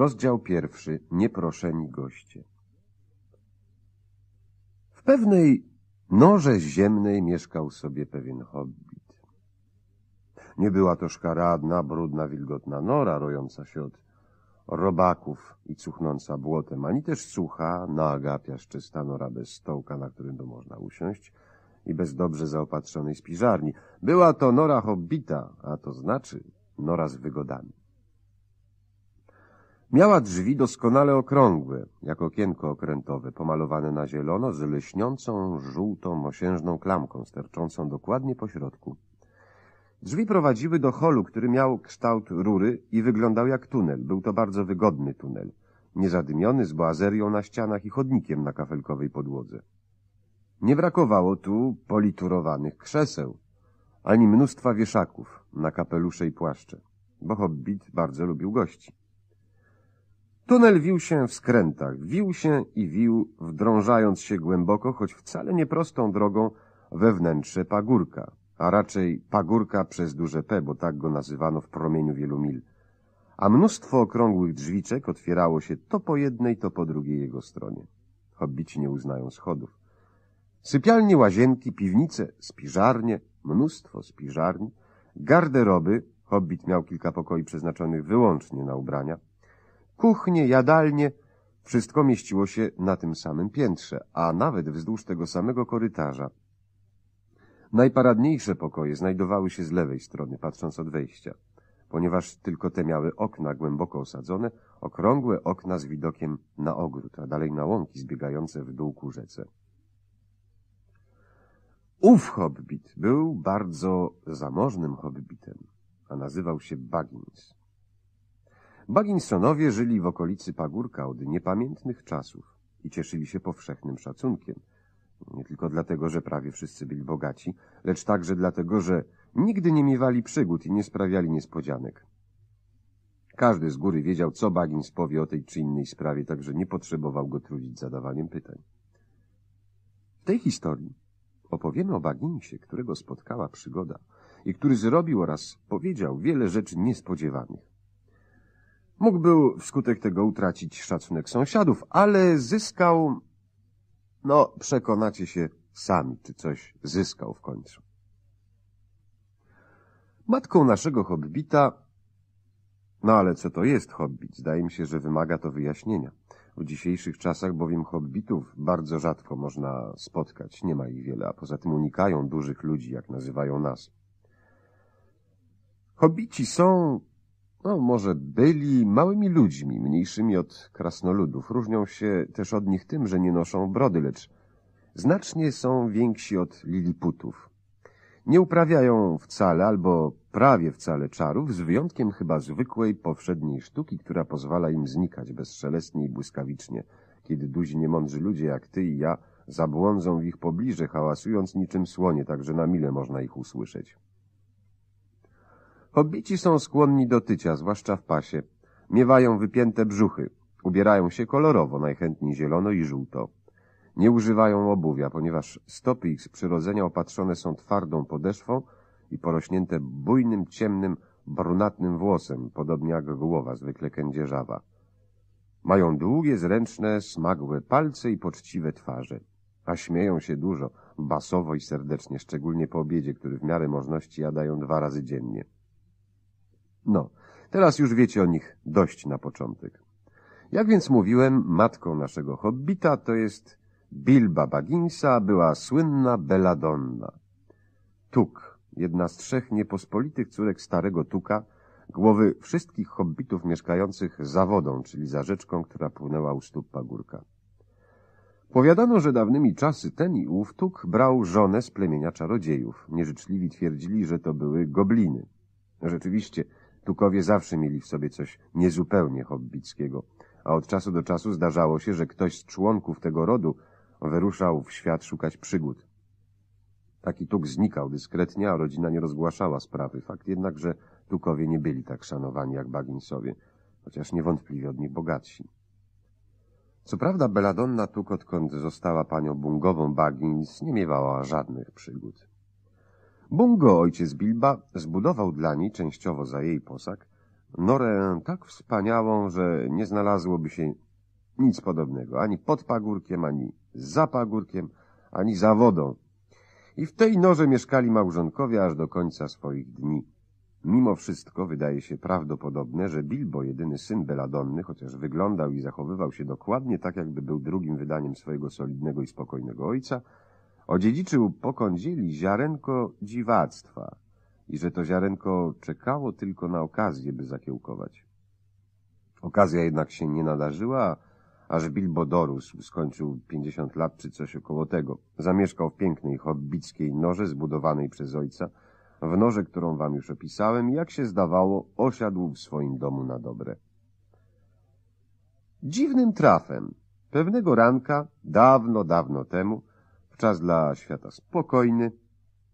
Rozdział pierwszy. Nieproszeni goście. W pewnej norze ziemnej mieszkał sobie pewien hobbit. Nie była to szkaradna, brudna, wilgotna nora, rojąca się od robaków i cuchnąca błotem, ani też sucha, naga, piaszczysta nora bez stołka, na którym by można usiąść i bez dobrze zaopatrzonej spiżarni. Była to nora hobbita, a to znaczy nora z wygodami. Miała drzwi doskonale okrągłe, jak okienko okrętowe, pomalowane na zielono z lśniącą, żółtą, mosiężną klamką sterczącą dokładnie po środku. Drzwi prowadziły do holu, który miał kształt rury i wyglądał jak tunel. Był to bardzo wygodny tunel, niezadymiony z boazerią na ścianach i chodnikiem na kafelkowej podłodze. Nie brakowało tu politurowanych krzeseł, ani mnóstwa wieszaków na kapelusze i płaszcze, bo hobbit bardzo lubił gości. Tunel wił się w skrętach, wił się i wił, wdrążając się głęboko, choć wcale nie prostą drogą, we wnętrze pagórka, a raczej pagórka przez duże P, bo tak go nazywano w promieniu wielu mil. A mnóstwo okrągłych drzwiczek otwierało się to po jednej, to po drugiej jego stronie. Hobbici nie uznają schodów. Sypialnie, łazienki, piwnice, spiżarnie, mnóstwo spiżarni, garderoby, hobbit miał kilka pokoi przeznaczonych wyłącznie na ubrania, Kuchnie, jadalnie, wszystko mieściło się na tym samym piętrze, a nawet wzdłuż tego samego korytarza. Najparadniejsze pokoje znajdowały się z lewej strony, patrząc od wejścia, ponieważ tylko te miały okna głęboko osadzone, okrągłe okna z widokiem na ogród, a dalej na łąki zbiegające w dół ku rzece. Ów hobbit był bardzo zamożnym hobbitem, a nazywał się Baggins. Bagginsonowie żyli w okolicy pagórka od niepamiętnych czasów i cieszyli się powszechnym szacunkiem. Nie tylko dlatego, że prawie wszyscy byli bogaci, lecz także dlatego, że nigdy nie miewali przygód i nie sprawiali niespodzianek. Każdy z góry wiedział, co Baggins powie o tej czy innej sprawie, także nie potrzebował go trudzić zadawaniem pytań. W tej historii opowiemy o Bagginsie, którego spotkała przygoda i który zrobił oraz powiedział wiele rzeczy niespodziewanych. Mógł był wskutek tego utracić szacunek sąsiadów, ale zyskał... No, przekonacie się sami, czy coś zyskał w końcu. Matką naszego hobbita... No ale co to jest hobbit? Zdaje mi się, że wymaga to wyjaśnienia. W dzisiejszych czasach bowiem hobbitów bardzo rzadko można spotkać. Nie ma ich wiele, a poza tym unikają dużych ludzi, jak nazywają nas. Hobbici są no może byli małymi ludźmi, mniejszymi od krasnoludów. Różnią się też od nich tym, że nie noszą brody, lecz znacznie są więksi od liliputów. Nie uprawiają wcale albo prawie wcale czarów, z wyjątkiem chyba zwykłej, powszedniej sztuki, która pozwala im znikać bezszelestnie i błyskawicznie, kiedy duzi niemądrzy ludzie jak ty i ja zabłądzą w ich pobliże, hałasując niczym słonie, tak że na mile można ich usłyszeć. Hobici są skłonni do tycia, zwłaszcza w pasie. Miewają wypięte brzuchy. Ubierają się kolorowo, najchętniej zielono i żółto. Nie używają obuwia, ponieważ stopy ich z przyrodzenia opatrzone są twardą podeszwą i porośnięte bujnym, ciemnym, brunatnym włosem, podobnie jak głowa, zwykle kędzierzawa. Mają długie, zręczne, smagłe palce i poczciwe twarze. A śmieją się dużo, basowo i serdecznie, szczególnie po obiedzie, który w miarę możności jadają dwa razy dziennie. No, teraz już wiecie o nich dość na początek. Jak więc mówiłem, matką naszego hobbita to jest Bilba Bagginsa była słynna Beladonna. Tuk, jedna z trzech niepospolitych córek starego Tuka, głowy wszystkich hobbitów mieszkających za wodą, czyli za rzeczką, która płynęła u stóp pagórka. Powiadano, że dawnymi czasy ten i ów Tuk brał żonę z plemienia czarodziejów. Nieżyczliwi twierdzili, że to były gobliny. Rzeczywiście, Tukowie zawsze mieli w sobie coś niezupełnie hobbickiego, a od czasu do czasu zdarzało się, że ktoś z członków tego rodu wyruszał w świat szukać przygód. Taki tuk znikał dyskretnie, a rodzina nie rozgłaszała sprawy. Fakt jednak, że tukowie nie byli tak szanowani jak Bagginsowie, chociaż niewątpliwie od nich bogatsi. Co prawda Beladonna Tuk, odkąd została panią Bungową Baggins, nie miewała żadnych przygód. Bungo, ojciec Bilba, zbudował dla niej, częściowo za jej posag, norę tak wspaniałą, że nie znalazłoby się nic podobnego, ani pod pagórkiem, ani za pagórkiem, ani za wodą. I w tej norze mieszkali małżonkowie aż do końca swoich dni. Mimo wszystko wydaje się prawdopodobne, że Bilbo, jedyny syn Beladonny, chociaż wyglądał i zachowywał się dokładnie tak, jakby był drugim wydaniem swojego solidnego i spokojnego ojca, Odziedziczył po kądzieli ziarenko dziwactwa i że to ziarenko czekało tylko na okazję, by zakiełkować. Okazja jednak się nie nadarzyła, aż Bilbo dorósł, skończył pięćdziesiąt lat czy coś około tego. Zamieszkał w pięknej hobbickiej norze zbudowanej przez ojca, w norze, którą wam już opisałem, jak się zdawało, osiadł w swoim domu na dobre. Dziwnym trafem, pewnego ranka, dawno, dawno temu, Czas dla świata spokojny,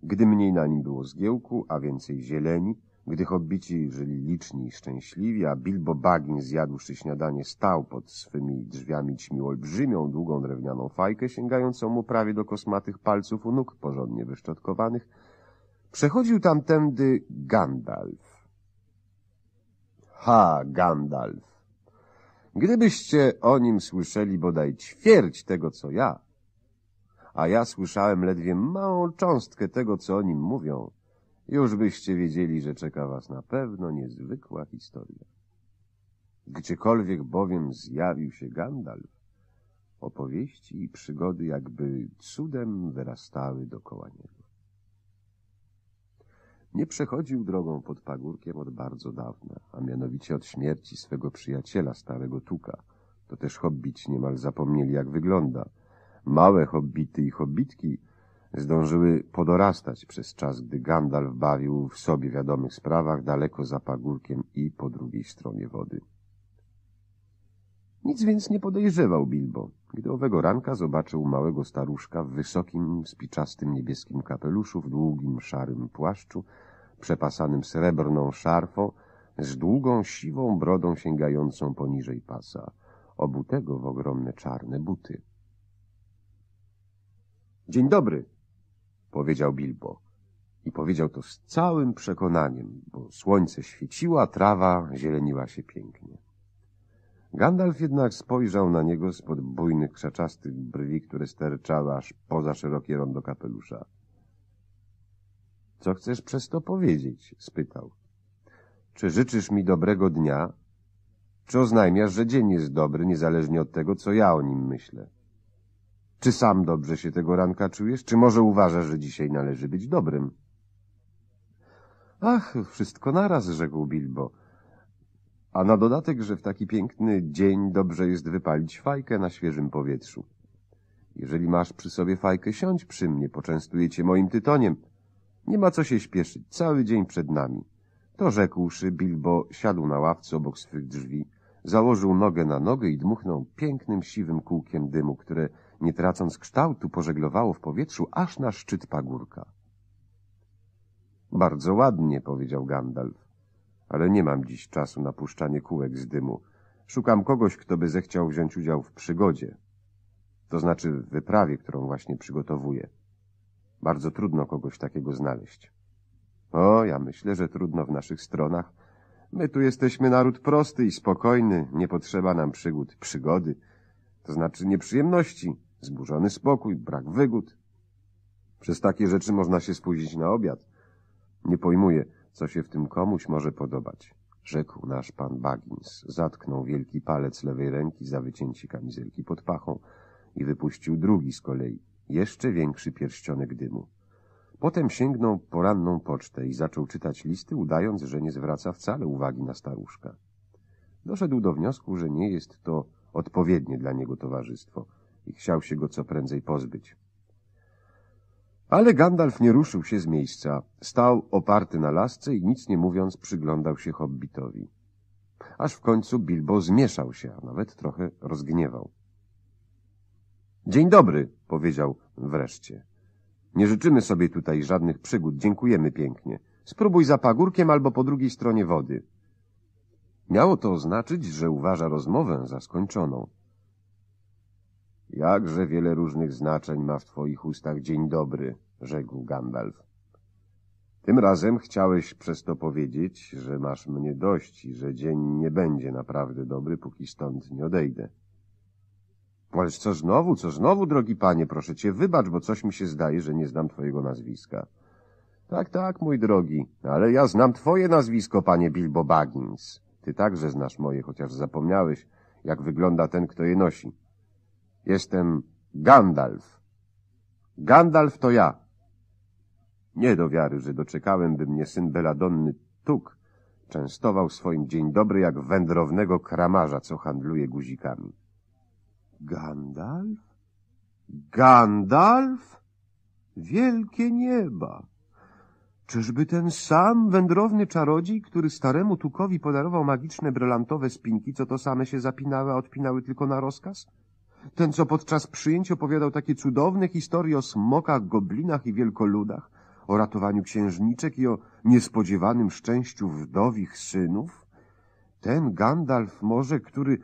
gdy mniej na nim było zgiełku, a więcej zieleni, gdy hobbici żyli liczni i szczęśliwi, a Bilbo Bagin zjadłszy śniadanie stał pod swymi drzwiami ćmił olbrzymią, długą drewnianą fajkę, sięgającą mu prawie do kosmatych palców u nóg porządnie wyszczotkowanych, przechodził tamtędy Gandalf. Ha, Gandalf! Gdybyście o nim słyszeli bodaj ćwierć tego, co ja, a ja słyszałem ledwie małą cząstkę tego, co o nim mówią, już byście wiedzieli, że czeka was na pewno niezwykła historia. Gdziekolwiek bowiem zjawił się Gandalf, opowieści i przygody jakby cudem wyrastały dokoła niego. Nie przechodził drogą pod pagórkiem od bardzo dawna, a mianowicie od śmierci swego przyjaciela, starego Tuka. To też hobbici niemal zapomnieli, jak wygląda – Małe hobbity i hobbitki zdążyły podorastać przez czas, gdy Gandalf bawił w sobie wiadomych sprawach daleko za pagórkiem i po drugiej stronie wody. Nic więc nie podejrzewał Bilbo, gdy owego ranka zobaczył małego staruszka w wysokim, spiczastym niebieskim kapeluszu, w długim, szarym płaszczu, przepasanym srebrną szarfą, z długą, siwą brodą sięgającą poniżej pasa, obutego w ogromne czarne buty. Dzień dobry, powiedział Bilbo. I powiedział to z całym przekonaniem, bo słońce świeciło, a trawa zieleniła się pięknie. Gandalf jednak spojrzał na niego spod bujnych, krzaczastych brwi, które sterczały aż poza szerokie rondo kapelusza. — Co chcesz przez to powiedzieć? — spytał. — Czy życzysz mi dobrego dnia? Czy oznajmiasz, że dzień jest dobry, niezależnie od tego, co ja o nim myślę? — czy sam dobrze się tego ranka czujesz? Czy może uważasz, że dzisiaj należy być dobrym? Ach, wszystko naraz, rzekł Bilbo. A na dodatek, że w taki piękny dzień dobrze jest wypalić fajkę na świeżym powietrzu. Jeżeli masz przy sobie fajkę, siądź przy mnie, poczęstuję cię moim tytoniem. Nie ma co się śpieszyć, cały dzień przed nami. To rzekłszy, Bilbo siadł na ławce obok swych drzwi, założył nogę na nogę i dmuchnął pięknym siwym kółkiem dymu, które nie tracąc kształtu, pożeglowało w powietrzu aż na szczyt pagórka. Bardzo ładnie, powiedział Gandalf, ale nie mam dziś czasu na puszczanie kółek z dymu. Szukam kogoś, kto by zechciał wziąć udział w przygodzie. To znaczy w wyprawie, którą właśnie przygotowuję. Bardzo trudno kogoś takiego znaleźć. O, ja myślę, że trudno w naszych stronach. My tu jesteśmy naród prosty i spokojny, nie potrzeba nam przygód, przygody, to znaczy nieprzyjemności. Zburzony spokój, brak wygód. Przez takie rzeczy można się spóźnić na obiad. Nie pojmuję, co się w tym komuś może podobać, rzekł nasz pan Baggins. Zatknął wielki palec lewej ręki za wycięcie kamizelki pod pachą i wypuścił drugi z kolei, jeszcze większy pierścionek dymu. Potem sięgnął poranną pocztę i zaczął czytać listy, udając, że nie zwraca wcale uwagi na staruszka. Doszedł do wniosku, że nie jest to odpowiednie dla niego towarzystwo – i chciał się go co prędzej pozbyć. Ale Gandalf nie ruszył się z miejsca. Stał oparty na lasce i nic nie mówiąc przyglądał się hobbitowi. Aż w końcu Bilbo zmieszał się, a nawet trochę rozgniewał. Dzień dobry, powiedział wreszcie. Nie życzymy sobie tutaj żadnych przygód, dziękujemy pięknie. Spróbuj za pagórkiem albo po drugiej stronie wody. Miało to oznaczyć, że uważa rozmowę za skończoną. Jakże wiele różnych znaczeń ma w twoich ustach dzień dobry, rzekł Gandalf. Tym razem chciałeś przez to powiedzieć, że masz mnie dość i że dzień nie będzie naprawdę dobry, póki stąd nie odejdę. Ależ co znowu, co znowu, drogi panie, proszę cię, wybacz, bo coś mi się zdaje, że nie znam twojego nazwiska. Tak, tak, mój drogi, ale ja znam twoje nazwisko, panie Bilbo Baggins. Ty także znasz moje, chociaż zapomniałeś, jak wygląda ten, kto je nosi. Jestem Gandalf. Gandalf to ja. Nie do wiary, że doczekałem, by mnie syn Beladonny Tuk częstował swoim dzień dobry jak wędrownego kramarza, co handluje guzikami. Gandalf? Gandalf? Wielkie nieba! Czyżby ten sam wędrowny czarodziej, który staremu Tukowi podarował magiczne brylantowe spinki, co to same się zapinały, a odpinały tylko na rozkaz? Ten, co podczas przyjęć opowiadał takie cudowne historie o smokach, goblinach i wielkoludach, o ratowaniu księżniczek i o niespodziewanym szczęściu wdowich synów? Ten Gandalf może, który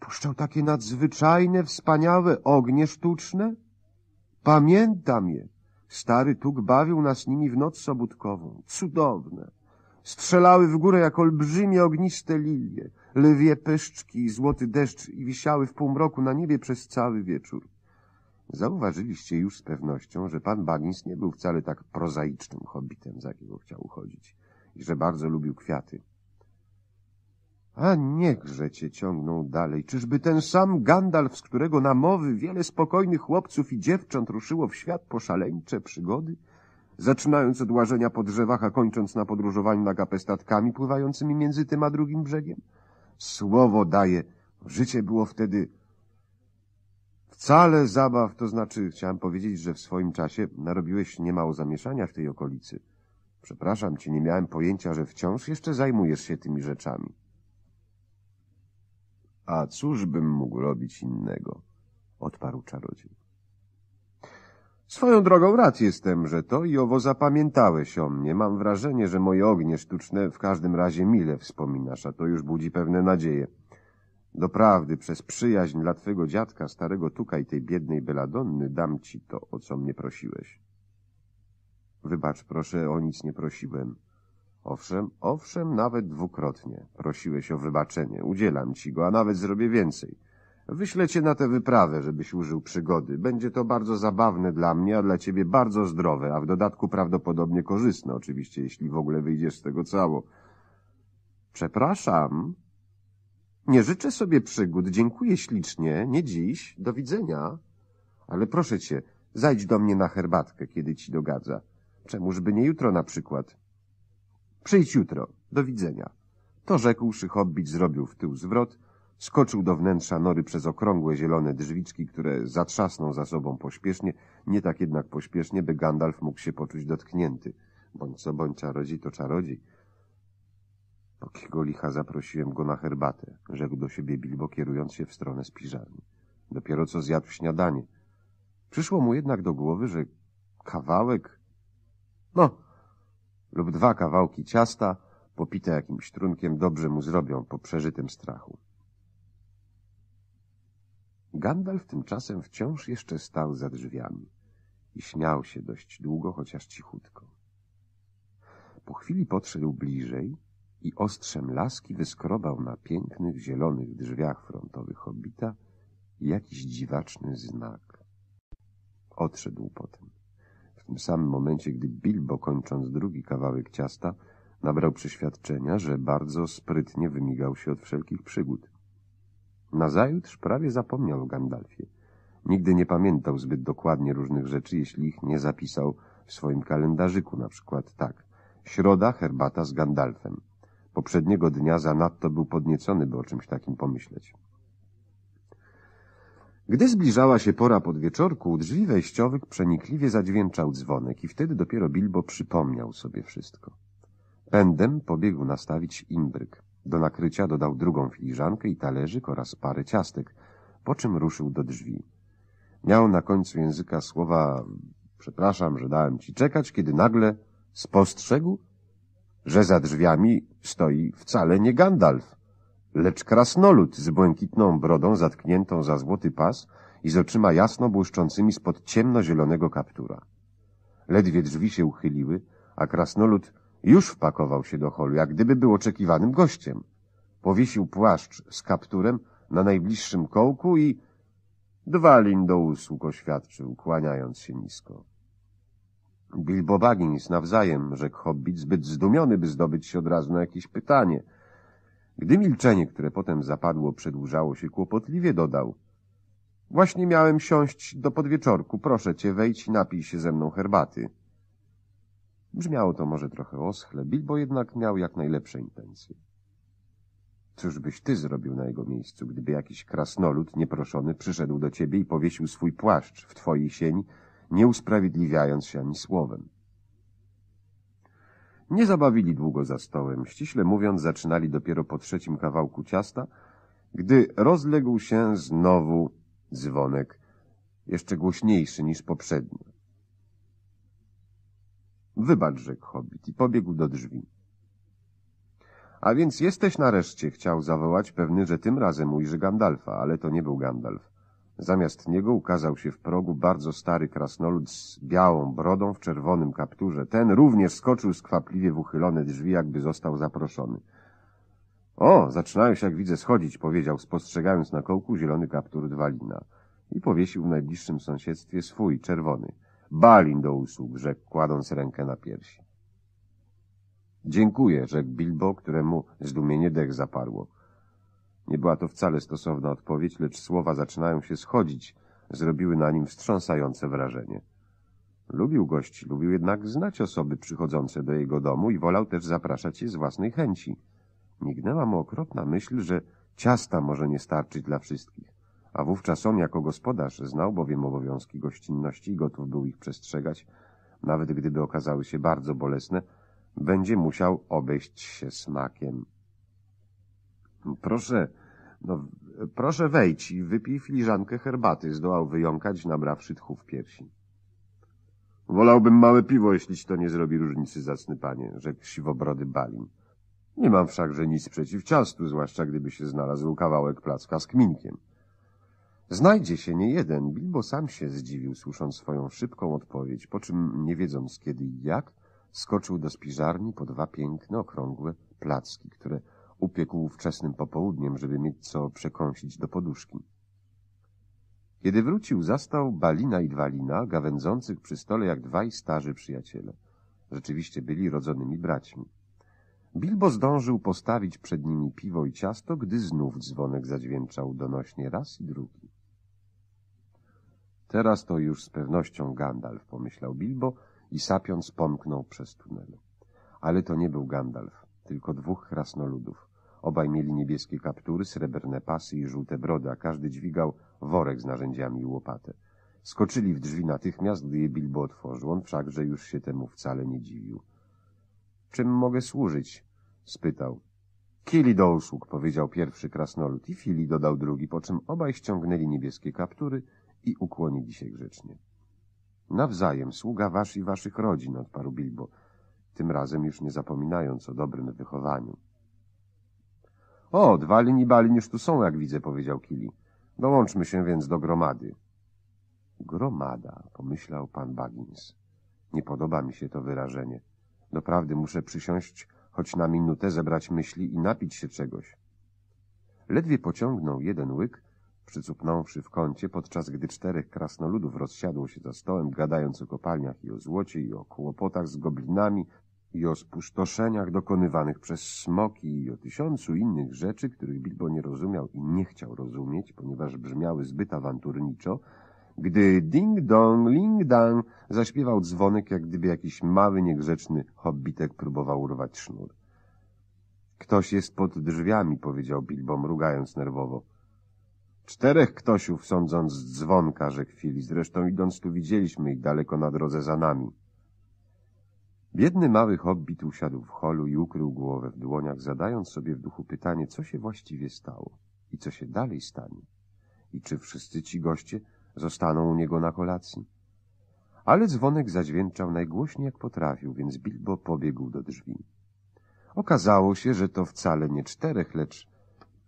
puszczał takie nadzwyczajne, wspaniałe ognie sztuczne? Pamiętam je. Stary Tuk bawił nas nimi w noc sobudkową. Cudowne. Strzelały w górę jak olbrzymie ogniste lilie, lwie pyszczki i złoty deszcz i wisiały w półmroku na niebie przez cały wieczór. Zauważyliście już z pewnością, że pan Baggins nie był wcale tak prozaicznym hobbitem, za jakiego chciał uchodzić i że bardzo lubił kwiaty. A niechże cię ciągnął dalej. Czyżby ten sam Gandalf, z którego na mowy wiele spokojnych chłopców i dziewcząt ruszyło w świat po szaleńcze przygody? zaczynając od łażenia po drzewach, a kończąc na podróżowaniu na gapę statkami pływającymi między tym a drugim brzegiem? Słowo daje. Życie było wtedy wcale zabaw, to znaczy chciałem powiedzieć, że w swoim czasie narobiłeś niemało zamieszania w tej okolicy. Przepraszam ci nie miałem pojęcia, że wciąż jeszcze zajmujesz się tymi rzeczami. A cóż bym mógł robić innego? odparł czarodziej. Swoją drogą rad jestem, że to i owo zapamiętałeś o mnie. Mam wrażenie, że moje ognie sztuczne w każdym razie mile wspominasz, a to już budzi pewne nadzieje. Doprawdy, przez przyjaźń dla twego dziadka, starego tuka i tej biednej Beladonny dam ci to, o co mnie prosiłeś. Wybacz, proszę, o nic nie prosiłem. Owszem, owszem, nawet dwukrotnie. Prosiłeś o wybaczenie. Udzielam ci go, a nawet zrobię więcej. Wyślę cię na tę wyprawę, żebyś użył przygody. Będzie to bardzo zabawne dla mnie, a dla ciebie bardzo zdrowe, a w dodatku prawdopodobnie korzystne, oczywiście, jeśli w ogóle wyjdziesz z tego cało. Przepraszam. Nie życzę sobie przygód. Dziękuję ślicznie. Nie dziś. Do widzenia. Ale proszę cię, zajdź do mnie na herbatkę, kiedy ci dogadza. Czemużby nie jutro na przykład? Przyjdź jutro. Do widzenia. To rzekłszy, hobbit zrobił w tył zwrot – Skoczył do wnętrza nory przez okrągłe zielone drzwiczki, które zatrzasną za sobą pośpiesznie, nie tak jednak pośpiesznie, by Gandalf mógł się poczuć dotknięty. Bądź co bądź czarodzi, to czarodzi. Takiego licha zaprosiłem go na herbatę, rzekł do siebie Bilbo, kierując się w stronę spiżarni. Dopiero co zjadł śniadanie. Przyszło mu jednak do głowy, że kawałek, no, lub dwa kawałki ciasta, popite jakimś trunkiem, dobrze mu zrobią po przeżytym strachu. Gandalf tymczasem wciąż jeszcze stał za drzwiami i śmiał się dość długo, chociaż cichutko. Po chwili podszedł bliżej i ostrzem laski wyskrobał na pięknych, zielonych drzwiach frontowych hobita jakiś dziwaczny znak. Odszedł potem. W tym samym momencie, gdy Bilbo, kończąc drugi kawałek ciasta, nabrał przeświadczenia, że bardzo sprytnie wymigał się od wszelkich przygód. Nazajutrz prawie zapomniał o Gandalfie. Nigdy nie pamiętał zbyt dokładnie różnych rzeczy, jeśli ich nie zapisał w swoim kalendarzyku, na przykład tak. Środa herbata z Gandalfem. Poprzedniego dnia zanadto był podniecony, by o czymś takim pomyśleć. Gdy zbliżała się pora podwieczorku, u drzwi wejściowych przenikliwie zadźwięczał dzwonek i wtedy dopiero Bilbo przypomniał sobie wszystko. Pędem pobiegł nastawić imbryk. Do nakrycia dodał drugą filiżankę i talerzyk oraz parę ciastek, po czym ruszył do drzwi. Miał na końcu języka słowa przepraszam, że dałem ci czekać, kiedy nagle spostrzegł, że za drzwiami stoi wcale nie Gandalf, lecz krasnolud z błękitną brodą zatkniętą za złoty pas i z oczyma jasno błyszczącymi spod ciemnozielonego kaptura. Ledwie drzwi się uchyliły, a krasnolud już wpakował się do holu, jak gdyby był oczekiwanym gościem. Powiesił płaszcz z kapturem na najbliższym kołku i lin do usług oświadczył, kłaniając się nisko. Bilbo Baggins nawzajem, rzekł hobbit, zbyt zdumiony, by zdobyć się od razu na jakieś pytanie. Gdy milczenie, które potem zapadło, przedłużało się kłopotliwie, dodał. Właśnie miałem siąść do podwieczorku, proszę cię, wejdź i napij się ze mną herbaty. Brzmiało to może trochę oschle, Bilbo jednak miał jak najlepsze intencje. Cóż byś ty zrobił na jego miejscu, gdyby jakiś krasnolud nieproszony przyszedł do ciebie i powiesił swój płaszcz w twojej sieni, nie usprawiedliwiając się ani słowem? Nie zabawili długo za stołem. Ściśle mówiąc, zaczynali dopiero po trzecim kawałku ciasta, gdy rozległ się znowu dzwonek, jeszcze głośniejszy niż poprzednio. Wybacz, rzekł hobbit i pobiegł do drzwi. A więc jesteś nareszcie, chciał zawołać, pewny, że tym razem ujrzy Gandalfa, ale to nie był Gandalf. Zamiast niego ukazał się w progu bardzo stary krasnolud z białą brodą w czerwonym kapturze. Ten również skoczył skwapliwie w uchylone drzwi, jakby został zaproszony. O, zaczynają się, jak widzę, schodzić, powiedział, spostrzegając na kołku zielony kaptur dwalina. I powiesił w najbliższym sąsiedztwie swój, czerwony. Balin do usług, rzekł, kładąc rękę na piersi. Dziękuję, rzekł Bilbo, któremu zdumienie dech zaparło. Nie była to wcale stosowna odpowiedź, lecz słowa zaczynają się schodzić, zrobiły na nim wstrząsające wrażenie. Lubił gość, lubił jednak znać osoby przychodzące do jego domu i wolał też zapraszać je z własnej chęci. Mignęła mu okropna myśl, że ciasta może nie starczyć dla wszystkich. A wówczas on jako gospodarz znał bowiem obowiązki gościnności i gotów był ich przestrzegać, nawet gdyby okazały się bardzo bolesne, będzie musiał obejść się smakiem. Proszę, no, proszę wejdź i wypij filiżankę herbaty, zdołał wyjąkać, nabrawszy tchu w piersi. Wolałbym małe piwo, jeśli ci to nie zrobi różnicy, zacny panie, rzekł siwobrody Balin. Nie mam wszakże nic przeciw ciastu, zwłaszcza gdyby się znalazł kawałek placka z kminkiem. Znajdzie się nie jeden. Bilbo sam się zdziwił, słysząc swoją szybką odpowiedź, po czym, nie wiedząc kiedy i jak, skoczył do spiżarni po dwa piękne, okrągłe placki, które upiekł wczesnym popołudniem, żeby mieć co przekąsić do poduszki. Kiedy wrócił, zastał Balina i Dwalina, gawędzących przy stole jak dwaj starzy przyjaciele. Rzeczywiście byli rodzonymi braćmi. Bilbo zdążył postawić przed nimi piwo i ciasto, gdy znów dzwonek zadźwięczał donośnie raz i drugi. Teraz to już z pewnością Gandalf, pomyślał Bilbo i sapiąc pomknął przez tunel. Ale to nie był Gandalf, tylko dwóch krasnoludów. Obaj mieli niebieskie kaptury, srebrne pasy i żółte brody, a każdy dźwigał worek z narzędziami i łopatę. Skoczyli w drzwi natychmiast, gdy je Bilbo otworzył. On wszakże już się temu wcale nie dziwił. — Czym mogę służyć? — spytał. — Kili do usług — powiedział pierwszy krasnolud i Fili dodał drugi, po czym obaj ściągnęli niebieskie kaptury — i ukłoni dzisiaj grzecznie. Nawzajem, sługa wasz i waszych rodzin, odparł Bilbo, tym razem już nie zapominając o dobrym wychowaniu. O, dwa balin niż tu są, jak widzę, powiedział Kili. Dołączmy się więc do gromady. Gromada, pomyślał pan Baggins. Nie podoba mi się to wyrażenie. Doprawdy muszę przysiąść choć na minutę, zebrać myśli i napić się czegoś. Ledwie pociągnął jeden łyk, przycupnąwszy w kącie, podczas gdy czterech krasnoludów rozsiadło się za stołem, gadając o kopalniach i o złocie i o kłopotach z goblinami i o spustoszeniach dokonywanych przez smoki i o tysiącu innych rzeczy, których Bilbo nie rozumiał i nie chciał rozumieć, ponieważ brzmiały zbyt awanturniczo, gdy ding-dong, ling-dang zaśpiewał dzwonek, jak gdyby jakiś mały, niegrzeczny hobbitek próbował urwać sznur. Ktoś jest pod drzwiami, powiedział Bilbo, mrugając nerwowo. Czterech ktośów, sądząc z dzwonka, rzekł chwili. Zresztą idąc tu widzieliśmy ich daleko na drodze za nami. Biedny mały hobbit usiadł w holu i ukrył głowę w dłoniach, zadając sobie w duchu pytanie, co się właściwie stało i co się dalej stanie. I czy wszyscy ci goście zostaną u niego na kolacji? Ale dzwonek zadźwięczał najgłośniej jak potrafił, więc Bilbo pobiegł do drzwi. Okazało się, że to wcale nie czterech, lecz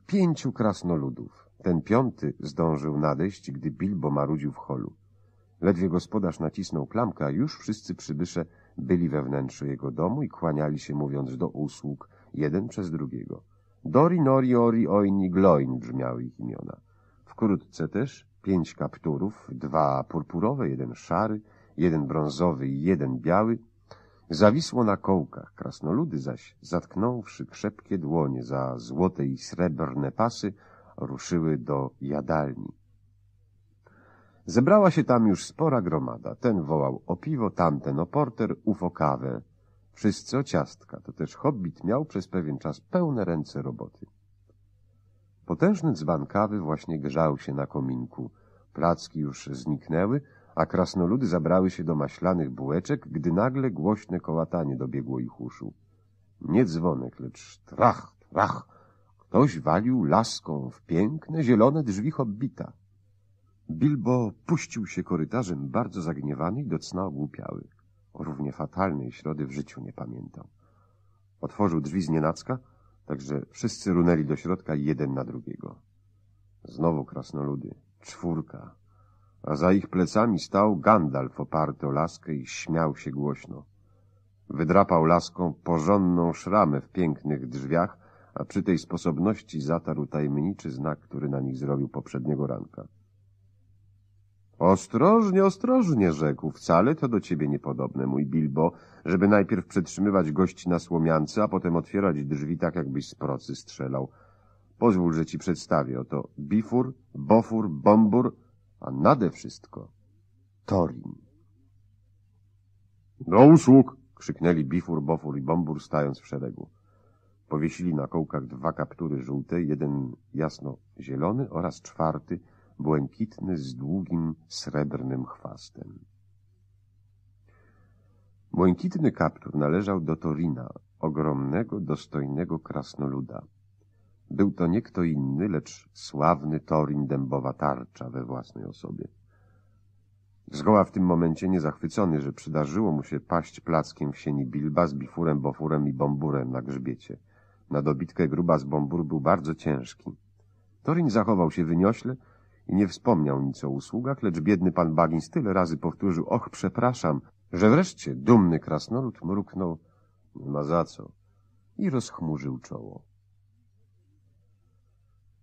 pięciu krasnoludów. Ten piąty zdążył nadejść, gdy Bilbo marudził w holu. Ledwie gospodarz nacisnął klamkę, a już wszyscy przybysze byli we wnętrzu jego domu i kłaniali się, mówiąc do usług, jeden przez drugiego. Dori, nori, ori, oini, gloin brzmiały ich imiona. Wkrótce też pięć kapturów, dwa purpurowe, jeden szary, jeden brązowy i jeden biały, zawisło na kołkach. Krasnoludy zaś, zatknąwszy krzepkie dłonie za złote i srebrne pasy, ruszyły do jadalni. Zebrała się tam już spora gromada. Ten wołał o piwo, tamten o porter, ów o kawę. Wszyscy o ciastka. To też hobbit miał przez pewien czas pełne ręce roboty. Potężny dzban kawy właśnie grzał się na kominku. Placki już zniknęły, a krasnoludy zabrały się do maślanych bułeczek, gdy nagle głośne kołatanie dobiegło ich uszu. Nie dzwonek, lecz trach, trach, Ktoś walił laską w piękne, zielone drzwi hobbita. Bilbo puścił się korytarzem bardzo zagniewany i do cna ogłupiały. O równie fatalnej środy w życiu nie pamiętał. Otworzył drzwi z nienacka, także wszyscy runęli do środka jeden na drugiego. Znowu krasnoludy, czwórka, a za ich plecami stał Gandalf oparty o laskę i śmiał się głośno. Wydrapał laską porządną szramę w pięknych drzwiach, a przy tej sposobności zatarł tajemniczy znak, który na nich zrobił poprzedniego ranka. Ostrożnie, ostrożnie, rzekł, wcale to do ciebie niepodobne, mój Bilbo, żeby najpierw przetrzymywać gości na słomiance, a potem otwierać drzwi tak, jakbyś z procy strzelał. Pozwól, że ci przedstawię, oto Bifur, Bofur, Bombur, a nade wszystko Torin. Do usług! krzyknęli Bifur, Bofur i Bombur, stając w szeregu. Powiesili na kołkach dwa kaptury żółte, jeden jasno-zielony oraz czwarty błękitny z długim srebrnym chwastem. Błękitny kaptur należał do Torina, ogromnego, dostojnego krasnoluda. Był to nie kto inny, lecz sławny Torin dębowa tarcza we własnej osobie. Zgoła w tym momencie niezachwycony, że przydarzyło mu się paść plackiem w sieni Bilba z bifurem, bofurem i bomburem na grzbiecie – na dobitkę gruba z bombur był bardzo ciężki. Torin zachował się wyniośle i nie wspomniał nic o usługach, lecz biedny pan Bagins tyle razy powtórzył, och, przepraszam, że wreszcie dumny krasnolud mruknął, nie ma za co, i rozchmurzył czoło.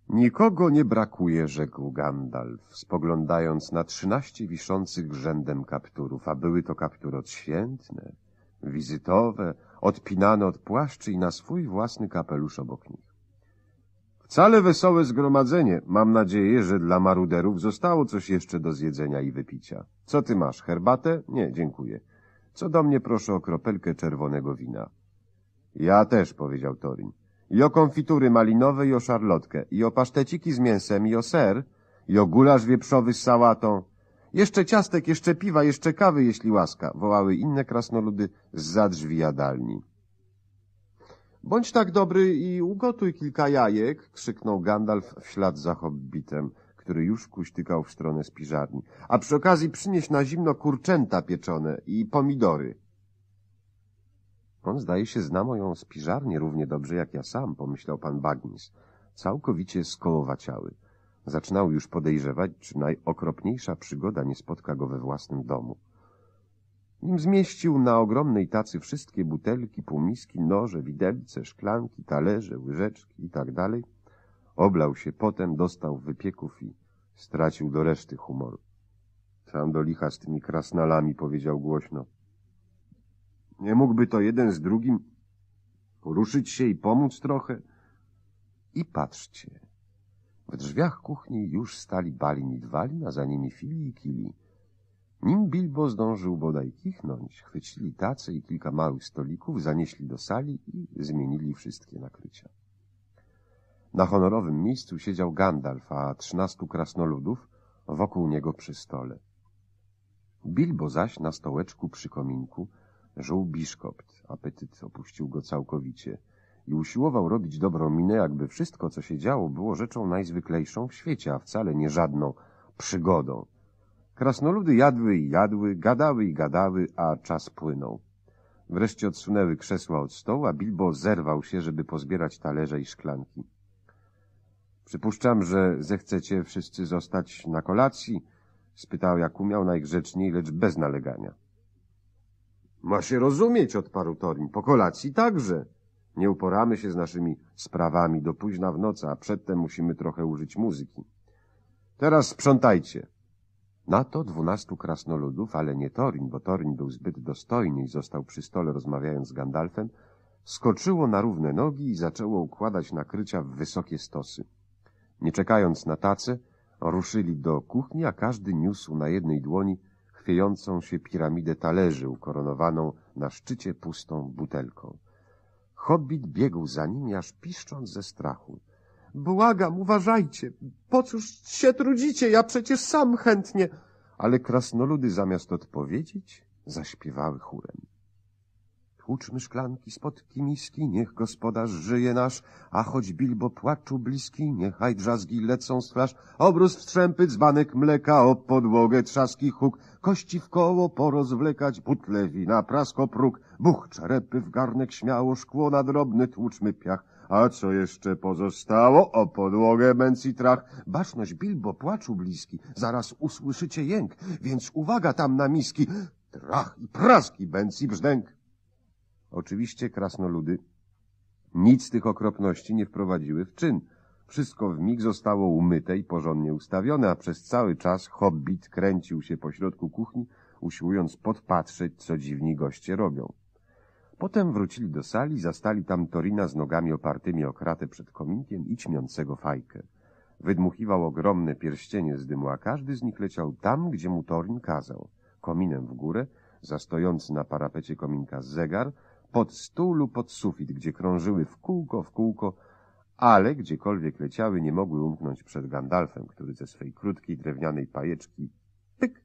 Nikogo nie brakuje, rzekł Gandalf, spoglądając na trzynaście wiszących rzędem kapturów, a były to kaptury odświętne, wizytowe, odpinane od płaszczy i na swój własny kapelusz obok nich. Wcale wesołe zgromadzenie. Mam nadzieję, że dla maruderów zostało coś jeszcze do zjedzenia i wypicia. Co ty masz, herbatę? Nie, dziękuję. Co do mnie proszę o kropelkę czerwonego wina. Ja też, powiedział Torin. I o konfitury malinowe i o szarlotkę, i o paszteciki z mięsem, i o ser, i o gulasz wieprzowy z sałatą. Jeszcze ciastek, jeszcze piwa, jeszcze kawy, jeśli łaska, wołały inne krasnoludy za drzwi jadalni. Bądź tak dobry i ugotuj kilka jajek, krzyknął Gandalf w ślad za hobbitem, który już kuśtykał w stronę spiżarni. A przy okazji przynieś na zimno kurczęta pieczone i pomidory. On zdaje się zna moją spiżarnię równie dobrze jak ja sam, pomyślał pan Bagnis, całkowicie skołowaciały. Zaczynał już podejrzewać, czy najokropniejsza przygoda nie spotka go we własnym domu. Nim zmieścił na ogromnej tacy wszystkie butelki, półmiski, noże, widelce, szklanki, talerze, łyżeczki i tak dalej, oblał się potem, dostał wypieków i stracił do reszty humoru. Sam do licha z tymi krasnalami powiedział głośno. Nie mógłby to jeden z drugim poruszyć się i pomóc trochę? I patrzcie, w drzwiach kuchni już stali Balin i Dwalin, a za nimi Fili i Kili. Nim Bilbo zdążył bodaj kichnąć, chwycili tace i kilka małych stolików, zanieśli do sali i zmienili wszystkie nakrycia. Na honorowym miejscu siedział Gandalf, a trzynastu krasnoludów wokół niego przy stole. Bilbo zaś na stołeczku przy kominku żuł biszkopt. Apetyt opuścił go całkowicie – i usiłował robić dobrą minę, jakby wszystko, co się działo, było rzeczą najzwyklejszą w świecie, a wcale nie żadną przygodą. Krasnoludy jadły i jadły, gadały i gadały, a czas płynął. Wreszcie odsunęły krzesła od stołu, a Bilbo zerwał się, żeby pozbierać talerze i szklanki. Przypuszczam, że zechcecie wszyscy zostać na kolacji? spytał jak umiał najgrzeczniej, lecz bez nalegania. Ma się rozumieć, odparł Torin. Po kolacji także. Nie uporamy się z naszymi sprawami do późna w nocy, a przedtem musimy trochę użyć muzyki. Teraz sprzątajcie. Na to dwunastu krasnoludów, ale nie Torin, bo Torin był zbyt dostojny i został przy stole rozmawiając z Gandalfem, skoczyło na równe nogi i zaczęło układać nakrycia w wysokie stosy. Nie czekając na tace, ruszyli do kuchni, a każdy niósł na jednej dłoni chwiejącą się piramidę talerzy ukoronowaną na szczycie pustą butelką. Hobbit biegł za nim, aż piszcząc ze strachu. Błagam, uważajcie, po cóż się trudzicie, ja przecież sam chętnie. Ale krasnoludy zamiast odpowiedzieć, zaśpiewały chórem. Tłuczmy szklanki, spodki miski, niech gospodarz żyje nasz, a choć bilbo płaczu bliski, niechaj drzazgi lecą z flasz, Obróz wstrzępy, dzbanek mleka, o podłogę trzaski huk, kości w koło porozwlekać, butle wina, prasko próg, buch czerepy w garnek śmiało, szkło na drobny, tłuczmy piach, a co jeszcze pozostało? O podłogę męc trach. Baczność Bilbo płaczu bliski. Zaraz usłyszycie jęk, więc uwaga tam na miski. Trach i praski, bęc i brzdęk. Oczywiście krasnoludy nic z tych okropności nie wprowadziły w czyn. Wszystko w mig zostało umyte i porządnie ustawione, a przez cały czas hobbit kręcił się po środku kuchni, usiłując podpatrzeć, co dziwni goście robią. Potem wrócili do sali, zastali tam Torina z nogami opartymi o kratę przed kominkiem i ćmiącego fajkę. Wydmuchiwał ogromne pierścienie z dymu, a każdy z nich leciał tam, gdzie mu Torin kazał. Kominem w górę, zastojący na parapecie kominka zegar, pod stół lub pod sufit, gdzie krążyły w kółko, w kółko, ale gdziekolwiek leciały, nie mogły umknąć przed Gandalfem, który ze swej krótkiej drewnianej pajeczki pyk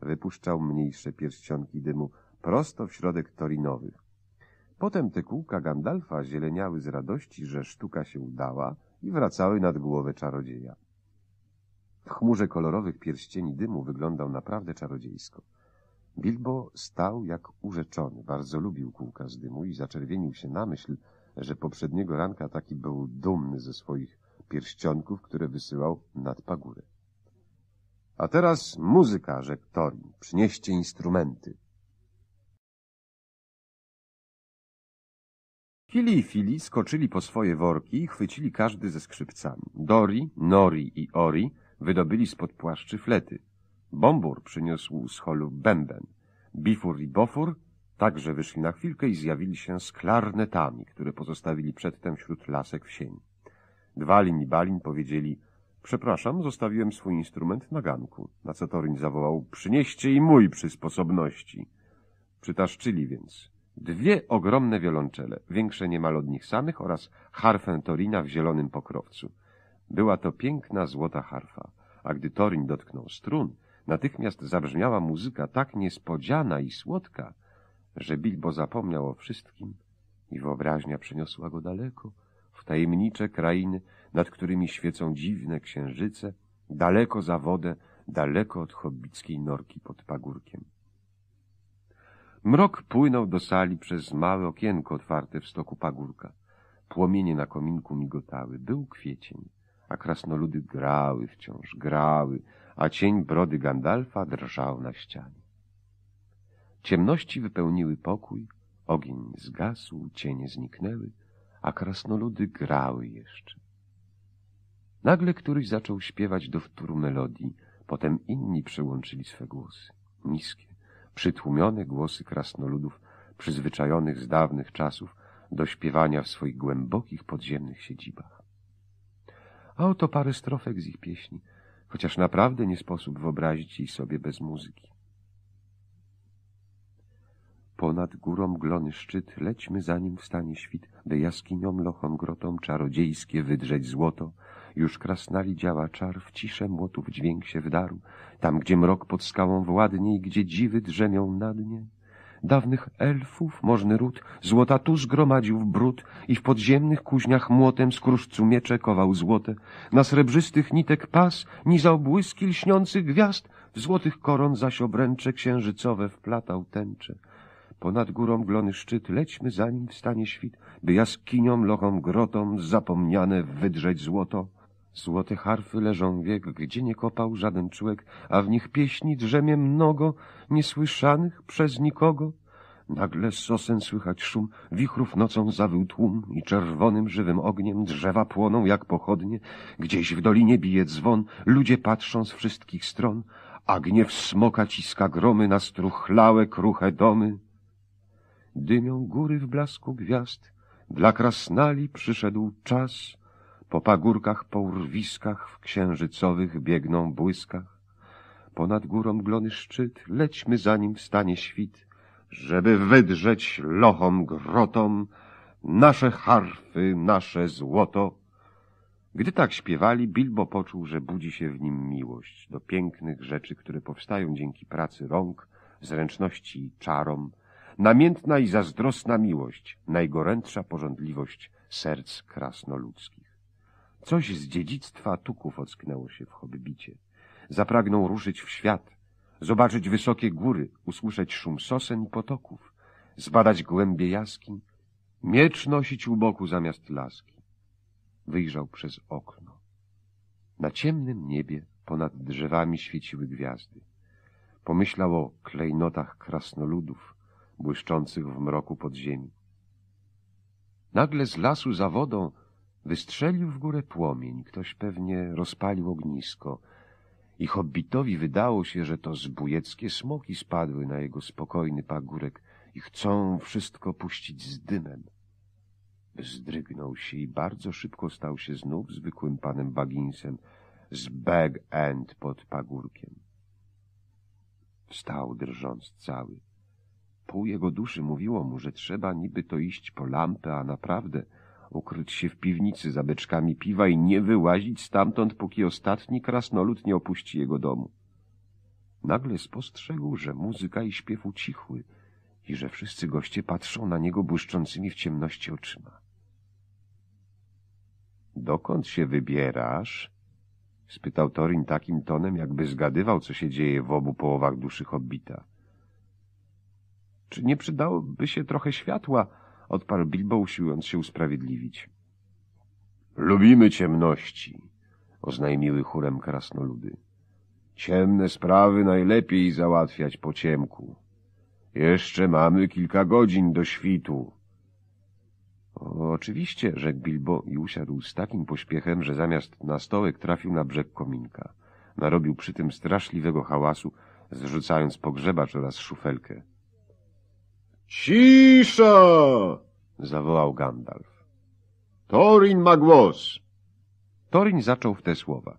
wypuszczał mniejsze pierścionki dymu prosto w środek torinowych. Potem te kółka Gandalfa zieleniały z radości, że sztuka się udała i wracały nad głowę czarodzieja. W chmurze kolorowych pierścieni dymu wyglądał naprawdę czarodziejsko. Bilbo stał jak urzeczony, bardzo lubił kółka z dymu i zaczerwienił się na myśl, że poprzedniego ranka taki był dumny ze swoich pierścionków, które wysyłał nad pagórę. A teraz muzyka, rzekł Torin, przynieście instrumenty. Kili i Fili skoczyli po swoje worki i chwycili każdy ze skrzypcami. Dori, Nori i Ori wydobyli spod płaszczy flety. Bombur przyniósł z holu bęben. Bifur i Bofur także wyszli na chwilkę i zjawili się z klarnetami, które pozostawili przedtem wśród lasek w sień. Dwalin i Balin powiedzieli — Przepraszam, zostawiłem swój instrument na ganku. Na co Torin zawołał — Przynieście i mój przy sposobności. Przytaszczyli więc dwie ogromne wiolonczele, większe niemal od nich samych oraz harfę Torina w zielonym pokrowcu. Była to piękna złota harfa, a gdy Torin dotknął strun, Natychmiast zabrzmiała muzyka tak niespodziana i słodka, że Bilbo zapomniał o wszystkim i wyobraźnia przeniosła go daleko, w tajemnicze krainy, nad którymi świecą dziwne księżyce, daleko za wodę, daleko od hobbickiej norki pod pagórkiem. Mrok płynął do sali przez małe okienko otwarte w stoku pagórka. Płomienie na kominku migotały. Był kwiecień, a krasnoludy grały wciąż, grały, a cień brody Gandalfa drżał na ścianie. Ciemności wypełniły pokój, ogień zgasł, cienie zniknęły, a krasnoludy grały jeszcze. Nagle któryś zaczął śpiewać do wtóru melodii, potem inni przyłączyli swe głosy, niskie, przytłumione głosy krasnoludów, przyzwyczajonych z dawnych czasów do śpiewania w swoich głębokich podziemnych siedzibach. A oto parę strofek z ich pieśni, chociaż naprawdę nie sposób wyobrazić jej sobie bez muzyki. Ponad górą glony szczyt lećmy zanim wstanie świt, by jaskiniom, lochom, grotom czarodziejskie wydrzeć złoto. Już krasnali działa czar, w ciszę młotów dźwięk się wdarł, tam gdzie mrok pod skałą władnie i gdzie dziwy drzemią na dnie dawnych elfów, możny ród, złota tu zgromadził w brud i w podziemnych kuźniach młotem z kruszcu miecze kował złote, na srebrzystych nitek pas nizał błyski lśniących gwiazd, w złotych koron zaś obręcze księżycowe wplatał tęcze. Ponad górą glony szczyt, lećmy zanim wstanie świt, by jaskiniom, lochom, grotom zapomniane wydrzeć złoto. Złote harfy leżą wiek, gdzie nie kopał żaden człek, a w nich pieśni drzemie mnogo niesłyszanych przez nikogo. Nagle sosen słychać szum, wichrów nocą zawył tłum i czerwonym żywym ogniem drzewa płoną jak pochodnie. Gdzieś w dolinie bije dzwon, ludzie patrzą z wszystkich stron, a gniew smoka ciska gromy na struchlałe, kruche domy. Dymią góry w blasku gwiazd, dla krasnali przyszedł czas — po pagórkach, po urwiskach, w księżycowych biegną błyskach. Ponad górą mglony szczyt, lećmy zanim wstanie świt, żeby wydrzeć lochom, grotom nasze harfy, nasze złoto. Gdy tak śpiewali, Bilbo poczuł, że budzi się w nim miłość do pięknych rzeczy, które powstają dzięki pracy rąk, zręczności i czarom, namiętna i zazdrosna miłość, najgorętsza porządliwość serc krasnoludzkich. Coś z dziedzictwa tuków ocknęło się w hobbicie. Zapragnął ruszyć w świat, zobaczyć wysokie góry, usłyszeć szum sosen i potoków, zbadać głębie jaskiń, miecz nosić u boku zamiast laski. Wyjrzał przez okno. Na ciemnym niebie ponad drzewami świeciły gwiazdy. Pomyślał o klejnotach krasnoludów, błyszczących w mroku podziemi. Nagle z lasu za wodą Wystrzelił w górę płomień, ktoś pewnie rozpalił ognisko i hobbitowi wydało się, że to zbójeckie smoki spadły na jego spokojny pagórek i chcą wszystko puścić z dymem. Zdrygnął się i bardzo szybko stał się znów zwykłym panem Baginsem z bag end pod pagórkiem. Wstał drżąc cały. Pół jego duszy mówiło mu, że trzeba niby to iść po lampę, a naprawdę ukryć się w piwnicy za beczkami piwa i nie wyłazić stamtąd, póki ostatni krasnolud nie opuści jego domu. Nagle spostrzegł, że muzyka i śpiew ucichły i że wszyscy goście patrzą na niego błyszczącymi w ciemności oczyma. Dokąd się wybierasz? spytał Torin takim tonem, jakby zgadywał, co się dzieje w obu połowach duszy hobbita. Czy nie przydałoby się trochę światła? odparł Bilbo, usiłując się usprawiedliwić. Lubimy ciemności, oznajmiły chórem krasnoludy. Ciemne sprawy najlepiej załatwiać po ciemku. Jeszcze mamy kilka godzin do świtu. oczywiście, rzekł Bilbo i usiadł z takim pośpiechem, że zamiast na stołek trafił na brzeg kominka. Narobił przy tym straszliwego hałasu, zrzucając pogrzebacz oraz szufelkę. Cisza! zawołał Gandalf. Torin ma głos. Torin zaczął w te słowa.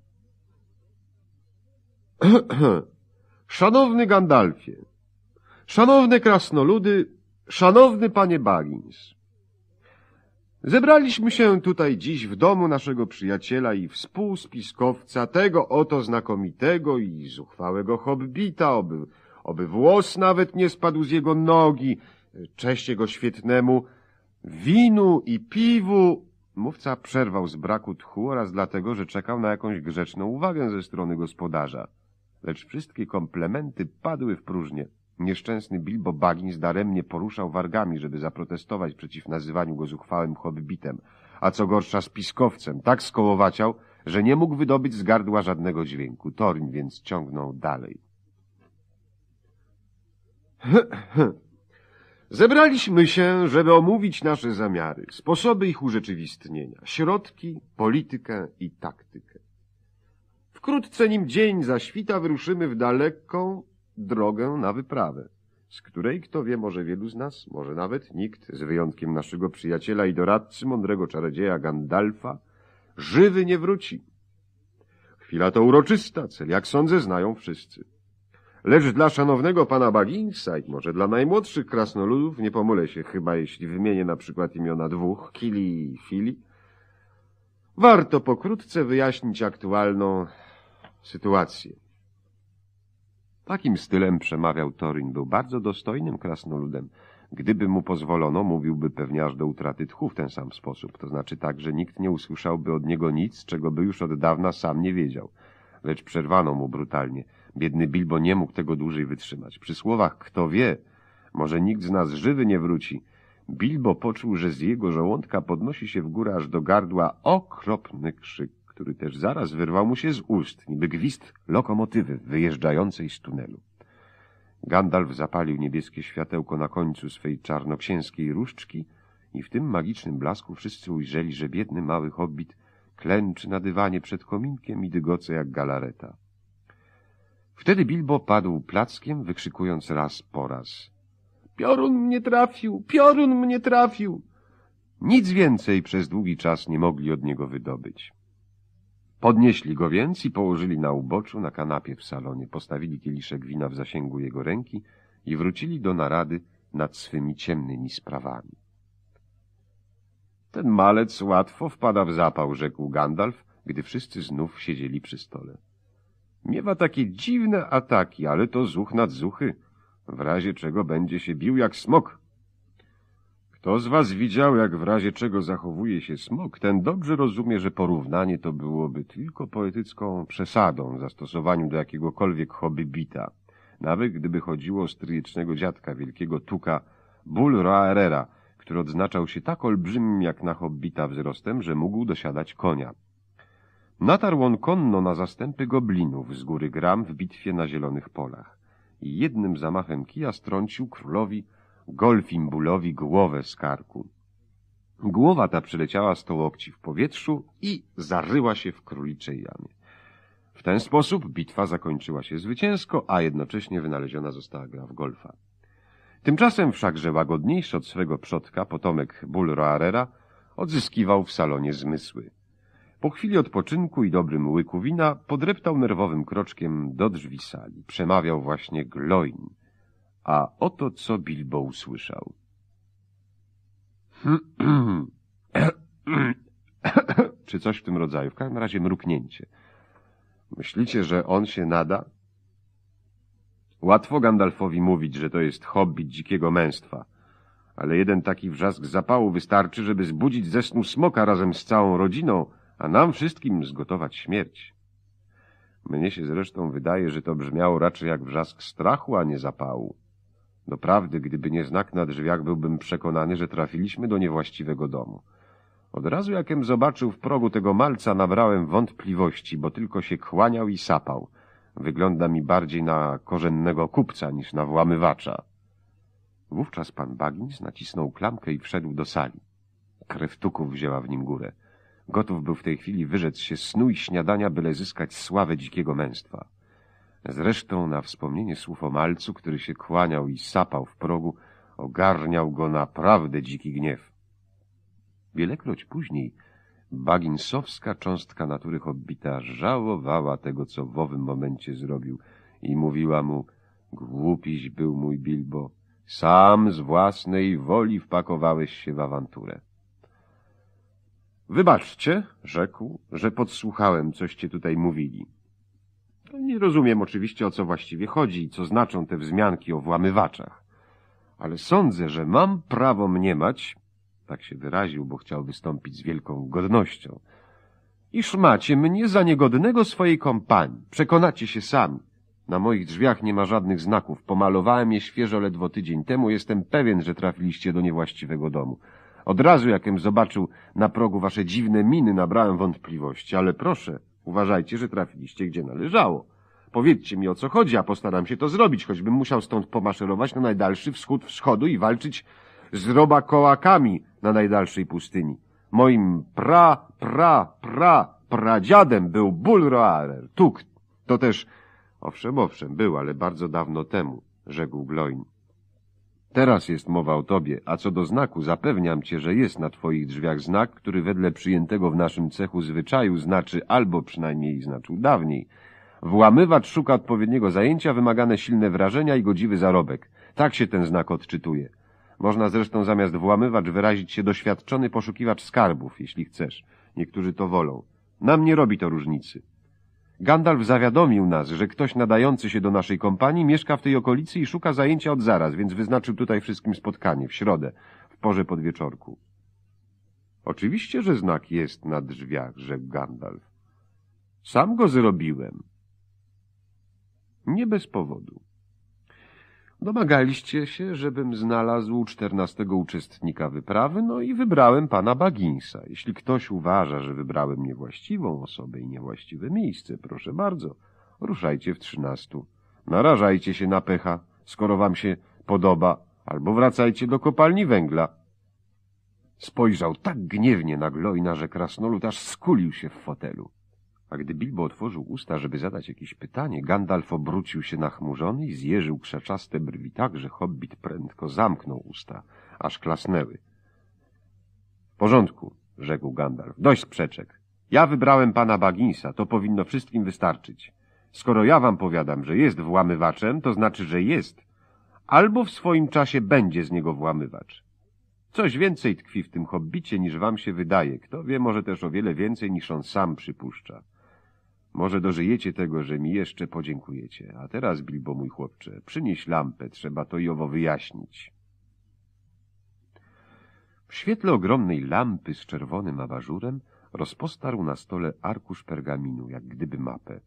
Szanowny Gandalfie, szanowne krasnoludy, szanowny panie Bagins. Zebraliśmy się tutaj dziś w domu naszego przyjaciela i współspiskowca, tego oto znakomitego i zuchwałego hobbita, oby, oby włos nawet nie spadł z jego nogi, Cześć jego świetnemu winu i piwu. Mówca przerwał z braku tchu oraz dlatego, że czekał na jakąś grzeczną uwagę ze strony gospodarza. Lecz wszystkie komplementy padły w próżnię. Nieszczęsny Bilbo Baggins daremnie poruszał wargami, żeby zaprotestować przeciw nazywaniu go zuchwałym hobbitem, a co gorsza spiskowcem, tak skołowaciał, że nie mógł wydobyć z gardła żadnego dźwięku. Torin więc ciągnął dalej. Zebraliśmy się, żeby omówić nasze zamiary, sposoby ich urzeczywistnienia, środki, politykę i taktykę. Wkrótce, nim dzień zaświta, wyruszymy w daleką drogę na wyprawę, z której, kto wie, może wielu z nas, może nawet nikt, z wyjątkiem naszego przyjaciela i doradcy, mądrego czarodzieja Gandalfa, żywy nie wróci. Chwila to uroczysta, cel, jak sądzę, znają wszyscy. Lecz dla szanownego pana Bagginsa i może dla najmłodszych krasnoludów nie pomylę się chyba, jeśli wymienię na przykład imiona dwóch, Kili i Fili. Warto pokrótce wyjaśnić aktualną sytuację. Takim stylem przemawiał Torin. Był bardzo dostojnym krasnoludem. Gdyby mu pozwolono, mówiłby pewnie aż do utraty tchu w ten sam sposób. To znaczy tak, że nikt nie usłyszałby od niego nic, czego by już od dawna sam nie wiedział. Lecz przerwano mu brutalnie – Biedny Bilbo nie mógł tego dłużej wytrzymać. Przy słowach kto wie, może nikt z nas żywy nie wróci. Bilbo poczuł, że z jego żołądka podnosi się w górę aż do gardła okropny krzyk, który też zaraz wyrwał mu się z ust, niby gwizd lokomotywy wyjeżdżającej z tunelu. Gandalf zapalił niebieskie światełko na końcu swej czarnoksięskiej różdżki i w tym magicznym blasku wszyscy ujrzeli, że biedny mały hobbit klęczy na dywanie przed kominkiem i dygoce jak galareta. Wtedy Bilbo padł plackiem, wykrzykując raz po raz. Piorun mnie trafił, piorun mnie trafił. Nic więcej przez długi czas nie mogli od niego wydobyć. Podnieśli go więc i położyli na uboczu, na kanapie w salonie, postawili kieliszek wina w zasięgu jego ręki i wrócili do narady nad swymi ciemnymi sprawami. Ten malec łatwo wpada w zapał, rzekł Gandalf, gdy wszyscy znów siedzieli przy stole. Miewa takie dziwne ataki, ale to zuch nad zuchy. W razie czego będzie się bił jak smok. Kto z was widział, jak w razie czego zachowuje się smok, ten dobrze rozumie, że porównanie to byłoby tylko poetycką przesadą w zastosowaniu do jakiegokolwiek hobbybita. Nawet gdyby chodziło o stryjecznego dziadka, wielkiego tuka, Bull Raerera, który odznaczał się tak olbrzymim jak na hobbita wzrostem, że mógł dosiadać konia. Natarł on konno na zastępy goblinów z góry Gram w bitwie na zielonych polach i jednym zamachem kija strącił królowi Golfimbulowi głowę z karku. Głowa ta przyleciała sto łokci w powietrzu i zaryła się w króliczej jamie. W ten sposób bitwa zakończyła się zwycięsko, a jednocześnie wynaleziona została gra w golfa. Tymczasem wszakże łagodniejszy od swego przodka, potomek Bulroarera, odzyskiwał w salonie zmysły. Po chwili odpoczynku i dobrym łyku wina podreptał nerwowym kroczkiem do drzwi sali. Przemawiał właśnie Gloin. A oto co Bilbo usłyszał. Czy coś w tym rodzaju, w każdym razie mruknięcie. Myślicie, że on się nada? Łatwo Gandalfowi mówić, że to jest hobby dzikiego męstwa, ale jeden taki wrzask zapału wystarczy, żeby zbudzić ze snu smoka razem z całą rodziną, a nam wszystkim zgotować śmierć. Mnie się zresztą wydaje, że to brzmiało raczej jak wrzask strachu, a nie zapału. Doprawdy, gdyby nie znak na drzwiach, byłbym przekonany, że trafiliśmy do niewłaściwego domu. Od razu jakem zobaczył w progu tego malca, nabrałem wątpliwości, bo tylko się kłaniał i sapał. Wygląda mi bardziej na korzennego kupca niż na włamywacza. Wówczas pan Bagins nacisnął klamkę i wszedł do sali. Krew tuków wzięła w nim górę. Gotów był w tej chwili wyrzec się snu i śniadania, byle zyskać sławę dzikiego męstwa. Zresztą na wspomnienie słów o malcu, który się kłaniał i sapał w progu, ogarniał go naprawdę dziki gniew. Wielekroć później baginsowska cząstka natury hobbita żałowała tego, co w owym momencie zrobił i mówiła mu — Głupiś był mój Bilbo, sam z własnej woli wpakowałeś się w awanturę. Wybaczcie, rzekł, że podsłuchałem, coście tutaj mówili. Nie rozumiem oczywiście, o co właściwie chodzi i co znaczą te wzmianki o włamywaczach. Ale sądzę, że mam prawo mniemać, tak się wyraził, bo chciał wystąpić z wielką godnością, iż macie mnie za niegodnego swojej kompanii. Przekonacie się sami. Na moich drzwiach nie ma żadnych znaków. Pomalowałem je świeżo ledwo tydzień temu. Jestem pewien, że trafiliście do niewłaściwego domu. Od razu, jakem zobaczył na progu wasze dziwne miny, nabrałem wątpliwości, ale proszę, uważajcie, że trafiliście gdzie należało. Powiedzcie mi, o co chodzi, a postaram się to zrobić, choćbym musiał stąd pomaszerować na najdalszy wschód wschodu i walczyć z robakołakami na najdalszej pustyni. Moim pra, pra, pra, pradziadem był Roarer, Tuk. To też, owszem, owszem, był, ale bardzo dawno temu, rzekł Gloin. Teraz jest mowa o tobie, a co do znaku, zapewniam cię, że jest na twoich drzwiach znak, który wedle przyjętego w naszym cechu zwyczaju znaczy albo przynajmniej znaczył dawniej. Włamywacz szuka odpowiedniego zajęcia, wymagane silne wrażenia i godziwy zarobek. Tak się ten znak odczytuje. Można zresztą zamiast włamywacz wyrazić się doświadczony poszukiwacz skarbów, jeśli chcesz. Niektórzy to wolą. Nam nie robi to różnicy. Gandalf zawiadomił nas, że ktoś nadający się do naszej kompanii mieszka w tej okolicy i szuka zajęcia od zaraz, więc wyznaczył tutaj wszystkim spotkanie w środę, w porze podwieczorku. Oczywiście, że znak jest na drzwiach, rzekł Gandalf. Sam go zrobiłem. Nie bez powodu. Domagaliście się, żebym znalazł czternastego uczestnika wyprawy, no i wybrałem pana Baginsa. Jeśli ktoś uważa, że wybrałem niewłaściwą osobę i niewłaściwe miejsce, proszę bardzo, ruszajcie w trzynastu. Narażajcie się na pecha, skoro wam się podoba, albo wracajcie do kopalni węgla. Spojrzał tak gniewnie na Glojna, że krasnolud aż skulił się w fotelu. A gdy Bilbo otworzył usta, żeby zadać jakieś pytanie, Gandalf obrócił się nachmurzony i zjeżył krzaczaste brwi tak, że hobbit prędko zamknął usta, aż klasnęły. — W porządku — rzekł Gandalf. — Dość sprzeczek. Ja wybrałem pana Baginsa, to powinno wszystkim wystarczyć. Skoro ja wam powiadam, że jest włamywaczem, to znaczy, że jest. Albo w swoim czasie będzie z niego włamywacz. Coś więcej tkwi w tym hobbicie niż wam się wydaje. Kto wie, może też o wiele więcej niż on sam przypuszcza. Może dożyjecie tego, że mi jeszcze podziękujecie. A teraz, Bilbo, mój chłopcze, przynieś lampę, trzeba to i owo wyjaśnić. W świetle ogromnej lampy z czerwonym abażurem rozpostarł na stole arkusz pergaminu, jak gdyby mapę.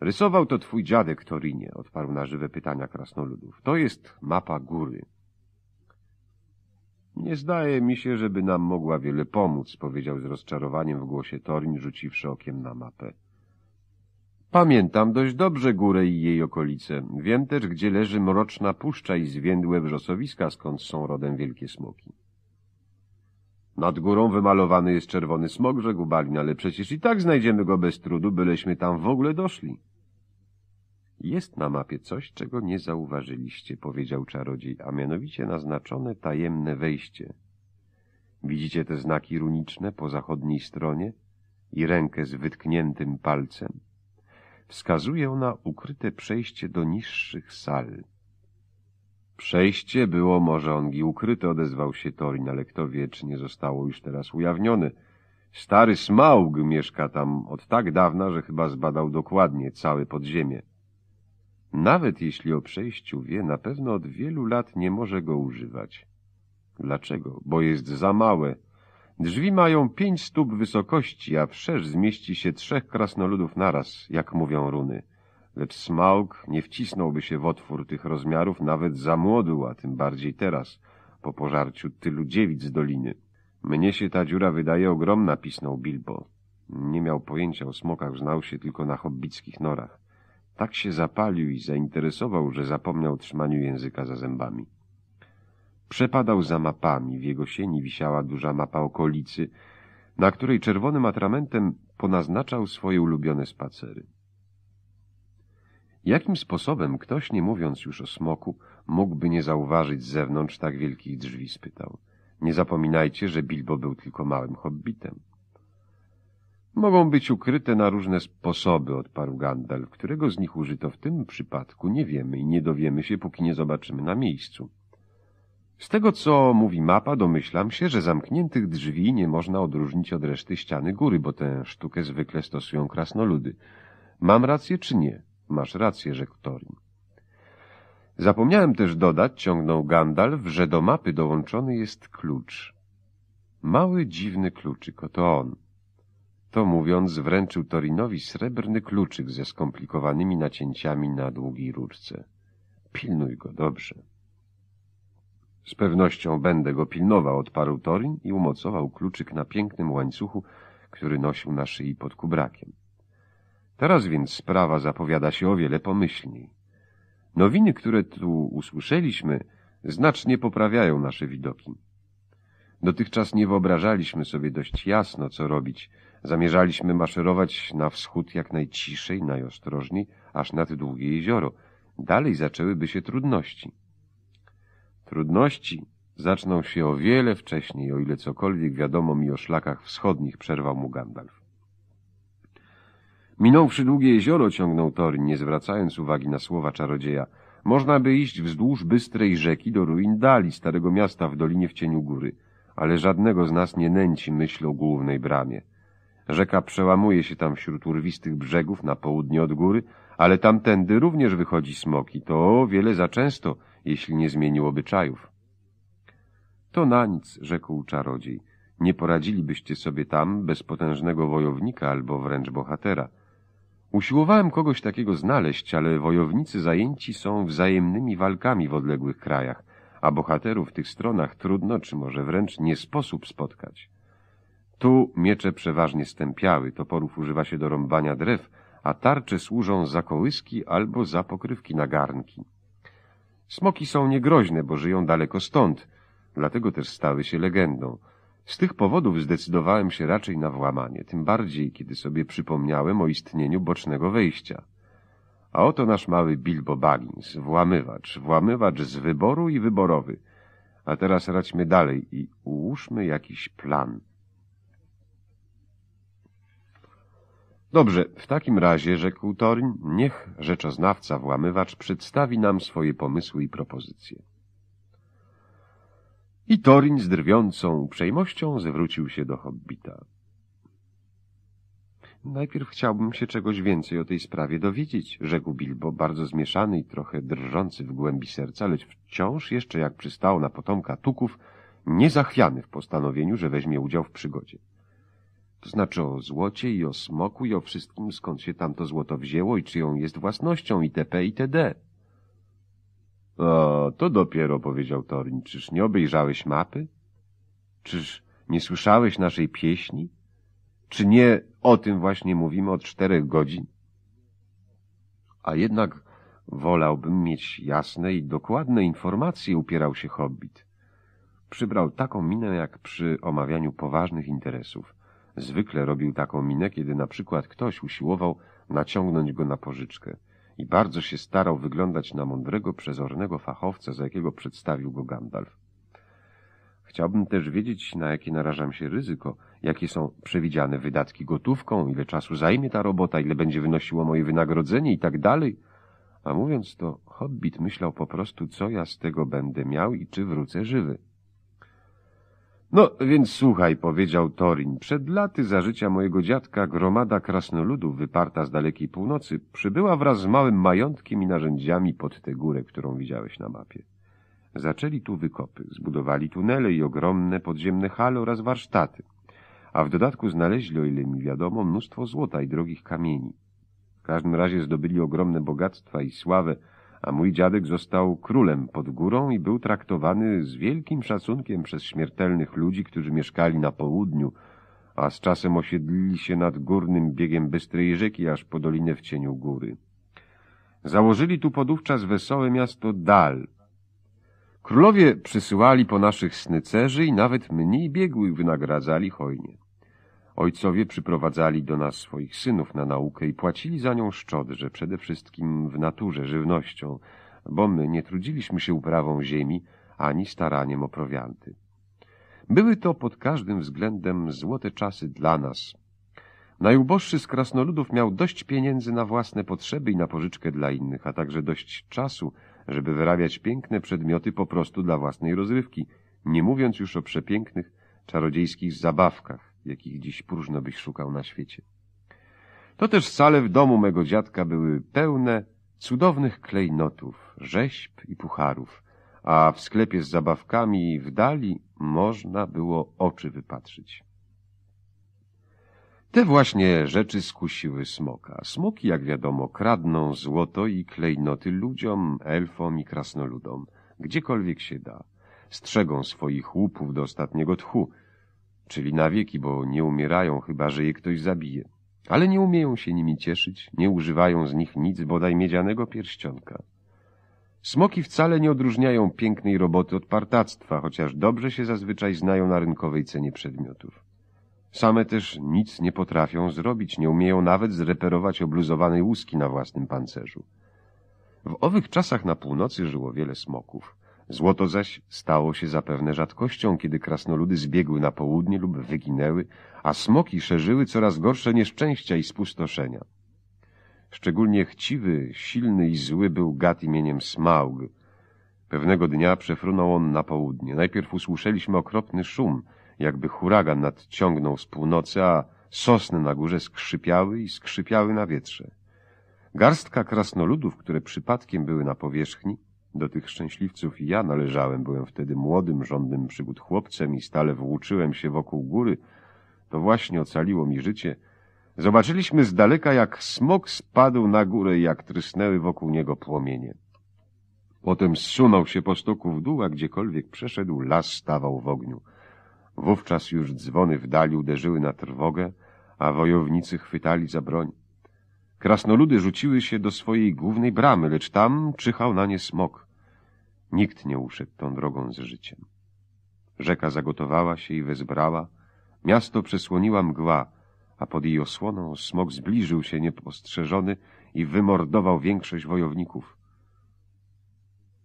Rysował to twój dziadek, Torinie, odparł na żywe pytania krasnoludów. To jest mapa góry. Nie zdaje mi się, żeby nam mogła wiele pomóc, powiedział z rozczarowaniem w głosie Torin, rzuciwszy okiem na mapę. Pamiętam dość dobrze górę i jej okolice. Wiem też, gdzie leży mroczna puszcza i zwiędłe wrzosowiska, skąd są rodem wielkie smoki. Nad górą wymalowany jest czerwony smok, rzekł Balin, ale przecież i tak znajdziemy go bez trudu, byleśmy tam w ogóle doszli. Jest na mapie coś, czego nie zauważyliście, powiedział czarodziej, a mianowicie naznaczone tajemne wejście. Widzicie te znaki runiczne po zachodniej stronie i rękę z wytkniętym palcem? Wskazuje ona ukryte przejście do niższych sal. Przejście było może ongi ukryte, odezwał się Torin, ale kto wie, czy nie zostało już teraz ujawnione. Stary Smaug mieszka tam od tak dawna, że chyba zbadał dokładnie całe podziemie. Nawet jeśli o przejściu wie, na pewno od wielu lat nie może go używać. Dlaczego? Bo jest za małe. Drzwi mają pięć stóp wysokości, a wszerz zmieści się trzech krasnoludów naraz, jak mówią runy. Lecz Smaug nie wcisnąłby się w otwór tych rozmiarów nawet za młodu, a tym bardziej teraz, po pożarciu tylu dziewic z doliny. Mnie się ta dziura wydaje ogromna, pisnął Bilbo. Nie miał pojęcia o smokach, znał się tylko na hobbickich norach. Tak się zapalił i zainteresował, że zapomniał trzymaniu języka za zębami. Przepadał za mapami, w jego sieni wisiała duża mapa okolicy, na której czerwonym atramentem ponaznaczał swoje ulubione spacery. Jakim sposobem ktoś, nie mówiąc już o smoku, mógłby nie zauważyć z zewnątrz tak wielkich drzwi, spytał. Nie zapominajcie, że Bilbo był tylko małym hobbitem. Mogą być ukryte na różne sposoby, odparł Gandalf. Którego z nich użyto w tym przypadku, nie wiemy i nie dowiemy się, póki nie zobaczymy na miejscu. Z tego, co mówi mapa, domyślam się, że zamkniętych drzwi nie można odróżnić od reszty ściany góry, bo tę sztukę zwykle stosują krasnoludy. Mam rację czy nie? Masz rację, rzekł Torin. Zapomniałem też dodać, ciągnął Gandalf, że do mapy dołączony jest klucz. Mały, dziwny kluczyk, oto on. To mówiąc, wręczył Torinowi srebrny kluczyk ze skomplikowanymi nacięciami na długiej rurce. Pilnuj go dobrze. Z pewnością będę go pilnował, odparł Torin i umocował kluczyk na pięknym łańcuchu, który nosił na szyi pod kubrakiem. Teraz więc sprawa zapowiada się o wiele pomyślniej. Nowiny, które tu usłyszeliśmy, znacznie poprawiają nasze widoki. Dotychczas nie wyobrażaliśmy sobie dość jasno, co robić – Zamierzaliśmy maszerować na wschód jak najciszej, najostrożniej, aż nad długie jezioro. Dalej zaczęłyby się trudności. Trudności zaczną się o wiele wcześniej, o ile cokolwiek wiadomo mi o szlakach wschodnich, przerwał mu Gandalf. Minąwszy długie jezioro, ciągnął Torin, nie zwracając uwagi na słowa czarodzieja. Można by iść wzdłuż bystrej rzeki do ruin Dali, starego miasta w dolinie w cieniu góry, ale żadnego z nas nie nęci myśl o głównej bramie. Rzeka przełamuje się tam wśród urwistych brzegów na południe od góry, ale tamtędy również wychodzi smok i to o wiele za często, jeśli nie zmienił obyczajów. To na nic, rzekł czarodziej. Nie poradzilibyście sobie tam bez potężnego wojownika albo wręcz bohatera. Usiłowałem kogoś takiego znaleźć, ale wojownicy zajęci są wzajemnymi walkami w odległych krajach, a bohaterów w tych stronach trudno czy może wręcz nie sposób spotkać. Tu miecze przeważnie stępiały, toporów używa się do rąbania drew, a tarcze służą za kołyski albo za pokrywki na garnki. Smoki są niegroźne, bo żyją daleko stąd, dlatego też stały się legendą. Z tych powodów zdecydowałem się raczej na włamanie, tym bardziej, kiedy sobie przypomniałem o istnieniu bocznego wejścia. A oto nasz mały Bilbo Baggins, włamywacz, włamywacz z wyboru i wyborowy. A teraz radźmy dalej i ułóżmy jakiś plan. Dobrze, w takim razie, rzekł Torin, niech rzeczoznawca włamywacz przedstawi nam swoje pomysły i propozycje. I Torin z drwiącą uprzejmością zwrócił się do hobbita. Najpierw chciałbym się czegoś więcej o tej sprawie dowiedzieć, rzekł Bilbo, bardzo zmieszany i trochę drżący w głębi serca, lecz wciąż jeszcze jak przystało na potomka tuków, niezachwiany w postanowieniu, że weźmie udział w przygodzie. To znaczy o złocie i o smoku i o wszystkim, skąd się tamto złoto wzięło i czyją jest własnością itp. itd. O, to dopiero, powiedział Torin. Czyż nie obejrzałeś mapy? Czyż nie słyszałeś naszej pieśni? Czy nie o tym właśnie mówimy od czterech godzin? A jednak wolałbym mieć jasne i dokładne informacje, upierał się hobbit. Przybrał taką minę jak przy omawianiu poważnych interesów. Zwykle robił taką minę, kiedy na przykład ktoś usiłował naciągnąć go na pożyczkę i bardzo się starał wyglądać na mądrego, przezornego fachowca, za jakiego przedstawił go Gandalf. Chciałbym też wiedzieć, na jakie narażam się ryzyko, jakie są przewidziane wydatki gotówką, ile czasu zajmie ta robota, ile będzie wynosiło moje wynagrodzenie i tak dalej. A mówiąc to, Hobbit myślał po prostu, co ja z tego będę miał i czy wrócę żywy. No, więc słuchaj, powiedział Torin. Przed laty za życia mojego dziadka gromada krasnoludów wyparta z dalekiej północy przybyła wraz z małym majątkiem i narzędziami pod tę górę, którą widziałeś na mapie. Zaczęli tu wykopy, zbudowali tunele i ogromne podziemne hale oraz warsztaty. A w dodatku znaleźli, o ile mi wiadomo, mnóstwo złota i drogich kamieni. W każdym razie zdobyli ogromne bogactwa i sławę, a mój dziadek został królem pod górą i był traktowany z wielkim szacunkiem przez śmiertelnych ludzi, którzy mieszkali na południu, a z czasem osiedlili się nad górnym biegiem Bystrej rzeki, aż po dolinę w cieniu góry. Założyli tu podówczas wesołe miasto Dal. Królowie przysyłali po naszych snycerzy i nawet mniej biegłych wynagradzali hojnie. Ojcowie przyprowadzali do nas swoich synów na naukę i płacili za nią szczodrze, przede wszystkim w naturze, żywnością, bo my nie trudziliśmy się uprawą ziemi ani staraniem o prowianty. Były to pod każdym względem złote czasy dla nas. Najuboższy z krasnoludów miał dość pieniędzy na własne potrzeby i na pożyczkę dla innych, a także dość czasu, żeby wyrabiać piękne przedmioty po prostu dla własnej rozrywki, nie mówiąc już o przepięknych, czarodziejskich zabawkach, jakich dziś próżno byś szukał na świecie. To też sale w domu mego dziadka były pełne cudownych klejnotów, rzeźb i pucharów, a w sklepie z zabawkami w dali można było oczy wypatrzyć. Te właśnie rzeczy skusiły smoka. Smoki, jak wiadomo, kradną złoto i klejnoty ludziom, elfom i krasnoludom, gdziekolwiek się da. Strzegą swoich łupów do ostatniego tchu, czyli na wieki, bo nie umierają, chyba że je ktoś zabije. Ale nie umieją się nimi cieszyć, nie używają z nich nic, bodaj miedzianego pierścionka. Smoki wcale nie odróżniają pięknej roboty od partactwa, chociaż dobrze się zazwyczaj znają na rynkowej cenie przedmiotów. Same też nic nie potrafią zrobić, nie umieją nawet zreperować obluzowanej łuski na własnym pancerzu. W owych czasach na północy żyło wiele smoków. Złoto zaś stało się zapewne rzadkością, kiedy krasnoludy zbiegły na południe lub wyginęły, a smoki szerzyły coraz gorsze nieszczęścia i spustoszenia. Szczególnie chciwy, silny i zły był gad imieniem Smaug. Pewnego dnia przefrunął on na południe. Najpierw usłyszeliśmy okropny szum, jakby huragan nadciągnął z północy, a sosny na górze skrzypiały i skrzypiały na wietrze. Garstka krasnoludów, które przypadkiem były na powierzchni, do tych szczęśliwców i ja należałem, byłem wtedy młodym, żądnym przygód chłopcem i stale włóczyłem się wokół góry. To właśnie ocaliło mi życie. Zobaczyliśmy z daleka, jak smok spadł na górę i jak trysnęły wokół niego płomienie. Potem zsunął się po stoku w dół, a gdziekolwiek przeszedł, las stawał w ogniu. Wówczas już dzwony w dali uderzyły na trwogę, a wojownicy chwytali za broń. Krasnoludy rzuciły się do swojej głównej bramy, lecz tam czyhał na nie smok. Nikt nie uszedł tą drogą z życiem. Rzeka zagotowała się i wezbrała, miasto przesłoniła mgła, a pod jej osłoną smok zbliżył się niepostrzeżony i wymordował większość wojowników.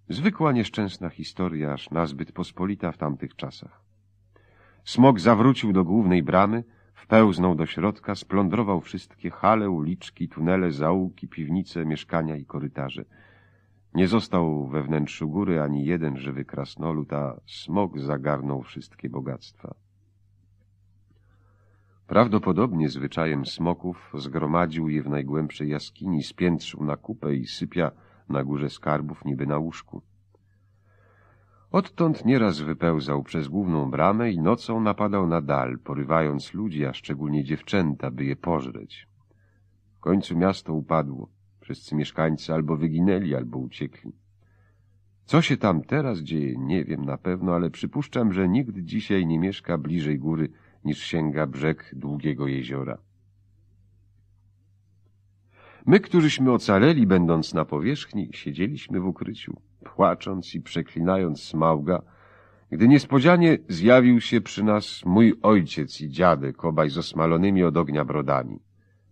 Zwykła nieszczęsna historia, aż nazbyt pospolita w tamtych czasach. Smok zawrócił do głównej bramy, wpełznął do środka, splądrował wszystkie hale, uliczki, tunele, zaułki, piwnice, mieszkania i korytarze – nie został we wnętrzu góry ani jeden żywy krasnolud, a smok zagarnął wszystkie bogactwa. Prawdopodobnie zwyczajem smoków zgromadził je w najgłębszej jaskini, spiętrzył na kupę i sypia na górze skarbów niby na łóżku. Odtąd nieraz wypełzał przez główną bramę i nocą napadał na dal, porywając ludzi, a szczególnie dziewczęta, by je pożreć. W końcu miasto upadło. Wszyscy mieszkańcy albo wyginęli, albo uciekli. Co się tam teraz dzieje, nie wiem na pewno, ale przypuszczam, że nikt dzisiaj nie mieszka bliżej góry, niż sięga brzeg długiego jeziora. My, którzyśmy ocaleli, będąc na powierzchni, siedzieliśmy w ukryciu, płacząc i przeklinając Smauga, gdy niespodzianie zjawił się przy nas mój ojciec i dziadek, obaj z osmalonymi od ognia brodami.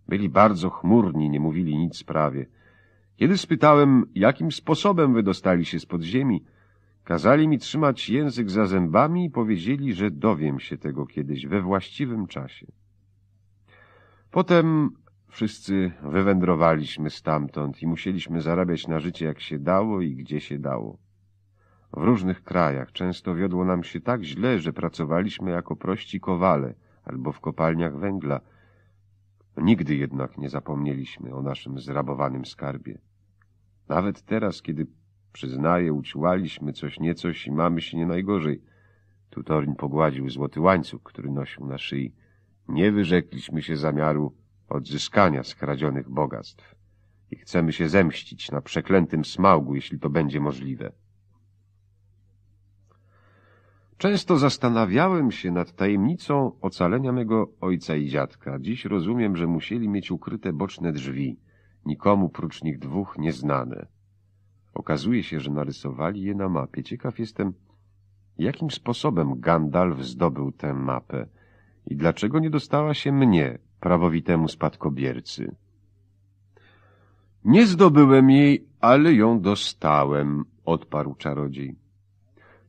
Byli bardzo chmurni, nie mówili nic prawie. Kiedy spytałem, jakim sposobem wydostali się z podziemi, kazali mi trzymać język za zębami i powiedzieli, że dowiem się tego kiedyś we właściwym czasie. Potem wszyscy wywędrowaliśmy stamtąd i musieliśmy zarabiać na życie jak się dało i gdzie się dało. W różnych krajach często wiodło nam się tak źle, że pracowaliśmy jako prości kowale albo w kopalniach węgla – Nigdy jednak nie zapomnieliśmy o naszym zrabowanym skarbie. Nawet teraz, kiedy, przyznaję, uciłaliśmy coś niecoś i mamy się nie najgorzej, Tutorin pogładził złoty łańcuch, który nosił na szyi, nie wyrzekliśmy się zamiaru odzyskania skradzionych bogactw i chcemy się zemścić na przeklętym smaugu, jeśli to będzie możliwe. Często zastanawiałem się nad tajemnicą ocalenia mego ojca i dziadka. Dziś rozumiem, że musieli mieć ukryte boczne drzwi, nikomu prócz nich dwóch nieznane. Okazuje się, że narysowali je na mapie. Ciekaw jestem, jakim sposobem Gandalf zdobył tę mapę i dlaczego nie dostała się mnie, prawowitemu spadkobiercy. Nie zdobyłem jej, ale ją dostałem, odparł czarodziej.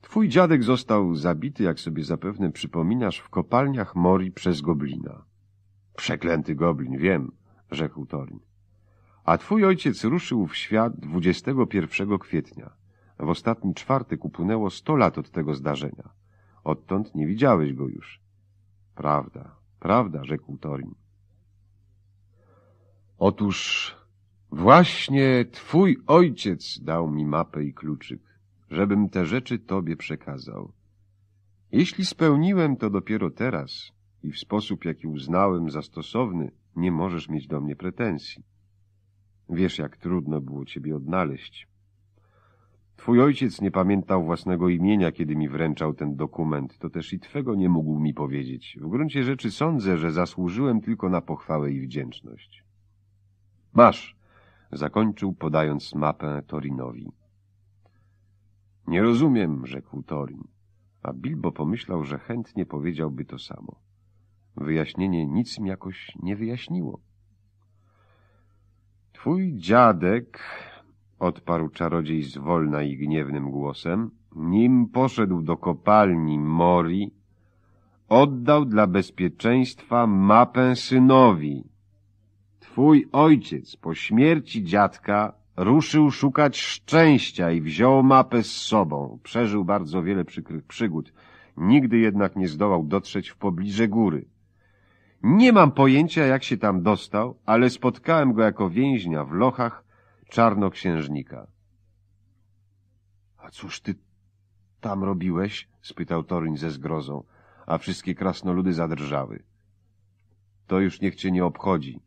Twój dziadek został zabity, jak sobie zapewne przypominasz, w kopalniach Mori przez goblina. Przeklęty goblin, wiem, rzekł Torin. A twój ojciec ruszył w świat 21 kwietnia. W ostatni czwartek upłynęło 100 lat od tego zdarzenia. Odtąd nie widziałeś go już. Prawda, prawda, rzekł Torin. Otóż właśnie twój ojciec dał mi mapę i kluczyk żebym te rzeczy Tobie przekazał. Jeśli spełniłem to dopiero teraz i w sposób, jaki uznałem za stosowny, nie możesz mieć do mnie pretensji. Wiesz, jak trudno było Ciebie odnaleźć. Twój ojciec nie pamiętał własnego imienia, kiedy mi wręczał ten dokument, to też i Twego nie mógł mi powiedzieć. W gruncie rzeczy sądzę, że zasłużyłem tylko na pochwałę i wdzięczność. Masz! Zakończył, podając mapę Torinowi. Nie rozumiem, rzekł Torin, a Bilbo pomyślał, że chętnie powiedziałby to samo. Wyjaśnienie nic mi jakoś nie wyjaśniło. Twój dziadek, odparł czarodziej zwolna i gniewnym głosem, nim poszedł do kopalni Mori, oddał dla bezpieczeństwa mapę synowi. Twój ojciec po śmierci dziadka Ruszył szukać szczęścia i wziął mapę z sobą. Przeżył bardzo wiele przykrych przygód. Nigdy jednak nie zdołał dotrzeć w pobliże góry. Nie mam pojęcia, jak się tam dostał, ale spotkałem go jako więźnia w lochach czarnoksiężnika. — A cóż ty tam robiłeś? — spytał Torin ze zgrozą, a wszystkie krasnoludy zadrżały. — To już niech cię nie obchodzi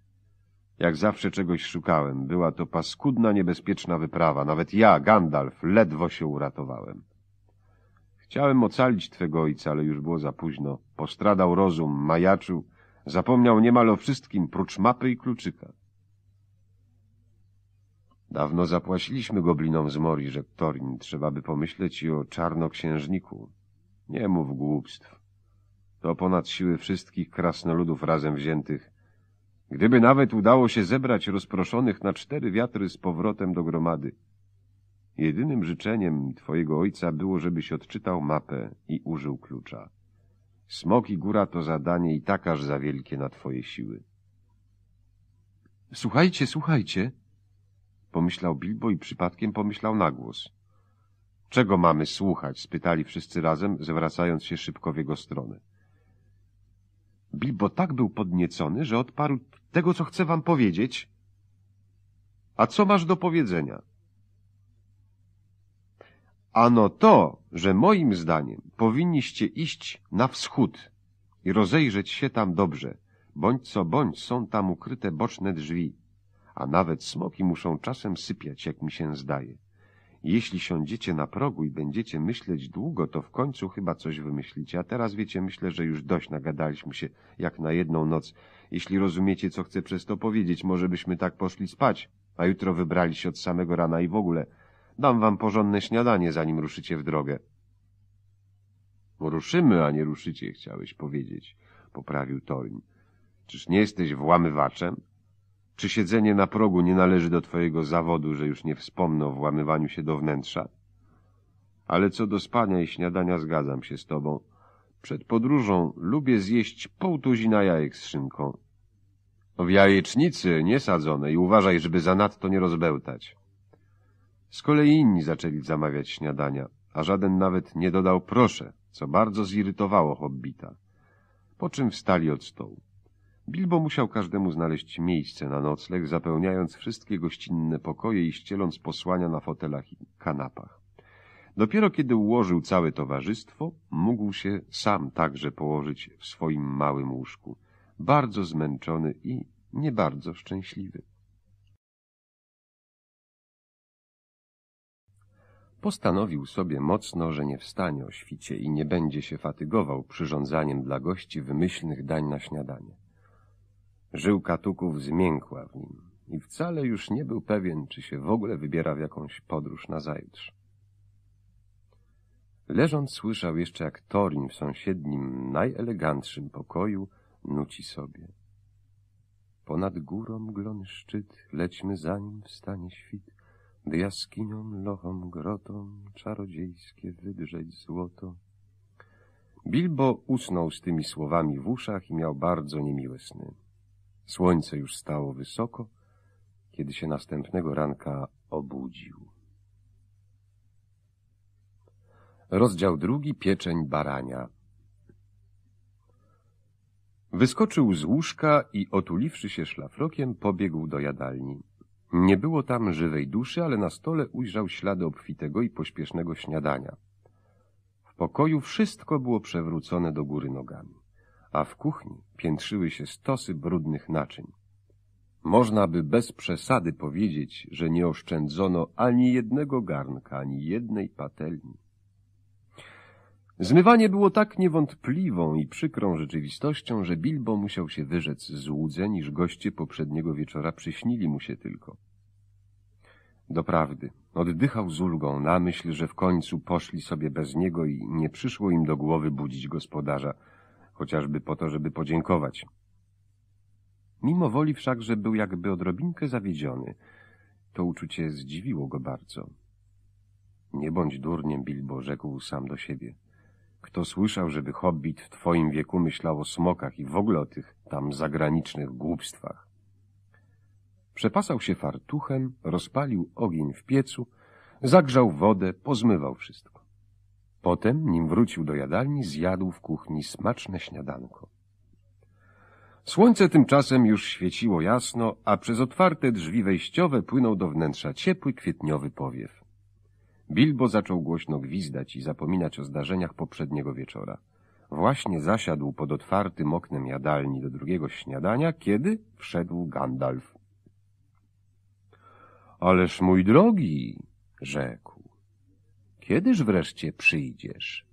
jak zawsze czegoś szukałem. Była to paskudna, niebezpieczna wyprawa. Nawet ja, Gandalf, ledwo się uratowałem. Chciałem ocalić twego ojca, ale już było za późno. Postradał rozum, majaczył, zapomniał niemal o wszystkim, prócz mapy i kluczyka. Dawno zapłaciliśmy goblinom z mori, rzekł Torin. Trzeba by pomyśleć i o czarnoksiężniku. Nie mów głupstw. To ponad siły wszystkich krasnoludów razem wziętych Gdyby nawet udało się zebrać rozproszonych na cztery wiatry z powrotem do gromady. Jedynym życzeniem twojego ojca było, żebyś odczytał mapę i użył klucza. Smok i góra to zadanie i tak aż za wielkie na twoje siły. Słuchajcie, słuchajcie, pomyślał Bilbo i przypadkiem pomyślał na głos. Czego mamy słuchać? spytali wszyscy razem, zwracając się szybko w jego stronę. Bilbo tak był podniecony, że odparł tego, co chcę wam powiedzieć. A co masz do powiedzenia? Ano to, że moim zdaniem powinniście iść na wschód i rozejrzeć się tam dobrze, bądź co bądź są tam ukryte boczne drzwi, a nawet smoki muszą czasem sypiać, jak mi się zdaje. Jeśli siądziecie na progu i będziecie myśleć długo, to w końcu chyba coś wymyślicie. A teraz wiecie, myślę, że już dość nagadaliśmy się jak na jedną noc. Jeśli rozumiecie, co chcę przez to powiedzieć, może byśmy tak poszli spać, a jutro wybrali się od samego rana i w ogóle. Dam wam porządne śniadanie, zanim ruszycie w drogę. Ruszymy, a nie ruszycie, chciałeś powiedzieć, poprawił Torin. Czyż nie jesteś włamywaczem? Czy siedzenie na progu nie należy do twojego zawodu, że już nie wspomnę o włamywaniu się do wnętrza? Ale co do spania i śniadania zgadzam się z tobą. Przed podróżą lubię zjeść półtuzina jajek z szynką. W jajecznicy niesadzone i uważaj, żeby zanadto nie rozbełtać. Z kolei inni zaczęli zamawiać śniadania, a żaden nawet nie dodał proszę, co bardzo zirytowało hobbita. Po czym wstali od stołu. Bilbo musiał każdemu znaleźć miejsce na nocleg, zapełniając wszystkie gościnne pokoje i ścieląc posłania na fotelach i kanapach. Dopiero kiedy ułożył całe towarzystwo, mógł się sam także położyć w swoim małym łóżku, bardzo zmęczony i nie bardzo szczęśliwy. Postanowił sobie mocno, że nie wstanie o świcie i nie będzie się fatygował przyrządzaniem dla gości wymyślnych dań na śniadanie. Żył katuków zmiękła w nim i wcale już nie był pewien, czy się w ogóle wybiera w jakąś podróż nazajutrz. Leżąc słyszał jeszcze, jak Torin w sąsiednim, najelegantszym pokoju nuci sobie. Ponad górą glony szczyt, lećmy zanim wstanie świt, gdy jaskinią, lochom, grotą czarodziejskie wydrzeć złoto. Bilbo usnął z tymi słowami w uszach i miał bardzo niemiłe sny. Słońce już stało wysoko, kiedy się następnego ranka obudził. Rozdział drugi Pieczeń barania Wyskoczył z łóżka i otuliwszy się szlafrokiem, pobiegł do jadalni. Nie było tam żywej duszy, ale na stole ujrzał ślady obfitego i pośpiesznego śniadania. W pokoju wszystko było przewrócone do góry nogami a w kuchni piętrzyły się stosy brudnych naczyń. Można by bez przesady powiedzieć, że nie oszczędzono ani jednego garnka, ani jednej patelni. Zmywanie było tak niewątpliwą i przykrą rzeczywistością, że Bilbo musiał się wyrzec złudzeń, iż goście poprzedniego wieczora przyśnili mu się tylko. Doprawdy, oddychał z ulgą na myśl, że w końcu poszli sobie bez niego i nie przyszło im do głowy budzić gospodarza – chociażby po to, żeby podziękować. Mimo woli wszakże był jakby odrobinkę zawiedziony. To uczucie zdziwiło go bardzo. Nie bądź durniem, Bilbo, rzekł sam do siebie. Kto słyszał, żeby hobbit w twoim wieku myślał o smokach i w ogóle o tych tam zagranicznych głupstwach? Przepasał się fartuchem, rozpalił ogień w piecu, zagrzał wodę, pozmywał wszystko. Potem, nim wrócił do jadalni, zjadł w kuchni smaczne śniadanko. Słońce tymczasem już świeciło jasno, a przez otwarte drzwi wejściowe płynął do wnętrza ciepły, kwietniowy powiew. Bilbo zaczął głośno gwizdać i zapominać o zdarzeniach poprzedniego wieczora. Właśnie zasiadł pod otwartym oknem jadalni do drugiego śniadania, kiedy wszedł Gandalf. — Ależ mój drogi — rzekł. Kiedyż wreszcie przyjdziesz?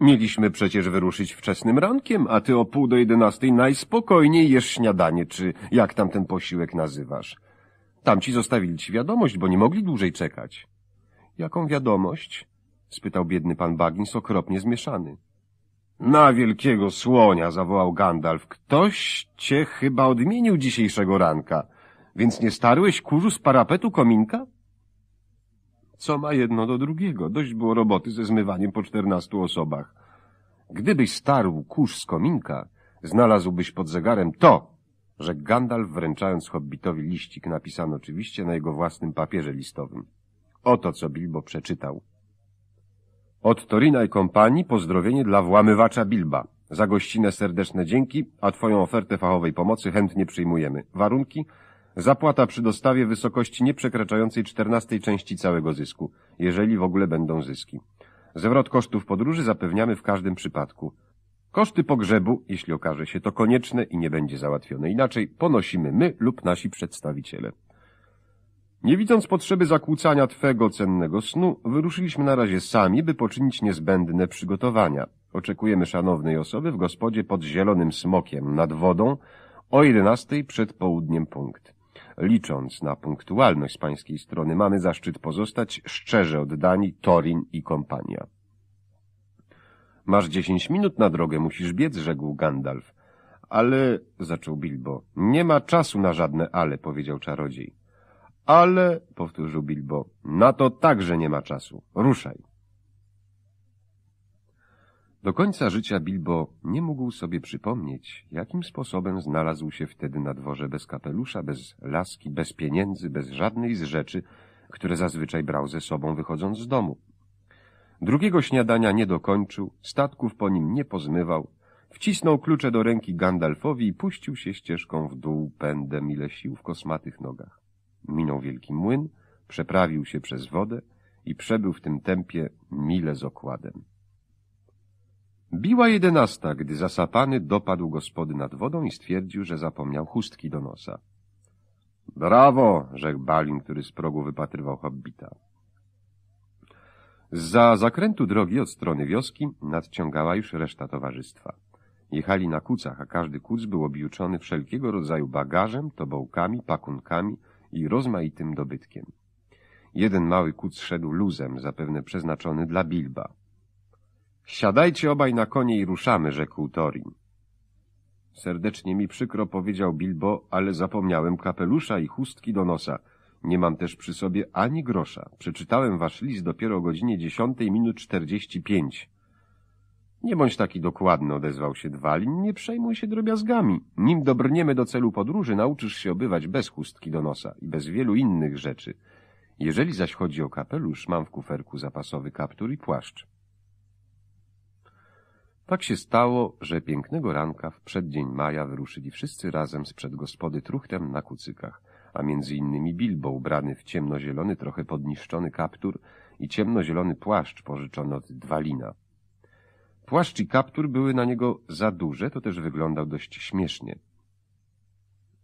Mieliśmy przecież wyruszyć wczesnym rankiem, a ty o pół do jedenastej najspokojniej jesz śniadanie, czy jak tam ten posiłek nazywasz. Tamci zostawili ci wiadomość, bo nie mogli dłużej czekać. Jaką wiadomość? spytał biedny pan Baggins okropnie zmieszany. Na wielkiego słonia, zawołał Gandalf. Ktoś cię chyba odmienił dzisiejszego ranka. Więc nie starłeś kurzu z parapetu kominka? co ma jedno do drugiego. Dość było roboty ze zmywaniem po czternastu osobach. Gdybyś starł kurz z kominka, znalazłbyś pod zegarem to, że Gandalf, wręczając hobbitowi liścik, napisany oczywiście na jego własnym papierze listowym. Oto, co Bilbo przeczytał. Od Torina i kompanii pozdrowienie dla włamywacza Bilba. Za gościnę serdeczne dzięki, a twoją ofertę fachowej pomocy chętnie przyjmujemy. Warunki? Zapłata przy dostawie wysokości nieprzekraczającej czternastej części całego zysku, jeżeli w ogóle będą zyski. Zwrot kosztów podróży zapewniamy w każdym przypadku. Koszty pogrzebu, jeśli okaże się to konieczne i nie będzie załatwione inaczej, ponosimy my lub nasi przedstawiciele. Nie widząc potrzeby zakłócania Twego cennego snu, wyruszyliśmy na razie sami, by poczynić niezbędne przygotowania. Oczekujemy szanownej osoby w gospodzie pod Zielonym Smokiem nad wodą o 11 przed południem punkt. Licząc na punktualność z pańskiej strony, mamy zaszczyt pozostać szczerze oddani Torin i kompania. Masz dziesięć minut na drogę, musisz biec, rzekł Gandalf. Ale, zaczął Bilbo, nie ma czasu na żadne ale, powiedział czarodziej. Ale, powtórzył Bilbo, na to także nie ma czasu. Ruszaj. Do końca życia Bilbo nie mógł sobie przypomnieć, jakim sposobem znalazł się wtedy na dworze bez kapelusza, bez laski, bez pieniędzy, bez żadnej z rzeczy, które zazwyczaj brał ze sobą wychodząc z domu. Drugiego śniadania nie dokończył, statków po nim nie pozmywał, wcisnął klucze do ręki Gandalfowi i puścił się ścieżką w dół pędem ile sił w kosmatych nogach. Minął wielki młyn, przeprawił się przez wodę i przebył w tym tempie mile z okładem. Biła jedenasta, gdy zasapany dopadł gospody nad wodą i stwierdził, że zapomniał chustki do nosa. — Brawo! — rzekł Balin, który z progu wypatrywał hobbita. Za zakrętu drogi od strony wioski nadciągała już reszta towarzystwa. Jechali na kucach, a każdy kuc był objuczony wszelkiego rodzaju bagażem, tobołkami, pakunkami i rozmaitym dobytkiem. Jeden mały kuc szedł luzem, zapewne przeznaczony dla Bilba. Siadajcie obaj na konie i ruszamy, rzekł Torin. Serdecznie mi przykro, powiedział Bilbo, ale zapomniałem kapelusza i chustki do nosa. Nie mam też przy sobie ani grosza. Przeczytałem wasz list dopiero o godzinie dziesiątej minut czterdzieści pięć. Nie bądź taki dokładny, odezwał się Dwalin, nie przejmuj się drobiazgami. Nim dobrniemy do celu podróży, nauczysz się obywać bez chustki do nosa i bez wielu innych rzeczy. Jeżeli zaś chodzi o kapelusz, mam w kuferku zapasowy kaptur i płaszcz. Tak się stało, że pięknego ranka w przeddzień maja wyruszyli wszyscy razem z przed gospody truchtem na kucykach, a między innymi Bilbo ubrany w ciemnozielony, trochę podniszczony kaptur i ciemnozielony płaszcz pożyczony od Dwalina. Płaszcz i kaptur były na niego za duże, to też wyglądał dość śmiesznie.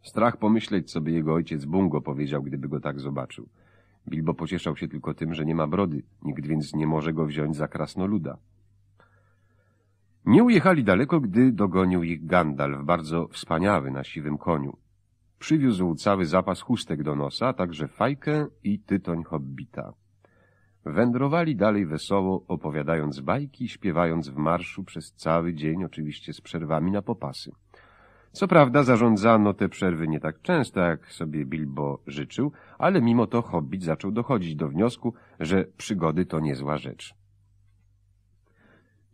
Strach pomyśleć, co by jego ojciec Bungo powiedział, gdyby go tak zobaczył. Bilbo pocieszał się tylko tym, że nie ma brody, nikt więc nie może go wziąć za krasnoluda. Nie ujechali daleko, gdy dogonił ich Gandalf, bardzo wspaniały na siwym koniu. Przywiózł cały zapas chustek do nosa, a także fajkę i tytoń hobbita. Wędrowali dalej wesoło, opowiadając bajki, śpiewając w marszu przez cały dzień, oczywiście z przerwami na popasy. Co prawda zarządzano te przerwy nie tak często, jak sobie Bilbo życzył, ale mimo to Hobbit zaczął dochodzić do wniosku, że przygody to niezła rzecz.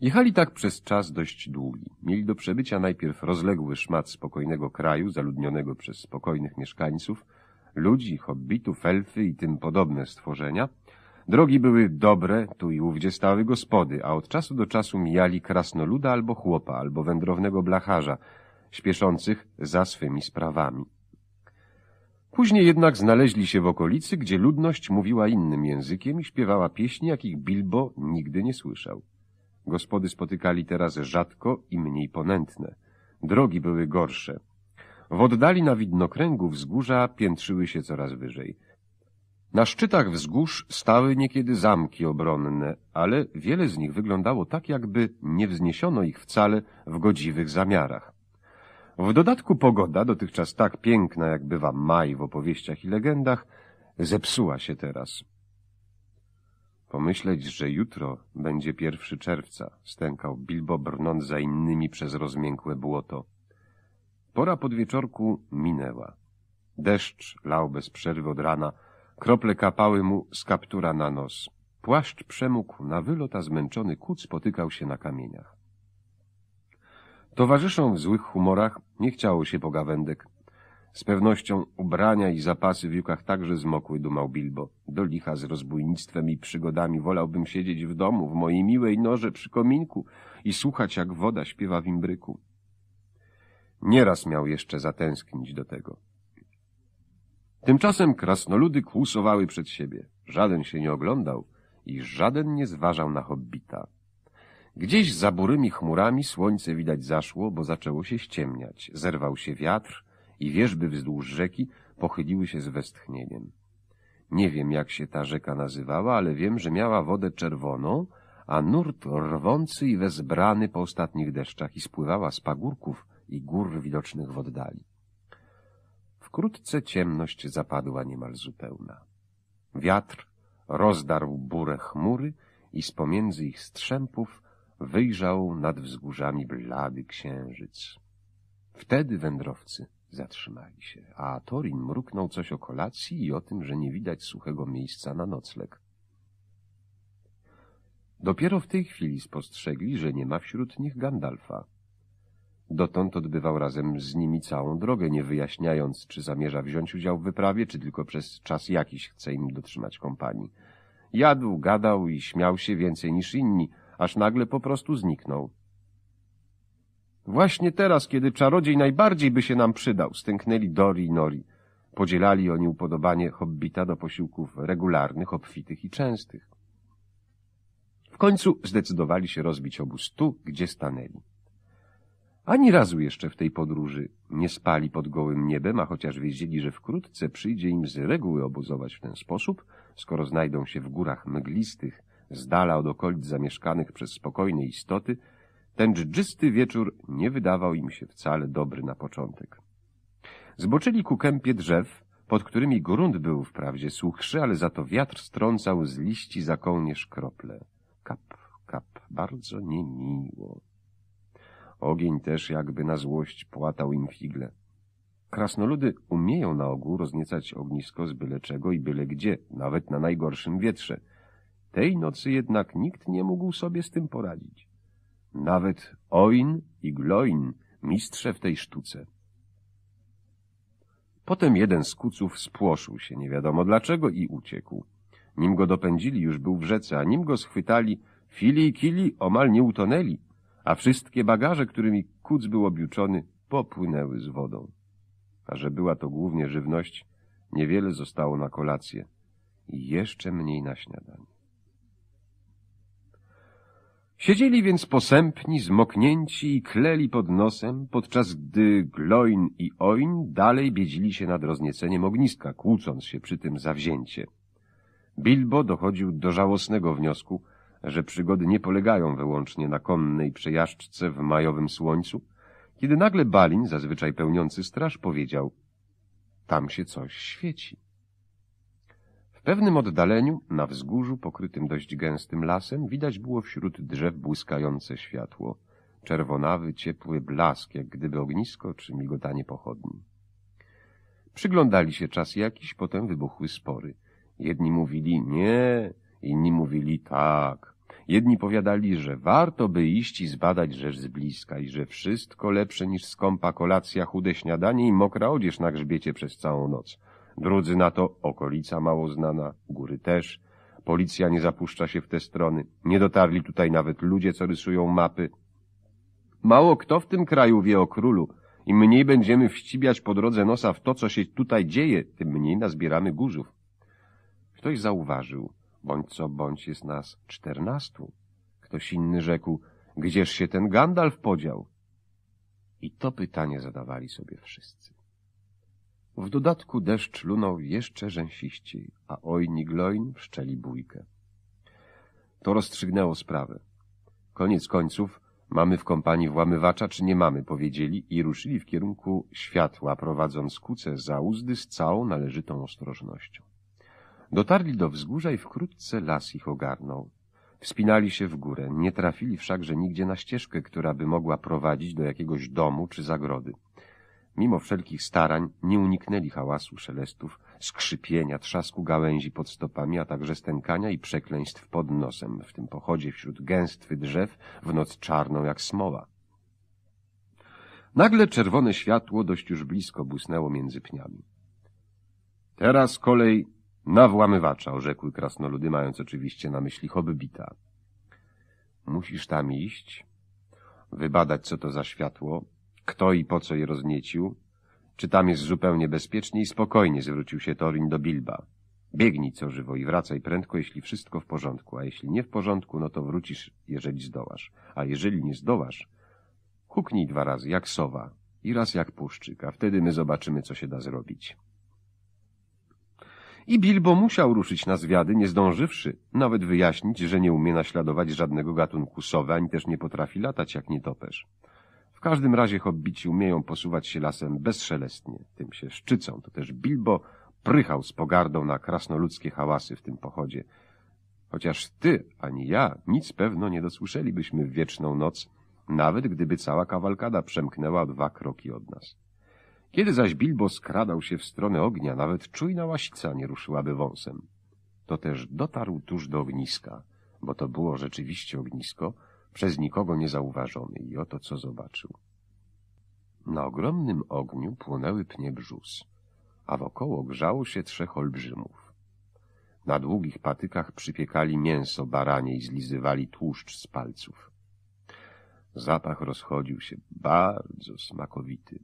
Jechali tak przez czas dość długi. Mieli do przebycia najpierw rozległy szmat spokojnego kraju, zaludnionego przez spokojnych mieszkańców, ludzi, hobbitów, elfy i tym podobne stworzenia. Drogi były dobre, tu i ówdzie stały gospody, a od czasu do czasu mijali krasnoluda albo chłopa, albo wędrownego blacharza, śpieszących za swymi sprawami. Później jednak znaleźli się w okolicy, gdzie ludność mówiła innym językiem i śpiewała pieśni, jakich Bilbo nigdy nie słyszał. Gospody spotykali teraz rzadko i mniej ponętne. Drogi były gorsze. W oddali na widnokręgu wzgórza piętrzyły się coraz wyżej. Na szczytach wzgórz stały niekiedy zamki obronne, ale wiele z nich wyglądało tak, jakby nie wzniesiono ich wcale w godziwych zamiarach. W dodatku pogoda, dotychczas tak piękna, jak bywa maj w opowieściach i legendach, zepsuła się teraz. Pomyśleć, że jutro będzie pierwszy czerwca, stękał Bilbo brnąc za innymi przez rozmiękłe błoto. Pora podwieczorku minęła. Deszcz lał bez przerwy od rana, krople kapały mu z kaptura na nos. Płaszcz przemógł na wylot, a zmęczony kuc potykał się na kamieniach. Towarzyszą w złych humorach nie chciało się pogawędek. Z pewnością ubrania i zapasy w jukach także zmokły, dumał Bilbo. Do licha z rozbójnictwem i przygodami wolałbym siedzieć w domu, w mojej miłej norze przy kominku i słuchać, jak woda śpiewa w imbryku. Nieraz miał jeszcze zatęsknić do tego. Tymczasem krasnoludy kłusowały przed siebie. Żaden się nie oglądał i żaden nie zważał na hobbita. Gdzieś za burymi chmurami słońce widać zaszło, bo zaczęło się ściemniać. Zerwał się wiatr, i wieżby wzdłuż rzeki pochyliły się z westchnieniem. Nie wiem, jak się ta rzeka nazywała, ale wiem, że miała wodę czerwoną, a nurt rwący i wezbrany po ostatnich deszczach i spływała z pagórków i gór widocznych w oddali. Wkrótce ciemność zapadła niemal zupełna. Wiatr rozdarł burę chmury i z pomiędzy ich strzępów wyjrzał nad wzgórzami blady księżyc. Wtedy wędrowcy Zatrzymali się, a Torin mruknął coś o kolacji i o tym, że nie widać suchego miejsca na nocleg. Dopiero w tej chwili spostrzegli, że nie ma wśród nich Gandalfa. Dotąd odbywał razem z nimi całą drogę, nie wyjaśniając, czy zamierza wziąć udział w wyprawie, czy tylko przez czas jakiś chce im dotrzymać kompanii. Jadł, gadał i śmiał się więcej niż inni, aż nagle po prostu zniknął. Właśnie teraz, kiedy czarodziej najbardziej by się nam przydał, stęknęli Dori i Nori. Podzielali oni upodobanie hobbita do posiłków regularnych, obfitych i częstych. W końcu zdecydowali się rozbić obóz tu, gdzie stanęli. Ani razu jeszcze w tej podróży nie spali pod gołym niebem, a chociaż wiedzieli, że wkrótce przyjdzie im z reguły obozować w ten sposób, skoro znajdą się w górach mglistych, z dala od okolic zamieszkanych przez spokojne istoty, ten dżdżysty wieczór nie wydawał im się wcale dobry na początek. Zboczyli ku kępie drzew, pod którymi grunt był wprawdzie suchszy, ale za to wiatr strącał z liści za kołnierz krople. Kap, kap, bardzo niemiło. Ogień też jakby na złość płatał im figle. Krasnoludy umieją na ogół rozniecać ognisko z byle czego i byle gdzie, nawet na najgorszym wietrze. Tej nocy jednak nikt nie mógł sobie z tym poradzić nawet Oin i Gloin, mistrze w tej sztuce. Potem jeden z kuców spłoszył się, nie wiadomo dlaczego, i uciekł. Nim go dopędzili, już był w rzece, a nim go schwytali, Fili i Kili omal nie utonęli, a wszystkie bagaże, którymi kuc był objuczony, popłynęły z wodą. A że była to głównie żywność, niewiele zostało na kolację i jeszcze mniej na śniadanie. Siedzieli więc posępni, zmoknięci i kleli pod nosem, podczas gdy Gloin i Oin dalej biedzili się nad roznieceniem ogniska, kłócąc się przy tym zawzięcie. Bilbo dochodził do żałosnego wniosku, że przygody nie polegają wyłącznie na konnej przejażdżce w majowym słońcu, kiedy nagle Balin, zazwyczaj pełniący straż, powiedział — tam się coś świeci pewnym oddaleniu, na wzgórzu pokrytym dość gęstym lasem, widać było wśród drzew błyskające światło, czerwonawy, ciepły blask, jak gdyby ognisko czy migotanie pochodni. Przyglądali się czas jakiś, potem wybuchły spory. Jedni mówili nie, inni mówili tak. Jedni powiadali, że warto by iść i zbadać rzecz z bliska i że wszystko lepsze niż skąpa kolacja, chude śniadanie i mokra odzież na grzbiecie przez całą noc. Drudzy na to okolica mało znana, góry też. Policja nie zapuszcza się w te strony. Nie dotarli tutaj nawet ludzie, co rysują mapy. Mało kto w tym kraju wie o królu. Im mniej będziemy wścibiać po drodze nosa w to, co się tutaj dzieje, tym mniej nazbieramy guzów. Ktoś zauważył, bądź co bądź jest nas czternastu. Ktoś inny rzekł, gdzież się ten Gandalf podział? I to pytanie zadawali sobie wszyscy. W dodatku deszcz lunął jeszcze rzęsiściej, a ojni Gloin wszczeli bójkę. To rozstrzygnęło sprawę. Koniec końców, mamy w kompanii włamywacza czy nie mamy, powiedzieli i ruszyli w kierunku światła, prowadząc kuce za uzdy z całą należytą ostrożnością. Dotarli do wzgórza i wkrótce las ich ogarnął. Wspinali się w górę, nie trafili wszakże nigdzie na ścieżkę, która by mogła prowadzić do jakiegoś domu czy zagrody. Mimo wszelkich starań nie uniknęli hałasu, szelestów, skrzypienia, trzasku gałęzi pod stopami, a także stękania i przekleństw pod nosem w tym pochodzie wśród gęstwy drzew w noc czarną jak smoła. Nagle czerwone światło dość już blisko błysnęło między pniami. Teraz kolej na włamywacza, orzekły krasnoludy, mając oczywiście na myśli hobbita. Musisz tam iść, wybadać, co to za światło, kto i po co je rozniecił, czy tam jest zupełnie bezpiecznie i spokojnie, zwrócił się Torin do Bilba. Biegnij co żywo i wracaj prędko, jeśli wszystko w porządku, a jeśli nie w porządku, no to wrócisz, jeżeli zdołasz. A jeżeli nie zdołasz, huknij dwa razy, jak sowa i raz jak puszczyk, a wtedy my zobaczymy, co się da zrobić. I Bilbo musiał ruszyć na zwiady, nie zdążywszy nawet wyjaśnić, że nie umie naśladować żadnego gatunku sowy, ani też nie potrafi latać jak nietoperz każdym razie hobbici umieją posuwać się lasem bezszelestnie. Tym się szczycą. To też Bilbo prychał z pogardą na krasnoludzkie hałasy w tym pochodzie. Chociaż ty ani ja nic pewno nie dosłyszelibyśmy w wieczną noc, nawet gdyby cała kawalkada przemknęła dwa kroki od nas. Kiedy zaś Bilbo skradał się w stronę ognia, nawet czujna łasica nie ruszyłaby wąsem. To też dotarł tuż do ogniska, bo to było rzeczywiście ognisko, przez nikogo niezauważony i oto co zobaczył. Na ogromnym ogniu płonęły pnie brzus, a wokoło grzało się trzech olbrzymów. Na długich patykach przypiekali mięso baranie i zlizywali tłuszcz z palców. Zapach rozchodził się, bardzo smakowity.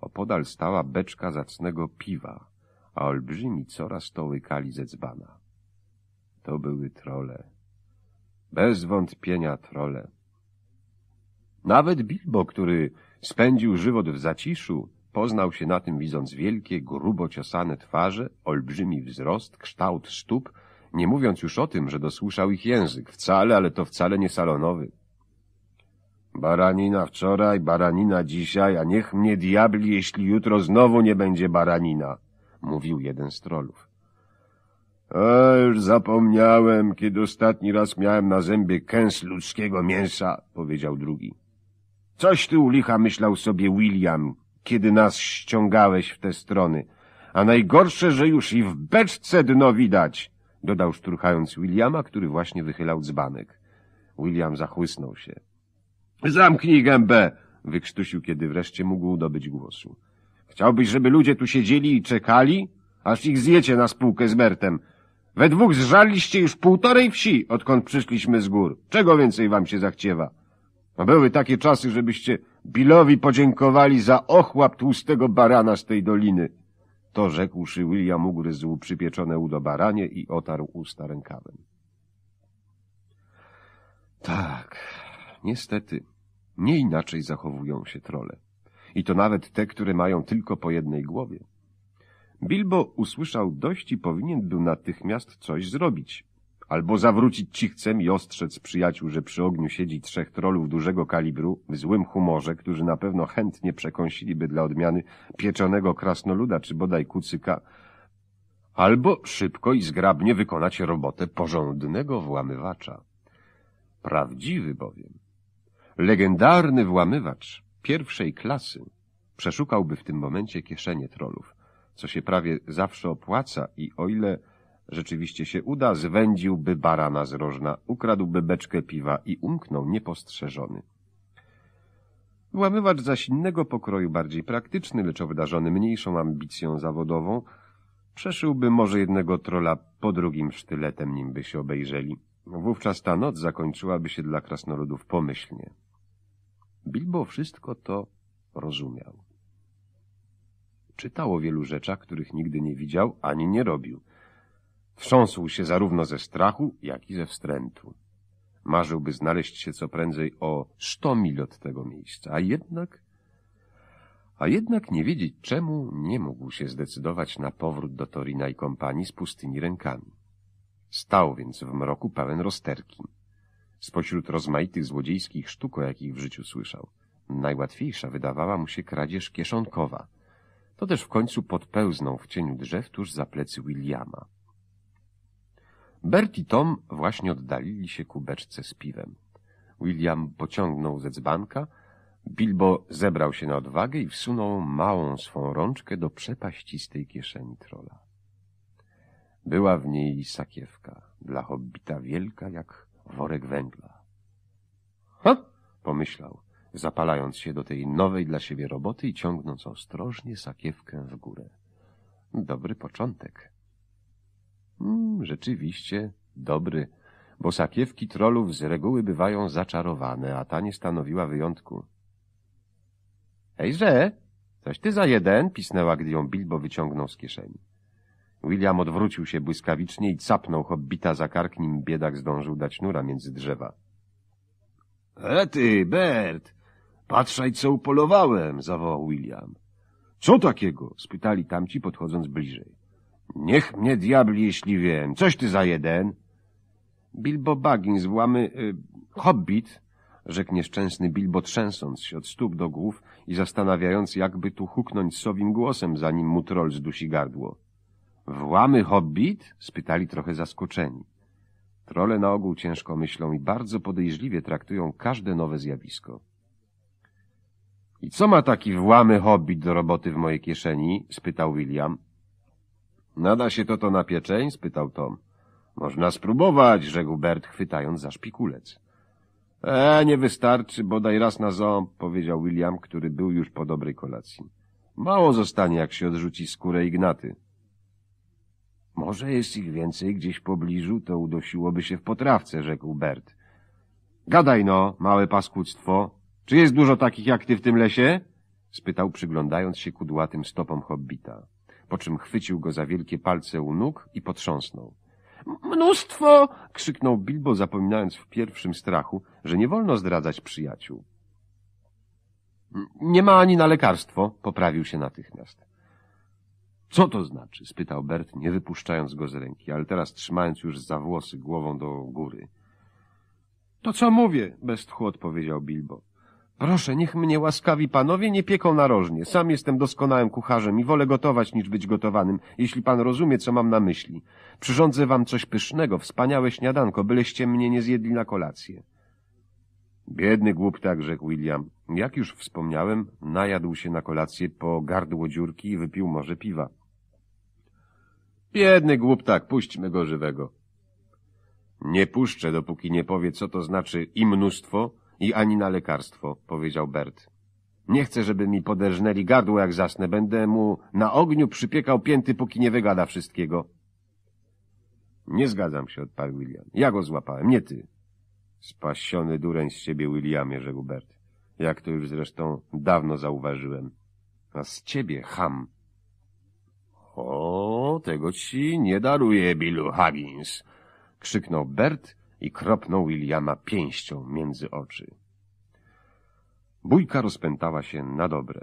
Opodal stała beczka zacnego piwa, a olbrzymi coraz to łykali ze dzbana. To były trole. Bez wątpienia trole. Nawet Bilbo, który spędził żywot w zaciszu, poznał się na tym widząc wielkie, grubo ciosane twarze, olbrzymi wzrost, kształt stóp, nie mówiąc już o tym, że dosłyszał ich język. Wcale, ale to wcale nie salonowy. Baranina wczoraj, baranina dzisiaj, a niech mnie diabli, jeśli jutro znowu nie będzie baranina, mówił jeden z trolów. A, już zapomniałem, kiedy ostatni raz miałem na zębie kęs ludzkiego mięsa, powiedział drugi. Coś ty u licha myślał sobie William, kiedy nas ściągałeś w te strony. A najgorsze, że już i w beczce dno widać, dodał szturchając Williama, który właśnie wychylał dzbanek. William zachłysnął się. Zamknij gębę! wykrztusił, kiedy wreszcie mógł dobyć głosu. Chciałbyś, żeby ludzie tu siedzieli i czekali, aż ich zjecie na spółkę z Bertem. We dwóch zżarliście już półtorej wsi, odkąd przyszliśmy z gór. Czego więcej wam się zachciewa? No były takie czasy, żebyście Billowi podziękowali za ochłap tłustego barana z tej doliny. To rzekłszy, William ugryzł przypieczone udo baranie i otarł usta rękawem. Tak, niestety, nie inaczej zachowują się trole. I to nawet te, które mają tylko po jednej głowie. Bilbo usłyszał dość i powinien był natychmiast coś zrobić. Albo zawrócić cichcem i ostrzec przyjaciół, że przy ogniu siedzi trzech trolów dużego kalibru, w złym humorze, którzy na pewno chętnie przekąsiliby dla odmiany pieczonego krasnoluda czy bodaj kucyka, albo szybko i zgrabnie wykonać robotę porządnego włamywacza. Prawdziwy bowiem, legendarny włamywacz pierwszej klasy przeszukałby w tym momencie kieszenie trolów co się prawie zawsze opłaca i o ile rzeczywiście się uda, zwędziłby barana z rożna, ukradłby beczkę piwa i umknął niepostrzeżony. Włamywacz zaś innego pokroju, bardziej praktyczny, lecz wydarzony mniejszą ambicją zawodową, przeszyłby może jednego trola po drugim sztyletem, nim by się obejrzeli. Wówczas ta noc zakończyłaby się dla krasnoludów pomyślnie. Bilbo wszystko to rozumiał czytał o wielu rzeczach, których nigdy nie widział ani nie robił. Wstrząsł się zarówno ze strachu, jak i ze wstrętu. Marzyłby znaleźć się co prędzej o sto mil od tego miejsca, a jednak... A jednak nie wiedzieć czemu nie mógł się zdecydować na powrót do Torina i kompanii z pustymi rękami. Stał więc w mroku pełen rozterki. Spośród rozmaitych złodziejskich sztuk, o jakich w życiu słyszał, najłatwiejsza wydawała mu się kradzież kieszonkowa – to też w końcu podpełznął w cieniu drzew tuż za plecy Williama. Bert i Tom właśnie oddalili się ku beczce z piwem. William pociągnął ze dzbanka, Bilbo zebrał się na odwagę i wsunął małą swą rączkę do przepaścistej kieszeni trola. Była w niej sakiewka, dla hobbita wielka jak worek węgla. Ha! pomyślał zapalając się do tej nowej dla siebie roboty i ciągnąc ostrożnie sakiewkę w górę. Dobry początek. Hmm, rzeczywiście dobry, bo sakiewki trolów z reguły bywają zaczarowane, a ta nie stanowiła wyjątku. Hejże, coś ty za jeden, pisnęła, gdy ją Bilbo wyciągnął z kieszeni. William odwrócił się błyskawicznie i capnął hobbita za kark, nim biedak zdążył dać nura między drzewa. — E ty, Bert! Patrzaj, co upolowałem, zawołał William. Co takiego? spytali tamci, podchodząc bliżej. Niech mnie diabli, jeśli wiem. Coś ty za jeden. Bilbo Baggins, włamy... Y, hobbit, rzekł nieszczęsny Bilbo, trzęsąc się od stóp do głów i zastanawiając, jakby tu huknąć sowim głosem, zanim mu troll zdusi gardło. Włamy hobbit? spytali trochę zaskoczeni. Trole na ogół ciężko myślą i bardzo podejrzliwie traktują każde nowe zjawisko. I co ma taki włamy hobbit do roboty w mojej kieszeni? spytał William. Nada się to to na pieczeń? spytał Tom. Można spróbować, rzekł Bert, chwytając za szpikulec. E, nie wystarczy, bodaj raz na ząb, powiedział William, który był już po dobrej kolacji. Mało zostanie, jak się odrzuci skórę Ignaty. Może jest ich więcej gdzieś w pobliżu, to udosiłoby się w potrawce, rzekł Bert. Gadaj no, małe paskudztwo, czy jest dużo takich jak ty w tym lesie? spytał, przyglądając się kudłatym stopom hobbita, po czym chwycił go za wielkie palce u nóg i potrząsnął. Mnóstwo! krzyknął Bilbo, zapominając w pierwszym strachu, że nie wolno zdradzać przyjaciół. Nie ma ani na lekarstwo, poprawił się natychmiast. Co to znaczy? spytał Bert, nie wypuszczając go z ręki, ale teraz trzymając już za włosy głową do góry. To co mówię, bez tchu odpowiedział Bilbo. Proszę, niech mnie łaskawi panowie nie pieką narożnie. Sam jestem doskonałym kucharzem i wolę gotować niż być gotowanym, jeśli pan rozumie, co mam na myśli. Przyrządzę wam coś pysznego, wspaniałe śniadanko, byleście mnie nie zjedli na kolację. Biedny głuptak, rzekł William. Jak już wspomniałem, najadł się na kolację po gardło dziurki i wypił może piwa. Biedny głuptak, puśćmy go żywego. Nie puszczę, dopóki nie powie, co to znaczy i mnóstwo, i ani na lekarstwo, powiedział Bert. Nie chcę, żeby mi poderżnęli gardło, jak zasnę. Będę mu na ogniu przypiekał pięty, póki nie wygada wszystkiego. Nie zgadzam się, odparł William. Ja go złapałem, nie ty. Spasiony dureń z ciebie, Williamie, rzekł Bert. Jak to już zresztą dawno zauważyłem. A z ciebie, ham. O, tego ci nie daruję, Billu Huggins, krzyknął Bert, i kropnął Williama pięścią między oczy. Bójka rozpętała się na dobre.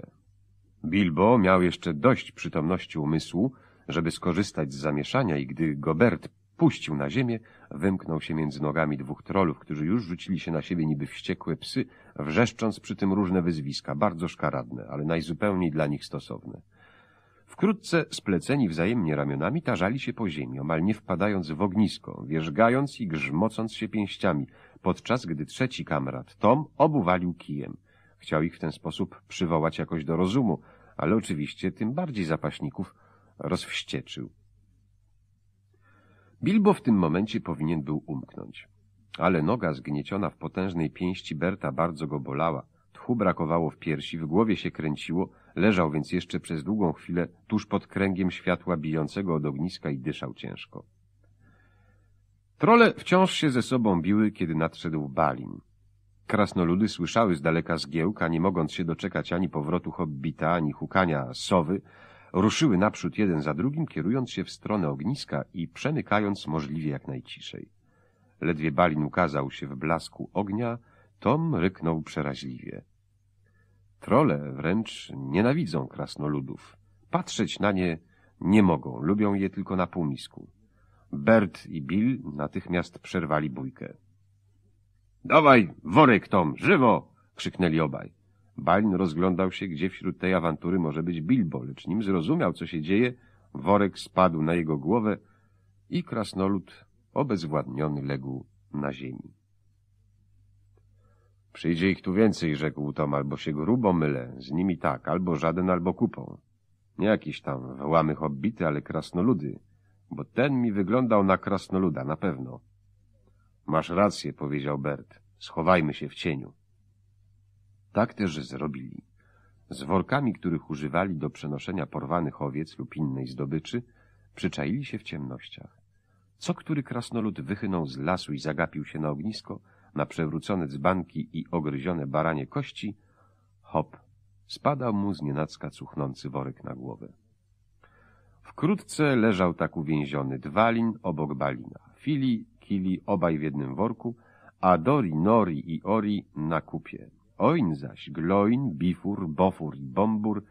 Bilbo miał jeszcze dość przytomności umysłu, żeby skorzystać z zamieszania i gdy Gobert puścił na ziemię, wymknął się między nogami dwóch trolów, którzy już rzucili się na siebie niby wściekłe psy, wrzeszcząc przy tym różne wyzwiska, bardzo szkaradne, ale najzupełniej dla nich stosowne. Wkrótce spleceni wzajemnie ramionami tarzali się po ziemi, omal nie wpadając w ognisko, wierzgając i grzmocąc się pięściami, podczas gdy trzeci kamrat, Tom, obuwalił kijem. Chciał ich w ten sposób przywołać jakoś do rozumu, ale oczywiście tym bardziej zapaśników rozwścieczył. Bilbo w tym momencie powinien był umknąć. Ale noga zgnieciona w potężnej pięści Berta bardzo go bolała. Tchu brakowało w piersi, w głowie się kręciło, leżał więc jeszcze przez długą chwilę tuż pod kręgiem światła bijącego od ogniska i dyszał ciężko. Trole wciąż się ze sobą biły, kiedy nadszedł Balin. Krasnoludy słyszały z daleka zgiełka, nie mogąc się doczekać ani powrotu hobbita, ani hukania sowy, ruszyły naprzód jeden za drugim, kierując się w stronę ogniska i przemykając możliwie jak najciszej. Ledwie Balin ukazał się w blasku ognia, Tom ryknął przeraźliwie. Trole wręcz nienawidzą krasnoludów. Patrzeć na nie nie mogą, lubią je tylko na półmisku. Bert i Bill natychmiast przerwali bójkę. — Dawaj, worek Tom, żywo! — krzyknęli obaj. Balin rozglądał się, gdzie wśród tej awantury może być Bilbo, lecz nim zrozumiał, co się dzieje, worek spadł na jego głowę i krasnolud obezwładniony legł na ziemi. Przyjdzie ich tu więcej, rzekł Tom, albo się grubo mylę. Z nimi tak, albo żaden, albo kupą. Nie jakiś tam wyłamy hobbity, ale krasnoludy. Bo ten mi wyglądał na krasnoluda, na pewno. Masz rację, powiedział Bert. Schowajmy się w cieniu. Tak też zrobili. Z workami, których używali do przenoszenia porwanych owiec lub innej zdobyczy, przyczaili się w ciemnościach. Co który krasnolud wychynął z lasu i zagapił się na ognisko, na przewrócone dzbanki i ogryzione baranie kości, hop, spadał mu znienacka cuchnący worek na głowę. Wkrótce leżał tak uwięziony dwalin obok balina. Fili, kili obaj w jednym worku, a Dori, Nori i Ori na kupie. Oin zaś, Gloin, Bifur, Bofur i Bombur,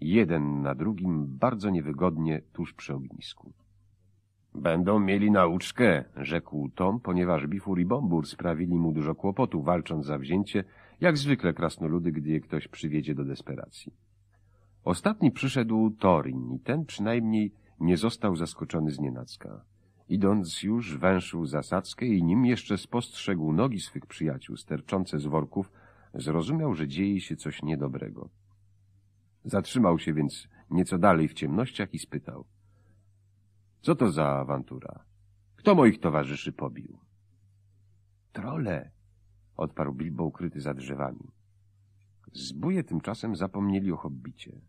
jeden na drugim bardzo niewygodnie tuż przy ognisku. Będą mieli nauczkę, rzekł Tom, ponieważ Bifur i Bombur sprawili mu dużo kłopotu, walcząc za wzięcie, jak zwykle krasnoludy, gdy je ktoś przywiedzie do desperacji. Ostatni przyszedł Torin i ten przynajmniej nie został zaskoczony z nienacka. Idąc już, węszył zasadzkę i nim jeszcze spostrzegł nogi swych przyjaciół sterczące z worków, zrozumiał, że dzieje się coś niedobrego. Zatrzymał się więc nieco dalej w ciemnościach i spytał. Co to za awantura? Kto moich towarzyszy pobił? Trole, odparł Bilbo ukryty za drzewami. Zbóje tymczasem zapomnieli o hobbicie.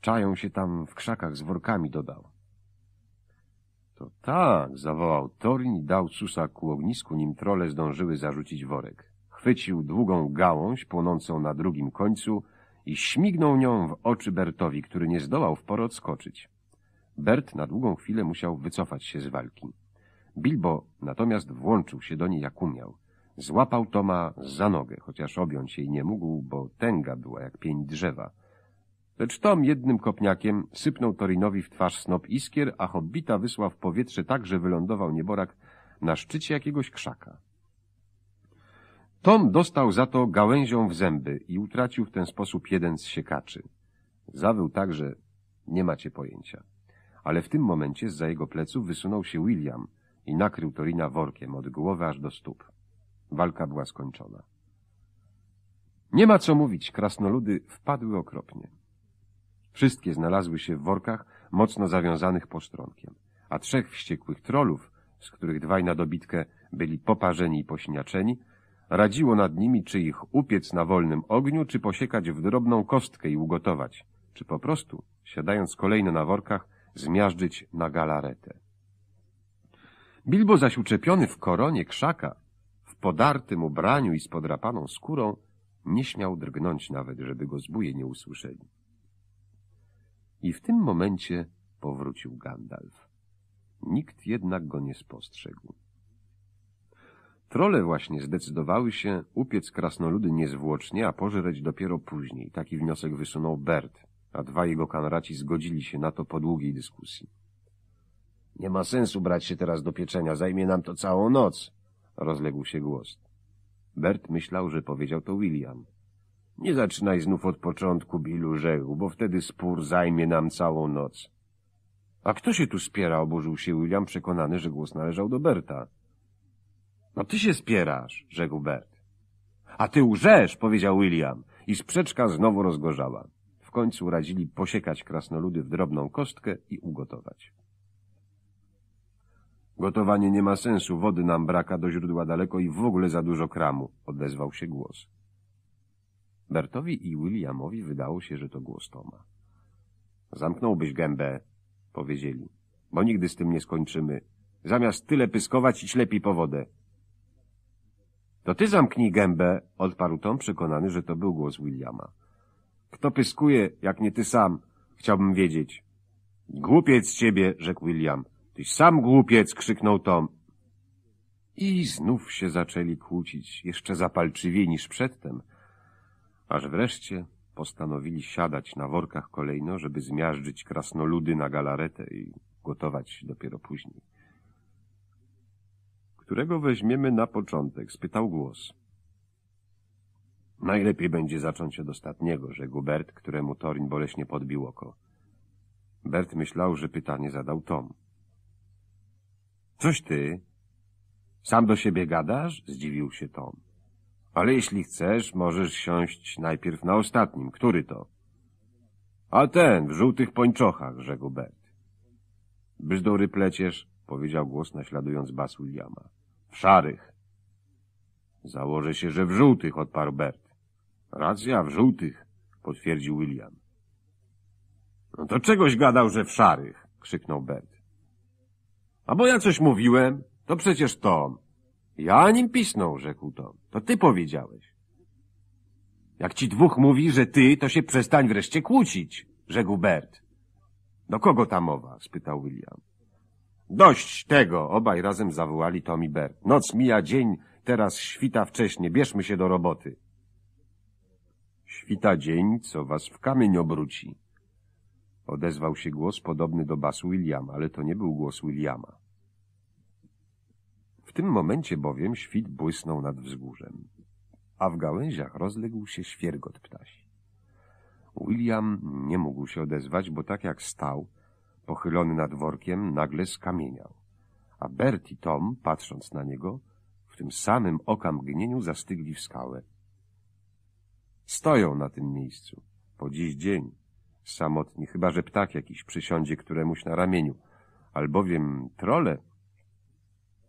Czają się tam w krzakach z workami, dodał. To tak, zawołał Torin i dał susa ku ognisku, nim trole zdążyły zarzucić worek. Chwycił długą gałąź płonącą na drugim końcu i śmignął nią w oczy Bertowi, który nie zdołał w porę odskoczyć. Bert na długą chwilę musiał wycofać się z walki. Bilbo natomiast włączył się do niej jak umiał. Złapał Toma za nogę, chociaż objąć jej nie mógł, bo tęga była jak pień drzewa. Lecz Tom jednym kopniakiem sypnął Torinowi w twarz snop iskier, a hobbita wysłał w powietrze tak, że wylądował nieborak na szczycie jakiegoś krzaka. Tom dostał za to gałęzią w zęby i utracił w ten sposób jeden z siekaczy. Zawył tak, że nie macie pojęcia ale w tym momencie z za jego pleców wysunął się William i nakrył Torina workiem od głowy aż do stóp. Walka była skończona. Nie ma co mówić, krasnoludy wpadły okropnie. Wszystkie znalazły się w workach mocno zawiązanych postronkiem, a trzech wściekłych trolów, z których dwaj na dobitkę byli poparzeni i pośniaczeni, radziło nad nimi, czy ich upiec na wolnym ogniu, czy posiekać w drobną kostkę i ugotować, czy po prostu, siadając kolejno na workach, zmiażdżyć na galaretę. Bilbo zaś uczepiony w koronie krzaka, w podartym ubraniu i z podrapaną skórą, nie śmiał drgnąć nawet, żeby go zbóje nie usłyszeli. I w tym momencie powrócił Gandalf. Nikt jednak go nie spostrzegł. Trole właśnie zdecydowały się upiec krasnoludy niezwłocznie, a pożreć dopiero później. Taki wniosek wysunął Bert, a dwaj jego kamraci zgodzili się na to po długiej dyskusji. — Nie ma sensu brać się teraz do pieczenia, zajmie nam to całą noc — rozległ się głos. Bert myślał, że powiedział to William. — Nie zaczynaj znów od początku, Billu, rzekł, bo wtedy spór zajmie nam całą noc. — A kto się tu spiera? — oburzył się William, przekonany, że głos należał do Berta. — No ty się spierasz — rzekł Bert. — A ty łżesz — powiedział William i sprzeczka znowu rozgorzała końcu radzili posiekać krasnoludy w drobną kostkę i ugotować. Gotowanie nie ma sensu, wody nam braka, do źródła daleko i w ogóle za dużo kramu, odezwał się głos. Bertowi i Williamowi wydało się, że to głos Toma. Zamknąłbyś gębę, powiedzieli, bo nigdy z tym nie skończymy. Zamiast tyle pyskować, i lepiej po wodę. To ty zamknij gębę, odparł Tom, przekonany, że to był głos Williama. Kto pyskuje, jak nie ty sam? Chciałbym wiedzieć. Głupiec z ciebie, rzekł William. Tyś sam głupiec, krzyknął Tom. I znów się zaczęli kłócić, jeszcze zapalczywiej niż przedtem. Aż wreszcie postanowili siadać na workach kolejno, żeby zmiażdżyć krasnoludy na galaretę i gotować dopiero później. Którego weźmiemy na początek? spytał głos. Najlepiej będzie zacząć od ostatniego, rzekł Bert, któremu Torin boleśnie podbił oko. Bert myślał, że pytanie zadał Tom. Coś ty? Sam do siebie gadasz? Zdziwił się Tom. Ale jeśli chcesz, możesz siąść najpierw na ostatnim. Który to? A ten, w żółtych pończochach, rzekł Bert. Bzdury pleciesz, powiedział głos naśladując bas Williama. W szarych. Założę się, że w żółtych, odparł Bert. Racja, w żółtych, potwierdził William. No to czegoś gadał, że w szarych, krzyknął Bert. A bo ja coś mówiłem, to przecież Tom. Ja nim pisnął, rzekł Tom. To ty powiedziałeś. Jak ci dwóch mówi, że ty, to się przestań wreszcie kłócić, rzekł Bert. Do kogo ta mowa? spytał William. Dość tego! Obaj razem zawołali Tom i Bert. Noc mija dzień, teraz świta wcześnie, bierzmy się do roboty. Świta dzień, co was w kamień obróci. Odezwał się głos podobny do basu Williama, ale to nie był głos Williama. W tym momencie bowiem świt błysnął nad wzgórzem, a w gałęziach rozległ się świergot ptasi. William nie mógł się odezwać, bo tak jak stał, pochylony nad workiem, nagle skamieniał, a Bert i Tom, patrząc na niego, w tym samym okamgnieniu zastygli w skałę Stoją na tym miejscu. Po dziś dzień. Samotni, chyba że ptak jakiś przysiądzie któremuś na ramieniu. Albowiem trole,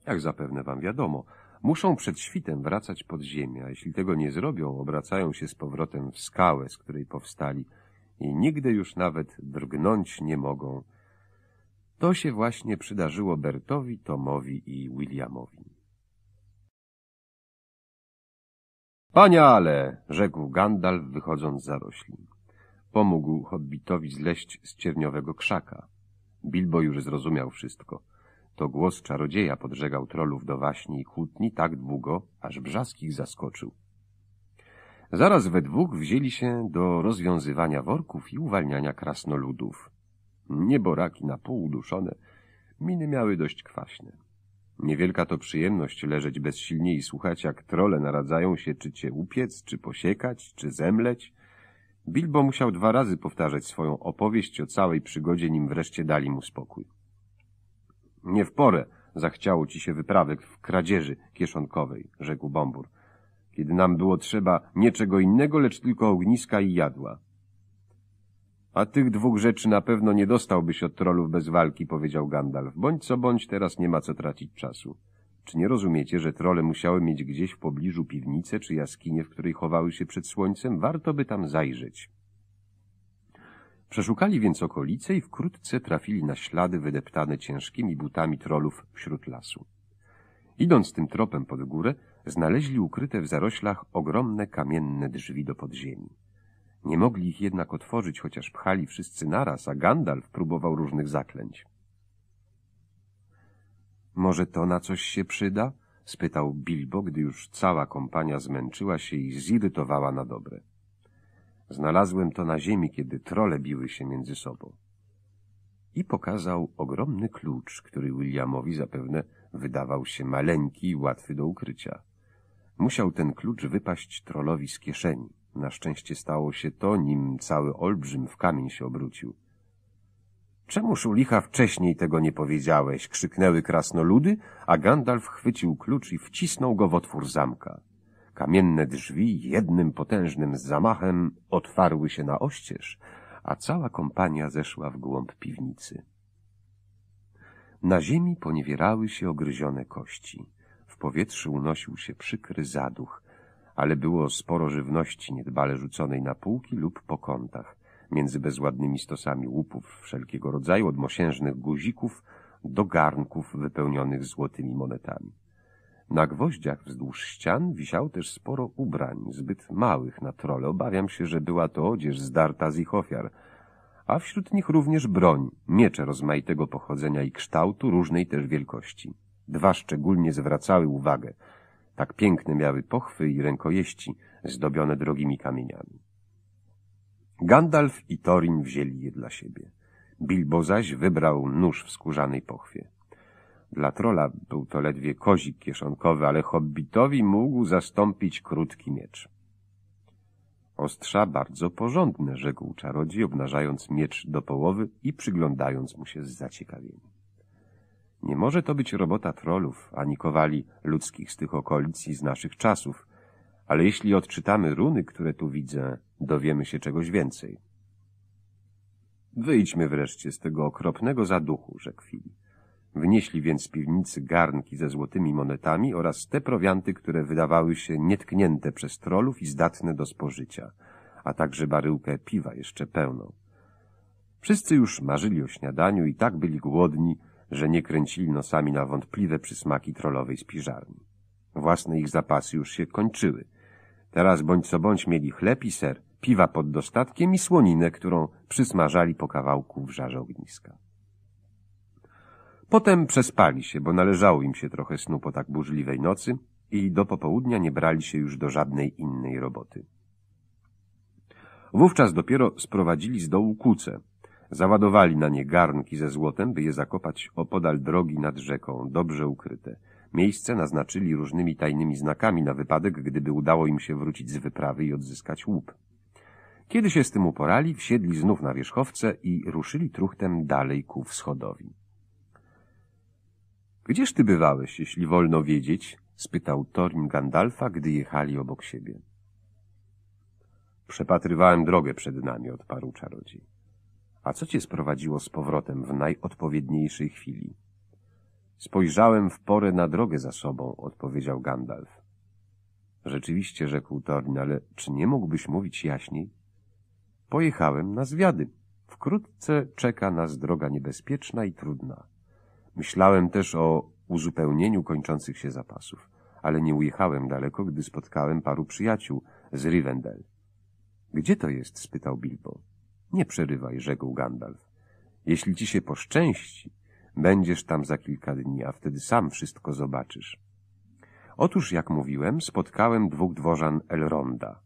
jak zapewne wam wiadomo, muszą przed świtem wracać pod ziemię, a jeśli tego nie zrobią, obracają się z powrotem w skałę, z której powstali i nigdy już nawet drgnąć nie mogą. To się właśnie przydarzyło Bertowi, Tomowi i Williamowi. Paniale! rzekł Gandalf, wychodząc z zarośli. Pomógł hobbitowi zleść z cierniowego krzaka. Bilbo już zrozumiał wszystko. To głos czarodzieja podżegał trolów do waśni i kłótni tak długo, aż brzask ich zaskoczył. Zaraz we dwóch wzięli się do rozwiązywania worków i uwalniania krasnoludów. Nieboraki na pół uduszone, miny miały dość kwaśne. Niewielka to przyjemność leżeć bezsilnie i słuchać, jak trole naradzają się, czy cię upiec, czy posiekać, czy zemleć. Bilbo musiał dwa razy powtarzać swoją opowieść o całej przygodzie, nim wreszcie dali mu spokój. Nie w porę zachciało ci się wyprawek w kradzieży kieszonkowej, rzekł Bombur, kiedy nam było trzeba nie czego innego, lecz tylko ogniska i jadła. A tych dwóch rzeczy na pewno nie dostałbyś od trollów bez walki, powiedział Gandalf. Bądź co bądź, teraz nie ma co tracić czasu. Czy nie rozumiecie, że trole musiały mieć gdzieś w pobliżu piwnicę czy jaskinię, w której chowały się przed słońcem? Warto by tam zajrzeć. Przeszukali więc okolice i wkrótce trafili na ślady wydeptane ciężkimi butami trolów wśród lasu. Idąc tym tropem pod górę, znaleźli ukryte w zaroślach ogromne kamienne drzwi do podziemi. Nie mogli ich jednak otworzyć, chociaż pchali wszyscy naraz, a Gandalf próbował różnych zaklęć. Może to na coś się przyda? spytał Bilbo, gdy już cała kompania zmęczyła się i zirytowała na dobre. Znalazłem to na ziemi, kiedy trole biły się między sobą. I pokazał ogromny klucz, który Williamowi zapewne wydawał się maleńki i łatwy do ukrycia. Musiał ten klucz wypaść trollowi z kieszeni. Na szczęście stało się to, nim cały olbrzym w kamień się obrócił. Czemuż ulicha wcześniej tego nie powiedziałeś? krzyknęły krasnoludy, a Gandalf chwycił klucz i wcisnął go w otwór zamka. Kamienne drzwi jednym potężnym zamachem otwarły się na oścież, a cała kompania zeszła w głąb piwnicy. Na ziemi poniewierały się ogryzione kości. W powietrzu unosił się przykry zaduch, ale było sporo żywności niedbale rzuconej na półki lub po kątach, między bezładnymi stosami łupów wszelkiego rodzaju, od mosiężnych guzików do garnków wypełnionych złotymi monetami. Na gwoździach wzdłuż ścian wisiało też sporo ubrań, zbyt małych na trole. Obawiam się, że była to odzież zdarta z ich ofiar, a wśród nich również broń, miecze rozmaitego pochodzenia i kształtu, różnej też wielkości. Dwa szczególnie zwracały uwagę – tak piękne miały pochwy i rękojeści zdobione drogimi kamieniami. Gandalf i Thorin wzięli je dla siebie. Bilbo zaś wybrał nóż w skórzanej pochwie. Dla trola był to ledwie kozik kieszonkowy, ale hobbitowi mógł zastąpić krótki miecz. Ostrza bardzo porządne, rzekł czarodziej, obnażając miecz do połowy i przyglądając mu się z zaciekawieniem. Nie może to być robota trolów, ani kowali ludzkich z tych okolic i z naszych czasów, ale jeśli odczytamy runy, które tu widzę, dowiemy się czegoś więcej. Wyjdźmy wreszcie z tego okropnego zaduchu, rzekł Filip. Wnieśli więc z piwnicy garnki ze złotymi monetami oraz te prowianty, które wydawały się nietknięte przez trolów i zdatne do spożycia, a także baryłkę piwa jeszcze pełną. Wszyscy już marzyli o śniadaniu i tak byli głodni, że nie kręcili nosami na wątpliwe przysmaki trolowej spiżarni. Własne ich zapasy już się kończyły. Teraz bądź co bądź mieli chleb i ser, piwa pod dostatkiem i słoninę, którą przysmażali po kawałku w żarze ogniska. Potem przespali się, bo należało im się trochę snu po tak burzliwej nocy i do popołudnia nie brali się już do żadnej innej roboty. Wówczas dopiero sprowadzili z dołu kuce, Załadowali na nie garnki ze złotem, by je zakopać opodal drogi nad rzeką, dobrze ukryte. Miejsce naznaczyli różnymi tajnymi znakami na wypadek, gdyby udało im się wrócić z wyprawy i odzyskać łup. Kiedy się z tym uporali, wsiedli znów na wierzchowce i ruszyli truchtem dalej ku wschodowi. — Gdzież ty bywałeś, jeśli wolno wiedzieć? — spytał Torin Gandalfa, gdy jechali obok siebie. — Przepatrywałem drogę przed nami — odparł czarodziej. A co cię sprowadziło z powrotem w najodpowiedniejszej chwili? Spojrzałem w porę na drogę za sobą, odpowiedział Gandalf. Rzeczywiście, rzekł Thorin, ale czy nie mógłbyś mówić jaśniej? Pojechałem na zwiady. Wkrótce czeka nas droga niebezpieczna i trudna. Myślałem też o uzupełnieniu kończących się zapasów, ale nie ujechałem daleko, gdy spotkałem paru przyjaciół z Rivendell. Gdzie to jest? spytał Bilbo. Nie przerywaj, rzekł Gandalf. Jeśli ci się poszczęści, będziesz tam za kilka dni, a wtedy sam wszystko zobaczysz. Otóż, jak mówiłem, spotkałem dwóch dworzan Elronda.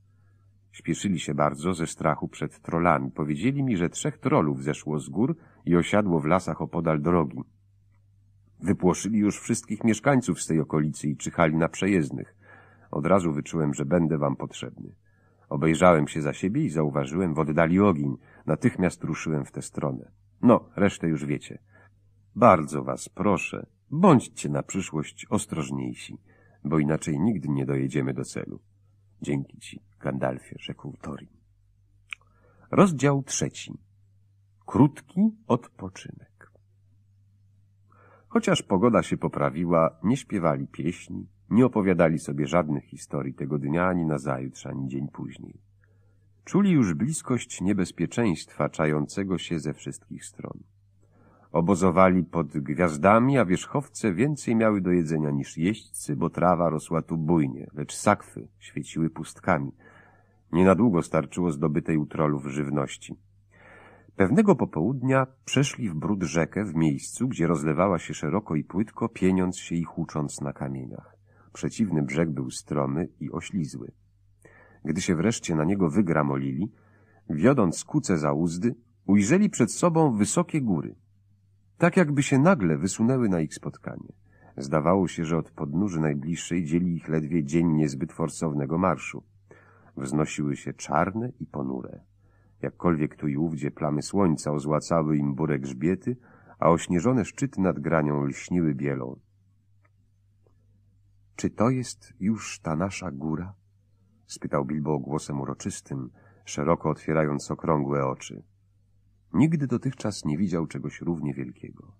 Śpieszyli się bardzo ze strachu przed trollami. Powiedzieli mi, że trzech trolów zeszło z gór i osiadło w lasach opodal drogi. Wypłoszyli już wszystkich mieszkańców z tej okolicy i czyhali na przejezdnych. Od razu wyczułem, że będę wam potrzebny. Obejrzałem się za siebie i zauważyłem w oddali ogień. Natychmiast ruszyłem w tę stronę. No, resztę już wiecie. Bardzo was proszę, bądźcie na przyszłość ostrożniejsi, bo inaczej nigdy nie dojedziemy do celu. Dzięki ci, Gandalfie, rzekł Thorin. Rozdział trzeci. Krótki odpoczynek. Chociaż pogoda się poprawiła, nie śpiewali pieśni, nie opowiadali sobie żadnych historii tego dnia, ani nazajutrz, ani dzień później. Czuli już bliskość niebezpieczeństwa czającego się ze wszystkich stron. Obozowali pod gwiazdami, a wierzchowce więcej miały do jedzenia niż jeźdźcy, bo trawa rosła tu bujnie, lecz sakwy świeciły pustkami. Nie na długo starczyło zdobytej u trolów żywności. Pewnego popołudnia przeszli w brud rzekę w miejscu, gdzie rozlewała się szeroko i płytko, pieniąc się i hucząc na kamieniach. Przeciwny brzeg był stromy i oślizły. Gdy się wreszcie na niego wygramolili, wiodąc kuce za uzdy, ujrzeli przed sobą wysokie góry. Tak jakby się nagle wysunęły na ich spotkanie. Zdawało się, że od podnóży najbliższej dzieli ich ledwie dzień niezbyt forsownego marszu. Wznosiły się czarne i ponure. Jakkolwiek tu i ówdzie plamy słońca ozłacały im burek grzbiety, a ośnieżone szczyty nad granią lśniły bielą. Czy to jest już ta nasza góra? spytał Bilbo głosem uroczystym, szeroko otwierając okrągłe oczy. Nigdy dotychczas nie widział czegoś równie wielkiego.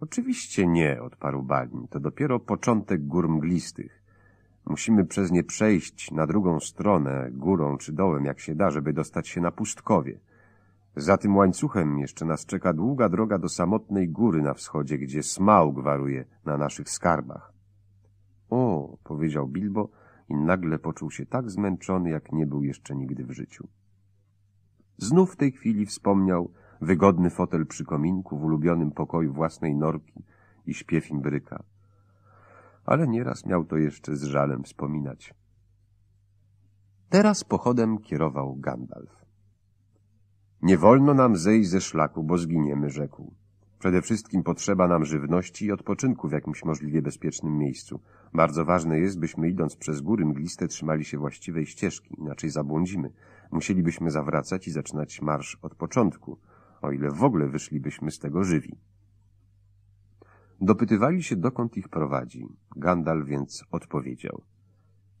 Oczywiście nie, odparł Balin. To dopiero początek gór mglistych. Musimy przez nie przejść na drugą stronę, górą czy dołem, jak się da, żeby dostać się na pustkowie. Za tym łańcuchem jeszcze nas czeka długa droga do samotnej góry na wschodzie, gdzie smał gwaruje na naszych skarbach. O, powiedział Bilbo i nagle poczuł się tak zmęczony, jak nie był jeszcze nigdy w życiu. Znów w tej chwili wspomniał wygodny fotel przy kominku w ulubionym pokoju własnej norki i śpiew imbryka. Ale nieraz miał to jeszcze z żalem wspominać. Teraz pochodem kierował Gandalf. Nie wolno nam zejść ze szlaku, bo zginiemy, rzekł. Przede wszystkim potrzeba nam żywności i odpoczynku w jakimś możliwie bezpiecznym miejscu. Bardzo ważne jest, byśmy idąc przez góry mgliste trzymali się właściwej ścieżki, inaczej zabłądzimy. Musielibyśmy zawracać i zaczynać marsz od początku, o ile w ogóle wyszlibyśmy z tego żywi. Dopytywali się, dokąd ich prowadzi. Gandalf więc odpowiedział.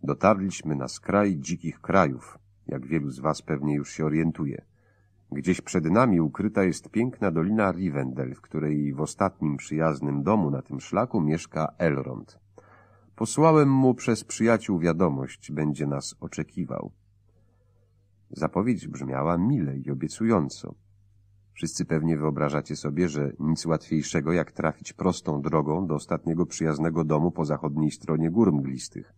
Dotarliśmy na skraj dzikich krajów, jak wielu z was pewnie już się orientuje. Gdzieś przed nami ukryta jest piękna dolina Rivendell, w której w ostatnim przyjaznym domu na tym szlaku mieszka Elrond. Posłałem mu przez przyjaciół wiadomość, będzie nas oczekiwał. Zapowiedź brzmiała mile i obiecująco. Wszyscy pewnie wyobrażacie sobie, że nic łatwiejszego jak trafić prostą drogą do ostatniego przyjaznego domu po zachodniej stronie gór mglistych.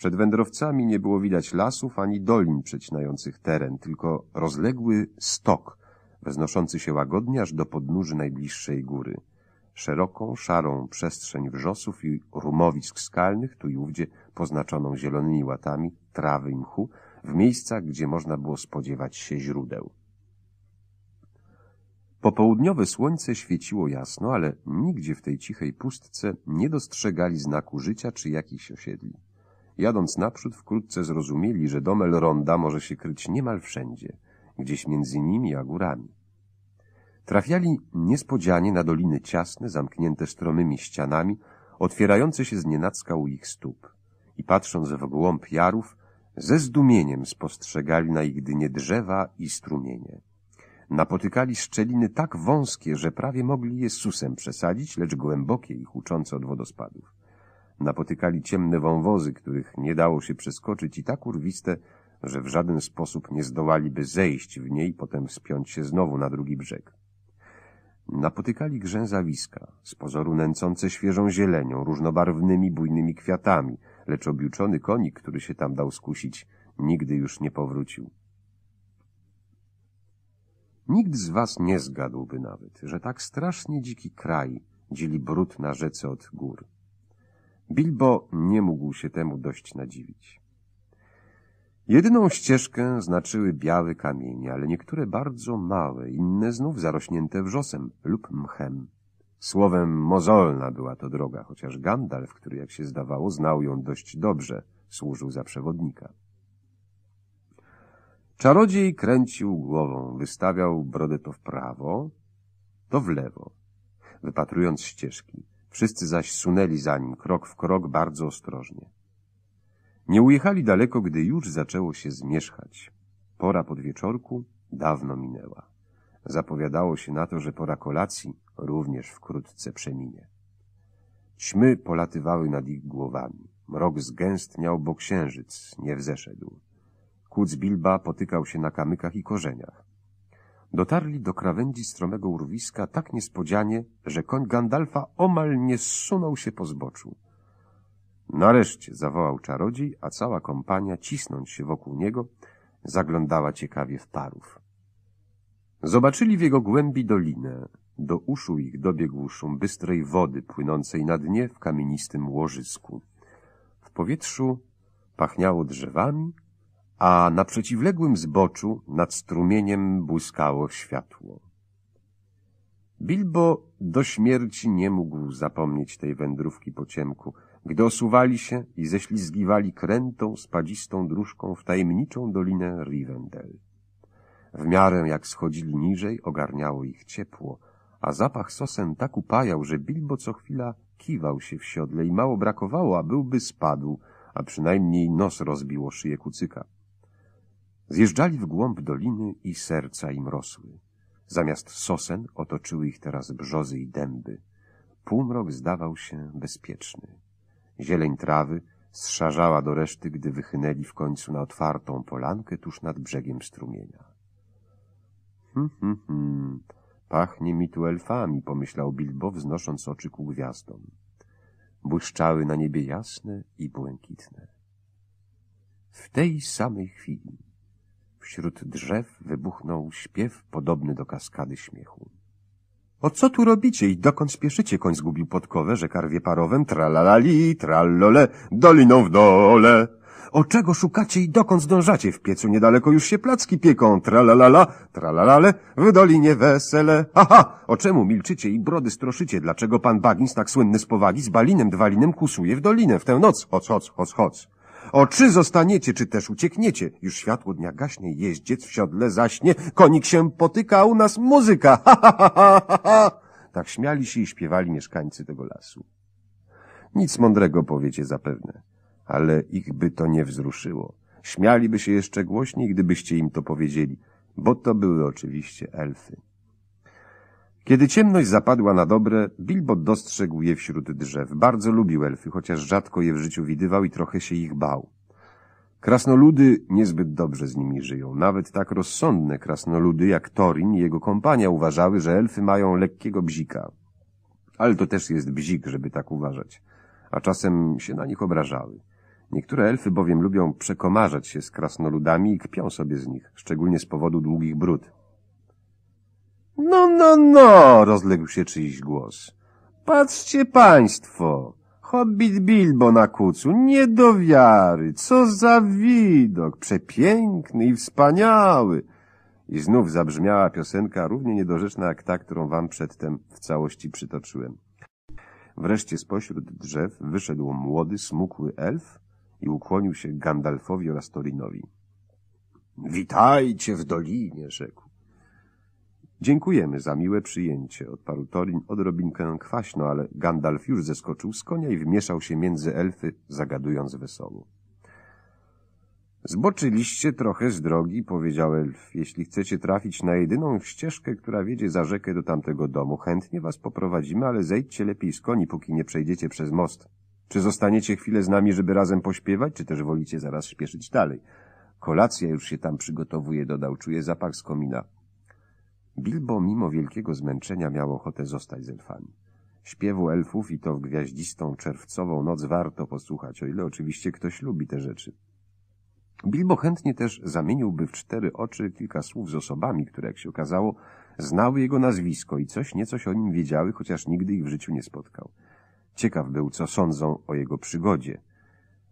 Przed wędrowcami nie było widać lasów ani dolin przecinających teren, tylko rozległy stok, wznoszący się łagodnie aż do podnóży najbliższej góry. Szeroką, szarą przestrzeń wrzosów i rumowisk skalnych, tu i ówdzie poznaczoną zielonymi łatami, trawy i mchu, w miejscach, gdzie można było spodziewać się źródeł. Popołudniowe słońce świeciło jasno, ale nigdzie w tej cichej pustce nie dostrzegali znaku życia czy jakichś osiedli. Jadąc naprzód, wkrótce zrozumieli, że dom Elronda może się kryć niemal wszędzie, gdzieś między nimi a górami. Trafiali niespodzianie na doliny ciasne, zamknięte stromymi ścianami, otwierające się z nienacka u ich stóp. I patrząc w głąb jarów, ze zdumieniem spostrzegali na ich dynie drzewa i strumienie. Napotykali szczeliny tak wąskie, że prawie mogli je susem przesadzić, lecz głębokie i huczące od wodospadów. Napotykali ciemne wąwozy, których nie dało się przeskoczyć i tak urwiste, że w żaden sposób nie zdołaliby zejść w niej, potem wspiąć się znowu na drugi brzeg. Napotykali grzęzawiska, z pozoru nęcące świeżą zielenią, różnobarwnymi, bujnymi kwiatami, lecz objuczony konik, który się tam dał skusić, nigdy już nie powrócił. Nikt z was nie zgadłby nawet, że tak strasznie dziki kraj dzieli brud na rzece od gór. Bilbo nie mógł się temu dość nadziwić. Jedyną ścieżkę znaczyły białe kamienie, ale niektóre bardzo małe, inne znów zarośnięte wrzosem lub mchem. Słowem mozolna była to droga, chociaż Gandalf, który jak się zdawało znał ją dość dobrze, służył za przewodnika. Czarodziej kręcił głową, wystawiał brodę to w prawo, to w lewo, wypatrując ścieżki. Wszyscy zaś sunęli za nim krok w krok bardzo ostrożnie. Nie ujechali daleko, gdy już zaczęło się zmierzchać. Pora podwieczorku dawno minęła. Zapowiadało się na to, że pora kolacji również wkrótce przeminie. Ćmy polatywały nad ich głowami. Mrok zgęstniał, bo księżyc nie wzeszedł. Kuc Bilba potykał się na kamykach i korzeniach. Dotarli do krawędzi stromego urwiska tak niespodzianie, że koń Gandalfa omal nie zsunął się po zboczu. Nareszcie zawołał czarodziej, a cała kompania, cisnąc się wokół niego, zaglądała ciekawie w parów. Zobaczyli w jego głębi dolinę. Do uszu ich dobiegł szum bystrej wody płynącej na dnie w kamienistym łożysku. W powietrzu pachniało drzewami, a na przeciwległym zboczu nad strumieniem błyskało światło. Bilbo do śmierci nie mógł zapomnieć tej wędrówki po ciemku, gdy osuwali się i ześlizgiwali krętą, spadzistą dróżką w tajemniczą dolinę Rivendell. W miarę jak schodzili niżej, ogarniało ich ciepło, a zapach sosen tak upajał, że Bilbo co chwila kiwał się w siodle i mało brakowało, a byłby spadł, a przynajmniej nos rozbiło szyję kucyka. Zjeżdżali w głąb doliny i serca im rosły. Zamiast sosen otoczyły ich teraz brzozy i dęby. Półmrok zdawał się bezpieczny. Zieleń trawy zszarzała do reszty, gdy wychynęli w końcu na otwartą polankę tuż nad brzegiem strumienia. Hm, hm, hm, pachnie mi tu elfami, pomyślał Bilbo, wznosząc oczy ku gwiazdom. Błyszczały na niebie jasne i błękitne. W tej samej chwili Wśród drzew wybuchnął śpiew podobny do kaskady śmiechu. O co tu robicie i dokąd spieszycie? Koń zgubił podkowę, że karwie parowem tralalali, trallole, doliną w dole. O czego szukacie i dokąd zdążacie? W piecu niedaleko już się placki pieką, tralalala, tralalale, w dolinie wesele. haha. O czemu milczycie i brody stroszycie? Dlaczego pan Bagins, tak słynny z powagi, z balinem dwalinem kusuje w dolinę w tę noc? Hoc, hoc, hoc, hoc. Oczy zostaniecie, czy też uciekniecie. Już światło dnia gaśnie, jeździec w siodle zaśnie, konik się potyka, a u nas muzyka. Ha, Tak śmiali się i śpiewali mieszkańcy tego lasu. Nic mądrego powiecie zapewne, ale ich by to nie wzruszyło. Śmialiby się jeszcze głośniej, gdybyście im to powiedzieli, bo to były oczywiście elfy. Kiedy ciemność zapadła na dobre, Bilbo dostrzegł je wśród drzew. Bardzo lubił elfy, chociaż rzadko je w życiu widywał i trochę się ich bał. Krasnoludy niezbyt dobrze z nimi żyją. Nawet tak rozsądne krasnoludy jak Torin i jego kompania uważały, że elfy mają lekkiego bzika. Ale to też jest bzik, żeby tak uważać. A czasem się na nich obrażały. Niektóre elfy bowiem lubią przekomarzać się z krasnoludami i kpią sobie z nich, szczególnie z powodu długich brud. No, no, no, rozległ się czyjś głos. Patrzcie państwo, hobbit Bilbo na kucu, nie do wiary, co za widok, przepiękny i wspaniały. I znów zabrzmiała piosenka, równie niedorzeczna jak ta, którą wam przedtem w całości przytoczyłem. Wreszcie spośród drzew wyszedł młody, smukły elf i ukłonił się Gandalfowi oraz Torinowi. Witajcie w dolinie, rzekł. Dziękujemy za miłe przyjęcie, odparł Torin odrobinkę kwaśno, ale Gandalf już zeskoczył z konia i wmieszał się między elfy, zagadując wesoło. Zboczyliście trochę z drogi, powiedział elf. Jeśli chcecie trafić na jedyną ścieżkę, która wiedzie za rzekę do tamtego domu, chętnie was poprowadzimy, ale zejdźcie lepiej z koni, póki nie przejdziecie przez most. Czy zostaniecie chwilę z nami, żeby razem pośpiewać, czy też wolicie zaraz śpieszyć dalej? Kolacja już się tam przygotowuje, dodał, czuję zapach z komina. Bilbo mimo wielkiego zmęczenia miał ochotę zostać z elfami. Śpiewu elfów i to w gwiaździstą czerwcową noc warto posłuchać, o ile oczywiście ktoś lubi te rzeczy. Bilbo chętnie też zamieniłby w cztery oczy kilka słów z osobami, które, jak się okazało, znały jego nazwisko i coś niecoś o nim wiedziały, chociaż nigdy ich w życiu nie spotkał. Ciekaw był, co sądzą o jego przygodzie.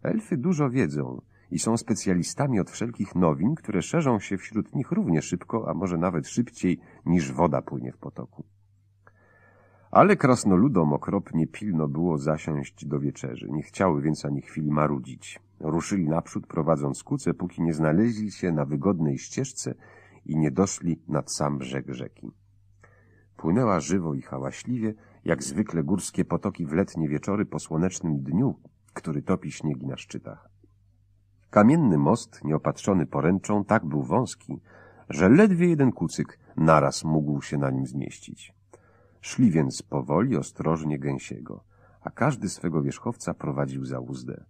Elfy dużo wiedzą, i są specjalistami od wszelkich nowin, które szerzą się wśród nich równie szybko, a może nawet szybciej niż woda płynie w potoku. Ale krasnoludom okropnie pilno było zasiąść do wieczerzy. Nie chciały więc ani chwili marudzić. Ruszyli naprzód, prowadząc kuce, póki nie znaleźli się na wygodnej ścieżce i nie doszli nad sam brzeg rzeki. Płynęła żywo i hałaśliwie, jak zwykle górskie potoki w letnie wieczory po słonecznym dniu, który topi śniegi na szczytach. Kamienny most, nieopatrzony poręczą, tak był wąski, że ledwie jeden kucyk naraz mógł się na nim zmieścić. Szli więc powoli, ostrożnie gęsiego, a każdy swego wierzchowca prowadził za uzdę.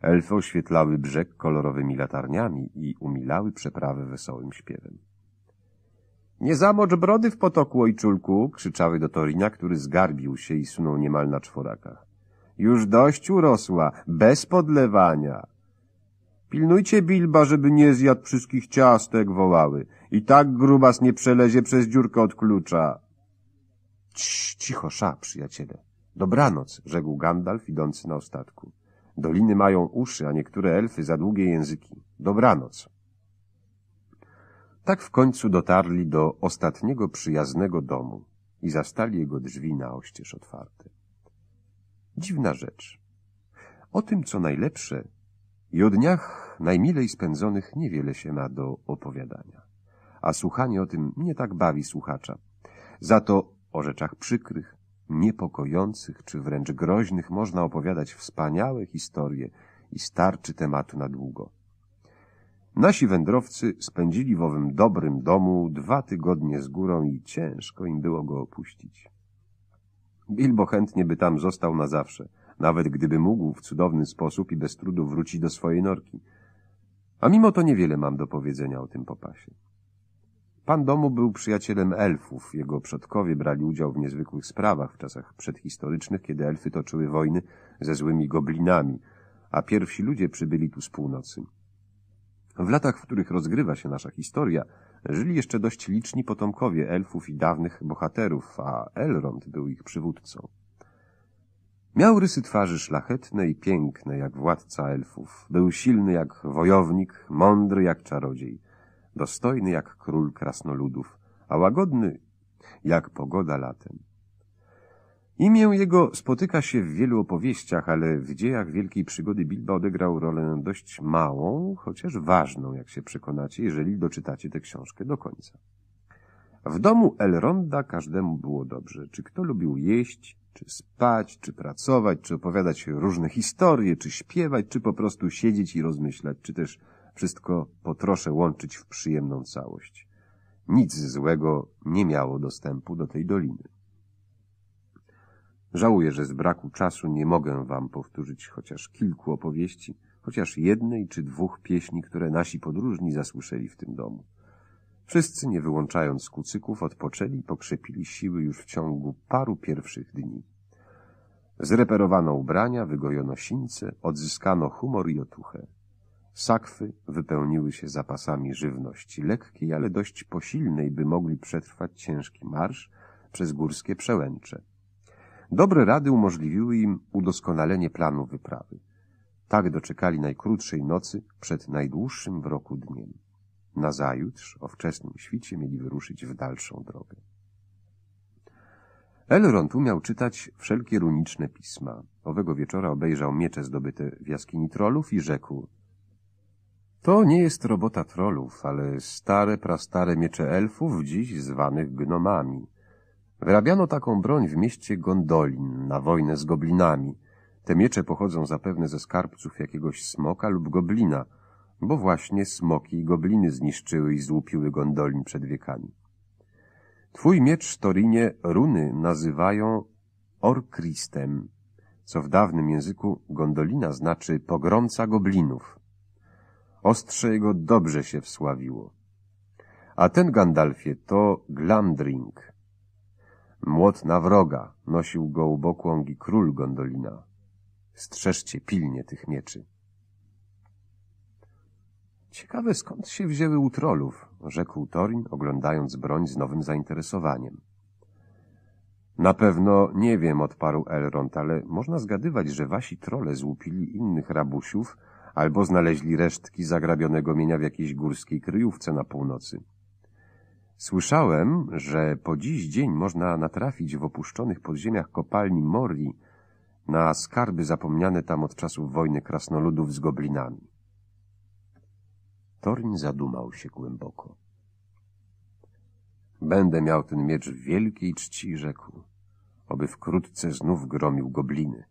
Elfy oświetlały brzeg kolorowymi latarniami i umilały przeprawę wesołym śpiewem. Nie zamocz brody w potoku, ojczulku! krzyczały do Torina, który zgarbił się i sunął niemal na czworaka. Już dość urosła, bez podlewania! Pilnujcie Bilba, żeby nie zjadł wszystkich ciastek, wołały. I tak grubas nie przelezie przez dziurkę od klucza. cicho, sza, przyjaciele. Dobranoc, rzekł Gandalf, idący na ostatku. Doliny mają uszy, a niektóre elfy za długie języki. Dobranoc. Tak w końcu dotarli do ostatniego przyjaznego domu i zastali jego drzwi na oścież otwarte. Dziwna rzecz. O tym, co najlepsze, i o dniach najmilej spędzonych niewiele się ma do opowiadania. A słuchanie o tym nie tak bawi słuchacza. Za to o rzeczach przykrych, niepokojących czy wręcz groźnych można opowiadać wspaniałe historie i starczy tematu na długo. Nasi wędrowcy spędzili w owym dobrym domu dwa tygodnie z górą i ciężko im było go opuścić. Bilbo chętnie by tam został na zawsze – nawet gdyby mógł w cudowny sposób i bez trudu wrócić do swojej norki. A mimo to niewiele mam do powiedzenia o tym popasie. Pan domu był przyjacielem elfów. Jego przodkowie brali udział w niezwykłych sprawach w czasach przedhistorycznych, kiedy elfy toczyły wojny ze złymi goblinami, a pierwsi ludzie przybyli tu z północy. W latach, w których rozgrywa się nasza historia, żyli jeszcze dość liczni potomkowie elfów i dawnych bohaterów, a Elrond był ich przywódcą. Miał rysy twarzy szlachetne i piękne, jak władca elfów. Był silny jak wojownik, mądry jak czarodziej, dostojny jak król krasnoludów, a łagodny jak pogoda latem. Imię jego spotyka się w wielu opowieściach, ale w dziejach wielkiej przygody Bilba odegrał rolę dość małą, chociaż ważną, jak się przekonacie, jeżeli doczytacie tę książkę do końca. W domu Elronda każdemu było dobrze. Czy kto lubił jeść, czy spać, czy pracować, czy opowiadać różne historie, czy śpiewać, czy po prostu siedzieć i rozmyślać, czy też wszystko potrosze łączyć w przyjemną całość. Nic złego nie miało dostępu do tej doliny. Żałuję, że z braku czasu nie mogę wam powtórzyć chociaż kilku opowieści, chociaż jednej czy dwóch pieśni, które nasi podróżni zasłyszeli w tym domu. Wszyscy, nie wyłączając kucyków, odpoczęli i pokrzepili siły już w ciągu paru pierwszych dni. Zreperowano ubrania, wygojono sińce, odzyskano humor i otuchę. Sakwy wypełniły się zapasami żywności lekkiej, ale dość posilnej, by mogli przetrwać ciężki marsz przez górskie przełęcze. Dobre rady umożliwiły im udoskonalenie planu wyprawy. Tak doczekali najkrótszej nocy przed najdłuższym w roku dniem. Nazajutrz, o wczesnym świcie, mieli wyruszyć w dalszą drogę. Elrond umiał czytać wszelkie runiczne pisma. Owego wieczora obejrzał miecze zdobyte w jaskini trolów i rzekł To nie jest robota trolów, ale stare, prastare miecze elfów, dziś zwanych gnomami. Wyrabiano taką broń w mieście Gondolin na wojnę z goblinami. Te miecze pochodzą zapewne ze skarbców jakiegoś smoka lub goblina – bo właśnie smoki i gobliny zniszczyły i złupiły gondolin przed wiekami. Twój miecz, Torinie, runy nazywają Orkristem, co w dawnym języku gondolina znaczy pogromca goblinów. Ostrze jego dobrze się wsławiło. A ten Gandalfie to Glamdring. Młot na wroga nosił go u boku król gondolina. Strzeżcie pilnie tych mieczy. Ciekawe skąd się wzięły u trollów, rzekł Torin, oglądając broń z nowym zainteresowaniem. Na pewno nie wiem, odparł Elrond, ale można zgadywać, że wasi trole złupili innych rabusiów albo znaleźli resztki zagrabionego mienia w jakiejś górskiej kryjówce na północy. Słyszałem, że po dziś dzień można natrafić w opuszczonych podziemiach kopalni Mori na skarby zapomniane tam od czasów wojny krasnoludów z goblinami. Torin zadumał się głęboko. Będę miał ten miecz w wielkiej czci, rzekł, oby wkrótce znów gromił gobliny.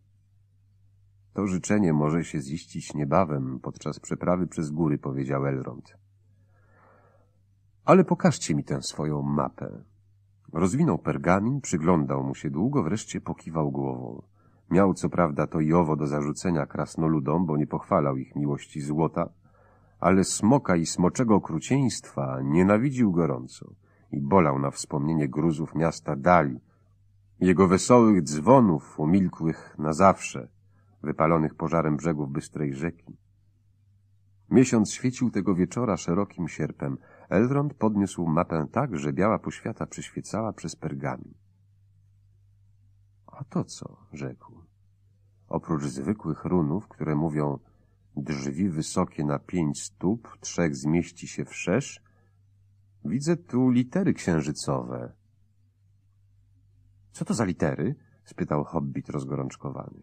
To życzenie może się ziścić niebawem podczas przeprawy przez góry, powiedział Elrond. Ale pokażcie mi tę swoją mapę. Rozwinął pergamin, przyglądał mu się długo, wreszcie pokiwał głową. Miał co prawda to i owo do zarzucenia krasnoludom, bo nie pochwalał ich miłości złota, ale smoka i smoczego okrucieństwa nienawidził gorąco i bolał na wspomnienie gruzów miasta dali, jego wesołych dzwonów umilkłych na zawsze, wypalonych pożarem brzegów bystrej rzeki. Miesiąc świecił tego wieczora szerokim sierpem. Elrond podniósł mapę tak, że biała poświata przyświecała przez pergamin. — A to co? — rzekł. Oprócz zwykłych runów, które mówią drzwi wysokie na pięć stóp, trzech zmieści się wszerz. Widzę tu litery księżycowe. Co to za litery? spytał hobbit rozgorączkowany.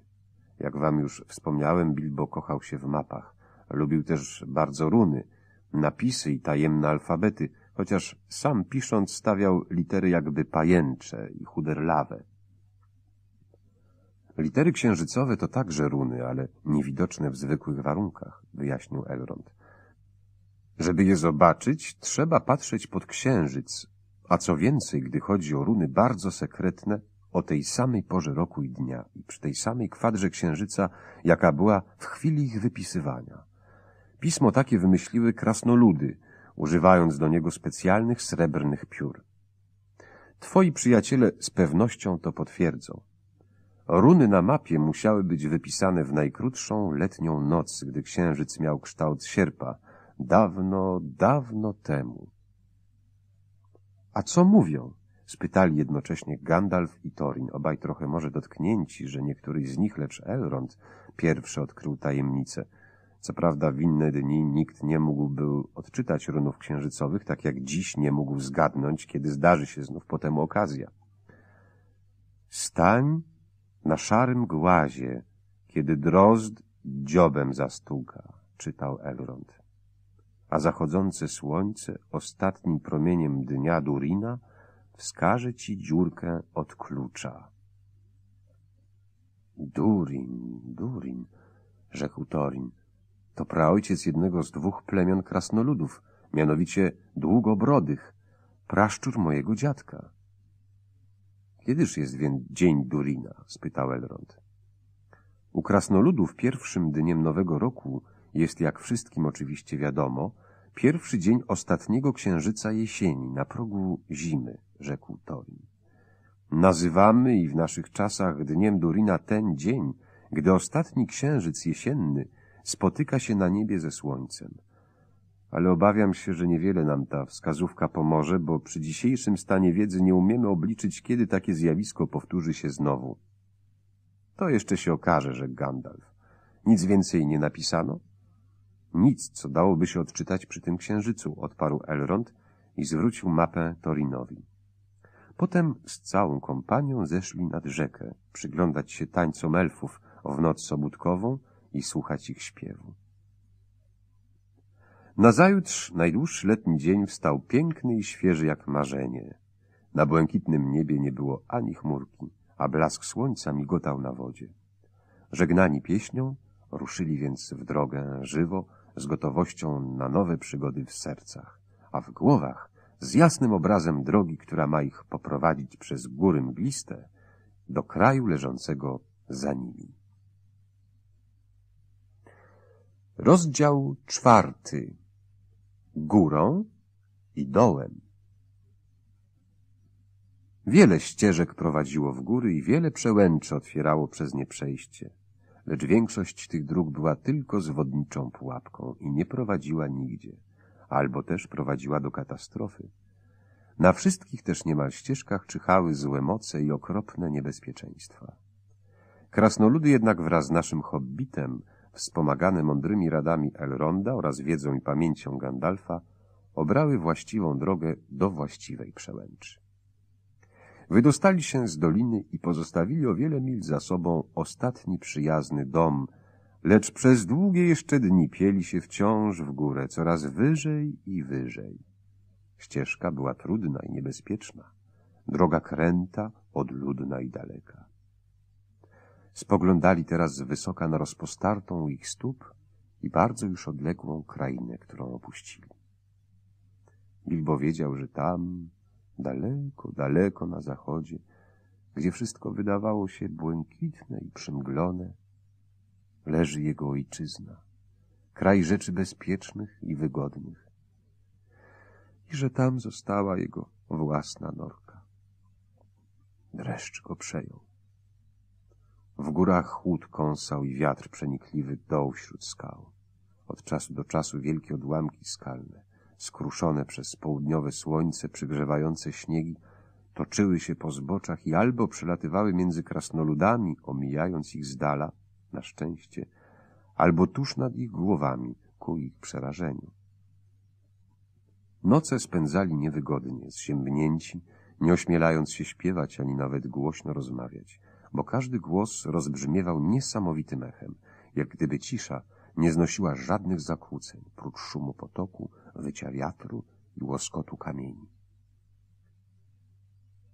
Jak wam już wspomniałem, Bilbo kochał się w mapach. Lubił też bardzo runy, napisy i tajemne alfabety, chociaż sam pisząc stawiał litery jakby pajęcze i chuderlawe. Litery księżycowe to także runy, ale niewidoczne w zwykłych warunkach, wyjaśnił Elrond. Żeby je zobaczyć, trzeba patrzeć pod księżyc, a co więcej, gdy chodzi o runy bardzo sekretne, o tej samej porze roku i dnia i przy tej samej kwadrze księżyca, jaka była w chwili ich wypisywania. Pismo takie wymyśliły krasnoludy, używając do niego specjalnych srebrnych piór. Twoi przyjaciele z pewnością to potwierdzą. Runy na mapie musiały być wypisane w najkrótszą letnią noc, gdy księżyc miał kształt sierpa, dawno, dawno temu. A co mówią? Spytali jednocześnie Gandalf i Thorin, obaj trochę może dotknięci, że niektóryś z nich, lecz Elrond, pierwszy odkrył tajemnicę. Co prawda w inne dni nikt nie mógł był odczytać runów księżycowych, tak jak dziś nie mógł zgadnąć, kiedy zdarzy się znów potem okazja. Stań na szarym głazie, kiedy drozd dziobem zastuka, czytał Elrond. A zachodzące słońce ostatnim promieniem dnia Durina wskaże ci dziurkę od klucza. Durin, Durin, rzekł Torin, to praojciec jednego z dwóch plemion krasnoludów, mianowicie długobrodych, praszczur mojego dziadka. Kiedyż jest więc dzień Durina? spytał Elrond. U krasnoludów pierwszym dniem nowego roku jest, jak wszystkim oczywiście wiadomo, pierwszy dzień ostatniego księżyca jesieni, na progu zimy, rzekł Thorin. Nazywamy i w naszych czasach dniem Durina ten dzień, gdy ostatni księżyc jesienny spotyka się na niebie ze słońcem ale obawiam się, że niewiele nam ta wskazówka pomoże, bo przy dzisiejszym stanie wiedzy nie umiemy obliczyć, kiedy takie zjawisko powtórzy się znowu. To jeszcze się okaże, że Gandalf. Nic więcej nie napisano? Nic, co dałoby się odczytać przy tym księżycu, odparł Elrond i zwrócił mapę Torinowi. Potem z całą kompanią zeszli nad rzekę, przyglądać się tańcom elfów w noc sobudkową i słuchać ich śpiewu. Nazajutrz, najdłuższy letni dzień wstał piękny i świeży jak marzenie. Na błękitnym niebie nie było ani chmurki, a blask słońca migotał na wodzie. Żegnani pieśnią, ruszyli więc w drogę żywo, z gotowością na nowe przygody w sercach, a w głowach, z jasnym obrazem drogi, która ma ich poprowadzić przez góry mgliste, do kraju leżącego za nimi. Rozdział czwarty górą i dołem. Wiele ścieżek prowadziło w góry i wiele przełęczy otwierało przez nie przejście, lecz większość tych dróg była tylko zwodniczą pułapką i nie prowadziła nigdzie, albo też prowadziła do katastrofy. Na wszystkich też niemal ścieżkach czyhały złe moce i okropne niebezpieczeństwa. Krasnoludy jednak wraz z naszym hobbitem wspomagane mądrymi radami Elronda oraz wiedzą i pamięcią Gandalfa, obrały właściwą drogę do właściwej przełęczy. Wydostali się z doliny i pozostawili o wiele mil za sobą ostatni przyjazny dom, lecz przez długie jeszcze dni pieli się wciąż w górę, coraz wyżej i wyżej. Ścieżka była trudna i niebezpieczna, droga kręta, odludna i daleka. Spoglądali teraz z wysoka na rozpostartą u ich stóp i bardzo już odległą krainę, którą opuścili. Bilbo wiedział, że tam, daleko, daleko na zachodzie, gdzie wszystko wydawało się błękitne i przymglone, leży jego ojczyzna, kraj rzeczy bezpiecznych i wygodnych, i że tam została jego własna norka. Dreszcz go przejął. W górach chłód kąsał i wiatr przenikliwy dął wśród skał. Od czasu do czasu wielkie odłamki skalne, skruszone przez południowe słońce, przygrzewające śniegi, toczyły się po zboczach i albo przelatywały między krasnoludami, omijając ich z dala, na szczęście, albo tuż nad ich głowami, ku ich przerażeniu. Noce spędzali niewygodnie, zziębnięci, nie ośmielając się śpiewać ani nawet głośno rozmawiać bo każdy głos rozbrzmiewał niesamowitym echem, jak gdyby cisza nie znosiła żadnych zakłóceń, prócz szumu potoku, wycia wiatru i łoskotu kamieni.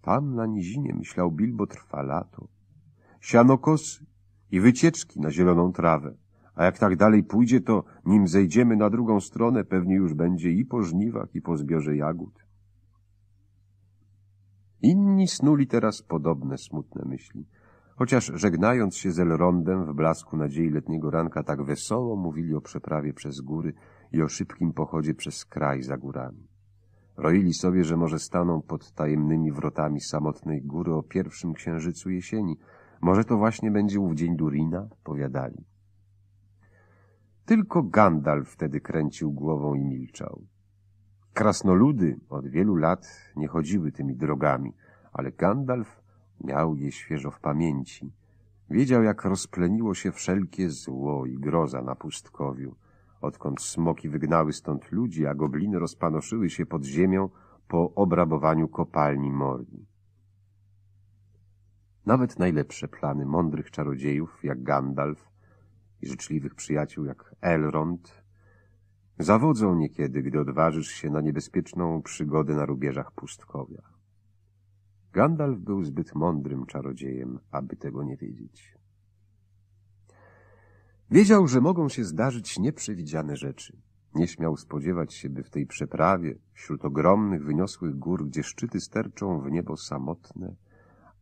Tam na nizinie, myślał Bilbo, trwa lato. Siano kosy i wycieczki na zieloną trawę. A jak tak dalej pójdzie, to nim zejdziemy na drugą stronę, pewnie już będzie i po żniwach, i po zbiorze jagód. Inni snuli teraz podobne smutne myśli. Chociaż żegnając się z Elrondem w blasku nadziei letniego ranka tak wesoło mówili o przeprawie przez góry i o szybkim pochodzie przez kraj za górami. Roili sobie, że może staną pod tajemnymi wrotami samotnej góry o pierwszym księżycu jesieni. Może to właśnie będzie ów dzień Durina, powiadali. Tylko Gandalf wtedy kręcił głową i milczał. Krasnoludy od wielu lat nie chodziły tymi drogami, ale Gandalf Miał je świeżo w pamięci. Wiedział, jak rozpleniło się wszelkie zło i groza na pustkowiu, odkąd smoki wygnały stąd ludzi, a gobliny rozpanoszyły się pod ziemią po obrabowaniu kopalni morni. Nawet najlepsze plany mądrych czarodziejów, jak Gandalf, i życzliwych przyjaciół, jak Elrond, zawodzą niekiedy, gdy odważysz się na niebezpieczną przygodę na rubieżach pustkowia. Gandalf był zbyt mądrym czarodziejem, aby tego nie wiedzieć. Wiedział, że mogą się zdarzyć nieprzewidziane rzeczy. Nie śmiał spodziewać się, by w tej przeprawie, wśród ogromnych, wyniosłych gór, gdzie szczyty sterczą w niebo samotne,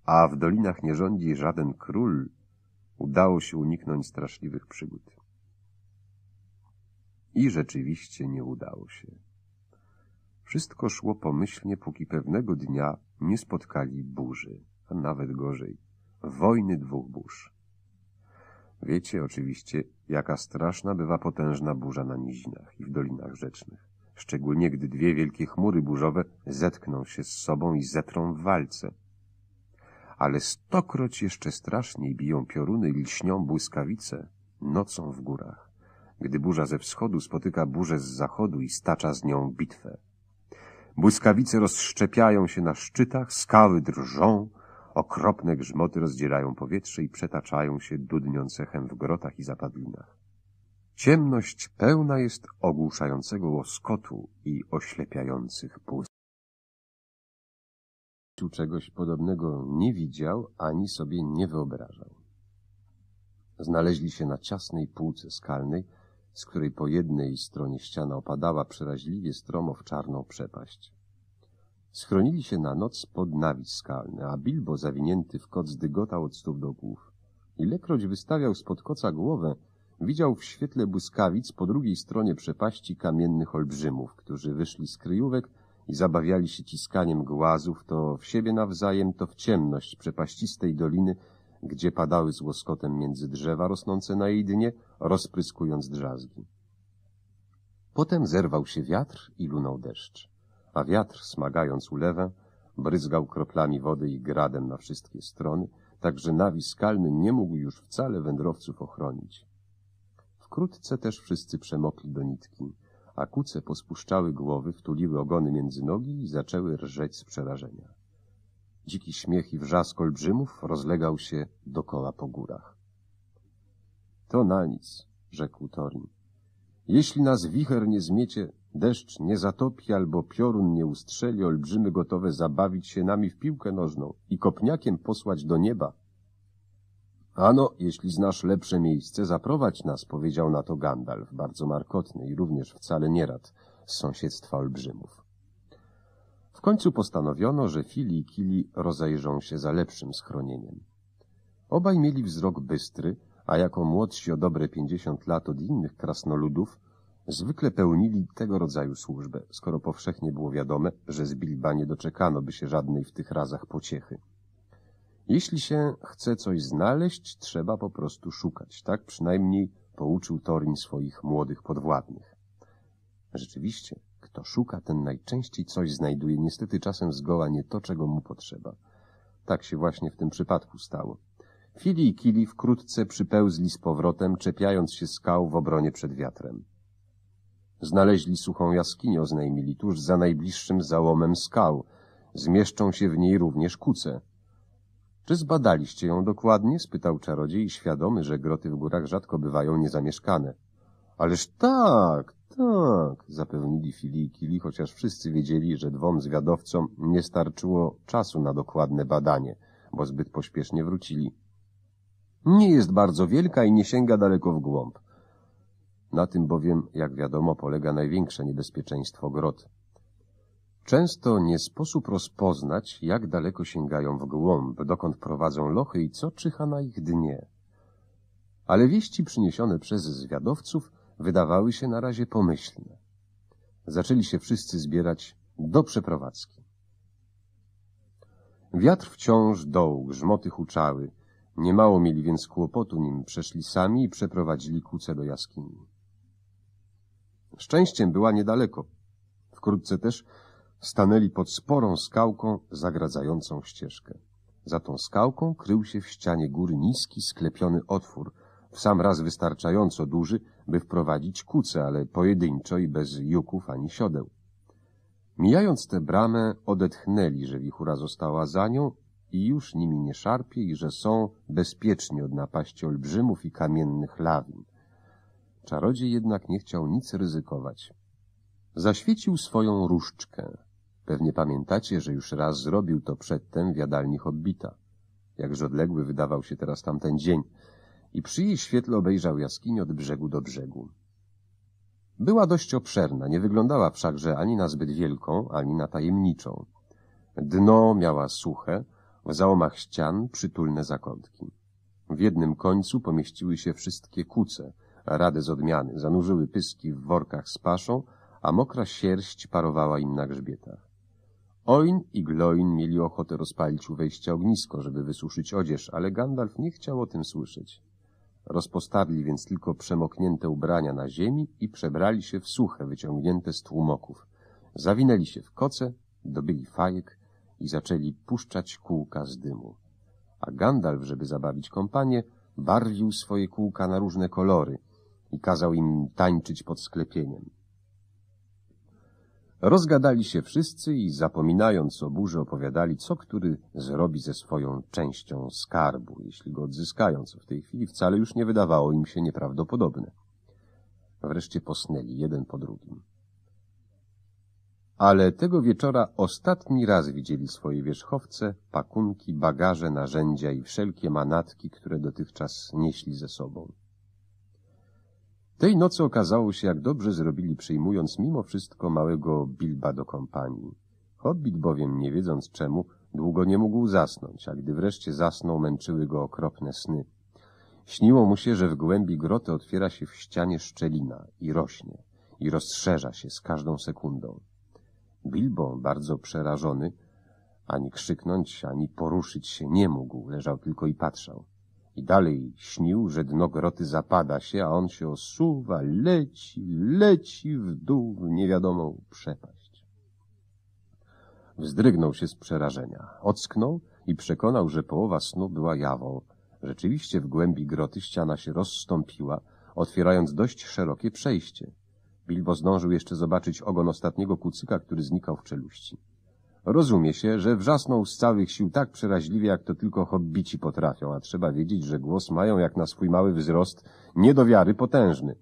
a w dolinach nie rządzi żaden król, udało się uniknąć straszliwych przygód. I rzeczywiście nie udało się. Wszystko szło pomyślnie, póki pewnego dnia nie spotkali burzy, a nawet gorzej, wojny dwóch burz. Wiecie oczywiście, jaka straszna bywa potężna burza na nizinach i w dolinach rzecznych, szczególnie gdy dwie wielkie chmury burzowe zetkną się z sobą i zetrą w walce. Ale stokroć jeszcze straszniej biją pioruny i lśnią błyskawice nocą w górach, gdy burza ze wschodu spotyka burzę z zachodu i stacza z nią bitwę. Błyskawice rozszczepiają się na szczytach, skały drżą, okropne grzmoty rozdzielają powietrze i przetaczają się dudniąc echem w grotach i zapadlinach. Ciemność pełna jest ogłuszającego łoskotu i oślepiających pust. Tu czegoś podobnego nie widział ani sobie nie wyobrażał. Znaleźli się na ciasnej półce skalnej, z której po jednej stronie ściana opadała przeraźliwie stromo w czarną przepaść. Schronili się na noc pod nawis skalny, a Bilbo zawinięty w koc dygotał od stóp do głów. Ilekroć wystawiał spod koca głowę, widział w świetle błyskawic po drugiej stronie przepaści kamiennych olbrzymów, którzy wyszli z kryjówek i zabawiali się ciskaniem głazów, to w siebie nawzajem, to w ciemność przepaścistej doliny, gdzie padały z łoskotem między drzewa rosnące na jej dnie, rozpryskując drzazgi. Potem zerwał się wiatr i lunął deszcz, a wiatr, smagając ulewę, bryzgał kroplami wody i gradem na wszystkie strony, tak że nawis skalny nie mógł już wcale wędrowców ochronić. Wkrótce też wszyscy przemokli do nitki, a kuce pospuszczały głowy, wtuliły ogony między nogi i zaczęły rżeć z przerażenia. Dziki śmiech i wrzask olbrzymów rozlegał się dokoła po górach. To na nic, rzekł Torin. Jeśli nas wicher nie zmiecie, deszcz nie zatopi albo piorun nie ustrzeli, olbrzymy gotowe zabawić się nami w piłkę nożną i kopniakiem posłać do nieba. Ano, jeśli znasz lepsze miejsce, zaprowadź nas, powiedział na to Gandalf, bardzo markotny i również wcale nierad z sąsiedztwa olbrzymów. W końcu postanowiono, że Fili i Kili rozejrzą się za lepszym schronieniem. Obaj mieli wzrok bystry, a jako młodsi o dobre pięćdziesiąt lat od innych krasnoludów, zwykle pełnili tego rodzaju służbę, skoro powszechnie było wiadome, że z Bilba nie doczekano by się żadnej w tych razach pociechy. Jeśli się chce coś znaleźć, trzeba po prostu szukać. Tak przynajmniej pouczył Torin swoich młodych podwładnych. Rzeczywiście, kto szuka, ten najczęściej coś znajduje, niestety czasem zgoła nie to, czego mu potrzeba. Tak się właśnie w tym przypadku stało. Fili i Kili wkrótce przypełzli z powrotem, czepiając się skał w obronie przed wiatrem. Znaleźli suchą jaskinię, oznajmili tuż za najbliższym załomem skał. Zmieszczą się w niej również kuce. Czy zbadaliście ją dokładnie? spytał czarodziej, świadomy, że groty w górach rzadko bywają niezamieszkane. Ależ tak, tak, zapewnili filijkili, chociaż wszyscy wiedzieli, że dwom zwiadowcom nie starczyło czasu na dokładne badanie, bo zbyt pośpiesznie wrócili. Nie jest bardzo wielka i nie sięga daleko w głąb. Na tym bowiem, jak wiadomo, polega największe niebezpieczeństwo grot. Często nie sposób rozpoznać, jak daleko sięgają w głąb, dokąd prowadzą lochy i co czyha na ich dnie. Ale wieści przyniesione przez zwiadowców – wydawały się na razie pomyślne. Zaczęli się wszyscy zbierać do przeprowadzki. Wiatr wciąż doł, grzmoty huczały. mało mieli więc kłopotu, nim przeszli sami i przeprowadzili kucę do jaskini. Szczęściem była niedaleko. Wkrótce też stanęli pod sporą skałką zagradzającą ścieżkę. Za tą skałką krył się w ścianie góry niski, sklepiony otwór, w sam raz wystarczająco duży, by wprowadzić kuce, ale pojedynczo i bez juków ani siodeł. Mijając tę bramę, odetchnęli, że wichura została za nią i już nimi nie szarpie i że są bezpieczni od napaści olbrzymów i kamiennych lawin. Czarodziej jednak nie chciał nic ryzykować. Zaświecił swoją różdżkę. Pewnie pamiętacie, że już raz zrobił to przedtem w jadalni hobbita. Jakże odległy wydawał się teraz tamten dzień – i przy jej świetle obejrzał jaskinię od brzegu do brzegu. Była dość obszerna, nie wyglądała wszakże ani na zbyt wielką, ani na tajemniczą. Dno miała suche, w załomach ścian przytulne zakątki. W jednym końcu pomieściły się wszystkie kuce, rade z odmiany, zanurzyły pyski w workach z paszą, a mokra sierść parowała im na grzbietach. Oin i Gloin mieli ochotę rozpalić u wejścia ognisko, żeby wysuszyć odzież, ale Gandalf nie chciał o tym słyszeć. Rozpostarli więc tylko przemoknięte ubrania na ziemi i przebrali się w suche, wyciągnięte z tłumoków. Zawinęli się w koce, dobyli fajek i zaczęli puszczać kółka z dymu. A Gandalf, żeby zabawić kompanię, barwił swoje kółka na różne kolory i kazał im tańczyć pod sklepieniem. Rozgadali się wszyscy i zapominając o burzy opowiadali, co który zrobi ze swoją częścią skarbu, jeśli go odzyskają, co w tej chwili wcale już nie wydawało im się nieprawdopodobne. Wreszcie posnęli jeden po drugim. Ale tego wieczora ostatni raz widzieli swoje wierzchowce, pakunki, bagaże, narzędzia i wszelkie manatki, które dotychczas nieśli ze sobą. Tej nocy okazało się, jak dobrze zrobili przyjmując mimo wszystko małego Bilba do kompanii. Hobbit bowiem, nie wiedząc czemu, długo nie mógł zasnąć, a gdy wreszcie zasnął, męczyły go okropne sny. Śniło mu się, że w głębi groty otwiera się w ścianie szczelina i rośnie, i rozszerza się z każdą sekundą. Bilbo, bardzo przerażony, ani krzyknąć, ani poruszyć się nie mógł, leżał tylko i patrzał. I dalej śnił, że dno groty zapada się, a on się osuwa, leci, leci w dół w niewiadomą przepaść. Wzdrygnął się z przerażenia, ocknął i przekonał, że połowa snu była jawą. Rzeczywiście w głębi groty ściana się rozstąpiła, otwierając dość szerokie przejście. Bilbo zdążył jeszcze zobaczyć ogon ostatniego kucyka, który znikał w czeluści. Rozumie się, że wrzasnął z całych sił tak przeraźliwie, jak to tylko hobbici potrafią, a trzeba wiedzieć, że głos mają jak na swój mały wzrost niedowiary potężny.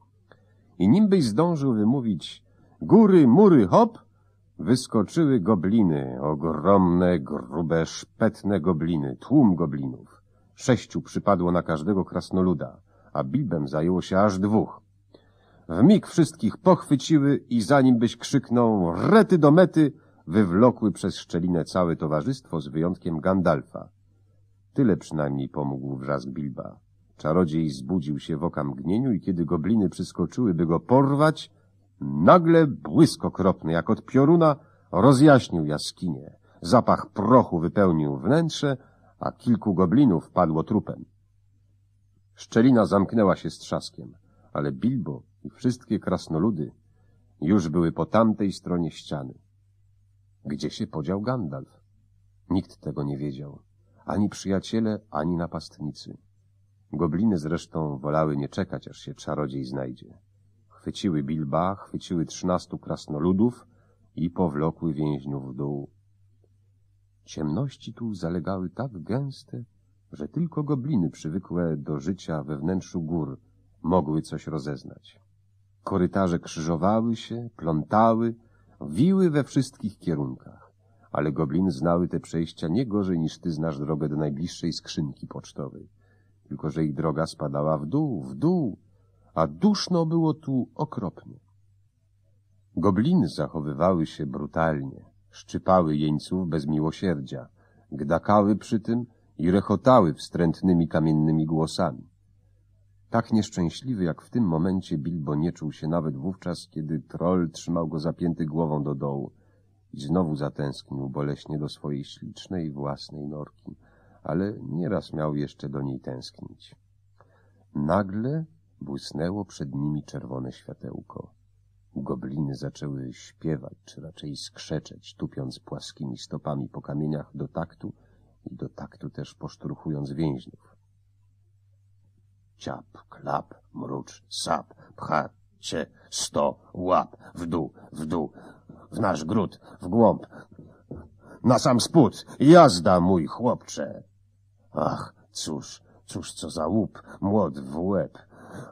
I nim byś zdążył wymówić góry, mury, hop, wyskoczyły gobliny, ogromne, grube, szpetne gobliny, tłum goblinów. Sześciu przypadło na każdego krasnoluda, a Bilbem zajęło się aż dwóch. W mig wszystkich pochwyciły i zanim byś krzyknął rety do mety, wywlokły przez szczelinę całe towarzystwo z wyjątkiem Gandalfa. Tyle przynajmniej pomógł wrzask Bilba. Czarodziej zbudził się w okamgnieniu i kiedy gobliny przyskoczyły, by go porwać, nagle błysk okropny, jak od pioruna, rozjaśnił jaskinię. Zapach prochu wypełnił wnętrze, a kilku goblinów padło trupem. Szczelina zamknęła się z trzaskiem, ale Bilbo i wszystkie krasnoludy już były po tamtej stronie ściany. Gdzie się podział Gandalf? Nikt tego nie wiedział. Ani przyjaciele, ani napastnicy. Gobliny zresztą wolały nie czekać, aż się czarodziej znajdzie. Chwyciły Bilba, chwyciły trzynastu krasnoludów i powlokły więźniów w dół. Ciemności tu zalegały tak gęste, że tylko gobliny przywykłe do życia we wnętrzu gór mogły coś rozeznać. Korytarze krzyżowały się, plątały, wiły we wszystkich kierunkach, ale goblin znały te przejścia nie gorzej niż ty znasz drogę do najbliższej skrzynki pocztowej. Tylko, że ich droga spadała w dół, w dół, a duszno było tu okropnie. Gobliny zachowywały się brutalnie, szczypały jeńców bez miłosierdzia, gdakały przy tym i rechotały wstrętnymi kamiennymi głosami. Tak nieszczęśliwy jak w tym momencie Bilbo nie czuł się nawet wówczas, kiedy troll trzymał go zapięty głową do dołu i znowu zatęsknił boleśnie do swojej ślicznej własnej norki, ale nieraz miał jeszcze do niej tęsknić. Nagle błysnęło przed nimi czerwone światełko. Gobliny zaczęły śpiewać, czy raczej skrzeczeć, tupiąc płaskimi stopami po kamieniach do taktu i do taktu też poszturchując więźniów ciap, klap, mrucz, sap, pcha, cie, sto, łap, w dół, w dół, w nasz gród, w głąb, na sam spód, jazda, mój chłopcze. Ach, cóż, cóż co za łup, młot w łeb,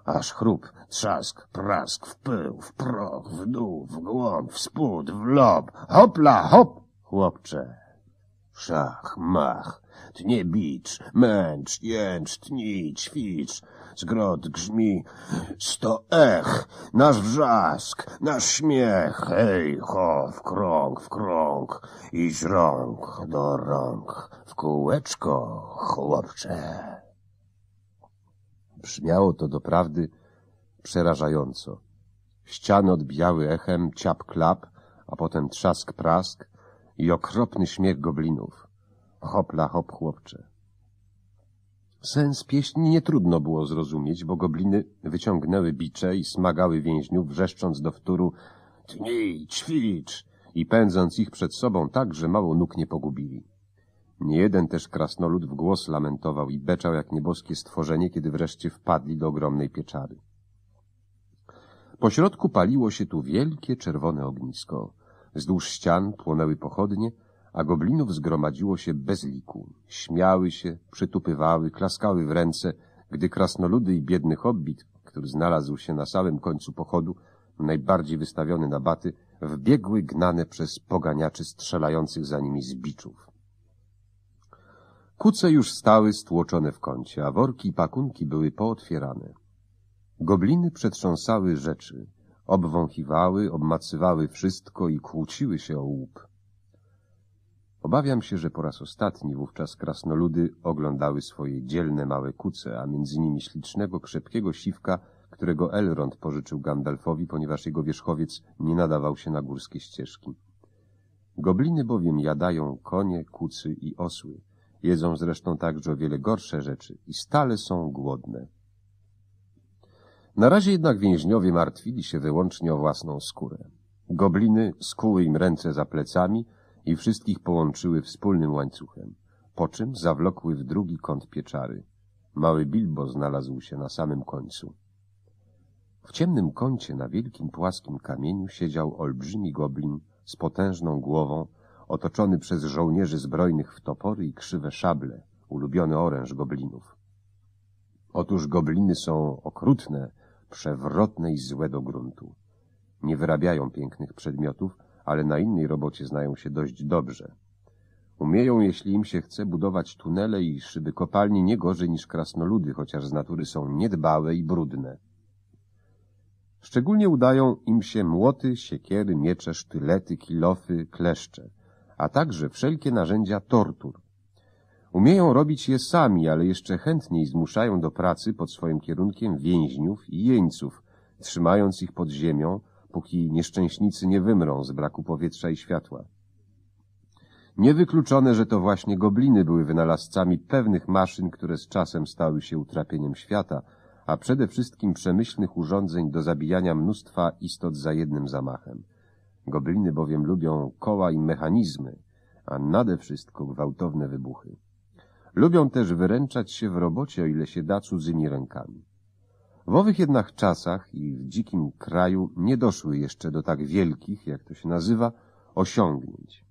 aż chrup, trzask, prask, w pył, w proch, w dół, w głąb, w spód, w lob, hopla, hop, chłopcze. Szach, mach, Tnie bicz, męcz, jęcz, tnij, ćwicz. Zgrod grzmi sto ech, nasz wrzask, nasz śmiech. Hej, ho, w krąg, w krąg i z rąk do rąk w kółeczko, chłopcze. Brzmiało to doprawdy przerażająco. Ściany odbijały echem ciap klap, a potem trzask prask i okropny śmiech goblinów. Hopla hop chłopcze. Sens pieśni nie trudno było zrozumieć, bo gobliny wyciągnęły bicze i smagały więźniów, wrzeszcząc do wtóru Tnij, ćwicz! i pędząc ich przed sobą tak, że mało nóg nie pogubili. Niejeden też krasnolud w głos lamentował i beczał jak nieboskie stworzenie, kiedy wreszcie wpadli do ogromnej pieczary. Pośrodku paliło się tu wielkie czerwone ognisko. Wzdłuż ścian płonęły pochodnie, a goblinów zgromadziło się bez liku. Śmiały się, przytupywały, klaskały w ręce, gdy krasnoludy i biedny hobbit, który znalazł się na samym końcu pochodu, najbardziej wystawiony na baty, wbiegły gnane przez poganiaczy strzelających za nimi z biczów. Kuce już stały stłoczone w kącie, a worki i pakunki były pootwierane. Gobliny przetrząsały rzeczy, obwąchiwały, obmacywały wszystko i kłóciły się o łup. Obawiam się, że po raz ostatni wówczas krasnoludy oglądały swoje dzielne małe kuce, a między nimi ślicznego, krzepkiego siwka, którego Elrond pożyczył Gandalfowi, ponieważ jego wierzchowiec nie nadawał się na górskie ścieżki. Gobliny bowiem jadają konie, kucy i osły. Jedzą zresztą także o wiele gorsze rzeczy i stale są głodne. Na razie jednak więźniowie martwili się wyłącznie o własną skórę. Gobliny skuły im ręce za plecami – i wszystkich połączyły wspólnym łańcuchem, po czym zawlokły w drugi kąt pieczary. Mały Bilbo znalazł się na samym końcu. W ciemnym kącie na wielkim płaskim kamieniu siedział olbrzymi goblin z potężną głową, otoczony przez żołnierzy zbrojnych w topory i krzywe szable, ulubiony oręż goblinów. Otóż gobliny są okrutne, przewrotne i złe do gruntu. Nie wyrabiają pięknych przedmiotów, ale na innej robocie znają się dość dobrze. Umieją, jeśli im się chce, budować tunele i szyby kopalni nie gorzej niż krasnoludy, chociaż z natury są niedbałe i brudne. Szczególnie udają im się młoty, siekiery, miecze, sztylety, kilofy, kleszcze, a także wszelkie narzędzia tortur. Umieją robić je sami, ale jeszcze chętniej zmuszają do pracy pod swoim kierunkiem więźniów i jeńców, trzymając ich pod ziemią, póki nieszczęśnicy nie wymrą z braku powietrza i światła. Niewykluczone, że to właśnie gobliny były wynalazcami pewnych maszyn, które z czasem stały się utrapieniem świata, a przede wszystkim przemyślnych urządzeń do zabijania mnóstwa istot za jednym zamachem. Gobliny bowiem lubią koła i mechanizmy, a nade wszystko gwałtowne wybuchy. Lubią też wyręczać się w robocie, o ile się da cudzymi rękami. W owych jednak czasach i w dzikim kraju nie doszły jeszcze do tak wielkich, jak to się nazywa, osiągnięć.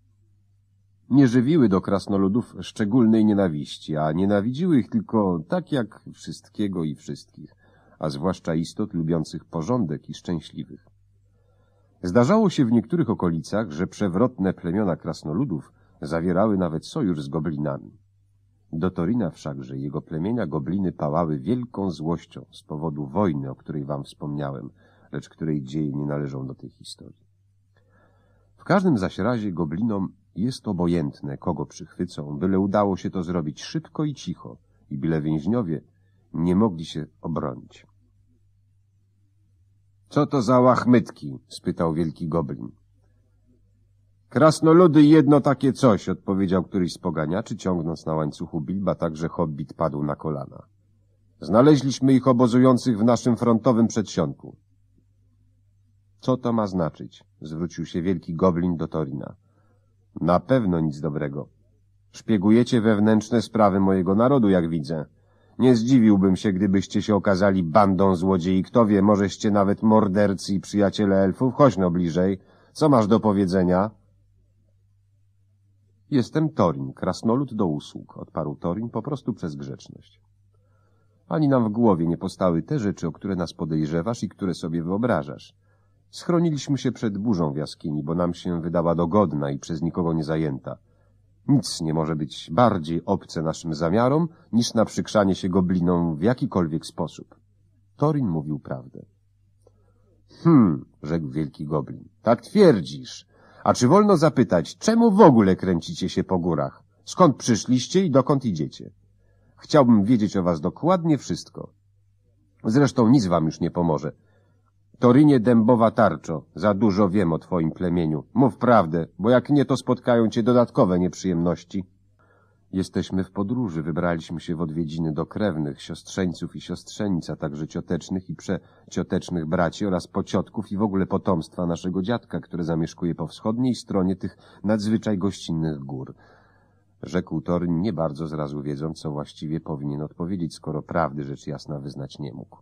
Nie żywiły do krasnoludów szczególnej nienawiści, a nienawidziły ich tylko tak jak wszystkiego i wszystkich, a zwłaszcza istot lubiących porządek i szczęśliwych. Zdarzało się w niektórych okolicach, że przewrotne plemiona krasnoludów zawierały nawet sojusz z goblinami. Do Torina wszakże jego plemienia gobliny pałały wielką złością z powodu wojny, o której wam wspomniałem, lecz której dzieje nie należą do tej historii. W każdym zaś razie goblinom jest obojętne, kogo przychwycą, byle udało się to zrobić szybko i cicho i byle więźniowie nie mogli się obronić. — Co to za łachmytki? — spytał wielki goblin. Krasnoludy jedno takie coś, odpowiedział któryś z poganiaczy, ciągnąc na łańcuchu Bilba, tak że hobbit padł na kolana. Znaleźliśmy ich obozujących w naszym frontowym przedsionku. Co to ma znaczyć? Zwrócił się wielki goblin do Torina. Na pewno nic dobrego. Szpiegujecie wewnętrzne sprawy mojego narodu, jak widzę. Nie zdziwiłbym się, gdybyście się okazali bandą złodziei. Kto wie, możeście nawet mordercy i przyjaciele elfów. Chodźno bliżej. Co masz do powiedzenia? Jestem Torin, krasnolud do usług, odparł Torin po prostu przez grzeczność. Ani nam w głowie nie postały te rzeczy, o które nas podejrzewasz i które sobie wyobrażasz. Schroniliśmy się przed burzą w jaskini, bo nam się wydała dogodna i przez nikogo nie zajęta. Nic nie może być bardziej obce naszym zamiarom, niż naprzykrzanie się goblinom w jakikolwiek sposób. Torin mówił prawdę. Hm, rzekł wielki goblin, tak twierdzisz. A czy wolno zapytać, czemu w ogóle kręcicie się po górach? Skąd przyszliście i dokąd idziecie? Chciałbym wiedzieć o was dokładnie wszystko. Zresztą nic wam już nie pomoże. Torynie dębowa tarczo, za dużo wiem o twoim plemieniu. Mów prawdę, bo jak nie, to spotkają cię dodatkowe nieprzyjemności. Jesteśmy w podróży, wybraliśmy się w odwiedziny do krewnych, siostrzeńców i siostrzenic, a także ciotecznych i przeciotecznych braci oraz pociotków i w ogóle potomstwa naszego dziadka, które zamieszkuje po wschodniej stronie tych nadzwyczaj gościnnych gór. Rzekł Torin, nie bardzo zrazu wiedząc, co właściwie powinien odpowiedzieć, skoro prawdy rzecz jasna wyznać nie mógł.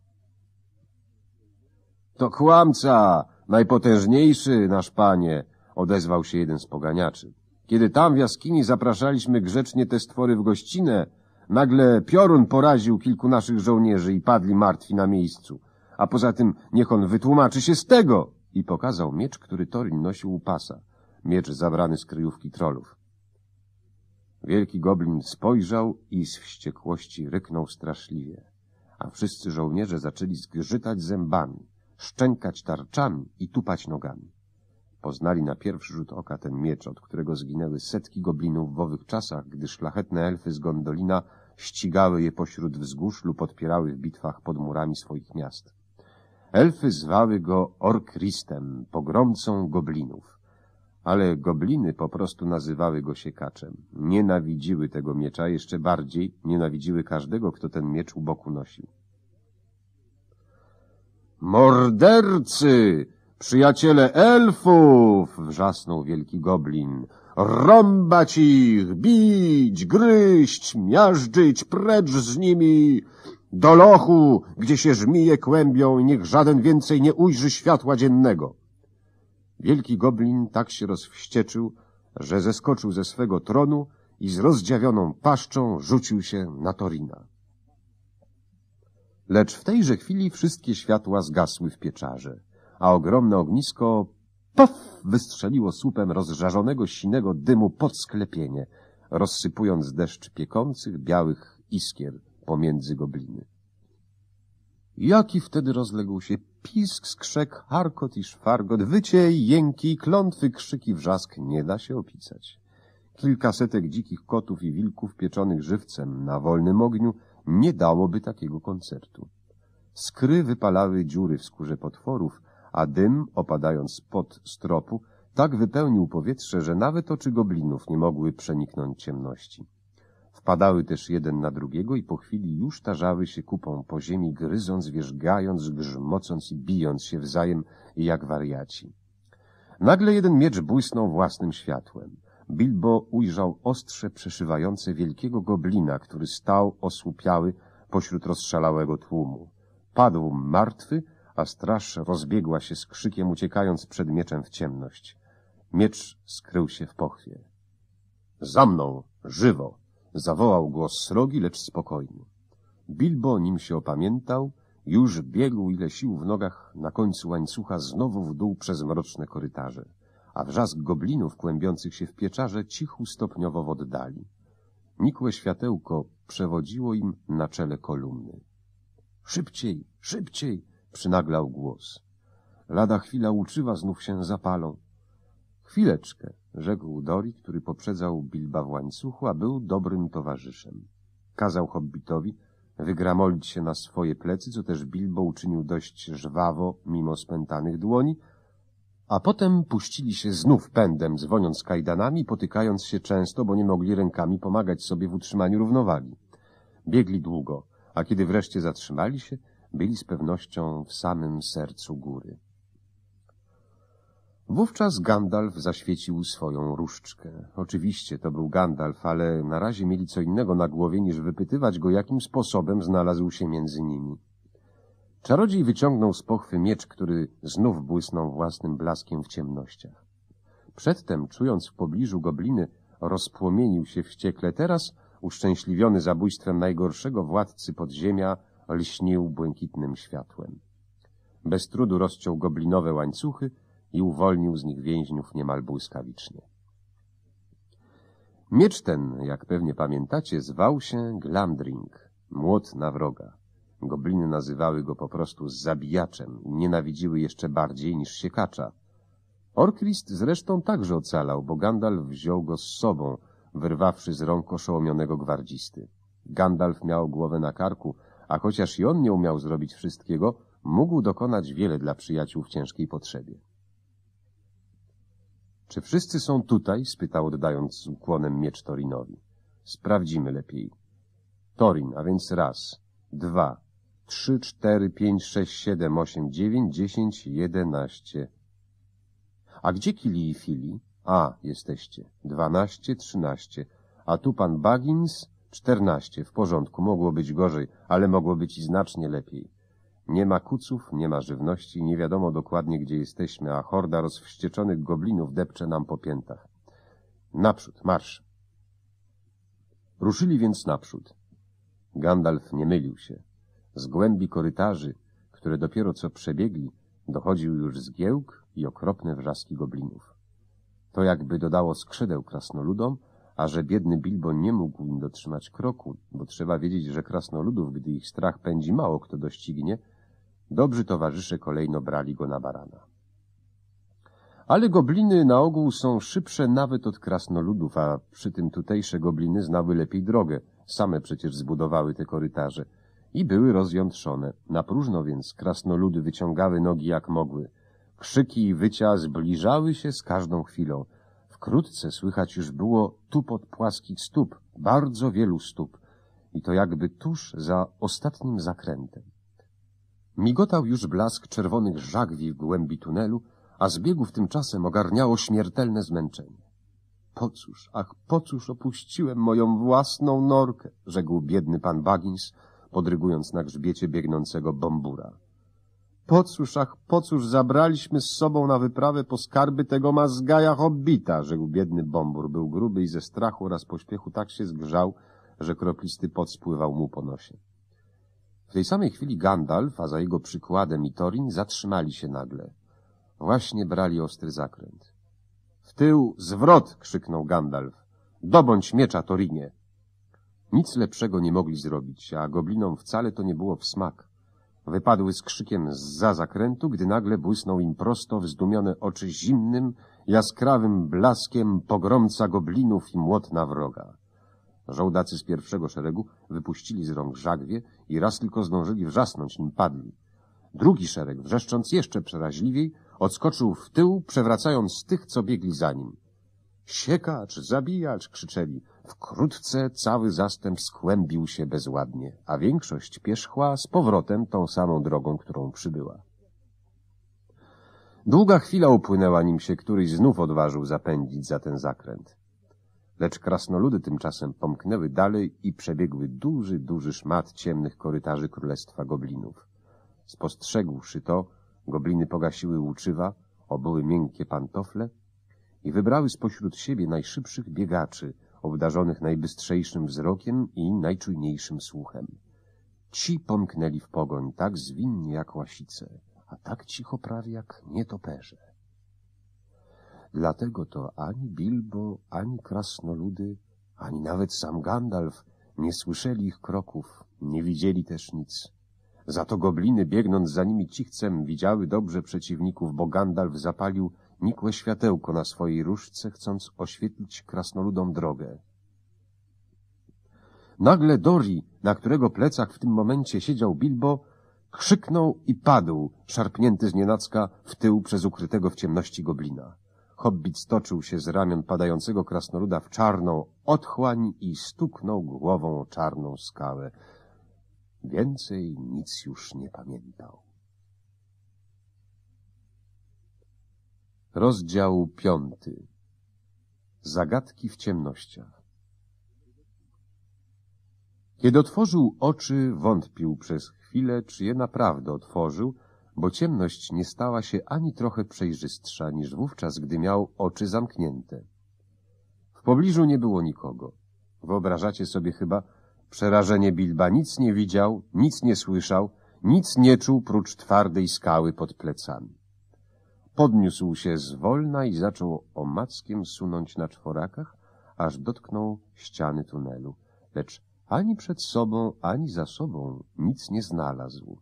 To kłamca! Najpotężniejszy, nasz panie! odezwał się jeden z poganiaczy. Kiedy tam w jaskini zapraszaliśmy grzecznie te stwory w gościnę, nagle piorun poraził kilku naszych żołnierzy i padli martwi na miejscu. A poza tym niech on wytłumaczy się z tego! I pokazał miecz, który Torin nosił u pasa. Miecz zabrany z kryjówki trolów. Wielki goblin spojrzał i z wściekłości ryknął straszliwie. A wszyscy żołnierze zaczęli zgrzytać zębami, szczękać tarczami i tupać nogami. Poznali na pierwszy rzut oka ten miecz, od którego zginęły setki goblinów w owych czasach, gdy szlachetne elfy z Gondolina ścigały je pośród wzgórz lub odpierały w bitwach pod murami swoich miast. Elfy zwały go Orkristem, pogromcą goblinów. Ale gobliny po prostu nazywały go siekaczem. Nienawidziły tego miecza, jeszcze bardziej nienawidziły każdego, kto ten miecz u boku nosił. Mordercy! Przyjaciele elfów! wrzasnął wielki goblin. Rąbać ich, bić, gryźć, miażdżyć, precz z nimi! Do lochu, gdzie się żmije kłębią i niech żaden więcej nie ujrzy światła dziennego! Wielki goblin tak się rozwścieczył, że zeskoczył ze swego tronu i z rozdziawioną paszczą rzucił się na Torina. Lecz w tejże chwili wszystkie światła zgasły w pieczarze a ogromne ognisko pof, wystrzeliło słupem rozżarzonego sinego dymu pod sklepienie, rozsypując deszcz piekących białych iskier pomiędzy gobliny. Jaki wtedy rozległ się pisk, skrzek, harkot i szwargot, wycie, jęki, klątwy, krzyki, wrzask, nie da się opisać. Kilkasetek dzikich kotów i wilków pieczonych żywcem na wolnym ogniu nie dałoby takiego koncertu. Skry wypalały dziury w skórze potworów, a dym, opadając pod stropu, tak wypełnił powietrze, że nawet oczy goblinów nie mogły przeniknąć ciemności. Wpadały też jeden na drugiego i po chwili już tarzały się kupą po ziemi, gryząc, wierzgając, grzmocąc i bijąc się wzajem jak wariaci. Nagle jeden miecz błysnął własnym światłem. Bilbo ujrzał ostrze przeszywające wielkiego goblina, który stał osłupiały pośród rozszalałego tłumu. Padł martwy, a straż rozbiegła się z krzykiem, uciekając przed mieczem w ciemność. Miecz skrył się w pochwie. Za mną, żywo! zawołał głos srogi, lecz spokojny. Bilbo, nim się opamiętał, już biegł ile sił w nogach na końcu łańcucha znowu w dół przez mroczne korytarze, a wrzask goblinów kłębiących się w pieczarze cichł stopniowo w oddali. Nikłe światełko przewodziło im na czele kolumny. — Szybciej, szybciej! Przynaglał głos. Lada chwila uczywa znów się zapalą. Chwileczkę, rzekł Dori, który poprzedzał Bilba w łańcuchu, a był dobrym towarzyszem. Kazał hobbitowi wygramolić się na swoje plecy, co też Bilbo uczynił dość żwawo, mimo spętanych dłoni, a potem puścili się znów pędem, dzwoniąc kajdanami, potykając się często, bo nie mogli rękami pomagać sobie w utrzymaniu równowagi. Biegli długo, a kiedy wreszcie zatrzymali się, byli z pewnością w samym sercu góry. Wówczas Gandalf zaświecił swoją różdżkę. Oczywiście to był Gandalf, ale na razie mieli co innego na głowie, niż wypytywać go, jakim sposobem znalazł się między nimi. Czarodziej wyciągnął z pochwy miecz, który znów błysnął własnym blaskiem w ciemnościach. Przedtem, czując w pobliżu gobliny, rozpłomienił się wściekle. Teraz, uszczęśliwiony zabójstwem najgorszego władcy podziemia, lśnił błękitnym światłem. Bez trudu rozciął goblinowe łańcuchy i uwolnił z nich więźniów niemal błyskawicznie. Miecz ten, jak pewnie pamiętacie, zwał się Glamdring, młot na wroga. Gobliny nazywały go po prostu zabijaczem i nienawidziły jeszcze bardziej niż siekacza. Orkrist zresztą także ocalał, bo Gandalf wziął go z sobą, wyrwawszy z rąk oszołomionego gwardzisty. Gandalf miał głowę na karku, a chociaż i on nie umiał zrobić wszystkiego, mógł dokonać wiele dla przyjaciół w ciężkiej potrzebie. Czy wszyscy są tutaj? spytał oddając z ukłonem miecz Torinowi. Sprawdzimy lepiej. Torin, a więc raz, dwa, trzy, cztery, pięć, sześć, siedem, osiem, dziewięć, dziesięć, jedenaście. A gdzie Kili i Fili? A, jesteście. Dwanaście, trzynaście. A tu pan Bagins Czternaście, w porządku, mogło być gorzej, ale mogło być i znacznie lepiej. Nie ma kuców, nie ma żywności, nie wiadomo dokładnie, gdzie jesteśmy, a horda rozwścieczonych goblinów depcze nam po piętach. Naprzód, marsz! Ruszyli więc naprzód. Gandalf nie mylił się. Z głębi korytarzy, które dopiero co przebiegli, dochodził już zgiełk i okropne wrzaski goblinów. To jakby dodało skrzydeł krasnoludom, a że biedny Bilbo nie mógł im dotrzymać kroku, bo trzeba wiedzieć, że krasnoludów, gdy ich strach pędzi, mało kto doścignie, dobrzy towarzysze kolejno brali go na barana. Ale gobliny na ogół są szybsze nawet od krasnoludów, a przy tym tutejsze gobliny znały lepiej drogę. Same przecież zbudowały te korytarze i były rozjątrzone. Na próżno więc krasnoludy wyciągały nogi jak mogły. Krzyki i wycia zbliżały się z każdą chwilą – Wkrótce słychać już było tu pod płaskich stóp, bardzo wielu stóp, i to jakby tuż za ostatnim zakrętem. Migotał już blask czerwonych żagwi w głębi tunelu, a zbiegów tymczasem ogarniało śmiertelne zmęczenie. Po cóż, ach, po cóż opuściłem moją własną norkę, rzekł biedny pan Bagins, podrygując na grzbiecie biegnącego bombura. Po cóż, ach, po cóż zabraliśmy z sobą na wyprawę po skarby tego mazgaja hobbita, rzekł biedny bombur. Był gruby i ze strachu oraz pośpiechu tak się zgrzał, że kroplisty pot spływał mu po nosie. W tej samej chwili Gandalf, a za jego przykładem i Torin, zatrzymali się nagle. Właśnie brali ostry zakręt. — W tył zwrot! — krzyknął Gandalf. — Dobądź miecza, Torinie! Nic lepszego nie mogli zrobić, a goblinom wcale to nie było w smak. Wypadły z krzykiem za zakrętu, gdy nagle błysnął im prosto w zdumione oczy zimnym, jaskrawym blaskiem pogromca goblinów i młotna wroga. Żołdacy z pierwszego szeregu wypuścili z rąk żagwie i raz tylko zdążyli wrzasnąć, nim padli. Drugi szereg, wrzeszcząc jeszcze przeraźliwiej, odskoczył w tył, przewracając tych, co biegli za nim. — Siekacz, zabijacz! — krzyczeli. Wkrótce cały zastęp skłębił się bezładnie, a większość pierzchła z powrotem tą samą drogą, którą przybyła. Długa chwila upłynęła, nim się któryś znów odważył zapędzić za ten zakręt. Lecz krasnoludy tymczasem pomknęły dalej i przebiegły duży, duży szmat ciemnych korytarzy Królestwa Goblinów. Spostrzegłszy to, gobliny pogasiły łuczywa, obyły miękkie pantofle i wybrały spośród siebie najszybszych biegaczy – obdarzonych najbystrzejszym wzrokiem i najczujniejszym słuchem. Ci pomknęli w pogoń tak zwinnie jak łasice, a tak cicho prawie jak nietoperze. Dlatego to ani Bilbo, ani krasnoludy, ani nawet sam Gandalf nie słyszeli ich kroków, nie widzieli też nic. Za to gobliny, biegnąc za nimi cichcem, widziały dobrze przeciwników, bo Gandalf zapalił Nikłe światełko na swojej różce chcąc oświetlić krasnoludom drogę. Nagle Dori, na którego plecach w tym momencie siedział Bilbo, krzyknął i padł, szarpnięty z nienacka w tył przez ukrytego w ciemności goblina. Hobbit stoczył się z ramion padającego krasnoluda w czarną otchłań i stuknął głową o czarną skałę. Więcej nic już nie pamiętał. Rozdział piąty Zagadki w ciemnościach Kiedy otworzył oczy, wątpił przez chwilę, czy je naprawdę otworzył, bo ciemność nie stała się ani trochę przejrzystsza niż wówczas, gdy miał oczy zamknięte. W pobliżu nie było nikogo. Wyobrażacie sobie chyba przerażenie Bilba. Nic nie widział, nic nie słyszał, nic nie czuł prócz twardej skały pod plecami. Podniósł się zwolna i zaczął omackiem sunąć na czworakach, aż dotknął ściany tunelu, lecz ani przed sobą, ani za sobą nic nie znalazł.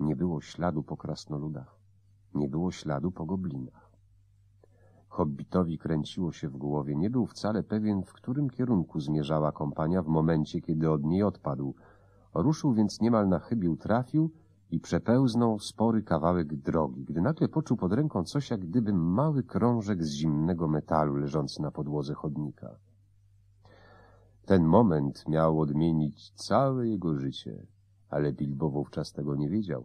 Nie było śladu po krasnoludach, nie było śladu po goblinach. Hobbitowi kręciło się w głowie, nie był wcale pewien, w którym kierunku zmierzała kompania w momencie, kiedy od niej odpadł. Ruszył więc niemal na chybił, trafił i przepełznął spory kawałek drogi, gdy nagle poczuł pod ręką coś, jak gdyby mały krążek z zimnego metalu leżący na podłodze chodnika. Ten moment miał odmienić całe jego życie, ale Bilbo wówczas tego nie wiedział.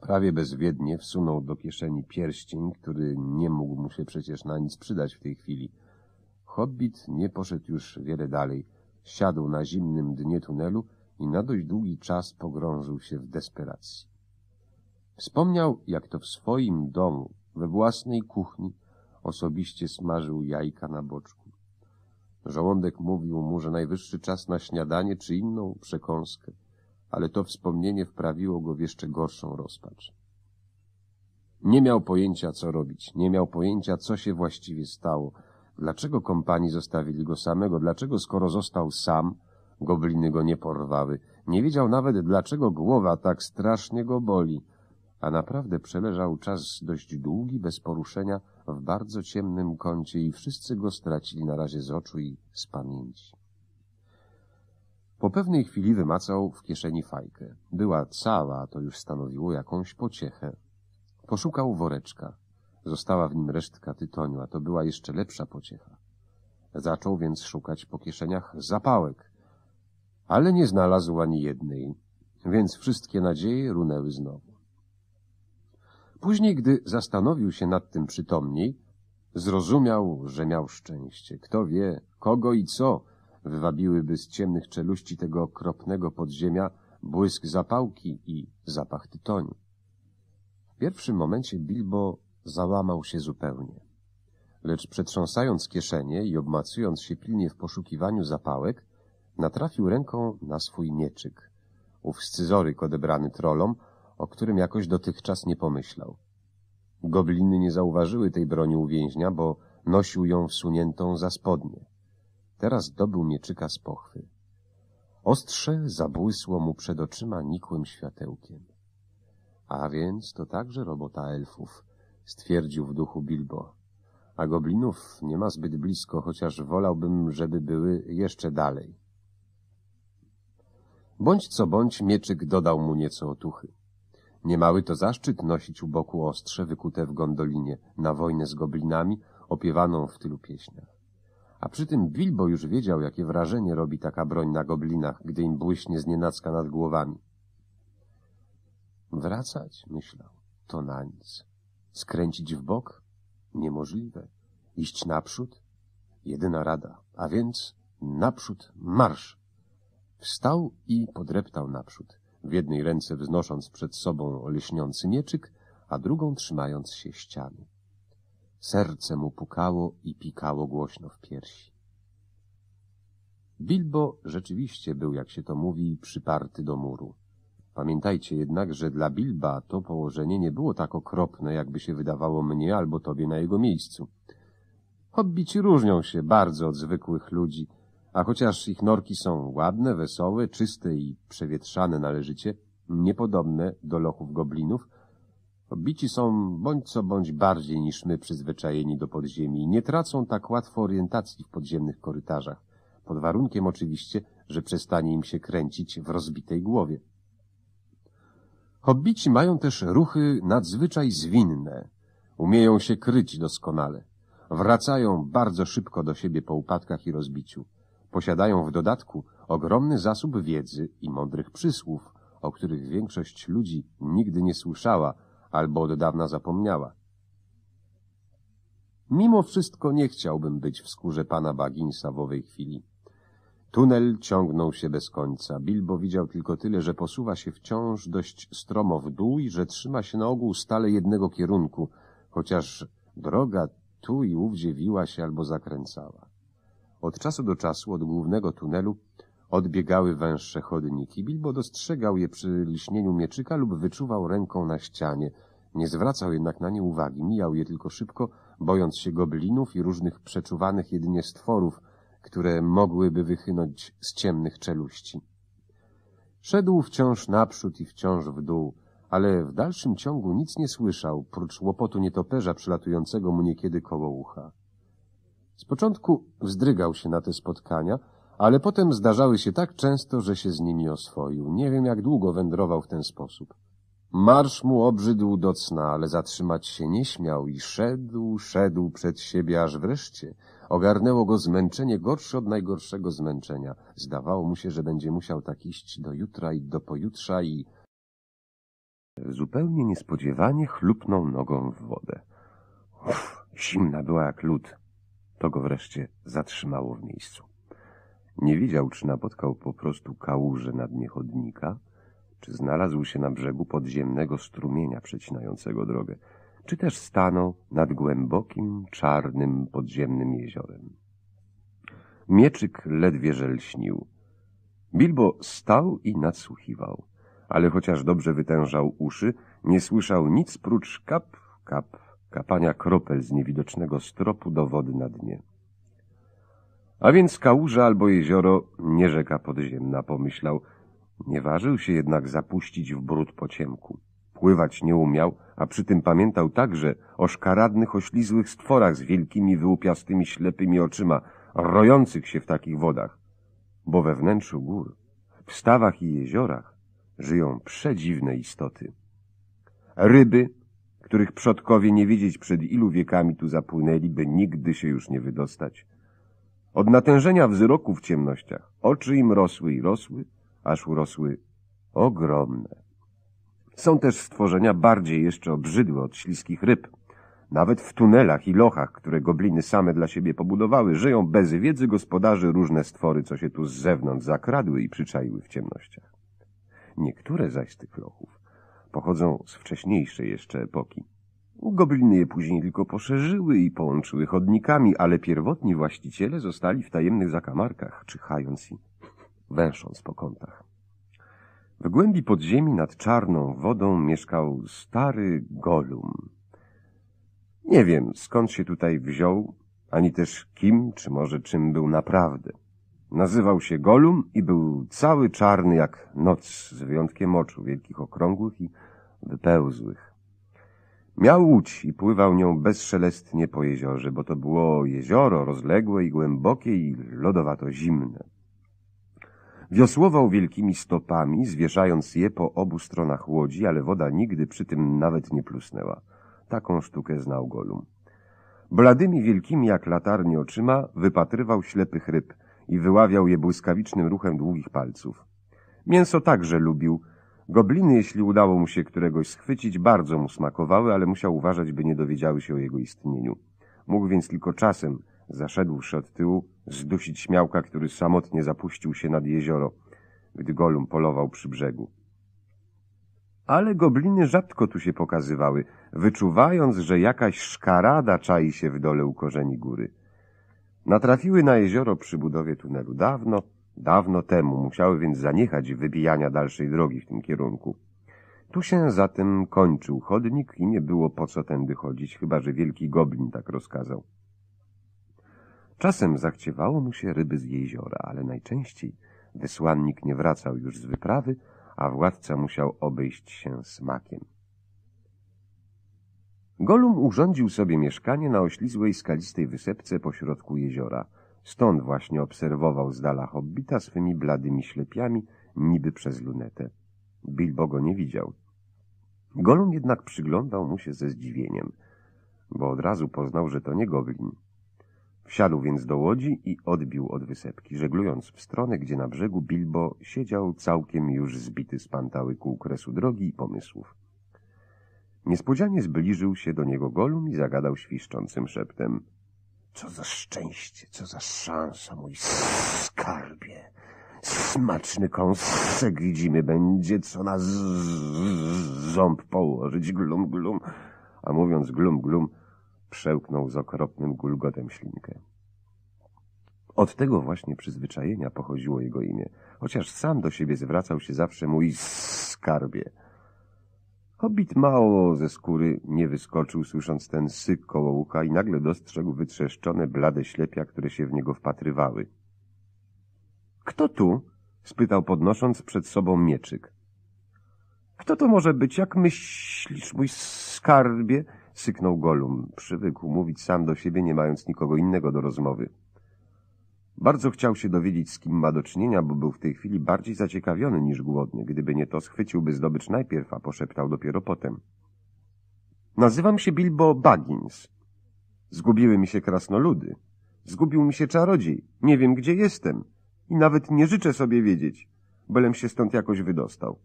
Prawie bezwiednie wsunął do kieszeni pierścień, który nie mógł mu się przecież na nic przydać w tej chwili. Hobbit nie poszedł już wiele dalej. Siadł na zimnym dnie tunelu i na dość długi czas pogrążył się w desperacji. Wspomniał, jak to w swoim domu, we własnej kuchni, osobiście smażył jajka na boczku. Żołądek mówił mu, że najwyższy czas na śniadanie czy inną przekąskę, ale to wspomnienie wprawiło go w jeszcze gorszą rozpacz. Nie miał pojęcia, co robić, nie miał pojęcia, co się właściwie stało, dlaczego kompani zostawili go samego, dlaczego skoro został sam, Gobliny go nie porwały. Nie wiedział nawet, dlaczego głowa tak strasznie go boli. A naprawdę przeleżał czas dość długi, bez poruszenia, w bardzo ciemnym kącie i wszyscy go stracili na razie z oczu i z pamięci. Po pewnej chwili wymacał w kieszeni fajkę. Była cała, a to już stanowiło jakąś pociechę. Poszukał woreczka. Została w nim resztka tytoniu, a to była jeszcze lepsza pociecha. Zaczął więc szukać po kieszeniach zapałek ale nie znalazł ani jednej, więc wszystkie nadzieje runęły znowu. Później, gdy zastanowił się nad tym przytomniej, zrozumiał, że miał szczęście. Kto wie, kogo i co wywabiłyby z ciemnych czeluści tego okropnego podziemia błysk zapałki i zapach tytoniu. W pierwszym momencie Bilbo załamał się zupełnie. Lecz przetrząsając kieszenie i obmacując się pilnie w poszukiwaniu zapałek, natrafił ręką na swój mieczyk, ów scyzoryk odebrany trolom, o którym jakoś dotychczas nie pomyślał. Gobliny nie zauważyły tej broni u więźnia, bo nosił ją wsuniętą za spodnie. Teraz dobył mieczyka z pochwy. Ostrze zabłysło mu przed oczyma nikłym światełkiem. A więc to także robota elfów, stwierdził w duchu Bilbo. A goblinów nie ma zbyt blisko, chociaż wolałbym, żeby były jeszcze dalej. Bądź co bądź, mieczyk dodał mu nieco otuchy. Niemały to zaszczyt nosić u boku ostrze wykute w gondolinie na wojnę z goblinami, opiewaną w tylu pieśniach. A przy tym Bilbo już wiedział, jakie wrażenie robi taka broń na goblinach, gdy im błyśnie znienacka nad głowami. Wracać, myślał, to na nic. Skręcić w bok? Niemożliwe. Iść naprzód? Jedyna rada, a więc naprzód marsz! Wstał i podreptał naprzód, w jednej ręce wznosząc przed sobą lśniący mieczyk, a drugą trzymając się ściany. Serce mu pukało i pikało głośno w piersi. Bilbo rzeczywiście był, jak się to mówi, przyparty do muru. Pamiętajcie jednak, że dla Bilba to położenie nie było tak okropne, jakby się wydawało mnie albo tobie na jego miejscu. Hobbici różnią się bardzo od zwykłych ludzi – a chociaż ich norki są ładne, wesołe, czyste i przewietrzane należycie, niepodobne do lochów goblinów, bici są bądź co bądź bardziej niż my przyzwyczajeni do podziemi i nie tracą tak łatwo orientacji w podziemnych korytarzach, pod warunkiem oczywiście, że przestanie im się kręcić w rozbitej głowie. Hobbici mają też ruchy nadzwyczaj zwinne. Umieją się kryć doskonale. Wracają bardzo szybko do siebie po upadkach i rozbiciu. Posiadają w dodatku ogromny zasób wiedzy i mądrych przysłów, o których większość ludzi nigdy nie słyszała albo od dawna zapomniała. Mimo wszystko nie chciałbym być w skórze pana Bagginsa w owej chwili. Tunel ciągnął się bez końca. Bilbo widział tylko tyle, że posuwa się wciąż dość stromo w dół i że trzyma się na ogół stale jednego kierunku, chociaż droga tu i ówdzie wiła się albo zakręcała. Od czasu do czasu od głównego tunelu odbiegały węższe chodniki. Bilbo dostrzegał je przy liśnieniu mieczyka lub wyczuwał ręką na ścianie. Nie zwracał jednak na nie uwagi, mijał je tylko szybko, bojąc się goblinów i różnych przeczuwanych jedynie stworów, które mogłyby wychynąć z ciemnych czeluści. Szedł wciąż naprzód i wciąż w dół, ale w dalszym ciągu nic nie słyszał, prócz łopotu nietoperza przylatującego mu niekiedy koło ucha. Z początku wzdrygał się na te spotkania, ale potem zdarzały się tak często, że się z nimi oswoił. Nie wiem, jak długo wędrował w ten sposób. Marsz mu obrzydł do cna, ale zatrzymać się nie śmiał i szedł, szedł przed siebie, aż wreszcie ogarnęło go zmęczenie gorsze od najgorszego zmęczenia. Zdawało mu się, że będzie musiał tak iść do jutra i do pojutrza i... Zupełnie niespodziewanie chlupnął nogą w wodę. Uff, zimna była jak lód. To go wreszcie zatrzymało w miejscu. Nie widział, czy napotkał po prostu kałużę na dnie chodnika, czy znalazł się na brzegu podziemnego strumienia przecinającego drogę, czy też stanął nad głębokim, czarnym, podziemnym jeziorem. Mieczyk ledwie żelśnił. Bilbo stał i nadsłuchiwał, ale chociaż dobrze wytężał uszy, nie słyszał nic prócz kap, kap, kapania kropel z niewidocznego stropu do wody na dnie. A więc kałuża albo jezioro nie rzeka podziemna, pomyślał. Nie ważył się jednak zapuścić w brud po ciemku. Pływać nie umiał, a przy tym pamiętał także o szkaradnych, oślizłych stworach z wielkimi, wyłupiastymi, ślepymi oczyma, rojących się w takich wodach. Bo we wnętrzu gór, w stawach i jeziorach żyją przedziwne istoty. Ryby, których przodkowie nie wiedzieć przed ilu wiekami tu zapłynęli, by nigdy się już nie wydostać. Od natężenia wzroku w ciemnościach oczy im rosły i rosły, aż urosły ogromne. Są też stworzenia bardziej jeszcze obrzydłe od śliskich ryb. Nawet w tunelach i lochach, które gobliny same dla siebie pobudowały, żyją bez wiedzy gospodarzy różne stwory, co się tu z zewnątrz zakradły i przyczaiły w ciemnościach. Niektóre zaś z tych lochów pochodzą z wcześniejszej jeszcze epoki. Gobliny je później tylko poszerzyły i połączyły chodnikami, ale pierwotni właściciele zostali w tajemnych zakamarkach, czyhając i węsząc po kątach. W głębi podziemi nad czarną wodą mieszkał stary Golum. Nie wiem, skąd się tutaj wziął, ani też kim, czy może czym był naprawdę. Nazywał się Golum i był cały czarny jak noc, z wyjątkiem oczu, wielkich okrągłych i wypełzłych. Miał łódź i pływał nią bezszelestnie po jeziorze, bo to było jezioro rozległe i głębokie i lodowato zimne. Wiosłował wielkimi stopami, zwieszając je po obu stronach łodzi, ale woda nigdy przy tym nawet nie plusnęła. Taką sztukę znał Golum. Bladymi wielkimi jak latarnie oczyma wypatrywał ślepych ryb, i wyławiał je błyskawicznym ruchem długich palców. Mięso także lubił. Gobliny, jeśli udało mu się któregoś schwycić, bardzo mu smakowały, ale musiał uważać, by nie dowiedziały się o jego istnieniu. Mógł więc tylko czasem, zaszedłszy od tyłu, zdusić śmiałka, który samotnie zapuścił się nad jezioro, gdy Golum polował przy brzegu. Ale gobliny rzadko tu się pokazywały, wyczuwając, że jakaś szkarada czai się w dole u korzeni góry. Natrafiły na jezioro przy budowie tunelu dawno, dawno temu, musiały więc zaniechać wybijania dalszej drogi w tym kierunku. Tu się zatem kończył chodnik i nie było po co tędy chodzić, chyba że wielki goblin tak rozkazał. Czasem zachciewało mu się ryby z jeziora, ale najczęściej wysłannik nie wracał już z wyprawy, a władca musiał obejść się smakiem. Golum urządził sobie mieszkanie na oślizłej, skalistej wysepce pośrodku jeziora. Stąd właśnie obserwował z dala hobbita swymi bladymi ślepiami, niby przez lunetę. Bilbo go nie widział. Golum jednak przyglądał mu się ze zdziwieniem, bo od razu poznał, że to nie goblin. Wsiadł więc do łodzi i odbił od wysepki, żeglując w stronę, gdzie na brzegu Bilbo siedział całkiem już zbity z pantały kół kresu drogi i pomysłów. Niespodzianie zbliżył się do niego Golum i zagadał świszczącym szeptem. Co za szczęście, co za szansa, mój skarbie. Smaczny kąsek widzimy będzie, co na ząb położyć, glum, glum. A mówiąc glum, glum, przełknął z okropnym gulgotem ślinkę. Od tego właśnie przyzwyczajenia pochodziło jego imię, chociaż sam do siebie zwracał się zawsze mój skarbie. Hobbit mało ze skóry nie wyskoczył, słysząc ten syk koło łuka i nagle dostrzegł wytrzeszczone, blade ślepia, które się w niego wpatrywały. — Kto tu? — spytał, podnosząc przed sobą mieczyk. — Kto to może być, jak myślisz, mój skarbie? — syknął Golum. Przywykł mówić sam do siebie, nie mając nikogo innego do rozmowy. Bardzo chciał się dowiedzieć, z kim ma do czynienia, bo był w tej chwili bardziej zaciekawiony niż głodny. Gdyby nie to, schwyciłby zdobycz najpierw, a poszeptał dopiero potem. Nazywam się Bilbo Baggins. Zgubiły mi się krasnoludy. Zgubił mi się czarodziej. Nie wiem, gdzie jestem. I nawet nie życzę sobie wiedzieć. Bylem się stąd jakoś wydostał.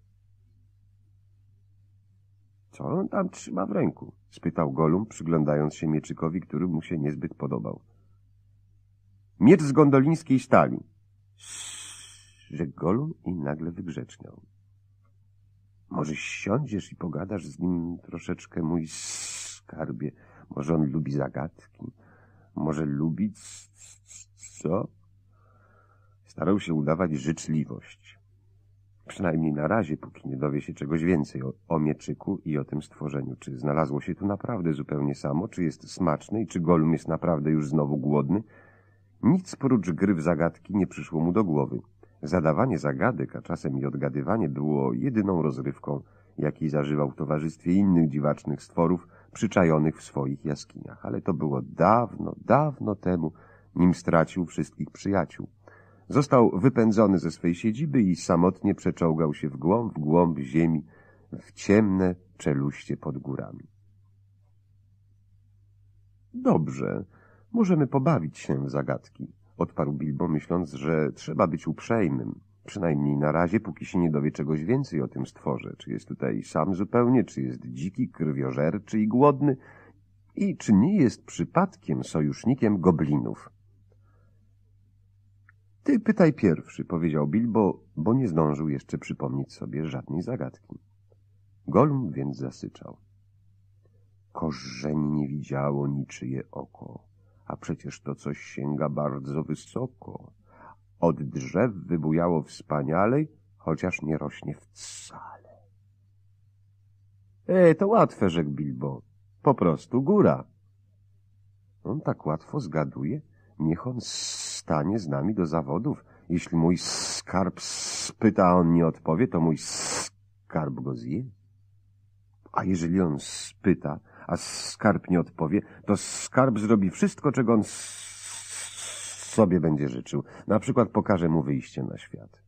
Co on tam trzyma w ręku? spytał Golum, przyglądając się mieczykowi, który mu się niezbyt podobał. Miecz z gondolińskiej stali, Rzekł Golum i nagle wygrzeczniał. Może siądziesz i pogadasz z nim troszeczkę, mój skarbie. Może on lubi zagadki. Może lubi... co? Starał się udawać życzliwość. Przynajmniej na razie, póki nie dowie się czegoś więcej o, o mieczyku i o tym stworzeniu. Czy znalazło się tu naprawdę zupełnie samo? Czy jest smaczne i czy Golum jest naprawdę już znowu głodny? Nic prócz gry w zagadki nie przyszło mu do głowy. Zadawanie zagadek, a czasem i odgadywanie było jedyną rozrywką, jakiej zażywał w towarzystwie innych dziwacznych stworów przyczajonych w swoich jaskiniach. Ale to było dawno, dawno temu, nim stracił wszystkich przyjaciół. Został wypędzony ze swej siedziby i samotnie przeczołgał się w głąb, w głąb ziemi, w ciemne czeluście pod górami. Dobrze, Możemy pobawić się w zagadki, odparł Bilbo, myśląc, że trzeba być uprzejmym. Przynajmniej na razie, póki się nie dowie czegoś więcej o tym stworze. Czy jest tutaj sam zupełnie, czy jest dziki, krwiożerczy i głodny. I czy nie jest przypadkiem sojusznikiem goblinów? Ty pytaj pierwszy, powiedział Bilbo, bo nie zdążył jeszcze przypomnieć sobie żadnej zagadki. Golum więc zasyczał. Korzeni nie widziało niczyje oko a przecież to coś sięga bardzo wysoko. Od drzew wybujało wspanialej, chociaż nie rośnie wcale. E, to łatwe, rzekł Bilbo. Po prostu góra. On tak łatwo zgaduje, niech on stanie z nami do zawodów. Jeśli mój skarb spyta, a on nie odpowie, to mój skarb go zje. A jeżeli on spyta, a skarb nie odpowie, to skarb zrobi wszystko, czego on sobie będzie życzył. Na przykład pokaże mu wyjście na świat.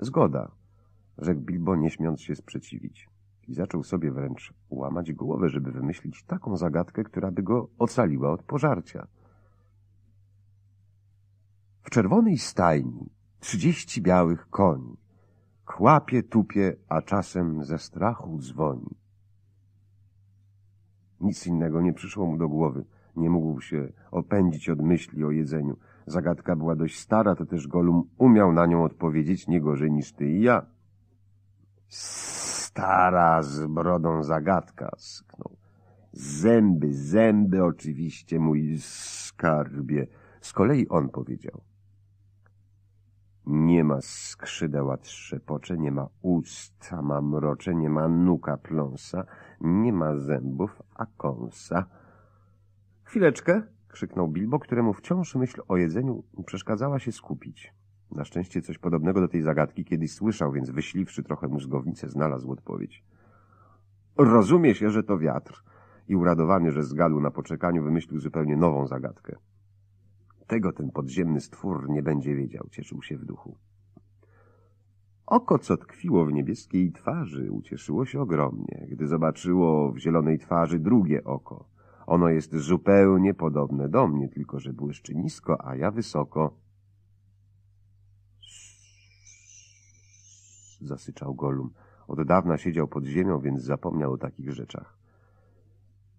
Zgoda, rzekł Bilbo, nie śmiąc się sprzeciwić. I zaczął sobie wręcz łamać głowę, żeby wymyślić taką zagadkę, która by go ocaliła od pożarcia. W czerwonej stajni trzydzieści białych koni. Kłapie, tupie, a czasem ze strachu dzwoni. Nic innego nie przyszło mu do głowy. Nie mógł się opędzić od myśli o jedzeniu. Zagadka była dość stara, to też Golum umiał na nią odpowiedzieć nie gorzej niż ty i ja. Stara z brodą zagadka, sknął. Zęby, zęby oczywiście, mój skarbie. Z kolei on powiedział. Nie ma skrzydeł, trzepocze, nie ma ust, a ma mrocze, nie ma nuka pląsa, nie ma zębów, a kąsa. Chwileczkę, krzyknął Bilbo, któremu wciąż myśl o jedzeniu przeszkadzała się skupić. Na szczęście coś podobnego do tej zagadki kiedyś słyszał, więc wyśliwszy trochę mózgownicę, znalazł odpowiedź. Rozumie się, że to wiatr. I uradowany, że zgadł na poczekaniu, wymyślił zupełnie nową zagadkę. Tego ten podziemny stwór nie będzie wiedział, cieszył się w duchu. Oko, co tkwiło w niebieskiej twarzy, ucieszyło się ogromnie, gdy zobaczyło w zielonej twarzy drugie oko. Ono jest zupełnie podobne do mnie, tylko że błyszczy nisko, a ja wysoko. Zasyczał Golum. Od dawna siedział pod ziemią, więc zapomniał o takich rzeczach.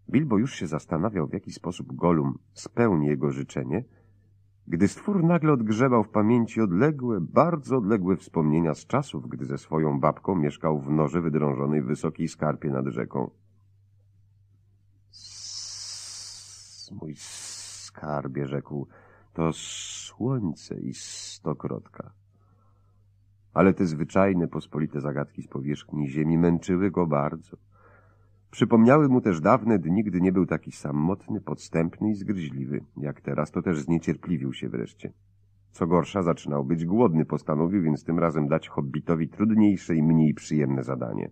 Bilbo już się zastanawiał, w jaki sposób Golum spełni jego życzenie – gdy stwór nagle odgrzebał w pamięci odległe, bardzo odległe wspomnienia z czasów, gdy ze swoją babką mieszkał w noży wydrążonej w wysokiej skarpie nad rzeką. mój skarbie, rzekł, to słońce i stokrotka. Ale te zwyczajne, pospolite zagadki z powierzchni ziemi męczyły go bardzo. Przypomniały mu też dawne dni, gdy nie był taki samotny, podstępny i zgryźliwy, jak teraz, to też zniecierpliwił się wreszcie. Co gorsza, zaczynał być głodny, postanowił więc tym razem dać hobbitowi trudniejsze i mniej przyjemne zadanie.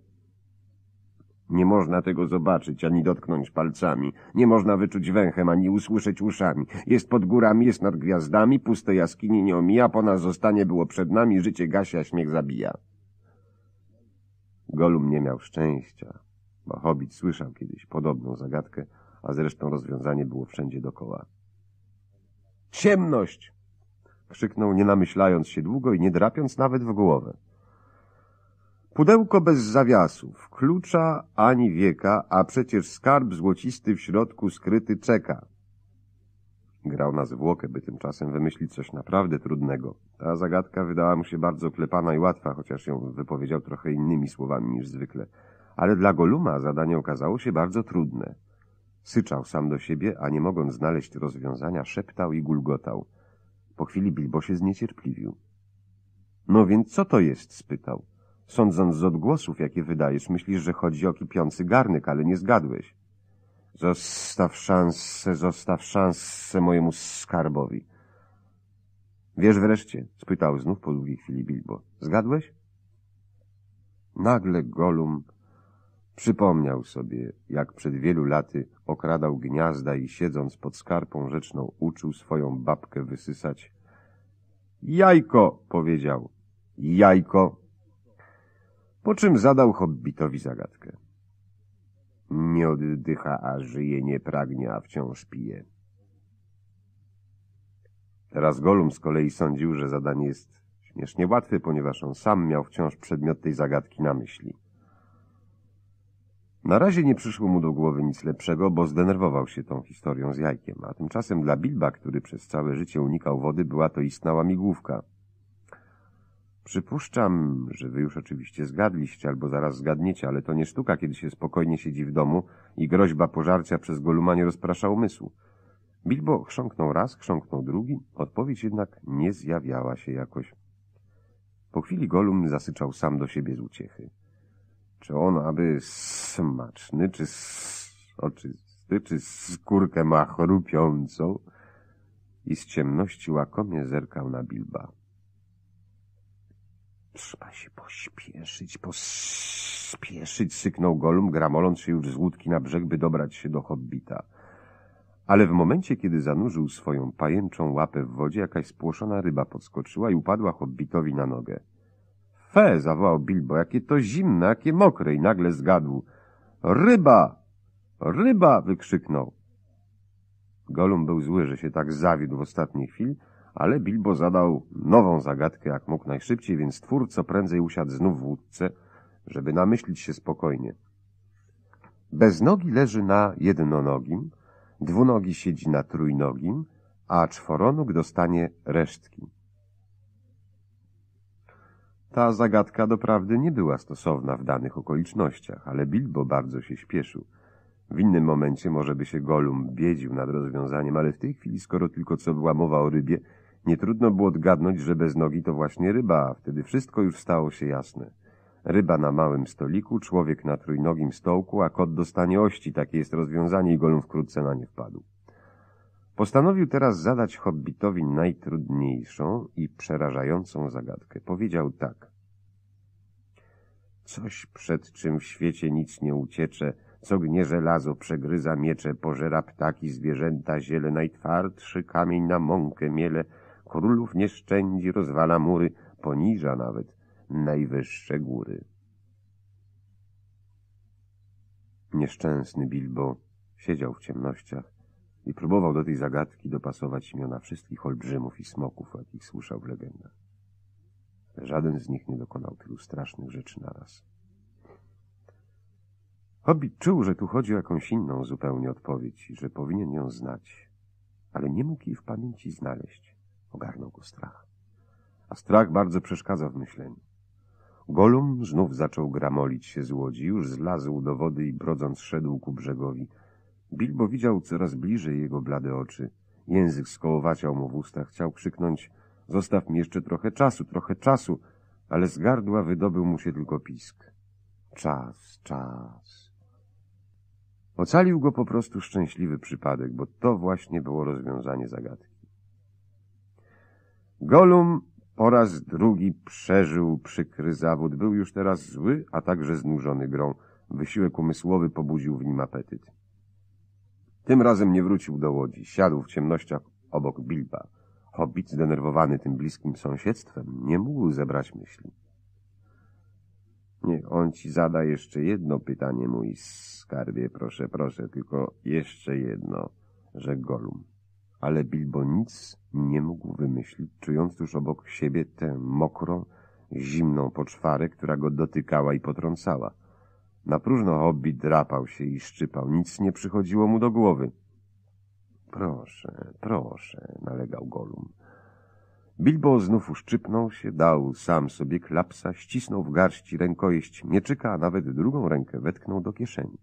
Nie można tego zobaczyć, ani dotknąć palcami. Nie można wyczuć węchem, ani usłyszeć uszami. Jest pod górami, jest nad gwiazdami, puste jaskini nie omija, po nas zostanie było przed nami, życie gasia, śmiech zabija. Golum nie miał szczęścia. Bo Hobbit słyszał kiedyś podobną zagadkę, a zresztą rozwiązanie było wszędzie dokoła. Ciemność! krzyknął, nie namyślając się długo i nie drapiąc nawet w głowę. Pudełko bez zawiasów, klucza ani wieka, a przecież skarb złocisty w środku skryty czeka. Grał na zwłokę, by tymczasem wymyślić coś naprawdę trudnego. Ta zagadka wydała mu się bardzo klepana i łatwa, chociaż ją wypowiedział trochę innymi słowami niż zwykle ale dla Goluma zadanie okazało się bardzo trudne. Syczał sam do siebie, a nie mogąc znaleźć rozwiązania, szeptał i gulgotał. Po chwili Bilbo się zniecierpliwił. No więc co to jest? spytał. Sądząc z odgłosów, jakie wydajesz, myślisz, że chodzi o kipiący garnek, ale nie zgadłeś. Zostaw szansę, zostaw szansę mojemu skarbowi. Wiesz wreszcie? spytał znów po długiej chwili Bilbo. Zgadłeś? Nagle Golum Przypomniał sobie, jak przed wielu laty okradał gniazda i siedząc pod skarpą rzeczną uczył swoją babkę wysysać. Jajko, powiedział. Jajko. Po czym zadał hobbitowi zagadkę. Nie oddycha, a żyje, nie pragnie, a wciąż pije. Teraz Golum z kolei sądził, że zadanie jest śmiesznie łatwe, ponieważ on sam miał wciąż przedmiot tej zagadki na myśli. Na razie nie przyszło mu do głowy nic lepszego, bo zdenerwował się tą historią z jajkiem, a tymczasem dla Bilba, który przez całe życie unikał wody, była to istnała migłówka. Przypuszczam, że wy już oczywiście zgadliście albo zaraz zgadniecie, ale to nie sztuka, kiedy się spokojnie siedzi w domu i groźba pożarcia przez Goluma nie rozprasza umysłu. Bilbo chrząknął raz, chrząknął drugi, odpowiedź jednak nie zjawiała się jakoś. Po chwili Golum zasyczał sam do siebie z uciechy. Czy on aby smaczny, czy oczysty, czy skórkę ma chrupiącą? I z ciemności łakomie zerkał na Bilba. Trzeba się pośpieszyć, pośpieszyć, syknął Golum, gramoląc się już z łódki na brzeg, by dobrać się do hobbita. Ale w momencie, kiedy zanurzył swoją pajęczą łapę w wodzie, jakaś spłoszona ryba podskoczyła i upadła hobbitowi na nogę. Fe! zawołał Bilbo. Jakie to zimne, jakie mokre! I nagle zgadł. Ryba! Ryba! wykrzyknął. Golum był zły, że się tak zawiódł w ostatniej chwili, ale Bilbo zadał nową zagadkę jak mógł najszybciej, więc twór co prędzej usiadł znów w łódce, żeby namyślić się spokojnie. Bez nogi leży na jednonogim, dwunogi siedzi na trójnogim, a czworonóg dostanie resztki. Ta zagadka doprawdy nie była stosowna w danych okolicznościach, ale Bilbo bardzo się śpieszył. W innym momencie może by się Golum biedził nad rozwiązaniem, ale w tej chwili, skoro tylko co była mowa o rybie, nie trudno było odgadnąć, że bez nogi to właśnie ryba, a wtedy wszystko już stało się jasne. Ryba na małym stoliku, człowiek na trójnogim stołku, a kot dostanie ości. Takie jest rozwiązanie i Golum wkrótce na nie wpadł. Postanowił teraz zadać hobbitowi najtrudniejszą i przerażającą zagadkę. Powiedział tak. Coś, przed czym w świecie nic nie uciecze, co gnie żelazo, przegryza miecze, pożera ptaki, zwierzęta, ziele, najtwardszy kamień na mąkę miele, królów nie szczędzi, rozwala mury, poniża nawet najwyższe góry. Nieszczęsny Bilbo siedział w ciemnościach i próbował do tej zagadki dopasować imiona wszystkich olbrzymów i smoków, o jakich słyszał w legendach. Żaden z nich nie dokonał tylu strasznych rzeczy naraz. Hobbit czuł, że tu chodzi o jakąś inną zupełnie odpowiedź i że powinien ją znać, ale nie mógł jej w pamięci znaleźć. Ogarnął go strach. A strach bardzo przeszkadza w myśleniu. Golum znów zaczął gramolić się z łodzi, już zlazł do wody i brodząc szedł ku brzegowi – Bilbo widział coraz bliżej jego blade oczy. Język skołowaciał mu w ustach, chciał krzyknąć Zostaw mi jeszcze trochę czasu, trochę czasu, ale z gardła wydobył mu się tylko pisk. Czas, czas. Ocalił go po prostu szczęśliwy przypadek, bo to właśnie było rozwiązanie zagadki. Golum po raz drugi przeżył przykry zawód. Był już teraz zły, a także znużony grą. Wysiłek umysłowy pobudził w nim apetyt. Tym razem nie wrócił do łodzi. Siadł w ciemnościach obok Bilba. Hobbit, zdenerwowany tym bliskim sąsiedztwem, nie mógł zebrać myśli. Niech on ci zada jeszcze jedno pytanie, mój skarbie, proszę, proszę, tylko jeszcze jedno, że Golum. Ale Bilbo nic nie mógł wymyślić, czując tuż obok siebie tę mokrą, zimną poczwarę, która go dotykała i potrącała. Na próżno hobby drapał się i szczypał, nic nie przychodziło mu do głowy. Proszę, proszę, nalegał Golum. Bilbo znów uszczypnął się, dał sam sobie klapsa, ścisnął w garści rękojeść mieczyka, a nawet drugą rękę wetknął do kieszeni.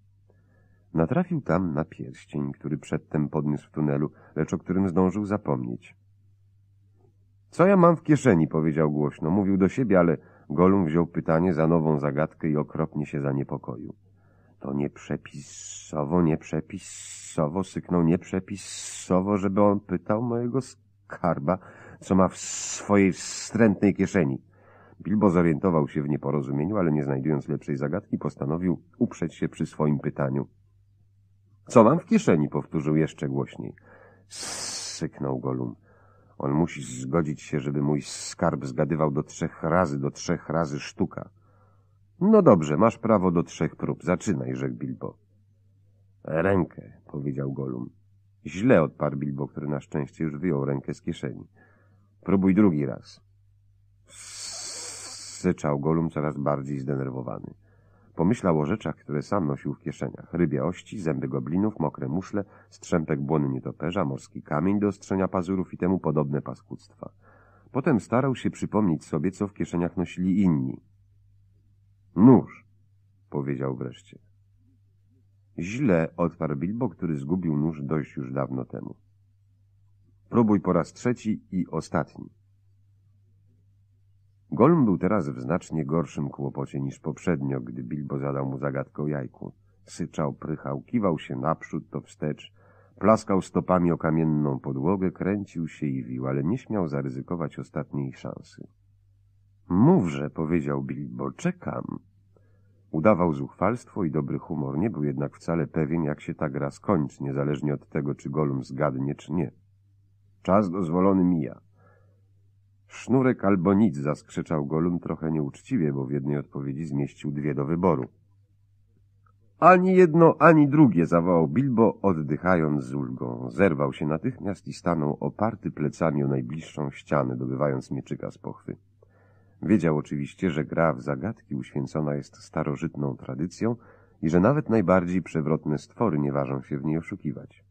Natrafił tam na pierścień, który przedtem podniósł w tunelu, lecz o którym zdążył zapomnieć. — Co ja mam w kieszeni? — powiedział głośno. Mówił do siebie, ale Golum wziął pytanie za nową zagadkę i okropnie się zaniepokoił. To nieprzepisowo, nieprzepisowo, syknął nieprzepisowo, żeby on pytał mojego skarba, co ma w swojej wstrętnej kieszeni. Bilbo zorientował się w nieporozumieniu, ale nie znajdując lepszej zagadki, postanowił uprzeć się przy swoim pytaniu. Co mam w kieszeni? powtórzył jeszcze głośniej. Syknął Golum. On musi zgodzić się, żeby mój skarb zgadywał do trzech razy, do trzech razy sztuka. No dobrze, masz prawo do trzech prób. Zaczynaj, rzekł Bilbo. Rękę, powiedział Golum. Źle odparł Bilbo, który na szczęście już wyjął rękę z kieszeni. Próbuj drugi raz. Syczał Golum coraz bardziej zdenerwowany. Pomyślał o rzeczach, które sam nosił w kieszeniach. Rybie ości, zęby goblinów, mokre muszle, strzępek błony nietoperza, morski kamień do ostrzenia pazurów i temu podobne paskudstwa. Potem starał się przypomnieć sobie, co w kieszeniach nosili inni. Nóż, powiedział wreszcie. Źle odparł Bilbo, który zgubił nóż dość już dawno temu. Próbuj po raz trzeci i ostatni. Golm był teraz w znacznie gorszym kłopocie niż poprzednio, gdy Bilbo zadał mu zagadkę o jajku. Syczał, prychał, kiwał się naprzód, to wstecz, plaskał stopami o kamienną podłogę, kręcił się i wił, ale nie śmiał zaryzykować ostatniej szansy. Mówże, powiedział Bilbo, czekam. Udawał zuchwalstwo i dobry humor, nie był jednak wcale pewien, jak się ta gra skończy, niezależnie od tego, czy Golum zgadnie, czy nie. Czas dozwolony mija. Sznurek albo nic, zaskrzyczał Golum trochę nieuczciwie, bo w jednej odpowiedzi zmieścił dwie do wyboru. Ani jedno, ani drugie, zawołał Bilbo, oddychając z ulgą. Zerwał się natychmiast i stanął oparty plecami o najbliższą ścianę, dobywając mieczyka z pochwy. Wiedział oczywiście, że gra w zagadki uświęcona jest starożytną tradycją i że nawet najbardziej przewrotne stwory nie ważą się w niej oszukiwać.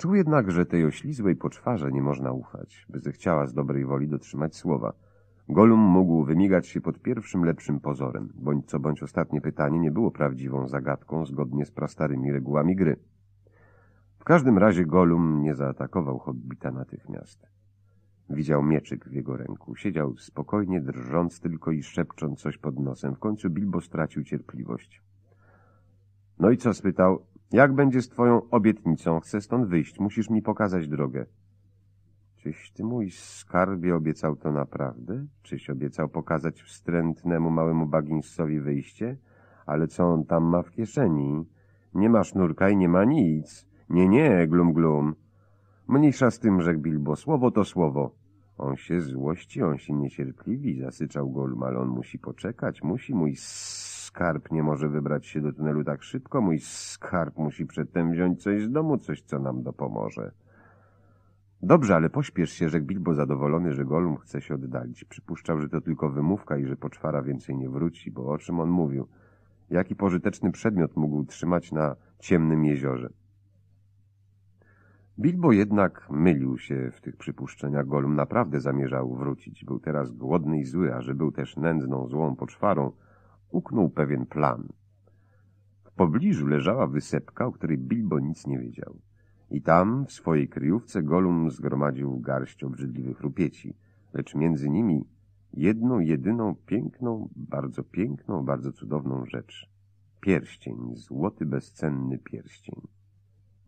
Czuł jednak, że tej oślizłej poczwarze nie można ufać, by zechciała z dobrej woli dotrzymać słowa. Golum mógł wymigać się pod pierwszym lepszym pozorem, bądź co bądź ostatnie pytanie nie było prawdziwą zagadką zgodnie z prastarymi regułami gry. W każdym razie Golum nie zaatakował hobbita natychmiast. Widział mieczyk w jego ręku. Siedział spokojnie, drżąc tylko i szepcząc coś pod nosem. W końcu Bilbo stracił cierpliwość. — No i co? — spytał. Jak będzie z twoją obietnicą? Chcę stąd wyjść. Musisz mi pokazać drogę. Czyś ty mój skarbie obiecał to naprawdę? Czyś obiecał pokazać wstrętnemu małemu Bagginsowi wyjście? Ale co on tam ma w kieszeni? Nie ma sznurka i nie ma nic. Nie, nie, glum, glum. Mniejsza z tym, rzekł Bilbo. Słowo to słowo. On się złości, on się niecierpliwi, zasyczał Golum, ale on musi poczekać, musi mój skarb nie może wybrać się do tunelu tak szybko. Mój skarb musi przedtem wziąć coś z domu, coś, co nam dopomoże. Dobrze, ale pośpiesz się, rzekł Bilbo zadowolony, że Golum chce się oddalić. Przypuszczał, że to tylko wymówka i że poczwara więcej nie wróci, bo o czym on mówił? Jaki pożyteczny przedmiot mógł trzymać na ciemnym jeziorze? Bilbo jednak mylił się w tych przypuszczeniach. Golum naprawdę zamierzał wrócić. Był teraz głodny i zły, a że był też nędzną, złą poczwarą – uknął pewien plan. W pobliżu leżała wysepka, o której Bilbo nic nie wiedział. I tam, w swojej kryjówce, Golum zgromadził garść obrzydliwych rupieci, lecz między nimi jedną, jedyną, piękną, bardzo piękną, bardzo cudowną rzecz. Pierścień, złoty, bezcenny pierścień.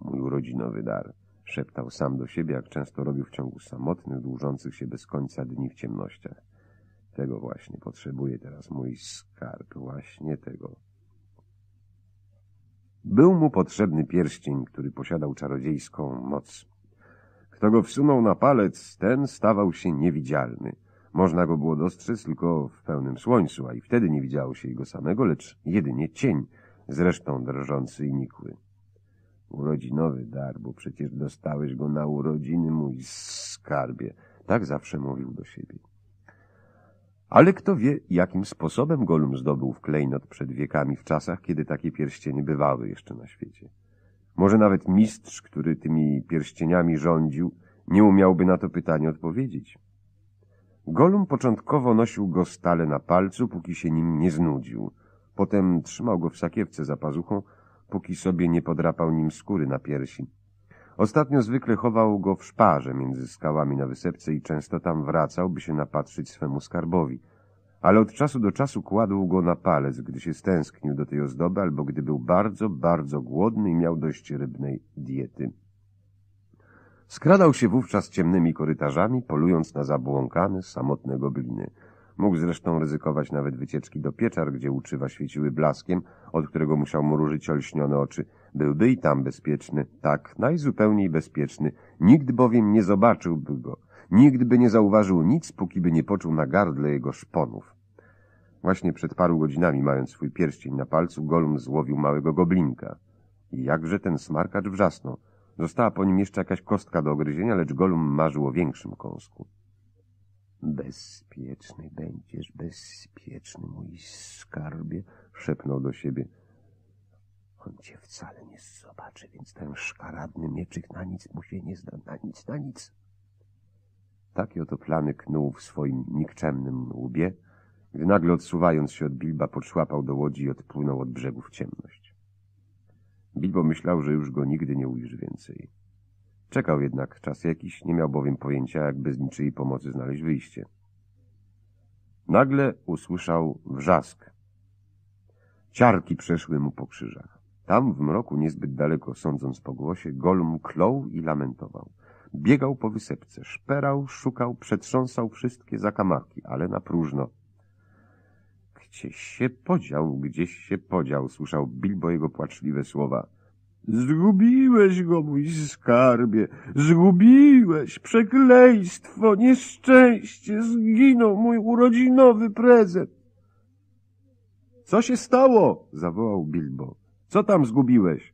Mój urodzinowy dar, szeptał sam do siebie, jak często robił w ciągu samotnych, dłużących się bez końca dni w ciemnościach. Tego właśnie potrzebuje teraz mój skarb, właśnie tego. Był mu potrzebny pierścień, który posiadał czarodziejską moc. Kto go wsunął na palec, ten stawał się niewidzialny. Można go było dostrzec tylko w pełnym słońcu, a i wtedy nie widziało się jego samego, lecz jedynie cień, zresztą drżący i nikły. Urodzinowy dar, bo przecież dostałeś go na urodziny, mój skarbie. Tak zawsze mówił do siebie. Ale kto wie, jakim sposobem Golum zdobył w klejnot przed wiekami w czasach, kiedy takie pierścienie bywały jeszcze na świecie. Może nawet mistrz, który tymi pierścieniami rządził, nie umiałby na to pytanie odpowiedzieć. Golum początkowo nosił go stale na palcu, póki się nim nie znudził. Potem trzymał go w sakiewce za pazuchą, póki sobie nie podrapał nim skóry na piersi. Ostatnio zwykle chował go w szparze między skałami na wysepce i często tam wracał, by się napatrzyć swemu skarbowi. Ale od czasu do czasu kładł go na palec, gdy się stęsknił do tej ozdoby albo gdy był bardzo, bardzo głodny i miał dość rybnej diety. Skradał się wówczas ciemnymi korytarzami, polując na zabłąkane, samotne gobliny – Mógł zresztą ryzykować nawet wycieczki do pieczar, gdzie uczywa świeciły blaskiem, od którego musiał mrużyć olśnione oczy. Byłby i tam bezpieczny, tak, najzupełniej bezpieczny. Nikt bowiem nie zobaczyłby go. Nikt by nie zauważył nic, póki by nie poczuł na gardle jego szponów. Właśnie przed paru godzinami, mając swój pierścień na palcu, Golum złowił małego goblinka. I jakże ten smarkacz wrzasnął. Została po nim jeszcze jakaś kostka do ogryzienia, lecz Golum marzył o większym kąsku. Bezpieczny będziesz, bezpieczny, mój skarbie, szepnął do siebie. On cię wcale nie zobaczy, więc ten szkaradny mieczyk na nic mu się nie zda, na nic, na nic. Takie oto plany knuł w swoim nikczemnym łbie, gdy nagle odsuwając się od Bilba podszłapał do łodzi i odpłynął od brzegu w ciemność. Bilbo myślał, że już go nigdy nie ujrzy więcej. Czekał jednak czas jakiś, nie miał bowiem pojęcia, jakby z niczyjej pomocy znaleźć wyjście. Nagle usłyszał wrzask. Ciarki przeszły mu po krzyżach. Tam w mroku, niezbyt daleko sądząc po głosie, Golm klął i lamentował. Biegał po wysepce, szperał, szukał, przetrząsał wszystkie zakamarki, ale na próżno. Gdzieś się podział, gdzieś się podział, słyszał Bilbo jego płaczliwe słowa. Zgubiłeś go, mój skarbie, zgubiłeś, przekleństwo, nieszczęście, zginął mój urodzinowy prezent. Co się stało? zawołał Bilbo. Co tam zgubiłeś?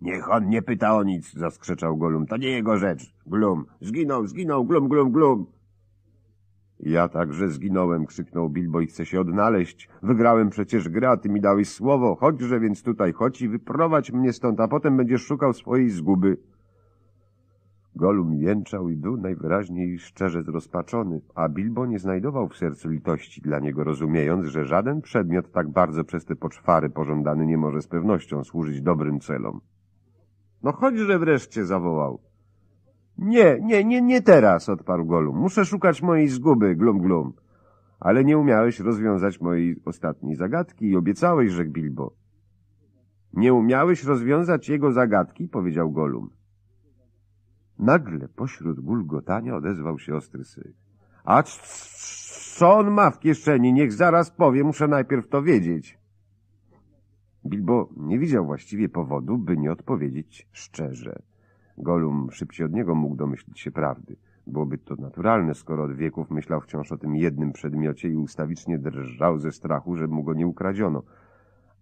Niech on nie pyta o nic, zaskrzeczał Golum. To nie jego rzecz. Glum, zginął, zginął, glum, glum, glum. Ja także zginąłem, krzyknął Bilbo i chcę się odnaleźć. Wygrałem przecież grę, a ty mi dałeś słowo. Chodźże więc tutaj, chodź i wyprowadź mnie stąd, a potem będziesz szukał swojej zguby. Golum jęczał i był najwyraźniej szczerze zrozpaczony, a Bilbo nie znajdował w sercu litości dla niego, rozumiejąc, że żaden przedmiot tak bardzo przez te poczwary pożądany nie może z pewnością służyć dobrym celom. No chodźże wreszcie, zawołał. Nie, nie, nie, nie teraz, odparł Golum. Muszę szukać mojej zguby, glum glum. Ale nie umiałeś rozwiązać mojej ostatniej zagadki i obiecałeś, rzekł Bilbo. Nie umiałeś rozwiązać jego zagadki, powiedział Golum. Nagle pośród gulgotania odezwał się ostry syk. A co on ma w kieszeni? Niech zaraz powie, muszę najpierw to wiedzieć. Bilbo nie widział właściwie powodu, by nie odpowiedzieć szczerze. Golum szybciej od niego mógł domyślić się prawdy. Byłoby to naturalne, skoro od wieków myślał wciąż o tym jednym przedmiocie i ustawicznie drżał ze strachu, że mu go nie ukradziono.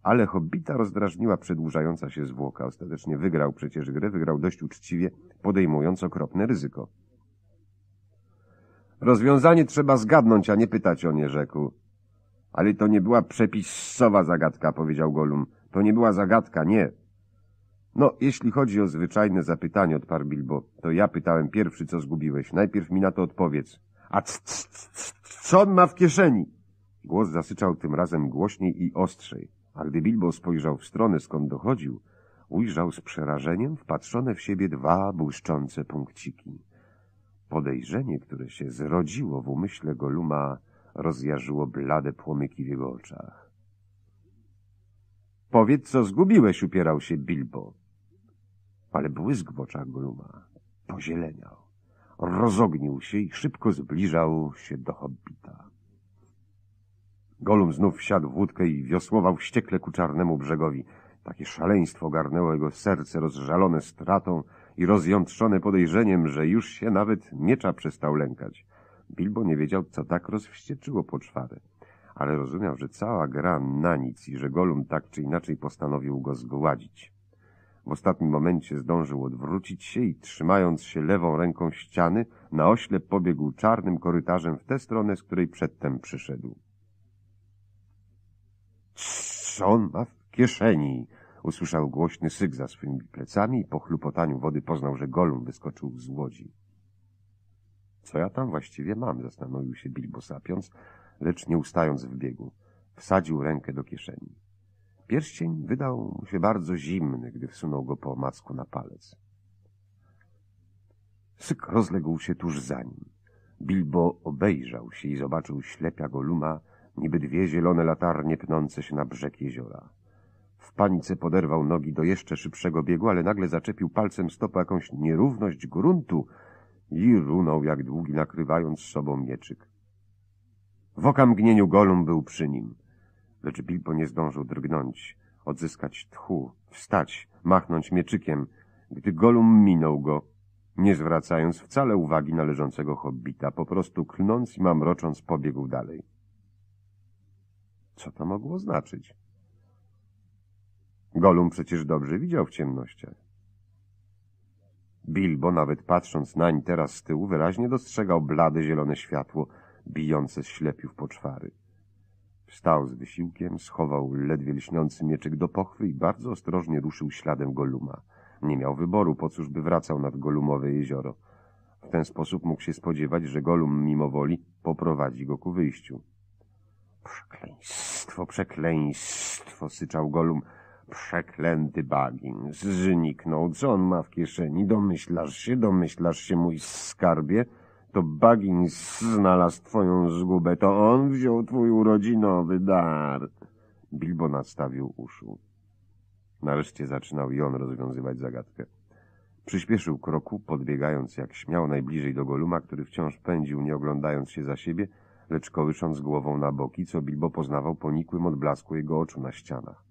Ale Hobbita rozdrażniła przedłużająca się zwłoka. Ostatecznie wygrał przecież grę, wygrał dość uczciwie, podejmując okropne ryzyko. Rozwiązanie trzeba zgadnąć, a nie pytać o nie, rzekł. Ale to nie była przepisowa zagadka, powiedział Golum. To nie była zagadka, nie. No, jeśli chodzi o zwyczajne zapytanie, odparł Bilbo, to ja pytałem pierwszy, co zgubiłeś. Najpierw mi na to odpowiedz. A c, c, c, co on ma w kieszeni? Głos zasyczał tym razem głośniej i ostrzej, a gdy Bilbo spojrzał w stronę, skąd dochodził, ujrzał z przerażeniem wpatrzone w siebie dwa błyszczące punkciki. Podejrzenie, które się zrodziło w umyśle Goluma, rozjarzyło blade płomyki w jego oczach. Powiedz, co zgubiłeś, upierał się Bilbo ale błysk w oczach Goluma pozieleniał. Rozognił się i szybko zbliżał się do hobbita. Golum znów wsiadł w łódkę i wiosłował wściekle ku czarnemu brzegowi. Takie szaleństwo garnęło jego serce rozżalone stratą i rozjątrzone podejrzeniem, że już się nawet miecza przestał lękać. Bilbo nie wiedział, co tak rozwścieczyło poczwarę, ale rozumiał, że cała gra na nic i że Golum tak czy inaczej postanowił go zgładzić. W ostatnim momencie zdążył odwrócić się i trzymając się lewą ręką ściany, na pobiegł czarnym korytarzem w tę stronę, z której przedtem przyszedł. Co on ma w kieszeni? Usłyszał głośny syk za swymi plecami i po chlupotaniu wody poznał, że Golum wyskoczył z łodzi. Co ja tam właściwie mam? Zastanowił się Bilbo sapiąc, lecz nie ustając w biegu. Wsadził rękę do kieszeni. Pierścień wydał mu się bardzo zimny, gdy wsunął go po omacku na palec. Syk rozległ się tuż za nim. Bilbo obejrzał się i zobaczył ślepia Goluma, niby dwie zielone latarnie pnące się na brzeg jeziora. W panice poderwał nogi do jeszcze szybszego biegu, ale nagle zaczepił palcem stopa jakąś nierówność gruntu i runął jak długi, nakrywając sobą mieczyk. W okamgnieniu Golum był przy nim – Lecz Bilbo nie zdążył drgnąć, odzyskać tchu, wstać, machnąć mieczykiem, gdy Golum minął go, nie zwracając wcale uwagi na leżącego hobbita, po prostu klnąc i mamrocząc pobiegł dalej. Co to mogło znaczyć? Golum przecież dobrze widział w ciemnościach. Bilbo, nawet patrząc nań teraz z tyłu, wyraźnie dostrzegał blade zielone światło, bijące z ślepiów poczwary. Wstał z wysiłkiem, schował ledwie lśniący mieczyk do pochwy i bardzo ostrożnie ruszył śladem Goluma. Nie miał wyboru, po cóż by wracał nad Golumowe jezioro. W ten sposób mógł się spodziewać, że Golum mimo woli poprowadzi go ku wyjściu. Przekleństwo, przekleństwo, syczał Golum. Przeklęty bagin, zniknął. Co on ma w kieszeni? Domyślasz się, domyślasz się, mój skarbie? to Bagins znalazł twoją zgubę, to on wziął twój urodzinowy dar. Bilbo nastawił uszu. Nareszcie zaczynał i on rozwiązywać zagadkę. Przyspieszył kroku, podbiegając jak śmiał najbliżej do Goluma, który wciąż pędził, nie oglądając się za siebie, lecz kołysząc głową na boki, co Bilbo poznawał po nikłym odblasku jego oczu na ścianach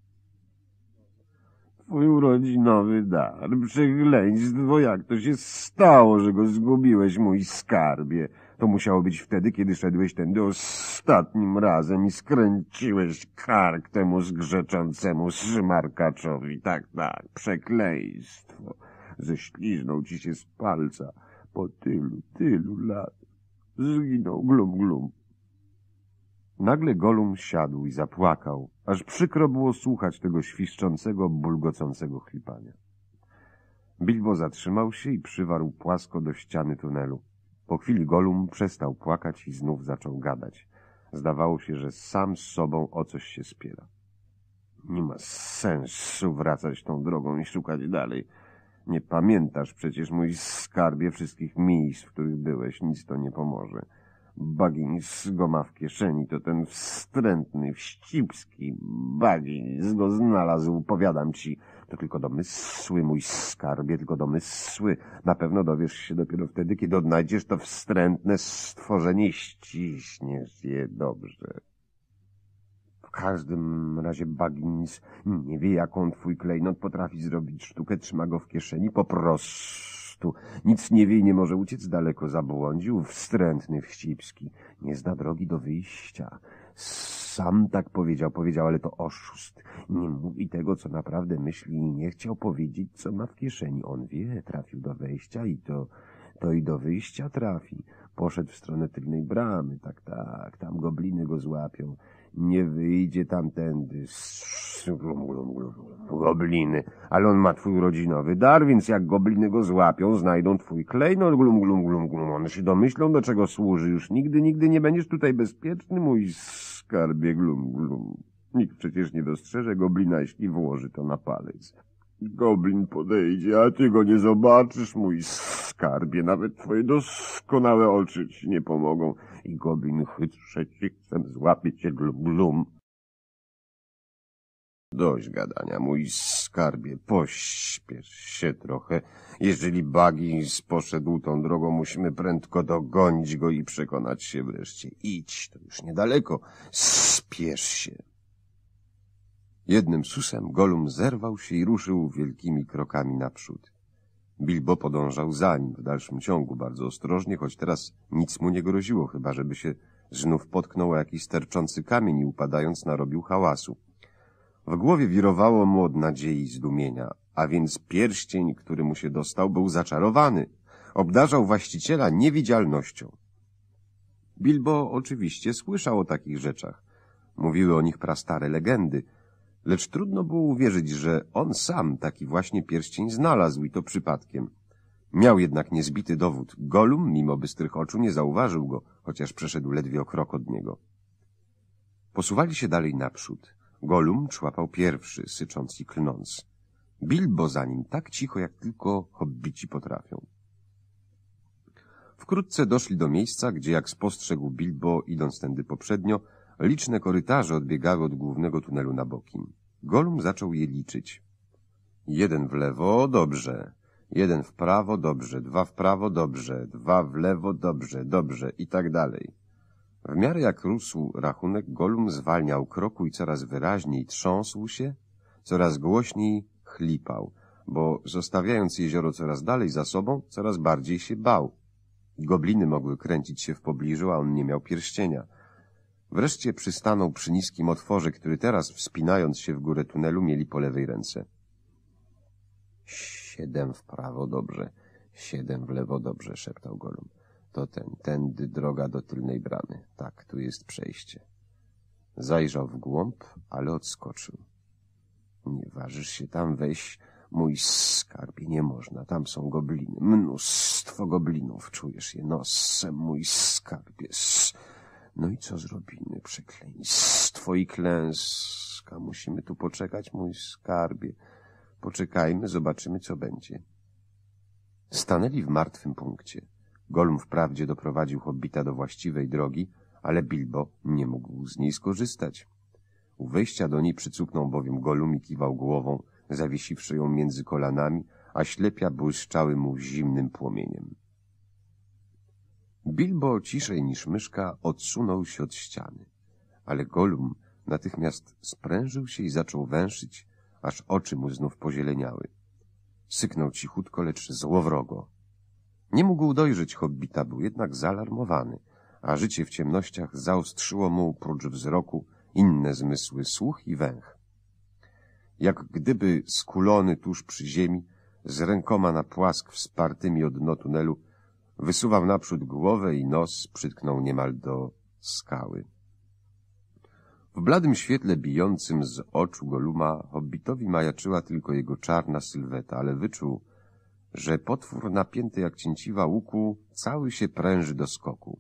twój urodzinowy dar. przekleństwo jak to się stało, że go zgubiłeś, mój skarbie. To musiało być wtedy, kiedy szedłeś tędy ostatnim razem i skręciłeś kark temu zgrzeczącemu szmarkaczowi. Tak, tak, przekleństwo. Ześliznął ci się z palca po tylu, tylu latach. Zginął glum glum Nagle Golum siadł i zapłakał, aż przykro było słuchać tego świszczącego, bulgocącego chlipania. Bilbo zatrzymał się i przywarł płasko do ściany tunelu. Po chwili Golum przestał płakać i znów zaczął gadać. Zdawało się, że sam z sobą o coś się spiera. Nie ma sensu wracać tą drogą i szukać dalej. Nie pamiętasz przecież mój skarbie wszystkich miejsc, w których byłeś. Nic to nie pomoże. Bagień go ma w kieszeni, to ten wstrętny, wścibski bagień go znalazł, powiadam ci. To tylko domysły, mój skarbie, tylko domysły. Na pewno dowiesz się dopiero wtedy, kiedy odnajdziesz to wstrętne stworzenie ściśniesz je dobrze. W każdym razie Baggins nie wie, jaką twój klejnot potrafi zrobić sztukę, trzyma go w kieszeni po prostu nic nie wie i nie może uciec, daleko zabłądził, wstrętny wścibski. Nie zna drogi do wyjścia. Sam tak powiedział, powiedział, ale to oszust. Nie mówi tego, co naprawdę myśli i nie chciał powiedzieć, co ma w kieszeni. On wie, trafił do wejścia i to, to i do wyjścia trafi. Poszedł w stronę tylnej bramy, tak, tak, tam gobliny go złapią nie wyjdzie tamtędy. Gobliny. Ale on ma twój rodzinowy dar, więc jak gobliny go złapią, znajdą twój klejnot. Glum, glum, glum, glum. One się domyślą, do czego służy. Już nigdy, nigdy nie będziesz tutaj bezpieczny, mój skarbie glum, glum. Nikt przecież nie dostrzeże goblina, jeśli włoży to na palec. Goblin podejdzie, a ty go nie zobaczysz, mój skarbie. Nawet twoje doskonałe oczy ci nie pomogą. I goblin chytrze cichcem złapie cię glum glum. Dość gadania, mój skarbie, pośpiesz się trochę. Jeżeli Bagins poszedł tą drogą, musimy prędko dogonić go i przekonać się wreszcie. Idź, to już niedaleko, spiesz się. Jednym susem Golum zerwał się i ruszył wielkimi krokami naprzód. Bilbo podążał za nim w dalszym ciągu bardzo ostrożnie, choć teraz nic mu nie groziło, chyba żeby się znów potknął o jakiś sterczący kamień i upadając narobił hałasu. W głowie wirowało mu od nadziei zdumienia, a więc pierścień, który mu się dostał, był zaczarowany. Obdarzał właściciela niewidzialnością. Bilbo oczywiście słyszał o takich rzeczach. Mówiły o nich prastare legendy – lecz trudno było uwierzyć, że on sam taki właśnie pierścień znalazł i to przypadkiem. Miał jednak niezbity dowód. Golum, mimo bystrych oczu, nie zauważył go, chociaż przeszedł ledwie o krok od niego. Posuwali się dalej naprzód. Golum człapał pierwszy, sycząc i klnąc. Bilbo za nim tak cicho, jak tylko hobbici potrafią. Wkrótce doszli do miejsca, gdzie, jak spostrzegł Bilbo, idąc tędy poprzednio, Liczne korytarze odbiegały od głównego tunelu na boki. Golum zaczął je liczyć. Jeden w lewo, dobrze. Jeden w prawo, dobrze. Dwa w prawo, dobrze. Dwa w lewo, dobrze, dobrze i tak dalej. W miarę jak rósł rachunek, Golum zwalniał kroku i coraz wyraźniej trząsł się, coraz głośniej chlipał, bo zostawiając jezioro coraz dalej za sobą, coraz bardziej się bał. Gobliny mogły kręcić się w pobliżu, a on nie miał pierścienia – Wreszcie przystanął przy niskim otworze, który teraz, wspinając się w górę tunelu, mieli po lewej ręce. Siedem w prawo, dobrze. Siedem w lewo, dobrze, szeptał Golum. To ten, tędy droga do tylnej bramy. Tak, tu jest przejście. Zajrzał w głąb, ale odskoczył. Nie ważysz się tam wejść, mój skarbie, nie można. Tam są gobliny, mnóstwo goblinów. Czujesz je nosem, mój skarbie. S no i co zrobimy? Przekleństwo i klęska. Musimy tu poczekać, mój skarbie. Poczekajmy, zobaczymy, co będzie. Stanęli w martwym punkcie. Golm wprawdzie doprowadził hobbita do właściwej drogi, ale Bilbo nie mógł z niej skorzystać. U wyjścia do niej przycupnął bowiem Golum i kiwał głową, zawiesiwszy ją między kolanami, a ślepia błyszczały mu zimnym płomieniem. Bilbo ciszej niż myszka odsunął się od ściany, ale Golum natychmiast sprężył się i zaczął węszyć, aż oczy mu znów pozieleniały. Syknął cichutko, lecz złowrogo. Nie mógł dojrzeć hobbita, był jednak zaalarmowany, a życie w ciemnościach zaostrzyło mu prócz wzroku inne zmysły słuch i węch. Jak gdyby skulony tuż przy ziemi, z rękoma na płask wspartymi od dno tunelu, Wysuwał naprzód głowę i nos przytknął niemal do skały. W bladym świetle bijącym z oczu Goluma hobbitowi majaczyła tylko jego czarna sylweta, ale wyczuł, że potwór napięty jak cięciwa łuku cały się pręży do skoku.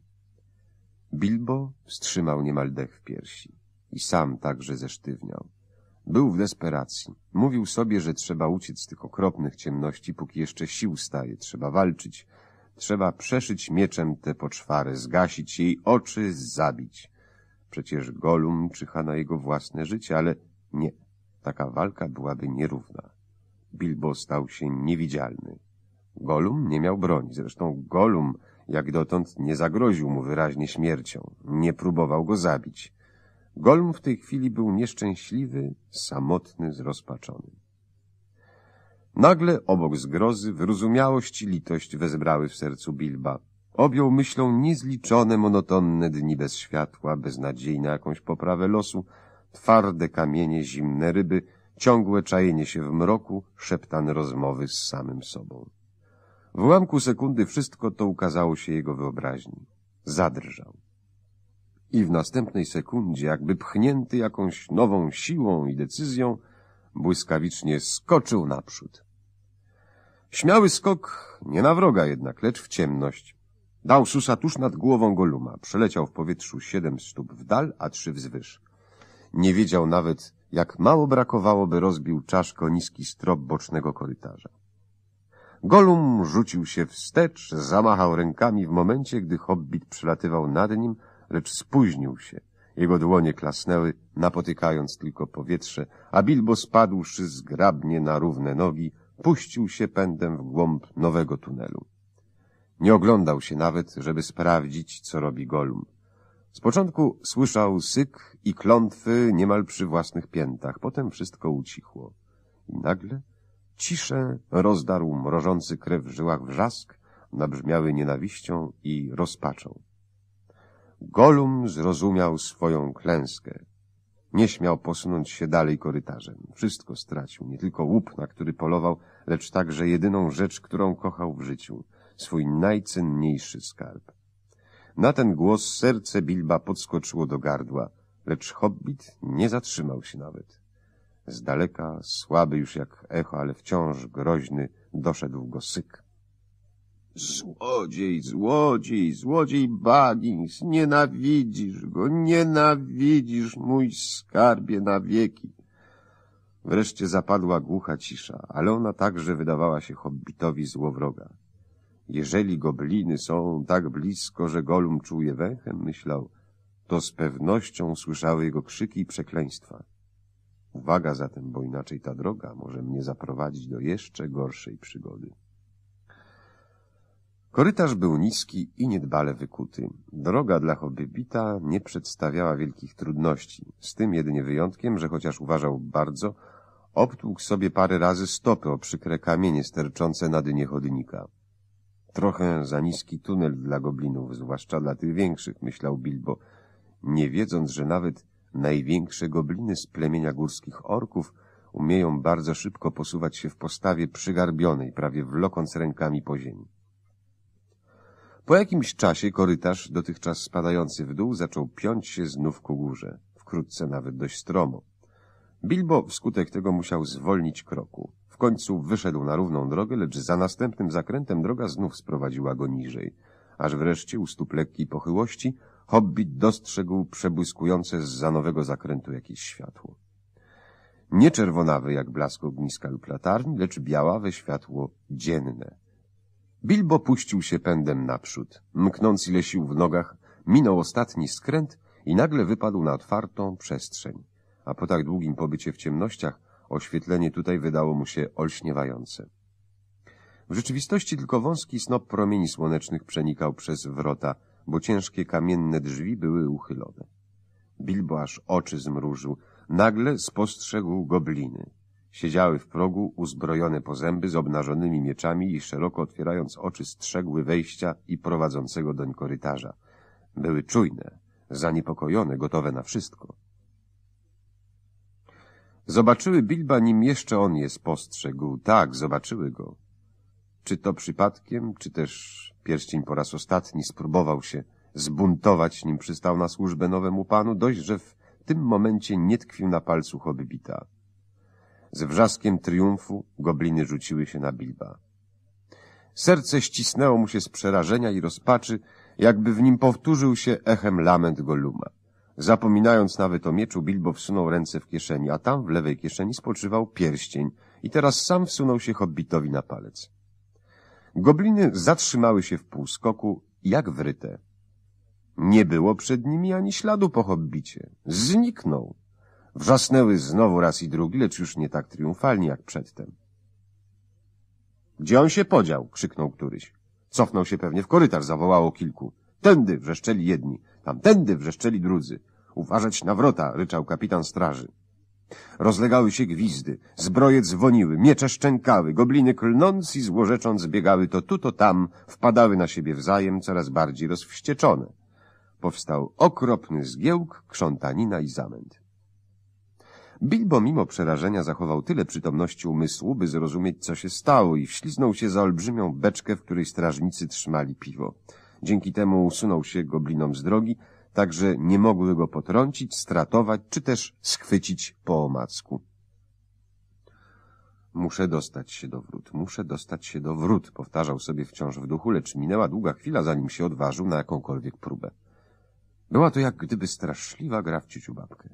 Bilbo wstrzymał niemal dech w piersi i sam także zesztywniał. Był w desperacji. Mówił sobie, że trzeba uciec z tych okropnych ciemności, póki jeszcze sił staje, trzeba walczyć, Trzeba przeszyć mieczem te poczwary, zgasić jej oczy, zabić. Przecież Golum czyha na jego własne życie, ale nie. Taka walka byłaby nierówna. Bilbo stał się niewidzialny. Golum nie miał broni. Zresztą Golum jak dotąd nie zagroził mu wyraźnie śmiercią. Nie próbował go zabić. Golum w tej chwili był nieszczęśliwy, samotny, zrozpaczony. Nagle obok zgrozy wyrozumiałość i litość wezbrały w sercu Bilba. Objął myślą niezliczone, monotonne dni bez światła, bez nadziei na jakąś poprawę losu, twarde kamienie, zimne ryby, ciągłe czajenie się w mroku, szeptane rozmowy z samym sobą. W ułamku sekundy wszystko to ukazało się jego wyobraźni. Zadrżał. I w następnej sekundzie, jakby pchnięty jakąś nową siłą i decyzją, błyskawicznie skoczył naprzód. Śmiały skok, nie na wroga jednak, lecz w ciemność. Dał susa tuż nad głową Goluma. Przeleciał w powietrzu siedem stóp w dal, a trzy wzwyż. Nie wiedział nawet, jak mało brakowało, by rozbił czaszko niski strop bocznego korytarza. Golum rzucił się wstecz, zamachał rękami w momencie, gdy hobbit przelatywał nad nim, lecz spóźnił się. Jego dłonie klasnęły, napotykając tylko powietrze, a Bilbo spadłszy zgrabnie na równe nogi, puścił się pędem w głąb nowego tunelu. Nie oglądał się nawet, żeby sprawdzić, co robi Golum. Z początku słyszał syk i klątwy niemal przy własnych piętach, potem wszystko ucichło. I nagle ciszę rozdarł mrożący krew w żyłach wrzask, nabrzmiały nienawiścią i rozpaczą. Golum zrozumiał swoją klęskę. Nie śmiał posunąć się dalej korytarzem. Wszystko stracił, nie tylko łup, na który polował, lecz także jedyną rzecz, którą kochał w życiu, swój najcenniejszy skarb. Na ten głos serce Bilba podskoczyło do gardła, lecz hobbit nie zatrzymał się nawet. Z daleka, słaby już jak echo, ale wciąż groźny, doszedł go syk. Złodziej, złodziej, złodziej Baggins, nienawidzisz go, nienawidzisz, mój skarbie na wieki. Wreszcie zapadła głucha cisza, ale ona także wydawała się hobbitowi złowroga. Jeżeli gobliny są tak blisko, że Golum czuje węchem, myślał, to z pewnością słyszały jego krzyki i przekleństwa. Uwaga zatem, bo inaczej ta droga może mnie zaprowadzić do jeszcze gorszej przygody. Korytarz był niski i niedbale wykuty. Droga dla hobbybita nie przedstawiała wielkich trudności, z tym jedynie wyjątkiem, że chociaż uważał bardzo, obtłukł sobie parę razy stopy o przykre kamienie sterczące na dynie chodnika. Trochę za niski tunel dla goblinów, zwłaszcza dla tych większych, myślał Bilbo, nie wiedząc, że nawet największe gobliny z plemienia górskich orków umieją bardzo szybko posuwać się w postawie przygarbionej, prawie wlokąc rękami po ziemi. Po jakimś czasie korytarz, dotychczas spadający w dół, zaczął piąć się znów ku górze, wkrótce nawet dość stromo. Bilbo wskutek tego musiał zwolnić kroku. W końcu wyszedł na równą drogę, lecz za następnym zakrętem droga znów sprowadziła go niżej. Aż wreszcie u stóp lekkiej pochyłości Hobbit dostrzegł przebłyskujące z za nowego zakrętu jakieś światło. Nie czerwonawy jak blask ogniska lub latarni, lecz biała światło dzienne. Bilbo puścił się pędem naprzód. Mknąc ile sił w nogach, minął ostatni skręt i nagle wypadł na otwartą przestrzeń. A po tak długim pobycie w ciemnościach oświetlenie tutaj wydało mu się olśniewające. W rzeczywistości tylko wąski snop promieni słonecznych przenikał przez wrota, bo ciężkie kamienne drzwi były uchylone. Bilbo aż oczy zmrużył. Nagle spostrzegł gobliny. Siedziały w progu, uzbrojone po zęby, z obnażonymi mieczami i szeroko otwierając oczy strzegły wejścia i prowadzącego doń korytarza. Były czujne, zaniepokojone, gotowe na wszystko. Zobaczyły Bilba, nim jeszcze on je spostrzegł. Tak, zobaczyły go. Czy to przypadkiem, czy też pierścień po raz ostatni spróbował się zbuntować, nim przystał na służbę nowemu panu, dość, że w tym momencie nie tkwił na palcu hobbita. Z wrzaskiem triumfu gobliny rzuciły się na Bilba. Serce ścisnęło mu się z przerażenia i rozpaczy, jakby w nim powtórzył się echem lament Goluma. Zapominając nawet o mieczu, Bilbo wsunął ręce w kieszeni, a tam w lewej kieszeni spoczywał pierścień i teraz sam wsunął się hobbitowi na palec. Gobliny zatrzymały się w półskoku, jak wryte. Nie było przed nimi ani śladu po hobbicie. Zniknął. Wrzasnęły znowu raz i drugi, lecz już nie tak triumfalnie jak przedtem. Gdzie on się podział? krzyknął któryś. Cofnął się pewnie w korytarz, zawołało kilku. Tędy wrzeszczeli jedni, tamtędy wrzeszczeli drudzy. Uważać na wrota, ryczał kapitan straży. Rozlegały się gwizdy, zbroje dzwoniły, miecze szczękały, gobliny klnąc i złorzecząc biegały to tu, to tam, wpadały na siebie wzajem coraz bardziej rozwścieczone. Powstał okropny zgiełk, krzątanina i zamęt. Bilbo mimo przerażenia zachował tyle przytomności umysłu, by zrozumieć, co się stało i wśliznął się za olbrzymią beczkę, w której strażnicy trzymali piwo. Dzięki temu usunął się goblinom z drogi, tak że nie mogły go potrącić, stratować czy też schwycić po omacku. Muszę dostać się do wrót, muszę dostać się do wrót, powtarzał sobie wciąż w duchu, lecz minęła długa chwila, zanim się odważył na jakąkolwiek próbę. Była to jak gdyby straszliwa gra w ciuciu babkę.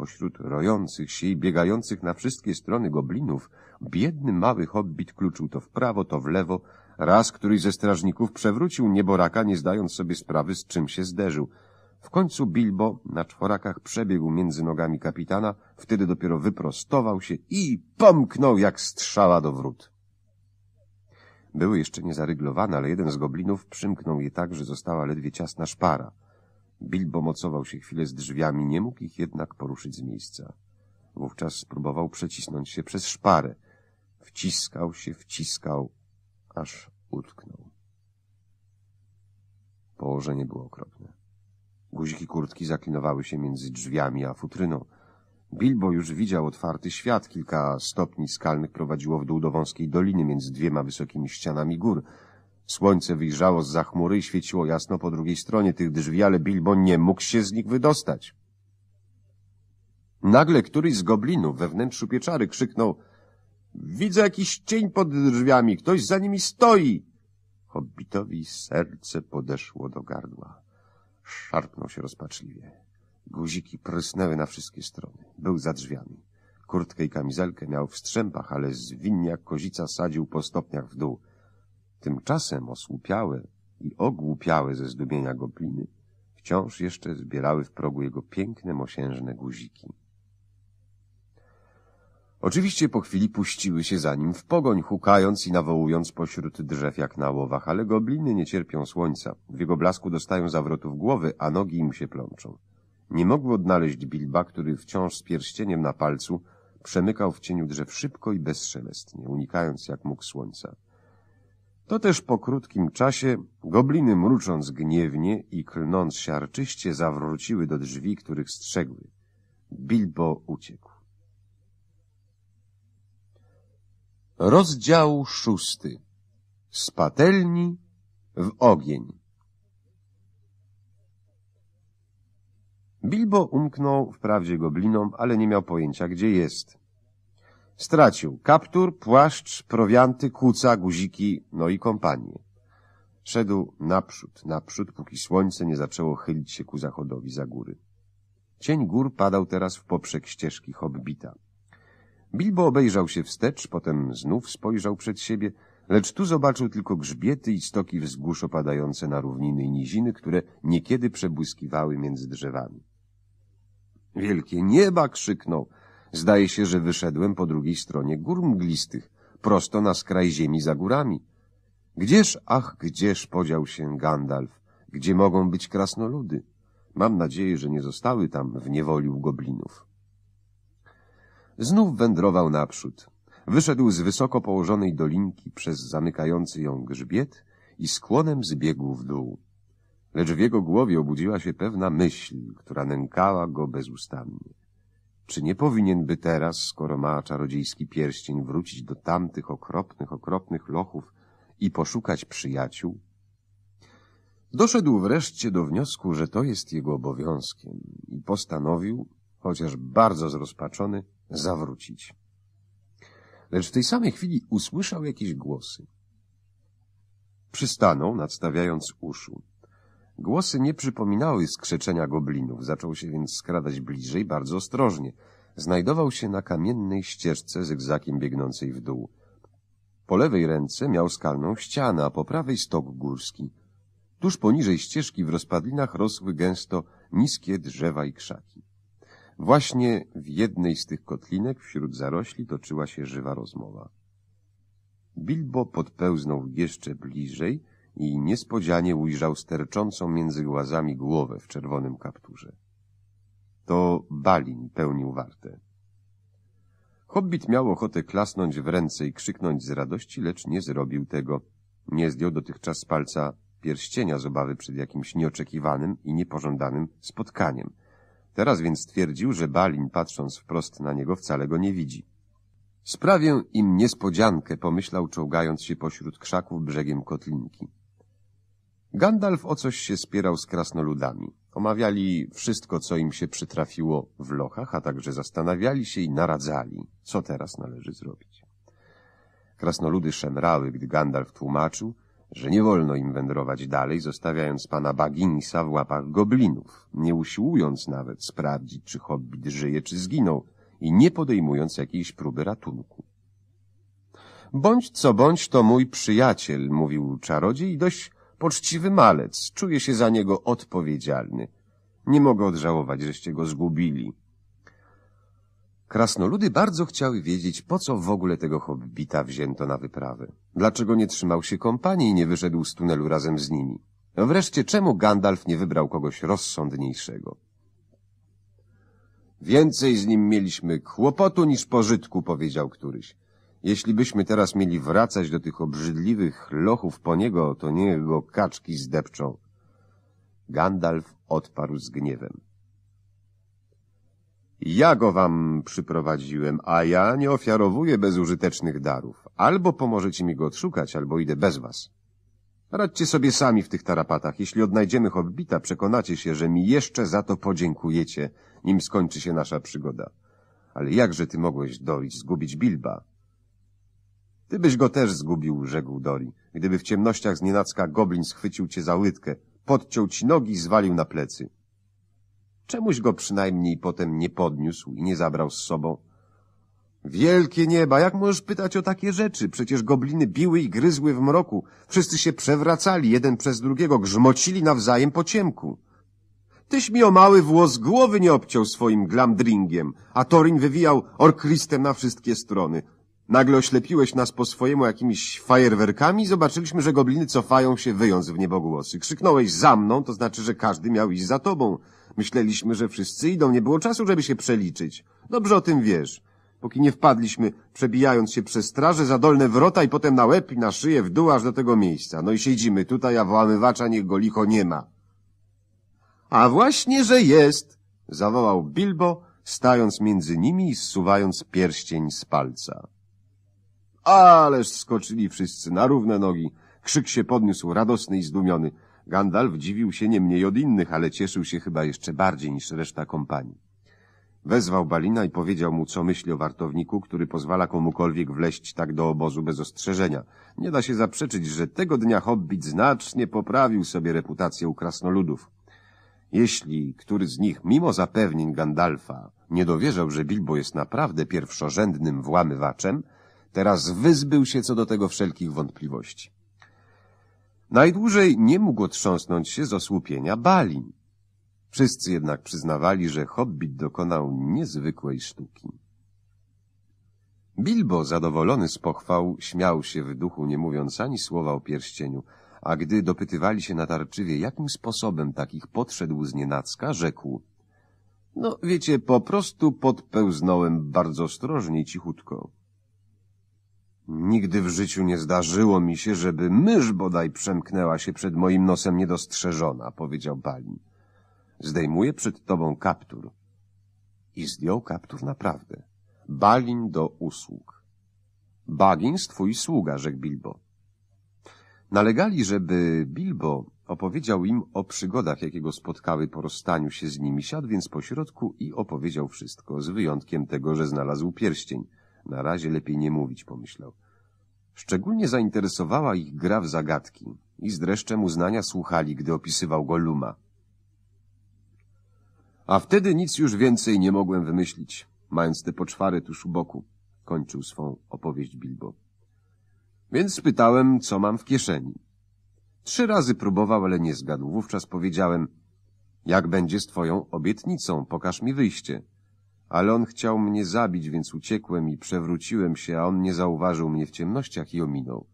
Pośród rojących się i biegających na wszystkie strony goblinów, biedny mały hobbit kluczył to w prawo, to w lewo. Raz któryś ze strażników przewrócił nieboraka, nie zdając sobie sprawy, z czym się zderzył. W końcu Bilbo na czworakach przebiegł między nogami kapitana, wtedy dopiero wyprostował się i pomknął jak strzała do wrót. Były jeszcze niezaryglowane, ale jeden z goblinów przymknął je tak, że została ledwie ciasna szpara. Bilbo mocował się chwilę z drzwiami, nie mógł ich jednak poruszyć z miejsca. Wówczas spróbował przecisnąć się przez szparę. Wciskał się, wciskał, aż utknął. Położenie było okropne. Guziki kurtki zaklinowały się między drzwiami a futryną. Bilbo już widział otwarty świat. Kilka stopni skalnych prowadziło w dół do wąskiej doliny między dwiema wysokimi ścianami gór. Słońce wyjrzało z chmury i świeciło jasno po drugiej stronie tych drzwi, ale Bilbo nie mógł się z nich wydostać. Nagle któryś z goblinów we wnętrzu pieczary krzyknął — Widzę jakiś cień pod drzwiami, ktoś za nimi stoi! Hobbitowi serce podeszło do gardła. Szarpnął się rozpaczliwie. Guziki prysnęły na wszystkie strony. Był za drzwiami. Kurtkę i kamizelkę miał w strzępach, ale zwinnie jak kozica sadził po stopniach w dół. Tymczasem osłupiałe i ogłupiałe ze zdumienia gobliny wciąż jeszcze zbierały w progu jego piękne, mosiężne guziki. Oczywiście po chwili puściły się za nim w pogoń, hukając i nawołując pośród drzew jak na łowach, ale gobliny nie cierpią słońca. W jego blasku dostają zawrotów głowy, a nogi im się plączą. Nie mogły odnaleźć Bilba, który wciąż z pierścieniem na palcu przemykał w cieniu drzew szybko i bezszelestnie, unikając jak mógł słońca. To też po krótkim czasie gobliny mrucząc gniewnie i klnąc siarczyście zawróciły do drzwi, których strzegły. Bilbo uciekł. Rozdział szósty Z patelni w ogień Bilbo umknął wprawdzie goblinom, ale nie miał pojęcia, gdzie jest. Stracił kaptur, płaszcz, prowianty, kłuca, guziki, no i kompanię. Szedł naprzód, naprzód, póki słońce nie zaczęło chylić się ku zachodowi za góry. Cień gór padał teraz w poprzek ścieżki hobbita. Bilbo obejrzał się wstecz, potem znów spojrzał przed siebie, lecz tu zobaczył tylko grzbiety i stoki wzgórz opadające na równiny i niziny, które niekiedy przebłyskiwały między drzewami. Wielkie nieba! krzyknął. Zdaje się, że wyszedłem po drugiej stronie gór mglistych, prosto na skraj ziemi za górami. Gdzież, ach, gdzież podział się Gandalf? Gdzie mogą być krasnoludy? Mam nadzieję, że nie zostały tam w niewoli u goblinów. Znów wędrował naprzód. Wyszedł z wysoko położonej dolinki przez zamykający ją grzbiet i skłonem zbiegł w dół. Lecz w jego głowie obudziła się pewna myśl, która nękała go bezustannie. Czy nie powinien by teraz, skoro ma czarodziejski pierścień, wrócić do tamtych okropnych, okropnych lochów i poszukać przyjaciół? Doszedł wreszcie do wniosku, że to jest jego obowiązkiem i postanowił, chociaż bardzo zrozpaczony, zawrócić. Lecz w tej samej chwili usłyszał jakieś głosy. Przystanął, nadstawiając uszu. Głosy nie przypominały skrzeczenia goblinów, zaczął się więc skradać bliżej, bardzo ostrożnie. Znajdował się na kamiennej ścieżce zygzakiem biegnącej w dół. Po lewej ręce miał skalną ścianę, a po prawej stok górski. Tuż poniżej ścieżki w rozpadlinach rosły gęsto niskie drzewa i krzaki. Właśnie w jednej z tych kotlinek wśród zarośli toczyła się żywa rozmowa. Bilbo podpełznął jeszcze bliżej i niespodzianie ujrzał sterczącą między głazami głowę w czerwonym kapturze. To Balin pełnił wartę. Hobbit miał ochotę klasnąć w ręce i krzyknąć z radości, lecz nie zrobił tego. Nie zdjął dotychczas z palca pierścienia z obawy przed jakimś nieoczekiwanym i niepożądanym spotkaniem. Teraz więc twierdził, że Balin, patrząc wprost na niego, wcale go nie widzi. Sprawię im niespodziankę, pomyślał, czołgając się pośród krzaków brzegiem kotlinki. Gandalf o coś się spierał z krasnoludami. Omawiali wszystko, co im się przytrafiło w lochach, a także zastanawiali się i naradzali, co teraz należy zrobić. Krasnoludy szemrały, gdy Gandalf tłumaczył, że nie wolno im wędrować dalej, zostawiając pana Baginisa w łapach goblinów, nie usiłując nawet sprawdzić, czy hobbit żyje, czy zginął i nie podejmując jakiejś próby ratunku. Bądź co bądź, to mój przyjaciel, mówił czarodziej dość Poczciwy malec, czuję się za niego odpowiedzialny. Nie mogę odżałować, żeście go zgubili. Krasnoludy bardzo chciały wiedzieć, po co w ogóle tego hobbita wzięto na wyprawę. Dlaczego nie trzymał się kompanii i nie wyszedł z tunelu razem z nimi? No wreszcie, czemu Gandalf nie wybrał kogoś rozsądniejszego? Więcej z nim mieliśmy kłopotu niż pożytku, powiedział któryś. Jeślibyśmy teraz mieli wracać do tych obrzydliwych lochów po niego, to nie go kaczki zdepczą. Gandalf odparł z gniewem. Ja go wam przyprowadziłem, a ja nie ofiarowuję bezużytecznych darów. Albo pomożecie mi go odszukać, albo idę bez was. Radźcie sobie sami w tych tarapatach. Jeśli odnajdziemy hobbita, przekonacie się, że mi jeszcze za to podziękujecie, nim skończy się nasza przygoda. Ale jakże ty mogłeś, Doris, zgubić Bilba? Gdybyś go też zgubił, rzekł Dori, gdyby w ciemnościach znienacka goblin schwycił cię za łydkę, podciął ci nogi i zwalił na plecy. Czemuś go przynajmniej potem nie podniósł i nie zabrał z sobą. Wielkie nieba, jak możesz pytać o takie rzeczy? Przecież gobliny biły i gryzły w mroku. Wszyscy się przewracali, jeden przez drugiego, grzmocili nawzajem po ciemku. Tyś mi o mały włos głowy nie obciął swoim glamdringiem, a Torin wywijał orklistem na wszystkie strony. Nagle oślepiłeś nas po swojemu jakimiś fajerwerkami i zobaczyliśmy, że gobliny cofają się, wyjąc w niebogłosy. Krzyknąłeś za mną, to znaczy, że każdy miał iść za tobą. Myśleliśmy, że wszyscy idą, nie było czasu, żeby się przeliczyć. Dobrze o tym wiesz. Póki nie wpadliśmy, przebijając się przez straże, za dolne wrota i potem na łeb i na szyję w dół aż do tego miejsca. No i siedzimy tutaj, a włamywacza niech go licho nie ma. A właśnie, że jest! zawołał Bilbo, stając między nimi i zsuwając pierścień z palca. Ależ skoczyli wszyscy na równe nogi. Krzyk się podniósł, radosny i zdumiony. Gandalf dziwił się nie mniej od innych, ale cieszył się chyba jeszcze bardziej niż reszta kompanii. Wezwał Balina i powiedział mu, co myśli o wartowniku, który pozwala komukolwiek wleść tak do obozu bez ostrzeżenia. Nie da się zaprzeczyć, że tego dnia Hobbit znacznie poprawił sobie reputację u krasnoludów. Jeśli który z nich, mimo zapewnień Gandalfa, nie dowierzał, że Bilbo jest naprawdę pierwszorzędnym włamywaczem, Teraz wyzbył się co do tego wszelkich wątpliwości. Najdłużej nie mógł trząsnąć się z osłupienia Balin. Wszyscy jednak przyznawali, że hobbit dokonał niezwykłej sztuki. Bilbo, zadowolony z pochwał, śmiał się w duchu, nie mówiąc ani słowa o pierścieniu, a gdy dopytywali się natarczywie, jakim sposobem takich podszedł z nienacka, rzekł — No, wiecie, po prostu podpełznąłem bardzo ostrożnie i cichutko. Nigdy w życiu nie zdarzyło mi się, żeby mysz bodaj przemknęła się przed moim nosem niedostrzeżona, powiedział Balin. Zdejmuję przed tobą kaptur. I zdjął kaptur naprawdę. Balin do usług. Bagins, twój sługa, rzekł Bilbo. Nalegali, żeby Bilbo opowiedział im o przygodach, jakiego spotkały po rozstaniu się z nimi. Siadł więc pośrodku i opowiedział wszystko, z wyjątkiem tego, że znalazł pierścień – na razie lepiej nie mówić, pomyślał. Szczególnie zainteresowała ich gra w zagadki i z dreszczem uznania słuchali, gdy opisywał go Luma. A wtedy nic już więcej nie mogłem wymyślić, mając te poczwary tuż u boku, kończył swą opowieść Bilbo. Więc spytałem, co mam w kieszeni. Trzy razy próbował, ale nie zgadł. Wówczas powiedziałem, jak będzie z twoją obietnicą, pokaż mi wyjście ale on chciał mnie zabić, więc uciekłem i przewróciłem się, a on nie zauważył mnie w ciemnościach i ominął.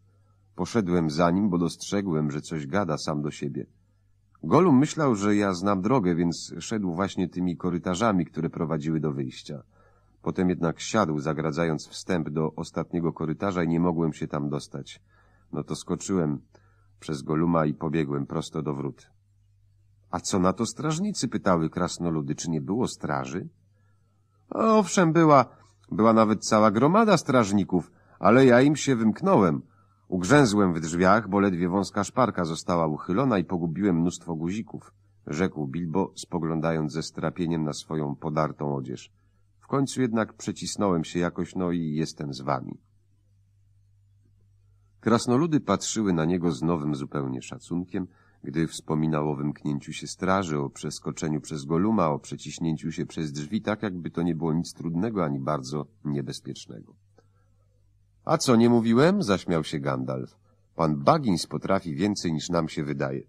Poszedłem za nim, bo dostrzegłem, że coś gada sam do siebie. Golum myślał, że ja znam drogę, więc szedł właśnie tymi korytarzami, które prowadziły do wyjścia. Potem jednak siadł, zagradzając wstęp do ostatniego korytarza i nie mogłem się tam dostać. No to skoczyłem przez Goluma i pobiegłem prosto do wrót. A co na to strażnicy? pytały krasnoludy. Czy nie było straży? Owszem, była. Była nawet cała gromada strażników, ale ja im się wymknąłem. Ugrzęzłem w drzwiach, bo ledwie wąska szparka została uchylona i pogubiłem mnóstwo guzików, rzekł Bilbo, spoglądając ze strapieniem na swoją podartą odzież. W końcu jednak przecisnąłem się jakoś, no i jestem z wami. Krasnoludy patrzyły na niego z nowym zupełnie szacunkiem, gdy wspominał o wymknięciu się straży, o przeskoczeniu przez Goluma, o przeciśnięciu się przez drzwi, tak jakby to nie było nic trudnego ani bardzo niebezpiecznego. — A co, nie mówiłem? — zaśmiał się Gandalf. — Pan Baggins potrafi więcej niż nam się wydaje.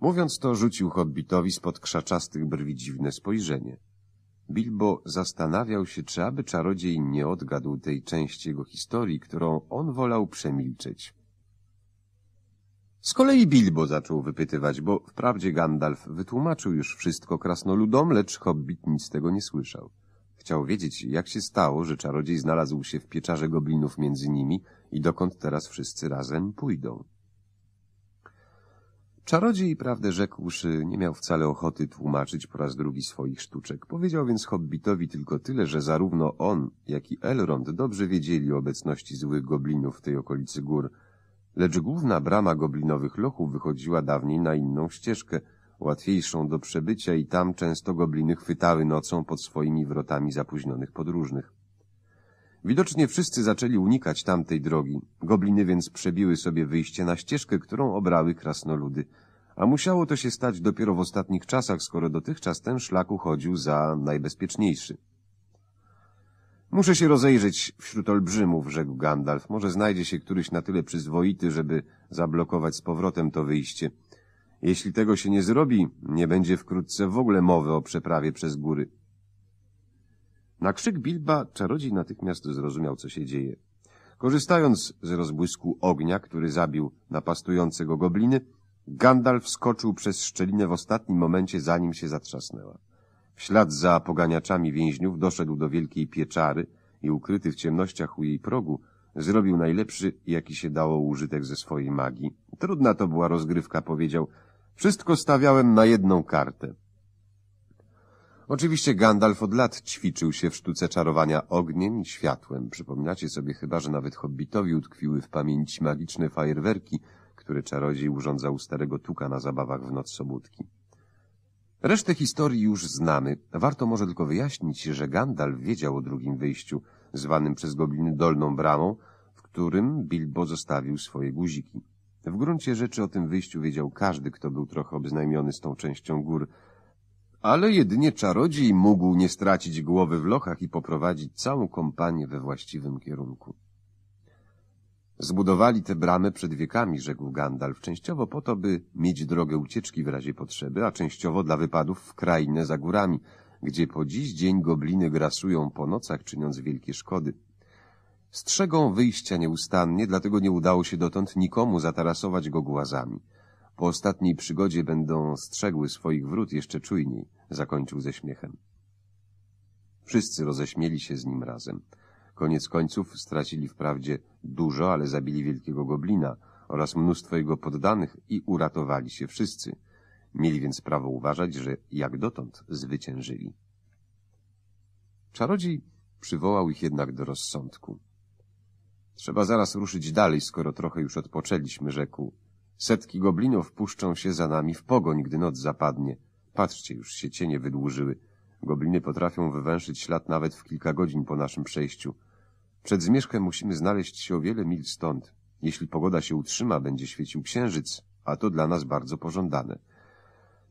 Mówiąc to, rzucił hobbitowi spod krzaczastych brwi dziwne spojrzenie. Bilbo zastanawiał się, czy aby czarodziej nie odgadł tej części jego historii, którą on wolał przemilczeć. Z kolei Bilbo zaczął wypytywać, bo wprawdzie Gandalf wytłumaczył już wszystko krasnoludom, lecz hobbit nic tego nie słyszał. Chciał wiedzieć, jak się stało, że czarodziej znalazł się w pieczarze goblinów między nimi i dokąd teraz wszyscy razem pójdą. Czarodziej, prawdę rzekłszy, nie miał wcale ochoty tłumaczyć po raz drugi swoich sztuczek. Powiedział więc hobbitowi tylko tyle, że zarówno on, jak i Elrond dobrze wiedzieli o obecności złych goblinów w tej okolicy gór – lecz główna brama goblinowych lochów wychodziła dawniej na inną ścieżkę, łatwiejszą do przebycia i tam często gobliny chwytały nocą pod swoimi wrotami zapóźnionych podróżnych. Widocznie wszyscy zaczęli unikać tamtej drogi, gobliny więc przebiły sobie wyjście na ścieżkę, którą obrały krasnoludy, a musiało to się stać dopiero w ostatnich czasach, skoro dotychczas ten szlak uchodził za najbezpieczniejszy. Muszę się rozejrzeć wśród olbrzymów, rzekł Gandalf. Może znajdzie się któryś na tyle przyzwoity, żeby zablokować z powrotem to wyjście. Jeśli tego się nie zrobi, nie będzie wkrótce w ogóle mowy o przeprawie przez góry. Na krzyk Bilba czarodziej natychmiast zrozumiał, co się dzieje. Korzystając z rozbłysku ognia, który zabił napastującego gobliny, Gandalf skoczył przez szczelinę w ostatnim momencie, zanim się zatrzasnęła. W ślad za poganiaczami więźniów doszedł do wielkiej pieczary i ukryty w ciemnościach u jej progu zrobił najlepszy, jaki się dało użytek ze swojej magii. Trudna to była rozgrywka, powiedział. Wszystko stawiałem na jedną kartę. Oczywiście Gandalf od lat ćwiczył się w sztuce czarowania ogniem i światłem. Przypominacie sobie chyba, że nawet hobbitowi utkwiły w pamięci magiczne fajerwerki, które czarodziej urządzał starego tuka na zabawach w noc sobótki. Resztę historii już znamy. Warto może tylko wyjaśnić, że Gandalf wiedział o drugim wyjściu, zwanym przez gobliny Dolną Bramą, w którym Bilbo zostawił swoje guziki. W gruncie rzeczy o tym wyjściu wiedział każdy, kto był trochę obznajmiony z tą częścią gór. Ale jedynie czarodziej mógł nie stracić głowy w lochach i poprowadzić całą kompanię we właściwym kierunku. Zbudowali te bramy przed wiekami, rzekł Gandalf, częściowo po to, by mieć drogę ucieczki w razie potrzeby, a częściowo dla wypadów w krainę za górami, gdzie po dziś dzień gobliny grasują po nocach, czyniąc wielkie szkody. Strzegą wyjścia nieustannie, dlatego nie udało się dotąd nikomu zatarasować go głazami. Po ostatniej przygodzie będą strzegły swoich wrót jeszcze czujniej, zakończył ze śmiechem. Wszyscy roześmieli się z nim razem. Koniec końców stracili wprawdzie dużo, ale zabili wielkiego goblina oraz mnóstwo jego poddanych i uratowali się wszyscy. Mieli więc prawo uważać, że jak dotąd zwyciężyli. Czarodziej przywołał ich jednak do rozsądku. Trzeba zaraz ruszyć dalej, skoro trochę już odpoczęliśmy, rzekł. Setki goblinów puszczą się za nami w pogoń, gdy noc zapadnie. Patrzcie, już się cienie wydłużyły. Gobliny potrafią wywęszyć ślad nawet w kilka godzin po naszym przejściu. Przed zmierzchem musimy znaleźć się o wiele mil stąd. Jeśli pogoda się utrzyma, będzie świecił księżyc, a to dla nas bardzo pożądane.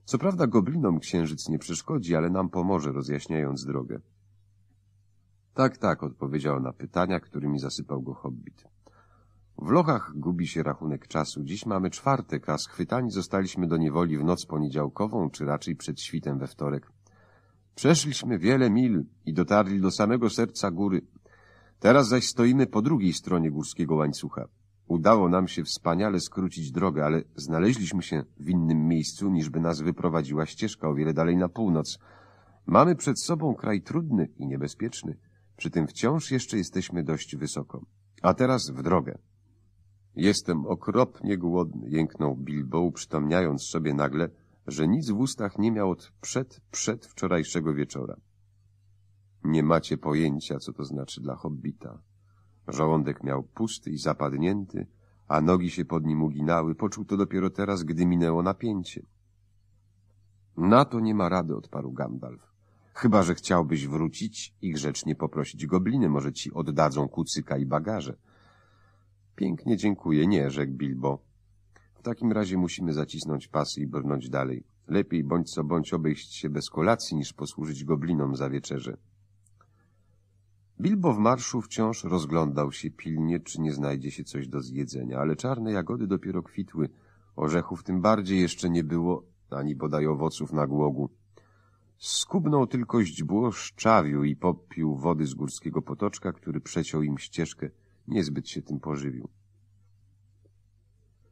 Co prawda goblinom księżyc nie przeszkodzi, ale nam pomoże, rozjaśniając drogę. Tak, tak, odpowiedział na pytania, którymi zasypał go hobbit. W lochach gubi się rachunek czasu. Dziś mamy czwartek, a schwytani zostaliśmy do niewoli w noc poniedziałkową, czy raczej przed świtem we wtorek. Przeszliśmy wiele mil i dotarli do samego serca góry. Teraz zaś stoimy po drugiej stronie górskiego łańcucha. Udało nam się wspaniale skrócić drogę, ale znaleźliśmy się w innym miejscu, niż by nas wyprowadziła ścieżka o wiele dalej na północ. Mamy przed sobą kraj trudny i niebezpieczny. Przy tym wciąż jeszcze jesteśmy dość wysoko. A teraz w drogę. Jestem okropnie głodny, jęknął Bilbo, uprzytomniając sobie nagle, że nic w ustach nie miał od przed, przed wczorajszego wieczora. Nie macie pojęcia, co to znaczy dla hobbita. Żołądek miał pusty i zapadnięty, a nogi się pod nim uginały. Poczuł to dopiero teraz, gdy minęło napięcie. Na to nie ma rady, odparł Gandalf. Chyba, że chciałbyś wrócić i grzecznie poprosić gobliny, może ci oddadzą kucyka i bagaże. Pięknie dziękuję, nie, rzekł Bilbo. W takim razie musimy zacisnąć pasy i brnąć dalej. Lepiej bądź co bądź obejść się bez kolacji, niż posłużyć goblinom za wieczerze. Bilbo w marszu wciąż rozglądał się pilnie, czy nie znajdzie się coś do zjedzenia, ale czarne jagody dopiero kwitły, orzechów tym bardziej jeszcze nie było, ani bodaj owoców na głogu. Skubnął tylko źdźbło szczawiu i popił wody z górskiego potoczka, który przeciął im ścieżkę, niezbyt się tym pożywił.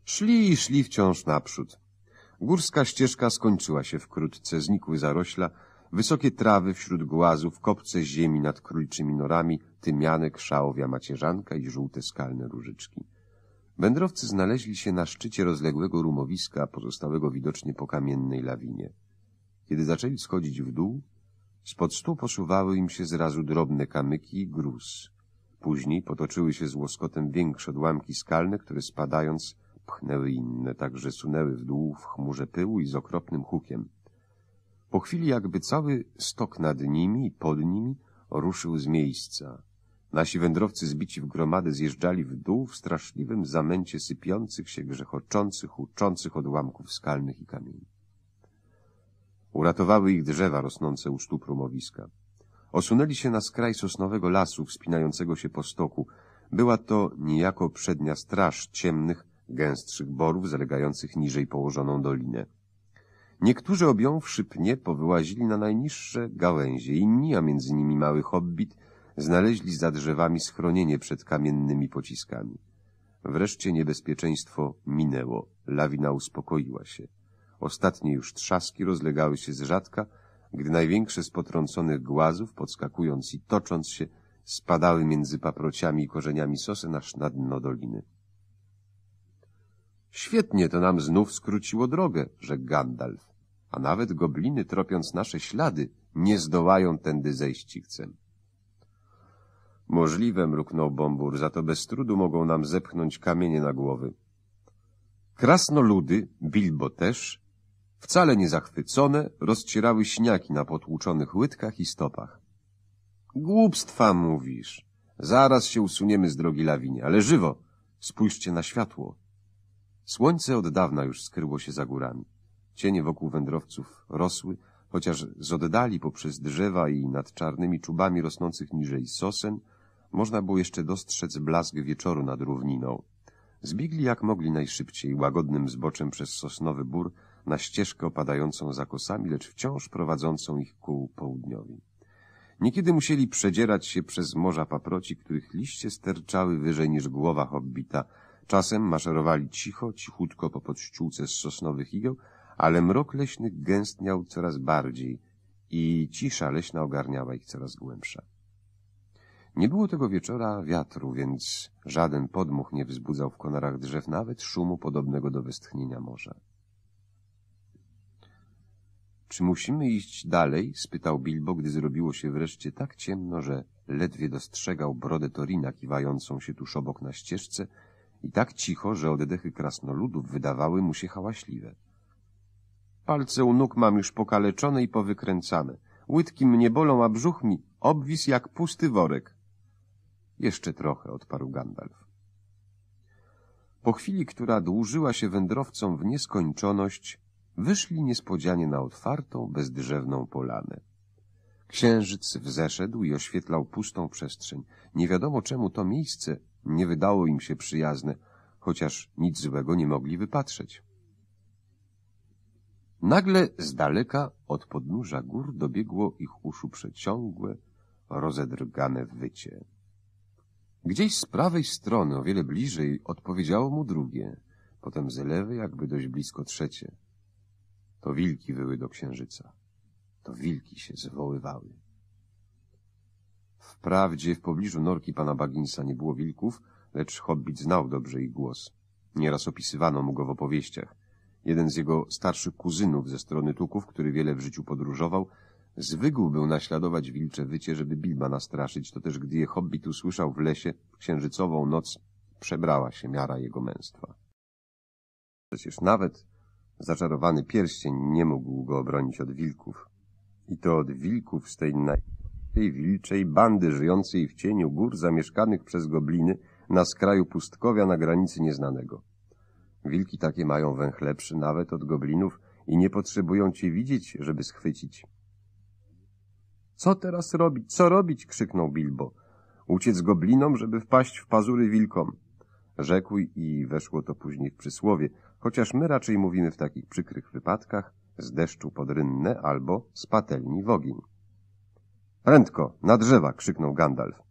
Szli i szli wciąż naprzód. Górska ścieżka skończyła się wkrótce, znikły zarośla, Wysokie trawy wśród głazów, kopce ziemi nad króliczymi norami, tymianek, szałwia macierzanka i żółte skalne różyczki. Wędrowcy znaleźli się na szczycie rozległego rumowiska, pozostałego widocznie po kamiennej lawinie. Kiedy zaczęli schodzić w dół, spod stóp posuwały im się zrazu drobne kamyki i gruz. Później potoczyły się z łoskotem większe odłamki skalne, które spadając pchnęły inne, także sunęły w dół w chmurze pyłu i z okropnym hukiem. Po chwili jakby cały stok nad nimi i pod nimi ruszył z miejsca. Nasi wędrowcy zbici w gromadę zjeżdżali w dół w straszliwym zamęcie sypiących się, grzechoczących, huczących odłamków skalnych i kamieni. Uratowały ich drzewa rosnące u stóp rumowiska. Osunęli się na skraj sosnowego lasu wspinającego się po stoku. Była to niejako przednia straż ciemnych, gęstszych borów zalegających niżej położoną dolinę. Niektórzy objąwszy pnie powyłazili na najniższe gałęzie, inni, a między nimi mały hobbit, znaleźli za drzewami schronienie przed kamiennymi pociskami. Wreszcie niebezpieczeństwo minęło, lawina uspokoiła się. Ostatnie już trzaski rozlegały się z rzadka, gdy największe z potrąconych głazów, podskakując i tocząc się, spadały między paprociami i korzeniami sosen aż na dno doliny. Świetnie to nam znów skróciło drogę, rzekł Gandalf, a nawet gobliny, tropiąc nasze ślady, nie zdołają tędy zejść cikcem. Możliwe, mruknął Bombur, za to bez trudu mogą nam zepchnąć kamienie na głowy. Krasnoludy, Bilbo też, wcale nie zachwycone, rozcierały śniaki na potłuczonych łydkach i stopach. Głupstwa mówisz. Zaraz się usuniemy z drogi lawinie, ale żywo. Spójrzcie na światło. Słońce od dawna już skryło się za górami. Cienie wokół wędrowców rosły, chociaż z oddali poprzez drzewa i nad czarnymi czubami rosnących niżej sosen można było jeszcze dostrzec blask wieczoru nad równiną. Zbigli jak mogli najszybciej łagodnym zboczem przez sosnowy bór na ścieżkę opadającą za kosami, lecz wciąż prowadzącą ich ku południowi. Niekiedy musieli przedzierać się przez morza paproci, których liście sterczały wyżej niż głowa hobbita, Czasem maszerowali cicho, cichutko po podściółce z sosnowych igieł, ale mrok leśny gęstniał coraz bardziej i cisza leśna ogarniała ich coraz głębsza. Nie było tego wieczora wiatru, więc żaden podmuch nie wzbudzał w konarach drzew nawet szumu podobnego do westchnienia morza. Czy musimy iść dalej? spytał Bilbo, gdy zrobiło się wreszcie tak ciemno, że ledwie dostrzegał brodę Torina kiwającą się tuż obok na ścieżce, i tak cicho, że oddechy krasnoludów wydawały mu się hałaśliwe. Palce u nóg mam już pokaleczone i powykręcane. Łydki mnie bolą, a brzuch mi obwis jak pusty worek. Jeszcze trochę, odparł Gandalf. Po chwili, która dłużyła się wędrowcom w nieskończoność, wyszli niespodzianie na otwartą, bezdrzewną polanę. Księżyc wzeszedł i oświetlał pustą przestrzeń. Nie wiadomo czemu to miejsce nie wydało im się przyjazne, chociaż nic złego nie mogli wypatrzeć. Nagle z daleka od podnóża gór dobiegło ich uszu przeciągłe, rozedrgane wycie. Gdzieś z prawej strony, o wiele bliżej, odpowiedziało mu drugie, potem z lewej jakby dość blisko trzecie. To wilki wyły do księżyca. To wilki się zwoływały. Wprawdzie w pobliżu norki pana Baginsa nie było wilków, lecz hobbit znał dobrze ich głos. Nieraz opisywano mu go w opowieściach. Jeden z jego starszych kuzynów ze strony Tuków, który wiele w życiu podróżował, zwykł był naśladować wilcze wycie, żeby Bilba nastraszyć, to też gdy je hobbit usłyszał w lesie księżycową noc, przebrała się miara jego męstwa. Przecież nawet zaczarowany pierścień nie mógł go obronić od wilków. I to od wilków z tej naj tej wilczej bandy żyjącej w cieniu gór zamieszkanych przez gobliny na skraju pustkowia na granicy nieznanego. Wilki takie mają węch lepszy nawet od goblinów i nie potrzebują cię widzieć, żeby schwycić. Co teraz robić? Co robić? krzyknął Bilbo. Uciec goblinom, żeby wpaść w pazury wilkom. Rzekł i weszło to później w przysłowie, chociaż my raczej mówimy w takich przykrych wypadkach z deszczu pod rynne albo z patelni w ogień. Prędko, na drzewa! krzyknął Gandalf.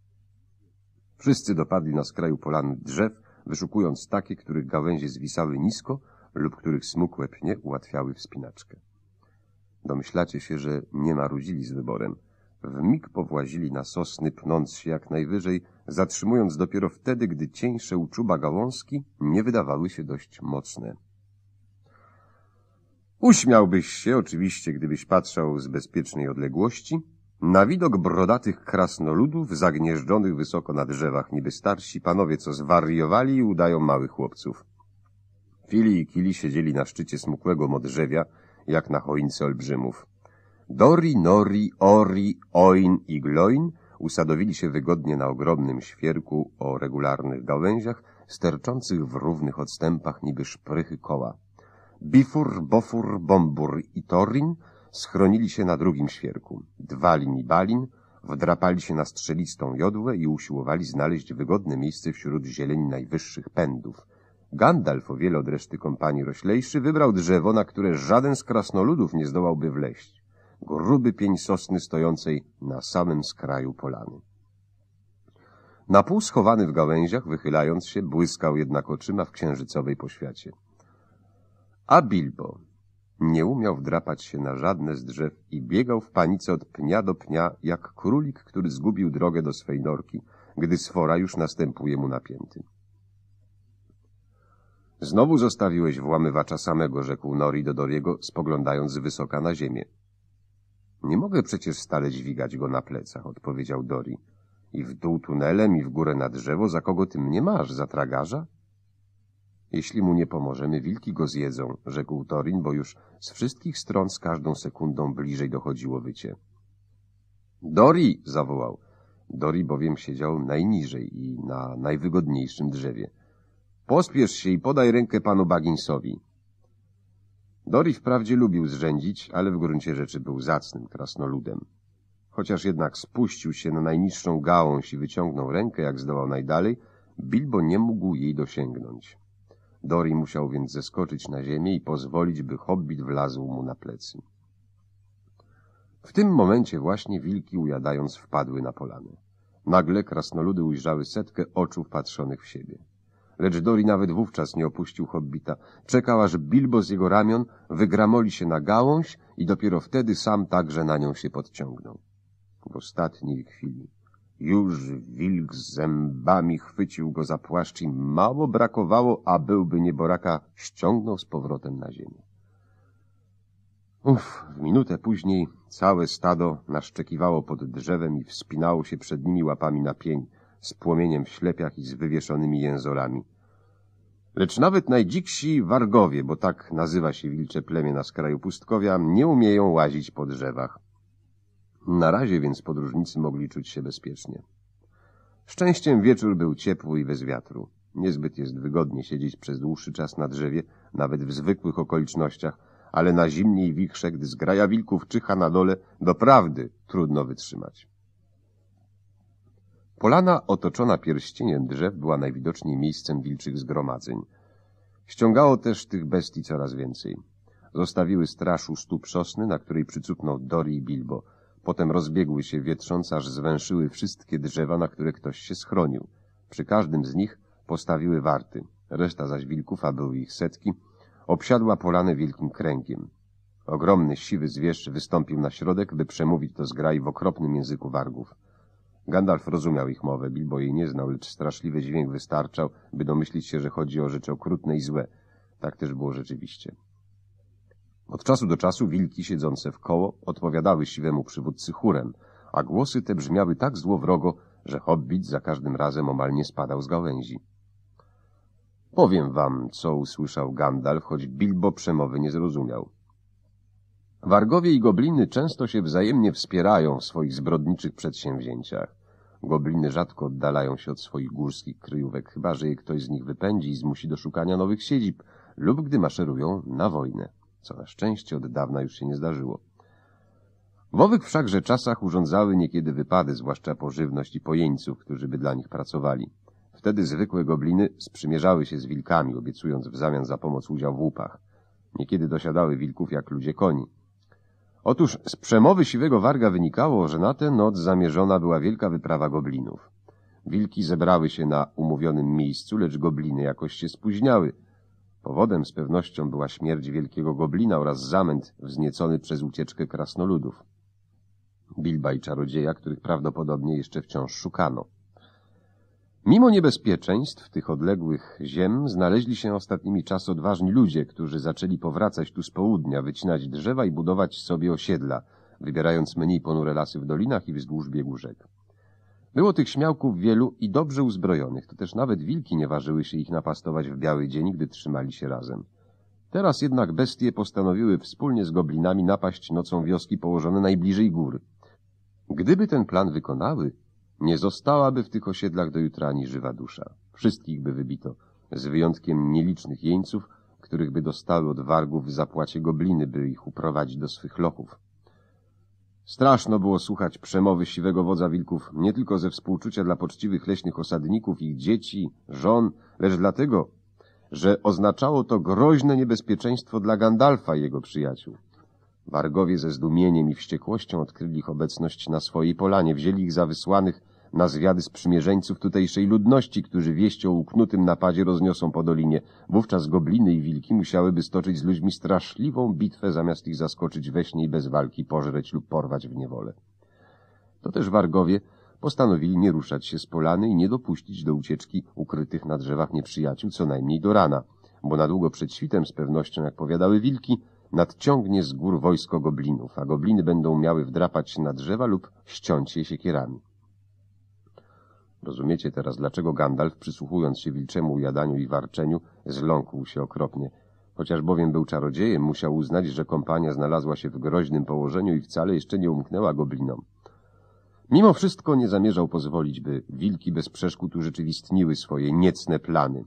Wszyscy dopadli na skraju polany drzew, wyszukując takie, których gałęzie zwisały nisko lub których smukłe pnie ułatwiały wspinaczkę. Domyślacie się, że nie marudzili z wyborem. W mig powłazili na sosny, pnąc się jak najwyżej, zatrzymując dopiero wtedy, gdy cieńsze u gałązki nie wydawały się dość mocne. Uśmiałbyś się oczywiście, gdybyś patrzał z bezpiecznej odległości – na widok brodatych krasnoludów, zagnieżdżonych wysoko na drzewach, niby starsi panowie, co zwariowali i udają małych chłopców. Fili i Kili siedzieli na szczycie smukłego modrzewia, jak na choince olbrzymów. Dori, Nori, Ori, Oin i Gloin usadowili się wygodnie na ogromnym świerku o regularnych gałęziach, sterczących w równych odstępach niby szprychy koła. Bifur, Bofur, Bombur i Torin – Schronili się na drugim świerku. Dwa linii balin, wdrapali się na strzelistą jodłę i usiłowali znaleźć wygodne miejsce wśród zieleni najwyższych pędów. Gandalf, o wiele od reszty kompanii roślejszy, wybrał drzewo, na które żaden z krasnoludów nie zdołałby wleść. Gruby pień sosny stojącej na samym skraju polany. Na pół schowany w gałęziach, wychylając się, błyskał jednak oczyma w księżycowej poświacie. A Bilbo, nie umiał wdrapać się na żadne z drzew i biegał w panice od pnia do pnia, jak królik, który zgubił drogę do swej norki, gdy swora już następuje mu napięty. Znowu zostawiłeś włamywacza samego, rzekł Nori do Doriego, spoglądając z wysoka na ziemię. Nie mogę przecież stale dźwigać go na plecach, odpowiedział Dori. I w dół tunelem, i w górę na drzewo, za kogo ty mnie masz, za tragarza? Jeśli mu nie pomożemy, wilki go zjedzą, rzekł Torin, bo już z wszystkich stron z każdą sekundą bliżej dochodziło wycie. Dori! zawołał. Dori bowiem siedział najniżej i na najwygodniejszym drzewie. Pospiesz się i podaj rękę panu Bagginsowi. Dori wprawdzie lubił zrzędzić, ale w gruncie rzeczy był zacnym krasnoludem. Chociaż jednak spuścił się na najniższą gałąź i wyciągnął rękę, jak zdołał najdalej, Bilbo nie mógł jej dosięgnąć. Dori musiał więc zeskoczyć na ziemię i pozwolić, by hobbit wlazł mu na plecy. W tym momencie właśnie wilki ujadając wpadły na polany. Nagle krasnoludy ujrzały setkę oczu wpatrzonych w siebie. Lecz Dori nawet wówczas nie opuścił hobbita. Czekał, aż Bilbo z jego ramion wygramoli się na gałąź i dopiero wtedy sam także na nią się podciągnął. W ostatniej chwili już wilk z zębami chwycił go za płaszcz i mało brakowało, a byłby nieboraka ściągnął z powrotem na ziemię. Uff, w minutę później całe stado naszczekiwało pod drzewem i wspinało się przed nimi łapami na pień, z płomieniem w ślepiach i z wywieszonymi jęzorami. Lecz nawet najdziksi wargowie, bo tak nazywa się wilcze plemię na skraju pustkowia, nie umieją łazić po drzewach. Na razie więc podróżnicy mogli czuć się bezpiecznie. Szczęściem wieczór był ciepły i bez wiatru. Niezbyt jest wygodnie siedzieć przez dłuższy czas na drzewie, nawet w zwykłych okolicznościach, ale na zimniej wichrze, gdy zgraja wilków czyha na dole, doprawdy trudno wytrzymać. Polana otoczona pierścieniem drzew była najwidoczniej miejscem wilczych zgromadzeń. Ściągało też tych bestii coraz więcej. Zostawiły straż u stóp sosny, na której przycupnął Dory i Bilbo – Potem rozbiegły się wietrząc, aż zwęszyły wszystkie drzewa, na które ktoś się schronił. Przy każdym z nich postawiły warty. Reszta zaś wilków, a były ich setki, obsiadła polany wielkim kręgiem. Ogromny, siwy zwierz wystąpił na środek, by przemówić do zgrai w okropnym języku wargów. Gandalf rozumiał ich mowę, Bilbo jej nie znał, lecz straszliwy dźwięk wystarczał, by domyślić się, że chodzi o rzeczy okrutne i złe. Tak też było rzeczywiście. Od czasu do czasu wilki siedzące w koło odpowiadały siwemu przywódcy chórem, a głosy te brzmiały tak złowrogo, że hobbit za każdym razem omal nie spadał z gałęzi. Powiem wam, co usłyszał Gandalf, choć Bilbo przemowy nie zrozumiał. Wargowie i gobliny często się wzajemnie wspierają w swoich zbrodniczych przedsięwzięciach. Gobliny rzadko oddalają się od swoich górskich kryjówek, chyba że je ktoś z nich wypędzi i zmusi do szukania nowych siedzib lub gdy maszerują na wojnę co na szczęście od dawna już się nie zdarzyło. W owych wszakże czasach urządzały niekiedy wypady, zwłaszcza po żywność i pojeńców, którzy by dla nich pracowali. Wtedy zwykłe gobliny sprzymierzały się z wilkami, obiecując w zamian za pomoc udział w łupach. Niekiedy dosiadały wilków jak ludzie koni. Otóż z przemowy siwego warga wynikało, że na tę noc zamierzona była wielka wyprawa goblinów. Wilki zebrały się na umówionym miejscu, lecz gobliny jakoś się spóźniały – Powodem z pewnością była śmierć wielkiego goblina oraz zamęt wzniecony przez ucieczkę krasnoludów. Bilba i czarodzieja, których prawdopodobnie jeszcze wciąż szukano. Mimo niebezpieczeństw tych odległych ziem znaleźli się ostatnimi czas odważni ludzie, którzy zaczęli powracać tu z południa, wycinać drzewa i budować sobie osiedla, wybierając mniej ponure lasy w dolinach i wzdłuż biegu rzek. Było tych śmiałków wielu i dobrze uzbrojonych, to też nawet wilki nie ważyły się ich napastować w biały dzień, gdy trzymali się razem. Teraz jednak bestie postanowiły wspólnie z goblinami napaść nocą wioski położone najbliżej gór. Gdyby ten plan wykonały, nie zostałaby w tych osiedlach do jutra ani żywa dusza. Wszystkich by wybito, z wyjątkiem nielicznych jeńców, których by dostały od wargów w zapłacie gobliny, by ich uprowadzić do swych lochów. Straszno było słuchać przemowy siwego wodza wilków, nie tylko ze współczucia dla poczciwych leśnych osadników, ich dzieci, żon, lecz dlatego, że oznaczało to groźne niebezpieczeństwo dla Gandalfa i jego przyjaciół. Wargowie ze zdumieniem i wściekłością odkryli ich obecność na swojej polanie, wzięli ich za wysłanych na zwiady sprzymierzeńców tutejszej ludności, którzy wieść o uknutym napadzie rozniosą po dolinie. Wówczas gobliny i wilki musiałyby stoczyć z ludźmi straszliwą bitwę, zamiast ich zaskoczyć we śnie i bez walki, pożreć lub porwać w niewolę. To też wargowie postanowili nie ruszać się z polany i nie dopuścić do ucieczki ukrytych na drzewach nieprzyjaciół co najmniej do rana, bo na długo przed świtem z pewnością, jak powiadały wilki, nadciągnie z gór wojsko goblinów, a gobliny będą miały wdrapać się na drzewa lub ściąć je siekierami. Rozumiecie teraz, dlaczego Gandalf, przysłuchując się wilczemu jadaniu i warczeniu, zląkł się okropnie. Chociaż bowiem był czarodziejem, musiał uznać, że kompania znalazła się w groźnym położeniu i wcale jeszcze nie umknęła goblinom. Mimo wszystko nie zamierzał pozwolić, by wilki bez przeszkód urzeczywistniły swoje niecne plany.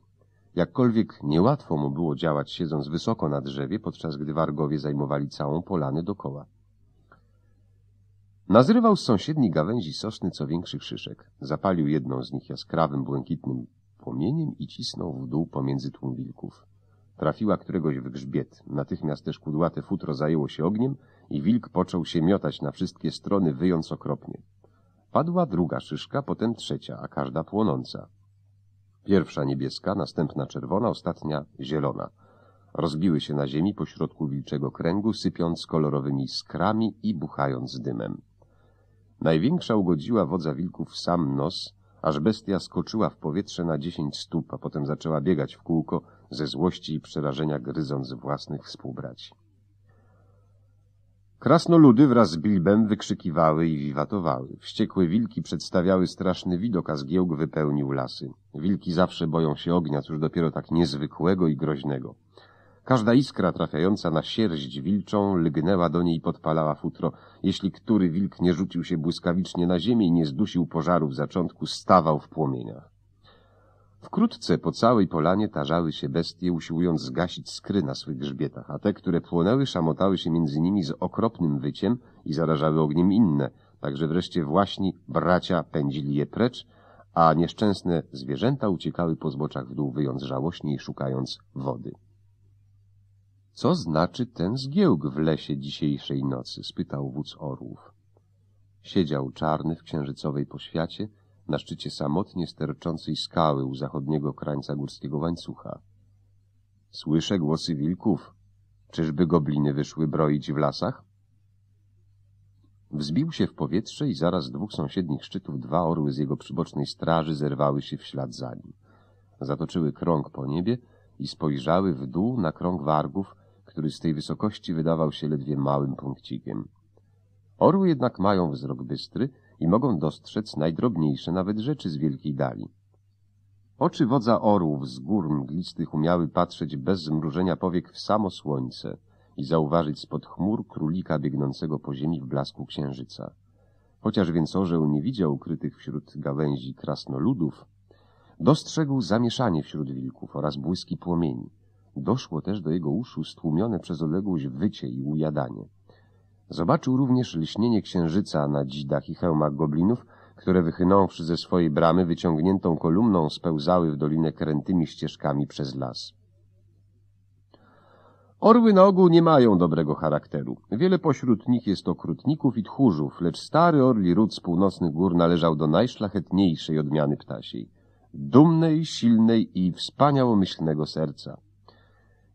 Jakkolwiek niełatwo mu było działać siedząc wysoko na drzewie, podczas gdy wargowie zajmowali całą polanę dokoła. Nazrywał z sąsiedniej gawęzi sosny co większych szyszek. Zapalił jedną z nich jaskrawym, błękitnym płomieniem i cisnął w dół pomiędzy tłum wilków. Trafiła któregoś w grzbiet. Natychmiast też kudłate futro zajęło się ogniem i wilk począł się miotać na wszystkie strony, wyjąc okropnie. Padła druga szyszka, potem trzecia, a każda płonąca. Pierwsza niebieska, następna czerwona, ostatnia zielona. Rozbiły się na ziemi pośrodku wilczego kręgu, sypiąc kolorowymi skrami i buchając dymem. Największa ugodziła wodza wilków w sam nos, aż bestia skoczyła w powietrze na dziesięć stóp, a potem zaczęła biegać w kółko ze złości i przerażenia gryząc własnych współbraci. Krasnoludy wraz z Bilbem wykrzykiwały i wiwatowały. Wściekłe wilki przedstawiały straszny widok, a zgiełk wypełnił lasy. Wilki zawsze boją się ognia, cóż dopiero tak niezwykłego i groźnego. Każda iskra trafiająca na sierść wilczą lgnęła do niej i podpalała futro. Jeśli który wilk nie rzucił się błyskawicznie na ziemię i nie zdusił pożaru w zaczątku, stawał w płomieniach. Wkrótce po całej polanie tarzały się bestie, usiłując zgasić skry na swych grzbietach, a te, które płonęły, szamotały się między nimi z okropnym wyciem i zarażały ogniem inne, także wreszcie właśnie bracia pędzili je precz, a nieszczęsne zwierzęta uciekały po zboczach w dół, wyjąc żałośnie i szukając wody. Co znaczy ten zgiełk w lesie dzisiejszej nocy? spytał wódz orłów. Siedział czarny w księżycowej poświacie na szczycie samotnie sterczącej skały u zachodniego krańca górskiego łańcucha. Słyszę głosy wilków. Czyżby gobliny wyszły broić w lasach? Wzbił się w powietrze i zaraz z dwóch sąsiednich szczytów dwa orły z jego przybocznej straży zerwały się w ślad za nim. Zatoczyły krąg po niebie i spojrzały w dół na krąg wargów, który z tej wysokości wydawał się ledwie małym punkcikiem. Orły jednak mają wzrok bystry i mogą dostrzec najdrobniejsze nawet rzeczy z wielkiej dali. Oczy wodza orłów z gór mglistych umiały patrzeć bez zmrużenia powiek w samo słońce i zauważyć spod chmur królika biegnącego po ziemi w blasku księżyca. Chociaż więc orzeł nie widział ukrytych wśród gałęzi krasnoludów, dostrzegł zamieszanie wśród wilków oraz błyski płomieni. Doszło też do jego uszu stłumione przez odległość wycie i ujadanie. Zobaczył również lśnienie księżyca na dzidach i hełmach goblinów, które wychynąwszy ze swojej bramy wyciągniętą kolumną spełzały w dolinę krętymi ścieżkami przez las. Orły na ogół nie mają dobrego charakteru. Wiele pośród nich jest okrutników i tchórzów, lecz stary orli ród z północnych gór należał do najszlachetniejszej odmiany ptasiej. Dumnej, silnej i wspaniałomyślnego serca.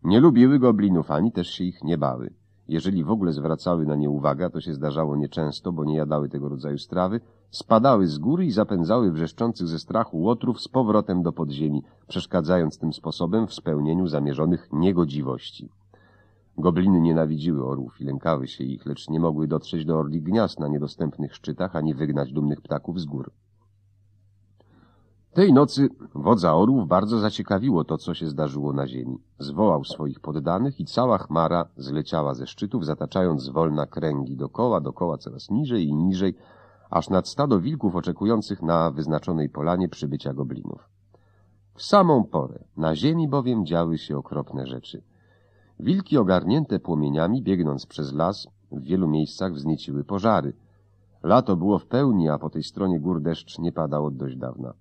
Nie lubiły goblinów ani też się ich nie bały. Jeżeli w ogóle zwracały na nie uwagę, to się zdarzało nieczęsto, bo nie jadały tego rodzaju strawy, spadały z góry i zapędzały wrzeszczących ze strachu łotrów z powrotem do podziemi, przeszkadzając tym sposobem w spełnieniu zamierzonych niegodziwości. Gobliny nienawidziły orłów i lękały się ich, lecz nie mogły dotrzeć do orli gniazd na niedostępnych szczytach, ani wygnać dumnych ptaków z gór. Tej nocy wodza orłów bardzo zaciekawiło to, co się zdarzyło na ziemi. Zwołał swoich poddanych i cała chmara zleciała ze szczytów, zataczając zwolna kręgi dokoła, dokoła coraz niżej i niżej, aż nad stado wilków oczekujących na wyznaczonej polanie przybycia goblinów. W samą porę na ziemi bowiem działy się okropne rzeczy. Wilki ogarnięte płomieniami, biegnąc przez las, w wielu miejscach wznieciły pożary. Lato było w pełni, a po tej stronie gór deszcz nie padał od dość dawna.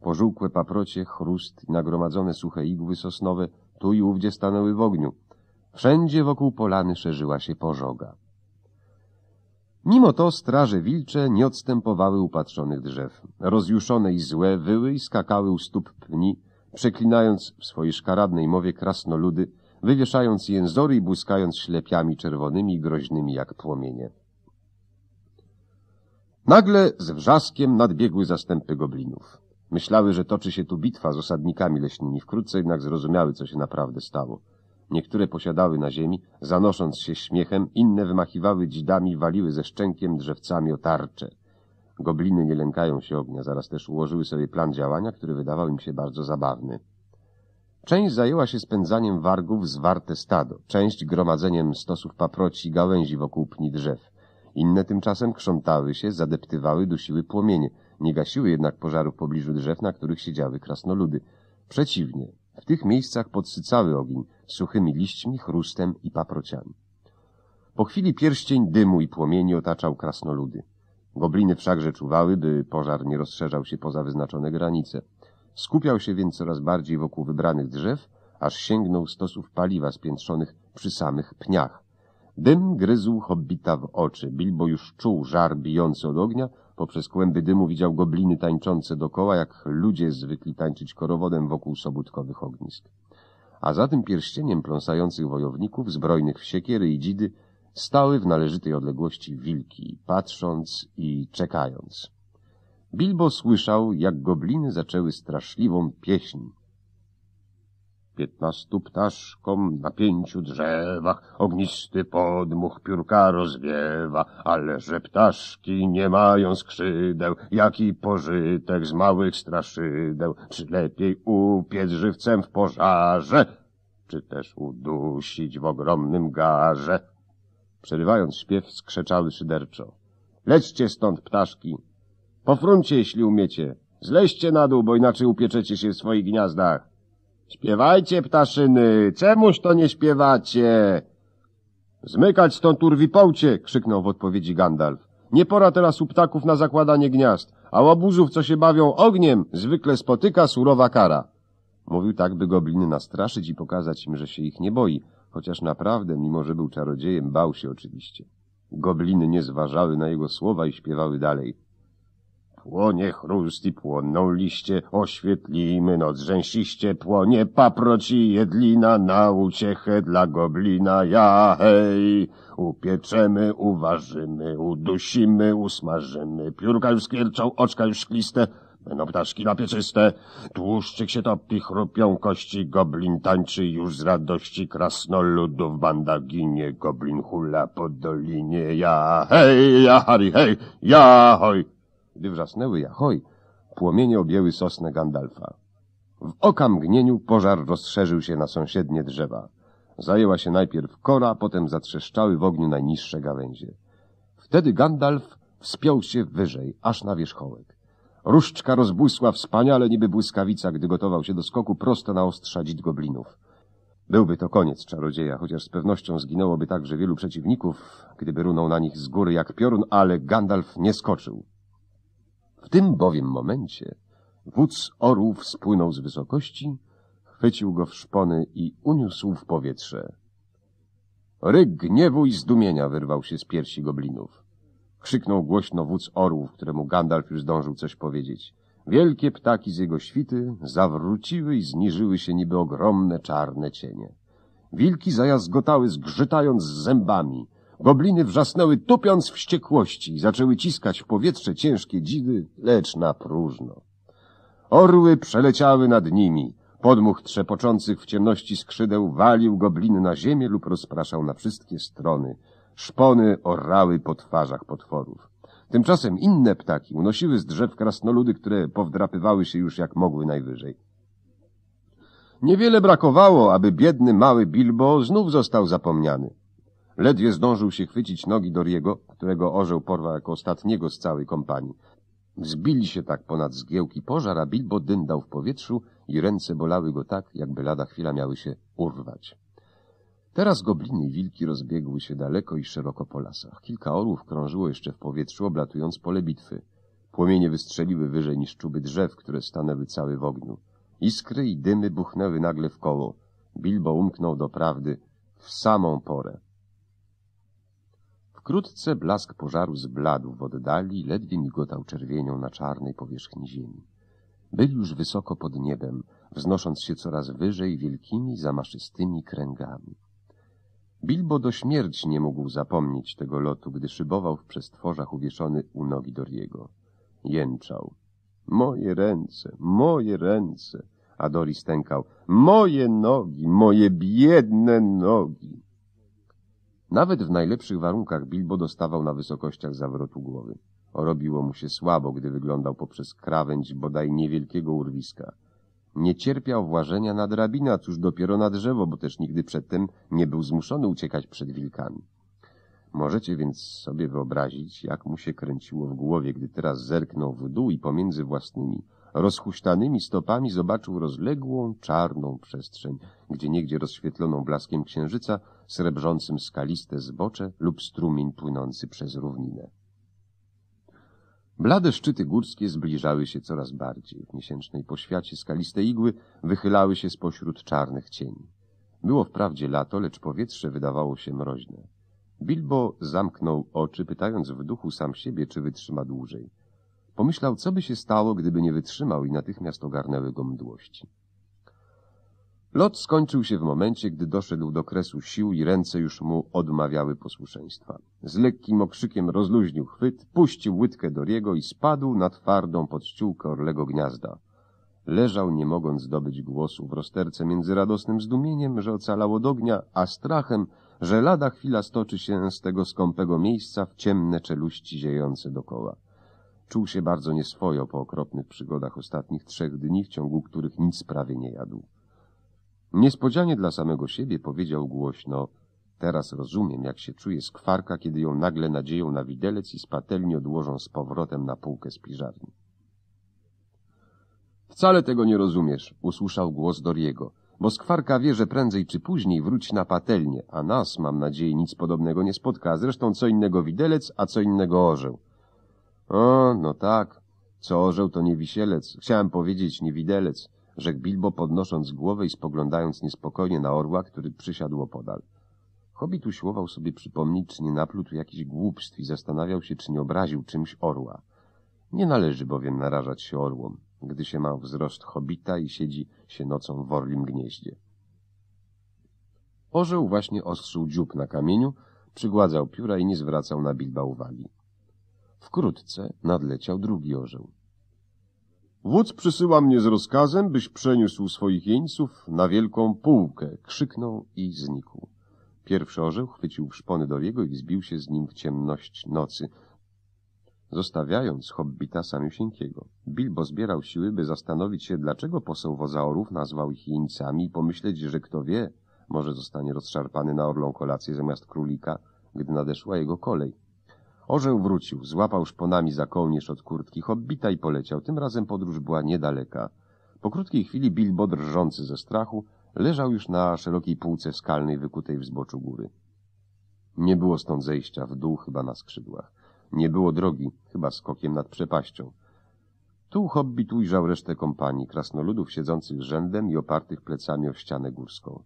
Pożółkłe paprocie, chrust i nagromadzone suche igły sosnowe tu i ówdzie stanęły w ogniu. Wszędzie wokół polany szerzyła się pożoga. Mimo to straże wilcze nie odstępowały upatrzonych drzew. Rozjuszone i złe wyły i skakały u stóp pni, przeklinając w swojej szkaradnej mowie krasnoludy, wywieszając jęzory i błyskając ślepiami czerwonymi i groźnymi jak płomienie. Nagle z wrzaskiem nadbiegły zastępy goblinów. Myślały, że toczy się tu bitwa z osadnikami leśnymi, wkrótce jednak zrozumiały, co się naprawdę stało. Niektóre posiadały na ziemi, zanosząc się śmiechem, inne wymachiwały dzidami, waliły ze szczękiem drzewcami o tarcze. Gobliny nie lękają się ognia, zaraz też ułożyły sobie plan działania, który wydawał im się bardzo zabawny. Część zajęła się spędzaniem wargów zwarte stado, część gromadzeniem stosów paproci i gałęzi wokół pni drzew. Inne tymczasem krzątały się, zadeptywały, dusiły płomienie – nie gasiły jednak pożarów w pobliżu drzew, na których siedziały krasnoludy. Przeciwnie, w tych miejscach podsycały ogień suchymi liśćmi, chrustem i paprociami. Po chwili pierścień dymu i płomieni otaczał krasnoludy. Gobliny wszakże czuwały, by pożar nie rozszerzał się poza wyznaczone granice. Skupiał się więc coraz bardziej wokół wybranych drzew, aż sięgnął stosów paliwa spiętrzonych przy samych pniach. Dym gryzł hobbita w oczy. Bilbo już czuł żar bijący od ognia, Poprzez kłęby dymu widział gobliny tańczące dokoła, jak ludzie zwykli tańczyć korowodem wokół sobótkowych ognisk. A za tym pierścieniem pląsających wojowników, zbrojnych w siekiery i dzidy, stały w należytej odległości wilki, patrząc i czekając. Bilbo słyszał, jak gobliny zaczęły straszliwą pieśń. Piętnastu ptaszkom na pięciu drzewach Ognisty podmuch piórka rozwiewa, ale że ptaszki nie mają skrzydeł, Jaki pożytek z małych straszydeł? Czy lepiej upiec żywcem w pożarze, czy też udusić w ogromnym garze? Przerywając śpiew, skrzeczały szyderczo. Lećcie stąd, ptaszki! Pofruncie, jeśli umiecie! Zleźcie na dół, bo inaczej upieczecie się w swoich gniazdach! Śpiewajcie, ptaszyny, czemuż to nie śpiewacie? Zmykać stąd urwipołcie, krzyknął w odpowiedzi Gandalf. Nie pora teraz u ptaków na zakładanie gniazd, a łabuzów, co się bawią ogniem, zwykle spotyka surowa kara. Mówił tak, by gobliny nastraszyć i pokazać im, że się ich nie boi, chociaż naprawdę, mimo że był czarodziejem, bał się oczywiście. Gobliny nie zważały na jego słowa i śpiewały dalej. Płonie chrust i płoną liście, oświetlimy noc rzęsiście, płonie paproć i jedlina na uciechę dla goblina. Ja hej! Upieczemy, uważymy, udusimy, usmażymy, piórka już skierczą, oczka już szkliste, Będą ptaszki pieczyste, tłuszczyk się topi, chrupią kości, goblin tańczy już z radości, krasnoludów banda ginie, goblin hula po dolinie, ja hej, ja hari hej, ja hoj. Gdy wrzasnęły jahoj, płomienie objęły sosnę Gandalfa. W okamgnieniu pożar rozszerzył się na sąsiednie drzewa. Zajęła się najpierw kora, potem zatrzeszczały w ogniu najniższe gałęzie. Wtedy Gandalf wspiął się wyżej, aż na wierzchołek. Różdżka rozbłysła wspaniale niby błyskawica, gdy gotował się do skoku prosto na ostrza goblinów. Byłby to koniec czarodzieja, chociaż z pewnością zginęłoby także wielu przeciwników, gdyby runął na nich z góry jak piorun, ale Gandalf nie skoczył. W tym bowiem momencie wódz orłów spłynął z wysokości, chwycił go w szpony i uniósł w powietrze. Ryk gniewu i zdumienia wyrwał się z piersi goblinów. Krzyknął głośno wódz orłów, któremu Gandalf już zdążył coś powiedzieć. Wielkie ptaki z jego świty zawróciły i zniżyły się niby ogromne czarne cienie. Wilki zajazgotały zgrzytając zębami – Gobliny wrzasnęły tupiąc wściekłości i zaczęły ciskać w powietrze ciężkie dziwy, lecz na próżno. Orły przeleciały nad nimi. Podmuch trzepoczących w ciemności skrzydeł walił gobliny na ziemię lub rozpraszał na wszystkie strony. Szpony orały po twarzach potworów. Tymczasem inne ptaki unosiły z drzew krasnoludy, które powdrapywały się już jak mogły najwyżej. Niewiele brakowało, aby biedny mały Bilbo znów został zapomniany. Ledwie zdążył się chwycić nogi Doriego, którego orzeł porwał jako ostatniego z całej kompanii. Wzbili się tak ponad zgiełki pożar, a Bilbo dyndał w powietrzu i ręce bolały go tak, jakby lada chwila miały się urwać. Teraz gobliny i wilki rozbiegły się daleko i szeroko po lasach. Kilka orłów krążyło jeszcze w powietrzu, oblatując pole bitwy. Płomienie wystrzeliły wyżej niż czuby drzew, które stanęły cały w ogniu. Iskry i dymy buchnęły nagle w koło. Bilbo umknął do prawdy w samą porę. Wkrótce blask pożaru zbladł w oddali, ledwie migotał czerwienią na czarnej powierzchni ziemi. Byli już wysoko pod niebem, wznosząc się coraz wyżej wielkimi, zamaszystymi kręgami. Bilbo do śmierci nie mógł zapomnieć tego lotu, gdy szybował w przestworzach uwieszony u nogi Doriego. Jęczał. Moje ręce, moje ręce, a Dori stękał. Moje nogi, moje biedne nogi. Nawet w najlepszych warunkach Bilbo dostawał na wysokościach zawrotu głowy. Robiło mu się słabo, gdy wyglądał poprzez krawędź bodaj niewielkiego urwiska. Nie cierpiał włażenia na drabina, cóż dopiero na drzewo, bo też nigdy przedtem nie był zmuszony uciekać przed wilkami. Możecie więc sobie wyobrazić, jak mu się kręciło w głowie, gdy teraz zerknął w dół i pomiędzy własnymi rozhuśtanymi stopami zobaczył rozległą, czarną przestrzeń, gdzie niegdzie rozświetloną blaskiem księżyca, srebrzącym skaliste zbocze lub strumień płynący przez równinę. Blade szczyty górskie zbliżały się coraz bardziej. W miesięcznej poświacie skaliste igły wychylały się spośród czarnych cieni. Było wprawdzie lato, lecz powietrze wydawało się mroźne. Bilbo zamknął oczy, pytając w duchu sam siebie, czy wytrzyma dłużej. Pomyślał, co by się stało, gdyby nie wytrzymał i natychmiast ogarnęły go mdłości. Lot skończył się w momencie, gdy doszedł do kresu sił i ręce już mu odmawiały posłuszeństwa. Z lekkim okrzykiem rozluźnił chwyt, puścił łydkę Doriego i spadł na twardą podściółkę orlego gniazda. Leżał, nie mogąc zdobyć głosu, w rozterce między radosnym zdumieniem, że ocalał od ognia, a strachem, że lada chwila stoczy się z tego skąpego miejsca w ciemne czeluści ziejące dokoła. Czuł się bardzo nieswojo po okropnych przygodach ostatnich trzech dni, w ciągu których nic prawie nie jadł. Niespodzianie dla samego siebie powiedział głośno Teraz rozumiem, jak się czuje skwarka, kiedy ją nagle nadzieją na widelec i z patelni odłożą z powrotem na półkę z piżarni. Wcale tego nie rozumiesz, usłyszał głos Doriego, bo skwarka wie, że prędzej czy później wróci na patelnię, a nas, mam nadzieję, nic podobnego nie spotka, zresztą co innego widelec, a co innego orzeł. O, no tak. Co orzeł to nie wisielec. Chciałem powiedzieć nie widelec, rzekł Bilbo podnosząc głowę i spoglądając niespokojnie na orła, który przysiadł opodal. Hobbit usiłował sobie przypomnieć, czy nie naplótł jakichś głupstw i zastanawiał się, czy nie obraził czymś orła. Nie należy bowiem narażać się orłom, gdy się ma wzrost hobita i siedzi się nocą w orlim gnieździe. Orzeł właśnie ostrzył dziób na kamieniu, przygładzał pióra i nie zwracał na Bilba uwagi. Wkrótce nadleciał drugi orzeł. Wódz przysyła mnie z rozkazem, byś przeniósł swoich jeńców na wielką półkę, krzyknął i znikł. Pierwszy orzeł chwycił w szpony Doriego i zbił się z nim w ciemność nocy, zostawiając hobbita samiusieńkiego. Bilbo zbierał siły, by zastanowić się, dlaczego poseł Wozaorów nazwał ich jeńcami i pomyśleć, że kto wie, może zostanie rozszarpany na orlą kolację zamiast królika, gdy nadeszła jego kolej. Orzeł wrócił, złapał szponami za kołnierz od kurtki hobbita i poleciał. Tym razem podróż była niedaleka. Po krótkiej chwili Bilbo, drżący ze strachu, leżał już na szerokiej półce skalnej wykutej w zboczu góry. Nie było stąd zejścia, w dół chyba na skrzydłach. Nie było drogi, chyba skokiem nad przepaścią. Tu hobbit ujrzał resztę kompanii, krasnoludów siedzących rzędem i opartych plecami o ścianę górską.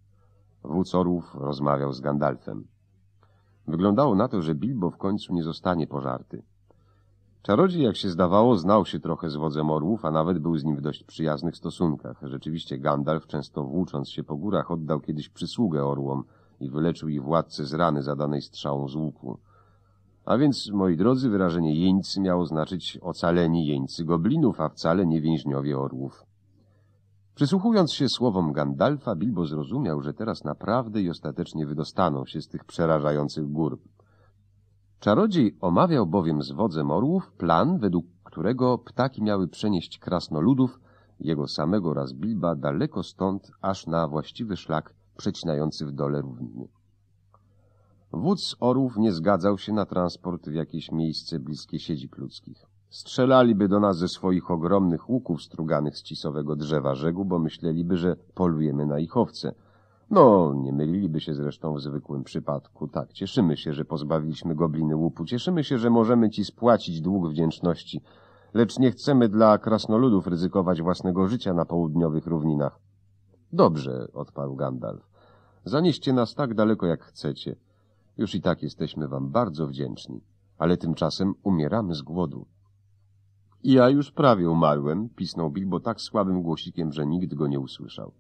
Wódz rozmawiał z Gandalfem. Wyglądało na to, że Bilbo w końcu nie zostanie pożarty. Czarodziej, jak się zdawało, znał się trochę z wodzem orłów, a nawet był z nim w dość przyjaznych stosunkach. Rzeczywiście Gandalf, często włócząc się po górach, oddał kiedyś przysługę orłom i wyleczył ich władcę z rany zadanej strzałą z łuku. A więc, moi drodzy, wyrażenie jeńcy miało znaczyć ocaleni jeńcy goblinów, a wcale nie więźniowie orłów. Przysłuchując się słowom Gandalfa, Bilbo zrozumiał, że teraz naprawdę i ostatecznie wydostaną się z tych przerażających gór. Czarodziej omawiał bowiem z wodzem orłów plan, według którego ptaki miały przenieść krasnoludów, jego samego raz Bilba, daleko stąd, aż na właściwy szlak przecinający w dole równiny. Wódz orłów nie zgadzał się na transport w jakieś miejsce bliskie siedzib ludzkich. Strzelaliby do nas ze swoich ogromnych łuków struganych z cisowego drzewa rzegu, bo myśleliby, że polujemy na ich owce. No, nie myliliby się zresztą w zwykłym przypadku. Tak, cieszymy się, że pozbawiliśmy gobliny łupu. Cieszymy się, że możemy ci spłacić dług wdzięczności. Lecz nie chcemy dla krasnoludów ryzykować własnego życia na południowych równinach. Dobrze, odparł Gandalf. Zanieście nas tak daleko, jak chcecie. Już i tak jesteśmy wam bardzo wdzięczni, ale tymczasem umieramy z głodu ja już prawie umarłem, pisnął Bilbo tak słabym głosikiem, że nikt go nie usłyszał.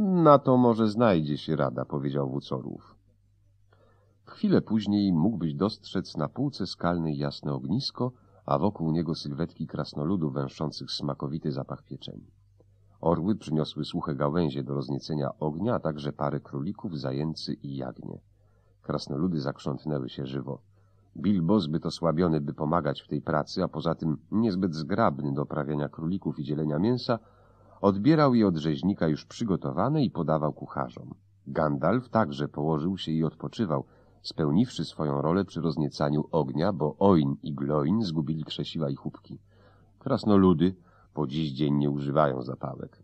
Na to może znajdzie się rada, powiedział Wucorów. Chwilę później mógłbyś dostrzec na półce skalnej jasne ognisko, a wokół niego sylwetki krasnoludów węszących smakowity zapach pieczeni. Orły przyniosły suche gałęzie do rozniecenia ognia, a także parę królików, zajęcy i jagnie. Krasnoludy zakrzątnęły się żywo. Bilbo, zbyt osłabiony, by pomagać w tej pracy, a poza tym niezbyt zgrabny do prawienia królików i dzielenia mięsa, odbierał je od rzeźnika już przygotowane i podawał kucharzom. Gandalf także położył się i odpoczywał, spełniwszy swoją rolę przy rozniecaniu ognia, bo Oin i Gloin zgubili krzesiła i chubki. Krasnoludy po dziś dzień nie używają zapałek.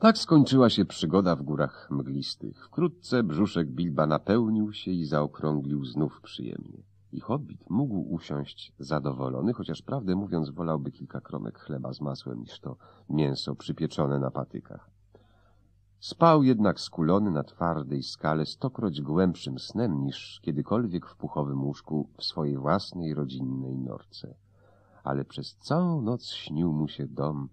Tak skończyła się przygoda w górach mglistych. Wkrótce brzuszek Bilba napełnił się i zaokrąglił znów przyjemnie. I hobbit mógł usiąść zadowolony, chociaż prawdę mówiąc wolałby kilka kromek chleba z masłem niż to mięso przypieczone na patykach. Spał jednak skulony na twardej skale stokroć głębszym snem niż kiedykolwiek w puchowym łóżku w swojej własnej rodzinnej norce. Ale przez całą noc śnił mu się dom,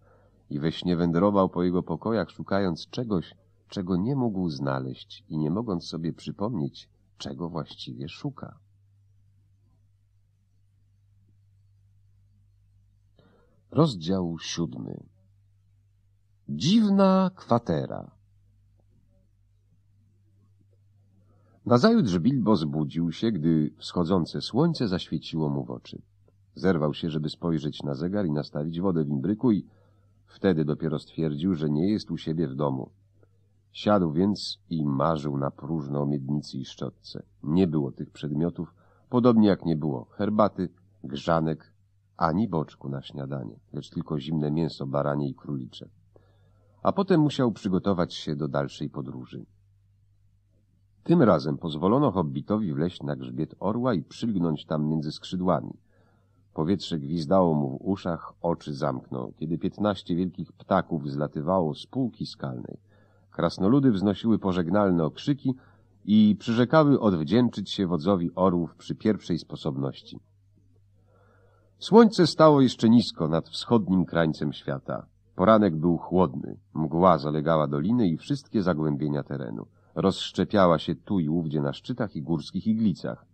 i we śnie wędrował po jego pokojach, szukając czegoś, czego nie mógł znaleźć i nie mogąc sobie przypomnieć, czego właściwie szuka. Rozdział siódmy Dziwna kwatera Nazajutrz Bilbo zbudził się, gdy wschodzące słońce zaświeciło mu w oczy. Zerwał się, żeby spojrzeć na zegar i nastawić wodę w imbryku i Wtedy dopiero stwierdził, że nie jest u siebie w domu. Siadł więc i marzył na próżno o miednicy i szczotce. Nie było tych przedmiotów, podobnie jak nie było herbaty, grzanek, ani boczku na śniadanie, lecz tylko zimne mięso baranie i królicze. A potem musiał przygotować się do dalszej podróży. Tym razem pozwolono hobbitowi wleść na grzbiet orła i przylgnąć tam między skrzydłami. Powietrze gwizdało mu w uszach, oczy zamknął, kiedy piętnaście wielkich ptaków zlatywało z półki skalnej. Krasnoludy wznosiły pożegnalne okrzyki i przyrzekały odwdzięczyć się wodzowi orłów przy pierwszej sposobności. Słońce stało jeszcze nisko nad wschodnim krańcem świata. Poranek był chłodny, mgła zalegała doliny i wszystkie zagłębienia terenu. Rozszczepiała się tu i ówdzie na szczytach i górskich iglicach.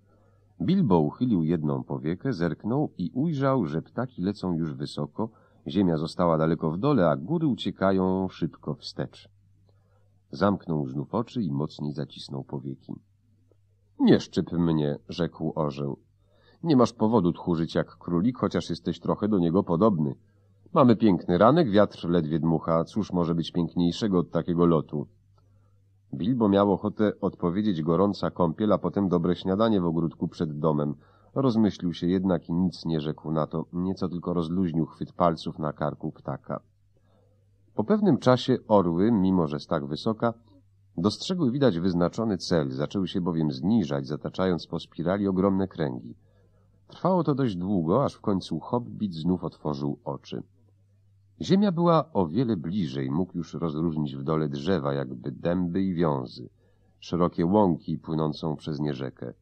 Bilbo uchylił jedną powiekę, zerknął i ujrzał, że ptaki lecą już wysoko, ziemia została daleko w dole, a góry uciekają szybko wstecz. Zamknął znów oczy i mocniej zacisnął powieki. Nie szczyp mnie, rzekł orzeł. Nie masz powodu tchórzyć jak królik, chociaż jesteś trochę do niego podobny. Mamy piękny ranek, wiatr ledwie dmucha. Cóż może być piękniejszego od takiego lotu? Bilbo miał ochotę odpowiedzieć gorąca kąpiel, a potem dobre śniadanie w ogródku przed domem. Rozmyślił się jednak i nic nie rzekł na to, nieco tylko rozluźnił chwyt palców na karku ptaka. Po pewnym czasie orły, mimo że z tak wysoka, dostrzegły widać wyznaczony cel, zaczęły się bowiem zniżać, zataczając po spirali ogromne kręgi. Trwało to dość długo, aż w końcu Hobbit znów otworzył oczy. Ziemia była o wiele bliżej, mógł już rozróżnić w dole drzewa, jakby dęby i wiązy, szerokie łąki płynącą przez nie rzekę,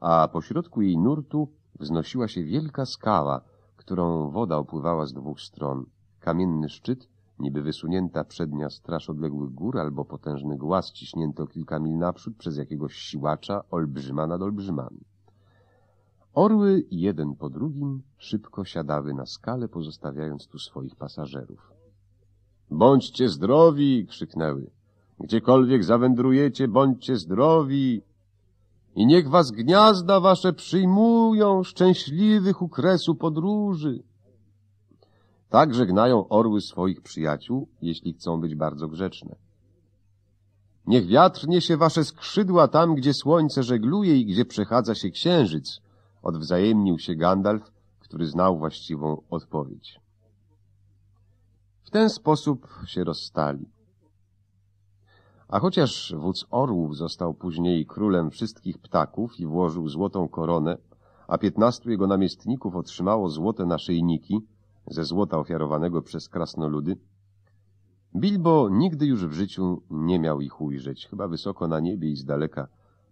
a pośrodku jej nurtu wznosiła się wielka skała, którą woda opływała z dwóch stron. Kamienny szczyt, niby wysunięta przednia straż odległych gór albo potężny głaz o kilka mil naprzód przez jakiegoś siłacza, olbrzyma nad olbrzymami. Orły, jeden po drugim, szybko siadały na skale, pozostawiając tu swoich pasażerów. Bądźcie zdrowi! krzyknęły. Gdziekolwiek zawędrujecie, bądźcie zdrowi! I niech was gniazda wasze przyjmują, szczęśliwych u kresu podróży! Tak żegnają orły swoich przyjaciół, jeśli chcą być bardzo grzeczne. Niech wiatr niesie wasze skrzydła tam, gdzie słońce żegluje i gdzie przechadza się księżyc – odwzajemnił się Gandalf, który znał właściwą odpowiedź. W ten sposób się rozstali. A chociaż wódz orłów został później królem wszystkich ptaków i włożył złotą koronę, a piętnastu jego namiestników otrzymało złote naszyjniki ze złota ofiarowanego przez krasnoludy, Bilbo nigdy już w życiu nie miał ich ujrzeć, chyba wysoko na niebie i z daleka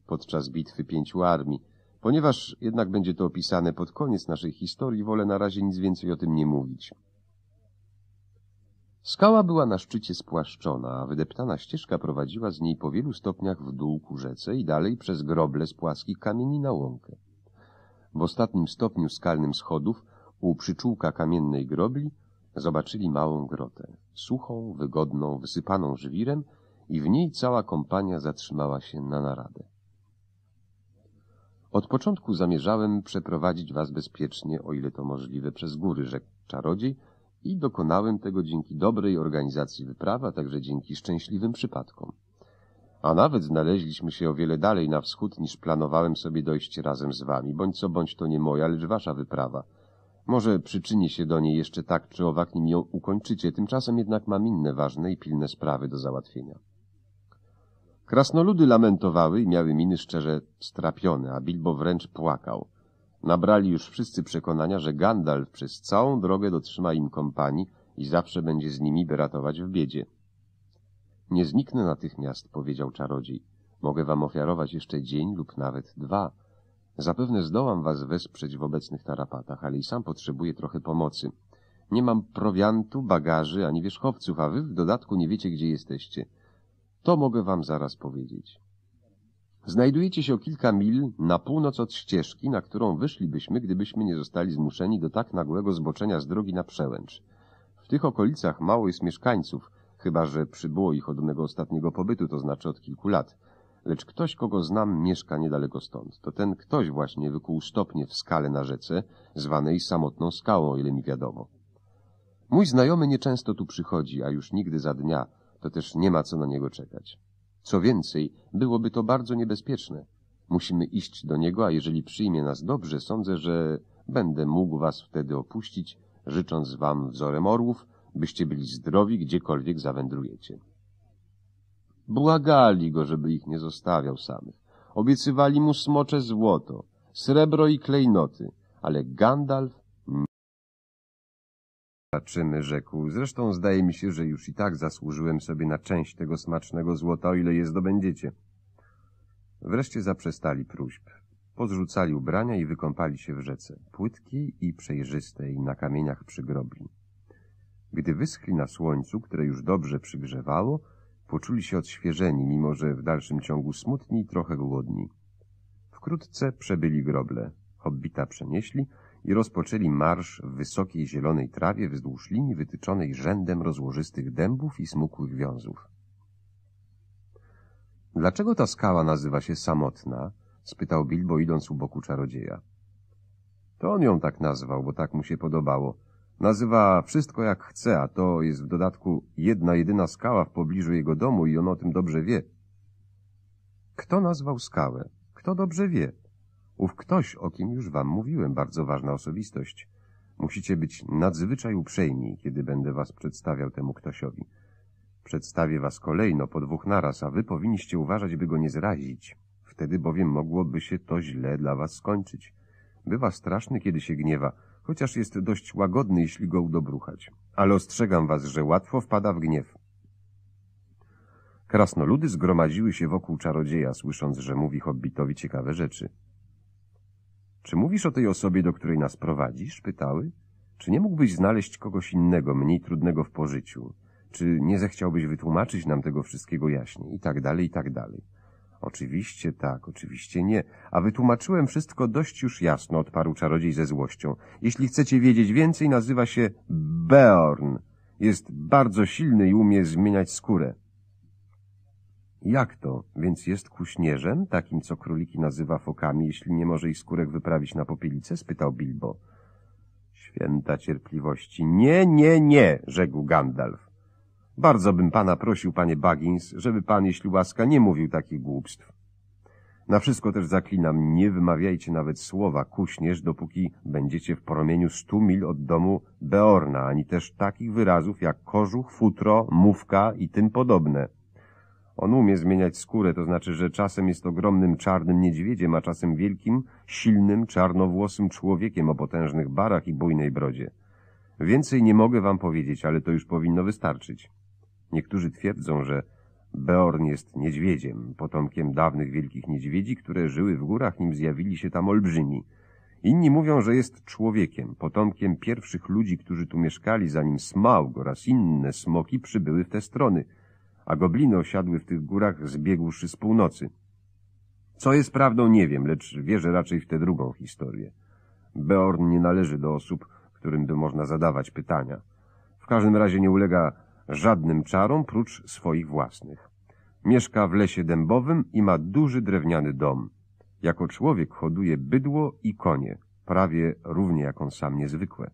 podczas bitwy pięciu armii, Ponieważ jednak będzie to opisane pod koniec naszej historii, wolę na razie nic więcej o tym nie mówić. Skała była na szczycie spłaszczona, a wydeptana ścieżka prowadziła z niej po wielu stopniach w dół ku rzece i dalej przez groble z płaskich kamieni na łąkę. W ostatnim stopniu skalnym schodów, u przyczółka kamiennej grobli, zobaczyli małą grotę, suchą, wygodną, wysypaną żwirem i w niej cała kompania zatrzymała się na naradę. Od początku zamierzałem przeprowadzić was bezpiecznie, o ile to możliwe, przez góry, rzekł czarodziej, i dokonałem tego dzięki dobrej organizacji wyprawy, a także dzięki szczęśliwym przypadkom. A nawet znaleźliśmy się o wiele dalej na wschód, niż planowałem sobie dojść razem z wami, bądź co bądź to nie moja, lecz wasza wyprawa. Może przyczyni się do niej jeszcze tak czy owak, nim ją ukończycie, tymczasem jednak mam inne ważne i pilne sprawy do załatwienia. Krasnoludy lamentowały i miały miny szczerze strapione, a Bilbo wręcz płakał. Nabrali już wszyscy przekonania, że Gandalf przez całą drogę dotrzyma im kompanii i zawsze będzie z nimi, by ratować w biedzie. Nie zniknę natychmiast, powiedział czarodziej. Mogę wam ofiarować jeszcze dzień lub nawet dwa. Zapewne zdołam was wesprzeć w obecnych tarapatach, ale i sam potrzebuję trochę pomocy. Nie mam prowiantu, bagaży ani wierzchowców, a wy w dodatku nie wiecie, gdzie jesteście. To mogę wam zaraz powiedzieć. Znajdujecie się o kilka mil na północ od ścieżki, na którą wyszlibyśmy, gdybyśmy nie zostali zmuszeni do tak nagłego zboczenia z drogi na przełęcz. W tych okolicach mało jest mieszkańców, chyba że przybyło ich od mego ostatniego pobytu, to znaczy od kilku lat. Lecz ktoś, kogo znam, mieszka niedaleko stąd. To ten ktoś właśnie wykuł stopnie w skale na rzece, zwanej samotną skałą, ile mi wiadomo. Mój znajomy nieczęsto tu przychodzi, a już nigdy za dnia – to też nie ma co na niego czekać. Co więcej, byłoby to bardzo niebezpieczne. Musimy iść do niego, a jeżeli przyjmie nas dobrze, sądzę, że będę mógł was wtedy opuścić, życząc wam wzorem orłów, byście byli zdrowi, gdziekolwiek zawędrujecie. Błagali go, żeby ich nie zostawiał samych. Obiecywali mu smocze złoto, srebro i klejnoty, ale Gandalf patrzymy, rzekł. Zresztą zdaje mi się, że już i tak zasłużyłem sobie na część tego smacznego złota, o ile je zdobędziecie. Wreszcie zaprzestali próśb. Pozrzucali ubrania i wykąpali się w rzece, płytkiej i przejrzystej, na kamieniach przy grobli. Gdy wyschli na słońcu, które już dobrze przygrzewało, poczuli się odświeżeni, mimo że w dalszym ciągu smutni i trochę głodni. Wkrótce przebyli groble. Hobbita przenieśli, i rozpoczęli marsz w wysokiej zielonej trawie wzdłuż linii wytyczonej rzędem rozłożystych dębów i smukłych wiązów. Dlaczego ta skała nazywa się Samotna? spytał Bilbo idąc u boku czarodzieja. To on ją tak nazwał, bo tak mu się podobało. Nazywa wszystko jak chce, a to jest w dodatku jedna jedyna skała w pobliżu jego domu i on o tym dobrze wie. Kto nazwał skałę? Kto dobrze wie? Ów ktoś, o kim już wam mówiłem, bardzo ważna osobistość. Musicie być nadzwyczaj uprzejmi, kiedy będę was przedstawiał temu ktośowi. Przedstawię was kolejno po dwóch naraz, a wy powinniście uważać, by go nie zrazić. Wtedy bowiem mogłoby się to źle dla was skończyć. Bywa straszny, kiedy się gniewa, chociaż jest dość łagodny, jeśli go udobruchać. Ale ostrzegam was, że łatwo wpada w gniew. Krasnoludy zgromadziły się wokół czarodzieja, słysząc, że mówi hobbitowi ciekawe rzeczy. Czy mówisz o tej osobie, do której nas prowadzisz? pytały. Czy nie mógłbyś znaleźć kogoś innego, mniej trudnego w pożyciu? Czy nie zechciałbyś wytłumaczyć nam tego wszystkiego jaśniej I tak dalej, i tak dalej. Oczywiście tak, oczywiście nie. A wytłumaczyłem wszystko dość już jasno, odparł czarodziej ze złością. Jeśli chcecie wiedzieć więcej, nazywa się Beorn. Jest bardzo silny i umie zmieniać skórę. Jak to? Więc jest kuśnierzem, takim co króliki nazywa fokami, jeśli nie może ich skórek wyprawić na popielicę? spytał Bilbo. Święta cierpliwości. Nie, nie, nie, rzekł Gandalf. Bardzo bym pana prosił, panie Baggins, żeby pan, jeśli łaska, nie mówił takich głupstw. Na wszystko też zaklinam, nie wymawiajcie nawet słowa kuśnierz, dopóki będziecie w promieniu stu mil od domu Beorna, ani też takich wyrazów jak kożuch, futro, mówka i tym podobne. On umie zmieniać skórę, to znaczy, że czasem jest ogromnym czarnym niedźwiedziem, a czasem wielkim, silnym, czarnowłosym człowiekiem o potężnych barach i bujnej brodzie. Więcej nie mogę wam powiedzieć, ale to już powinno wystarczyć. Niektórzy twierdzą, że Beorn jest niedźwiedziem, potomkiem dawnych wielkich niedźwiedzi, które żyły w górach, nim zjawili się tam olbrzymi. Inni mówią, że jest człowiekiem, potomkiem pierwszych ludzi, którzy tu mieszkali, zanim Smaug oraz inne smoki przybyły w te strony – a gobliny osiadły w tych górach zbiegłszy z północy. Co jest prawdą, nie wiem, lecz wierzę raczej w tę drugą historię. Beorn nie należy do osób, którym by można zadawać pytania. W każdym razie nie ulega żadnym czarom prócz swoich własnych. Mieszka w lesie dębowym i ma duży drewniany dom. Jako człowiek hoduje bydło i konie, prawie równie jak on sam niezwykłe.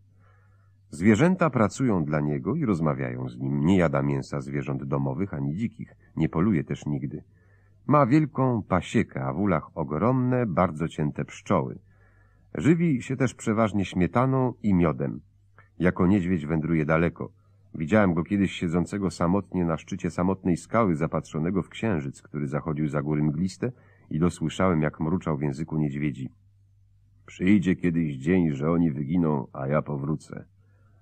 Zwierzęta pracują dla niego i rozmawiają z nim. Nie jada mięsa zwierząt domowych ani dzikich. Nie poluje też nigdy. Ma wielką pasiekę, a w ulach ogromne, bardzo cięte pszczoły. Żywi się też przeważnie śmietaną i miodem. Jako niedźwiedź wędruje daleko. Widziałem go kiedyś siedzącego samotnie na szczycie samotnej skały, zapatrzonego w księżyc, który zachodził za góry mgliste i dosłyszałem, jak mruczał w języku niedźwiedzi. Przyjdzie kiedyś dzień, że oni wyginą, a ja powrócę.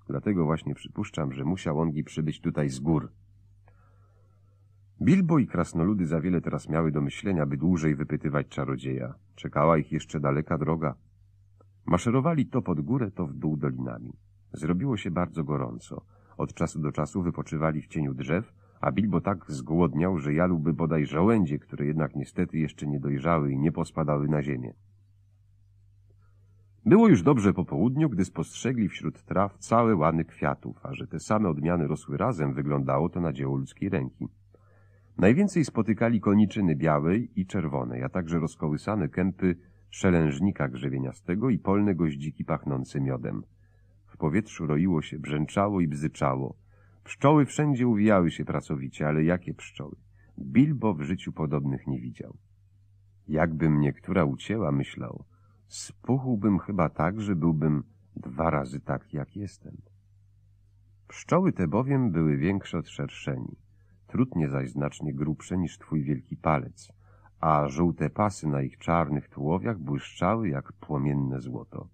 Dlatego właśnie przypuszczam, że musiał Ongi przybyć tutaj z gór. Bilbo i krasnoludy za wiele teraz miały do myślenia, by dłużej wypytywać czarodzieja. Czekała ich jeszcze daleka droga. Maszerowali to pod górę, to w dół dolinami. Zrobiło się bardzo gorąco. Od czasu do czasu wypoczywali w cieniu drzew, a Bilbo tak zgłodniał, że jadłby bodaj żołędzie, które jednak niestety jeszcze nie dojrzały i nie pospadały na ziemię. Było już dobrze po południu, gdy spostrzegli wśród traw całe łany kwiatów, a że te same odmiany rosły razem, wyglądało to na dzieło ludzkiej ręki. Najwięcej spotykali koniczyny białej i czerwonej, a także rozkołysane kępy szelężnika grzewieniastego i polne goździki pachnące miodem. W powietrzu roiło się, brzęczało i bzyczało. Pszczoły wszędzie uwijały się pracowicie, ale jakie pszczoły? Bilbo w życiu podobnych nie widział. Jakby mnie która ucięła, myślał spuchłbym chyba tak, że byłbym dwa razy tak, jak jestem. Pszczoły te bowiem były większe od szerszeni, trutnie zaś znacznie grubsze niż twój wielki palec, a żółte pasy na ich czarnych tułowiach błyszczały jak płomienne złoto.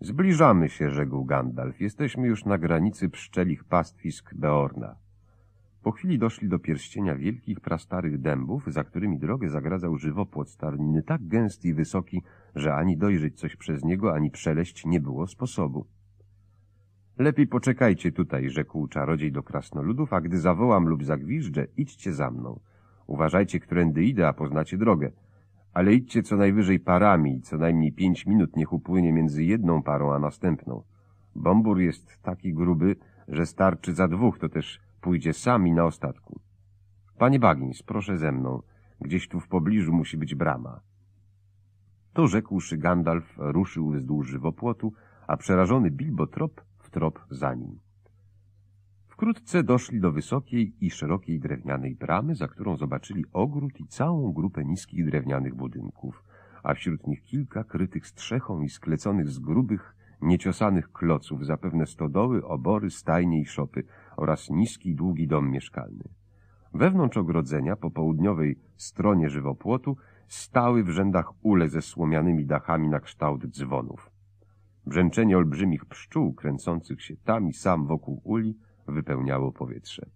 Zbliżamy się, rzekł Gandalf. Jesteśmy już na granicy pszczelich pastwisk Beorna. Po chwili doszli do pierścienia wielkich prastarych dębów, za którymi drogę zagradzał żywopłot starniny tak gęsty i wysoki, że ani dojrzeć coś przez niego, ani przeleść nie było sposobu. Lepiej poczekajcie tutaj, rzekł czarodziej do krasnoludów, a gdy zawołam lub zagwiżdżę, idźcie za mną. Uważajcie, którędy idę, a poznacie drogę. Ale idźcie co najwyżej parami, co najmniej pięć minut niech upłynie między jedną parą a następną. Bombur jest taki gruby, że starczy za dwóch, to też pójdzie sami na ostatku. Panie Bagins, proszę ze mną. Gdzieś tu w pobliżu musi być brama. To rzekłszy Gandalf ruszył wzdłuż żywopłotu, a przerażony Bilbo trop w trop za nim. Wkrótce doszli do wysokiej i szerokiej drewnianej bramy, za którą zobaczyli ogród i całą grupę niskich drewnianych budynków, a wśród nich kilka krytych strzechą i skleconych z grubych, nieciosanych kloców, zapewne stodoły, obory, stajnie i szopy – oraz niski, długi dom mieszkalny. Wewnątrz ogrodzenia, po południowej stronie żywopłotu, stały w rzędach ule ze słomianymi dachami na kształt dzwonów. Brzęczenie olbrzymich pszczół kręcących się tam i sam wokół uli wypełniało powietrze.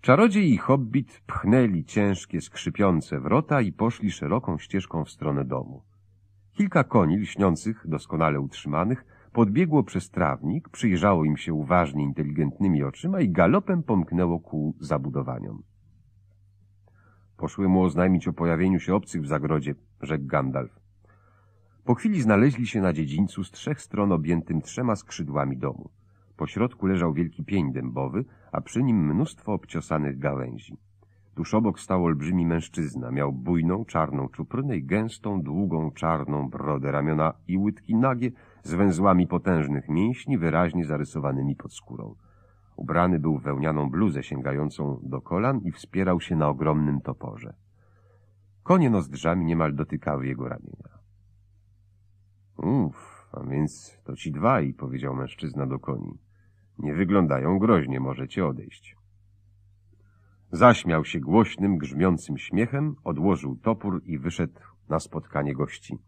Czarodziej i hobbit pchnęli ciężkie, skrzypiące wrota i poszli szeroką ścieżką w stronę domu. Kilka koni lśniących, doskonale utrzymanych, Podbiegło przez trawnik, przyjrzało im się uważnie inteligentnymi oczyma i galopem pomknęło ku zabudowaniom. Poszły mu oznajmić o pojawieniu się obcych w zagrodzie, rzekł Gandalf. Po chwili znaleźli się na dziedzińcu z trzech stron objętym trzema skrzydłami domu. Po środku leżał wielki pień dębowy, a przy nim mnóstwo obciosanych gałęzi. Tuż obok stał olbrzymi mężczyzna. Miał bujną, czarną czuprynę i gęstą, długą, czarną brodę, ramiona i łydki nagie, z węzłami potężnych mięśni wyraźnie zarysowanymi pod skórą. Ubrany był w wełnianą bluzę sięgającą do kolan i wspierał się na ogromnym toporze. Konie nozdrzami niemal dotykały jego ramienia. Uff, a więc to ci dwaj, powiedział mężczyzna do koni. Nie wyglądają groźnie, możecie odejść. Zaśmiał się głośnym, grzmiącym śmiechem, odłożył topór i wyszedł na spotkanie gości.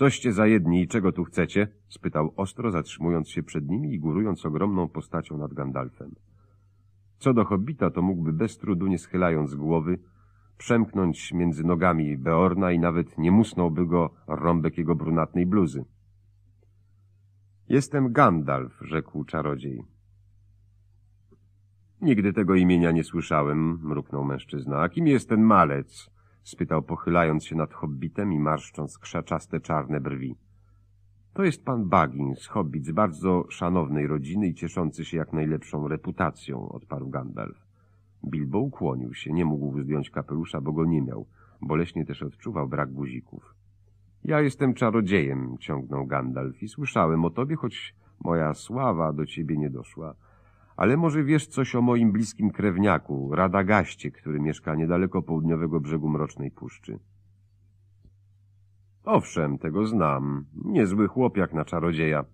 Coście za jedni i czego tu chcecie? spytał ostro, zatrzymując się przed nimi i górując ogromną postacią nad Gandalfem. Co do hobita, to mógłby bez trudu, nie schylając głowy, przemknąć między nogami Beorna i nawet nie musnąłby go rąbek jego brunatnej bluzy. Jestem Gandalf, rzekł czarodziej. Nigdy tego imienia nie słyszałem, mruknął mężczyzna. A kim jest ten malec? spytał pochylając się nad hobbitem i marszcząc krzaczaste czarne brwi. To jest pan Baggins, hobbit z bardzo szanownej rodziny i cieszący się jak najlepszą reputacją, odparł Gandalf. Bilbo ukłonił się, nie mógł zdjąć kapelusza, bo go nie miał. Boleśnie też odczuwał brak guzików. Ja jestem czarodziejem, ciągnął Gandalf i słyszałem o tobie, choć moja sława do ciebie nie doszła. Ale może wiesz coś o moim bliskim krewniaku, Radagaście, który mieszka niedaleko południowego brzegu Mrocznej Puszczy? Owszem, tego znam. Niezły chłopiak na czarodzieja.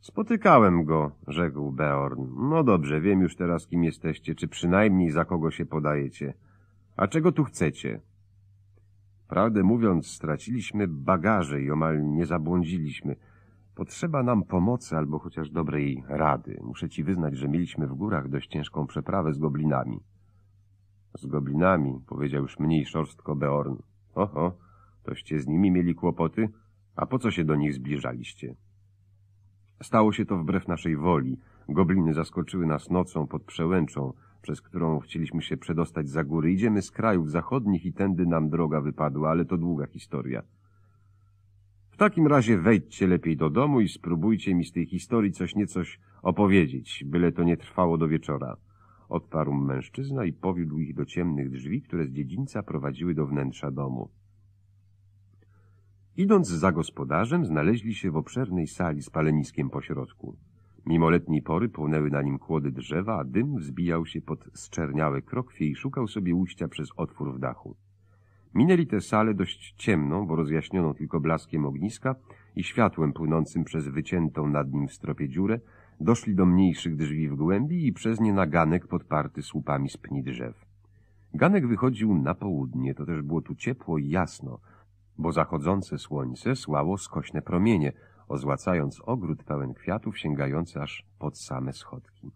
Spotykałem go, rzekł Beorn. No dobrze, wiem już teraz, kim jesteście, czy przynajmniej za kogo się podajecie. A czego tu chcecie? Prawdę mówiąc, straciliśmy bagaże i omal nie zabłądziliśmy – Potrzeba nam pomocy albo chociaż dobrej rady. Muszę ci wyznać, że mieliśmy w górach dość ciężką przeprawę z goblinami. Z goblinami, powiedział już mniej szorstko Beorn. Oho, toście z nimi mieli kłopoty? A po co się do nich zbliżaliście? Stało się to wbrew naszej woli. Gobliny zaskoczyły nas nocą pod przełęczą, przez którą chcieliśmy się przedostać za góry. Idziemy z krajów zachodnich i tędy nam droga wypadła, ale to długa historia. W takim razie wejdźcie lepiej do domu i spróbujcie mi z tej historii coś niecoś opowiedzieć, byle to nie trwało do wieczora. Odparł mężczyzna i powiódł ich do ciemnych drzwi, które z dziedzińca prowadziły do wnętrza domu. Idąc za gospodarzem, znaleźli się w obszernej sali z paleniskiem pośrodku. Mimo letniej pory płonęły na nim kłody drzewa, a dym wzbijał się pod zczerniały krokwie i szukał sobie ujścia przez otwór w dachu. Minęli tę salę dość ciemną, bo rozjaśnioną tylko blaskiem ogniska i światłem płynącym przez wyciętą nad nim w stropie dziurę, doszli do mniejszych drzwi w głębi i przez nie na ganek podparty słupami z pni drzew. Ganek wychodził na południe, to też było tu ciepło i jasno, bo zachodzące słońce słało skośne promienie, ozłacając ogród pełen kwiatów sięgający aż pod same schodki.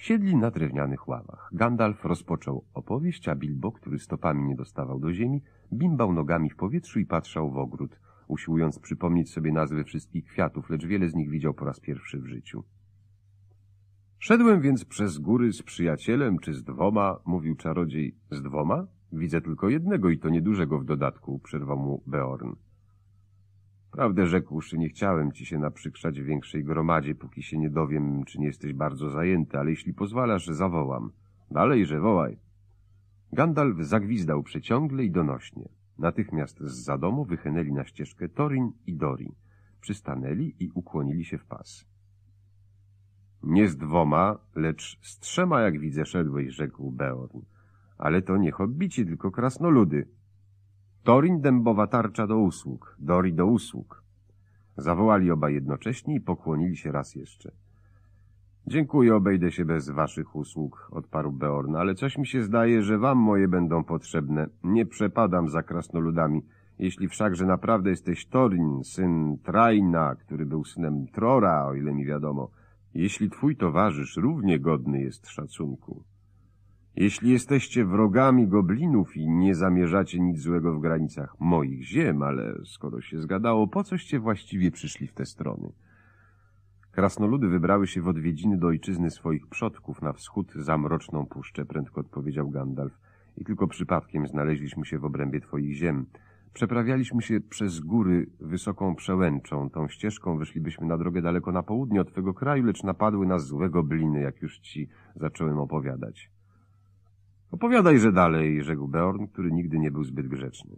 Siedli na drewnianych ławach. Gandalf rozpoczął opowieść, a Bilbo, który stopami nie dostawał do ziemi, bimbał nogami w powietrzu i patrzał w ogród, usiłując przypomnieć sobie nazwy wszystkich kwiatów, lecz wiele z nich widział po raz pierwszy w życiu. Szedłem więc przez góry z przyjacielem czy z dwoma, mówił czarodziej. Z dwoma? Widzę tylko jednego i to niedużego w dodatku, przerwał mu Beorn. Prawdę rzekłszy, nie chciałem ci się naprzykrzać w większej gromadzie, póki się nie dowiem, czy nie jesteś bardzo zajęty, ale jeśli pozwalasz, zawołam. Dalej, że wołaj. Gandalf zagwizdał przeciągle i donośnie. Natychmiast z za domu wychynęli na ścieżkę Torin i Dori. Przystanęli i ukłonili się w pas. Nie z dwoma, lecz z trzema, jak widzę, szedłeś, rzekł Beorn. Ale to nie hobbici, tylko krasnoludy. Torin dębowa tarcza do usług, Dori do usług. Zawołali oba jednocześnie i pokłonili się raz jeszcze. Dziękuję, obejdę się bez waszych usług, odparł Beorn, ale coś mi się zdaje, że wam moje będą potrzebne. Nie przepadam za krasnoludami. Jeśli wszakże naprawdę jesteś Torin, syn Traina, który był synem Trora, o ile mi wiadomo, jeśli twój towarzysz równie godny jest szacunku, jeśli jesteście wrogami goblinów i nie zamierzacie nic złego w granicach moich ziem, ale skoro się zgadało, po coście właściwie przyszli w te strony? Krasnoludy wybrały się w odwiedziny do ojczyzny swoich przodków na wschód za mroczną puszczę, prędko odpowiedział Gandalf. I tylko przypadkiem znaleźliśmy się w obrębie twoich ziem. Przeprawialiśmy się przez góry wysoką przełęczą. Tą ścieżką wyszlibyśmy na drogę daleko na południe od twego kraju, lecz napadły nas złego gobliny, jak już ci zacząłem opowiadać. Opowiadajże dalej, rzekł Beorn, który nigdy nie był zbyt grzeczny.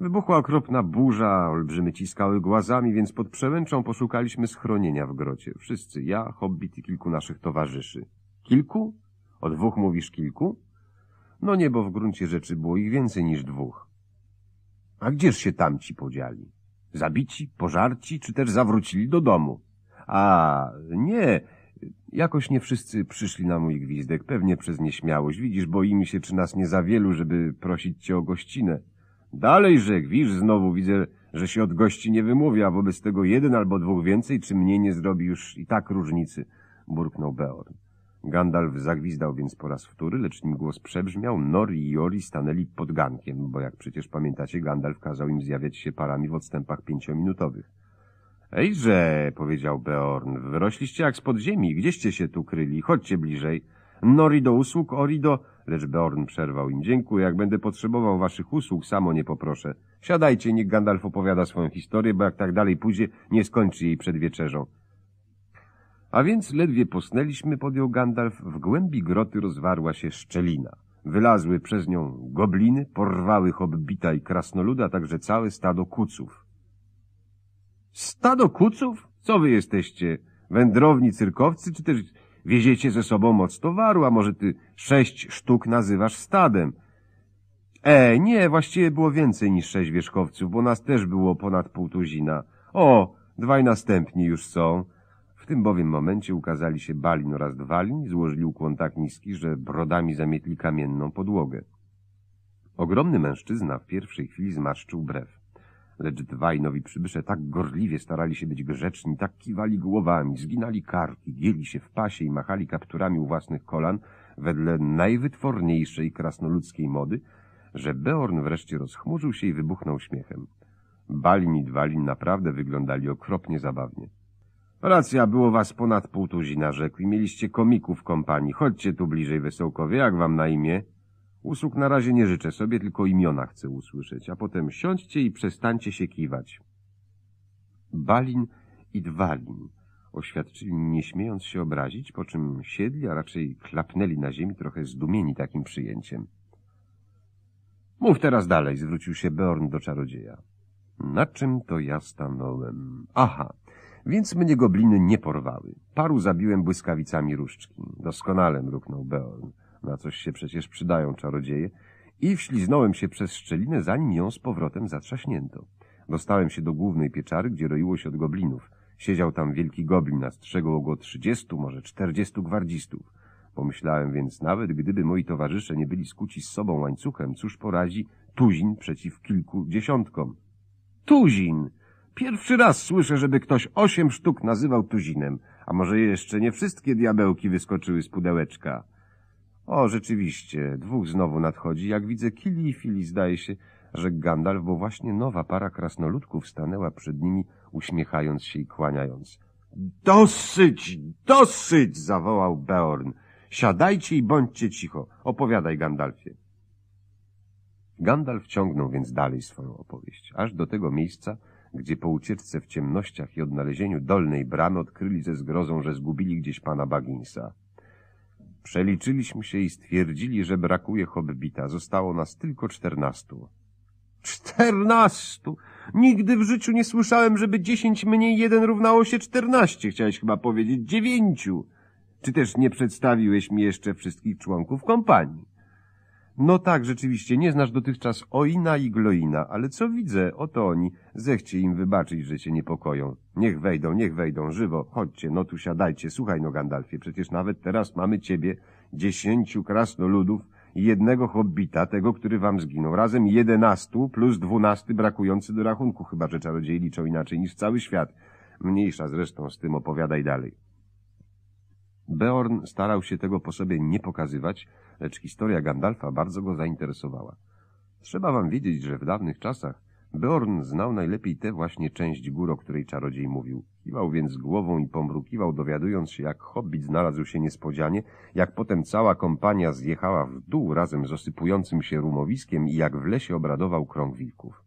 Wybuchła okropna burza, olbrzymy ciskały głazami, więc pod przełęczą poszukaliśmy schronienia w grocie. Wszyscy, ja, Hobbit i kilku naszych towarzyszy. Kilku? O dwóch mówisz kilku? No nie, bo w gruncie rzeczy było ich więcej niż dwóch. A gdzież się tamci podzieli? Zabici, pożarci, czy też zawrócili do domu? A, nie, Jakoś nie wszyscy przyszli na mój gwizdek, pewnie przez nieśmiałość. Widzisz, boimy się, czy nas nie za wielu, żeby prosić cię o gościnę. Dalej rzek, wisz, znowu widzę, że się od gości nie wymówię, a wobec tego jeden albo dwóch więcej, czy mnie nie zrobi już i tak różnicy, burknął Beorn. Gandalf zagwizdał więc po raz wtóry, lecz nim głos przebrzmiał, Nori i Ori stanęli pod gankiem, bo jak przecież pamiętacie, Gandalf kazał im zjawiać się parami w odstępach pięciominutowych. Ejże, powiedział Beorn, wyrośliście jak z podziemi, gdzieście się tu kryli, chodźcie bliżej. Nori do usług, ori do... Lecz Beorn przerwał im. Dziękuję, jak będę potrzebował waszych usług, samo nie poproszę. Siadajcie, niech Gandalf opowiada swoją historię, bo jak tak dalej pójdzie, nie skończy jej przed wieczerzą. A więc ledwie posnęliśmy, podjął Gandalf, w głębi groty rozwarła się szczelina. Wylazły przez nią gobliny, porwały hobbita i krasnoluda, także całe stado kuców. Stado kuców? Co wy jesteście? Wędrowni cyrkowcy, czy też wieziecie ze sobą moc towaru, a może ty sześć sztuk nazywasz stadem? E, nie, właściwie było więcej niż sześć wierzchowców, bo nas też było ponad pół tuzina. O, dwaj następni już są. W tym bowiem momencie ukazali się Balin oraz Dwalin, złożyli ukłon tak niski, że brodami zamietli kamienną podłogę. Ogromny mężczyzna w pierwszej chwili zmarszczył brew. Lecz dwaj nowi przybysze tak gorliwie starali się być grzeczni, tak kiwali głowami, zginali karki, gieli się w pasie i machali kapturami u własnych kolan wedle najwytworniejszej krasnoludzkiej mody, że Beorn wreszcie rozchmurzył się i wybuchnął śmiechem. Balin i Dwalin naprawdę wyglądali okropnie zabawnie. Racja, było was ponad pół tuzina, rzekł i mieliście komików w kompanii. Chodźcie tu bliżej, Wesołkowie, jak wam na imię? Usług na razie nie życzę sobie, tylko imiona chcę usłyszeć, a potem siądźcie i przestańcie się kiwać. Balin i Dwalin oświadczyli, nie śmiejąc się obrazić, po czym siedli, a raczej klapnęli na ziemi, trochę zdumieni takim przyjęciem. Mów teraz dalej, zwrócił się Beorn do czarodzieja. Na czym to ja stanąłem? Aha, więc mnie gobliny nie porwały. Paru zabiłem błyskawicami różdżki. Doskonale mruknął Beorn na coś się przecież przydają czarodzieje, i wśliznąłem się przez szczelinę, zanim ją z powrotem zatrzaśnięto. Dostałem się do głównej pieczary, gdzie roiło się od goblinów. Siedział tam wielki goblin, na nastrzegał go trzydziestu, może czterdziestu gwardzistów. Pomyślałem więc, nawet gdyby moi towarzysze nie byli skuci z sobą łańcuchem, cóż porazi tuzin przeciw kilku dziesiątkom. Tuzin! Pierwszy raz słyszę, żeby ktoś osiem sztuk nazywał tuzinem, a może jeszcze nie wszystkie diabełki wyskoczyły z pudełeczka. O, rzeczywiście, dwóch znowu nadchodzi. Jak widzę Kili i Fili, zdaje się, że Gandalf, bo właśnie nowa para krasnoludków stanęła przed nimi, uśmiechając się i kłaniając. Dosyć, dosyć! zawołał Beorn. Siadajcie i bądźcie cicho. Opowiadaj, Gandalfie. Gandalf ciągnął więc dalej swoją opowieść, aż do tego miejsca, gdzie po ucieczce w ciemnościach i odnalezieniu dolnej bramy odkryli ze zgrozą, że zgubili gdzieś pana Baginsa. Przeliczyliśmy się i stwierdzili, że brakuje hobbita. Zostało nas tylko czternastu. Czternastu! Nigdy w życiu nie słyszałem, żeby dziesięć mniej jeden równało się czternaście. Chciałeś chyba powiedzieć dziewięciu. Czy też nie przedstawiłeś mi jeszcze wszystkich członków kompanii? No tak, rzeczywiście, nie znasz dotychczas Oina i Gloina, ale co widzę, oto oni. Zechcie im wybaczyć, że cię niepokoją. Niech wejdą, niech wejdą, żywo, chodźcie, no tu siadajcie. Słuchaj no, Gandalfie, przecież nawet teraz mamy ciebie, dziesięciu krasnoludów i jednego hobbita, tego, który wam zginął. Razem jedenastu plus dwunasty brakujący do rachunku, chyba że czarodziej liczą inaczej niż cały świat. Mniejsza zresztą z tym opowiadaj dalej. Beorn starał się tego po sobie nie pokazywać, lecz historia Gandalfa bardzo go zainteresowała. Trzeba wam wiedzieć, że w dawnych czasach Beorn znał najlepiej tę właśnie część góry, o której czarodziej mówił. Kiwał więc głową i pomrukiwał, dowiadując się, jak hobbit znalazł się niespodzianie, jak potem cała kompania zjechała w dół razem z osypującym się rumowiskiem i jak w lesie obradował krąg wilków.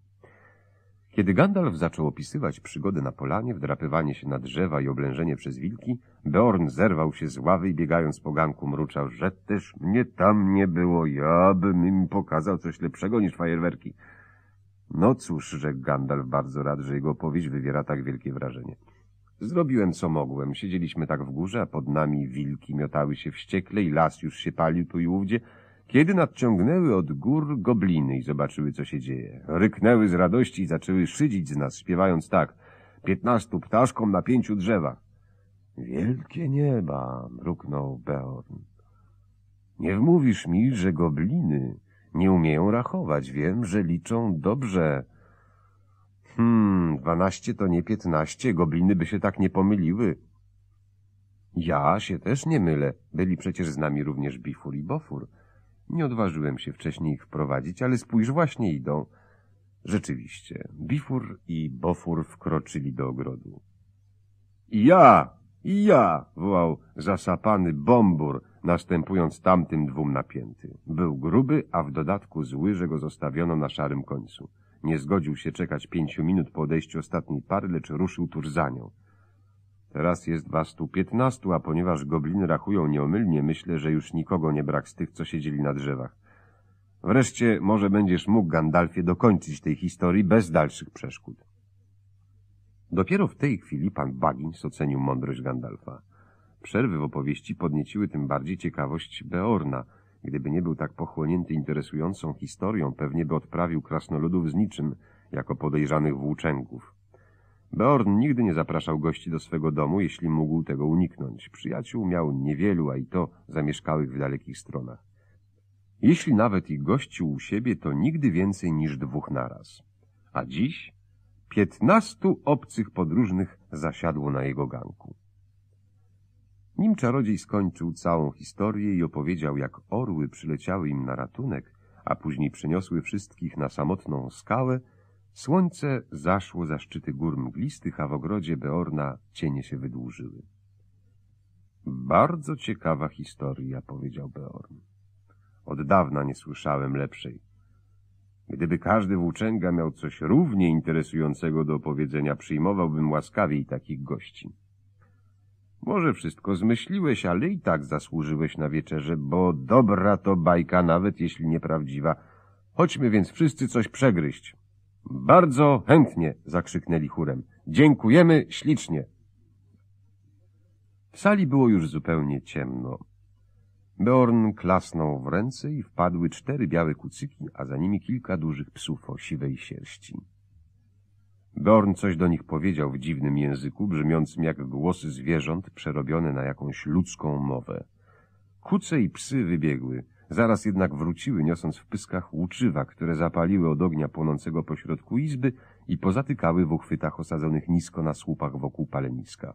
Kiedy Gandalf zaczął opisywać przygody na polanie, wdrapywanie się na drzewa i oblężenie przez wilki, Beorn zerwał się z ławy i biegając po ganku mruczał, że też mnie tam nie było, ja bym im pokazał coś lepszego niż fajerwerki. No cóż, rzekł Gandalf bardzo rad, że jego opowieść wywiera tak wielkie wrażenie. Zrobiłem co mogłem. Siedzieliśmy tak w górze, a pod nami wilki miotały się wściekle i las już się palił tu i ówdzie, kiedy nadciągnęły od gór gobliny i zobaczyły, co się dzieje, ryknęły z radości i zaczęły szydzić z nas, śpiewając tak — piętnastu ptaszkom na pięciu drzewach. — Wielkie nieba! — mruknął Beorn. — Nie wmówisz mi, że gobliny nie umieją rachować. Wiem, że liczą dobrze. Hmm, dwanaście to nie piętnaście. Gobliny by się tak nie pomyliły. Ja się też nie mylę. Byli przecież z nami również Bifur i Bofur. Nie odważyłem się wcześniej ich wprowadzić, ale spójrz, właśnie idą. Rzeczywiście, Bifur i Bofur wkroczyli do ogrodu. I ja! I ja! wołał zasapany bombur, następując tamtym dwóm napięty. Był gruby, a w dodatku zły, że go zostawiono na szarym końcu. Nie zgodził się czekać pięciu minut po odejściu ostatniej pary, lecz ruszył tuż za nią. Teraz jest was tu piętnastu, a ponieważ gobliny rachują nieomylnie, myślę, że już nikogo nie brak z tych, co siedzieli na drzewach. Wreszcie może będziesz mógł, Gandalfie, dokończyć tej historii bez dalszych przeszkód. Dopiero w tej chwili pan Baggins ocenił mądrość Gandalfa. Przerwy w opowieści podnieciły tym bardziej ciekawość Beorna. Gdyby nie był tak pochłonięty interesującą historią, pewnie by odprawił krasnoludów z niczym, jako podejrzanych włóczęgów. Beorn nigdy nie zapraszał gości do swego domu, jeśli mógł tego uniknąć. Przyjaciół miał niewielu, a i to zamieszkałych w dalekich stronach. Jeśli nawet ich gościł u siebie, to nigdy więcej niż dwóch naraz. A dziś piętnastu obcych podróżnych zasiadło na jego ganku. Nim czarodziej skończył całą historię i opowiedział, jak orły przyleciały im na ratunek, a później przeniosły wszystkich na samotną skałę, Słońce zaszło za szczyty gór mglistych, a w ogrodzie Beorna cienie się wydłużyły. Bardzo ciekawa historia, powiedział Beorn. Od dawna nie słyszałem lepszej. Gdyby każdy włóczęga miał coś równie interesującego do opowiedzenia, przyjmowałbym łaskawiej takich gości. Może wszystko zmyśliłeś, ale i tak zasłużyłeś na wieczerze, bo dobra to bajka, nawet jeśli nieprawdziwa. Chodźmy więc wszyscy coś przegryźć. Bardzo chętnie, zakrzyknęli chórem. Dziękujemy ślicznie. W sali było już zupełnie ciemno. Beorn klasnął w ręce i wpadły cztery białe kucyki, a za nimi kilka dużych psów o siwej sierści. Beorn coś do nich powiedział w dziwnym języku, brzmiącym jak głosy zwierząt przerobione na jakąś ludzką mowę. Kuce i psy wybiegły. Zaraz jednak wróciły, niosąc w pyskach łuczywa, które zapaliły od ognia płonącego pośrodku izby i pozatykały w uchwytach osadzonych nisko na słupach wokół paleniska.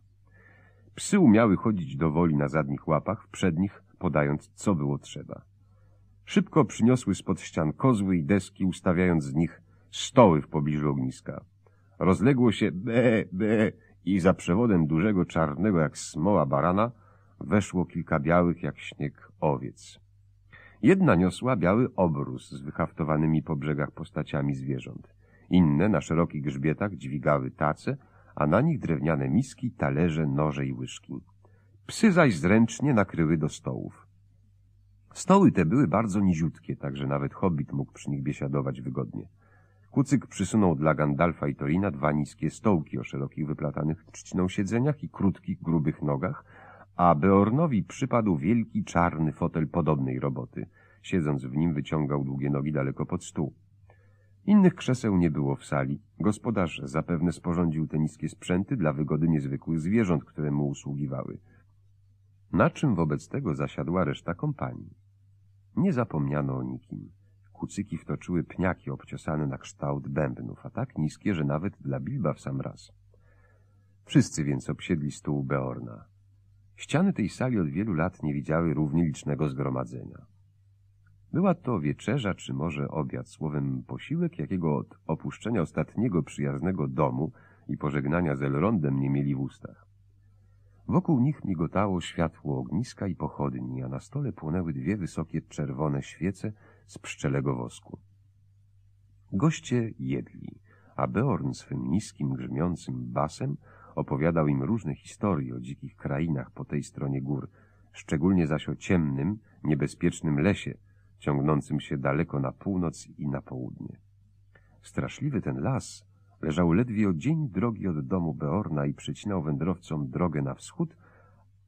Psy umiały chodzić do woli na zadnich łapach, w przednich podając, co było trzeba. Szybko przyniosły spod ścian kozły i deski, ustawiając z nich stoły w pobliżu ogniska. Rozległo się be, be i za przewodem dużego czarnego jak smoła barana weszło kilka białych jak śnieg owiec. Jedna niosła biały obrus z wyhaftowanymi po brzegach postaciami zwierząt. Inne na szerokich grzbietach dźwigały tace, a na nich drewniane miski, talerze, noże i łyżki. Psy zaś zręcznie nakryły do stołów. Stoły te były bardzo niziutkie, tak że nawet hobbit mógł przy nich biesiadować wygodnie. Kucyk przysunął dla Gandalfa i Torina dwa niskie stołki o szerokich wyplatanych trzciną siedzeniach i krótkich, grubych nogach, a Beornowi przypadł wielki czarny fotel podobnej roboty. Siedząc w nim wyciągał długie nogi daleko pod stół. Innych krzeseł nie było w sali. Gospodarz zapewne sporządził te niskie sprzęty dla wygody niezwykłych zwierząt, które mu usługiwały. Na czym wobec tego zasiadła reszta kompanii? Nie zapomniano o nikim. Kucyki wtoczyły pniaki obciosane na kształt bębnów, a tak niskie, że nawet dla Bilba w sam raz. Wszyscy więc obsiedli stół Beorna. Ściany tej sali od wielu lat nie widziały równie licznego zgromadzenia. Była to wieczerza, czy może obiad, słowem posiłek, jakiego od opuszczenia ostatniego przyjaznego domu i pożegnania z Elrondem nie mieli w ustach. Wokół nich migotało światło ogniska i pochodni, a na stole płonęły dwie wysokie czerwone świece z pszczelego wosku. Goście jedli, a Beorn swym niskim, grzmiącym basem Opowiadał im różne historie o dzikich krainach po tej stronie gór, szczególnie zaś o ciemnym, niebezpiecznym lesie, ciągnącym się daleko na północ i na południe. Straszliwy ten las leżał ledwie o dzień drogi od domu Beorna i przecinał wędrowcom drogę na wschód,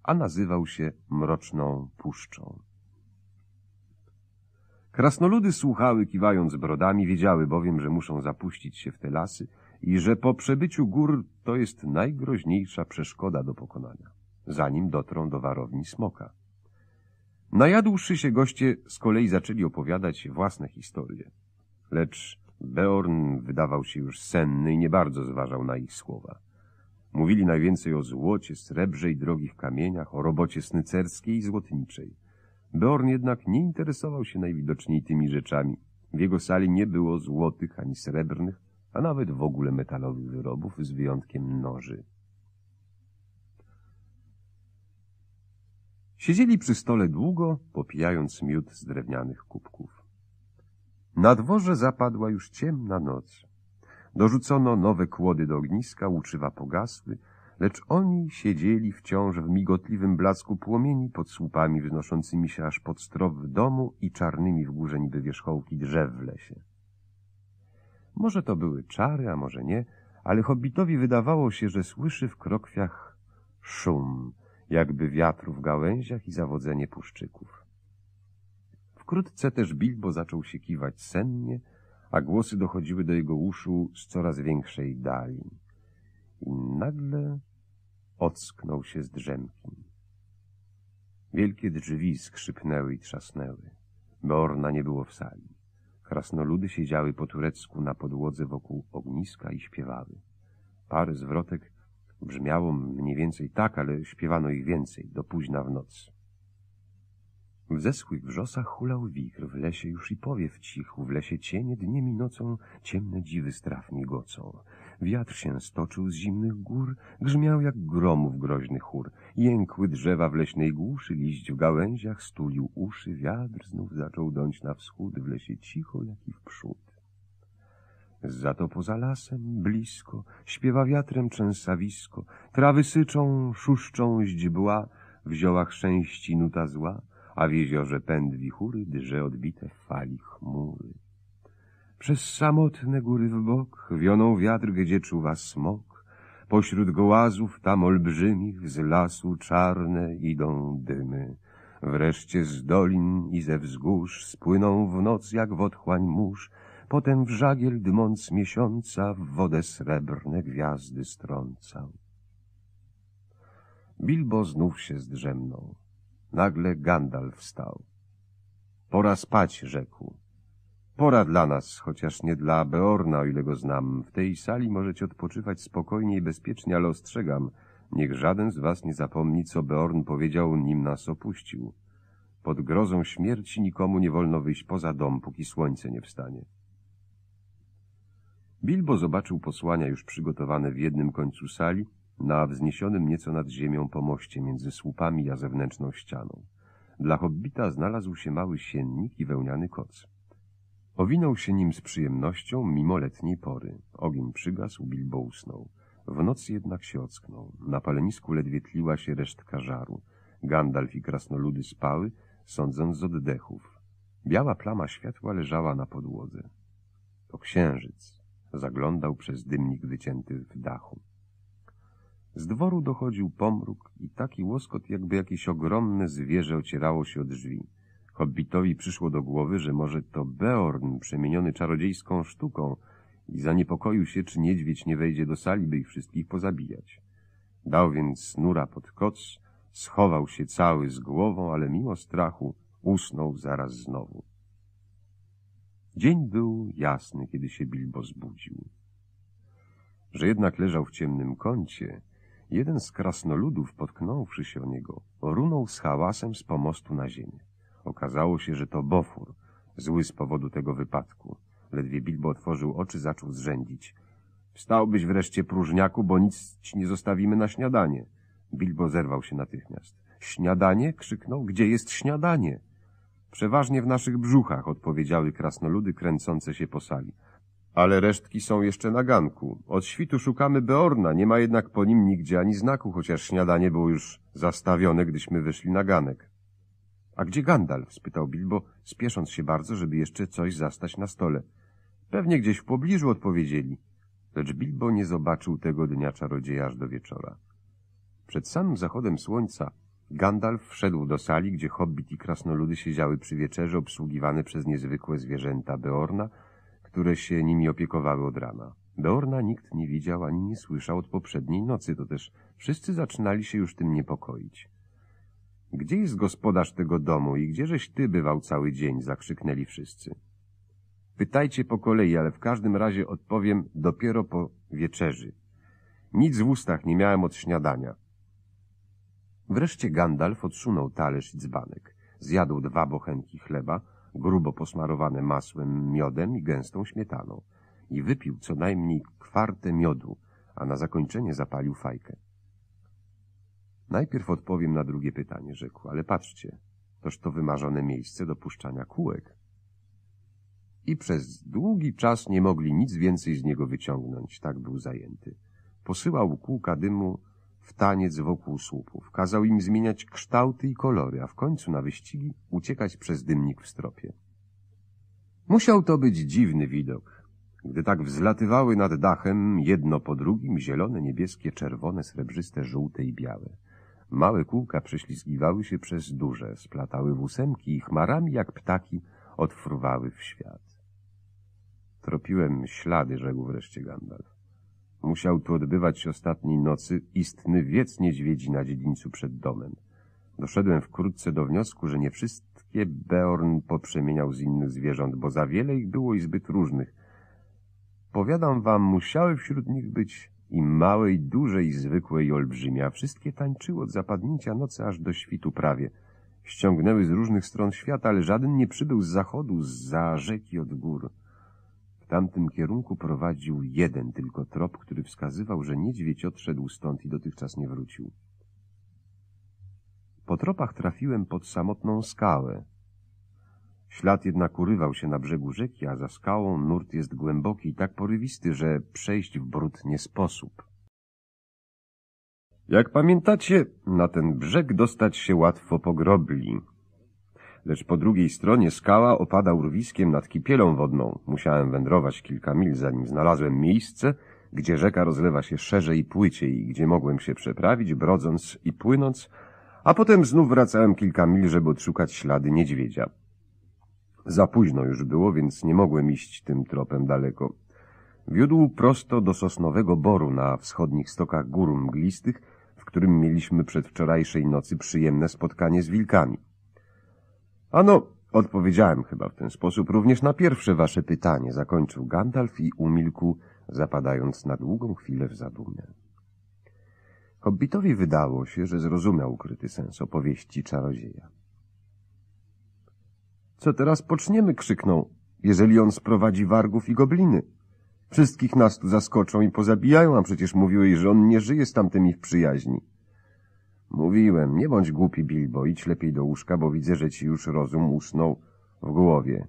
a nazywał się Mroczną Puszczą. Krasnoludy słuchały, kiwając brodami, wiedziały bowiem, że muszą zapuścić się w te lasy, i że po przebyciu gór to jest najgroźniejsza przeszkoda do pokonania, zanim dotrą do warowni smoka. Najadłszy się goście z kolei zaczęli opowiadać własne historie, lecz Beorn wydawał się już senny i nie bardzo zważał na ich słowa. Mówili najwięcej o złocie, srebrze i drogich kamieniach, o robocie snycerskiej i złotniczej. Beorn jednak nie interesował się najwidoczniej tymi rzeczami. W jego sali nie było złotych ani srebrnych, a nawet w ogóle metalowych wyrobów z wyjątkiem noży. Siedzieli przy stole długo, popijając miód z drewnianych kubków. Na dworze zapadła już ciemna noc. Dorzucono nowe kłody do ogniska, uczywa pogasły, lecz oni siedzieli wciąż w migotliwym blasku płomieni pod słupami wznoszącymi się aż pod strop w domu i czarnymi w górze niby wierzchołki drzew w lesie. Może to były czary, a może nie, ale hobbitowi wydawało się, że słyszy w krokwiach szum, jakby wiatru w gałęziach i zawodzenie puszczyków. Wkrótce też Bilbo zaczął się kiwać sennie, a głosy dochodziły do jego uszu z coraz większej dali. I nagle ocknął się z drzemki. Wielkie drzwi skrzypnęły i trzasnęły. Borna nie było w sali. Krasnoludy siedziały po turecku na podłodze wokół ogniska i śpiewały. Parę zwrotek brzmiało mniej więcej tak, ale śpiewano ich więcej, do późna w noc. W zeschłych wrzosach hulał wichr, w lesie już i powiew cichu, w lesie cienie dniem i nocą, ciemne dziwy strach migocą. Wiatr się stoczył z zimnych gór, grzmiał jak gromów groźny chór. Jękły drzewa w leśnej głuszy, liść w gałęziach stulił uszy. Wiatr znów zaczął dąć na wschód, w lesie cicho jak i w przód. Za to poza lasem, blisko, śpiewa wiatrem częsawisko, trawy syczą, szuszczą źdźbła, w ziołach szczęści nuta zła, a w jeziorze pędwi chóry, drze odbite w fali chmury. Przez samotne góry w bok wioną wiatr, gdzie czuwa smok. Pośród głazów tam olbrzymich z lasu czarne idą dymy. Wreszcie z dolin i ze wzgórz spłyną w noc jak w otchłań mórz, potem w żagiel dmąc miesiąca w wodę srebrne gwiazdy strącał. Bilbo znów się zdrzemnął. Nagle Gandalf wstał. Pora spać, rzekł. Pora dla nas, chociaż nie dla Beorna, o ile go znam. W tej sali możecie odpoczywać spokojnie i bezpiecznie, ale ostrzegam, niech żaden z was nie zapomni, co Beorn powiedział, nim nas opuścił. Pod grozą śmierci nikomu nie wolno wyjść poza dom, póki słońce nie wstanie. Bilbo zobaczył posłania już przygotowane w jednym końcu sali, na wzniesionym nieco nad ziemią pomoście między słupami a zewnętrzną ścianą. Dla hobbita znalazł się mały siennik i wełniany koc. Owinął się nim z przyjemnością mimo letniej pory. Ogień przygasł, Bilbo usnął. W nocy jednak się ocknął. Na palenisku ledwie tliła się resztka żaru. Gandalf i krasnoludy spały, sądząc z oddechów. Biała plama światła leżała na podłodze. To księżyc. Zaglądał przez dymnik wycięty w dachu. Z dworu dochodził pomruk i taki łoskot, jakby jakieś ogromne zwierzę ocierało się o drzwi. Hobbitowi przyszło do głowy, że może to Beorn, przemieniony czarodziejską sztuką i zaniepokoił się, czy niedźwiedź nie wejdzie do sali, by ich wszystkich pozabijać. Dał więc snura pod koc, schował się cały z głową, ale mimo strachu usnął zaraz znowu. Dzień był jasny, kiedy się Bilbo zbudził. Że jednak leżał w ciemnym kącie, jeden z krasnoludów, potknąwszy się o niego, runął z hałasem z pomostu na ziemię. Okazało się, że to Bofur, zły z powodu tego wypadku. Ledwie Bilbo otworzył oczy, zaczął zrzędzić. Wstałbyś wreszcie, próżniaku, bo nic ci nie zostawimy na śniadanie. Bilbo zerwał się natychmiast. Śniadanie? krzyknął. Gdzie jest śniadanie? Przeważnie w naszych brzuchach, odpowiedziały krasnoludy kręcące się po sali. Ale resztki są jeszcze na ganku. Od świtu szukamy Beorna, nie ma jednak po nim nigdzie ani znaku, chociaż śniadanie było już zastawione, gdyśmy wyszli na ganek. A gdzie Gandalf? spytał Bilbo, spiesząc się bardzo, żeby jeszcze coś zastać na stole. Pewnie gdzieś w pobliżu odpowiedzieli. Lecz Bilbo nie zobaczył tego dnia czarodzieja aż do wieczora. Przed samym zachodem słońca Gandalf wszedł do sali, gdzie hobbit i krasnoludy siedziały przy wieczerze obsługiwane przez niezwykłe zwierzęta Beorna, które się nimi opiekowały od rana. Beorna nikt nie widział ani nie słyszał od poprzedniej nocy, to też wszyscy zaczynali się już tym niepokoić. Gdzie jest gospodarz tego domu i gdzieżeś ty bywał cały dzień? zakrzyknęli wszyscy. Pytajcie po kolei, ale w każdym razie odpowiem dopiero po wieczerzy. Nic w ustach nie miałem od śniadania. Wreszcie Gandalf odsunął talerz i dzbanek. Zjadł dwa bochenki chleba, grubo posmarowane masłem, miodem i gęstą śmietaną i wypił co najmniej kwartę miodu, a na zakończenie zapalił fajkę. Najpierw odpowiem na drugie pytanie, rzekł, ale patrzcie, toż to wymarzone miejsce do puszczania kółek. I przez długi czas nie mogli nic więcej z niego wyciągnąć, tak był zajęty. Posyłał kółka dymu w taniec wokół słupów, kazał im zmieniać kształty i kolory, a w końcu na wyścigi uciekać przez dymnik w stropie. Musiał to być dziwny widok, gdy tak wzlatywały nad dachem jedno po drugim zielone, niebieskie, czerwone, srebrzyste, żółte i białe. Małe kółka prześlizgiwały się przez duże, splatały w ósemki i chmarami jak ptaki odfruwały w świat. Tropiłem ślady, rzekł wreszcie Gandalf. Musiał tu odbywać się ostatniej nocy istny wiec niedźwiedzi na dziedzińcu przed domem. Doszedłem wkrótce do wniosku, że nie wszystkie Beorn poprzemieniał z innych zwierząt, bo za wiele ich było i zbyt różnych. Powiadam wam, musiały wśród nich być i małej, dużej, zwykłej, olbrzymia, wszystkie tańczyły od zapadnięcia nocy aż do świtu prawie. Ściągnęły z różnych stron świata, ale żaden nie przybył z zachodu, z za rzeki od gór. W tamtym kierunku prowadził jeden tylko trop, który wskazywał, że niedźwiedź odszedł stąd i dotychczas nie wrócił. Po tropach trafiłem pod samotną skałę, Ślad jednak urywał się na brzegu rzeki, a za skałą nurt jest głęboki i tak porywisty, że przejść w brud nie sposób. Jak pamiętacie, na ten brzeg dostać się łatwo po grobli. Lecz po drugiej stronie skała opada urwiskiem nad kipielą wodną. Musiałem wędrować kilka mil, zanim znalazłem miejsce, gdzie rzeka rozlewa się szerzej i płyciej, gdzie mogłem się przeprawić, brodząc i płynąc, a potem znów wracałem kilka mil, żeby odszukać ślady niedźwiedzia. Za późno już było, więc nie mogłem iść tym tropem daleko. Wiódł prosto do sosnowego boru na wschodnich stokach gór mglistych, w którym mieliśmy przedwczorajszej nocy przyjemne spotkanie z wilkami. Ano, odpowiedziałem chyba w ten sposób również na pierwsze wasze pytanie, zakończył Gandalf i umilkł, zapadając na długą chwilę w zadumie. Hobbitowi wydało się, że zrozumiał ukryty sens opowieści czarodzieja. Co teraz poczniemy? krzyknął. Jeżeli on sprowadzi wargów i gobliny. Wszystkich nas tu zaskoczą i pozabijają, a przecież mówiłeś, że on nie żyje z tamtymi w przyjaźni. Mówiłem, nie bądź głupi, Bilbo, idź lepiej do łóżka, bo widzę, że ci już rozum usnął w głowie.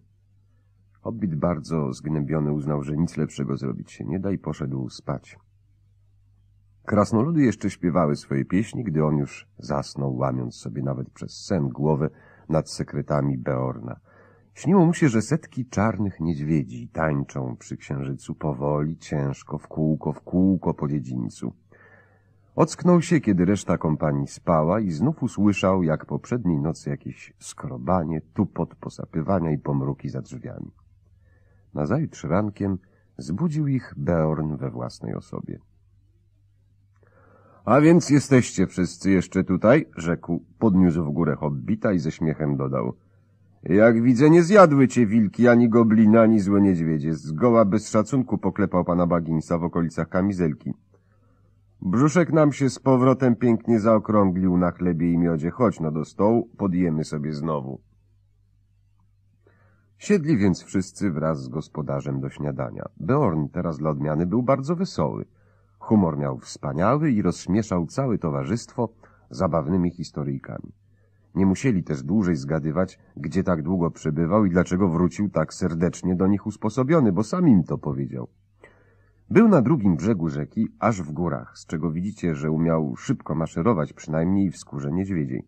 Hobbit bardzo zgnębiony uznał, że nic lepszego zrobić się nie da i poszedł spać. Krasnoludy jeszcze śpiewały swoje pieśni, gdy on już zasnął, łamiąc sobie nawet przez sen głowę, nad sekretami Beorna. Śniło mu się, że setki czarnych niedźwiedzi tańczą przy księżycu powoli, ciężko, w kółko, w kółko po dziedzińcu. Ocknął się, kiedy reszta kompanii spała i znów usłyszał, jak poprzedniej nocy jakieś skrobanie, tupot, posapywania i pomruki za drzwiami. Nazajutrz rankiem zbudził ich Beorn we własnej osobie. A więc jesteście wszyscy jeszcze tutaj, rzekł, podniósł w górę hobbita i ze śmiechem dodał. Jak widzę, nie zjadły cię wilki, ani goblina, ani złe niedźwiedzie. Zgoła bez szacunku poklepał pana Baginsa w okolicach kamizelki. Brzuszek nam się z powrotem pięknie zaokrąglił na chlebie i miodzie. Chodź no do stołu, podjemy sobie znowu. Siedli więc wszyscy wraz z gospodarzem do śniadania. Beorn teraz dla odmiany był bardzo wesoły. Humor miał wspaniały i rozśmieszał całe towarzystwo zabawnymi historyjkami. Nie musieli też dłużej zgadywać, gdzie tak długo przebywał i dlaczego wrócił tak serdecznie do nich usposobiony, bo sam im to powiedział. Był na drugim brzegu rzeki, aż w górach, z czego widzicie, że umiał szybko maszerować, przynajmniej w skórze niedźwiedziej.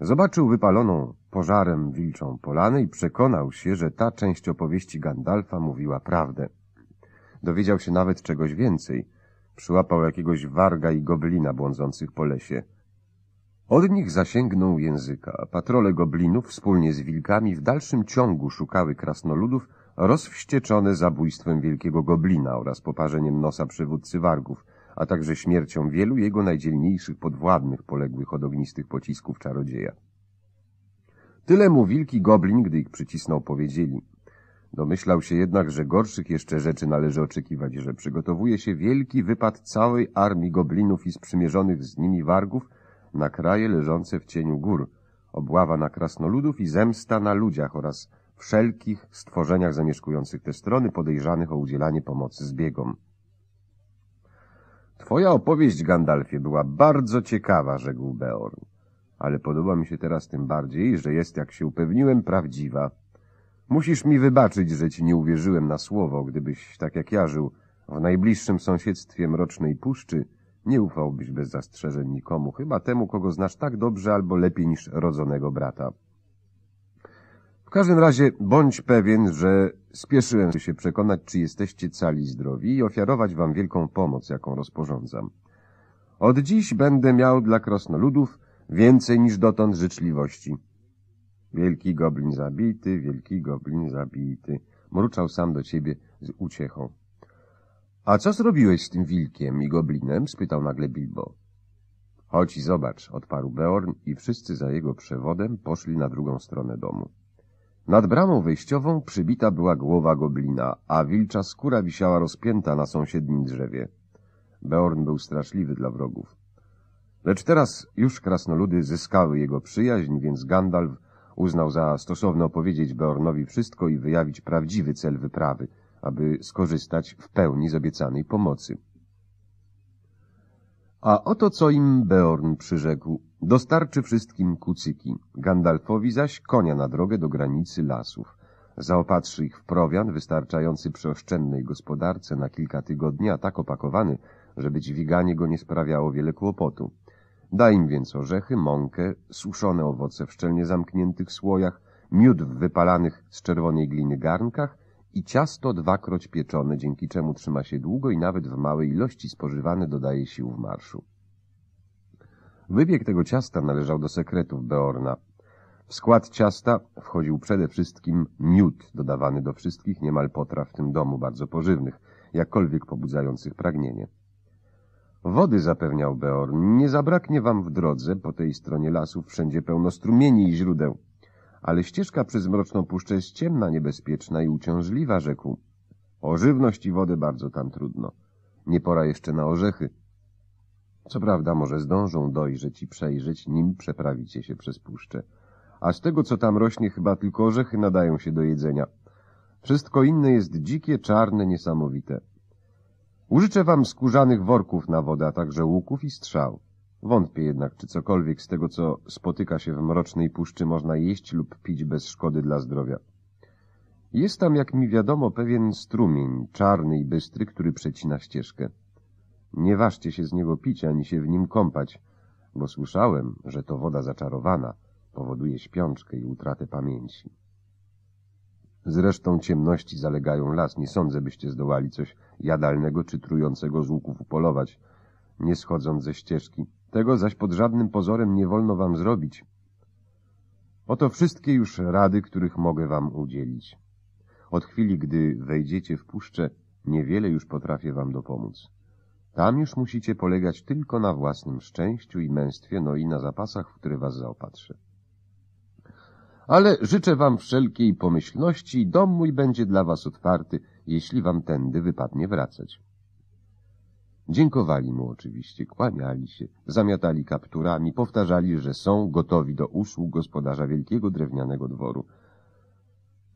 Zobaczył wypaloną pożarem wilczą polanę i przekonał się, że ta część opowieści Gandalfa mówiła prawdę. Dowiedział się nawet czegoś więcej – Przyłapał jakiegoś warga i goblina błądzących po lesie. Od nich zasięgnął języka. Patrole goblinów wspólnie z wilkami w dalszym ciągu szukały krasnoludów rozwścieczone zabójstwem wielkiego goblina oraz poparzeniem nosa przywódcy wargów, a także śmiercią wielu jego najdzielniejszych podwładnych poległych od ognistych pocisków czarodzieja. Tyle mu wilki goblin, gdy ich przycisnął, powiedzieli. Domyślał się jednak, że gorszych jeszcze rzeczy należy oczekiwać, że przygotowuje się wielki wypad całej armii goblinów i sprzymierzonych z nimi wargów na kraje leżące w cieniu gór, obława na krasnoludów i zemsta na ludziach oraz wszelkich stworzeniach zamieszkujących te strony podejrzanych o udzielanie pomocy zbiegom. Twoja opowieść, Gandalfie, była bardzo ciekawa, rzekł Beorn, ale podoba mi się teraz tym bardziej, że jest, jak się upewniłem, prawdziwa. Musisz mi wybaczyć, że ci nie uwierzyłem na słowo, gdybyś, tak jak ja żył, w najbliższym sąsiedztwie Mrocznej Puszczy, nie ufałbyś bez zastrzeżeń nikomu, chyba temu, kogo znasz tak dobrze albo lepiej niż rodzonego brata. W każdym razie bądź pewien, że spieszyłem się przekonać, czy jesteście cali zdrowi i ofiarować wam wielką pomoc, jaką rozporządzam. Od dziś będę miał dla krasnoludów więcej niż dotąd życzliwości. Wielki goblin zabity, wielki goblin zabity. Mruczał sam do ciebie z uciechą. A co zrobiłeś z tym wilkiem i goblinem? spytał nagle Bilbo. Chodź i zobacz, odparł Beorn i wszyscy za jego przewodem poszli na drugą stronę domu. Nad bramą wejściową przybita była głowa goblina, a wilcza skóra wisiała rozpięta na sąsiednim drzewie. Beorn był straszliwy dla wrogów. Lecz teraz już krasnoludy zyskały jego przyjaźń, więc Gandalf Uznał za stosowne opowiedzieć Beornowi wszystko i wyjawić prawdziwy cel wyprawy, aby skorzystać w pełni z obiecanej pomocy. A oto co im Beorn przyrzekł. Dostarczy wszystkim kucyki, Gandalfowi zaś konia na drogę do granicy lasów. Zaopatrzy ich w prowian wystarczający przy oszczędnej gospodarce na kilka tygodni, a tak opakowany, żeby dźwiganie go nie sprawiało wiele kłopotu. Daj im więc orzechy, mąkę, suszone owoce w szczelnie zamkniętych słojach, miód w wypalanych z czerwonej gliny garnkach i ciasto dwakroć pieczone, dzięki czemu trzyma się długo i nawet w małej ilości spożywane dodaje sił w marszu. Wybieg tego ciasta należał do sekretów Beorna. W skład ciasta wchodził przede wszystkim miód, dodawany do wszystkich niemal potraw w tym domu bardzo pożywnych, jakkolwiek pobudzających pragnienie. Wody zapewniał Beorn, nie zabraknie wam w drodze, po tej stronie lasów wszędzie pełno strumieni i źródeł. Ale ścieżka przez mroczną puszczę jest ciemna, niebezpieczna i uciążliwa, rzekł. O żywność i wodę bardzo tam trudno. Nie pora jeszcze na orzechy. Co prawda może zdążą dojrzeć i przejrzeć, nim przeprawicie się przez puszczę. A z tego, co tam rośnie, chyba tylko orzechy nadają się do jedzenia. Wszystko inne jest dzikie, czarne, niesamowite. Użyczę wam skórzanych worków na wodę, a także łuków i strzał. Wątpię jednak, czy cokolwiek z tego, co spotyka się w mrocznej puszczy, można jeść lub pić bez szkody dla zdrowia. Jest tam, jak mi wiadomo, pewien strumień, czarny i bystry, który przecina ścieżkę. Nie ważcie się z niego pić, ani się w nim kąpać, bo słyszałem, że to woda zaczarowana powoduje śpiączkę i utratę pamięci. Zresztą ciemności zalegają las. Nie sądzę, byście zdołali coś jadalnego czy trującego z łuków upolować, nie schodząc ze ścieżki. Tego zaś pod żadnym pozorem nie wolno wam zrobić. Oto wszystkie już rady, których mogę wam udzielić. Od chwili, gdy wejdziecie w puszczę, niewiele już potrafię wam dopomóc. Tam już musicie polegać tylko na własnym szczęściu i męstwie, no i na zapasach, w które was zaopatrzę ale życzę wam wszelkiej pomyślności, i dom mój będzie dla was otwarty, jeśli wam tędy wypadnie wracać. Dziękowali mu oczywiście, kłaniali się, zamiatali kapturami, powtarzali, że są gotowi do usług gospodarza wielkiego drewnianego dworu.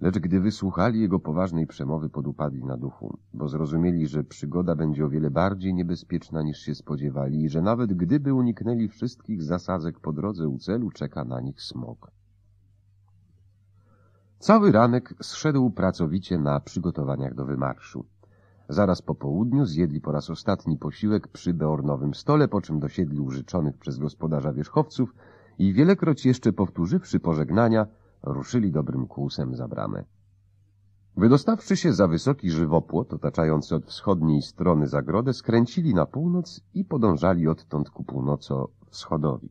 Lecz gdy wysłuchali jego poważnej przemowy, podupadli na duchu, bo zrozumieli, że przygoda będzie o wiele bardziej niebezpieczna niż się spodziewali i że nawet gdyby uniknęli wszystkich zasadzek po drodze u celu, czeka na nich smok. Cały ranek zszedł pracowicie na przygotowaniach do wymarszu. Zaraz po południu zjedli po raz ostatni posiłek przy beornowym stole, po czym dosiedli użyczonych przez gospodarza wierzchowców i wielekroć jeszcze powtórzywszy pożegnania, ruszyli dobrym kłusem za bramę. Wydostawszy się za wysoki żywopłot, otaczający od wschodniej strony zagrodę, skręcili na północ i podążali odtąd ku północo-wschodowi.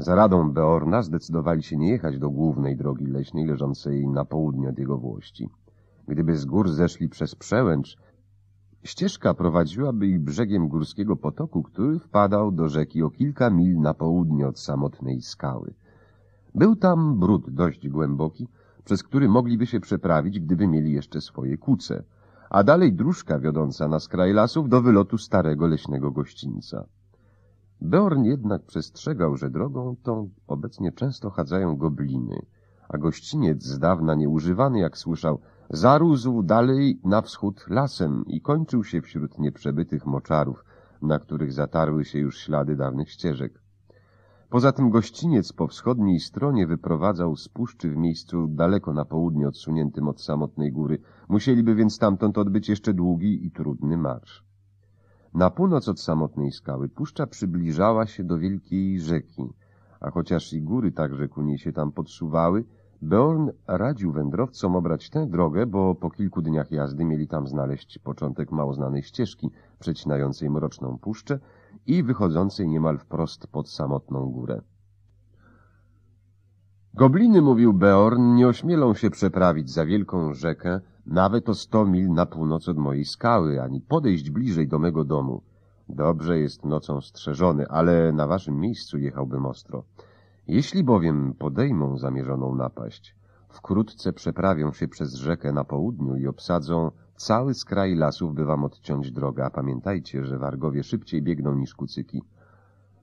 Za radą Beorna zdecydowali się nie jechać do głównej drogi leśnej leżącej na południe od jego włości. Gdyby z gór zeszli przez przełęcz, ścieżka prowadziłaby ich brzegiem górskiego potoku, który wpadał do rzeki o kilka mil na południe od samotnej skały. Był tam brud dość głęboki, przez który mogliby się przeprawić, gdyby mieli jeszcze swoje kuce, a dalej dróżka wiodąca na skraj lasów do wylotu starego leśnego gościńca. Beorn jednak przestrzegał, że drogą tą obecnie często chadzają gobliny, a gościniec z dawna nieużywany, jak słyszał, zarósł dalej na wschód lasem i kończył się wśród nieprzebytych moczarów, na których zatarły się już ślady dawnych ścieżek. Poza tym gościniec po wschodniej stronie wyprowadzał z puszczy w miejscu daleko na południe odsuniętym od samotnej góry. Musieliby więc stamtąd odbyć jeszcze długi i trudny marsz. Na północ od samotnej skały puszcza przybliżała się do wielkiej rzeki, a chociaż i góry także ku niej się tam podsuwały, Beorn radził wędrowcom obrać tę drogę, bo po kilku dniach jazdy mieli tam znaleźć początek mało znanej ścieżki, przecinającej mroczną puszczę i wychodzącej niemal wprost pod samotną górę. Gobliny, mówił Beorn, nie ośmielą się przeprawić za wielką rzekę, nawet o sto mil na północ od mojej skały, ani podejść bliżej do mego domu. Dobrze jest nocą strzeżony, ale na waszym miejscu jechałbym ostro. Jeśli bowiem podejmą zamierzoną napaść, wkrótce przeprawią się przez rzekę na południu i obsadzą cały skraj lasów, by wam odciąć drogę, a pamiętajcie, że wargowie szybciej biegną niż kucyki.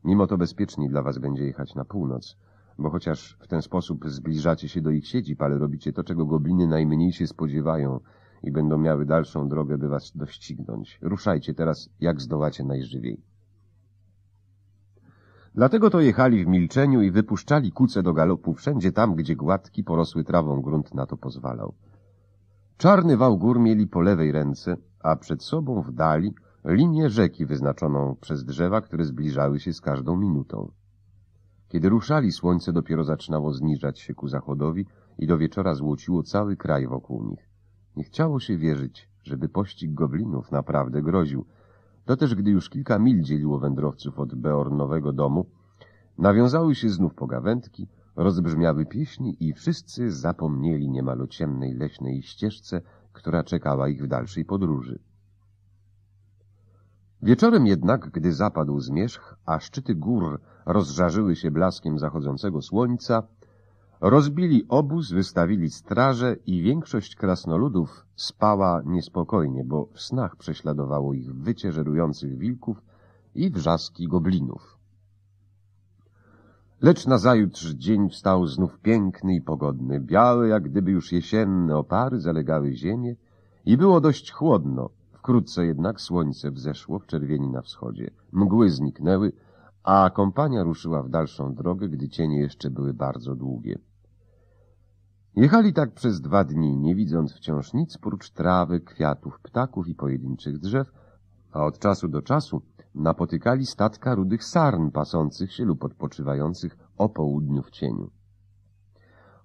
Mimo to bezpieczniej dla was będzie jechać na północ bo chociaż w ten sposób zbliżacie się do ich siedzib, ale robicie to, czego gobliny najmniej się spodziewają i będą miały dalszą drogę, by was doścignąć. Ruszajcie teraz, jak zdołacie najżywiej. Dlatego to jechali w milczeniu i wypuszczali kuce do galopu wszędzie tam, gdzie gładki, porosły trawą grunt na to pozwalał. Czarny wał gór mieli po lewej ręce, a przed sobą w dali linię rzeki wyznaczoną przez drzewa, które zbliżały się z każdą minutą. Kiedy ruszali, słońce dopiero zaczynało zniżać się ku zachodowi i do wieczora złociło cały kraj wokół nich. Nie chciało się wierzyć, żeby pościg goblinów naprawdę groził. To też, gdy już kilka mil dzieliło wędrowców od Beornowego domu, nawiązały się znów pogawędki, rozbrzmiały pieśni i wszyscy zapomnieli niemal o ciemnej leśnej ścieżce, która czekała ich w dalszej podróży. Wieczorem jednak, gdy zapadł zmierzch, a szczyty gór rozżarzyły się blaskiem zachodzącego słońca, rozbili obóz, wystawili straże i większość krasnoludów spała niespokojnie, bo w snach prześladowało ich wycie żerujących wilków i wrzaski goblinów. Lecz nazajutrz dzień wstał znów piękny i pogodny, białe, jak gdyby już jesienne opary zalegały ziemię i było dość chłodno, Wkrótce jednak słońce wzeszło w czerwieni na wschodzie. Mgły zniknęły, a kompania ruszyła w dalszą drogę, gdy cienie jeszcze były bardzo długie. Jechali tak przez dwa dni, nie widząc wciąż nic prócz trawy, kwiatów, ptaków i pojedynczych drzew, a od czasu do czasu napotykali statka rudych sarn pasących się lub odpoczywających o południu w cieniu.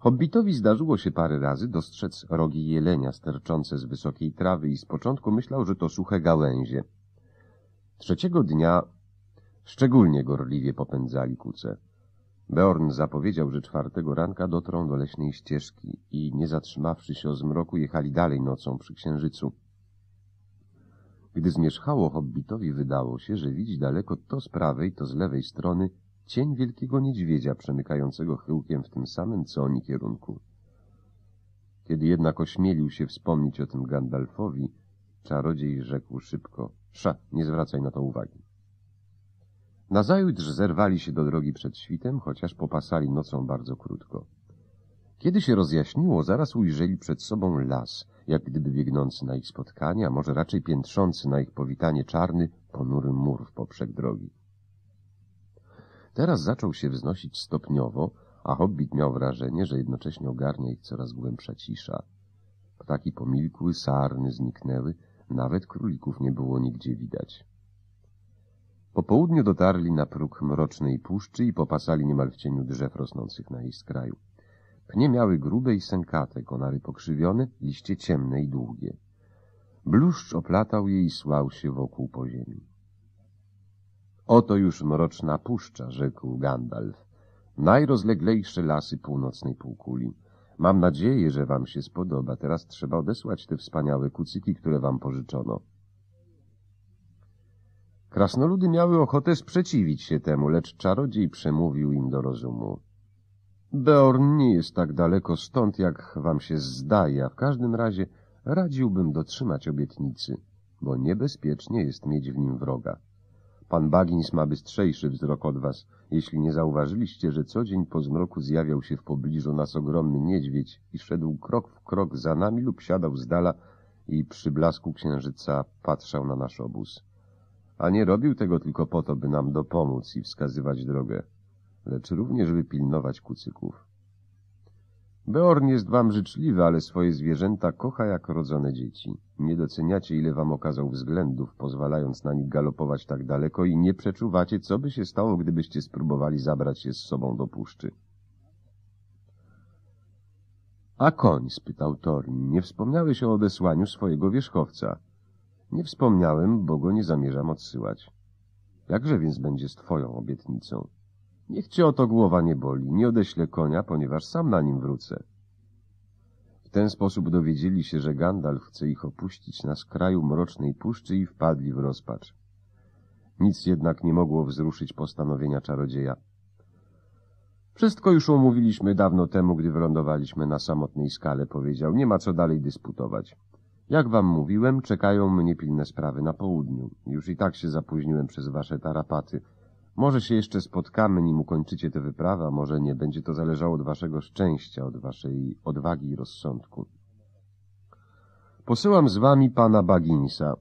Hobbitowi zdarzyło się parę razy dostrzec rogi jelenia sterczące z wysokiej trawy i z początku myślał, że to suche gałęzie. Trzeciego dnia szczególnie gorliwie popędzali kuce. Beorn zapowiedział, że czwartego ranka dotrą do leśnej ścieżki i, nie zatrzymawszy się o zmroku, jechali dalej nocą przy księżycu. Gdy zmierzchało, hobbitowi wydało się, że widzi daleko to z prawej, to z lewej strony cień wielkiego niedźwiedzia przemykającego chyłkiem w tym samym co oni kierunku. Kiedy jednak ośmielił się wspomnieć o tym Gandalfowi, czarodziej rzekł szybko — Sza, nie zwracaj na to uwagi. Nazajutrz zerwali się do drogi przed świtem, chociaż popasali nocą bardzo krótko. Kiedy się rozjaśniło, zaraz ujrzeli przed sobą las, jak gdyby biegnący na ich spotkania, może raczej piętrzący na ich powitanie czarny, ponury mur w poprzek drogi. Teraz zaczął się wznosić stopniowo, a hobbit miał wrażenie, że jednocześnie ogarnia ich coraz głębsza cisza. Ptaki pomilkły, sarny zniknęły, nawet królików nie było nigdzie widać. Po południu dotarli na próg mrocznej puszczy i popasali niemal w cieniu drzew rosnących na jej skraju. Pnie miały grube i sękate, konary pokrzywione, liście ciemne i długie. Bluszcz oplatał je i słał się wokół po ziemi. Oto już mroczna puszcza, rzekł Gandalf. Najrozleglejsze lasy północnej półkuli. Mam nadzieję, że wam się spodoba. Teraz trzeba odesłać te wspaniałe kucyki, które wam pożyczono. Krasnoludy miały ochotę sprzeciwić się temu, lecz czarodziej przemówił im do rozumu. Beorn nie jest tak daleko stąd, jak wam się zdaje, a w każdym razie radziłbym dotrzymać obietnicy, bo niebezpiecznie jest mieć w nim wroga. Pan Bagins ma bystrzejszy wzrok od was. Jeśli nie zauważyliście, że co dzień po zmroku zjawiał się w pobliżu nas ogromny niedźwiedź i szedł krok w krok za nami lub siadał z dala i przy blasku księżyca patrzał na nasz obóz. A nie robił tego tylko po to, by nam dopomóc i wskazywać drogę, lecz również wypilnować kucyków. Beorn jest wam życzliwy, ale swoje zwierzęta kocha jak rodzone dzieci. Nie doceniacie, ile wam okazał względów, pozwalając na nich galopować tak daleko i nie przeczuwacie, co by się stało, gdybyście spróbowali zabrać je z sobą do puszczy. A koń? spytał Torin. Nie wspomniałeś o odesłaniu swojego wierzchowca. Nie wspomniałem, bo go nie zamierzam odsyłać. Jakże więc będzie z twoją obietnicą? Niech cię o to głowa nie boli, nie odeślę konia, ponieważ sam na nim wrócę. W ten sposób dowiedzieli się, że Gandalf chce ich opuścić na skraju mrocznej puszczy i wpadli w rozpacz. Nic jednak nie mogło wzruszyć postanowienia czarodzieja. Wszystko już omówiliśmy dawno temu, gdy wylądowaliśmy na samotnej skale, powiedział. Nie ma co dalej dysputować. Jak wam mówiłem, czekają mnie pilne sprawy na południu. Już i tak się zapóźniłem przez wasze tarapaty. Może się jeszcze spotkamy, nim ukończycie tę wyprawę, a może nie. Będzie to zależało od waszego szczęścia, od waszej odwagi i rozsądku. Posyłam z wami pana Baginsa.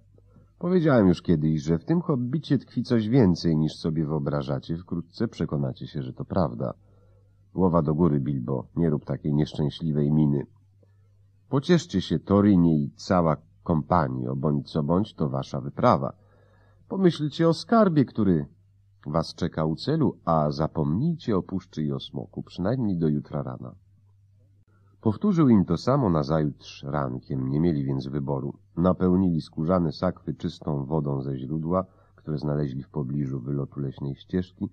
Powiedziałem już kiedyś, że w tym hobbicie tkwi coś więcej niż sobie wyobrażacie. Wkrótce przekonacie się, że to prawda. Głowa do góry, Bilbo. Nie rób takiej nieszczęśliwej miny. Pocieszcie się, Torinie i cała kompanii. O bądź co bądź, to wasza wyprawa. Pomyślcie o skarbie, który Was czeka u celu, a zapomnijcie o puszczy i o smoku, przynajmniej do jutra rana. Powtórzył im to samo nazajutrz rankiem, nie mieli więc wyboru. Napełnili skórzane sakwy czystą wodą ze źródła, które znaleźli w pobliżu wylotu leśnej ścieżki,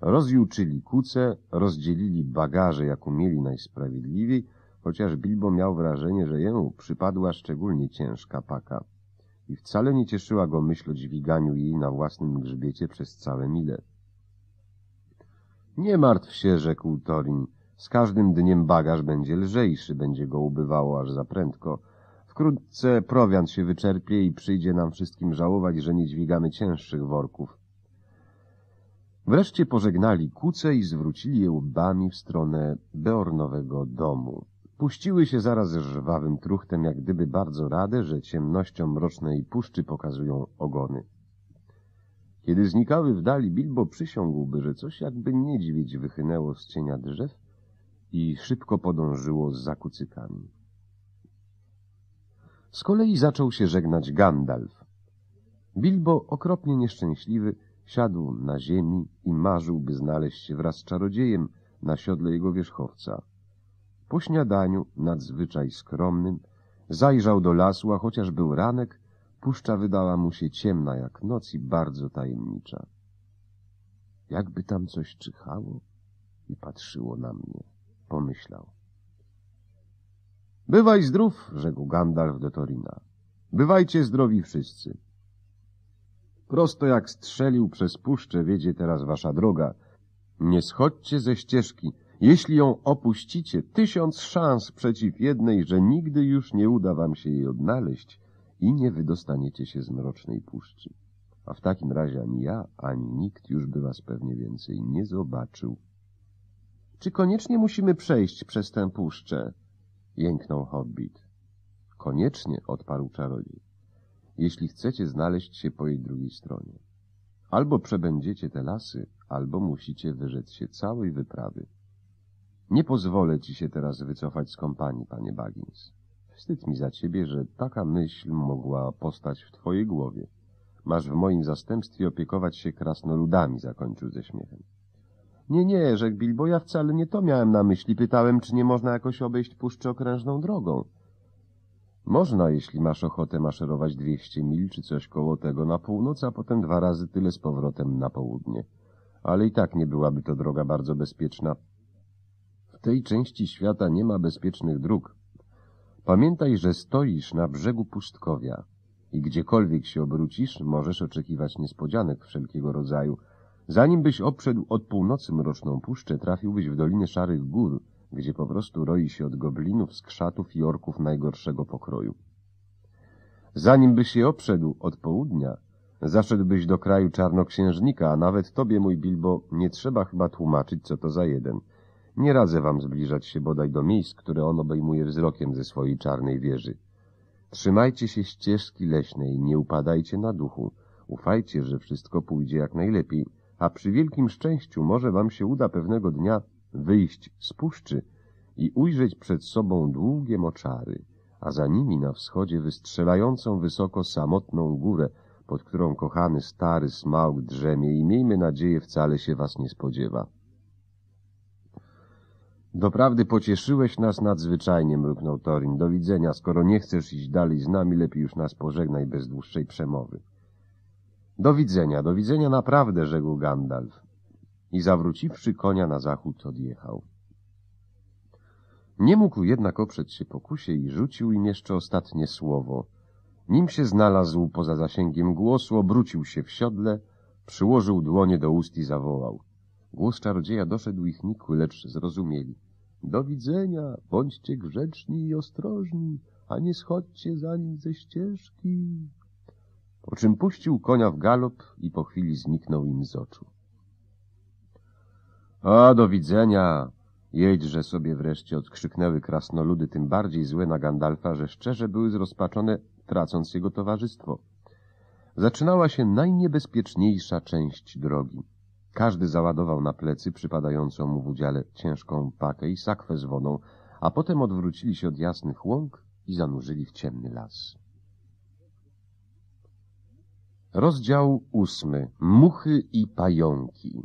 rozjuczyli kuce, rozdzielili bagaże, jak umieli najsprawiedliwiej, chociaż Bilbo miał wrażenie, że jemu przypadła szczególnie ciężka paka i wcale nie cieszyła go myśl o dźwiganiu jej na własnym grzbiecie przez całe mile. Nie martw się, rzekł Torin. Z każdym dniem bagaż będzie lżejszy, będzie go ubywało aż za prędko. Wkrótce prowiant się wyczerpie i przyjdzie nam wszystkim żałować, że nie dźwigamy cięższych worków. Wreszcie pożegnali kuce i zwrócili je łbami w stronę Beornowego domu. Puściły się zaraz żwawym truchtem, jak gdyby bardzo rade, że ciemnością mrocznej puszczy pokazują ogony. Kiedy znikały w dali, Bilbo przysiągłby, że coś jakby niedźwiedź wychynęło z cienia drzew i szybko podążyło z zakucykami. Z kolei zaczął się żegnać Gandalf. Bilbo, okropnie nieszczęśliwy, siadł na ziemi i marzył, by znaleźć się wraz z czarodziejem na siodle jego wierzchowca. Po śniadaniu, nadzwyczaj skromnym, zajrzał do lasu, a chociaż był ranek, puszcza wydała mu się ciemna jak noc i bardzo tajemnicza. Jakby tam coś czyhało i patrzyło na mnie, pomyślał. Bywaj zdrów, rzekł Gandalf do Torina. Bywajcie zdrowi wszyscy. Prosto jak strzelił przez puszczę wiedzie teraz wasza droga. Nie schodźcie ze ścieżki, jeśli ją opuścicie, tysiąc szans przeciw jednej, że nigdy już nie uda wam się jej odnaleźć i nie wydostaniecie się z mrocznej puszczy. A w takim razie ani ja, ani nikt już by was pewnie więcej nie zobaczył. Czy koniecznie musimy przejść przez tę puszczę? jęknął hobbit. Koniecznie, odparł czarodziej, jeśli chcecie znaleźć się po jej drugiej stronie. Albo przebędziecie te lasy, albo musicie wyrzec się całej wyprawy. Nie pozwolę ci się teraz wycofać z kompanii, panie Baggins. Wstyd mi za ciebie, że taka myśl mogła postać w twojej głowie. Masz w moim zastępstwie opiekować się krasnoludami, zakończył ze śmiechem. Nie, nie, rzekł Bilbo, ja wcale nie to miałem na myśli. Pytałem, czy nie można jakoś obejść puszczę okrężną drogą. Można, jeśli masz ochotę maszerować dwieście mil czy coś koło tego na północ, a potem dwa razy tyle z powrotem na południe. Ale i tak nie byłaby to droga bardzo bezpieczna w tej części świata nie ma bezpiecznych dróg. Pamiętaj, że stoisz na brzegu pustkowia i gdziekolwiek się obrócisz, możesz oczekiwać niespodzianek wszelkiego rodzaju. Zanim byś obszedł od północy mroczną puszczę, trafiłbyś w doliny szarych gór, gdzie po prostu roi się od goblinów, skrzatów i orków najgorszego pokroju. Zanim byś je obszedł od południa, zaszedłbyś do kraju czarnoksiężnika, a nawet tobie, mój Bilbo, nie trzeba chyba tłumaczyć, co to za jeden – nie radzę wam zbliżać się bodaj do miejsc, które on obejmuje wzrokiem ze swojej czarnej wieży. Trzymajcie się ścieżki leśnej, nie upadajcie na duchu. Ufajcie, że wszystko pójdzie jak najlepiej, a przy wielkim szczęściu może wam się uda pewnego dnia wyjść z puszczy i ujrzeć przed sobą długie moczary, a za nimi na wschodzie wystrzelającą wysoko samotną górę, pod którą kochany stary smałk drzemie i miejmy nadzieję wcale się was nie spodziewa. Doprawdy pocieszyłeś nas nadzwyczajnie, mruknął Torin. Do widzenia, skoro nie chcesz iść dalej z nami, lepiej już nas pożegnaj bez dłuższej przemowy. Do widzenia, do widzenia naprawdę, rzekł Gandalf. I zawróciwszy konia na zachód, odjechał. Nie mógł jednak oprzeć się pokusie i rzucił im jeszcze ostatnie słowo. Nim się znalazł poza zasięgiem głosu, obrócił się w siodle, przyłożył dłonie do ust i zawołał. Głos czarodzieja doszedł ich nikły, lecz zrozumieli. Do widzenia, bądźcie grzeczni i ostrożni, a nie schodźcie za nim ze ścieżki. Po czym puścił konia w galop i po chwili zniknął im z oczu. A, do widzenia! Jedźże sobie wreszcie, odkrzyknęły krasnoludy, tym bardziej złe na Gandalfa, że szczerze były zrozpaczone, tracąc jego towarzystwo. Zaczynała się najniebezpieczniejsza część drogi. Każdy załadował na plecy przypadającą mu w udziale ciężką pakę i sakwę z wodą, a potem odwrócili się od jasnych łąk i zanurzyli w ciemny las. Rozdział ósmy. Muchy i pająki.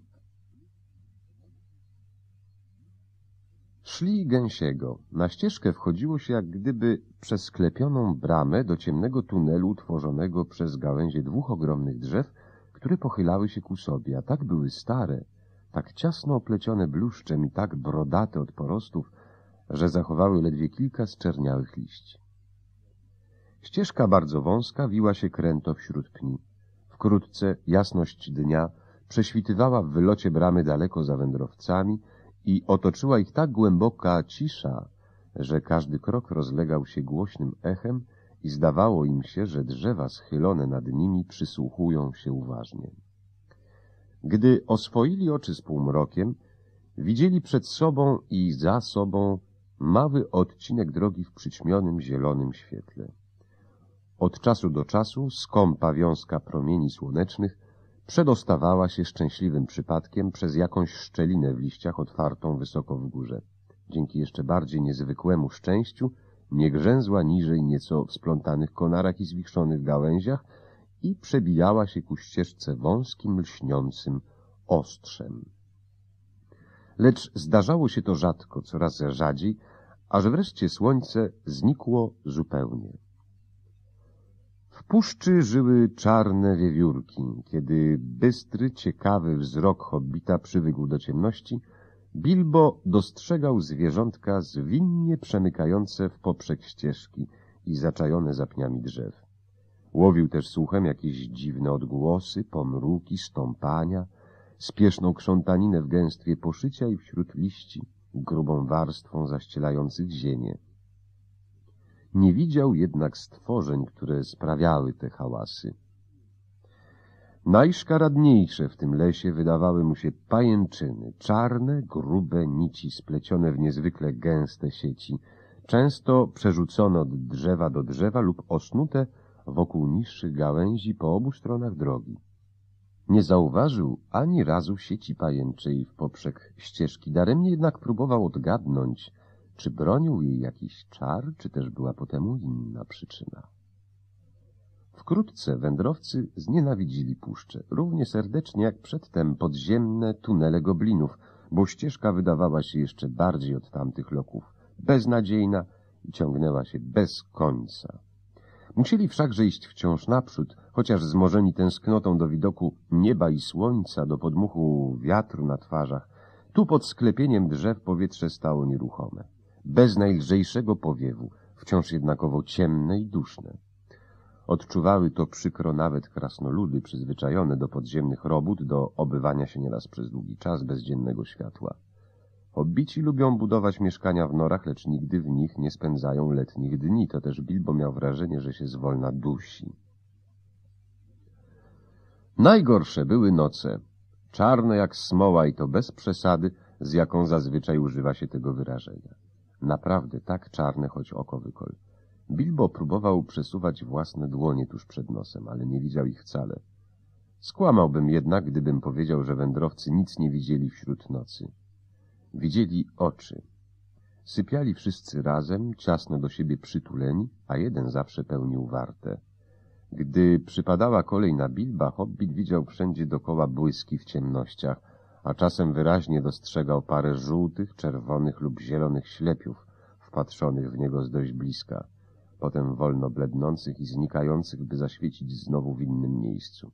Szli gęsiego. Na ścieżkę wchodziło się jak gdyby przez sklepioną bramę do ciemnego tunelu tworzonego przez gałęzie dwóch ogromnych drzew – które pochylały się ku sobie, a tak były stare, tak ciasno oplecione bluszczem i tak brodate od porostów, że zachowały ledwie kilka zczerniałych liści. Ścieżka bardzo wąska wiła się kręto wśród pni. Wkrótce jasność dnia prześwitywała w wylocie bramy daleko za wędrowcami i otoczyła ich tak głęboka cisza, że każdy krok rozlegał się głośnym echem i zdawało im się, że drzewa schylone nad nimi przysłuchują się uważnie. Gdy oswoili oczy z półmrokiem, widzieli przed sobą i za sobą mały odcinek drogi w przyćmionym zielonym świetle. Od czasu do czasu skąpa wiązka promieni słonecznych przedostawała się szczęśliwym przypadkiem przez jakąś szczelinę w liściach otwartą wysoko w górze. Dzięki jeszcze bardziej niezwykłemu szczęściu nie grzęzła niżej nieco w splątanych konarach i zwichrzonych gałęziach i przebijała się ku ścieżce wąskim, lśniącym ostrzem. Lecz zdarzało się to rzadko, coraz rzadziej, aż wreszcie słońce znikło zupełnie. W puszczy żyły czarne wiewiórki, kiedy bystry, ciekawy wzrok hobbita przywykł do ciemności – Bilbo dostrzegał zwierzątka zwinnie przemykające w poprzek ścieżki i zaczajone za pniami drzew. Łowił też słuchem jakieś dziwne odgłosy, pomruki, stąpania, spieszną krzątaninę w gęstwie poszycia i wśród liści, grubą warstwą zaścielających ziemię. Nie widział jednak stworzeń, które sprawiały te hałasy. Najszkaradniejsze w tym lesie wydawały mu się pajęczyny, czarne, grube nici splecione w niezwykle gęste sieci. Często przerzucone od drzewa do drzewa lub osnute wokół niższych gałęzi po obu stronach drogi. Nie zauważył ani razu sieci pajęczyj w poprzek ścieżki, daremnie jednak próbował odgadnąć, czy bronił jej jakiś czar, czy też była po temu inna przyczyna. Wkrótce wędrowcy znienawidzili puszczę, równie serdecznie jak przedtem podziemne tunele goblinów, bo ścieżka wydawała się jeszcze bardziej od tamtych loków, beznadziejna i ciągnęła się bez końca. Musieli wszakże iść wciąż naprzód, chociaż zmorzeni tęsknotą do widoku nieba i słońca, do podmuchu wiatru na twarzach, tu pod sklepieniem drzew powietrze stało nieruchome, bez najlżejszego powiewu, wciąż jednakowo ciemne i duszne. Odczuwały to przykro nawet krasnoludy przyzwyczajone do podziemnych robót, do obywania się nieraz przez długi czas bez dziennego światła. Obici lubią budować mieszkania w norach, lecz nigdy w nich nie spędzają letnich dni. To też Bilbo miał wrażenie, że się zwolna dusi. Najgorsze były noce. Czarne jak smoła i to bez przesady, z jaką zazwyczaj używa się tego wyrażenia. Naprawdę tak czarne, choć oko wykol. Bilbo próbował przesuwać własne dłonie tuż przed nosem, ale nie widział ich wcale. Skłamałbym jednak, gdybym powiedział, że wędrowcy nic nie widzieli wśród nocy. Widzieli oczy. Sypiali wszyscy razem, ciasno do siebie przytuleni, a jeden zawsze pełnił wartę. Gdy przypadała kolej na Bilba, Hobbit widział wszędzie dokoła błyski w ciemnościach, a czasem wyraźnie dostrzegał parę żółtych, czerwonych lub zielonych ślepiów, wpatrzonych w niego z dość bliska potem wolno blednących i znikających, by zaświecić znowu w innym miejscu.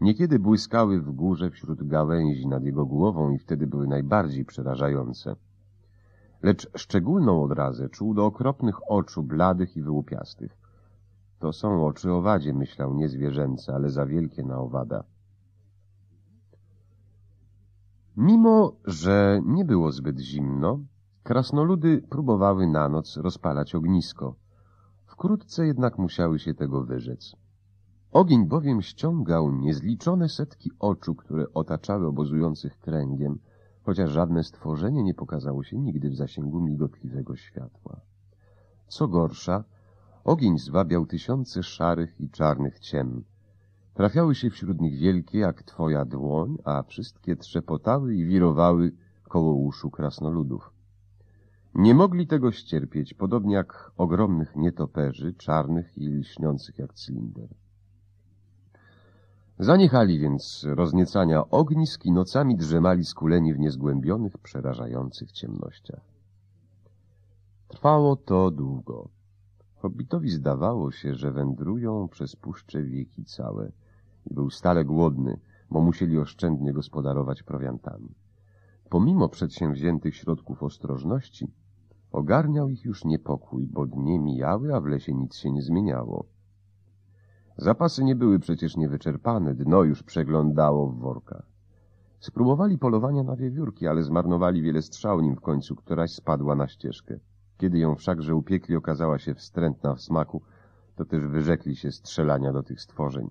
Niekiedy błyskały w górze wśród gałęzi nad jego głową i wtedy były najbardziej przerażające. Lecz szczególną odrazę czuł do okropnych oczu bladych i wyłupiastych. To są oczy owadzie, myślał, nie zwierzęce, ale za wielkie na owada. Mimo, że nie było zbyt zimno, krasnoludy próbowały na noc rozpalać ognisko. Wkrótce jednak musiały się tego wyrzec. Ogień bowiem ściągał niezliczone setki oczu, które otaczały obozujących kręgiem, chociaż żadne stworzenie nie pokazało się nigdy w zasięgu migotliwego światła. Co gorsza, ogień zwabiał tysiące szarych i czarnych ciem. Trafiały się wśród nich wielkie jak twoja dłoń, a wszystkie trzepotały i wirowały koło uszu krasnoludów. Nie mogli tego ścierpieć, podobnie jak ogromnych nietoperzy, czarnych i lśniących jak cylinder. Zaniechali więc rozniecania ognisk i nocami drzemali skuleni w niezgłębionych, przerażających ciemnościach. Trwało to długo. Hobbitowi zdawało się, że wędrują przez puszcze wieki całe i był stale głodny, bo musieli oszczędnie gospodarować prowiantami. Pomimo przedsięwziętych środków ostrożności, Ogarniał ich już niepokój, bo dnie mijały, a w lesie nic się nie zmieniało. Zapasy nie były przecież niewyczerpane, dno już przeglądało w workach. Spróbowali polowania na wiewiórki, ale zmarnowali wiele strzał, nim w końcu któraś spadła na ścieżkę. Kiedy ją wszakże upiekli, okazała się wstrętna w smaku, to też wyrzekli się strzelania do tych stworzeń.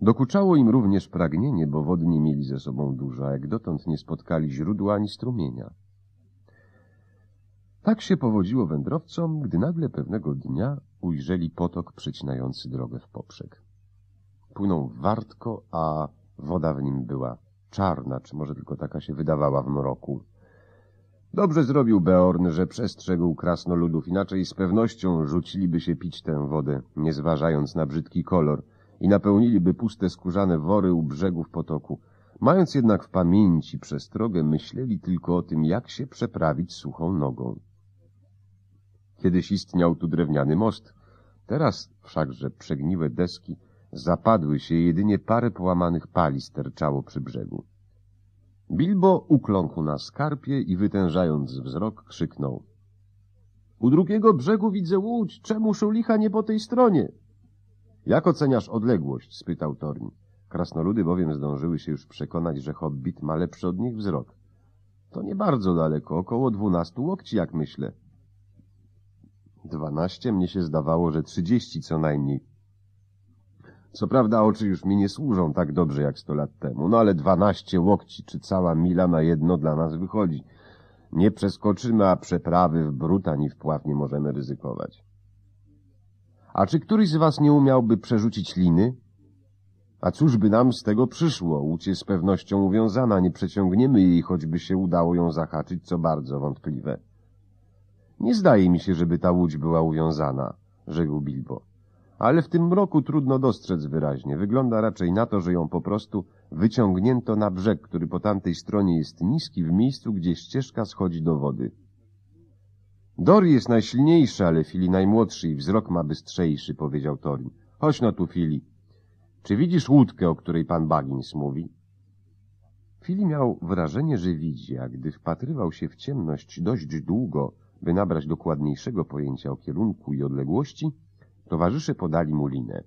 Dokuczało im również pragnienie, bo wodni mieli ze sobą dużo, a jak dotąd nie spotkali źródła ani strumienia. Tak się powodziło wędrowcom, gdy nagle pewnego dnia ujrzeli potok przecinający drogę w poprzek. Płynął wartko, a woda w nim była czarna, czy może tylko taka się wydawała w mroku. Dobrze zrobił Beorn, że przestrzegł krasnoludów, inaczej z pewnością rzuciliby się pić tę wodę, nie zważając na brzydki kolor i napełniliby puste skórzane wory u brzegów potoku. Mając jednak w pamięci przestrogę, myśleli tylko o tym, jak się przeprawić suchą nogą. Kiedyś istniał tu drewniany most. Teraz wszakże przegniłe deski zapadły się jedynie parę połamanych pali sterczało przy brzegu. Bilbo ukląkł na skarpie i wytężając wzrok krzyknął. U drugiego brzegu widzę łódź, czemu szulicha nie po tej stronie? Jak oceniasz odległość? spytał Torni. Krasnoludy bowiem zdążyły się już przekonać, że hobbit ma lepszy od nich wzrok. To nie bardzo daleko, około dwunastu łokci, jak myślę. Dwanaście? Mnie się zdawało, że trzydzieści co najmniej. Co prawda oczy już mi nie służą tak dobrze jak sto lat temu, no ale dwanaście łokci czy cała mila na jedno dla nas wychodzi. Nie przeskoczymy, a przeprawy w brut ani w pław nie możemy ryzykować. A czy któryś z was nie umiałby przerzucić liny? A cóż by nam z tego przyszło? Łódź jest z pewnością uwiązana, nie przeciągniemy jej, choćby się udało ją zahaczyć, co bardzo wątpliwe. Nie zdaje mi się, żeby ta łódź była uwiązana, rzekł Bilbo. Ale w tym mroku trudno dostrzec wyraźnie. Wygląda raczej na to, że ją po prostu wyciągnięto na brzeg, który po tamtej stronie jest niski, w miejscu, gdzie ścieżka schodzi do wody. Dory jest najsilniejszy, ale Fili najmłodszy i wzrok ma bystrzejszy, powiedział Torin. Chodź no tu, Fili. Czy widzisz łódkę, o której pan Baggins mówi? Fili miał wrażenie, że widzi, a gdy wpatrywał się w ciemność dość długo, by nabrać dokładniejszego pojęcia o kierunku i odległości, towarzysze podali mu linę.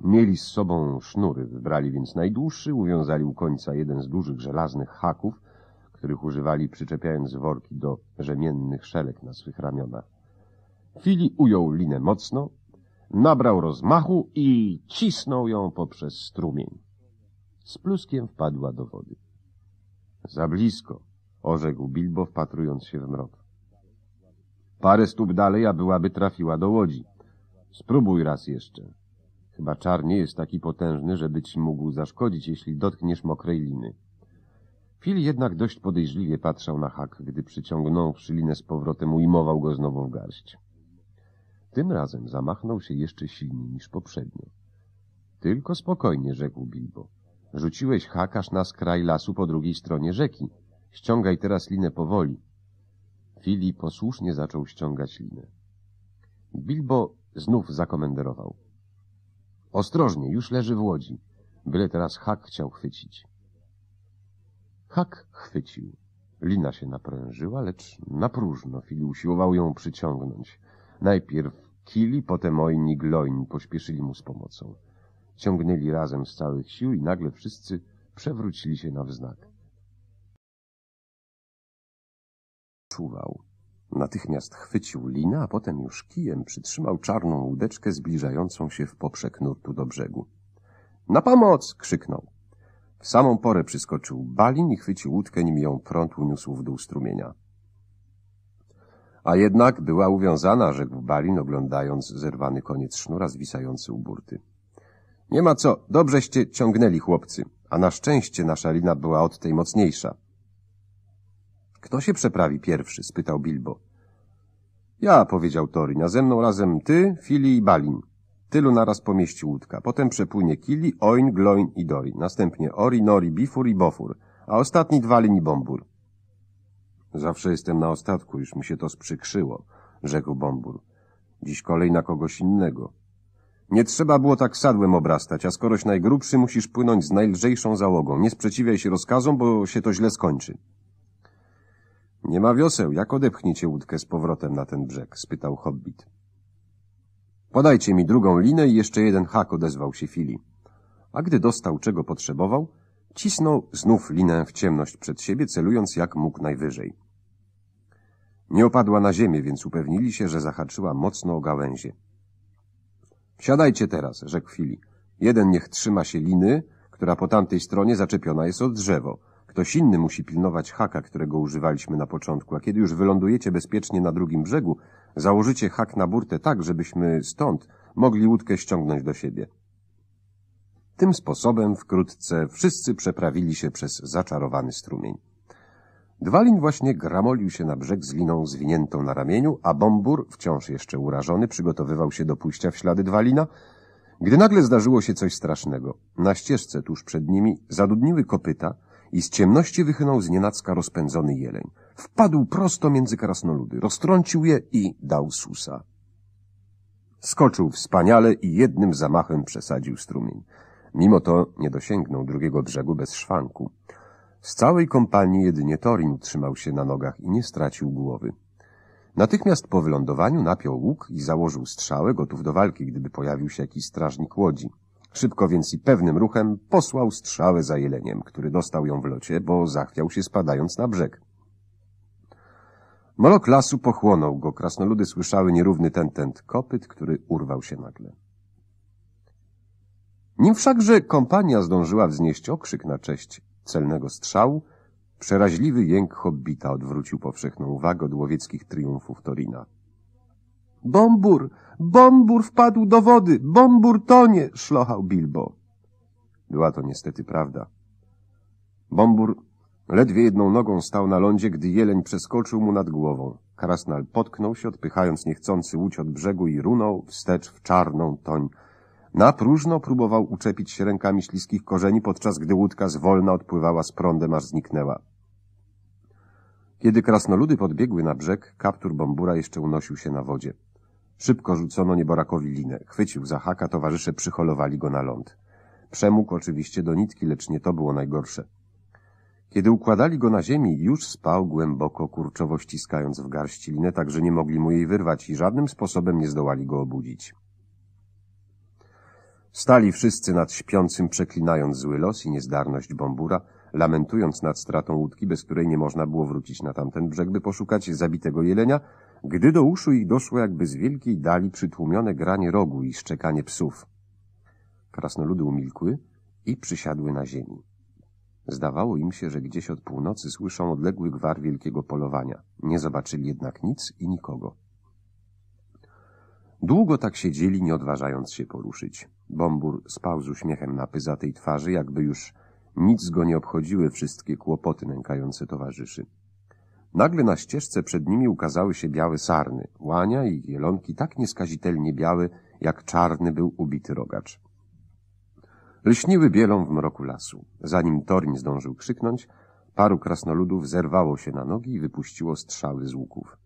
Mieli z sobą sznury, wybrali więc najdłuższy, uwiązali u końca jeden z dużych żelaznych haków, których używali przyczepiając worki do rzemiennych szelek na swych ramionach. Fili ujął linę mocno, nabrał rozmachu i cisnął ją poprzez strumień. Z pluskiem wpadła do wody. Za blisko, orzekł Bilbo, wpatrując się w mrok. Parę stóp dalej, a byłaby trafiła do łodzi. Spróbuj raz jeszcze. Chyba czar nie jest taki potężny, żeby ci mógł zaszkodzić, jeśli dotkniesz mokrej liny. Phil jednak dość podejrzliwie patrzał na hak, gdy przyciągnąwszy linę z powrotem ujmował go znowu w garść. Tym razem zamachnął się jeszcze silniej niż poprzednio. Tylko spokojnie, rzekł Bilbo. Rzuciłeś hakasz na skraj lasu po drugiej stronie rzeki. Ściągaj teraz linę powoli chwili posłusznie zaczął ściągać linę. Bilbo znów zakomenderował. Ostrożnie, już leży w łodzi. Byle teraz hak chciał chwycić. Hak chwycił. Lina się naprężyła, lecz na próżno. usiłował ją przyciągnąć. Najpierw Kili, potem Oin Gloin pośpieszyli mu z pomocą. Ciągnęli razem z całych sił i nagle wszyscy przewrócili się na wznak. odczuwał. Natychmiast chwycił lina, a potem już kijem przytrzymał czarną łódeczkę zbliżającą się w poprzek nurtu do brzegu. Na pomoc! krzyknął. W samą porę przyskoczył balin i chwycił łódkę, nim ją prąd uniósł w dół strumienia. A jednak była uwiązana, rzekł balin, oglądając zerwany koniec sznura zwisający u burty. Nie ma co, dobrzeście ciągnęli chłopcy, a na szczęście nasza lina była od tej mocniejsza. Kto się przeprawi pierwszy? spytał Bilbo. Ja, powiedział Torin, a ze mną razem ty, Fili i Balin. Tylu naraz pomieści łódka. Potem przepłynie Kili, Oin, Gloin i Dori. Następnie Ori, Nori, Bifur i Bofur. A ostatni Dwalin i Bombur. Zawsze jestem na ostatku, już mi się to sprzykrzyło, rzekł Bombur. Dziś kolej na kogoś innego. Nie trzeba było tak sadłem obrastać, a skoroś najgrubszy musisz płynąć z najlżejszą załogą. Nie sprzeciwiaj się rozkazom, bo się to źle skończy. Nie ma wioseł, jak odepchniecie łódkę z powrotem na ten brzeg? spytał hobbit. Podajcie mi drugą linę i jeszcze jeden hak, odezwał się Fili. A gdy dostał, czego potrzebował, cisnął znów linę w ciemność przed siebie, celując jak mógł najwyżej. Nie opadła na ziemię, więc upewnili się, że zahaczyła mocno o gałęzie. Siadajcie teraz, rzekł Fili. Jeden niech trzyma się liny, która po tamtej stronie zaczepiona jest od drzewo, Ktoś inny musi pilnować haka, którego używaliśmy na początku, a kiedy już wylądujecie bezpiecznie na drugim brzegu, założycie hak na burtę tak, żebyśmy stąd mogli łódkę ściągnąć do siebie. Tym sposobem wkrótce wszyscy przeprawili się przez zaczarowany strumień. Dwalin właśnie gramolił się na brzeg z liną zwiniętą na ramieniu, a Bombur, wciąż jeszcze urażony, przygotowywał się do pójścia w ślady Dwalina, gdy nagle zdarzyło się coś strasznego. Na ścieżce tuż przed nimi zadudniły kopyta, i z ciemności wychynął z nienacka rozpędzony jeleń. Wpadł prosto między krasnoludy, roztrącił je i dał susa. Skoczył wspaniale i jednym zamachem przesadził strumień. Mimo to nie dosięgnął drugiego brzegu bez szwanku. Z całej kompanii jedynie Torin utrzymał się na nogach i nie stracił głowy. Natychmiast po wylądowaniu napiął łuk i założył strzałę, gotów do walki, gdyby pojawił się jakiś strażnik łodzi. Szybko więc i pewnym ruchem posłał strzałę za jeleniem, który dostał ją w locie, bo zachwiał się spadając na brzeg. Molok lasu pochłonął go. Krasnoludy słyszały nierówny tentent kopyt, który urwał się nagle. Nim wszakże kompania zdążyła wznieść okrzyk na cześć celnego strzału, przeraźliwy jęk hobbita odwrócił powszechną uwagę od łowieckich triumfów Torina. Bombur! Bombur wpadł do wody! Bombur tonie! szlochał Bilbo. Była to niestety prawda. Bombur ledwie jedną nogą stał na lądzie, gdy jeleń przeskoczył mu nad głową. Krasnal potknął się, odpychając niechcący łódź od brzegu i runął wstecz w czarną toń. Na próżno próbował uczepić się rękami śliskich korzeni, podczas gdy łódka zwolna odpływała z prądem, aż zniknęła. Kiedy krasnoludy podbiegły na brzeg, kaptur bombura jeszcze unosił się na wodzie. Szybko rzucono nieborakowi linę. Chwycił za haka, towarzysze przyholowali go na ląd. Przemógł oczywiście do nitki, lecz nie to było najgorsze. Kiedy układali go na ziemi, już spał głęboko, kurczowo ściskając w garści linę, tak że nie mogli mu jej wyrwać i żadnym sposobem nie zdołali go obudzić. Stali wszyscy nad śpiącym, przeklinając zły los i niezdarność bombura, lamentując nad stratą łódki, bez której nie można było wrócić na tamten brzeg, by poszukać zabitego jelenia, gdy do uszu ich doszło jakby z wielkiej dali przytłumione granie rogu i szczekanie psów. Krasnoludy umilkły i przysiadły na ziemi. Zdawało im się, że gdzieś od północy słyszą odległy gwar wielkiego polowania. Nie zobaczyli jednak nic i nikogo. Długo tak siedzieli, nie odważając się poruszyć. Bombur spał z uśmiechem na pyzatej twarzy, jakby już nic go nie obchodziły wszystkie kłopoty nękające towarzyszy. Nagle na ścieżce przed nimi ukazały się białe sarny, łania i jelonki tak nieskazitelnie białe, jak czarny był ubity rogacz. Lśniły bielą w mroku lasu. Zanim Torin zdążył krzyknąć, paru krasnoludów zerwało się na nogi i wypuściło strzały z łuków.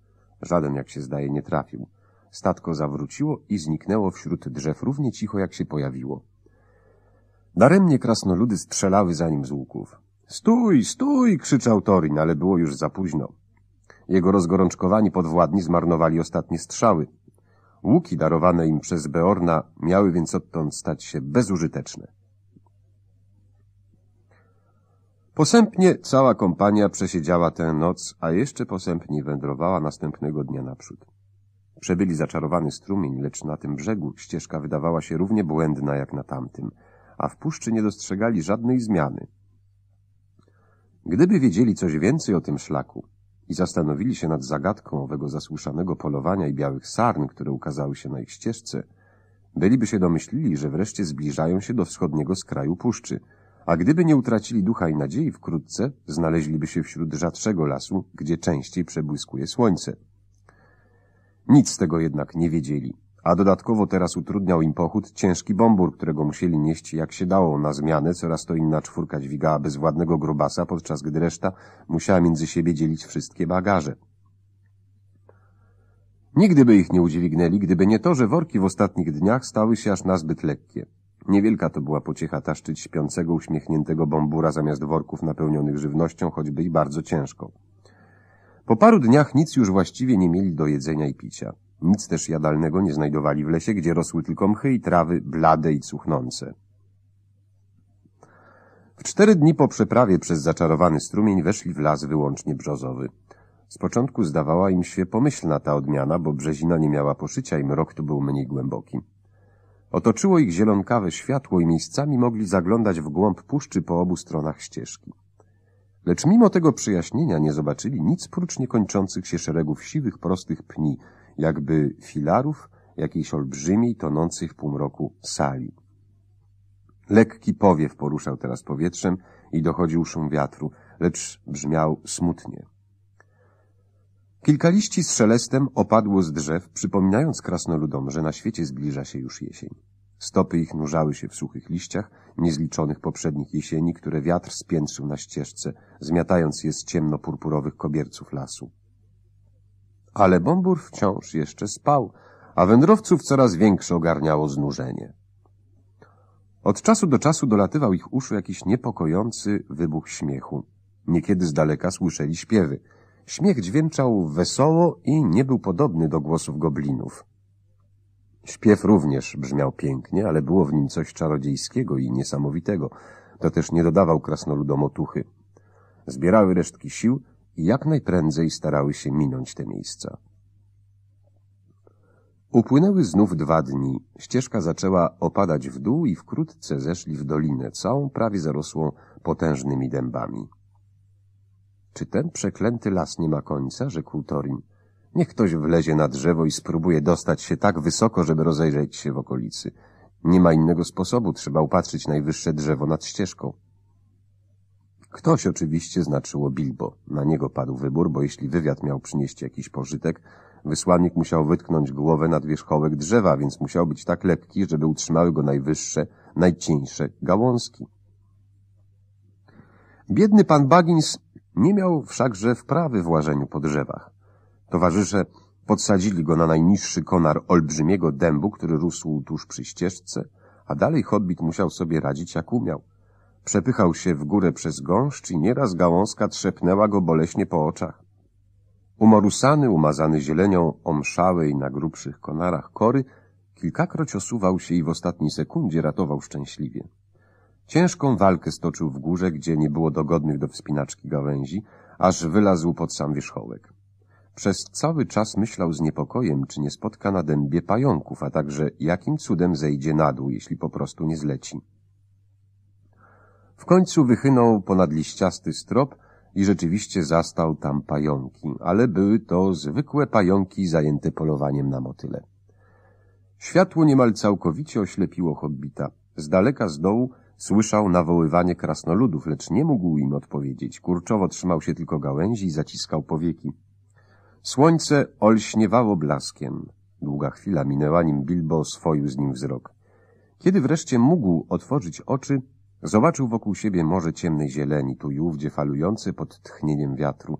Żaden, jak się zdaje, nie trafił. Statko zawróciło i zniknęło wśród drzew równie cicho, jak się pojawiło. Daremnie krasnoludy strzelały za nim z łuków. Stój, stój! krzyczał Torin, ale było już za późno. Jego rozgorączkowani podwładni zmarnowali ostatnie strzały. Łuki darowane im przez Beorna miały więc odtąd stać się bezużyteczne. Posępnie cała kompania przesiedziała tę noc, a jeszcze posępniej wędrowała następnego dnia naprzód. Przebyli zaczarowany strumień, lecz na tym brzegu ścieżka wydawała się równie błędna jak na tamtym, a w puszczy nie dostrzegali żadnej zmiany – Gdyby wiedzieli coś więcej o tym szlaku i zastanowili się nad zagadką owego zasłyszanego polowania i białych sarn, które ukazały się na ich ścieżce, byliby się domyślili, że wreszcie zbliżają się do wschodniego skraju puszczy, a gdyby nie utracili ducha i nadziei wkrótce, znaleźliby się wśród rzadszego lasu, gdzie częściej przebłyskuje słońce. Nic z tego jednak nie wiedzieli a dodatkowo teraz utrudniał im pochód ciężki bombur, którego musieli nieść jak się dało na zmianę, coraz to inna czwórka dźwigała bezwładnego grubasa, podczas gdy reszta musiała między siebie dzielić wszystkie bagaże. Nigdy by ich nie udźwignęli, gdyby nie to, że worki w ostatnich dniach stały się aż nazbyt lekkie. Niewielka to była pociecha taszczyć śpiącego, uśmiechniętego bombura zamiast worków napełnionych żywnością, choćby i bardzo ciężką. Po paru dniach nic już właściwie nie mieli do jedzenia i picia. Nic też jadalnego nie znajdowali w lesie, gdzie rosły tylko mchy i trawy blade i cuchnące. W cztery dni po przeprawie przez zaczarowany strumień weszli w las wyłącznie brzozowy. Z początku zdawała im się pomyślna ta odmiana, bo brzezina nie miała poszycia i mrok tu był mniej głęboki. Otoczyło ich zielonkawe światło i miejscami mogli zaglądać w głąb puszczy po obu stronach ścieżki. Lecz mimo tego przyjaśnienia nie zobaczyli nic prócz niekończących się szeregów siwych, prostych pni, jakby filarów jakiejś olbrzymiej, tonących w półmroku sali. Lekki powiew poruszał teraz powietrzem i dochodził szum wiatru, lecz brzmiał smutnie. Kilka liści z szelestem opadło z drzew, przypominając krasnoludom, że na świecie zbliża się już jesień. Stopy ich nurzały się w suchych liściach, niezliczonych poprzednich jesieni, które wiatr spiętrzył na ścieżce, zmiatając je z ciemno-purpurowych kobierców lasu ale Bombur wciąż jeszcze spał, a wędrowców coraz większe ogarniało znużenie. Od czasu do czasu dolatywał ich uszu jakiś niepokojący wybuch śmiechu. Niekiedy z daleka słyszeli śpiewy. Śmiech dźwięczał wesoło i nie był podobny do głosów goblinów. Śpiew również brzmiał pięknie, ale było w nim coś czarodziejskiego i niesamowitego. To też nie dodawał krasnoludom otuchy. Zbierały resztki sił i jak najprędzej starały się minąć te miejsca. Upłynęły znów dwa dni. Ścieżka zaczęła opadać w dół i wkrótce zeszli w dolinę, całą prawie zarosłą potężnymi dębami. Czy ten przeklęty las nie ma końca? rzekł Torin. Niech ktoś wlezie na drzewo i spróbuje dostać się tak wysoko, żeby rozejrzeć się w okolicy. Nie ma innego sposobu, trzeba upatrzyć najwyższe drzewo nad ścieżką. Ktoś oczywiście znaczyło Bilbo. Na niego padł wybór, bo jeśli wywiad miał przynieść jakiś pożytek, wysłannik musiał wytknąć głowę nad wierzchołek drzewa, więc musiał być tak lepki, żeby utrzymały go najwyższe, najcieńsze gałązki. Biedny pan Bagins nie miał wszakże wprawy w łażeniu po drzewach. Towarzysze podsadzili go na najniższy konar olbrzymiego dębu, który rósł tuż przy ścieżce, a dalej hobbit musiał sobie radzić jak umiał. Przepychał się w górę przez gąszcz i nieraz gałązka trzepnęła go boleśnie po oczach. Umorusany, umazany zielenią omszałej na grubszych konarach kory, kilkakroć osuwał się i w ostatniej sekundzie ratował szczęśliwie. Ciężką walkę stoczył w górze, gdzie nie było dogodnych do wspinaczki gałęzi, aż wylazł pod sam wierzchołek. Przez cały czas myślał z niepokojem, czy nie spotka na dębie pająków, a także jakim cudem zejdzie na dół, jeśli po prostu nie zleci. W końcu wychynął ponad liściasty strop i rzeczywiście zastał tam pająki, ale były to zwykłe pająki zajęte polowaniem na motyle. Światło niemal całkowicie oślepiło hobbita. Z daleka z dołu słyszał nawoływanie krasnoludów, lecz nie mógł im odpowiedzieć. Kurczowo trzymał się tylko gałęzi i zaciskał powieki. Słońce olśniewało blaskiem. Długa chwila minęła, nim Bilbo swoił z nim wzrok. Kiedy wreszcie mógł otworzyć oczy, Zobaczył wokół siebie morze ciemnej zieleni, tu i ówdzie falujące pod tchnieniem wiatru.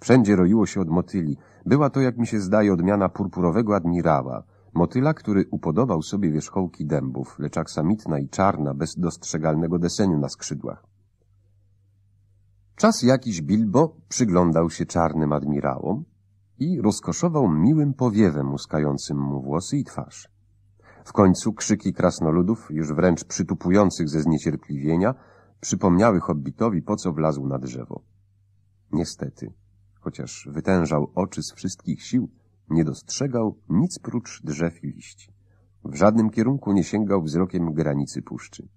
Wszędzie roiło się od motyli. Była to, jak mi się zdaje, odmiana purpurowego admirała. Motyla, który upodobał sobie wierzchołki dębów, lecz aksamitna i czarna, bez dostrzegalnego deseniu na skrzydłach. Czas jakiś Bilbo przyglądał się czarnym admirałom i rozkoszował miłym powiewem muskającym mu włosy i twarz. W końcu krzyki krasnoludów, już wręcz przytupujących ze zniecierpliwienia, przypomniały hobbitowi, po co wlazł na drzewo. Niestety, chociaż wytężał oczy z wszystkich sił, nie dostrzegał nic prócz drzew i liści. W żadnym kierunku nie sięgał wzrokiem granicy puszczy.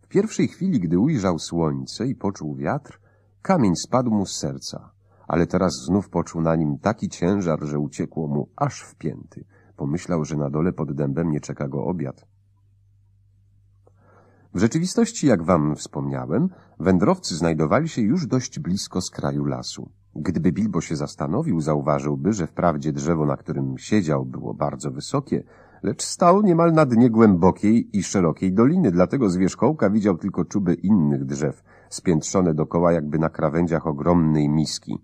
W pierwszej chwili, gdy ujrzał słońce i poczuł wiatr, kamień spadł mu z serca, ale teraz znów poczuł na nim taki ciężar, że uciekło mu aż w pięty. Pomyślał, że na dole pod dębem nie czeka go obiad. W rzeczywistości, jak wam wspomniałem, wędrowcy znajdowali się już dość blisko skraju lasu. Gdyby Bilbo się zastanowił, zauważyłby, że wprawdzie drzewo, na którym siedział, było bardzo wysokie, lecz stał niemal na dnie głębokiej i szerokiej doliny, dlatego z wierzchołka widział tylko czuby innych drzew, spiętrzone dokoła jakby na krawędziach ogromnej miski.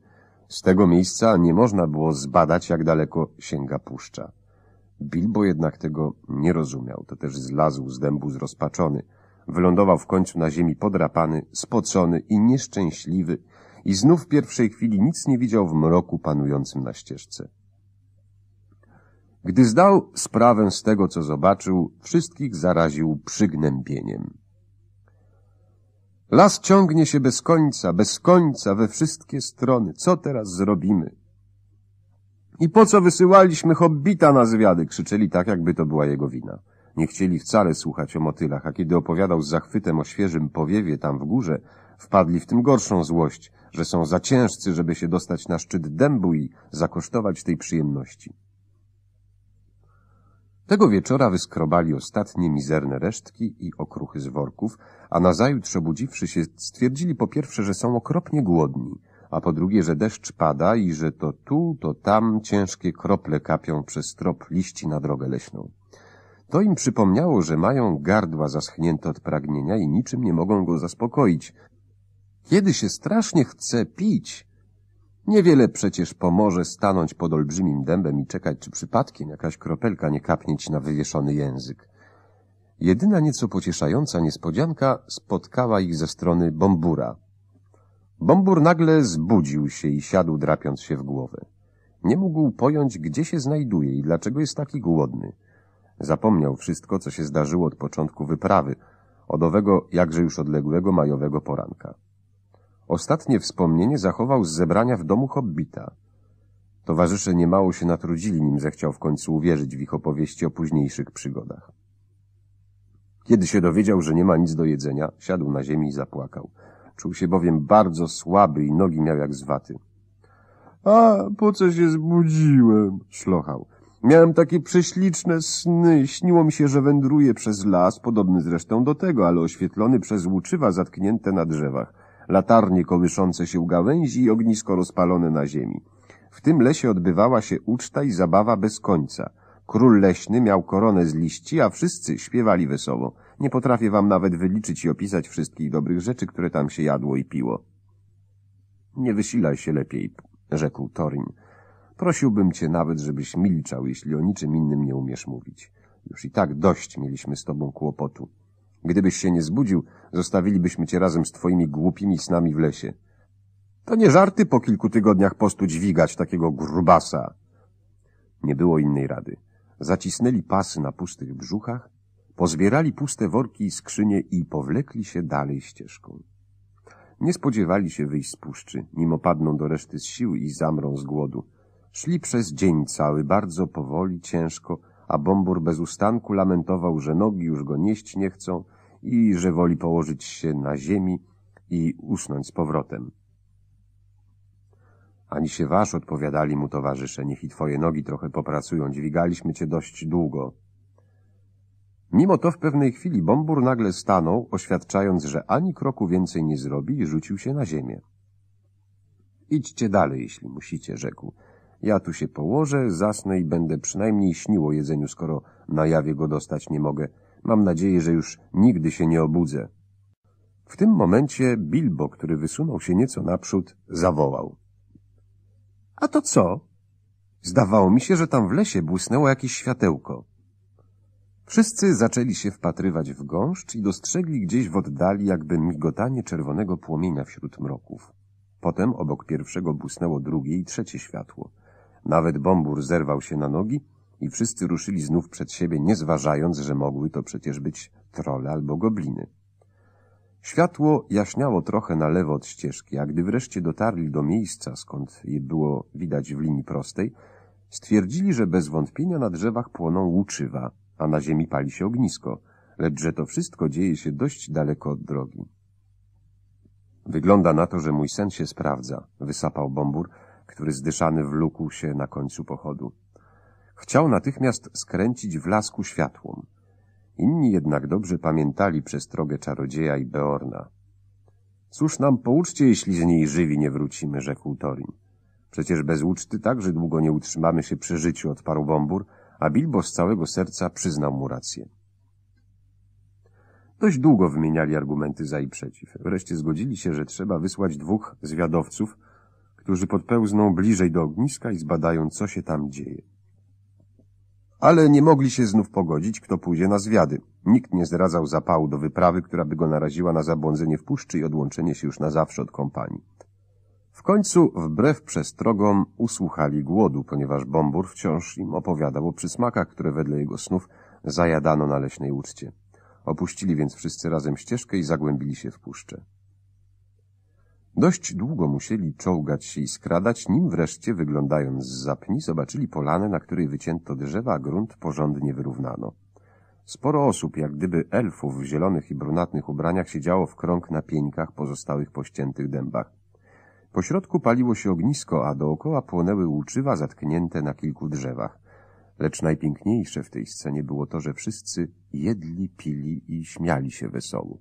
Z tego miejsca nie można było zbadać, jak daleko sięga puszcza. Bilbo jednak tego nie rozumiał, to też zlazł z dębu zrozpaczony. Wylądował w końcu na ziemi podrapany, spocony i nieszczęśliwy i znów w pierwszej chwili nic nie widział w mroku panującym na ścieżce. Gdy zdał sprawę z tego, co zobaczył, wszystkich zaraził przygnębieniem. Las ciągnie się bez końca, bez końca, we wszystkie strony. Co teraz zrobimy? I po co wysyłaliśmy hobbita na zwiady? Krzyczeli tak, jakby to była jego wina. Nie chcieli wcale słuchać o motylach, a kiedy opowiadał z zachwytem o świeżym powiewie tam w górze, wpadli w tym gorszą złość, że są za ciężcy, żeby się dostać na szczyt dębu i zakosztować tej przyjemności. Tego wieczora wyskrobali ostatnie mizerne resztki i okruchy z worków, a nazajutrz obudziwszy się stwierdzili po pierwsze, że są okropnie głodni – a po drugie, że deszcz pada i że to tu, to tam ciężkie krople kapią przez trop liści na drogę leśną. To im przypomniało, że mają gardła zaschnięte od pragnienia i niczym nie mogą go zaspokoić. Kiedy się strasznie chce pić, niewiele przecież pomoże stanąć pod olbrzymim dębem i czekać, czy przypadkiem jakaś kropelka nie kapnie ci na wywieszony język. Jedyna nieco pocieszająca niespodzianka spotkała ich ze strony bombura. Bombur nagle zbudził się i siadł, drapiąc się w głowę. Nie mógł pojąć, gdzie się znajduje i dlaczego jest taki głodny. Zapomniał wszystko, co się zdarzyło od początku wyprawy, od owego jakże już odległego majowego poranka. Ostatnie wspomnienie zachował z zebrania w domu hobbita. Towarzysze niemało się natrudzili, nim zechciał w końcu uwierzyć w ich opowieści o późniejszych przygodach. Kiedy się dowiedział, że nie ma nic do jedzenia, siadł na ziemi i zapłakał. Czuł się bowiem bardzo słaby i nogi miał jak zwaty. A po co się zbudziłem? szlochał. Miałem takie prześliczne sny. Śniło mi się, że wędruję przez las, podobny zresztą do tego, ale oświetlony przez łuczywa zatknięte na drzewach, latarnie kołyszące się u gałęzi i ognisko rozpalone na ziemi. W tym lesie odbywała się uczta i zabawa bez końca. Król leśny miał koronę z liści, a wszyscy śpiewali wesoło. Nie potrafię wam nawet wyliczyć i opisać wszystkich dobrych rzeczy, które tam się jadło i piło. Nie wysilaj się lepiej, rzekł Torin. Prosiłbym cię nawet, żebyś milczał, jeśli o niczym innym nie umiesz mówić. Już i tak dość mieliśmy z tobą kłopotu. Gdybyś się nie zbudził, zostawilibyśmy cię razem z twoimi głupimi snami w lesie. To nie żarty po kilku tygodniach postu dźwigać takiego grubasa. Nie było innej rady zacisnęli pasy na pustych brzuchach, pozbierali puste worki i skrzynie i powlekli się dalej ścieżką. Nie spodziewali się wyjść z puszczy, nim opadną do reszty z sił i zamrą z głodu. Szli przez dzień cały, bardzo powoli, ciężko, a Bombur bez ustanku lamentował, że nogi już go nieść nie chcą i że woli położyć się na ziemi i usnąć z powrotem. Ani się wasz, odpowiadali mu towarzysze, niech i twoje nogi trochę popracują, dźwigaliśmy cię dość długo. Mimo to w pewnej chwili Bombur nagle stanął, oświadczając, że ani kroku więcej nie zrobi i rzucił się na ziemię. Idźcie dalej, jeśli musicie, rzekł. Ja tu się położę, zasnę i będę przynajmniej śniło jedzeniu, skoro na jawie go dostać nie mogę. Mam nadzieję, że już nigdy się nie obudzę. W tym momencie Bilbo, który wysunął się nieco naprzód, zawołał. A to co? Zdawało mi się, że tam w lesie błysnęło jakieś światełko. Wszyscy zaczęli się wpatrywać w gąszcz i dostrzegli gdzieś w oddali jakby migotanie czerwonego płomienia wśród mroków. Potem obok pierwszego błysnęło drugie i trzecie światło. Nawet bombur zerwał się na nogi i wszyscy ruszyli znów przed siebie, nie zważając, że mogły to przecież być trole albo gobliny. Światło jaśniało trochę na lewo od ścieżki, a gdy wreszcie dotarli do miejsca, skąd je było widać w linii prostej, stwierdzili, że bez wątpienia na drzewach płoną łuczywa, a na ziemi pali się ognisko, lecz że to wszystko dzieje się dość daleko od drogi. Wygląda na to, że mój sen się sprawdza, wysapał bombur, który zdyszany wlókł się na końcu pochodu. Chciał natychmiast skręcić w lasku światłom. Inni jednak dobrze pamiętali przestrogę czarodzieja i Beorna. Cóż nam pouczcie, jeśli z niej żywi nie wrócimy, rzekł Torin. Przecież bez uczty także długo nie utrzymamy się przy życiu, odparł Bombur, a Bilbo z całego serca przyznał mu rację. Dość długo wymieniali argumenty za i przeciw. Wreszcie zgodzili się, że trzeba wysłać dwóch zwiadowców, którzy podpełzną bliżej do ogniska i zbadają, co się tam dzieje. Ale nie mogli się znów pogodzić, kto pójdzie na zwiady. Nikt nie zdradzał zapału do wyprawy, która by go naraziła na zabłądzenie w puszczy i odłączenie się już na zawsze od kompanii. W końcu, wbrew przestrogom, usłuchali głodu, ponieważ Bombur wciąż im opowiadał o przysmakach, które wedle jego snów zajadano na leśnej uczcie. Opuścili więc wszyscy razem ścieżkę i zagłębili się w puszczę. Dość długo musieli czołgać się i skradać, nim wreszcie, wyglądając z zapni, zobaczyli polanę, na której wycięto drzewa, a grunt porządnie wyrównano. Sporo osób, jak gdyby elfów w zielonych i brunatnych ubraniach, siedziało w krąg na pieńkach pozostałych ściętych dębach. Po środku paliło się ognisko, a dookoła płonęły łuczywa zatknięte na kilku drzewach. Lecz najpiękniejsze w tej scenie było to, że wszyscy jedli, pili i śmiali się wesoło.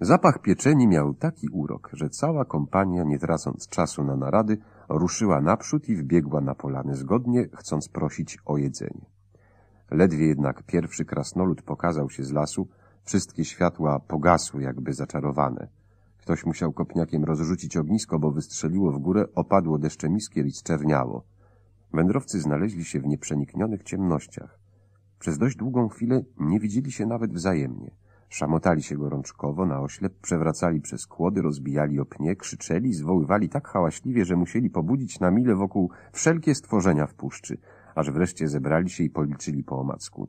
Zapach pieczeni miał taki urok, że cała kompania, nie tracąc czasu na narady, ruszyła naprzód i wbiegła na polany zgodnie, chcąc prosić o jedzenie. Ledwie jednak pierwszy krasnolud pokazał się z lasu, wszystkie światła pogasły jakby zaczarowane. Ktoś musiał kopniakiem rozrzucić ognisko, bo wystrzeliło w górę, opadło deszcze miskiel i zczerniało. Wędrowcy znaleźli się w nieprzeniknionych ciemnościach. Przez dość długą chwilę nie widzieli się nawet wzajemnie. Szamotali się gorączkowo, na oślep, przewracali przez kłody, rozbijali o pnie, krzyczeli, zwoływali tak hałaśliwie, że musieli pobudzić na mile wokół wszelkie stworzenia w puszczy, aż wreszcie zebrali się i policzyli po omacku.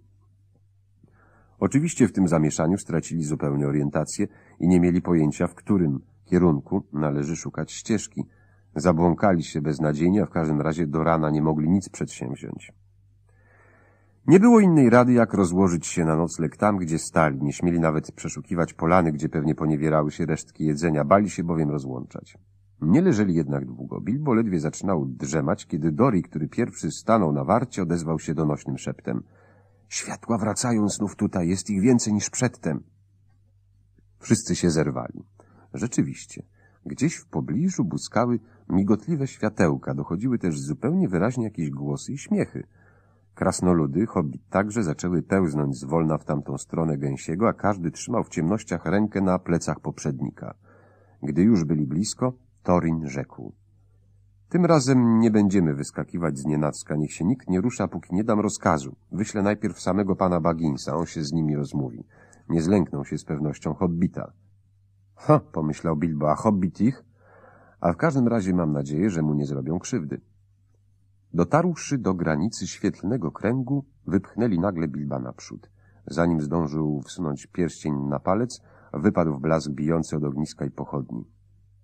Oczywiście w tym zamieszaniu stracili zupełnie orientację i nie mieli pojęcia, w którym kierunku należy szukać ścieżki. Zabłąkali się beznadziejnie, a w każdym razie do rana nie mogli nic przedsięwziąć. Nie było innej rady, jak rozłożyć się na nocleg tam, gdzie stali. Nie śmieli nawet przeszukiwać polany, gdzie pewnie poniewierały się resztki jedzenia. Bali się bowiem rozłączać. Nie leżeli jednak długo. Bilbo ledwie zaczynał drzemać, kiedy Dori, który pierwszy stanął na warcie, odezwał się donośnym szeptem. Światła wracają znów tutaj, jest ich więcej niż przedtem. Wszyscy się zerwali. Rzeczywiście, gdzieś w pobliżu błyskały migotliwe światełka, dochodziły też zupełnie wyraźnie jakieś głosy i śmiechy. Krasnoludy, hobbit także zaczęły pełznąć zwolna w tamtą stronę gęsiego, a każdy trzymał w ciemnościach rękę na plecach poprzednika. Gdy już byli blisko, Torin rzekł. Tym razem nie będziemy wyskakiwać z nienacka, niech się nikt nie rusza, póki nie dam rozkazu. Wyślę najpierw samego pana Baginsa, on się z nimi rozmówi. Nie zlękną się z pewnością hobbita. Ha, pomyślał Bilbo, a hobbit ich? A w każdym razie mam nadzieję, że mu nie zrobią krzywdy. Dotarłszy do granicy świetlnego kręgu, wypchnęli nagle Bilba naprzód. Zanim zdążył wsunąć pierścień na palec, wypadł w blask bijący od ogniska i pochodni.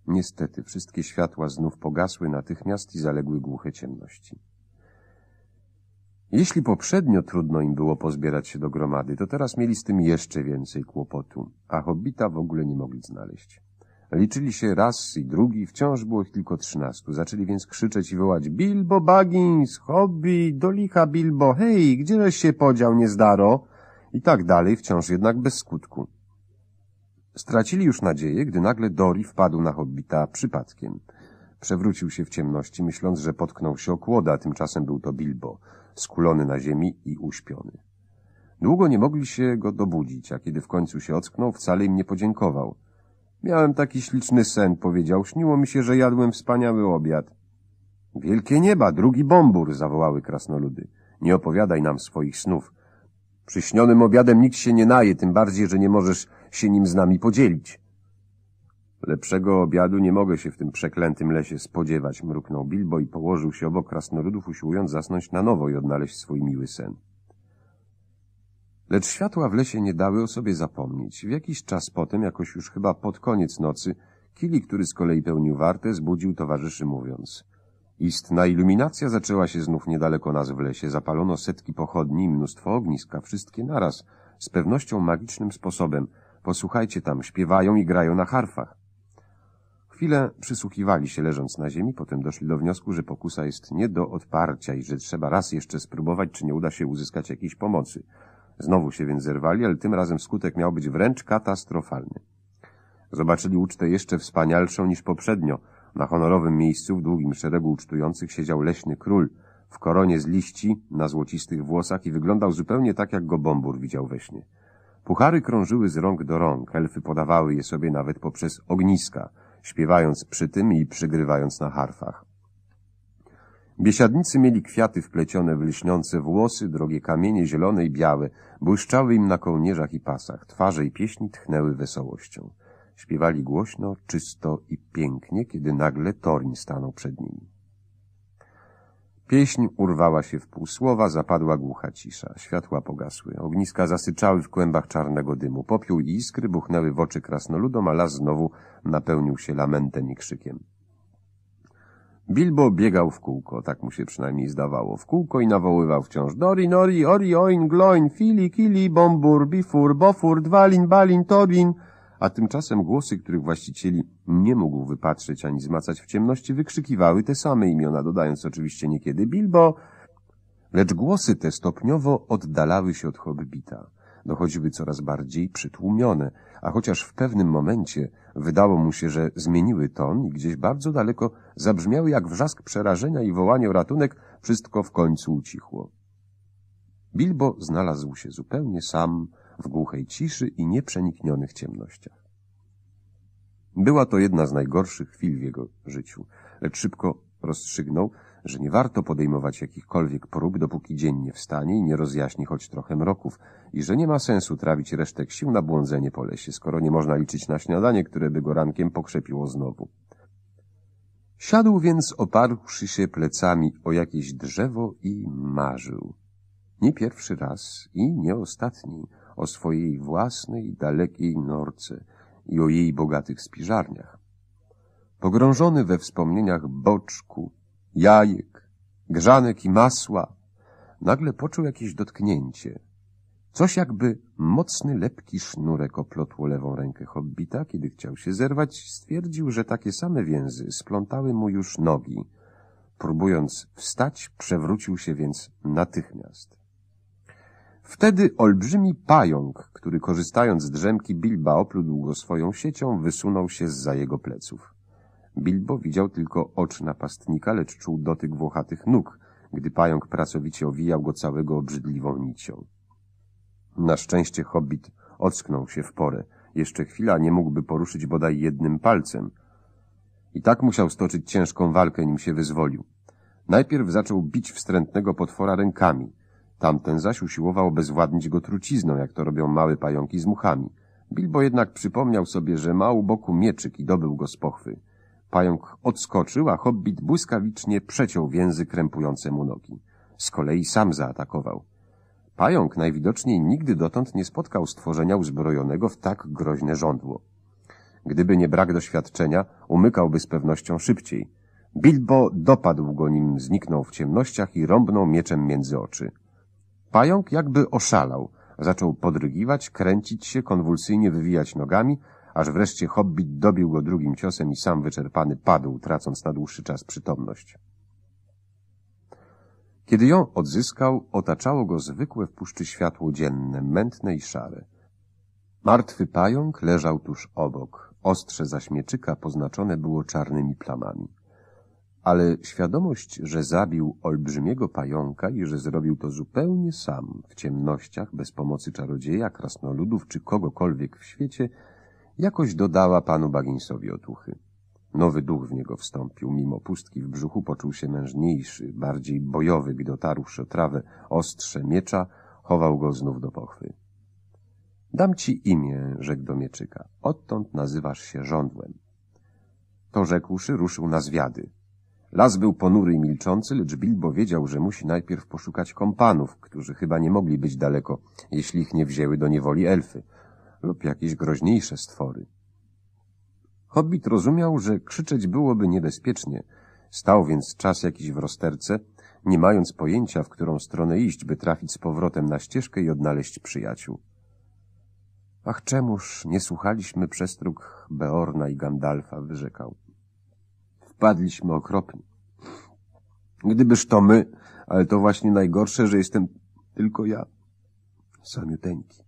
Niestety, wszystkie światła znów pogasły natychmiast i zaległy głuche ciemności. Jeśli poprzednio trudno im było pozbierać się do gromady, to teraz mieli z tym jeszcze więcej kłopotu, a hobbita w ogóle nie mogli znaleźć. Liczyli się raz i drugi, wciąż było ich tylko trzynastu. Zaczęli więc krzyczeć i wołać Bilbo Baggins, Hobby, do licha Bilbo, hej, gdzieżeś się podział, niezdaro? I tak dalej, wciąż jednak bez skutku. Stracili już nadzieję, gdy nagle Dori wpadł na Hobbita przypadkiem. Przewrócił się w ciemności, myśląc, że potknął się o kłoda, tymczasem był to Bilbo, skulony na ziemi i uśpiony. Długo nie mogli się go dobudzić, a kiedy w końcu się ocknął, wcale im nie podziękował – Miałem taki śliczny sen, powiedział. Śniło mi się, że jadłem wspaniały obiad. Wielkie nieba, drugi bombur, zawołały krasnoludy. Nie opowiadaj nam swoich snów. Przyśnionym obiadem nikt się nie naje, tym bardziej, że nie możesz się nim z nami podzielić. Lepszego obiadu nie mogę się w tym przeklętym lesie spodziewać, mruknął Bilbo i położył się obok krasnoludów, usiłując zasnąć na nowo i odnaleźć swój miły sen. Lecz światła w lesie nie dały o sobie zapomnieć. W jakiś czas potem, jakoś już chyba pod koniec nocy, Kili, który z kolei pełnił wartę, zbudził towarzyszy mówiąc. Istna iluminacja zaczęła się znów niedaleko nas w lesie. Zapalono setki pochodni, mnóstwo ogniska, wszystkie naraz, z pewnością magicznym sposobem. Posłuchajcie tam, śpiewają i grają na harfach. Chwilę przysłuchiwali się leżąc na ziemi, potem doszli do wniosku, że pokusa jest nie do odparcia i że trzeba raz jeszcze spróbować, czy nie uda się uzyskać jakiejś pomocy. Znowu się więc zerwali, ale tym razem skutek miał być wręcz katastrofalny. Zobaczyli ucztę jeszcze wspanialszą niż poprzednio. Na honorowym miejscu w długim szeregu ucztujących siedział leśny król w koronie z liści, na złocistych włosach i wyglądał zupełnie tak, jak go bombur widział we śnie. Puchary krążyły z rąk do rąk, elfy podawały je sobie nawet poprzez ogniska, śpiewając przy tym i przygrywając na harfach. Biesiadnicy mieli kwiaty wplecione w lśniące włosy, drogie kamienie zielone i białe, błyszczały im na kołnierzach i pasach, twarze i pieśni tchnęły wesołością. Śpiewali głośno, czysto i pięknie, kiedy nagle Torin stanął przed nimi. Pieśń urwała się w pół słowa, zapadła głucha cisza. Światła pogasły. Ogniska zasyczały w kłębach czarnego dymu. Popiół i iskry buchnęły w oczy krasnoludom, a las znowu napełnił się lamentem i krzykiem. Bilbo biegał w kółko, tak mu się przynajmniej zdawało, w kółko i nawoływał wciąż Dori, Nori, Ori, Oin, Gloin, Fili, Kili, Bombur, Bifur, Bofur, Dwalin, Balin, Torin. A tymczasem głosy, których właścicieli nie mógł wypatrzeć ani zmacać w ciemności, wykrzykiwały te same imiona, dodając oczywiście niekiedy Bilbo, lecz głosy te stopniowo oddalały się od hobbita dochodziły no coraz bardziej przytłumione, a chociaż w pewnym momencie wydało mu się, że zmieniły ton i gdzieś bardzo daleko zabrzmiały jak wrzask przerażenia i wołanie o ratunek, wszystko w końcu ucichło. Bilbo znalazł się zupełnie sam w głuchej ciszy i nieprzeniknionych ciemnościach. Była to jedna z najgorszych chwil w jego życiu, lecz szybko rozstrzygnął, że nie warto podejmować jakichkolwiek prób, dopóki dzień nie wstanie i nie rozjaśni choć trochę mroków i że nie ma sensu trawić resztek sił na błądzenie po lesie, skoro nie można liczyć na śniadanie, które by go rankiem pokrzepiło znowu. Siadł więc oparłszy się plecami o jakieś drzewo i marzył. Nie pierwszy raz i nie ostatni o swojej własnej, dalekiej norce i o jej bogatych spiżarniach. Pogrążony we wspomnieniach boczku, jajek, grzanek i masła, nagle poczuł jakieś dotknięcie. Coś jakby mocny, lepki sznurek oplotło lewą rękę hobbita, kiedy chciał się zerwać, stwierdził, że takie same więzy splątały mu już nogi. Próbując wstać, przewrócił się więc natychmiast. Wtedy olbrzymi pająk, który korzystając z drzemki Bilba oplódł go swoją siecią, wysunął się z za jego pleców. Bilbo widział tylko oczy napastnika, lecz czuł dotyk włochatych nóg, gdy pająk pracowicie owijał go całego obrzydliwą nicią. Na szczęście hobbit ocknął się w porę. Jeszcze chwila nie mógłby poruszyć bodaj jednym palcem. I tak musiał stoczyć ciężką walkę, nim się wyzwolił. Najpierw zaczął bić wstrętnego potwora rękami. Tamten zaś usiłował bezwładnić go trucizną, jak to robią małe pająki z muchami. Bilbo jednak przypomniał sobie, że ma u boku mieczyk i dobył go z pochwy. Pająk odskoczył, a hobbit błyskawicznie przeciął więzy krępujące mu nogi. Z kolei sam zaatakował. Pająk najwidoczniej nigdy dotąd nie spotkał stworzenia uzbrojonego w tak groźne żądło. Gdyby nie brak doświadczenia, umykałby z pewnością szybciej. Bilbo dopadł go, nim zniknął w ciemnościach i rąbnął mieczem między oczy. Pająk jakby oszalał, zaczął podrygiwać, kręcić się, konwulsyjnie wywijać nogami, aż wreszcie hobbit dobił go drugim ciosem i sam wyczerpany padł, tracąc na dłuższy czas przytomność. Kiedy ją odzyskał, otaczało go zwykłe w puszczy światło dzienne, mętne i szare. Martwy pająk leżał tuż obok. Ostrze zaśmieczyka poznaczone było czarnymi plamami. Ale świadomość, że zabił olbrzymiego pająka i że zrobił to zupełnie sam, w ciemnościach, bez pomocy czarodzieja, krasnoludów czy kogokolwiek w świecie, Jakoś dodała panu Baginsowi otuchy. Nowy duch w niego wstąpił. Mimo pustki w brzuchu poczuł się mężniejszy, bardziej bojowy, gdy dotarłszy o trawę ostrze miecza, chował go znów do pochwy. Dam ci imię, rzekł do mieczyka. Odtąd nazywasz się żądłem. To rzekłszy, ruszył na zwiady. Las był ponury i milczący, lecz Bilbo wiedział, że musi najpierw poszukać kompanów, którzy chyba nie mogli być daleko, jeśli ich nie wzięły do niewoli elfy lub jakieś groźniejsze stwory. Hobbit rozumiał, że krzyczeć byłoby niebezpiecznie. Stał więc czas jakiś w rozterce, nie mając pojęcia, w którą stronę iść, by trafić z powrotem na ścieżkę i odnaleźć przyjaciół. Ach, czemuż nie słuchaliśmy przestróg Beorna i Gandalfa, wyrzekał. Wpadliśmy okropnie. Gdybyż to my, ale to właśnie najgorsze, że jestem tylko ja, samiuteńki.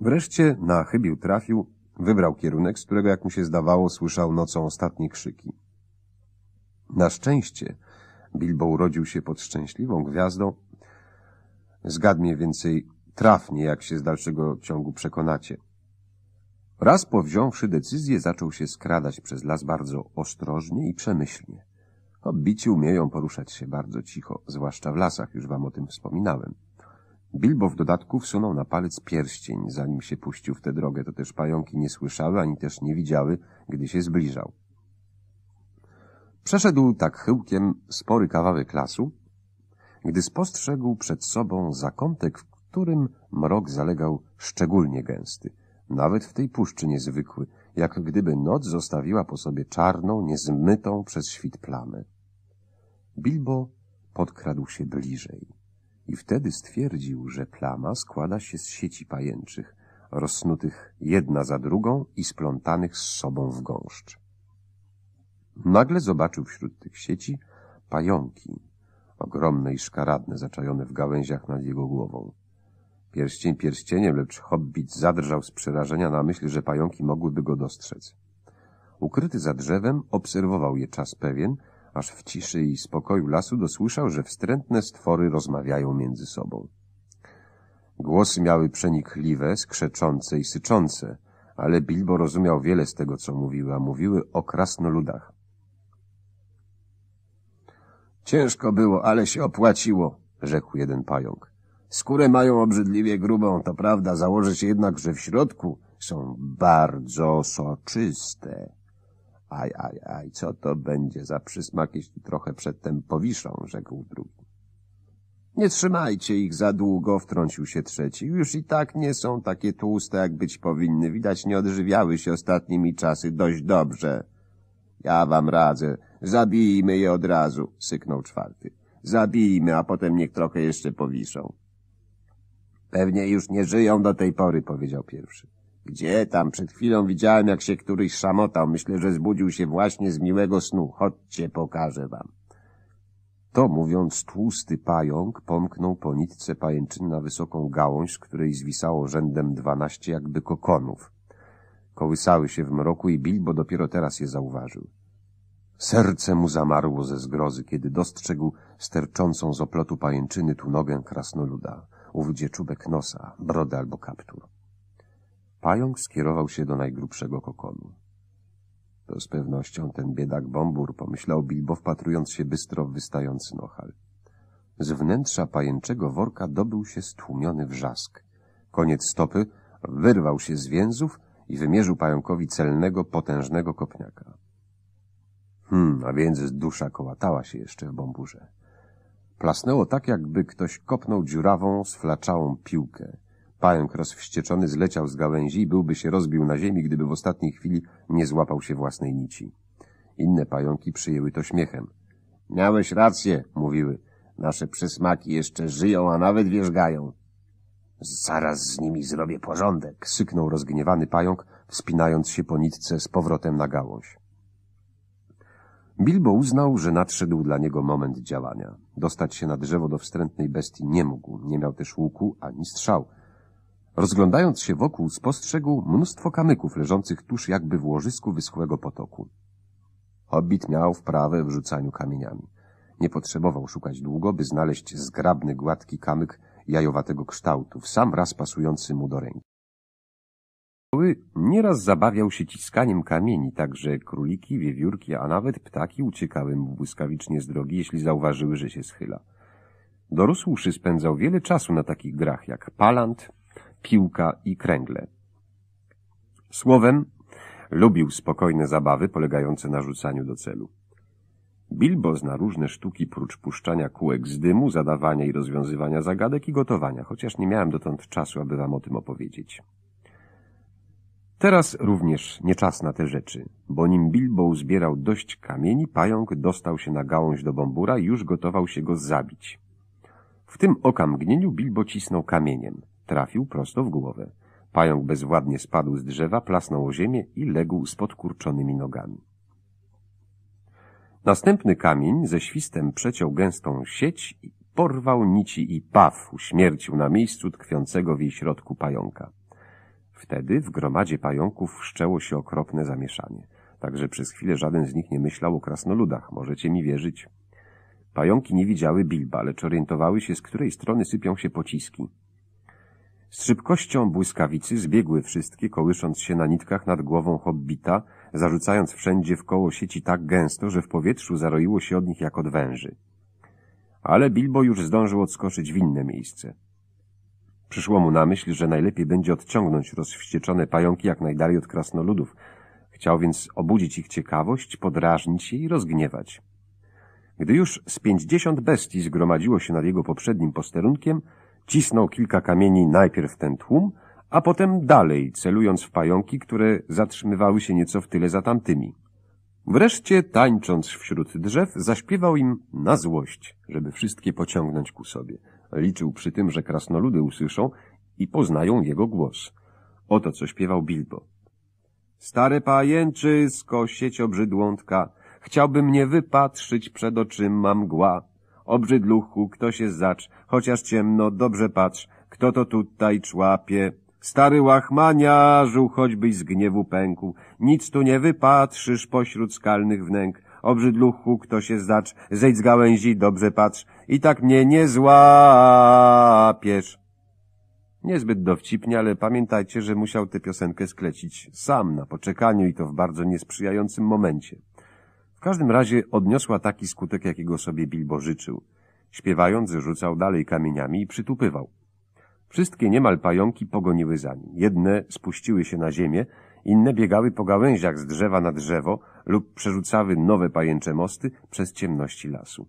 Wreszcie na chybił trafił, wybrał kierunek, z którego, jak mu się zdawało, słyszał nocą ostatnie krzyki. Na szczęście Bilbo urodził się pod szczęśliwą gwiazdą. Zgadnie więcej trafnie, jak się z dalszego ciągu przekonacie. Raz powziąwszy decyzję, zaczął się skradać przez las bardzo ostrożnie i przemyślnie. Obici umieją poruszać się bardzo cicho, zwłaszcza w lasach, już wam o tym wspominałem. Bilbo w dodatku wsunął na palec pierścień, zanim się puścił w tę drogę. To też pająki nie słyszały, ani też nie widziały, gdy się zbliżał. Przeszedł tak chyłkiem spory kawałek lasu, gdy spostrzegł przed sobą zakątek, w którym mrok zalegał szczególnie gęsty, nawet w tej puszczy niezwykły, jak gdyby noc zostawiła po sobie czarną, niezmytą przez świt plamę. Bilbo podkradł się bliżej i wtedy stwierdził, że plama składa się z sieci pajęczych, rozsnutych jedna za drugą i splątanych z sobą w gąszcz. Nagle zobaczył wśród tych sieci pająki, ogromne i szkaradne, zaczajone w gałęziach nad jego głową. Pierścień pierścieniem, lecz hobbit zadrżał z przerażenia na myśl, że pająki mogłyby go dostrzec. Ukryty za drzewem obserwował je czas pewien, aż w ciszy i spokoju lasu dosłyszał, że wstrętne stwory rozmawiają między sobą. Głosy miały przenikliwe, skrzeczące i syczące, ale Bilbo rozumiał wiele z tego, co mówiły, a mówiły o krasnoludach. Ciężko było, ale się opłaciło, rzekł jeden pająk. Skórę mają obrzydliwie grubą, to prawda, założę się jednak, że w środku są bardzo soczyste. Aj, aj, aj, co to będzie za przysmak, jeśli trochę przedtem powiszą, rzekł drugi. Nie trzymajcie ich za długo, wtrącił się trzeci. Już i tak nie są takie tłuste, jak być powinny. Widać, nie odżywiały się ostatnimi czasy dość dobrze. Ja wam radzę. Zabijmy je od razu, syknął czwarty. Zabijmy, a potem niech trochę jeszcze powiszą. Pewnie już nie żyją do tej pory, powiedział pierwszy. Gdzie tam? Przed chwilą widziałem, jak się któryś szamotał. Myślę, że zbudził się właśnie z miłego snu. Chodźcie, pokażę wam. To mówiąc, tłusty pająk pomknął po nitce pajęczyny na wysoką gałąź, z której zwisało rzędem dwanaście jakby kokonów. Kołysały się w mroku i Bilbo dopiero teraz je zauważył. Serce mu zamarło ze zgrozy, kiedy dostrzegł sterczącą z oplotu pajęczyny tu nogę krasnoluda, ówdzie czubek nosa, brodę albo kaptur. Pająk skierował się do najgrubszego kokonu. To z pewnością ten biedak bombur, pomyślał Bilbo, wpatrując się bystro w wystający nohal. Z wnętrza pajęczego worka dobył się stłumiony wrzask. Koniec stopy wyrwał się z więzów i wymierzył pająkowi celnego, potężnego kopniaka. Hmm, a więc dusza kołatała się jeszcze w bomburze. Plasnęło tak, jakby ktoś kopnął dziurawą, sflaczałą piłkę. Pająk rozwścieczony zleciał z gałęzi i byłby się rozbił na ziemi, gdyby w ostatniej chwili nie złapał się własnej nici. Inne pająki przyjęły to śmiechem. Miałeś rację, mówiły. Nasze przysmaki jeszcze żyją, a nawet wierzgają. Zaraz z nimi zrobię porządek, syknął rozgniewany pająk, wspinając się po nitce z powrotem na gałąź. Bilbo uznał, że nadszedł dla niego moment działania. Dostać się na drzewo do wstrętnej bestii nie mógł. Nie miał też łuku ani strzał. Rozglądając się wokół, spostrzegł mnóstwo kamyków leżących tuż jakby w łożysku wyschłego potoku. Hobbit miał wprawę w rzucaniu kamieniami. Nie potrzebował szukać długo, by znaleźć zgrabny, gładki kamyk jajowatego kształtu, w sam raz pasujący mu do ręki. Nieraz zabawiał się ciskaniem kamieni, tak że króliki, wiewiórki, a nawet ptaki uciekały mu błyskawicznie z drogi, jeśli zauważyły, że się schyla. Dorósłszy spędzał wiele czasu na takich grach jak palant, piłka i kręgle. Słowem, lubił spokojne zabawy polegające na rzucaniu do celu. Bilbo zna różne sztuki prócz puszczania kółek z dymu, zadawania i rozwiązywania zagadek i gotowania, chociaż nie miałem dotąd czasu, aby wam o tym opowiedzieć. Teraz również nie czas na te rzeczy, bo nim Bilbo uzbierał dość kamieni, pająk dostał się na gałąź do bombura i już gotował się go zabić. W tym okamgnieniu Bilbo cisnął kamieniem – Trafił prosto w głowę. Pająk bezwładnie spadł z drzewa, plasnął o ziemię i legł z podkurczonymi nogami. Następny kamień ze świstem przeciął gęstą sieć i porwał nici i paf, uśmiercił na miejscu tkwiącego w jej środku pająka. Wtedy w gromadzie pająków wszczęło się okropne zamieszanie. Także przez chwilę żaden z nich nie myślał o krasnoludach, możecie mi wierzyć. Pająki nie widziały Bilba, lecz orientowały się, z której strony sypią się pociski. Z szybkością błyskawicy zbiegły wszystkie, kołysząc się na nitkach nad głową hobbita, zarzucając wszędzie w koło sieci tak gęsto, że w powietrzu zaroiło się od nich jak od węży. Ale Bilbo już zdążył odskoczyć w inne miejsce. Przyszło mu na myśl, że najlepiej będzie odciągnąć rozwścieczone pająki jak najdalej od krasnoludów. Chciał więc obudzić ich ciekawość, podrażnić je i rozgniewać. Gdy już z pięćdziesiąt bestii zgromadziło się nad jego poprzednim posterunkiem, Cisnął kilka kamieni najpierw w ten tłum, a potem dalej, celując w pająki, które zatrzymywały się nieco w tyle za tamtymi. Wreszcie, tańcząc wśród drzew, zaśpiewał im na złość, żeby wszystkie pociągnąć ku sobie. Liczył przy tym, że krasnoludy usłyszą i poznają jego głos. Oto co śpiewał Bilbo. Stare pajęczysko, sieć obrzydłątka, chciałbym nie wypatrzyć przed oczyma mgła. Obrzydluchu, kto się zacz, chociaż ciemno, dobrze patrz, kto to tutaj człapie. Stary łachmaniarzu, choćbyś z gniewu pękł, nic tu nie wypatrzysz pośród skalnych wnęk. Obrzydluchu, kto się zacz, zejdź z gałęzi, dobrze patrz, i tak mnie nie złapiesz. Niezbyt dowcipnie, ale pamiętajcie, że musiał tę piosenkę sklecić sam na poczekaniu i to w bardzo niesprzyjającym momencie każdym razie odniosła taki skutek, jakiego sobie Bilbo życzył. Śpiewając, rzucał dalej kamieniami i przytupywał. Wszystkie niemal pająki pogoniły za nim. Jedne spuściły się na ziemię, inne biegały po gałęziach z drzewa na drzewo lub przerzucały nowe pajęcze mosty przez ciemności lasu.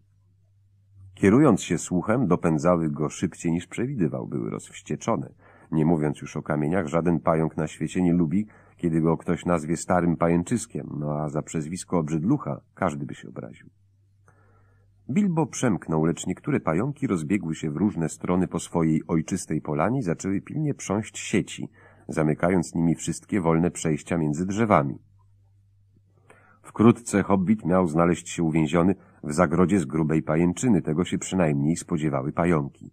Kierując się słuchem, dopędzały go szybciej niż przewidywał, były rozwścieczone. Nie mówiąc już o kamieniach, żaden pająk na świecie nie lubi, kiedy go ktoś nazwie starym pajęczyskiem, no a za przezwisko obrzydlucha każdy by się obraził. Bilbo przemknął, lecz niektóre pająki rozbiegły się w różne strony po swojej ojczystej polanie i zaczęły pilnie prząść sieci, zamykając nimi wszystkie wolne przejścia między drzewami. Wkrótce hobbit miał znaleźć się uwięziony w zagrodzie z grubej pajęczyny, tego się przynajmniej spodziewały pająki.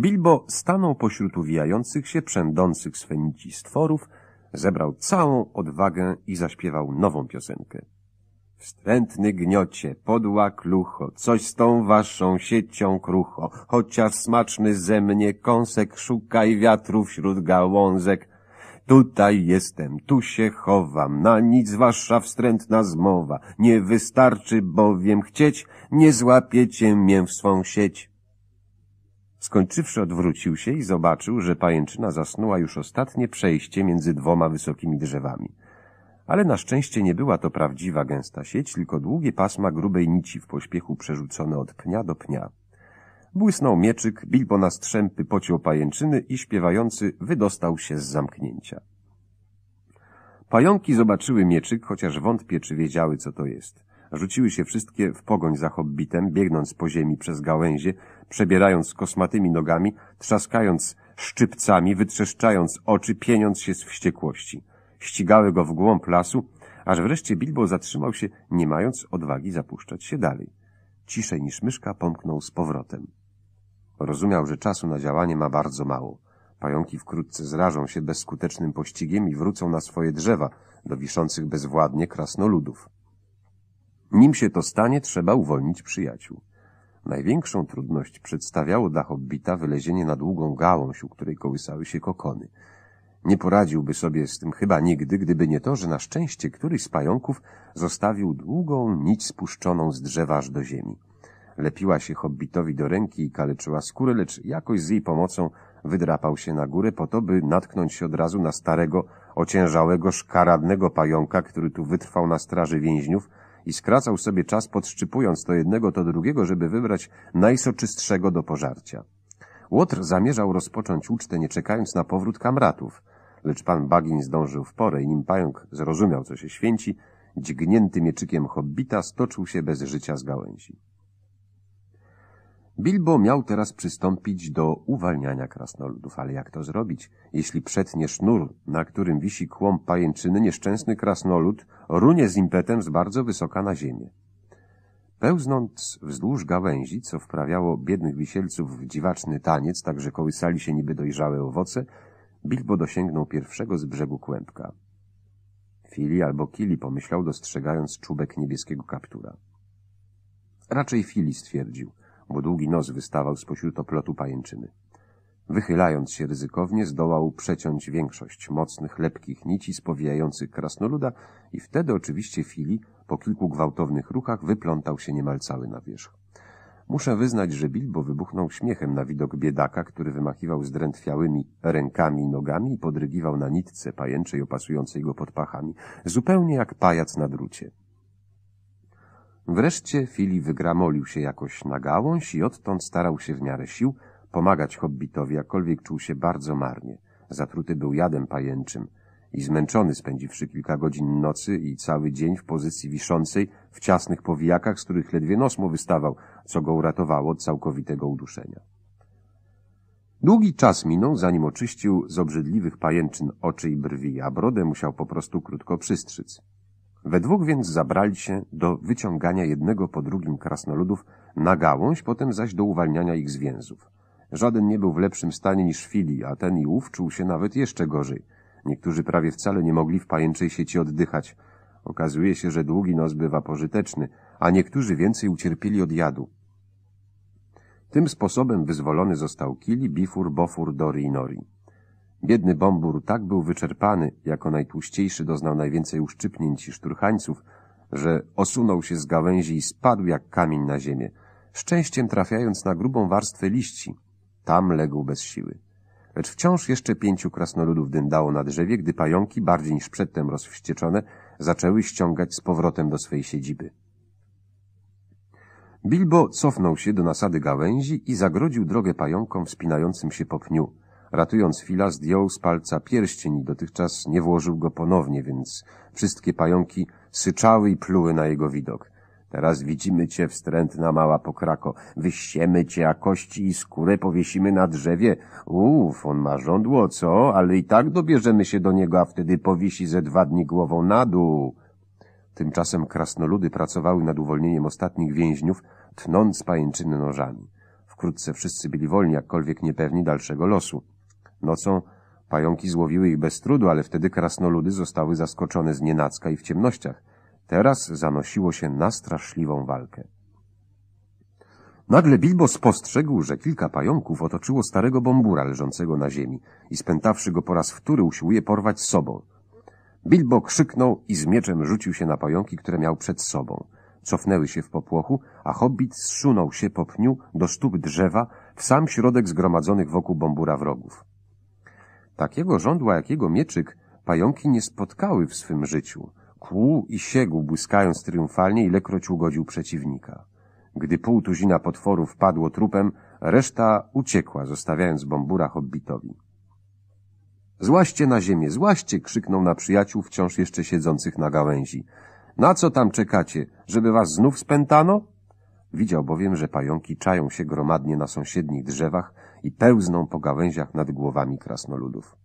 Bilbo stanął pośród uwijających się, przędących z fenici stworów, zebrał całą odwagę i zaśpiewał nową piosenkę. Wstrętny gniocie, podła klucho, coś z tą waszą siecią krucho, chociaż smaczny ze mnie kąsek, szukaj wiatru wśród gałązek. Tutaj jestem, tu się chowam, na nic wasza wstrętna zmowa, nie wystarczy bowiem chcieć, nie złapiecie mię w swą sieć. Skończywszy odwrócił się i zobaczył, że pajęczyna zasnuła już ostatnie przejście między dwoma wysokimi drzewami. Ale na szczęście nie była to prawdziwa gęsta sieć, tylko długie pasma grubej nici w pośpiechu przerzucone od pnia do pnia. Błysnął mieczyk, Bilbo na strzępy pociął pajęczyny i śpiewający wydostał się z zamknięcia. Pająki zobaczyły mieczyk, chociaż wątpię, czy wiedziały, co to jest. Rzuciły się wszystkie w pogoń za hobbitem, biegnąc po ziemi przez gałęzie, przebierając kosmatymi nogami, trzaskając szczypcami, wytrzeszczając oczy, pieniąc się z wściekłości. Ścigały go w głąb lasu, aż wreszcie Bilbo zatrzymał się, nie mając odwagi zapuszczać się dalej. Ciszej niż myszka pomknął z powrotem. Rozumiał, że czasu na działanie ma bardzo mało. Pająki wkrótce zrażą się bezskutecznym pościgiem i wrócą na swoje drzewa do wiszących bezwładnie krasnoludów. Nim się to stanie, trzeba uwolnić przyjaciół. Największą trudność przedstawiało dla hobbita wylezienie na długą gałąź, u której kołysały się kokony. Nie poradziłby sobie z tym chyba nigdy, gdyby nie to, że na szczęście któryś z pająków zostawił długą nić spuszczoną z drzewa aż do ziemi. Lepiła się hobbitowi do ręki i kaleczyła skórę, lecz jakoś z jej pomocą wydrapał się na górę po to, by natknąć się od razu na starego, ociężałego, szkaradnego pająka, który tu wytrwał na straży więźniów – i skracał sobie czas podszczypując to jednego, to drugiego, żeby wybrać najsoczystszego do pożarcia. Łotr zamierzał rozpocząć ucztę, nie czekając na powrót kamratów, lecz pan Bagin zdążył w porę i nim pająk zrozumiał, co się święci, dźgnięty mieczykiem hobbita stoczył się bez życia z gałęzi. Bilbo miał teraz przystąpić do uwalniania krasnoludów, ale jak to zrobić? Jeśli przetnie sznur, na którym wisi kłąb pajęczyny, nieszczęsny krasnolud runie z impetem z bardzo wysoka na ziemię. Pełznąc wzdłuż gałęzi, co wprawiało biednych wisielców w dziwaczny taniec, tak że kołysali się niby dojrzałe owoce, Bilbo dosięgnął pierwszego z brzegu kłębka. Fili albo Kili pomyślał, dostrzegając czubek niebieskiego kaptura. Raczej Fili stwierdził, bo długi nos wystawał spośród oplotu pajęczyny. Wychylając się ryzykownie, zdołał przeciąć większość mocnych, lepkich nici spowijających krasnoluda i wtedy oczywiście Fili po kilku gwałtownych ruchach wyplątał się niemal cały na wierzch. Muszę wyznać, że Bilbo wybuchnął śmiechem na widok biedaka, który wymachiwał zdrętwiałymi rękami i nogami i podrygiwał na nitce pajęczej opasującej go pod pachami, zupełnie jak pajac na drucie. Wreszcie Fili wygramolił się jakoś na gałąź i odtąd starał się w miarę sił – pomagać hobbitowi, jakkolwiek czuł się bardzo marnie. Zatruty był jadem pajęczym i zmęczony, spędziwszy kilka godzin nocy i cały dzień w pozycji wiszącej, w ciasnych powijakach, z których ledwie nos mu wystawał, co go uratowało od całkowitego uduszenia. Długi czas minął, zanim oczyścił z obrzydliwych pajęczyn oczy i brwi, a brodę musiał po prostu krótko przystrzyc. We dwóch więc zabrali się do wyciągania jednego po drugim krasnoludów na gałąź, potem zaś do uwalniania ich z więzów. Żaden nie był w lepszym stanie niż Fili, a ten i ów czuł się nawet jeszcze gorzej. Niektórzy prawie wcale nie mogli w pajęczej sieci oddychać. Okazuje się, że długi nos bywa pożyteczny, a niektórzy więcej ucierpieli od jadu. Tym sposobem wyzwolony został Kili, Bifur, Bofur, Dori i Nori. Biedny Bombur tak był wyczerpany, jako najtłuściejszy doznał najwięcej uszczypnięć i szturchańców, że osunął się z gałęzi i spadł jak kamień na ziemię, szczęściem trafiając na grubą warstwę liści, tam legł bez siły. Lecz wciąż jeszcze pięciu krasnoludów dędało na drzewie, gdy pająki, bardziej niż przedtem rozwścieczone, zaczęły ściągać z powrotem do swej siedziby. Bilbo cofnął się do nasady gałęzi i zagrodził drogę pająkom wspinającym się po pniu. Ratując fila, zdjął z palca pierścień i dotychczas nie włożył go ponownie, więc wszystkie pająki syczały i pluły na jego widok. Teraz widzimy cię, wstrętna mała pokrako. Wyściemy cię, a kości i skórę powiesimy na drzewie. Uf, on ma żądło, co? Ale i tak dobierzemy się do niego, a wtedy powiesi ze dwa dni głową na dół. Tymczasem krasnoludy pracowały nad uwolnieniem ostatnich więźniów, tnąc pajęczyny nożami. Wkrótce wszyscy byli wolni, jakkolwiek niepewni dalszego losu. Nocą pająki złowiły ich bez trudu, ale wtedy krasnoludy zostały zaskoczone z nienacka i w ciemnościach. Teraz zanosiło się na straszliwą walkę. Nagle Bilbo spostrzegł, że kilka pająków otoczyło starego bombura leżącego na ziemi i spętawszy go po raz wtóry usiłuje porwać sobą. Bilbo krzyknął i z mieczem rzucił się na pająki, które miał przed sobą. Cofnęły się w popłochu, a hobbit zsunął się po pniu do stóp drzewa w sam środek zgromadzonych wokół bombura wrogów. Takiego żądła, jakiego mieczyk, pająki nie spotkały w swym życiu – kłuł i siegł, błyskając triumfalnie, ilekroć ugodził przeciwnika. Gdy pół tuzina potworów padło trupem, reszta uciekła, zostawiając bombura hobbitowi. Złaście na ziemię, złaście! krzyknął na przyjaciół wciąż jeszcze siedzących na gałęzi. Na co tam czekacie? Żeby was znów spętano? Widział bowiem, że pająki czają się gromadnie na sąsiednich drzewach i pełzną po gałęziach nad głowami krasnoludów.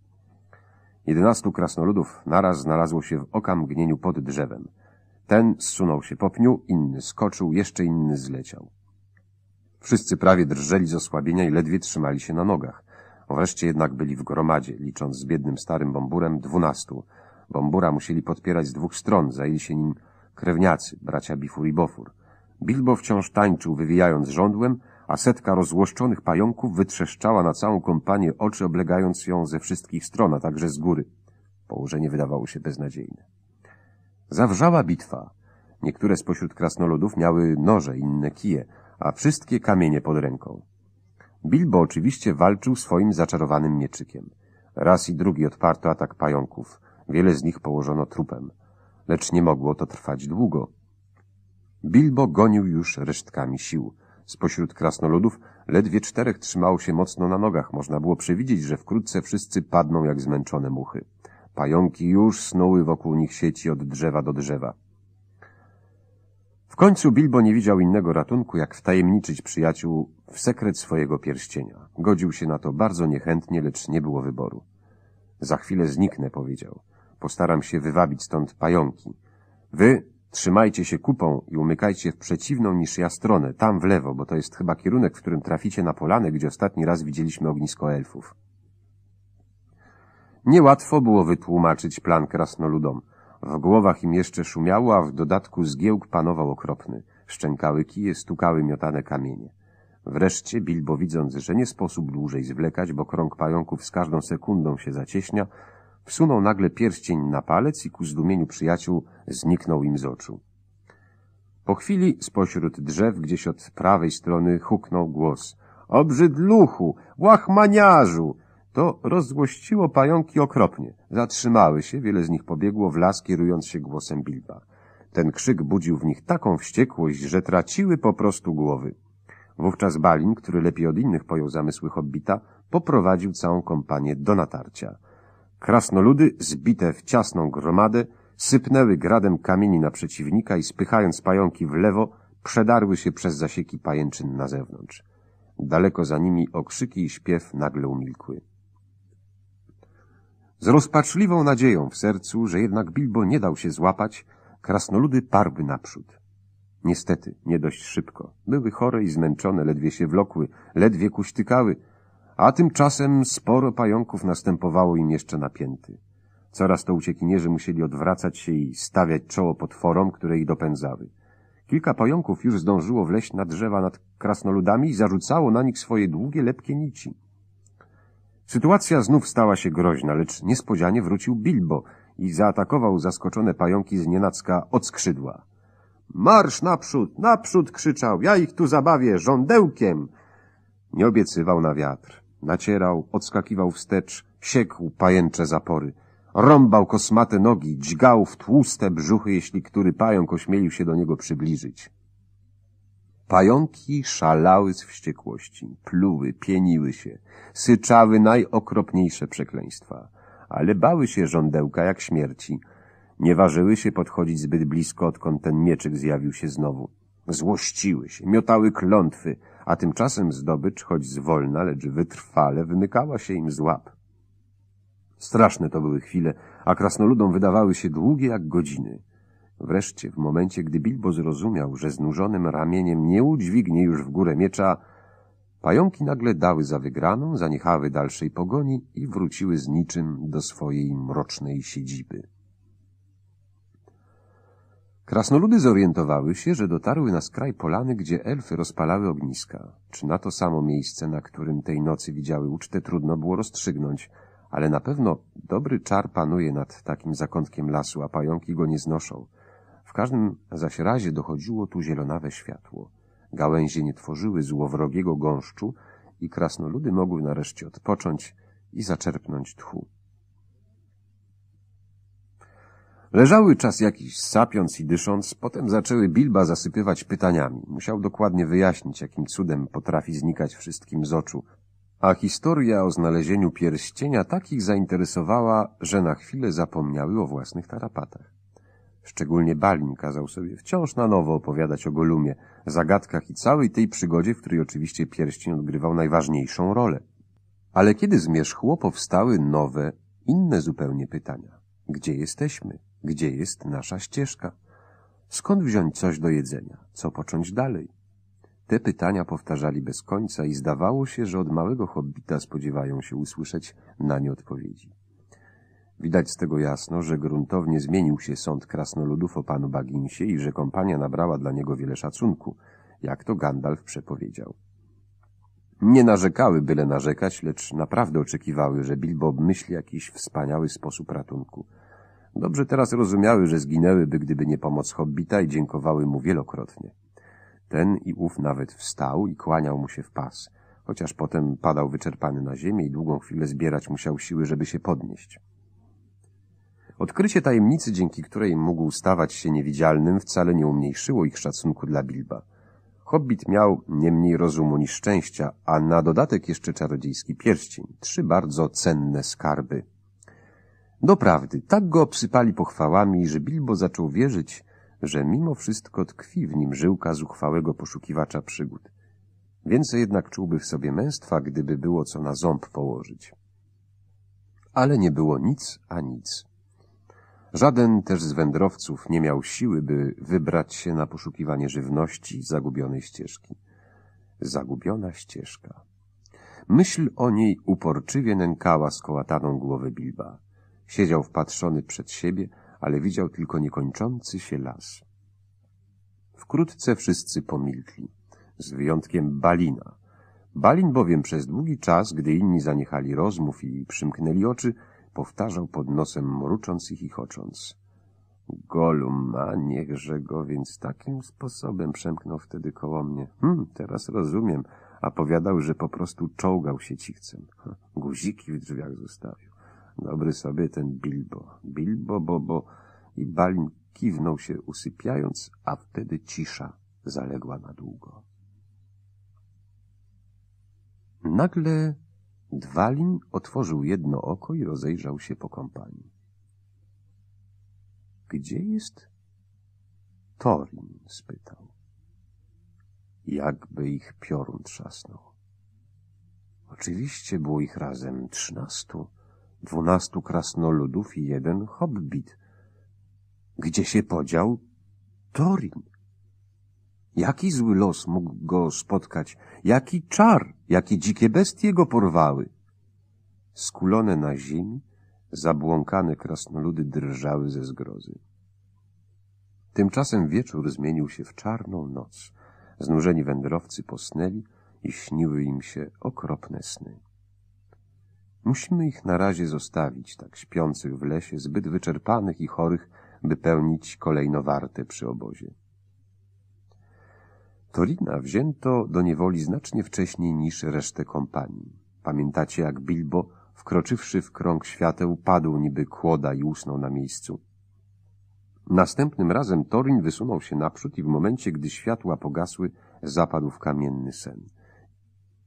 Jedenastu krasnoludów naraz znalazło się w okamgnieniu pod drzewem. Ten zsunął się po pniu, inny skoczył, jeszcze inny zleciał. Wszyscy prawie drżeli z osłabienia i ledwie trzymali się na nogach. Wreszcie jednak byli w gromadzie, licząc z biednym starym bomburem dwunastu. Bombura musieli podpierać z dwóch stron, zajęli się nim krewniacy, bracia Bifur i Bofur. Bilbo wciąż tańczył, wywijając żądłem, a setka rozłoszczonych pająków wytrzeszczała na całą kompanię oczy, oblegając ją ze wszystkich stron, a także z góry. Położenie wydawało się beznadziejne. Zawrzała bitwa. Niektóre spośród krasnoludów miały noże, inne kije, a wszystkie kamienie pod ręką. Bilbo oczywiście walczył swoim zaczarowanym mieczykiem. Raz i drugi odparto atak pająków. Wiele z nich położono trupem. Lecz nie mogło to trwać długo. Bilbo gonił już resztkami sił. Spośród krasnoludów ledwie czterech trzymało się mocno na nogach. Można było przewidzieć, że wkrótce wszyscy padną jak zmęczone muchy. Pająki już snuły wokół nich sieci od drzewa do drzewa. W końcu Bilbo nie widział innego ratunku, jak wtajemniczyć przyjaciół w sekret swojego pierścienia. Godził się na to bardzo niechętnie, lecz nie było wyboru. Za chwilę zniknę, powiedział. Postaram się wywabić stąd pająki. Wy Trzymajcie się kupą i umykajcie w przeciwną niż ja stronę, tam w lewo, bo to jest chyba kierunek, w którym traficie na polanę, gdzie ostatni raz widzieliśmy ognisko elfów. Niełatwo było wytłumaczyć plan krasnoludom. W głowach im jeszcze szumiało, a w dodatku zgiełk panował okropny. Szczękały kije, stukały miotane kamienie. Wreszcie Bilbo, widząc, że nie sposób dłużej zwlekać, bo krąg pająków z każdą sekundą się zacieśnia, Wsunął nagle pierścień na palec i ku zdumieniu przyjaciół zniknął im z oczu. Po chwili spośród drzew gdzieś od prawej strony huknął głos. Obrzydluchu! Łachmaniarzu! To rozzłościło pająki okropnie. Zatrzymały się, wiele z nich pobiegło w las, kierując się głosem Bilba. Ten krzyk budził w nich taką wściekłość, że traciły po prostu głowy. Wówczas Balin, który lepiej od innych pojął zamysły hobbita, poprowadził całą kompanię do natarcia. Krasnoludy, zbite w ciasną gromadę, sypnęły gradem kamieni na przeciwnika i spychając pająki w lewo, przedarły się przez zasieki pajęczyn na zewnątrz. Daleko za nimi okrzyki i śpiew nagle umilkły. Z rozpaczliwą nadzieją w sercu, że jednak Bilbo nie dał się złapać, krasnoludy parły naprzód. Niestety, nie dość szybko. Były chore i zmęczone, ledwie się wlokły, ledwie kuśtykały – a tymczasem sporo pająków następowało im jeszcze napięty. Coraz to uciekinierzy musieli odwracać się i stawiać czoło potworom, które ich dopędzały. Kilka pająków już zdążyło wleść na drzewa nad krasnoludami i zarzucało na nich swoje długie, lepkie nici. Sytuacja znów stała się groźna, lecz niespodzianie wrócił Bilbo i zaatakował zaskoczone pająki z nienacka od skrzydła. Marsz naprzód, naprzód krzyczał, ja ich tu zabawię żądełkiem. Nie obiecywał na wiatr. Nacierał, odskakiwał wstecz, siekł pajęcze zapory. Rąbał kosmate nogi, dźgał w tłuste brzuchy, jeśli który pająk ośmielił się do niego przybliżyć. Pająki szalały z wściekłości, pluły, pieniły się, syczały najokropniejsze przekleństwa, ale bały się żądełka jak śmierci. Nie ważyły się podchodzić zbyt blisko, odkąd ten mieczyk zjawił się znowu. Złościły się, miotały klątwy, a tymczasem zdobycz, choć zwolna, lecz wytrwale, wymykała się im z łap. Straszne to były chwile, a krasnoludom wydawały się długie jak godziny. Wreszcie, w momencie, gdy Bilbo zrozumiał, że znużonym ramieniem nie udźwignie już w górę miecza, pająki nagle dały za wygraną, zaniechały dalszej pogoni i wróciły z niczym do swojej mrocznej siedziby. Krasnoludy zorientowały się, że dotarły na skraj polany, gdzie elfy rozpalały ogniska. Czy na to samo miejsce, na którym tej nocy widziały ucztę, trudno było rozstrzygnąć, ale na pewno dobry czar panuje nad takim zakątkiem lasu, a pająki go nie znoszą. W każdym zaś razie dochodziło tu zielonawe światło. Gałęzie nie tworzyły złowrogiego gąszczu i krasnoludy mogły nareszcie odpocząć i zaczerpnąć tchu. Leżały czas jakiś, sapiąc i dysząc, potem zaczęły Bilba zasypywać pytaniami. Musiał dokładnie wyjaśnić, jakim cudem potrafi znikać wszystkim z oczu. A historia o znalezieniu pierścienia takich zainteresowała, że na chwilę zapomniały o własnych tarapatach. Szczególnie Balin kazał sobie wciąż na nowo opowiadać o Golumie, zagadkach i całej tej przygodzie, w której oczywiście pierścień odgrywał najważniejszą rolę. Ale kiedy zmierzchło, powstały nowe, inne zupełnie pytania. Gdzie jesteśmy? Gdzie jest nasza ścieżka? Skąd wziąć coś do jedzenia? Co począć dalej? Te pytania powtarzali bez końca i zdawało się, że od małego hobbita spodziewają się usłyszeć na nie odpowiedzi. Widać z tego jasno, że gruntownie zmienił się sąd krasnoludów o panu Baginsie i że kompania nabrała dla niego wiele szacunku, jak to Gandalf przepowiedział. Nie narzekały byle narzekać, lecz naprawdę oczekiwały, że Bilbo myśli jakiś wspaniały sposób ratunku – Dobrze teraz rozumiały, że zginęłyby, gdyby nie pomoc hobbita i dziękowały mu wielokrotnie. Ten i ów nawet wstał i kłaniał mu się w pas, chociaż potem padał wyczerpany na ziemię i długą chwilę zbierać musiał siły, żeby się podnieść. Odkrycie tajemnicy, dzięki której mógł stawać się niewidzialnym, wcale nie umniejszyło ich szacunku dla Bilba. Hobbit miał nie mniej rozumu niż szczęścia, a na dodatek jeszcze czarodziejski pierścień, trzy bardzo cenne skarby – Doprawdy, tak go obsypali pochwałami, że Bilbo zaczął wierzyć, że mimo wszystko tkwi w nim żyłka zuchwałego poszukiwacza przygód. Więcej jednak czułby w sobie męstwa, gdyby było co na ząb położyć. Ale nie było nic a nic. Żaden też z wędrowców nie miał siły, by wybrać się na poszukiwanie żywności zagubionej ścieżki. Zagubiona ścieżka. Myśl o niej uporczywie nękała skołataną głowę Bilba. Siedział wpatrzony przed siebie, ale widział tylko niekończący się las. Wkrótce wszyscy pomilkli, z wyjątkiem Balina. Balin bowiem przez długi czas, gdy inni zaniechali rozmów i przymknęli oczy, powtarzał pod nosem, mrucząc i chocząc. Golum, a niechże go więc takim sposobem przemknął wtedy koło mnie. Hm, teraz rozumiem. A powiadał, że po prostu czołgał się cichcem. Hm, guziki w drzwiach zostawił. Dobry sobie ten Bilbo. Bilbo, Bobo. I Balin kiwnął się usypiając, a wtedy cisza zaległa na długo. Nagle Dwalin otworzył jedno oko i rozejrzał się po kompanii. Gdzie jest Torin? spytał. Jakby ich piorun trzasnął. Oczywiście było ich razem trzynastu, dwunastu krasnoludów i jeden hobbit. Gdzie się podział Torin? Jaki zły los mógł go spotkać? Jaki czar? Jakie dzikie bestie go porwały? Skulone na ziemi, zabłąkane krasnoludy drżały ze zgrozy. Tymczasem wieczór zmienił się w czarną noc. Znużeni wędrowcy posnęli i śniły im się okropne sny. Musimy ich na razie zostawić, tak śpiących w lesie, zbyt wyczerpanych i chorych, by pełnić kolejno wartę przy obozie. Torina wzięto do niewoli znacznie wcześniej niż resztę kompanii. Pamiętacie, jak Bilbo, wkroczywszy w krąg świateł, padł niby kłoda i usnął na miejscu. Następnym razem Torin wysunął się naprzód i w momencie, gdy światła pogasły, zapadł w kamienny sen.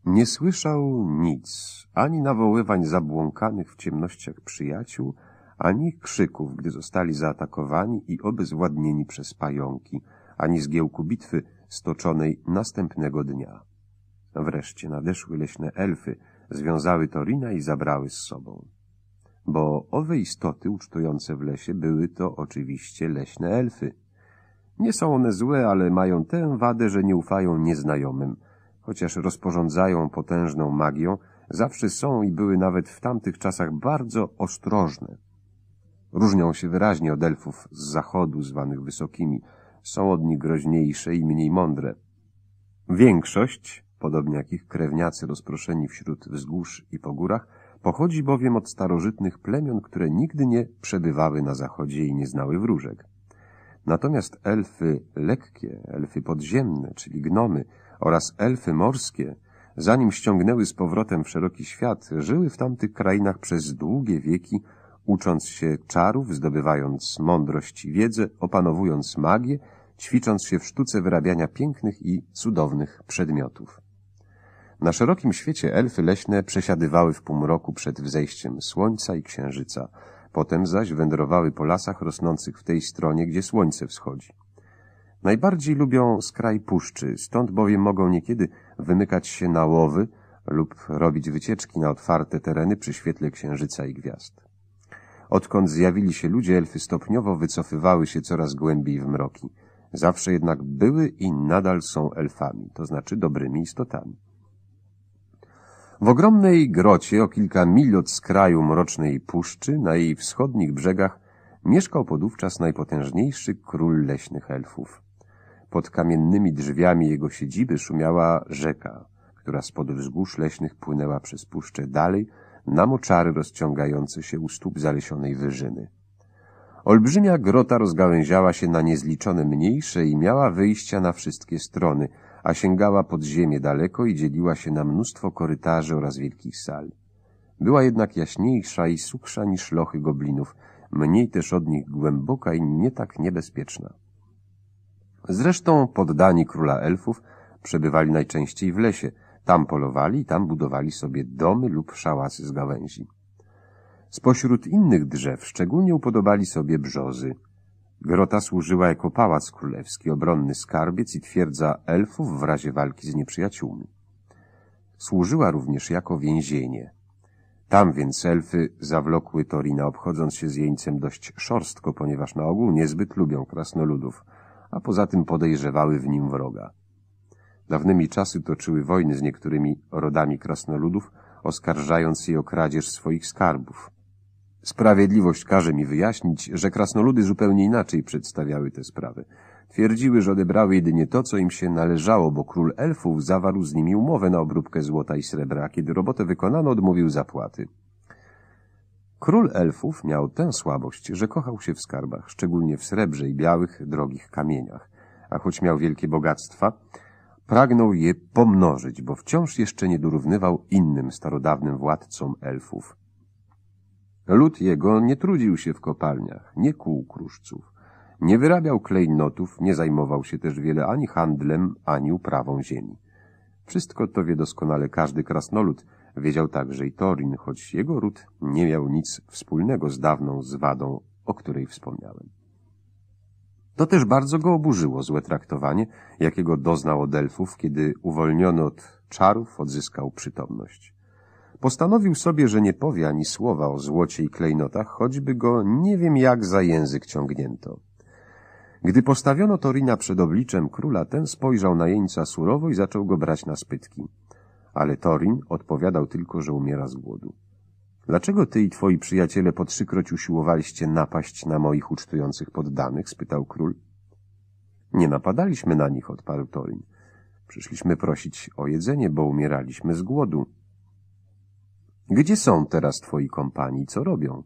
Nie słyszał nic, ani nawoływań zabłąkanych w ciemnościach przyjaciół, ani krzyków, gdy zostali zaatakowani i obezwładnieni przez pająki, ani zgiełku bitwy stoczonej następnego dnia. Wreszcie nadeszły leśne elfy, związały Torina i zabrały z sobą. Bo owe istoty ucztujące w lesie były to oczywiście leśne elfy. Nie są one złe, ale mają tę wadę, że nie ufają nieznajomym – chociaż rozporządzają potężną magią, zawsze są i były nawet w tamtych czasach bardzo ostrożne. Różnią się wyraźnie od elfów z zachodu, zwanych wysokimi. Są od nich groźniejsze i mniej mądre. Większość, podobnie jak ich krewniacy rozproszeni wśród wzgórz i pogórach, pochodzi bowiem od starożytnych plemion, które nigdy nie przebywały na zachodzie i nie znały wróżek. Natomiast elfy lekkie, elfy podziemne, czyli gnomy, oraz elfy morskie, zanim ściągnęły z powrotem w szeroki świat, żyły w tamtych krainach przez długie wieki, ucząc się czarów, zdobywając mądrość i wiedzę, opanowując magię, ćwicząc się w sztuce wyrabiania pięknych i cudownych przedmiotów. Na szerokim świecie elfy leśne przesiadywały w półmroku przed wzejściem słońca i księżyca, potem zaś wędrowały po lasach rosnących w tej stronie, gdzie słońce wschodzi. Najbardziej lubią skraj puszczy, stąd bowiem mogą niekiedy wymykać się na łowy lub robić wycieczki na otwarte tereny przy świetle księżyca i gwiazd. Odkąd zjawili się ludzie, elfy stopniowo wycofywały się coraz głębiej w mroki. Zawsze jednak były i nadal są elfami, to znaczy dobrymi istotami. W ogromnej grocie o kilka mil od skraju mrocznej puszczy, na jej wschodnich brzegach, mieszkał podówczas najpotężniejszy król leśnych elfów pod kamiennymi drzwiami jego siedziby szumiała rzeka, która spod wzgórz leśnych płynęła przez puszczę dalej na moczary rozciągające się u stóp zalesionej wyżyny. Olbrzymia grota rozgałęziała się na niezliczone mniejsze i miała wyjścia na wszystkie strony, a sięgała pod ziemię daleko i dzieliła się na mnóstwo korytarzy oraz wielkich sal. Była jednak jaśniejsza i suchsza niż lochy goblinów, mniej też od nich głęboka i nie tak niebezpieczna. Zresztą poddani króla elfów przebywali najczęściej w lesie. Tam polowali, tam budowali sobie domy lub szałasy z gałęzi. Spośród innych drzew szczególnie upodobali sobie brzozy. Grota służyła jako pałac królewski, obronny skarbiec i twierdza elfów w razie walki z nieprzyjaciółmi. Służyła również jako więzienie. Tam więc elfy zawlokły Torina, obchodząc się z jeńcem dość szorstko, ponieważ na ogół niezbyt lubią krasnoludów a poza tym podejrzewały w nim wroga. Dawnymi czasy toczyły wojny z niektórymi rodami krasnoludów, oskarżając je o kradzież swoich skarbów. Sprawiedliwość każe mi wyjaśnić, że krasnoludy zupełnie inaczej przedstawiały te sprawy. Twierdziły, że odebrały jedynie to, co im się należało, bo król elfów zawarł z nimi umowę na obróbkę złota i srebra, a kiedy robotę wykonano, odmówił zapłaty. Król elfów miał tę słabość, że kochał się w skarbach, szczególnie w srebrze i białych, drogich kamieniach. A choć miał wielkie bogactwa, pragnął je pomnożyć, bo wciąż jeszcze nie dorównywał innym starodawnym władcom elfów. Lud jego nie trudził się w kopalniach, nie kuł kruszców, nie wyrabiał klejnotów, nie zajmował się też wiele ani handlem, ani uprawą ziemi. Wszystko to wie doskonale każdy krasnolud – Wiedział także i Torin, choć jego ród nie miał nic wspólnego z dawną zwadą, o której wspomniałem. To też bardzo go oburzyło złe traktowanie, jakiego doznał od elfów, kiedy uwolniony od czarów odzyskał przytomność. Postanowił sobie, że nie powie ani słowa o złocie i klejnotach, choćby go nie wiem jak za język ciągnięto. Gdy postawiono Torina przed obliczem króla, ten spojrzał na jeńca surowo i zaczął go brać na spytki ale Torin odpowiadał tylko, że umiera z głodu. Dlaczego ty i twoi przyjaciele po trzykroć usiłowaliście napaść na moich ucztujących poddanych? spytał król. Nie napadaliśmy na nich, odparł Torin. Przyszliśmy prosić o jedzenie, bo umieraliśmy z głodu. Gdzie są teraz twoi kompani? Co robią?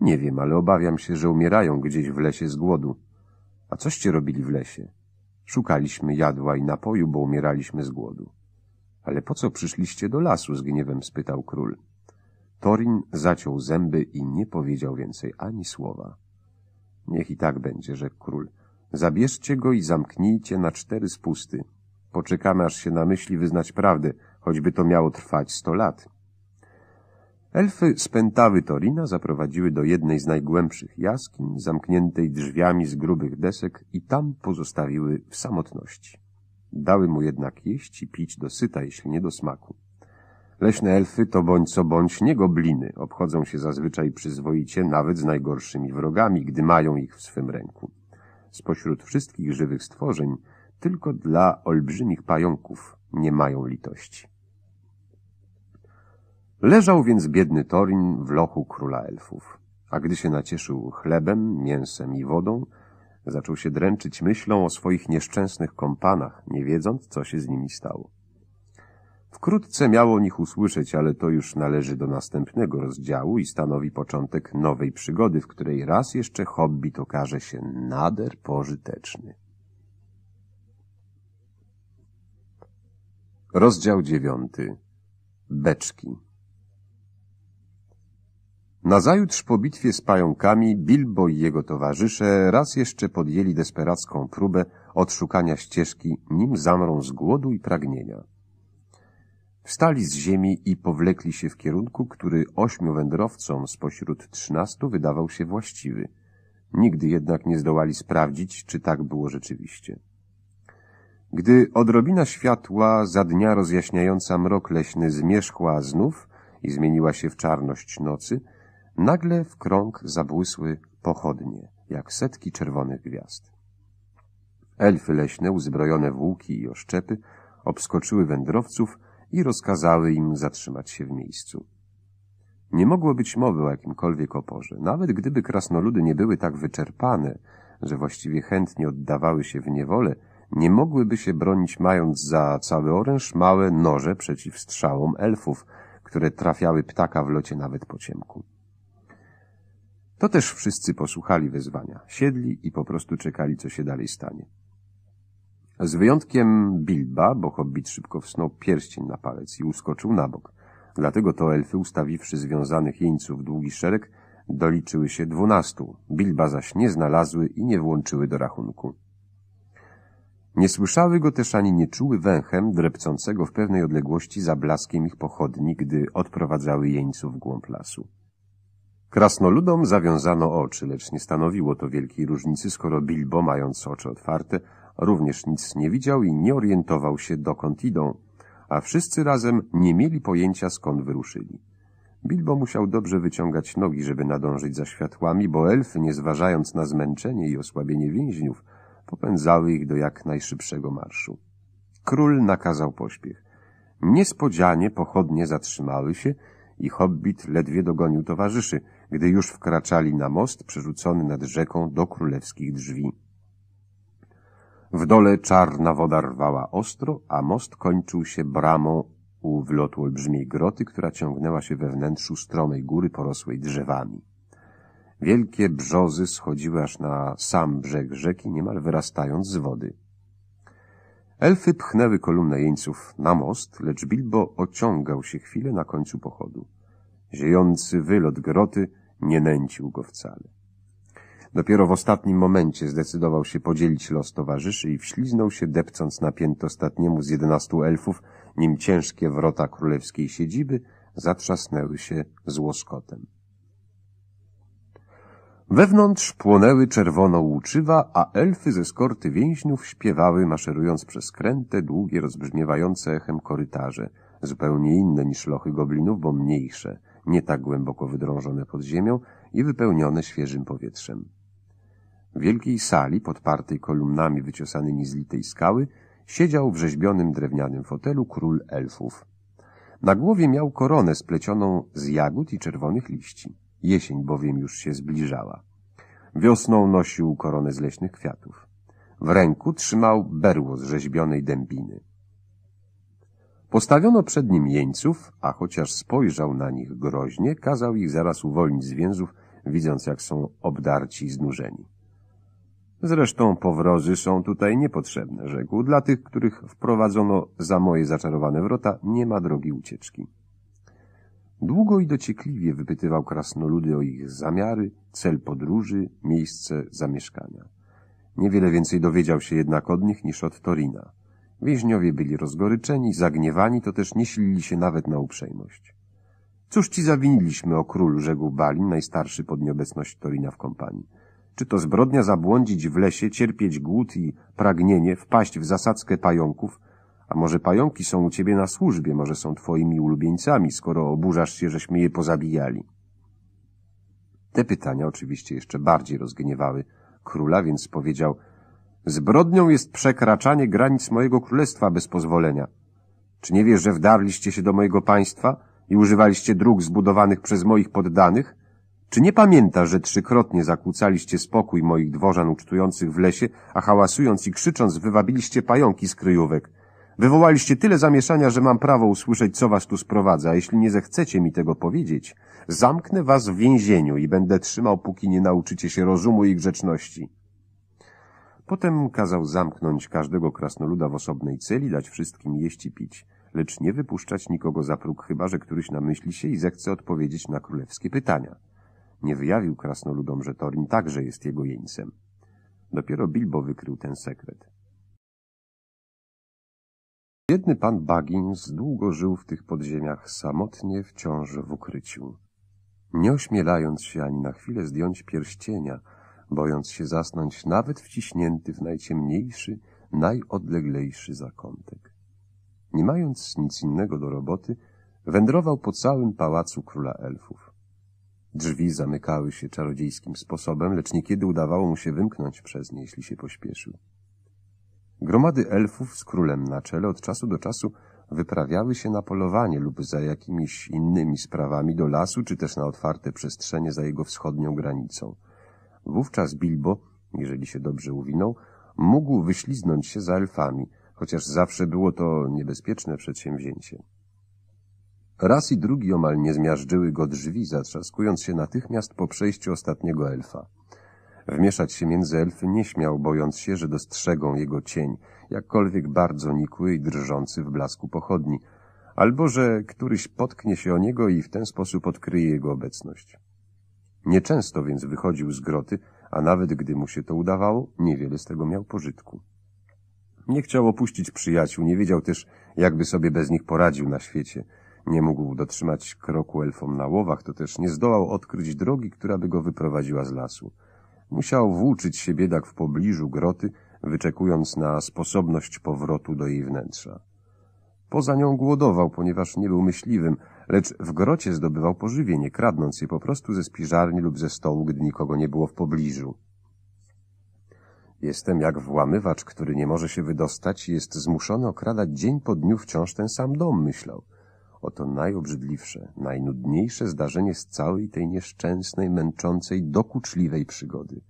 Nie wiem, ale obawiam się, że umierają gdzieś w lesie z głodu. A coście robili w lesie? Szukaliśmy jadła i napoju, bo umieraliśmy z głodu. Ale po co przyszliście do lasu? z gniewem spytał król. Torin zaciął zęby i nie powiedział więcej ani słowa. Niech i tak będzie, rzekł król. Zabierzcie go i zamknijcie na cztery spusty. Poczekamy, aż się namyśli wyznać prawdę, choćby to miało trwać sto lat. Elfy spętały Torina zaprowadziły do jednej z najgłębszych jaskiń, zamkniętej drzwiami z grubych desek i tam pozostawiły w samotności. Dały mu jednak jeść i pić dosyta, jeśli nie do smaku. Leśne elfy to bądź co bądź nie gobliny, obchodzą się zazwyczaj przyzwoicie nawet z najgorszymi wrogami, gdy mają ich w swym ręku. Spośród wszystkich żywych stworzeń tylko dla olbrzymich pająków nie mają litości. Leżał więc biedny Torin w lochu króla elfów, a gdy się nacieszył chlebem, mięsem i wodą, Zaczął się dręczyć myślą o swoich nieszczęsnych kompanach, nie wiedząc, co się z nimi stało. Wkrótce miał o nich usłyszeć, ale to już należy do następnego rozdziału i stanowi początek nowej przygody, w której raz jeszcze hobbit okaże się nader pożyteczny. Rozdział dziewiąty. Beczki. Nazajutrz po bitwie z pająkami Bilbo i jego towarzysze raz jeszcze podjęli desperacką próbę odszukania ścieżki, nim zamrą z głodu i pragnienia. Wstali z ziemi i powlekli się w kierunku, który ośmiu wędrowcom spośród trzynastu wydawał się właściwy. Nigdy jednak nie zdołali sprawdzić, czy tak było rzeczywiście. Gdy odrobina światła za dnia rozjaśniająca mrok leśny zmierzchła znów i zmieniła się w czarność nocy – Nagle w krąg zabłysły pochodnie, jak setki czerwonych gwiazd. Elfy leśne, uzbrojone w łuki i oszczepy, obskoczyły wędrowców i rozkazały im zatrzymać się w miejscu. Nie mogło być mowy o jakimkolwiek oporze, nawet gdyby krasnoludy nie były tak wyczerpane, że właściwie chętnie oddawały się w niewolę, nie mogłyby się bronić mając za cały oręż małe noże przeciw strzałom elfów, które trafiały ptaka w locie nawet po ciemku. To też wszyscy posłuchali wezwania, siedli i po prostu czekali, co się dalej stanie. Z wyjątkiem Bilba, bo hobbit szybko wsnął pierścień na palec i uskoczył na bok. Dlatego to elfy, ustawiwszy związanych jeńców w długi szereg, doliczyły się dwunastu. Bilba zaś nie znalazły i nie włączyły do rachunku. Nie słyszały go też ani nie czuły węchem drepcącego w pewnej odległości za blaskiem ich pochodni, gdy odprowadzały jeńców w głąb lasu. Krasnoludom zawiązano oczy, lecz nie stanowiło to wielkiej różnicy, skoro Bilbo, mając oczy otwarte, również nic nie widział i nie orientował się, dokąd idą, a wszyscy razem nie mieli pojęcia, skąd wyruszyli. Bilbo musiał dobrze wyciągać nogi, żeby nadążyć za światłami, bo elfy, nie zważając na zmęczenie i osłabienie więźniów, popędzały ich do jak najszybszego marszu. Król nakazał pośpiech. Niespodzianie pochodnie zatrzymały się i hobbit ledwie dogonił towarzyszy, gdy już wkraczali na most przerzucony nad rzeką do królewskich drzwi. W dole czarna woda rwała ostro, a most kończył się bramą u wlotu olbrzymiej groty, która ciągnęła się we wnętrzu stromej góry porosłej drzewami. Wielkie brzozy schodziły aż na sam brzeg rzeki, niemal wyrastając z wody. Elfy pchnęły kolumnę jeńców na most, lecz Bilbo ociągał się chwilę na końcu pochodu. Ziejący wylot groty nie nęcił go wcale. Dopiero w ostatnim momencie zdecydował się podzielić los towarzyszy i wśliznął się depcąc na piętro z jedenastu elfów, nim ciężkie wrota królewskiej siedziby zatrzasnęły się z łoskotem. Wewnątrz płonęły czerwono łuczywa, a elfy ze skorty więźniów śpiewały, maszerując przez kręte, długie, rozbrzmiewające echem korytarze, zupełnie inne niż lochy goblinów, bo mniejsze, nie tak głęboko wydrążone pod ziemią i wypełnione świeżym powietrzem. W wielkiej sali, podpartej kolumnami wyciosanymi z litej skały, siedział w rzeźbionym drewnianym fotelu król elfów. Na głowie miał koronę splecioną z jagód i czerwonych liści. Jesień bowiem już się zbliżała. Wiosną nosił koronę z leśnych kwiatów. W ręku trzymał berło z rzeźbionej dębiny. Postawiono przed nim jeńców, a chociaż spojrzał na nich groźnie, kazał ich zaraz uwolnić z więzów, widząc jak są obdarci i znużeni. Zresztą powrozy są tutaj niepotrzebne, rzekł. Dla tych, których wprowadzono za moje zaczarowane wrota, nie ma drogi ucieczki. Długo i dociekliwie wypytywał krasnoludy o ich zamiary, cel podróży, miejsce zamieszkania. Niewiele więcej dowiedział się jednak od nich niż od Torina. Więźniowie byli rozgoryczeni, zagniewani, to też nie silili się nawet na uprzejmość. Cóż ci zawiniliśmy o król rzekł Balin, najstarszy pod nieobecność Torina w kompanii. Czy to zbrodnia zabłądzić w lesie, cierpieć głód i pragnienie, wpaść w zasadzkę pająków, a może pająki są u ciebie na służbie, może są twoimi ulubieńcami, skoro oburzasz się, żeśmy je pozabijali? Te pytania oczywiście jeszcze bardziej rozgniewały króla, więc powiedział Zbrodnią jest przekraczanie granic mojego królestwa bez pozwolenia. Czy nie wiesz, że wdarliście się do mojego państwa i używaliście dróg zbudowanych przez moich poddanych? Czy nie pamiętasz, że trzykrotnie zakłócaliście spokój moich dworzan ucztujących w lesie, a hałasując i krzycząc wywabiliście pająki z kryjówek? Wywołaliście tyle zamieszania, że mam prawo usłyszeć, co was tu sprowadza, a jeśli nie zechcecie mi tego powiedzieć, zamknę was w więzieniu i będę trzymał, póki nie nauczycie się rozumu i grzeczności. Potem kazał zamknąć każdego krasnoluda w osobnej celi, dać wszystkim jeść i pić, lecz nie wypuszczać nikogo za próg, chyba że któryś namyśli się i zechce odpowiedzieć na królewskie pytania. Nie wyjawił krasnoludom, że Torin także jest jego jeńcem. Dopiero Bilbo wykrył ten sekret. Biedny pan Baggins długo żył w tych podziemiach samotnie, wciąż w ukryciu. Nie ośmielając się ani na chwilę zdjąć pierścienia, bojąc się zasnąć nawet wciśnięty w najciemniejszy, najodleglejszy zakątek. Nie mając nic innego do roboty, wędrował po całym pałacu króla elfów. Drzwi zamykały się czarodziejskim sposobem, lecz niekiedy udawało mu się wymknąć przez nie, jeśli się pośpieszył. Gromady elfów z królem na czele od czasu do czasu wyprawiały się na polowanie lub za jakimiś innymi sprawami do lasu, czy też na otwarte przestrzenie za jego wschodnią granicą. Wówczas Bilbo, jeżeli się dobrze uwinął, mógł wyśliznąć się za elfami, chociaż zawsze było to niebezpieczne przedsięwzięcie. Raz i drugi omal nie zmiażdżyły go drzwi, zatrzaskując się natychmiast po przejściu ostatniego elfa. Wmieszać się między elfy nie śmiał, bojąc się, że dostrzegą jego cień, jakkolwiek bardzo nikły i drżący w blasku pochodni, albo że któryś potknie się o niego i w ten sposób odkryje jego obecność. Nieczęsto więc wychodził z groty, a nawet gdy mu się to udawało, niewiele z tego miał pożytku. Nie chciał opuścić przyjaciół, nie wiedział też, jakby sobie bez nich poradził na świecie. Nie mógł dotrzymać kroku elfom na łowach, to też nie zdołał odkryć drogi, która by go wyprowadziła z lasu. Musiał włóczyć się biedak w pobliżu groty, wyczekując na sposobność powrotu do jej wnętrza. Poza nią głodował, ponieważ nie był myśliwym, lecz w grocie zdobywał pożywienie, kradnąc je po prostu ze spiżarni lub ze stołu, gdy nikogo nie było w pobliżu. Jestem jak włamywacz, który nie może się wydostać i jest zmuszony okradać dzień po dniu wciąż ten sam dom, myślał. Oto najobrzydliwsze, najnudniejsze zdarzenie z całej tej nieszczęsnej, męczącej, dokuczliwej przygody.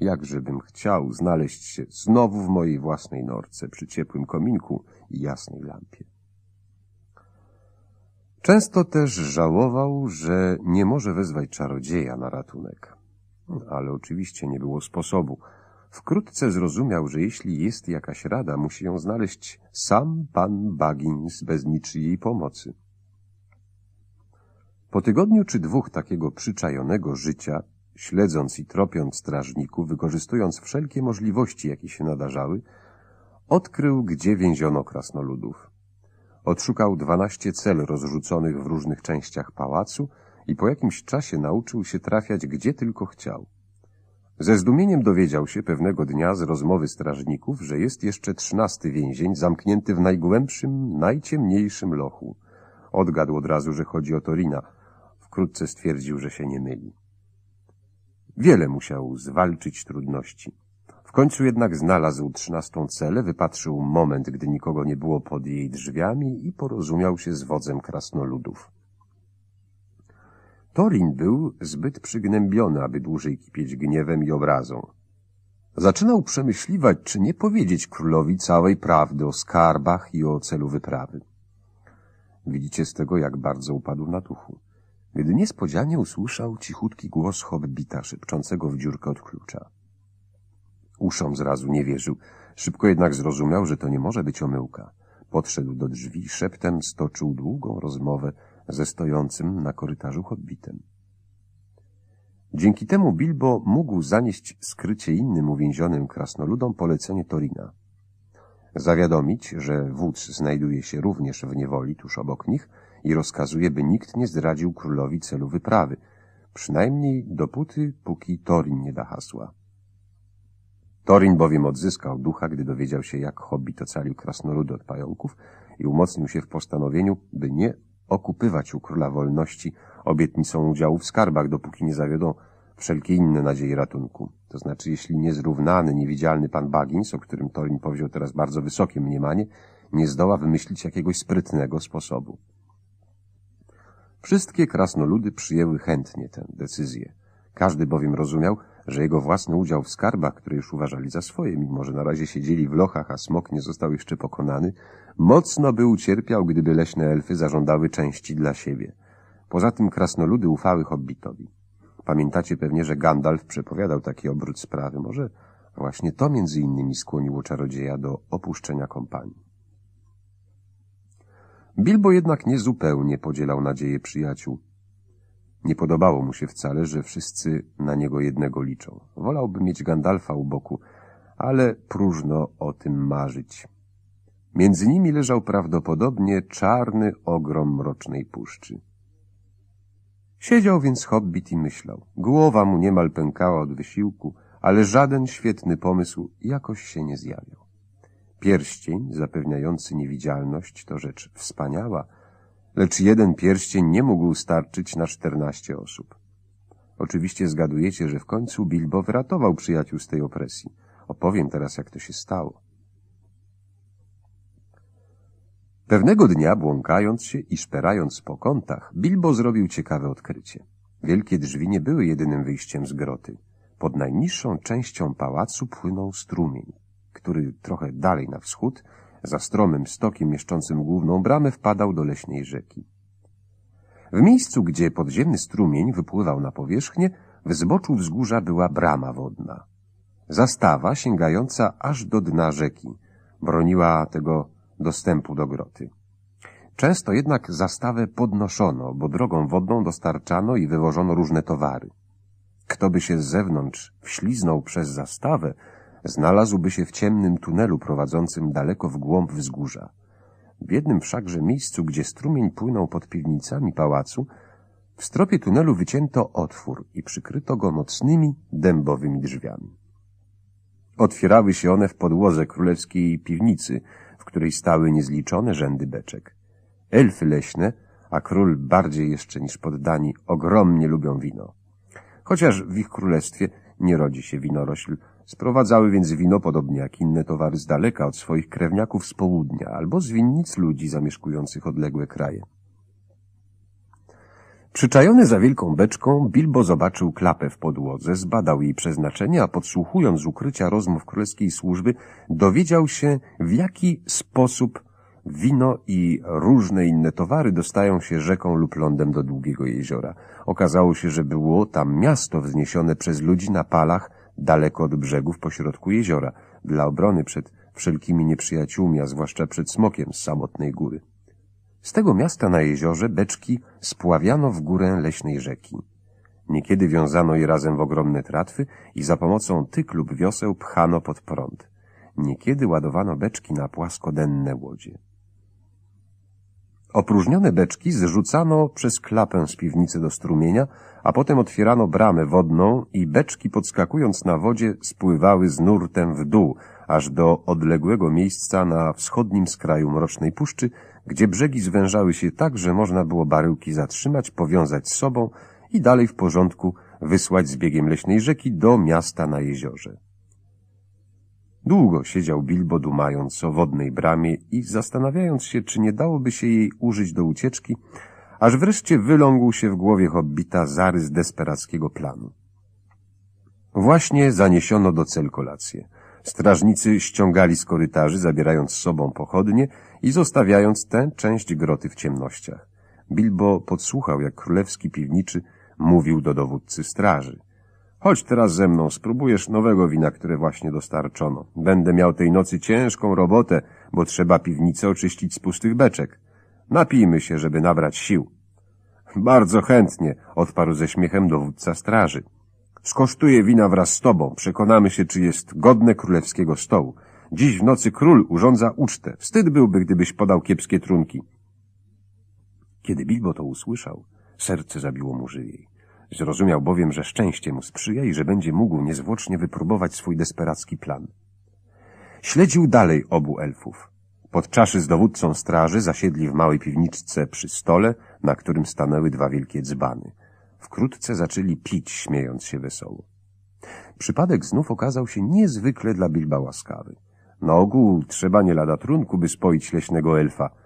Jakżebym chciał znaleźć się znowu w mojej własnej norce, przy ciepłym kominku i jasnej lampie. Często też żałował, że nie może wezwać czarodzieja na ratunek. Ale oczywiście nie było sposobu. Wkrótce zrozumiał, że jeśli jest jakaś rada, musi ją znaleźć sam pan Bagins bez niczyjej pomocy. Po tygodniu czy dwóch takiego przyczajonego życia, śledząc i tropiąc strażników, wykorzystując wszelkie możliwości, jakie się nadarzały, odkrył, gdzie więziono krasnoludów. Odszukał dwanaście cel rozrzuconych w różnych częściach pałacu i po jakimś czasie nauczył się trafiać, gdzie tylko chciał. Ze zdumieniem dowiedział się pewnego dnia z rozmowy strażników, że jest jeszcze trzynasty więzień zamknięty w najgłębszym, najciemniejszym lochu. Odgadł od razu, że chodzi o Torina. Wkrótce stwierdził, że się nie myli. Wiele musiał zwalczyć trudności. W końcu jednak znalazł trzynastą celę, wypatrzył moment, gdy nikogo nie było pod jej drzwiami i porozumiał się z wodzem krasnoludów. Torin był zbyt przygnębiony, aby dłużej kipieć gniewem i obrazą. Zaczynał przemyśliwać, czy nie powiedzieć królowi całej prawdy o skarbach i o celu wyprawy. Widzicie z tego, jak bardzo upadł na duchu, gdy niespodzianie usłyszał cichutki głos hobbita szepczącego w dziurkę od klucza. Uszom zrazu nie wierzył, szybko jednak zrozumiał, że to nie może być omyłka. Podszedł do drzwi szeptem stoczył długą rozmowę ze stojącym na korytarzu hobbitem. Dzięki temu Bilbo mógł zanieść skrycie innym uwięzionym krasnoludom polecenie Torina. Zawiadomić, że wódz znajduje się również w niewoli tuż obok nich i rozkazuje, by nikt nie zdradził królowi celu wyprawy, przynajmniej dopóty, póki Torin nie da hasła. Torin bowiem odzyskał ducha, gdy dowiedział się, jak hobbit ocalił krasnoludy od pająków i umocnił się w postanowieniu, by nie okupywać u króla wolności obietnicą udziału w skarbach, dopóki nie zawiodą wszelkie inne nadzieje ratunku. To znaczy, jeśli niezrównany, niewidzialny pan Baggins, o którym Torin powziął teraz bardzo wysokie mniemanie, nie zdoła wymyślić jakiegoś sprytnego sposobu. Wszystkie krasnoludy przyjęły chętnie tę decyzję. Każdy bowiem rozumiał, że jego własny udział w skarbach, które już uważali za swoje, mimo że na razie siedzieli w lochach, a smok nie został jeszcze pokonany, mocno by ucierpiał, gdyby leśne elfy zażądały części dla siebie. Poza tym krasnoludy ufały hobbitowi. Pamiętacie pewnie, że Gandalf przepowiadał taki obrót sprawy. Może właśnie to między innymi skłoniło czarodzieja do opuszczenia kompanii. Bilbo jednak niezupełnie podzielał nadzieje przyjaciół. Nie podobało mu się wcale, że wszyscy na niego jednego liczą. Wolałby mieć Gandalfa u boku, ale próżno o tym marzyć. Między nimi leżał prawdopodobnie czarny ogrom mrocznej puszczy. Siedział więc hobbit i myślał. Głowa mu niemal pękała od wysiłku, ale żaden świetny pomysł jakoś się nie zjawiał. Pierścień, zapewniający niewidzialność, to rzecz wspaniała, lecz jeden pierścień nie mógł starczyć na czternaście osób. Oczywiście zgadujecie, że w końcu Bilbo wyratował przyjaciół z tej opresji. Opowiem teraz, jak to się stało. Pewnego dnia, błąkając się i szperając po kątach, Bilbo zrobił ciekawe odkrycie. Wielkie drzwi nie były jedynym wyjściem z groty. Pod najniższą częścią pałacu płynął strumień, który trochę dalej na wschód za stromym stokiem mieszczącym główną bramę wpadał do leśnej rzeki. W miejscu, gdzie podziemny strumień wypływał na powierzchnię, w zboczu wzgórza była brama wodna. Zastawa sięgająca aż do dna rzeki broniła tego dostępu do groty. Często jednak zastawę podnoszono, bo drogą wodną dostarczano i wywożono różne towary. Kto by się z zewnątrz wśliznął przez zastawę, znalazłby się w ciemnym tunelu prowadzącym daleko w głąb wzgórza. W jednym wszakże miejscu, gdzie strumień płynął pod piwnicami pałacu, w stropie tunelu wycięto otwór i przykryto go nocnymi, dębowymi drzwiami. Otwierały się one w podłodze królewskiej piwnicy, w której stały niezliczone rzędy beczek. Elfy leśne, a król bardziej jeszcze niż poddani, ogromnie lubią wino. Chociaż w ich królestwie nie rodzi się winorośl, Sprowadzały więc wino, podobnie jak inne towary z daleka, od swoich krewniaków z południa albo z winnic ludzi zamieszkujących odległe kraje. Przyczajony za wielką beczką, Bilbo zobaczył klapę w podłodze, zbadał jej przeznaczenie, a podsłuchując z ukrycia rozmów królewskiej służby, dowiedział się, w jaki sposób wino i różne inne towary dostają się rzeką lub lądem do Długiego Jeziora. Okazało się, że było tam miasto wzniesione przez ludzi na palach, daleko od brzegów pośrodku jeziora, dla obrony przed wszelkimi nieprzyjaciółmi, a zwłaszcza przed smokiem z samotnej góry. Z tego miasta na jeziorze beczki spławiano w górę leśnej rzeki. Niekiedy wiązano je razem w ogromne tratwy i za pomocą tyk lub wioseł pchano pod prąd. Niekiedy ładowano beczki na płaskodenne łodzie. Opróżnione beczki zrzucano przez klapę z piwnicy do strumienia, a potem otwierano bramę wodną i beczki podskakując na wodzie spływały z nurtem w dół, aż do odległego miejsca na wschodnim skraju Mrocznej Puszczy, gdzie brzegi zwężały się tak, że można było baryłki zatrzymać, powiązać z sobą i dalej w porządku wysłać z biegiem leśnej rzeki do miasta na jeziorze. Długo siedział Bilbo dumając o wodnej bramie i zastanawiając się, czy nie dałoby się jej użyć do ucieczki, aż wreszcie wylągł się w głowie hobbita zarys desperackiego planu. Właśnie zaniesiono do cel kolację. Strażnicy ściągali z korytarzy, zabierając z sobą pochodnie i zostawiając tę część groty w ciemnościach. Bilbo podsłuchał, jak królewski piwniczy mówił do dowódcy straży – Chodź teraz ze mną, spróbujesz nowego wina, które właśnie dostarczono. Będę miał tej nocy ciężką robotę, bo trzeba piwnicę oczyścić z pustych beczek. Napijmy się, żeby nabrać sił. Bardzo chętnie, odparł ze śmiechem dowódca straży. Skosztuję wina wraz z tobą, przekonamy się, czy jest godne królewskiego stołu. Dziś w nocy król urządza ucztę. Wstyd byłby, gdybyś podał kiepskie trunki. Kiedy Bilbo to usłyszał, serce zabiło mu żywiej. Zrozumiał bowiem, że szczęście mu sprzyja i że będzie mógł niezwłocznie wypróbować swój desperacki plan. Śledził dalej obu elfów. Podczaszy z dowódcą straży zasiedli w małej piwniczce przy stole, na którym stanęły dwa wielkie dzbany. Wkrótce zaczęli pić, śmiejąc się wesoło. Przypadek znów okazał się niezwykle dla Bilba łaskawy. Na ogół trzeba nie lada trunku, by spoić leśnego elfa –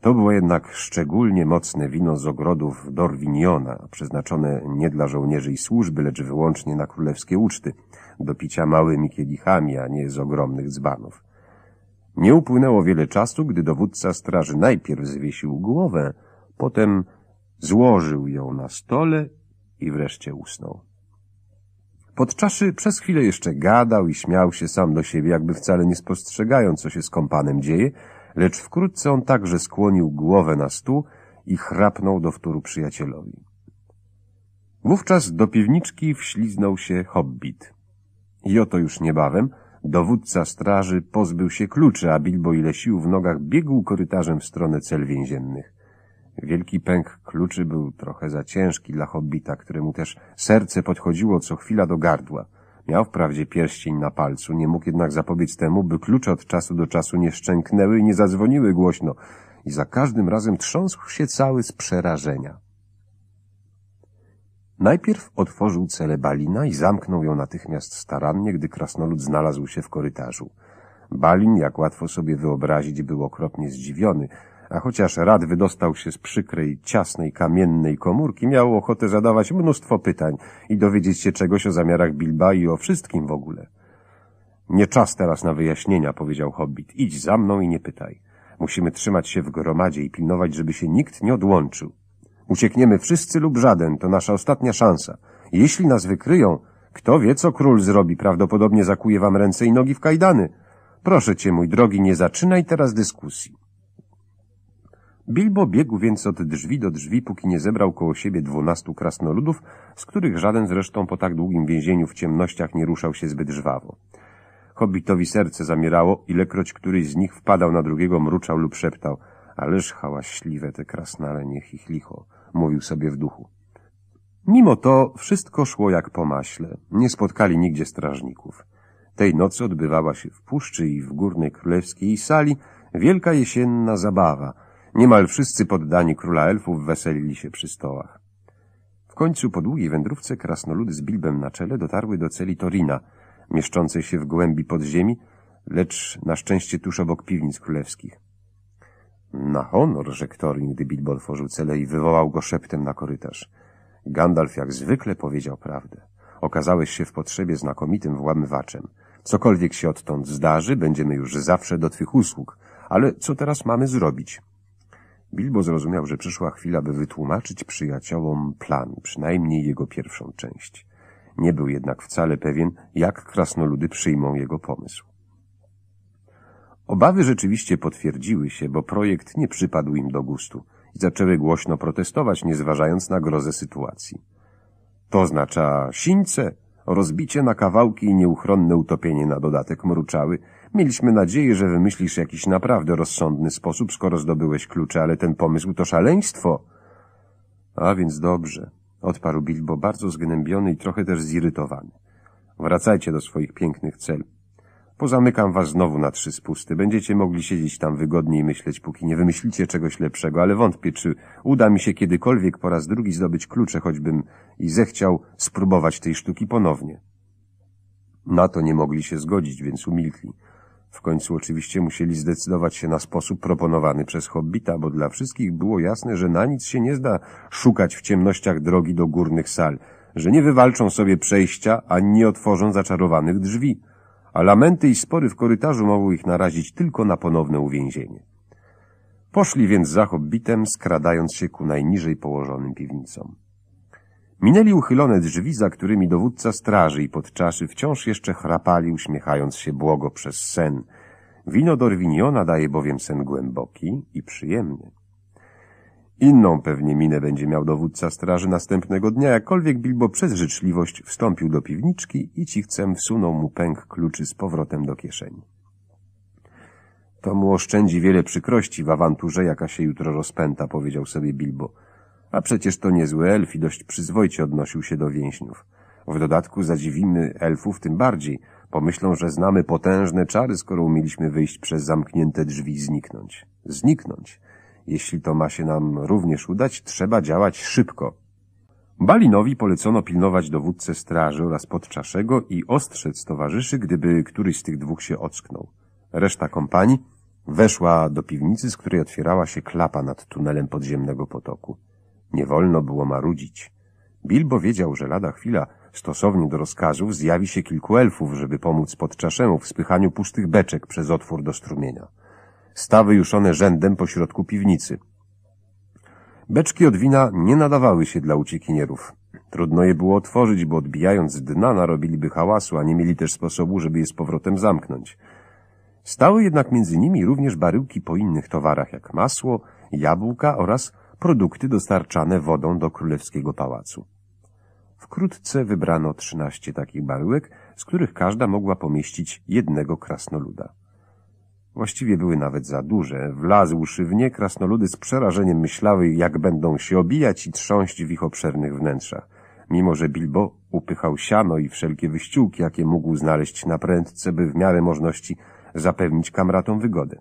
to było jednak szczególnie mocne wino z ogrodów Dorwiniona, przeznaczone nie dla żołnierzy i służby, lecz wyłącznie na królewskie uczty, do picia małymi kielichami, a nie z ogromnych dzbanów. Nie upłynęło wiele czasu, gdy dowódca straży najpierw zwiesił głowę, potem złożył ją na stole i wreszcie usnął. Podczaszy przez chwilę jeszcze gadał i śmiał się sam do siebie, jakby wcale nie spostrzegając, co się z kompanem dzieje, lecz wkrótce on także skłonił głowę na stół i chrapnął do wtóru przyjacielowi. Wówczas do piwniczki wśliznął się hobbit. I oto już niebawem dowódca straży pozbył się kluczy, a Bilbo ile sił w nogach biegł korytarzem w stronę cel więziennych. Wielki pęk kluczy był trochę za ciężki dla hobbita, któremu też serce podchodziło co chwila do gardła – Miał wprawdzie pierścień na palcu, nie mógł jednak zapobiec temu, by klucze od czasu do czasu nie szczęknęły i nie zadzwoniły głośno i za każdym razem trząsł się cały z przerażenia. Najpierw otworzył celę Balina i zamknął ją natychmiast starannie, gdy krasnolud znalazł się w korytarzu. Balin, jak łatwo sobie wyobrazić, był okropnie zdziwiony, a chociaż rad wydostał się z przykrej, ciasnej, kamiennej komórki, miał ochotę zadawać mnóstwo pytań i dowiedzieć się czegoś o zamiarach Bilba i o wszystkim w ogóle. Nie czas teraz na wyjaśnienia, powiedział Hobbit. Idź za mną i nie pytaj. Musimy trzymać się w gromadzie i pilnować, żeby się nikt nie odłączył. Uciekniemy wszyscy lub żaden, to nasza ostatnia szansa. Jeśli nas wykryją, kto wie, co król zrobi, prawdopodobnie zakuje wam ręce i nogi w kajdany. Proszę cię, mój drogi, nie zaczynaj teraz dyskusji. Bilbo biegł więc od drzwi do drzwi, póki nie zebrał koło siebie dwunastu krasnoludów, z których żaden zresztą po tak długim więzieniu w ciemnościach nie ruszał się zbyt żwawo. Hobbitowi serce zamierało, ilekroć któryś z nich wpadał na drugiego, mruczał lub szeptał. Ależ hałaśliwe te krasnale, niech ich licho, mówił sobie w duchu. Mimo to wszystko szło jak po maśle. Nie spotkali nigdzie strażników. Tej nocy odbywała się w puszczy i w górnej królewskiej sali wielka jesienna zabawa – Niemal wszyscy poddani króla elfów weselili się przy stołach. W końcu po długiej wędrówce krasnoludy z Bilbem na czele dotarły do celi Torina, mieszczącej się w głębi podziemi, lecz na szczęście tuż obok piwnic królewskich. Na honor, rzekł Torin, gdy Bilbo otworzył cele i wywołał go szeptem na korytarz. Gandalf jak zwykle powiedział prawdę. Okazałeś się w potrzebie znakomitym włamywaczem. Cokolwiek się odtąd zdarzy, będziemy już zawsze do twych usług. Ale co teraz mamy zrobić? Bilbo zrozumiał, że przyszła chwila, by wytłumaczyć przyjaciołom plan, przynajmniej jego pierwszą część. Nie był jednak wcale pewien, jak krasnoludy przyjmą jego pomysł. Obawy rzeczywiście potwierdziły się, bo projekt nie przypadł im do gustu i zaczęły głośno protestować, nie zważając na grozę sytuacji. To oznacza sińce, rozbicie na kawałki i nieuchronne utopienie na dodatek mruczały, Mieliśmy nadzieję, że wymyślisz jakiś naprawdę rozsądny sposób, skoro zdobyłeś klucze, ale ten pomysł to szaleństwo. A więc dobrze, odparł Bilbo, bardzo zgnębiony i trochę też zirytowany. Wracajcie do swoich pięknych cel. Pozamykam was znowu na trzy spusty. Będziecie mogli siedzieć tam wygodniej i myśleć, póki nie wymyślicie czegoś lepszego, ale wątpię, czy uda mi się kiedykolwiek po raz drugi zdobyć klucze, choćbym i zechciał spróbować tej sztuki ponownie. Na to nie mogli się zgodzić, więc umilkli. W końcu oczywiście musieli zdecydować się na sposób proponowany przez hobbita, bo dla wszystkich było jasne, że na nic się nie zda szukać w ciemnościach drogi do górnych sal, że nie wywalczą sobie przejścia, ani nie otworzą zaczarowanych drzwi, a lamenty i spory w korytarzu mogły ich narazić tylko na ponowne uwięzienie. Poszli więc za hobbitem, skradając się ku najniżej położonym piwnicom. Minęli uchylone drzwi, za którymi dowódca straży i podczaszy wciąż jeszcze chrapali, uśmiechając się błogo przez sen. Wino Dorwiniona daje bowiem sen głęboki i przyjemny. Inną pewnie minę będzie miał dowódca straży następnego dnia, jakkolwiek Bilbo przez życzliwość wstąpił do piwniczki i cichcem wsunął mu pęk kluczy z powrotem do kieszeni. To mu oszczędzi wiele przykrości w awanturze, jaka się jutro rozpęta, powiedział sobie Bilbo. A przecież to niezły elf i dość przyzwoicie odnosił się do więźniów. W dodatku zadziwimy elfów tym bardziej. Pomyślą, że znamy potężne czary, skoro umieliśmy wyjść przez zamknięte drzwi i zniknąć. Zniknąć. Jeśli to ma się nam również udać, trzeba działać szybko. Balinowi polecono pilnować dowódcę straży oraz podczaszego i ostrzec towarzyszy, gdyby któryś z tych dwóch się ocknął. Reszta kompanii weszła do piwnicy, z której otwierała się klapa nad tunelem podziemnego potoku. Nie wolno było marudzić. Bilbo wiedział, że lada chwila, stosownie do rozkazów, zjawi się kilku elfów, żeby pomóc podczaszemu w spychaniu pustych beczek przez otwór do strumienia. Stawy już one rzędem pośrodku piwnicy. Beczki od wina nie nadawały się dla uciekinierów. Trudno je było otworzyć, bo odbijając dna narobiliby hałasu, a nie mieli też sposobu, żeby je z powrotem zamknąć. Stały jednak między nimi również baryłki po innych towarach, jak masło, jabłka oraz produkty dostarczane wodą do królewskiego pałacu. Wkrótce wybrano trzynaście takich baryłek, z których każda mogła pomieścić jednego krasnoluda. Właściwie były nawet za duże. Wlazłszy w nie, krasnoludy z przerażeniem myślały, jak będą się obijać i trząść w ich obszernych wnętrzach. Mimo, że Bilbo upychał siano i wszelkie wyściółki, jakie mógł znaleźć na prędce, by w miarę możności zapewnić kamratom wygodę.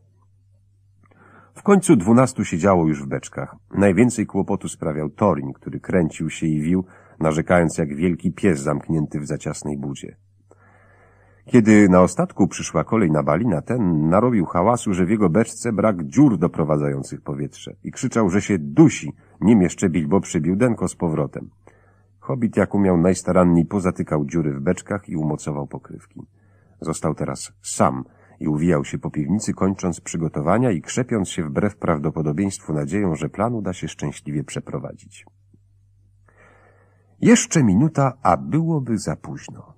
W końcu dwunastu siedziało już w beczkach. Najwięcej kłopotu sprawiał Torin, który kręcił się i wił, narzekając jak wielki pies zamknięty w zaciasnej budzie. Kiedy na ostatku przyszła kolej na balina, ten narobił hałasu, że w jego beczce brak dziur doprowadzających powietrze i krzyczał, że się dusi, nim jeszcze Bilbo przybił denko z powrotem. Hobbit, jak umiał najstaranniej, pozatykał dziury w beczkach i umocował pokrywki. Został teraz sam – i uwijał się po piwnicy, kończąc przygotowania i krzepiąc się wbrew prawdopodobieństwu nadzieją, że plan uda się szczęśliwie przeprowadzić. Jeszcze minuta, a byłoby za późno.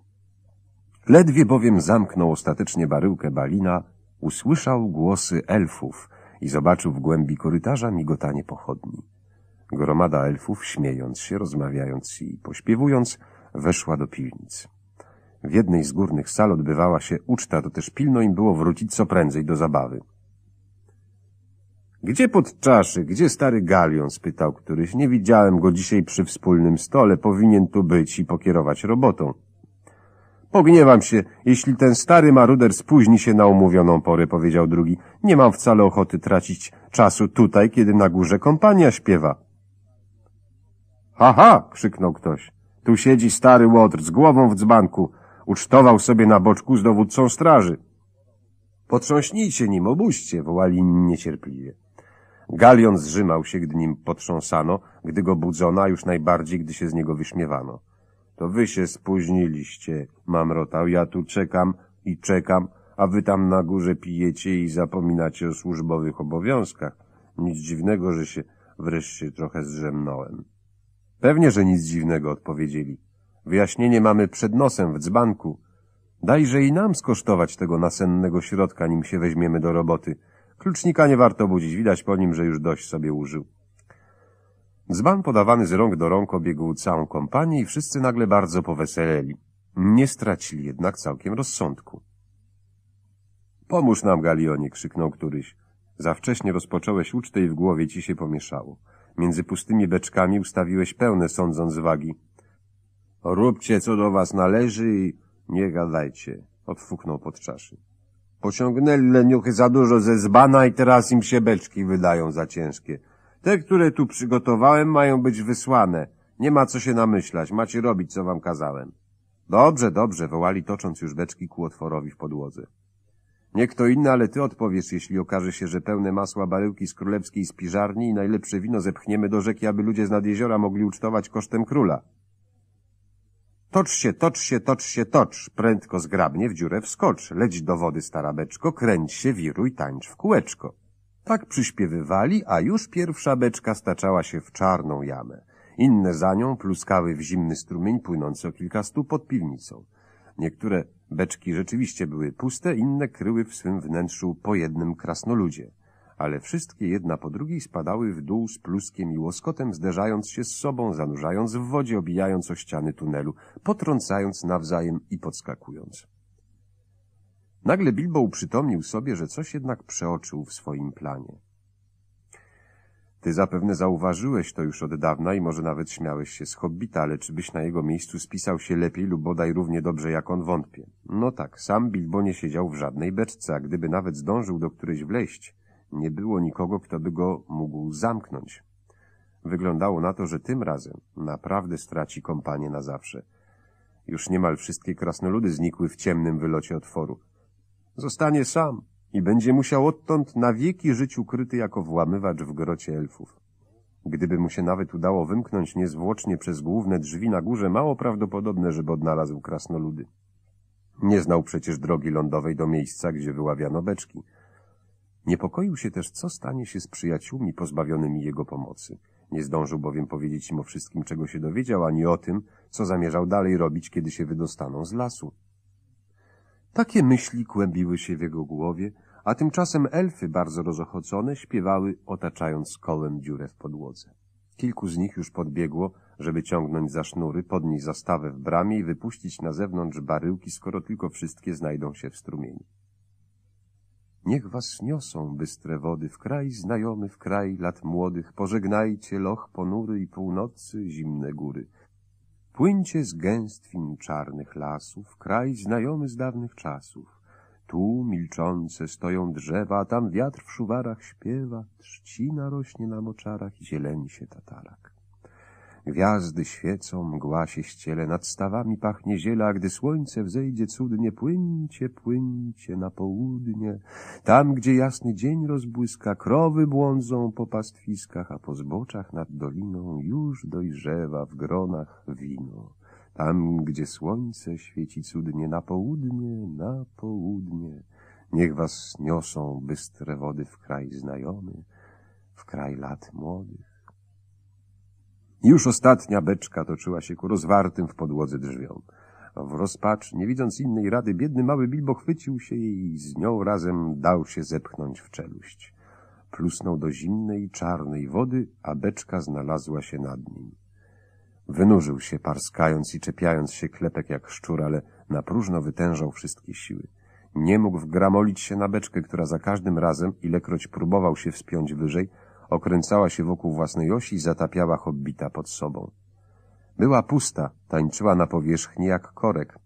Ledwie bowiem zamknął ostatecznie baryłkę balina, usłyszał głosy elfów i zobaczył w głębi korytarza migotanie pochodni. Gromada elfów, śmiejąc się, rozmawiając i pośpiewując, weszła do piwnicy. W jednej z górnych sal odbywała się uczta, to też pilno im było wrócić co prędzej do zabawy. Gdzie podczaszy, gdzie stary galion? spytał któryś. Nie widziałem go dzisiaj przy wspólnym stole, powinien tu być i pokierować robotą. Pogniewam się, jeśli ten stary maruder spóźni się na umówioną porę, powiedział drugi. Nie mam wcale ochoty tracić czasu tutaj, kiedy na górze kompania śpiewa. Ha ha! – krzyknął ktoś. Tu siedzi stary łotr z głową w dzbanku ucztował sobie na boczku z dowódcą straży. Potrząśnijcie nim, obuźcie, wołali niecierpliwie. Galion zrzymał się, gdy nim potrząsano, gdy go budzono, a już najbardziej, gdy się z niego wyśmiewano. To wy się spóźniliście, mamrotał, ja tu czekam i czekam, a wy tam na górze pijecie i zapominacie o służbowych obowiązkach. Nic dziwnego, że się wreszcie trochę zrzemnąłem. Pewnie, że nic dziwnego, odpowiedzieli. Wyjaśnienie mamy przed nosem w dzbanku. Dajże i nam skosztować tego nasennego środka, nim się weźmiemy do roboty. Klucznika nie warto budzić, widać po nim, że już dość sobie użył. Dzban podawany z rąk do rąk obiegł całą kompanię i wszyscy nagle bardzo poweseleli. Nie stracili jednak całkiem rozsądku. Pomóż nam, Galionie, krzyknął któryś. Za wcześnie rozpocząłeś ucztę i w głowie ci się pomieszało. Między pustymi beczkami ustawiłeś pełne, sądząc wagi. Róbcie, co do was należy i nie gadajcie, odfuknął pod czaszy. Pociągnęli leniuchy za dużo ze zbana i teraz im się beczki wydają za ciężkie. Te, które tu przygotowałem, mają być wysłane. Nie ma co się namyślać, macie robić, co wam kazałem. Dobrze, dobrze, wołali tocząc już beczki ku otworowi w podłodze. Nie kto inny, ale ty odpowiesz, jeśli okaże się, że pełne masła baryłki z królewskiej spiżarni i najlepsze wino zepchniemy do rzeki, aby ludzie z nad jeziora mogli ucztować kosztem króla. Tocz się, tocz się, tocz się, tocz, prędko zgrabnie w dziurę wskocz, leć do wody starabeczko, kręć się, wiruj, tańcz w kółeczko. Tak przyśpiewywali, a już pierwsza beczka staczała się w czarną jamę. Inne za nią pluskały w zimny strumień płynący o kilka stóp pod piwnicą. Niektóre beczki rzeczywiście były puste, inne kryły w swym wnętrzu po jednym krasnoludzie ale wszystkie jedna po drugiej spadały w dół z pluskiem i łoskotem, zderzając się z sobą, zanurzając w wodzie, obijając o ściany tunelu, potrącając nawzajem i podskakując. Nagle Bilbo uprzytomnił sobie, że coś jednak przeoczył w swoim planie. Ty zapewne zauważyłeś to już od dawna i może nawet śmiałeś się z hobbita, ale czy byś na jego miejscu spisał się lepiej lub bodaj równie dobrze jak on wątpię? No tak, sam Bilbo nie siedział w żadnej beczce, a gdyby nawet zdążył do którejś wleść, nie było nikogo, kto by go mógł zamknąć. Wyglądało na to, że tym razem naprawdę straci kompanię na zawsze. Już niemal wszystkie krasnoludy znikły w ciemnym wylocie otworu. Zostanie sam i będzie musiał odtąd na wieki żyć ukryty jako włamywacz w grocie elfów. Gdyby mu się nawet udało wymknąć niezwłocznie przez główne drzwi na górze, mało prawdopodobne, żeby odnalazł krasnoludy. Nie znał przecież drogi lądowej do miejsca, gdzie wyławiano beczki – Niepokoił się też, co stanie się z przyjaciółmi pozbawionymi jego pomocy. Nie zdążył bowiem powiedzieć im o wszystkim, czego się dowiedział, ani o tym, co zamierzał dalej robić, kiedy się wydostaną z lasu. Takie myśli kłębiły się w jego głowie, a tymczasem elfy, bardzo rozochocone, śpiewały, otaczając kołem dziurę w podłodze. Kilku z nich już podbiegło, żeby ciągnąć za sznury, podnieść zastawę w bramie i wypuścić na zewnątrz baryłki, skoro tylko wszystkie znajdą się w strumieniu. Niech was niosą bystre wody w kraj znajomy, w kraj lat młodych. Pożegnajcie loch ponury i północy zimne góry. Płyńcie z gęstwin czarnych lasów, kraj znajomy z dawnych czasów. Tu milczące stoją drzewa, a tam wiatr w szuwarach śpiewa, trzcina rośnie na moczarach, zieleni się tatarak. Gwiazdy świecą, mgła się ściele, nad stawami pachnie ziela, a gdy słońce wzejdzie cudnie, płyńcie, płyńcie na południe. Tam, gdzie jasny dzień rozbłyska, krowy błądzą po pastwiskach, a po zboczach nad doliną już dojrzewa w gronach wino. Tam, gdzie słońce świeci cudnie, na południe, na południe. Niech was niosą bystre wody w kraj znajomy, w kraj lat młodych. Już ostatnia beczka toczyła się ku rozwartym w podłodze drzwiom. W rozpacz, nie widząc innej rady, biedny mały Bilbo chwycił się jej i z nią razem dał się zepchnąć w czeluść. Plusnął do zimnej, czarnej wody, a beczka znalazła się nad nim. Wynurzył się, parskając i czepiając się klepek jak szczur, ale na próżno wytężał wszystkie siły. Nie mógł wgramolić się na beczkę, która za każdym razem, ilekroć próbował się wspiąć wyżej, okręcała się wokół własnej osi i zatapiała hobbita pod sobą. Była pusta, tańczyła na powierzchni jak korek.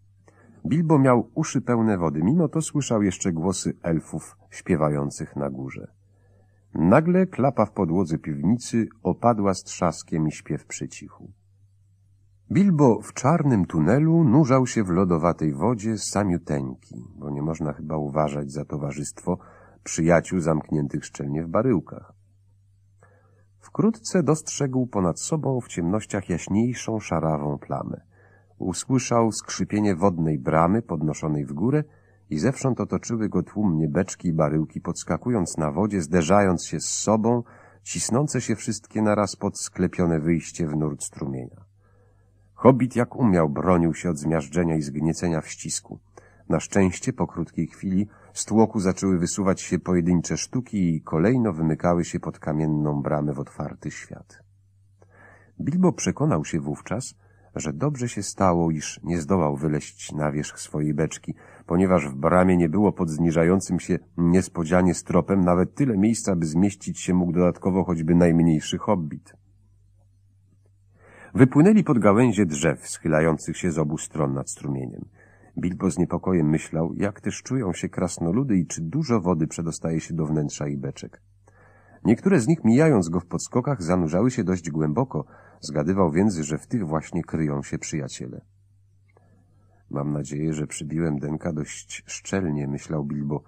Bilbo miał uszy pełne wody, mimo to słyszał jeszcze głosy elfów śpiewających na górze. Nagle klapa w podłodze piwnicy opadła z trzaskiem i śpiew przycichł. Bilbo w czarnym tunelu nurzał się w lodowatej wodzie samiuteńki, bo nie można chyba uważać za towarzystwo przyjaciół zamkniętych szczelnie w baryłkach. Wkrótce dostrzegł ponad sobą w ciemnościach jaśniejszą szarawą plamę. Usłyszał skrzypienie wodnej bramy podnoszonej w górę i zewsząd otoczyły go tłumnie beczki i baryłki, podskakując na wodzie, zderzając się z sobą, cisnące się wszystkie naraz pod sklepione wyjście w nurt strumienia. Hobbit jak umiał bronił się od zmiażdżenia i zgniecenia w ścisku. Na szczęście po krótkiej chwili z tłoku zaczęły wysuwać się pojedyncze sztuki i kolejno wymykały się pod kamienną bramę w otwarty świat. Bilbo przekonał się wówczas, że dobrze się stało, iż nie zdołał wyleść na wierzch swojej beczki, ponieważ w bramie nie było pod zniżającym się niespodzianie stropem nawet tyle miejsca, by zmieścić się mógł dodatkowo choćby najmniejszy hobbit. Wypłynęli pod gałęzie drzew schylających się z obu stron nad strumieniem. Bilbo z niepokojem myślał, jak też czują się krasnoludy i czy dużo wody przedostaje się do wnętrza i beczek. Niektóre z nich, mijając go w podskokach, zanurzały się dość głęboko. Zgadywał więc, że w tych właśnie kryją się przyjaciele. Mam nadzieję, że przybiłem Denka dość szczelnie, myślał Bilbo.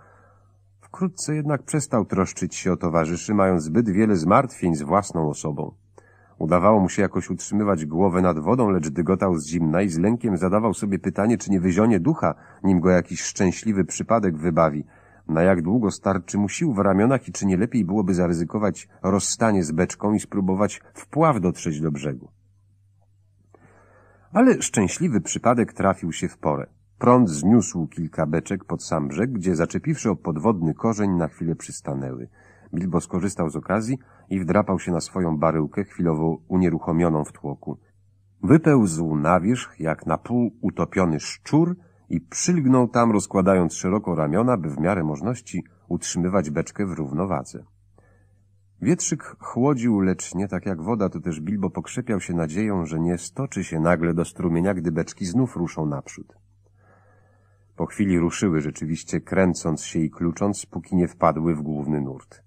Wkrótce jednak przestał troszczyć się o towarzyszy, mając zbyt wiele zmartwień z własną osobą. Udawało mu się jakoś utrzymywać głowę nad wodą, lecz dygotał z zimna i z lękiem zadawał sobie pytanie, czy nie wyzionie ducha, nim go jakiś szczęśliwy przypadek wybawi. Na jak długo starczy mu sił w ramionach i czy nie lepiej byłoby zaryzykować rozstanie z beczką i spróbować wpław dotrzeć do brzegu. Ale szczęśliwy przypadek trafił się w porę. Prąd zniósł kilka beczek pod sam brzeg, gdzie zaczepiwszy o podwodny korzeń na chwilę przystanęły. Bilbo skorzystał z okazji i wdrapał się na swoją baryłkę, chwilowo unieruchomioną w tłoku. Wypełzł na wierzch jak na pół utopiony szczur i przylgnął tam, rozkładając szeroko ramiona, by w miarę możności utrzymywać beczkę w równowadze. Wietrzyk chłodził, lecz nie tak jak woda, to też Bilbo pokrzepiał się nadzieją, że nie stoczy się nagle do strumienia, gdy beczki znów ruszą naprzód. Po chwili ruszyły rzeczywiście, kręcąc się i klucząc, póki nie wpadły w główny nurt.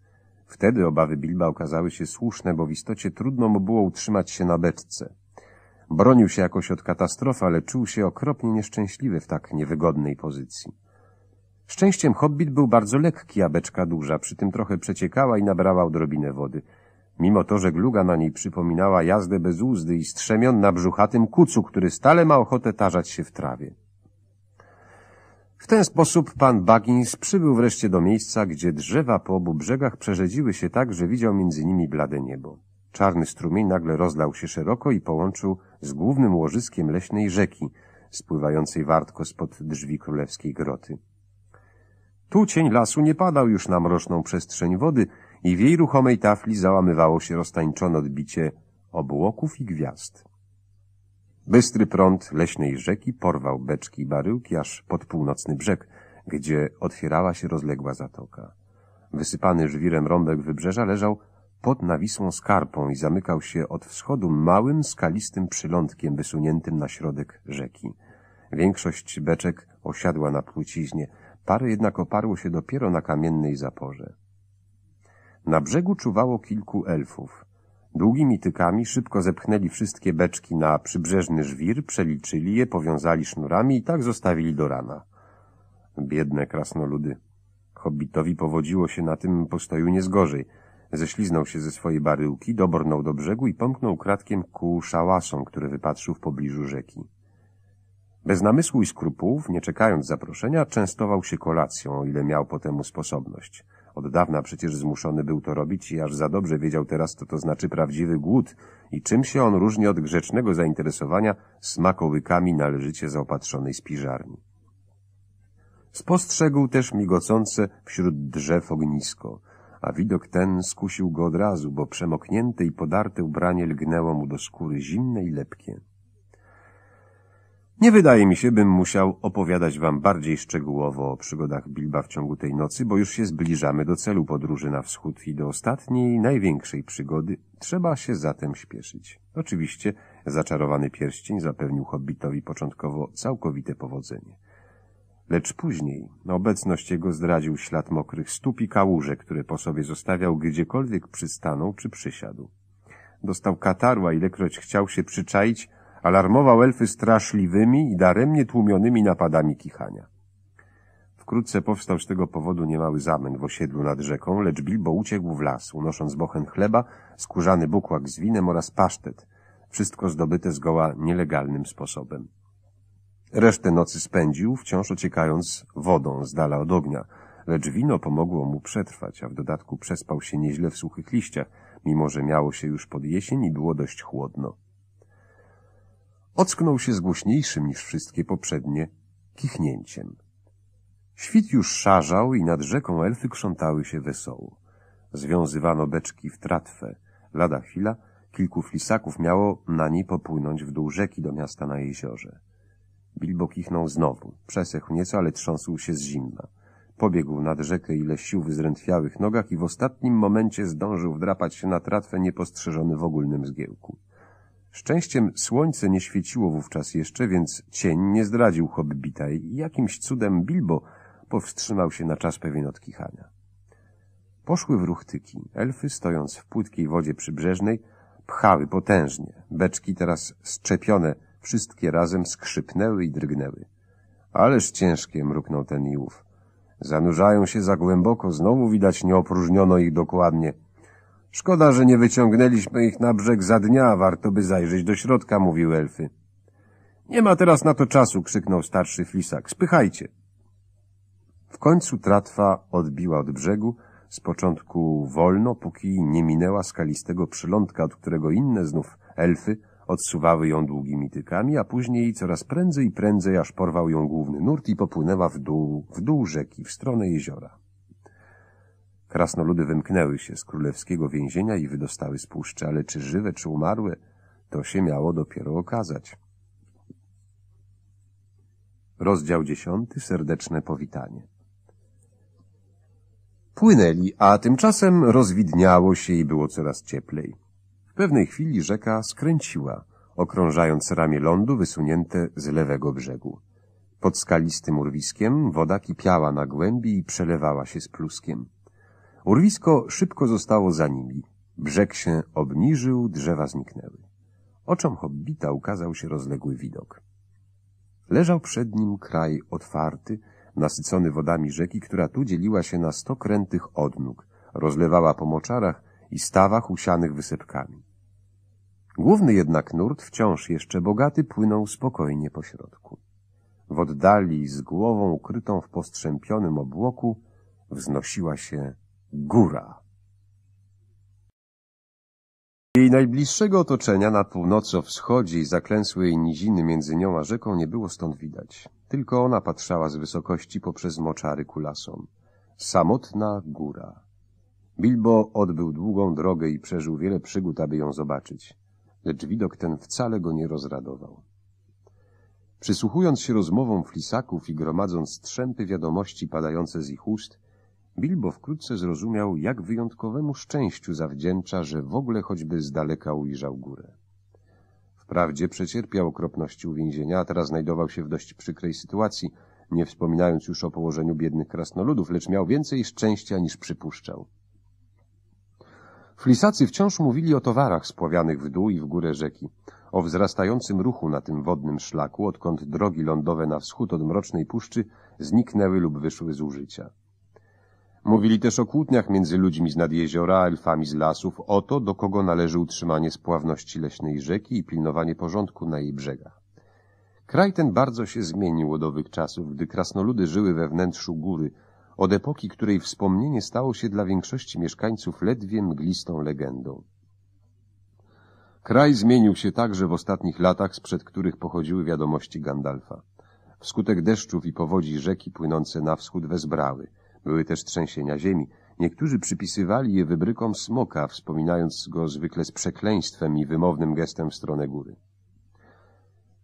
Wtedy obawy Bilba okazały się słuszne, bo w istocie trudno mu było utrzymać się na beczce. Bronił się jakoś od katastrofy, ale czuł się okropnie nieszczęśliwy w tak niewygodnej pozycji. Szczęściem hobbit był bardzo lekki, a beczka duża, przy tym trochę przeciekała i nabrała odrobinę wody. Mimo to, że gluga na niej przypominała jazdę bez uzdy i strzemion na brzuchatym kucu, który stale ma ochotę tarzać się w trawie. W ten sposób pan Baggins przybył wreszcie do miejsca, gdzie drzewa po obu brzegach przerzedziły się tak, że widział między nimi blade niebo. Czarny strumień nagle rozlał się szeroko i połączył z głównym łożyskiem leśnej rzeki, spływającej wartko spod drzwi królewskiej groty. Tu cień lasu nie padał już na mroczną przestrzeń wody i w jej ruchomej tafli załamywało się roztańczone odbicie obłoków i gwiazd. Bystry prąd leśnej rzeki porwał beczki i baryłki aż pod północny brzeg, gdzie otwierała się rozległa zatoka. Wysypany żwirem rąbek wybrzeża leżał pod nawisłą skarpą i zamykał się od wschodu małym, skalistym przylądkiem wysuniętym na środek rzeki. Większość beczek osiadła na płciźnie, parę jednak oparło się dopiero na kamiennej zaporze. Na brzegu czuwało kilku elfów. Długimi tykami szybko zepchnęli wszystkie beczki na przybrzeżny żwir, przeliczyli je, powiązali sznurami i tak zostawili do rana. Biedne krasnoludy. Hobbitowi powodziło się na tym postoju niezgorzej. Ześliznął się ze swojej baryłki, dobornął do brzegu i pomknął kratkiem ku szałasom, które wypatrzył w pobliżu rzeki. Bez namysłu i skrupułów, nie czekając zaproszenia, częstował się kolacją, o ile miał po temu sposobność – od dawna przecież zmuszony był to robić i aż za dobrze wiedział teraz, co to znaczy prawdziwy głód i czym się on różni od grzecznego zainteresowania smakołykami należycie zaopatrzonej spiżarni. Spostrzegł też migocące wśród drzew ognisko, a widok ten skusił go od razu, bo przemoknięte i podarte ubranie lgnęło mu do skóry zimne i lepkie. Nie wydaje mi się, bym musiał opowiadać wam bardziej szczegółowo o przygodach Bilba w ciągu tej nocy, bo już się zbliżamy do celu podróży na wschód i do ostatniej, największej przygody. Trzeba się zatem śpieszyć. Oczywiście zaczarowany pierścień zapewnił hobbitowi początkowo całkowite powodzenie. Lecz później obecność jego zdradził ślad mokrych stóp i kałuże, które po sobie zostawiał gdziekolwiek przystanął czy przysiadł. Dostał katarła, ilekroć chciał się przyczaić, alarmował elfy straszliwymi i daremnie tłumionymi napadami kichania. Wkrótce powstał z tego powodu niemały zamęt w osiedlu nad rzeką, lecz Bilbo uciekł w las, unosząc bochen chleba, skórzany bukłak z winem oraz pasztet, wszystko zdobyte zgoła nielegalnym sposobem. Resztę nocy spędził, wciąż ociekając wodą z dala od ognia, lecz wino pomogło mu przetrwać, a w dodatku przespał się nieźle w suchych liściach, mimo że miało się już pod jesień i było dość chłodno ocknął się z głośniejszym niż wszystkie poprzednie kichnięciem. Świt już szarzał i nad rzeką elfy krzątały się wesoło. Związywano beczki w tratwę. Lada chwila kilku flisaków miało na niej popłynąć w dół rzeki do miasta na jeziorze. Bilbo kichnął znowu. Przesechł nieco, ale trząsł się z zimna. Pobiegł nad rzekę ile sił w zrętwiałych nogach i w ostatnim momencie zdążył wdrapać się na tratwę niepostrzeżony w ogólnym zgiełku. Szczęściem słońce nie świeciło wówczas jeszcze, więc cień nie zdradził hobbita i jakimś cudem Bilbo powstrzymał się na czas pewien od kichania. Poszły w ruch tyki. Elfy, stojąc w płytkiej wodzie przybrzeżnej, pchały potężnie. Beczki teraz szczepione, wszystkie razem skrzypnęły i drgnęły. Ależ ciężkie, mruknął ten i ów. Zanurzają się za głęboko, znowu widać nie opróżniono ich dokładnie – Szkoda, że nie wyciągnęliśmy ich na brzeg za dnia, warto by zajrzeć do środka, mówił elfy. Nie ma teraz na to czasu, krzyknął starszy flisak. Spychajcie. W końcu tratwa odbiła od brzegu, z początku wolno, póki nie minęła skalistego przylądka, od którego inne znów elfy odsuwały ją długimi tykami, a później coraz prędzej i prędzej, aż porwał ją główny nurt i popłynęła w dół, w dół rzeki, w stronę jeziora. Krasnoludy wymknęły się z królewskiego więzienia i wydostały z puszczy, ale czy żywe, czy umarłe, to się miało dopiero okazać. Rozdział dziesiąty. Serdeczne powitanie. Płynęli, a tymczasem rozwidniało się i było coraz cieplej. W pewnej chwili rzeka skręciła, okrążając ramię lądu wysunięte z lewego brzegu. Pod skalistym urwiskiem woda kipiała na głębi i przelewała się z pluskiem. Urwisko szybko zostało za nimi. Brzeg się obniżył, drzewa zniknęły. Oczom hobbita ukazał się rozległy widok. Leżał przed nim kraj otwarty, nasycony wodami rzeki, która tu dzieliła się na sto krętych odnóg, rozlewała po moczarach i stawach usianych wysepkami. Główny jednak nurt, wciąż jeszcze bogaty, płynął spokojnie po środku. W oddali, z głową ukrytą w postrzępionym obłoku, wznosiła się góra. Jej najbliższego otoczenia na północy o wschodzie i zaklęsłej niziny między nią a rzeką nie było stąd widać. Tylko ona patrzała z wysokości poprzez moczary ku lasom. Samotna góra. Bilbo odbył długą drogę i przeżył wiele przygód, aby ją zobaczyć, lecz widok ten wcale go nie rozradował. Przysłuchując się rozmowom flisaków i gromadząc strzępy wiadomości padające z ich ust, Bilbo wkrótce zrozumiał, jak wyjątkowemu szczęściu zawdzięcza, że w ogóle choćby z daleka ujrzał górę. Wprawdzie przecierpiał okropności uwięzienia, a teraz znajdował się w dość przykrej sytuacji, nie wspominając już o położeniu biednych krasnoludów, lecz miał więcej szczęścia niż przypuszczał. Flisacy wciąż mówili o towarach spławianych w dół i w górę rzeki, o wzrastającym ruchu na tym wodnym szlaku, odkąd drogi lądowe na wschód od Mrocznej Puszczy zniknęły lub wyszły z użycia. Mówili też o kłótniach między ludźmi z nad jeziora, elfami z lasów, o to, do kogo należy utrzymanie spławności leśnej rzeki i pilnowanie porządku na jej brzegach. Kraj ten bardzo się zmienił od owych czasów, gdy krasnoludy żyły we wnętrzu góry, od epoki, której wspomnienie stało się dla większości mieszkańców ledwie mglistą legendą. Kraj zmienił się także w ostatnich latach, sprzed których pochodziły wiadomości Gandalfa. Wskutek deszczów i powodzi rzeki płynące na wschód wezbrały – były też trzęsienia ziemi. Niektórzy przypisywali je wybrykom smoka, wspominając go zwykle z przekleństwem i wymownym gestem w stronę góry.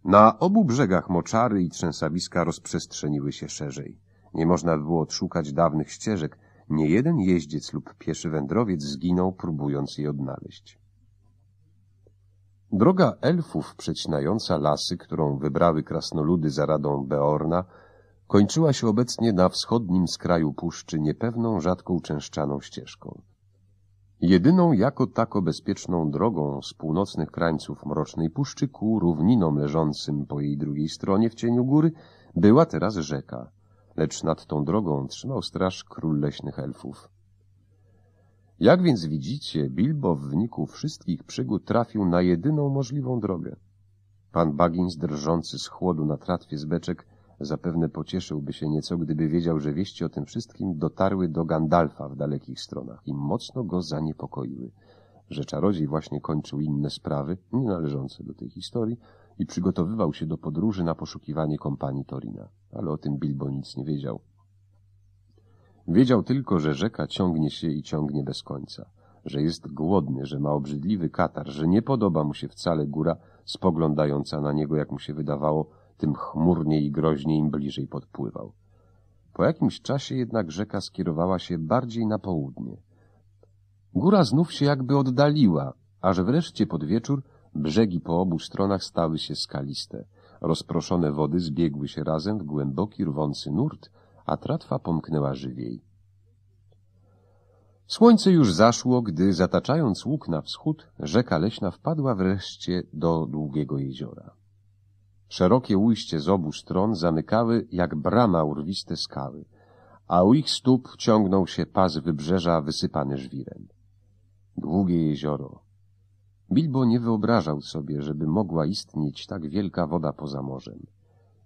Na obu brzegach moczary i trzęsawiska rozprzestrzeniły się szerzej. Nie można było odszukać dawnych ścieżek. Nie jeden jeździec lub pieszy wędrowiec zginął, próbując je odnaleźć. Droga elfów przecinająca lasy, którą wybrały krasnoludy za radą Beorna, kończyła się obecnie na wschodnim skraju puszczy niepewną, rzadką częszczaną ścieżką. Jedyną jako tako bezpieczną drogą z północnych krańców Mrocznej Puszczy ku równinom leżącym po jej drugiej stronie w cieniu góry była teraz rzeka, lecz nad tą drogą trzymał straż król leśnych elfów. Jak więc widzicie, Bilbo w wyniku wszystkich przygód trafił na jedyną możliwą drogę. Pan Bagins drżący z chłodu na tratwie z beczek Zapewne pocieszyłby się nieco, gdyby wiedział, że wieści o tym wszystkim dotarły do Gandalfa w dalekich stronach i mocno go zaniepokoiły, że czarodziej właśnie kończył inne sprawy, nie należące do tej historii, i przygotowywał się do podróży na poszukiwanie kompanii Torina. Ale o tym Bilbo nic nie wiedział. Wiedział tylko, że rzeka ciągnie się i ciągnie bez końca, że jest głodny, że ma obrzydliwy katar, że nie podoba mu się wcale góra spoglądająca na niego, jak mu się wydawało, tym chmurniej i groźniej im bliżej podpływał. Po jakimś czasie jednak rzeka skierowała się bardziej na południe. Góra znów się jakby oddaliła, aż wreszcie pod wieczór brzegi po obu stronach stały się skaliste. Rozproszone wody zbiegły się razem w głęboki, rwący nurt, a tratwa pomknęła żywiej. Słońce już zaszło, gdy zataczając łuk na wschód, rzeka leśna wpadła wreszcie do długiego jeziora. Szerokie ujście z obu stron zamykały jak brama urwiste skały, a u ich stóp ciągnął się pas wybrzeża wysypany żwirem. Długie jezioro. Bilbo nie wyobrażał sobie, żeby mogła istnieć tak wielka woda poza morzem.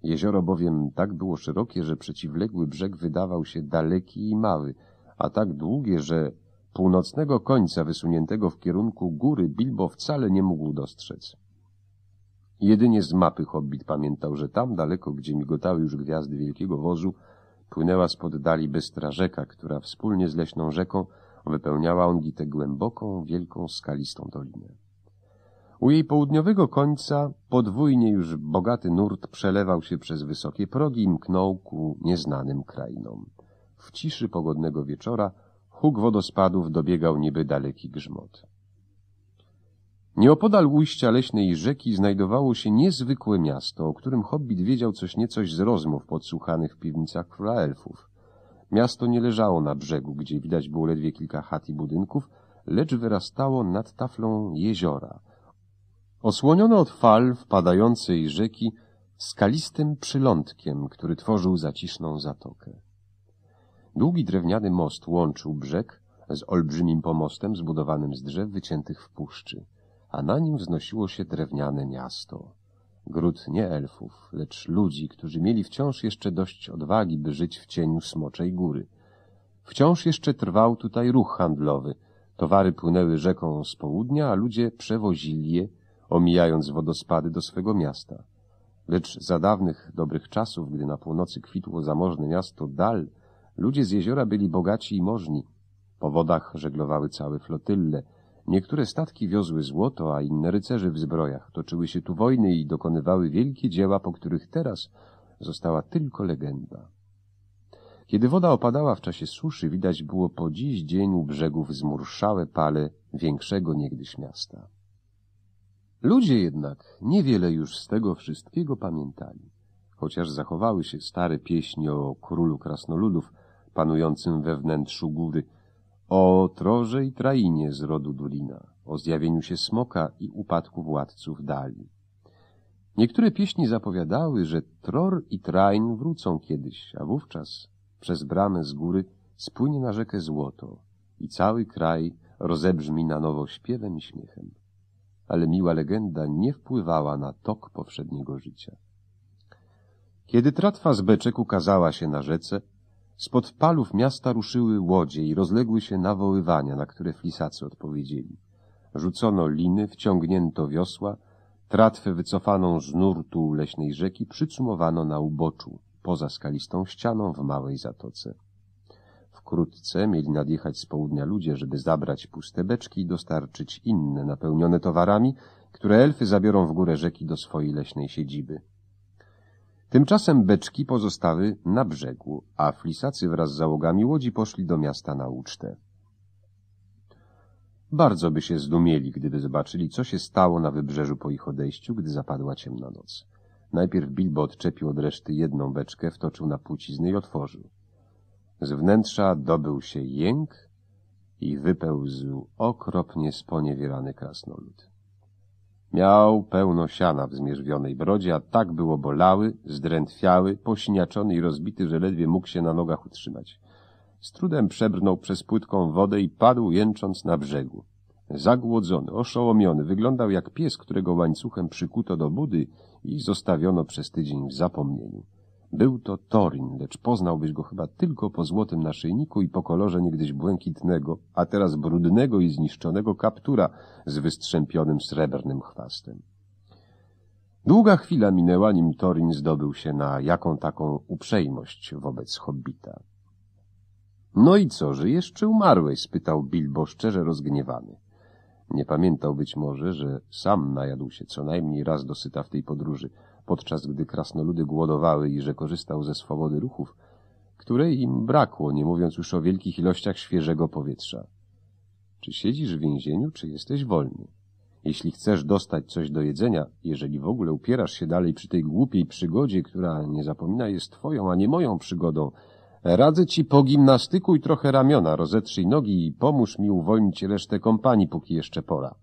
Jezioro bowiem tak było szerokie, że przeciwległy brzeg wydawał się daleki i mały, a tak długie, że północnego końca wysuniętego w kierunku góry Bilbo wcale nie mógł dostrzec. Jedynie z mapy Hobbit pamiętał, że tam daleko, gdzie migotały już gwiazdy wielkiego wozu, płynęła spod dali bystra rzeka, która wspólnie z leśną rzeką wypełniała ongite głęboką, wielką, skalistą dolinę. U jej południowego końca podwójnie już bogaty nurt przelewał się przez wysokie progi i mknął ku nieznanym krainom. W ciszy pogodnego wieczora huk wodospadów dobiegał niby daleki grzmot. Nieopodal ujścia leśnej rzeki znajdowało się niezwykłe miasto, o którym Hobbit wiedział coś niecoś z rozmów podsłuchanych w piwnicach króla elfów. Miasto nie leżało na brzegu, gdzie widać było ledwie kilka chat i budynków, lecz wyrastało nad taflą jeziora. Osłonione od fal wpadającej rzeki skalistym przylądkiem, który tworzył zaciszną zatokę. Długi drewniany most łączył brzeg z olbrzymim pomostem zbudowanym z drzew wyciętych w puszczy a na nim wznosiło się drewniane miasto. Gród nie elfów, lecz ludzi, którzy mieli wciąż jeszcze dość odwagi, by żyć w cieniu Smoczej Góry. Wciąż jeszcze trwał tutaj ruch handlowy. Towary płynęły rzeką z południa, a ludzie przewozili je, omijając wodospady do swego miasta. Lecz za dawnych, dobrych czasów, gdy na północy kwitło zamożne miasto Dal, ludzie z jeziora byli bogaci i możni. Po wodach żeglowały całe flotylle – Niektóre statki wiozły złoto, a inne rycerzy w zbrojach. Toczyły się tu wojny i dokonywały wielkie dzieła, po których teraz została tylko legenda. Kiedy woda opadała w czasie suszy, widać było po dziś dzień u brzegów zmurszałe pale większego niegdyś miasta. Ludzie jednak niewiele już z tego wszystkiego pamiętali, chociaż zachowały się stare pieśni o królu krasnoludów panującym we wnętrzu góry – o Troże i Trainie z rodu Dulina, o zjawieniu się Smoka i upadku władców Dali. Niektóre pieśni zapowiadały, że Tror i Train wrócą kiedyś, a wówczas przez bramę z góry spłynie na rzekę złoto i cały kraj rozebrzmi na nowo śpiewem i śmiechem. Ale miła legenda nie wpływała na tok powszedniego życia. Kiedy tratwa z beczek ukazała się na rzece, Spod palów miasta ruszyły łodzie i rozległy się nawoływania, na które flisacy odpowiedzieli. Rzucono liny, wciągnięto wiosła, tratwę wycofaną z nurtu leśnej rzeki przycumowano na uboczu, poza skalistą ścianą w małej zatoce. Wkrótce mieli nadjechać z południa ludzie, żeby zabrać puste beczki i dostarczyć inne, napełnione towarami, które elfy zabiorą w górę rzeki do swojej leśnej siedziby. Tymczasem beczki pozostały na brzegu, a flisacy wraz z załogami łodzi poszli do miasta na ucztę. Bardzo by się zdumieli, gdyby zobaczyli, co się stało na wybrzeżu po ich odejściu, gdy zapadła ciemna noc. Najpierw Bilbo odczepił od reszty jedną beczkę, wtoczył na płcizny i otworzył. Z wnętrza dobył się jęk i wypełzł okropnie sponiewierany krasnolud. Miał pełno siana w zmierzwionej brodzie, a tak było bolały, zdrętwiały, posiniaczony i rozbity, że ledwie mógł się na nogach utrzymać. Z trudem przebrnął przez płytką wodę i padł jęcząc na brzegu. Zagłodzony, oszołomiony, wyglądał jak pies, którego łańcuchem przykuto do budy i zostawiono przez tydzień w zapomnieniu. Był to Torin, lecz poznałbyś go chyba tylko po złotym naszyjniku i po kolorze niegdyś błękitnego, a teraz brudnego i zniszczonego kaptura z wystrzępionym srebrnym chwastem. Długa chwila minęła, nim Torin zdobył się na jaką taką uprzejmość wobec hobbita. — No i co, żyjesz czy umarłeś? — spytał Bilbo szczerze rozgniewany. Nie pamiętał być może, że sam najadł się co najmniej raz dosyta w tej podróży — podczas gdy krasnoludy głodowały i że korzystał ze swobody ruchów, której im brakło, nie mówiąc już o wielkich ilościach świeżego powietrza. Czy siedzisz w więzieniu, czy jesteś wolny? Jeśli chcesz dostać coś do jedzenia, jeżeli w ogóle upierasz się dalej przy tej głupiej przygodzie, która, nie zapomina, jest twoją, a nie moją przygodą, radzę ci pogimnastykuj trochę ramiona, rozetrzyj nogi i pomóż mi uwolnić resztę kompanii, póki jeszcze pora.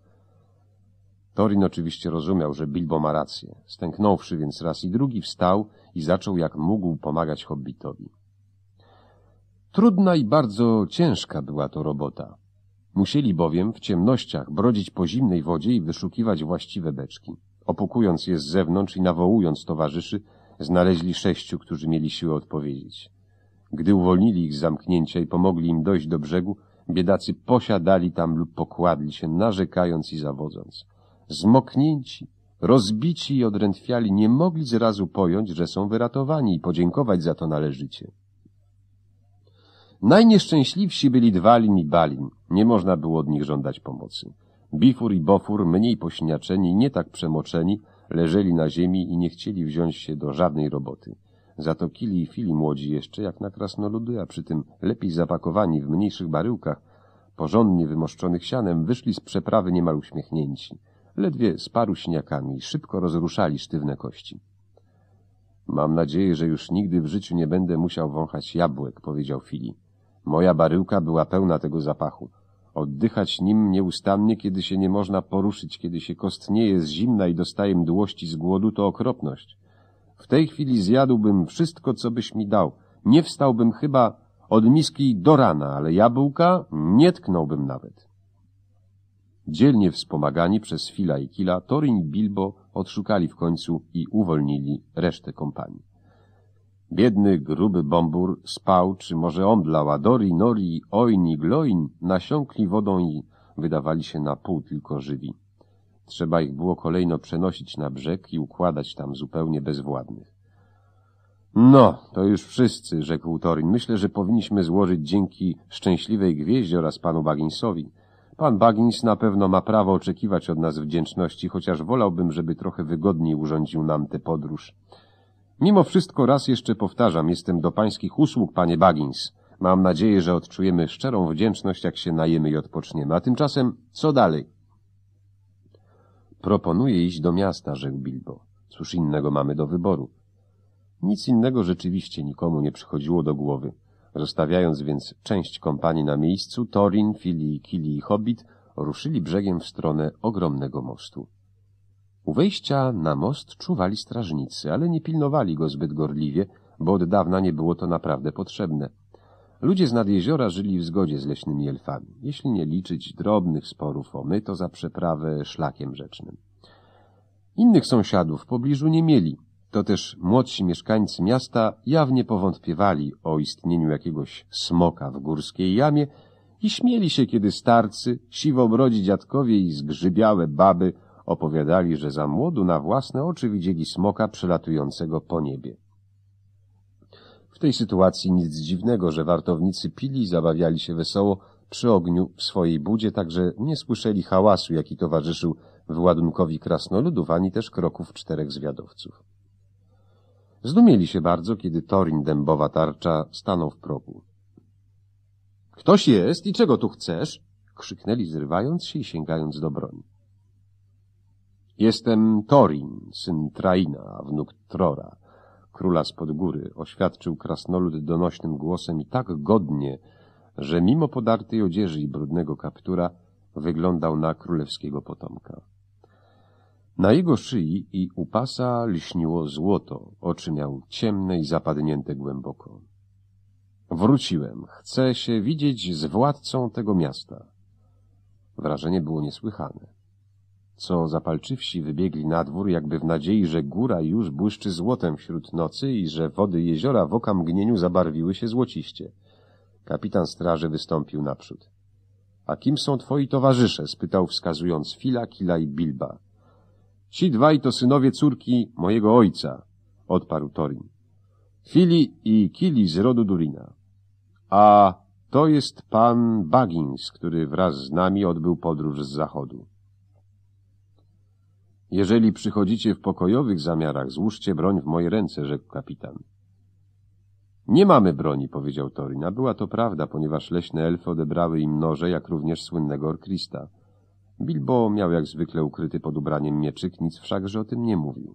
Torin oczywiście rozumiał, że Bilbo ma rację. Stęknąwszy więc raz i drugi, wstał i zaczął jak mógł pomagać hobbitowi. Trudna i bardzo ciężka była to robota. Musieli bowiem w ciemnościach brodzić po zimnej wodzie i wyszukiwać właściwe beczki. Opukując je z zewnątrz i nawołując towarzyszy, znaleźli sześciu, którzy mieli siłę odpowiedzieć. Gdy uwolnili ich z zamknięcia i pomogli im dojść do brzegu, biedacy posiadali tam lub pokładli się, narzekając i zawodząc zmoknięci, rozbici i odrętwiali, nie mogli zrazu pojąć, że są wyratowani i podziękować za to należycie. Najnieszczęśliwsi byli Dwalin i Balin. Nie można było od nich żądać pomocy. Bifur i Bofur, mniej pośniaczeni, nie tak przemoczeni, leżeli na ziemi i nie chcieli wziąć się do żadnej roboty. Zato kili i fili młodzi jeszcze, jak na krasnoludy, a przy tym lepiej zapakowani w mniejszych baryłkach, porządnie wymoszczonych sianem, wyszli z przeprawy niemal uśmiechnięci. Ledwie z paru siniakami szybko rozruszali sztywne kości. Mam nadzieję, że już nigdy w życiu nie będę musiał wąchać jabłek, powiedział Fili. Moja baryłka była pełna tego zapachu. Oddychać nim nieustannie, kiedy się nie można poruszyć, kiedy się kostnieje z zimna i dostaje mdłości z głodu, to okropność. W tej chwili zjadłbym wszystko, co byś mi dał. Nie wstałbym chyba od miski do rana, ale jabłka nie tknąłbym nawet. Dzielnie wspomagani przez Fila i Kila, Torin i Bilbo odszukali w końcu i uwolnili resztę kompanii. Biedny, gruby bombur spał, czy może omdlał, a Dori, Nori, Oin i Gloin nasiąkli wodą i wydawali się na pół tylko żywi. Trzeba ich było kolejno przenosić na brzeg i układać tam zupełnie bezwładnych. No, to już wszyscy, rzekł Torin. Myślę, że powinniśmy złożyć dzięki szczęśliwej gwieździe oraz panu Bagginsowi. Pan Bagins na pewno ma prawo oczekiwać od nas wdzięczności, chociaż wolałbym, żeby trochę wygodniej urządził nam tę podróż. Mimo wszystko raz jeszcze powtarzam, jestem do pańskich usług, panie Bagins. Mam nadzieję, że odczujemy szczerą wdzięczność, jak się najemy i odpoczniemy. A tymczasem, co dalej? Proponuję iść do miasta, rzekł Bilbo. Cóż innego mamy do wyboru. Nic innego rzeczywiście nikomu nie przychodziło do głowy. Zostawiając więc część kompanii na miejscu, Torin, Fili, Kili i Hobbit ruszyli brzegiem w stronę ogromnego mostu. U wejścia na most czuwali strażnicy, ale nie pilnowali go zbyt gorliwie, bo od dawna nie było to naprawdę potrzebne. Ludzie z nad jeziora żyli w zgodzie z leśnymi elfami, jeśli nie liczyć drobnych sporów o my, to za przeprawę szlakiem rzecznym. Innych sąsiadów w pobliżu nie mieli, Toteż młodsi mieszkańcy miasta jawnie powątpiewali o istnieniu jakiegoś smoka w górskiej jamie i śmieli się, kiedy starcy, siwobrodzi dziadkowie i zgrzybiałe baby opowiadali, że za młodu na własne oczy widzieli smoka przelatującego po niebie. W tej sytuacji nic dziwnego, że wartownicy pili i zabawiali się wesoło przy ogniu w swojej budzie, także nie słyszeli hałasu, jaki towarzyszył wyładunkowi krasnoludów, ani też kroków czterech zwiadowców. Zdumieli się bardzo, kiedy Torin dębowa tarcza stanął w progu. — Ktoś jest i czego tu chcesz? — krzyknęli, zrywając się i sięgając do broni. — Jestem Torin, syn Traina, wnuk Trora, króla spod góry, oświadczył krasnolud donośnym głosem i tak godnie, że mimo podartej odzieży i brudnego kaptura wyglądał na królewskiego potomka. Na jego szyi i u pasa lśniło złoto, oczy miał ciemne i zapadnięte głęboko. Wróciłem, chcę się widzieć z władcą tego miasta. Wrażenie było niesłychane. Co zapalczywsi wybiegli na dwór, jakby w nadziei, że góra już błyszczy złotem wśród nocy i że wody jeziora w okamgnieniu zabarwiły się złociście. Kapitan straży wystąpił naprzód. — A kim są twoi towarzysze? — spytał wskazując Fila, Kila i Bilba. Ci dwaj to synowie córki mojego ojca, odparł Torin. Fili i Kili z rodu Durina. A to jest pan Bagins, który wraz z nami odbył podróż z zachodu. Jeżeli przychodzicie w pokojowych zamiarach, złóżcie broń w moje ręce, rzekł kapitan. Nie mamy broni, powiedział Torin. A Była to prawda, ponieważ leśne elfy odebrały im noże, jak również słynnego Orkrista. Bilbo miał jak zwykle ukryty pod ubraniem mieczyk, nic wszakże o tym nie mówił.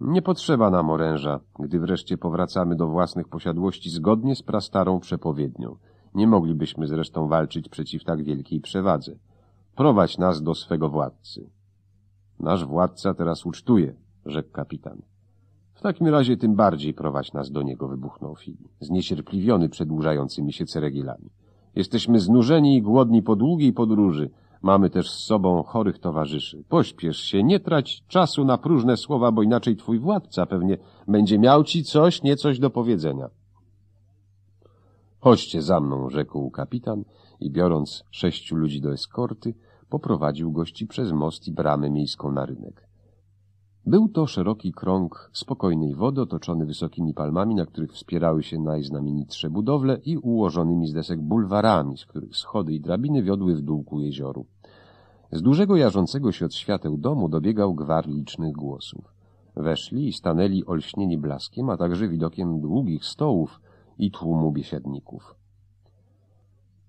Nie potrzeba nam oręża, gdy wreszcie powracamy do własnych posiadłości zgodnie z prastarą przepowiednią. Nie moglibyśmy zresztą walczyć przeciw tak wielkiej przewadze. Prowadź nas do swego władcy. Nasz władca teraz ucztuje, rzekł kapitan. W takim razie tym bardziej prowadź nas do niego, wybuchnął Fili, zniecierpliwiony przedłużającymi się ceregielami. Jesteśmy znużeni i głodni po długiej podróży, Mamy też z sobą chorych towarzyszy. Pośpiesz się, nie trać czasu na próżne słowa, bo inaczej twój władca pewnie będzie miał ci coś, nie coś do powiedzenia. Chodźcie za mną, rzekł kapitan i biorąc sześciu ludzi do eskorty, poprowadził gości przez most i bramę miejską na rynek. Był to szeroki krąg spokojnej wody otoczony wysokimi palmami, na których wspierały się najznamienitsze budowle i ułożonymi z desek bulwarami, z których schody i drabiny wiodły w dół ku jezioru. Z dużego jarzącego się od świateł domu dobiegał gwar licznych głosów. Weszli i stanęli olśnieni blaskiem, a także widokiem długich stołów i tłumu biesiadników.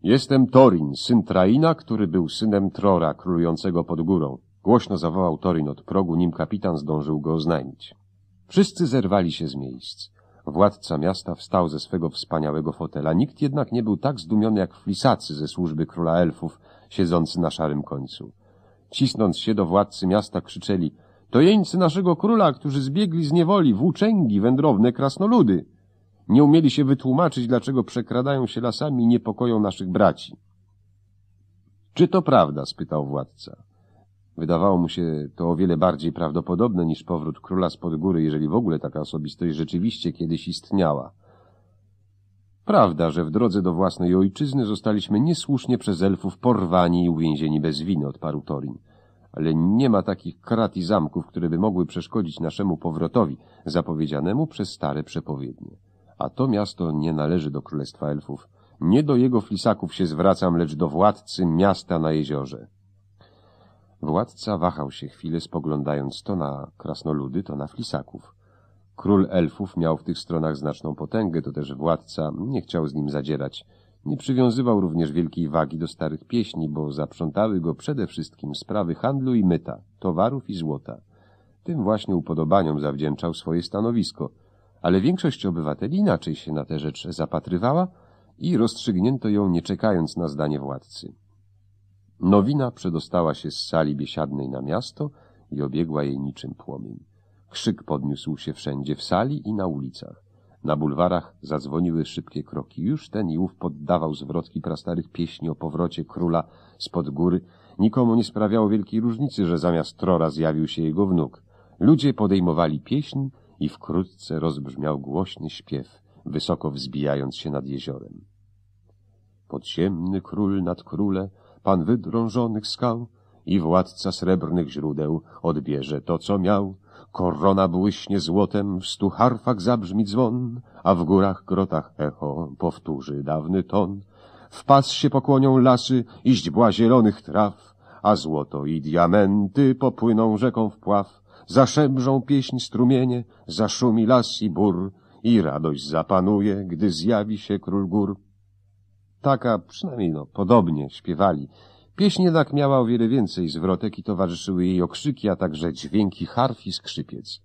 Jestem Torin, syn Traina, który był synem Trora, królującego pod górą. Głośno zawołał Torin od progu, nim kapitan zdążył go oznajmić. Wszyscy zerwali się z miejsc. Władca miasta wstał ze swego wspaniałego fotela. Nikt jednak nie był tak zdumiony jak flisacy ze służby króla elfów, siedzący na szarym końcu. Cisnąc się do władcy miasta, krzyczeli — To jeńcy naszego króla, którzy zbiegli z niewoli, włóczęgi, wędrowne krasnoludy! Nie umieli się wytłumaczyć, dlaczego przekradają się lasami i niepokoją naszych braci. — Czy to prawda? — spytał władca. Wydawało mu się to o wiele bardziej prawdopodobne niż powrót króla spod góry, jeżeli w ogóle taka osobistość rzeczywiście kiedyś istniała. Prawda, że w drodze do własnej ojczyzny zostaliśmy niesłusznie przez elfów porwani i uwięzieni bez winy, odparł Torin. Ale nie ma takich krat i zamków, które by mogły przeszkodzić naszemu powrotowi, zapowiedzianemu przez stare przepowiednie. A to miasto nie należy do królestwa elfów. Nie do jego flisaków się zwracam, lecz do władcy miasta na jeziorze. Władca wahał się chwilę, spoglądając to na krasnoludy, to na flisaków. Król elfów miał w tych stronach znaczną potęgę, to też władca nie chciał z nim zadzierać. Nie przywiązywał również wielkiej wagi do starych pieśni, bo zaprzątały go przede wszystkim sprawy handlu i myta, towarów i złota. Tym właśnie upodobaniom zawdzięczał swoje stanowisko, ale większość obywateli inaczej się na tę rzecz zapatrywała i rozstrzygnięto ją nie czekając na zdanie władcy. Nowina przedostała się z sali biesiadnej na miasto i obiegła jej niczym płomień. Krzyk podniósł się wszędzie w sali i na ulicach. Na bulwarach zadzwoniły szybkie kroki. Już ten i ów poddawał zwrotki prastarych pieśni o powrocie króla spod góry. Nikomu nie sprawiało wielkiej różnicy, że zamiast trora zjawił się jego wnuk. Ludzie podejmowali pieśń i wkrótce rozbrzmiał głośny śpiew, wysoko wzbijając się nad jeziorem. Podziemny król nad króle, pan wydrążonych skał i władca srebrnych źródeł odbierze to, co miał. Korona błyśnie złotem, w stu harfach zabrzmi dzwon, a w górach grotach echo powtórzy dawny ton. W pas się pokłonią lasy i źdźbła zielonych traw, a złoto i diamenty popłyną rzeką w pław. Zaszebrzą pieśń strumienie, zaszumi las i bór, i radość zapanuje, gdy zjawi się król gór. Taka, przynajmniej no, podobnie śpiewali. Pieśń jednak miała o wiele więcej zwrotek i towarzyszyły jej okrzyki, a także dźwięki harf i skrzypiec.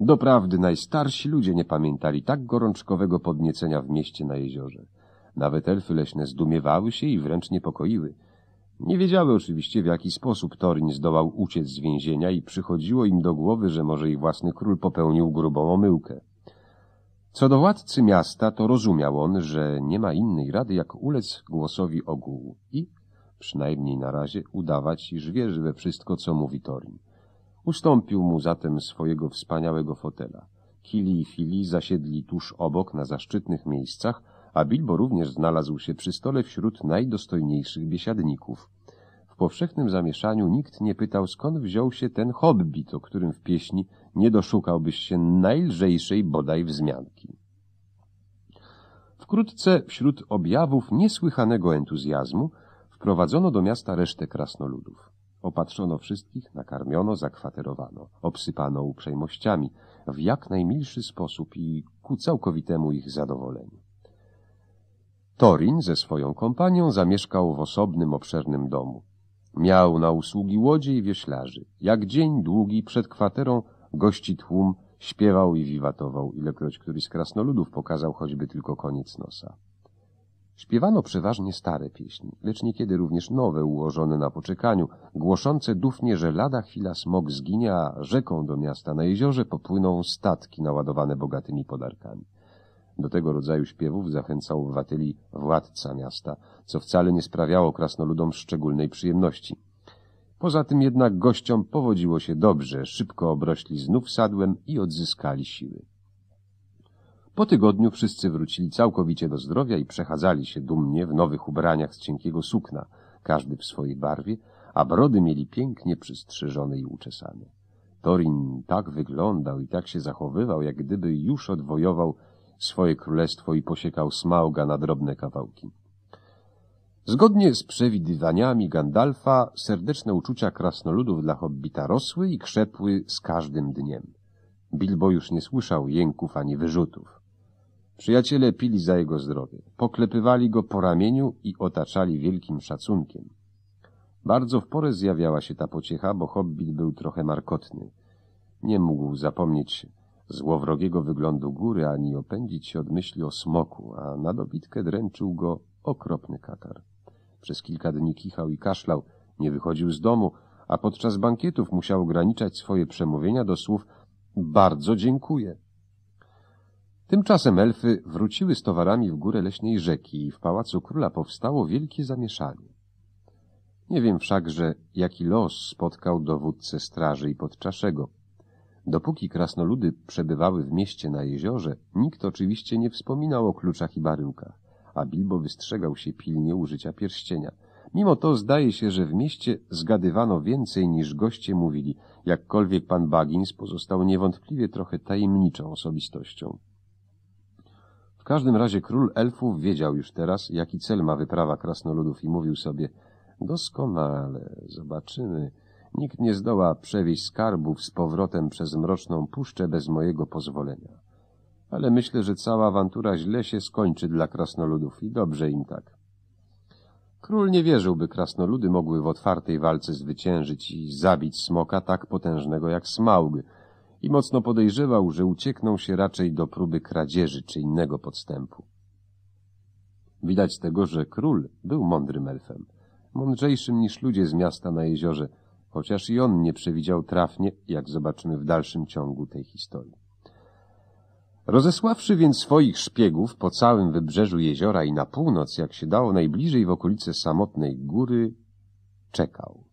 Doprawdy najstarsi ludzie nie pamiętali tak gorączkowego podniecenia w mieście na jeziorze. Nawet elfy leśne zdumiewały się i wręcz niepokoiły. Nie wiedziały oczywiście, w jaki sposób Torin zdołał uciec z więzienia i przychodziło im do głowy, że może ich własny król popełnił grubą omyłkę. Co do władcy miasta, to rozumiał on, że nie ma innej rady, jak ulec głosowi ogółu i, przynajmniej na razie, udawać, iż wierzy we wszystko, co mówi Torin. Ustąpił mu zatem swojego wspaniałego fotela. Kili i Fili zasiedli tuż obok na zaszczytnych miejscach, a Bilbo również znalazł się przy stole wśród najdostojniejszych biesiadników. W powszechnym zamieszaniu nikt nie pytał, skąd wziął się ten hobbit, o którym w pieśni nie doszukałbyś się najlżejszej bodaj wzmianki. Wkrótce wśród objawów niesłychanego entuzjazmu wprowadzono do miasta resztę krasnoludów. Opatrzono wszystkich, nakarmiono, zakwaterowano, obsypano uprzejmościami w jak najmilszy sposób i ku całkowitemu ich zadowoleniu. Torin ze swoją kompanią zamieszkał w osobnym, obszernym domu. Miał na usługi łodzie i wioślarzy. Jak dzień długi przed kwaterą Gości tłum śpiewał i wiwatował, ilekroć któryś z krasnoludów pokazał choćby tylko koniec nosa. Śpiewano przeważnie stare pieśni, lecz niekiedy również nowe, ułożone na poczekaniu, głoszące dufnie, że lada chwila smog zginia, a rzeką do miasta na jeziorze popłyną statki naładowane bogatymi podarkami. Do tego rodzaju śpiewów zachęcał obywateli władca miasta, co wcale nie sprawiało krasnoludom szczególnej przyjemności. Poza tym jednak gościom powodziło się dobrze, szybko obrośli znów sadłem i odzyskali siły. Po tygodniu wszyscy wrócili całkowicie do zdrowia i przechadzali się dumnie w nowych ubraniach z cienkiego sukna, każdy w swojej barwie, a brody mieli pięknie przystrzyżone i uczesane. Torin tak wyglądał i tak się zachowywał, jak gdyby już odwojował swoje królestwo i posiekał smauga na drobne kawałki. Zgodnie z przewidywaniami Gandalfa, serdeczne uczucia krasnoludów dla hobbita rosły i krzepły z każdym dniem. Bilbo już nie słyszał jęków ani wyrzutów. Przyjaciele pili za jego zdrowie, poklepywali go po ramieniu i otaczali wielkim szacunkiem. Bardzo w porę zjawiała się ta pociecha, bo hobbit był trochę markotny. Nie mógł zapomnieć złowrogiego wyglądu góry, ani opędzić się od myśli o smoku, a na dobitkę dręczył go okropny katar. Przez kilka dni kichał i kaszlał, nie wychodził z domu, a podczas bankietów musiał ograniczać swoje przemówienia do słów bardzo dziękuję. Tymczasem elfy wróciły z towarami w górę leśnej rzeki i w pałacu króla powstało wielkie zamieszanie. Nie wiem wszakże, jaki los spotkał dowódcę straży i podczaszego. Dopóki krasnoludy przebywały w mieście na jeziorze, nikt oczywiście nie wspominał o kluczach i baryłkach a Bilbo wystrzegał się pilnie użycia pierścienia. Mimo to zdaje się, że w mieście zgadywano więcej niż goście mówili, jakkolwiek pan Baggins pozostał niewątpliwie trochę tajemniczą osobistością. W każdym razie król elfów wiedział już teraz, jaki cel ma wyprawa krasnoludów i mówił sobie doskonale, zobaczymy. Nikt nie zdoła przewieźć skarbów z powrotem przez mroczną puszczę bez mojego pozwolenia ale myślę, że cała awantura źle się skończy dla krasnoludów i dobrze im tak. Król nie wierzył, by krasnoludy mogły w otwartej walce zwyciężyć i zabić smoka tak potężnego jak Smaug i mocno podejrzewał, że uciekną się raczej do próby kradzieży czy innego podstępu. Widać z tego, że król był mądrym elfem, mądrzejszym niż ludzie z miasta na jeziorze, chociaż i on nie przewidział trafnie, jak zobaczymy w dalszym ciągu tej historii. Rozesławszy więc swoich szpiegów po całym wybrzeżu jeziora i na północ, jak się dało najbliżej w okolice samotnej góry, czekał.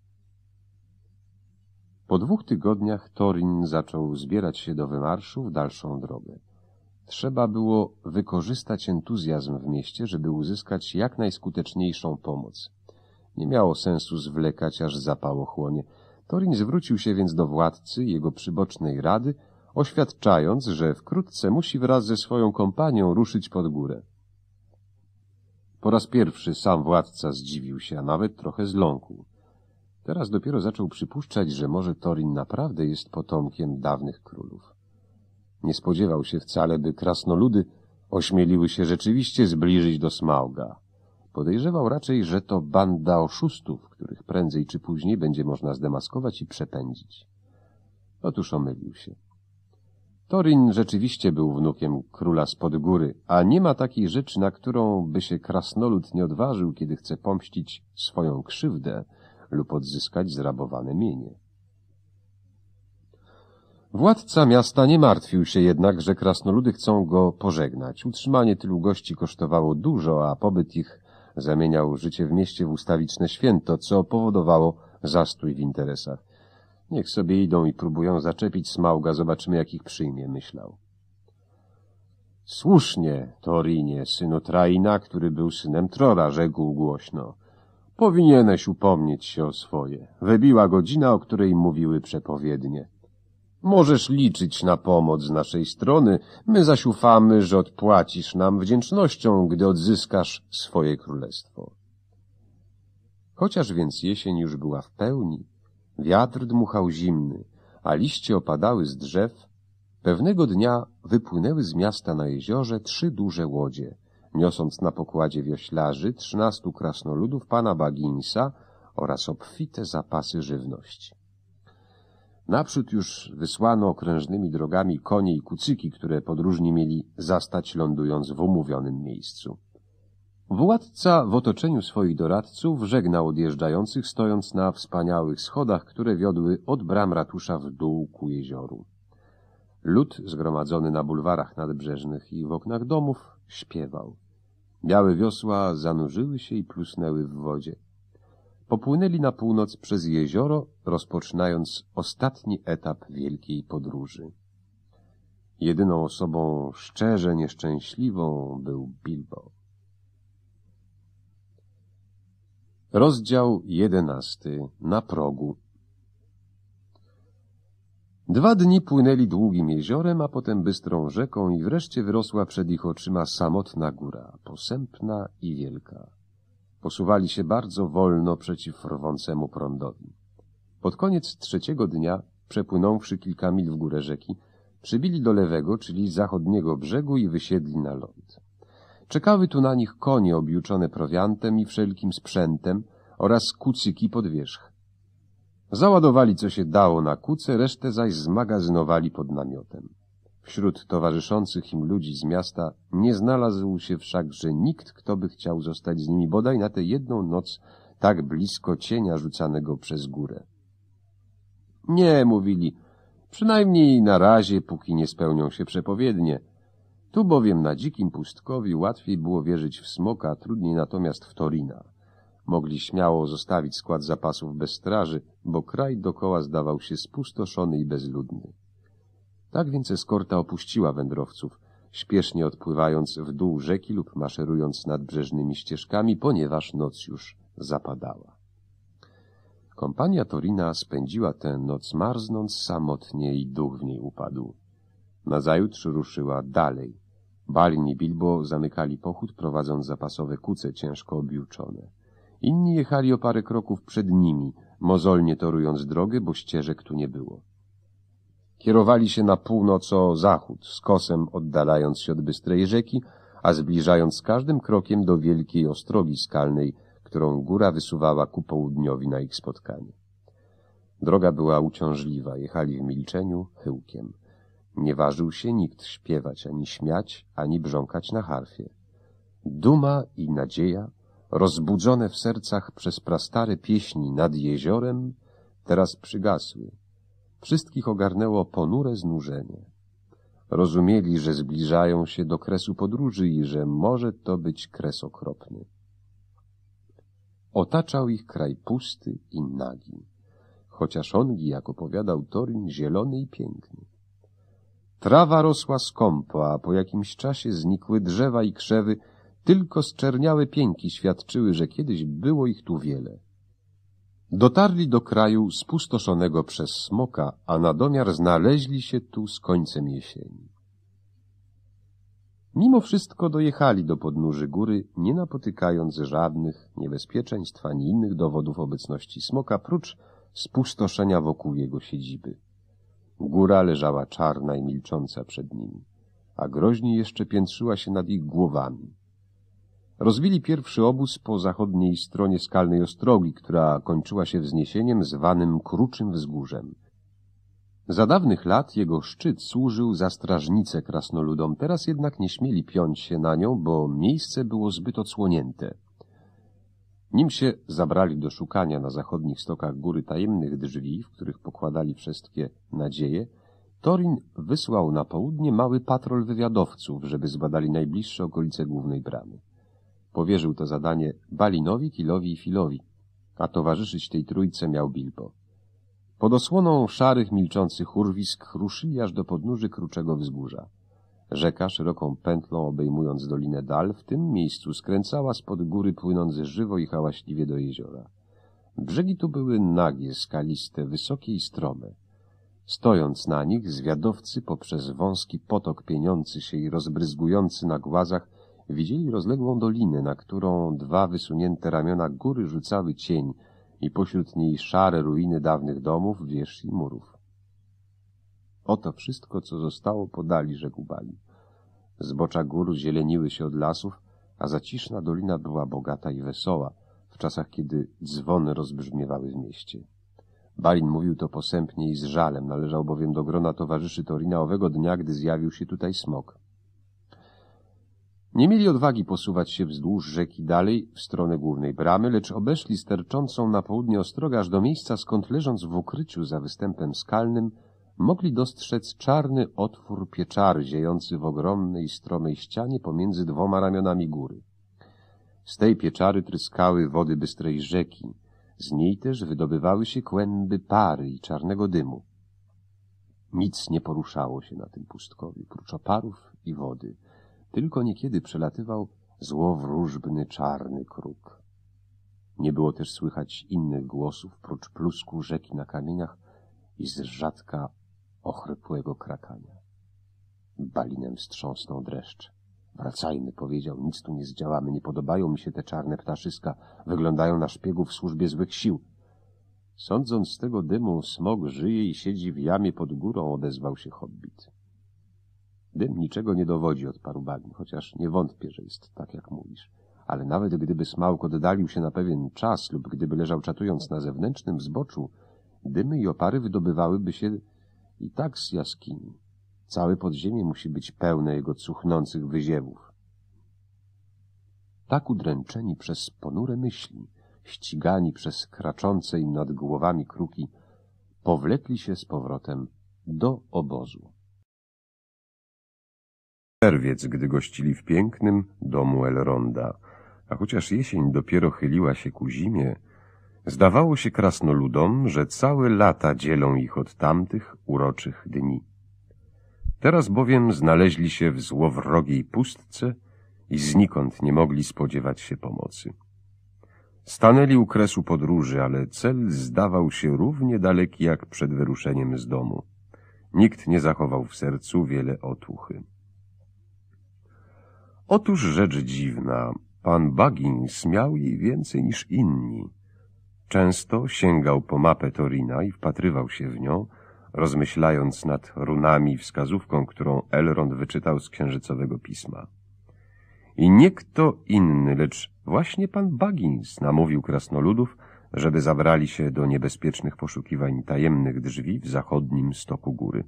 Po dwóch tygodniach Torin zaczął zbierać się do wymarszu w dalszą drogę. Trzeba było wykorzystać entuzjazm w mieście, żeby uzyskać jak najskuteczniejszą pomoc. Nie miało sensu zwlekać, aż zapało chłonie. Torin zwrócił się więc do władcy jego przybocznej rady, oświadczając, że wkrótce musi wraz ze swoją kompanią ruszyć pod górę. Po raz pierwszy sam władca zdziwił się, a nawet trochę zląkł. Teraz dopiero zaczął przypuszczać, że może Torin naprawdę jest potomkiem dawnych królów. Nie spodziewał się wcale, by krasnoludy ośmieliły się rzeczywiście zbliżyć do Smauga. Podejrzewał raczej, że to banda oszustów, których prędzej czy później będzie można zdemaskować i przepędzić. Otóż omylił się. Toryn rzeczywiście był wnukiem króla spod góry, a nie ma takiej rzeczy, na którą by się krasnolud nie odważył, kiedy chce pomścić swoją krzywdę lub odzyskać zrabowane mienie. Władca miasta nie martwił się jednak, że krasnoludy chcą go pożegnać. Utrzymanie tylu gości kosztowało dużo, a pobyt ich zamieniał życie w mieście w ustawiczne święto, co powodowało zastój w interesach. Niech sobie idą i próbują zaczepić smauga, zobaczymy, jak ich przyjmie, myślał. Słusznie, Torinie, synu Traina, który był synem Trora, rzekł głośno. Powinieneś upomnieć się o swoje. Wybiła godzina, o której mówiły przepowiednie. Możesz liczyć na pomoc z naszej strony, my zaś ufamy, że odpłacisz nam wdzięcznością, gdy odzyskasz swoje królestwo. Chociaż więc jesień już była w pełni, Wiatr dmuchał zimny, a liście opadały z drzew. Pewnego dnia wypłynęły z miasta na jeziorze trzy duże łodzie, niosąc na pokładzie wioślarzy trzynastu krasnoludów pana Baginsa oraz obfite zapasy żywności. Naprzód już wysłano okrężnymi drogami konie i kucyki, które podróżni mieli zastać lądując w umówionym miejscu. Władca w otoczeniu swoich doradców żegnał odjeżdżających, stojąc na wspaniałych schodach, które wiodły od bram ratusza w dół ku jezioru. Lud zgromadzony na bulwarach nadbrzeżnych i w oknach domów śpiewał. Białe wiosła zanurzyły się i plusnęły w wodzie. Popłynęli na północ przez jezioro, rozpoczynając ostatni etap wielkiej podróży. Jedyną osobą szczerze nieszczęśliwą był Bilbo. Rozdział jedenasty Na progu Dwa dni płynęli długim jeziorem, a potem bystrą rzeką i wreszcie wyrosła przed ich oczyma samotna góra, posępna i wielka. Posuwali się bardzo wolno przeciw rwącemu prądowi. Pod koniec trzeciego dnia, przepłynąwszy kilka mil w górę rzeki, przybili do lewego, czyli zachodniego brzegu i wysiedli na ląd. Czekały tu na nich konie objuczone prowiantem i wszelkim sprzętem oraz kucyki pod wierzch. Załadowali co się dało na kuce, resztę zaś zmagazynowali pod namiotem. Wśród towarzyszących im ludzi z miasta nie znalazł się wszakże nikt, kto by chciał zostać z nimi bodaj na tę jedną noc tak blisko cienia rzucanego przez górę. Nie, mówili, przynajmniej na razie, póki nie spełnią się przepowiednie – tu bowiem na dzikim pustkowiu łatwiej było wierzyć w smoka, trudniej natomiast w Torina. Mogli śmiało zostawić skład zapasów bez straży, bo kraj dokoła zdawał się spustoszony i bezludny. Tak więc eskorta opuściła wędrowców, śpiesznie odpływając w dół rzeki lub maszerując nadbrzeżnymi ścieżkami, ponieważ noc już zapadała. Kompania Torina spędziła tę noc marznąc samotnie i duch w niej upadł. Nazajutrz ruszyła dalej – Balin i Bilbo zamykali pochód, prowadząc zapasowe kuce ciężko objuczone. Inni jechali o parę kroków przed nimi, mozolnie torując drogę, bo ścieżek tu nie było. Kierowali się na północo-zachód, z kosem oddalając się od bystrej rzeki, a zbliżając z każdym krokiem do wielkiej ostrogi skalnej, którą góra wysuwała ku południowi na ich spotkanie. Droga była uciążliwa, jechali w milczeniu, chyłkiem. Nie ważył się nikt śpiewać, ani śmiać, ani brząkać na harfie. Duma i nadzieja, rozbudzone w sercach przez prastare pieśni nad jeziorem, teraz przygasły. Wszystkich ogarnęło ponure znużenie. Rozumieli, że zbliżają się do kresu podróży i że może to być kres okropny. Otaczał ich kraj pusty i nagi, chociaż ongi, jak opowiadał Torin, zielony i piękny. Trawa rosła skąpo, a po jakimś czasie znikły drzewa i krzewy, tylko zczerniałe pięki świadczyły, że kiedyś było ich tu wiele. Dotarli do kraju spustoszonego przez smoka, a na domiar znaleźli się tu z końcem jesieni. Mimo wszystko dojechali do podnóży góry, nie napotykając żadnych niebezpieczeństw ani innych dowodów obecności smoka, prócz spustoszenia wokół jego siedziby. Góra leżała czarna i milcząca przed nimi, a groźnie jeszcze piętrzyła się nad ich głowami. Rozbili pierwszy obóz po zachodniej stronie skalnej ostrogi, która kończyła się wzniesieniem zwanym Kruczym Wzgórzem. Za dawnych lat jego szczyt służył za strażnicę krasnoludom, teraz jednak nie śmieli piąć się na nią, bo miejsce było zbyt odsłonięte. Nim się zabrali do szukania na zachodnich stokach góry tajemnych drzwi, w których pokładali wszystkie nadzieje, Torin wysłał na południe mały patrol wywiadowców, żeby zbadali najbliższe okolice głównej bramy. Powierzył to zadanie Balinowi, Kilowi i Filowi, a towarzyszyć tej trójce miał Bilbo. Pod osłoną szarych, milczących urwisk ruszyli aż do podnóży kruczego wzgórza. Rzeka, szeroką pętlą obejmując dolinę dal, w tym miejscu skręcała spod góry płynące żywo i hałaśliwie do jeziora. Brzegi tu były nagie, skaliste, wysokie i strome. Stojąc na nich, zwiadowcy poprzez wąski potok pieniący się i rozbryzgujący na głazach widzieli rozległą dolinę, na którą dwa wysunięte ramiona góry rzucały cień i pośród niej szare ruiny dawnych domów, wież i murów. Oto wszystko, co zostało, podali, rzekł Bali. Zbocza gór zieleniły się od lasów, a zaciszna dolina była bogata i wesoła, w czasach, kiedy dzwony rozbrzmiewały w mieście. Balin mówił to posępnie i z żalem, należał bowiem do grona towarzyszy Torina owego dnia, gdy zjawił się tutaj smok. Nie mieli odwagi posuwać się wzdłuż rzeki dalej, w stronę głównej bramy, lecz obeszli sterczącą na południe aż do miejsca, skąd leżąc w ukryciu za występem skalnym, mogli dostrzec czarny otwór pieczary ziejący w ogromnej, stromej ścianie pomiędzy dwoma ramionami góry. Z tej pieczary tryskały wody bystrej rzeki, z niej też wydobywały się kłęby pary i czarnego dymu. Nic nie poruszało się na tym pustkowiu, prócz oparów i wody. Tylko niekiedy przelatywał złowróżbny czarny kruk. Nie było też słychać innych głosów, prócz plusku rzeki na kamieniach i z rzadka ochrypłego krakania. Balinem wstrząsnął dreszcz. Wracajmy, powiedział, nic tu nie zdziałamy, nie podobają mi się te czarne ptaszyska, wyglądają na szpiegów w służbie złych sił. Sądząc z tego dymu, smog żyje i siedzi w jamie pod górą, odezwał się hobbit. Dym niczego nie dowodzi, odparł Balin, chociaż nie wątpię, że jest tak, jak mówisz. Ale nawet gdyby smałk oddalił się na pewien czas lub gdyby leżał czatując na zewnętrznym zboczu, dymy i opary wydobywałyby się i tak z jaskini. Całe podziemie musi być pełne jego cuchnących wyziewów. Tak udręczeni przez ponure myśli, ścigani przez kraczące im nad głowami kruki, powlekli się z powrotem do obozu. Czerwiec, gdy gościli w pięknym domu Elronda, a chociaż jesień dopiero chyliła się ku zimie, Zdawało się krasnoludom, że całe lata dzielą ich od tamtych uroczych dni. Teraz bowiem znaleźli się w złowrogiej pustce i znikąd nie mogli spodziewać się pomocy. Stanęli u kresu podróży, ale cel zdawał się równie daleki jak przed wyruszeniem z domu. Nikt nie zachował w sercu wiele otuchy. Otóż rzecz dziwna, pan Baggins miał jej więcej niż inni. Często sięgał po mapę Torina i wpatrywał się w nią, rozmyślając nad runami i wskazówką, którą Elrond wyczytał z księżycowego pisma. I nie kto inny, lecz właśnie pan Baggins namówił krasnoludów, żeby zabrali się do niebezpiecznych poszukiwań tajemnych drzwi w zachodnim stoku góry.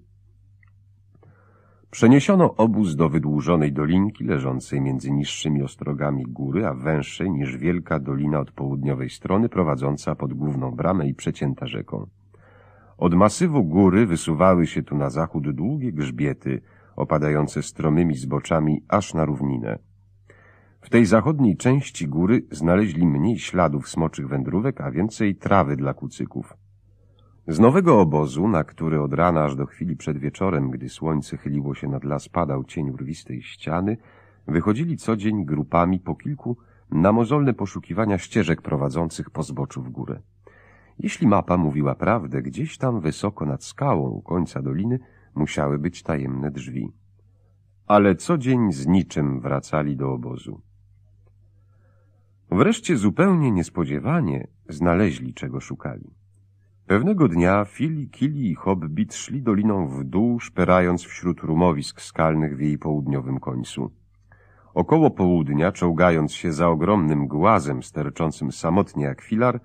Przeniesiono obóz do wydłużonej dolinki leżącej między niższymi ostrogami góry, a węższej niż wielka dolina od południowej strony prowadząca pod główną bramę i przecięta rzeką. Od masywu góry wysuwały się tu na zachód długie grzbiety, opadające stromymi zboczami aż na równinę. W tej zachodniej części góry znaleźli mniej śladów smoczych wędrówek, a więcej trawy dla kucyków. Z nowego obozu, na który od rana aż do chwili przed wieczorem, gdy słońce chyliło się nad las, padał cień urwistej ściany, wychodzili co dzień grupami po kilku na mozolne poszukiwania ścieżek prowadzących po zboczu w górę. Jeśli mapa mówiła prawdę, gdzieś tam wysoko nad skałą u końca doliny musiały być tajemne drzwi. Ale co dzień z niczym wracali do obozu. Wreszcie zupełnie niespodziewanie znaleźli, czego szukali. Pewnego dnia Fili, Kili i Hobbit szli doliną w dół, szperając wśród rumowisk skalnych w jej południowym końcu. Około południa, czołgając się za ogromnym głazem sterczącym samotnie jak filar,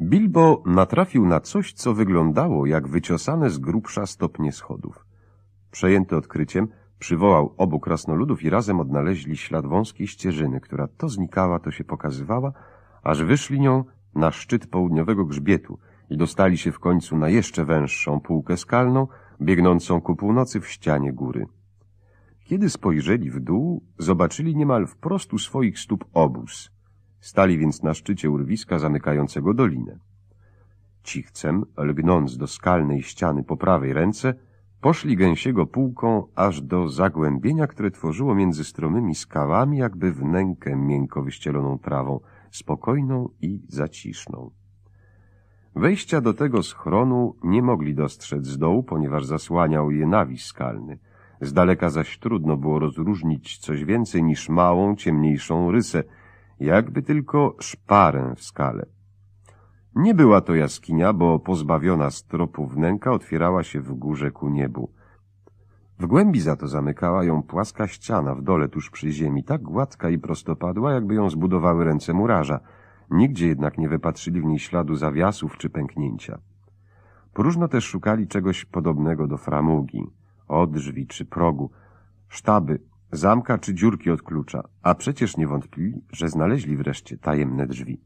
Bilbo natrafił na coś, co wyglądało jak wyciosane z grubsza stopnie schodów. Przejęty odkryciem, przywołał obu krasnoludów i razem odnaleźli ślad wąskiej ścieżyny, która to znikała, to się pokazywała, aż wyszli nią na szczyt południowego grzbietu – i dostali się w końcu na jeszcze węższą półkę skalną, biegnącą ku północy w ścianie góry. Kiedy spojrzeli w dół, zobaczyli niemal wprost u swoich stóp obóz. Stali więc na szczycie urwiska zamykającego dolinę. Cichcem, lgnąc do skalnej ściany po prawej ręce, poszli gęsiego półką aż do zagłębienia, które tworzyło między stromymi skałami jakby wnękę miękko wyścieloną trawą, spokojną i zaciszną. Wejścia do tego schronu nie mogli dostrzec z dołu, ponieważ zasłaniał je nawis skalny. Z daleka zaś trudno było rozróżnić coś więcej niż małą, ciemniejszą rysę, jakby tylko szparę w skale. Nie była to jaskinia, bo pozbawiona stropu wnęka otwierała się w górze ku niebu. W głębi za to zamykała ją płaska ściana w dole tuż przy ziemi, tak gładka i prostopadła, jakby ją zbudowały ręce murarza – Nigdzie jednak nie wypatrzyli w niej śladu zawiasów czy pęknięcia. Próżno też szukali czegoś podobnego do framugi, od drzwi czy progu, sztaby, zamka czy dziurki od klucza, a przecież nie wątpili, że znaleźli wreszcie tajemne drzwi.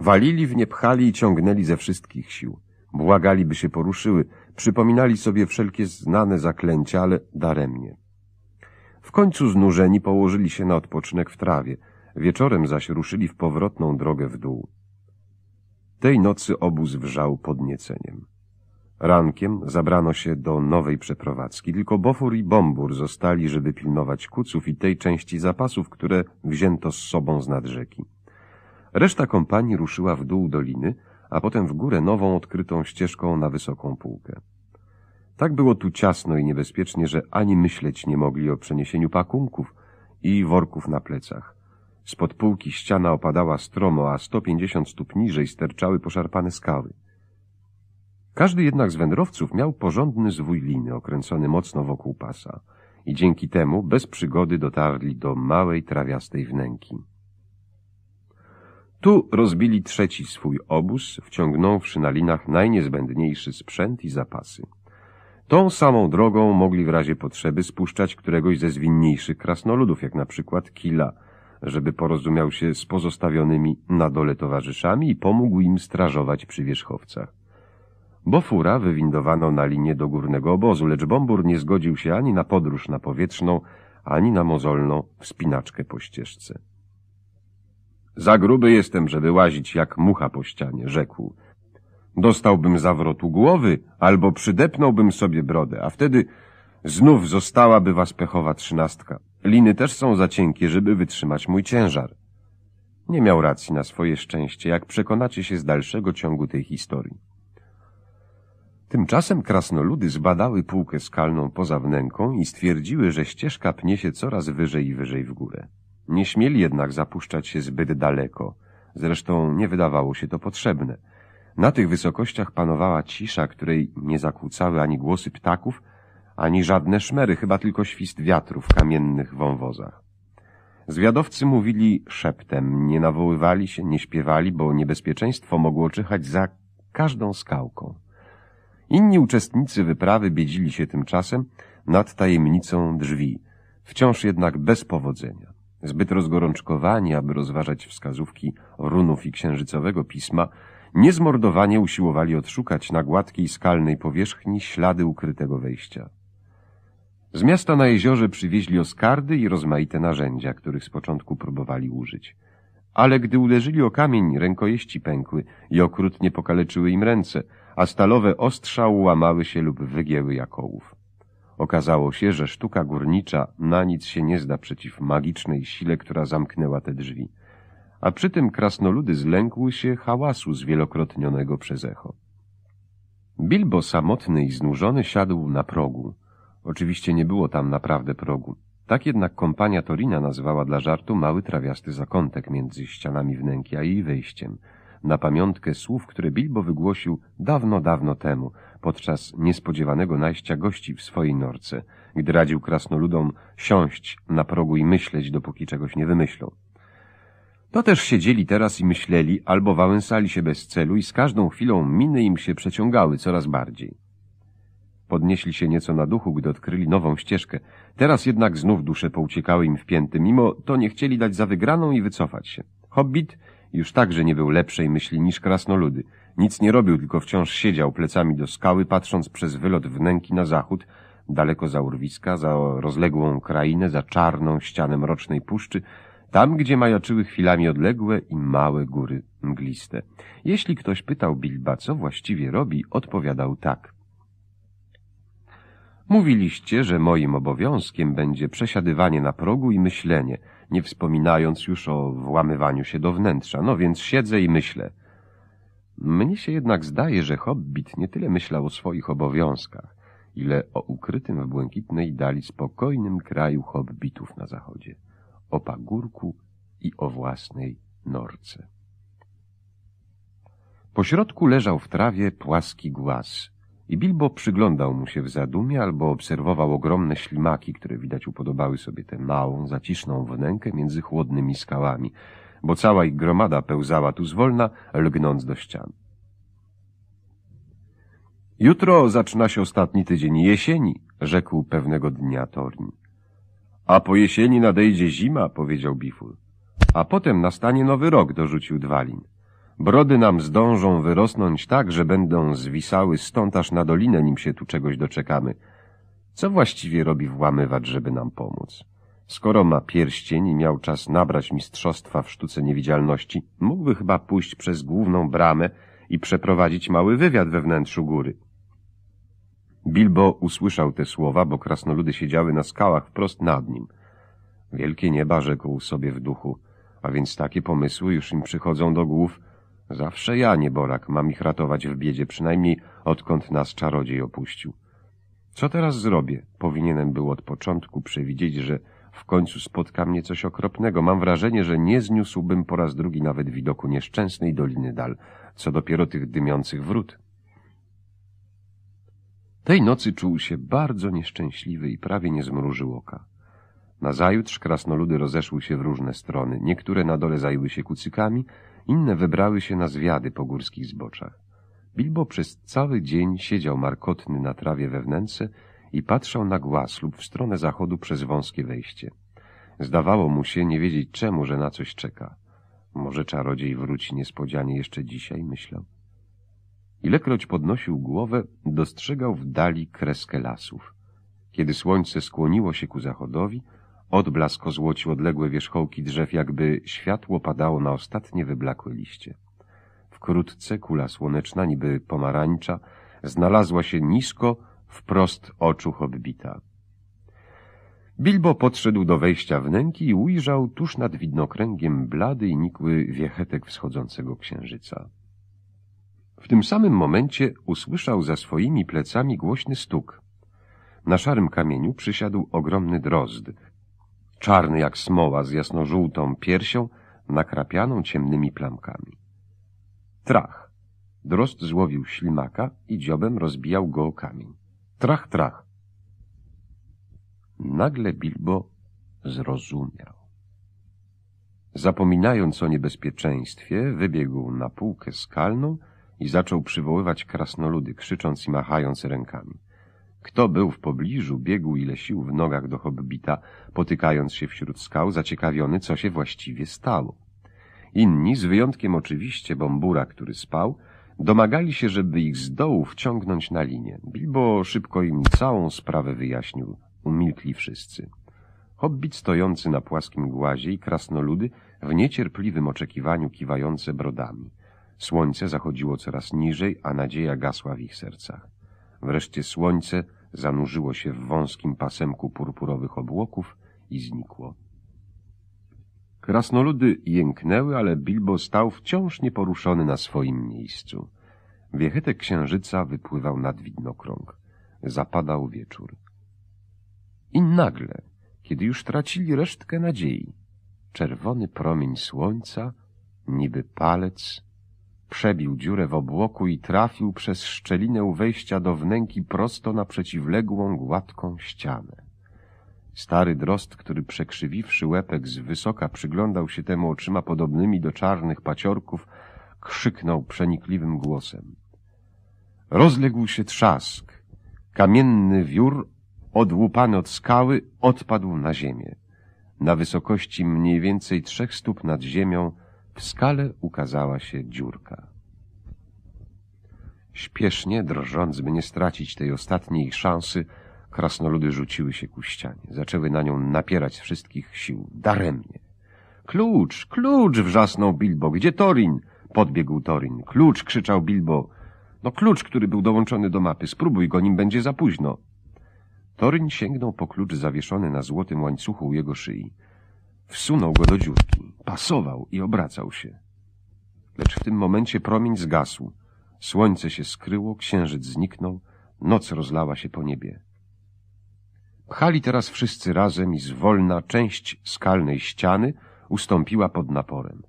Walili w nie, pchali i ciągnęli ze wszystkich sił. Błagali, by się poruszyły, przypominali sobie wszelkie znane zaklęcia, ale daremnie. W końcu znużeni położyli się na odpoczynek w trawie – Wieczorem zaś ruszyli w powrotną drogę w dół. Tej nocy obóz wrzał podnieceniem. Rankiem zabrano się do nowej przeprowadzki, tylko Bofur i Bombur zostali, żeby pilnować kuców i tej części zapasów, które wzięto z sobą z nadrzeki. Reszta kompanii ruszyła w dół doliny, a potem w górę nową odkrytą ścieżką na wysoką półkę. Tak było tu ciasno i niebezpiecznie, że ani myśleć nie mogli o przeniesieniu pakunków i worków na plecach. Spod półki ściana opadała stromo, a 150 stóp niżej sterczały poszarpane skały. Każdy jednak z wędrowców miał porządny zwój liny okręcony mocno wokół pasa i dzięki temu bez przygody dotarli do małej trawiastej wnęki. Tu rozbili trzeci swój obóz, wciągnąwszy na linach najniezbędniejszy sprzęt i zapasy. Tą samą drogą mogli w razie potrzeby spuszczać któregoś ze zwinniejszych krasnoludów, jak na przykład Kila – żeby porozumiał się z pozostawionymi na dole towarzyszami i pomógł im strażować przy wierzchowcach. Bofura wywindowano na linię do górnego obozu, lecz Bombur nie zgodził się ani na podróż na powietrzną, ani na mozolną wspinaczkę po ścieżce. Za gruby jestem, żeby łazić jak mucha po ścianie, rzekł. Dostałbym zawrotu głowy, albo przydepnąłbym sobie brodę, a wtedy znów zostałaby was pechowa trzynastka. Liny też są za cienkie, żeby wytrzymać mój ciężar. Nie miał racji na swoje szczęście, jak przekonacie się z dalszego ciągu tej historii. Tymczasem krasnoludy zbadały półkę skalną poza wnęką i stwierdziły, że ścieżka pnie się coraz wyżej i wyżej w górę. Nie śmieli jednak zapuszczać się zbyt daleko. Zresztą nie wydawało się to potrzebne. Na tych wysokościach panowała cisza, której nie zakłócały ani głosy ptaków, ani żadne szmery, chyba tylko świst wiatru w kamiennych wąwozach. Zwiadowcy mówili szeptem, nie nawoływali się, nie śpiewali, bo niebezpieczeństwo mogło czyhać za każdą skałką. Inni uczestnicy wyprawy biedzili się tymczasem nad tajemnicą drzwi, wciąż jednak bez powodzenia. Zbyt rozgorączkowani, aby rozważać wskazówki runów i księżycowego pisma, niezmordowanie usiłowali odszukać na gładkiej skalnej powierzchni ślady ukrytego wejścia. Z miasta na jeziorze przywieźli oskardy i rozmaite narzędzia, których z początku próbowali użyć. Ale gdy uderzyli o kamień, rękojeści pękły i okrutnie pokaleczyły im ręce, a stalowe ostrza łamały się lub wygięły jak ołów. Okazało się, że sztuka górnicza na nic się nie zda przeciw magicznej sile, która zamknęła te drzwi. A przy tym krasnoludy zlękły się hałasu zwielokrotnionego przez echo. Bilbo samotny i znużony siadł na progu, Oczywiście nie było tam naprawdę progu. Tak jednak kompania Torina nazywała dla żartu mały trawiasty zakątek między ścianami wnęki a jej wejściem, na pamiątkę słów, które Bilbo wygłosił dawno, dawno temu, podczas niespodziewanego najścia gości w swojej norce, gdy radził krasnoludom siąść na progu i myśleć, dopóki czegoś nie wymyślą. To też siedzieli teraz i myśleli, albo wałęsali się bez celu i z każdą chwilą miny im się przeciągały coraz bardziej. Podnieśli się nieco na duchu, gdy odkryli nową ścieżkę. Teraz jednak znów dusze pouciekały im w pięty. Mimo to nie chcieli dać za wygraną i wycofać się. Hobbit już także nie był lepszej myśli niż krasnoludy. Nic nie robił, tylko wciąż siedział plecami do skały, patrząc przez wylot wnęki na zachód, daleko za urwiska, za rozległą krainę, za czarną ścianę mrocznej puszczy, tam, gdzie majaczyły chwilami odległe i małe góry mgliste. Jeśli ktoś pytał Bilba, co właściwie robi, odpowiadał tak. Mówiliście, że moim obowiązkiem będzie przesiadywanie na progu i myślenie, nie wspominając już o włamywaniu się do wnętrza, no więc siedzę i myślę. Mnie się jednak zdaje, że hobbit nie tyle myślał o swoich obowiązkach, ile o ukrytym w błękitnej dali spokojnym kraju hobbitów na zachodzie, o pagórku i o własnej norce. Po środku leżał w trawie płaski głaz, i Bilbo przyglądał mu się w zadumie albo obserwował ogromne ślimaki, które widać upodobały sobie tę małą, zaciszną wnękę między chłodnymi skałami, bo cała ich gromada pełzała tu zwolna, lgnąc do ścian. Jutro zaczyna się ostatni tydzień jesieni, rzekł pewnego dnia Torni. A po jesieni nadejdzie zima, powiedział Biful. A potem nastanie nowy rok, dorzucił Dwalin. Brody nam zdążą wyrosnąć tak, że będą zwisały stąd aż na dolinę, nim się tu czegoś doczekamy. Co właściwie robi włamywać, żeby nam pomóc? Skoro ma pierścień i miał czas nabrać mistrzostwa w sztuce niewidzialności, mógłby chyba pójść przez główną bramę i przeprowadzić mały wywiad we wnętrzu góry. Bilbo usłyszał te słowa, bo krasnoludy siedziały na skałach wprost nad nim. Wielkie nieba rzekł sobie w duchu, a więc takie pomysły już im przychodzą do głów – Zawsze ja, nieborak, mam ich ratować w biedzie, przynajmniej odkąd nas czarodziej opuścił. Co teraz zrobię? Powinienem był od początku przewidzieć, że w końcu spotka mnie coś okropnego. Mam wrażenie, że nie zniósłbym po raz drugi nawet widoku nieszczęsnej Doliny Dal, co dopiero tych dymiących wrót. Tej nocy czuł się bardzo nieszczęśliwy i prawie nie zmrużył oka. Nazajutrz krasnoludy rozeszły się w różne strony. Niektóre na dole zajęły się kucykami, inne wybrały się na zwiady po górskich zboczach. Bilbo przez cały dzień siedział markotny na trawie wewnętrznej i patrzał na głaz lub w stronę zachodu przez wąskie wejście. Zdawało mu się nie wiedzieć czemu, że na coś czeka. Może czarodziej wróci niespodzianie jeszcze dzisiaj, myślał. Ilekroć podnosił głowę, dostrzegał w dali kreskę lasów. Kiedy słońce skłoniło się ku zachodowi, Odblask ozłocił odległe wierzchołki drzew, jakby światło padało na ostatnie wyblakłe liście. Wkrótce kula słoneczna, niby pomarańcza, znalazła się nisko, wprost oczu hobbita. Bilbo podszedł do wejścia wnęki i ujrzał tuż nad widnokręgiem blady i nikły wiechetek wschodzącego księżyca. W tym samym momencie usłyszał za swoimi plecami głośny stuk. Na szarym kamieniu przysiadł ogromny drozd, czarny jak smoła z jasnożółtą piersią, nakrapianą ciemnymi plamkami. Trach. Drost złowił ślimaka i dziobem rozbijał go o kamień. Trach, trach. Nagle Bilbo zrozumiał. Zapominając o niebezpieczeństwie, wybiegł na półkę skalną i zaczął przywoływać krasnoludy, krzycząc i machając rękami. Kto był w pobliżu, biegł ile sił w nogach do hobbita, potykając się wśród skał, zaciekawiony, co się właściwie stało. Inni, z wyjątkiem oczywiście Bombura, który spał, domagali się, żeby ich z dołu wciągnąć na linię. Bilbo szybko im całą sprawę wyjaśnił. Umilkli wszyscy. Hobbit stojący na płaskim głazie i krasnoludy w niecierpliwym oczekiwaniu kiwające brodami. Słońce zachodziło coraz niżej, a nadzieja gasła w ich sercach. Wreszcie słońce zanurzyło się w wąskim pasemku purpurowych obłoków i znikło. Krasnoludy jęknęły, ale Bilbo stał wciąż nieporuszony na swoim miejscu. Wiechetek księżyca wypływał nad widnokrąg. Zapadał wieczór. I nagle, kiedy już tracili resztkę nadziei, czerwony promień słońca, niby palec Przebił dziurę w obłoku i trafił przez szczelinę wejścia do wnęki prosto na przeciwległą, gładką ścianę. Stary drost, który przekrzywiwszy łepek z wysoka przyglądał się temu oczyma podobnymi do czarnych paciorków, krzyknął przenikliwym głosem. Rozległ się trzask. Kamienny wiór, odłupany od skały, odpadł na ziemię. Na wysokości mniej więcej trzech stóp nad ziemią w skale ukazała się dziurka. Śpiesznie, drżąc, by nie stracić tej ostatniej szansy, krasnoludy rzuciły się ku ścianie. Zaczęły na nią napierać wszystkich sił, daremnie. Klucz, klucz! wrzasnął Bilbo. Gdzie Torin? Podbiegł Torin. Klucz! krzyczał Bilbo. No klucz, który był dołączony do mapy. Spróbuj go, nim będzie za późno. Toryń sięgnął po klucz zawieszony na złotym łańcuchu u jego szyi. Wsunął go do dziurki, pasował i obracał się. Lecz w tym momencie promień zgasł. Słońce się skryło, księżyc zniknął, noc rozlała się po niebie. Pchali teraz wszyscy razem i zwolna część skalnej ściany ustąpiła pod naporem.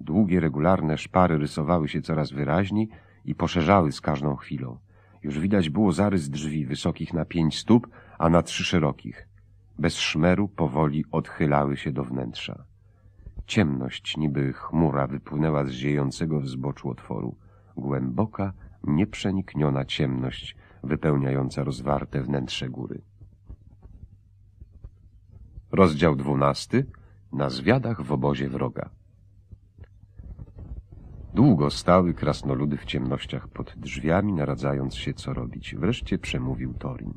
Długie, regularne szpary rysowały się coraz wyraźniej i poszerzały z każdą chwilą. Już widać było zarys drzwi wysokich na pięć stóp, a na trzy szerokich bez szmeru powoli odchylały się do wnętrza. Ciemność niby chmura wypłynęła z ziejącego w zboczu otworu. Głęboka, nieprzenikniona ciemność wypełniająca rozwarte wnętrze góry. Rozdział dwunasty na zwiadach w obozie wroga. Długo stały krasnoludy w ciemnościach pod drzwiami, naradzając się, co robić. Wreszcie przemówił Torin.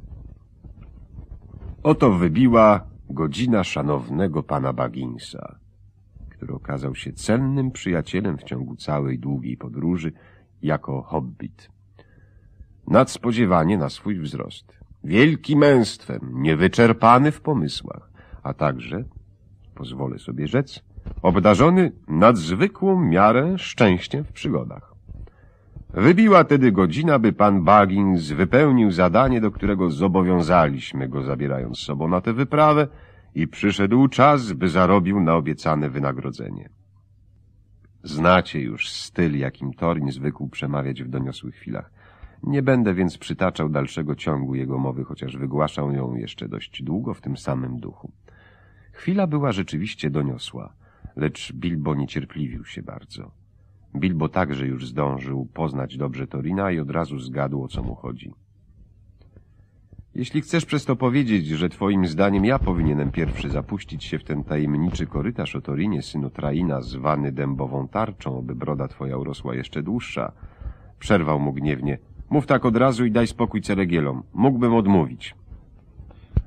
Oto wybiła godzina szanownego pana Bagginsa, który okazał się cennym przyjacielem w ciągu całej długiej podróży jako hobbit. Nadspodziewanie na swój wzrost, wielki męstwem, niewyczerpany w pomysłach, a także, pozwolę sobie rzec, obdarzony nadzwykłą miarę szczęściem w przygodach. Wybiła tedy godzina, by pan Baggins wypełnił zadanie, do którego zobowiązaliśmy go, zabierając sobą na tę wyprawę i przyszedł czas, by zarobił na obiecane wynagrodzenie. Znacie już styl, jakim Torin zwykł przemawiać w doniosłych chwilach. Nie będę więc przytaczał dalszego ciągu jego mowy, chociaż wygłaszał ją jeszcze dość długo w tym samym duchu. Chwila była rzeczywiście doniosła, lecz Bilbo niecierpliwił się bardzo. Bilbo także już zdążył poznać dobrze Torina i od razu zgadł, o co mu chodzi. Jeśli chcesz przez to powiedzieć, że twoim zdaniem ja powinienem pierwszy zapuścić się w ten tajemniczy korytarz o Torinie, synu Traina, zwany dębową tarczą, aby broda twoja urosła jeszcze dłuższa, przerwał mu gniewnie. Mów tak od razu i daj spokój ceregielom. Mógłbym odmówić.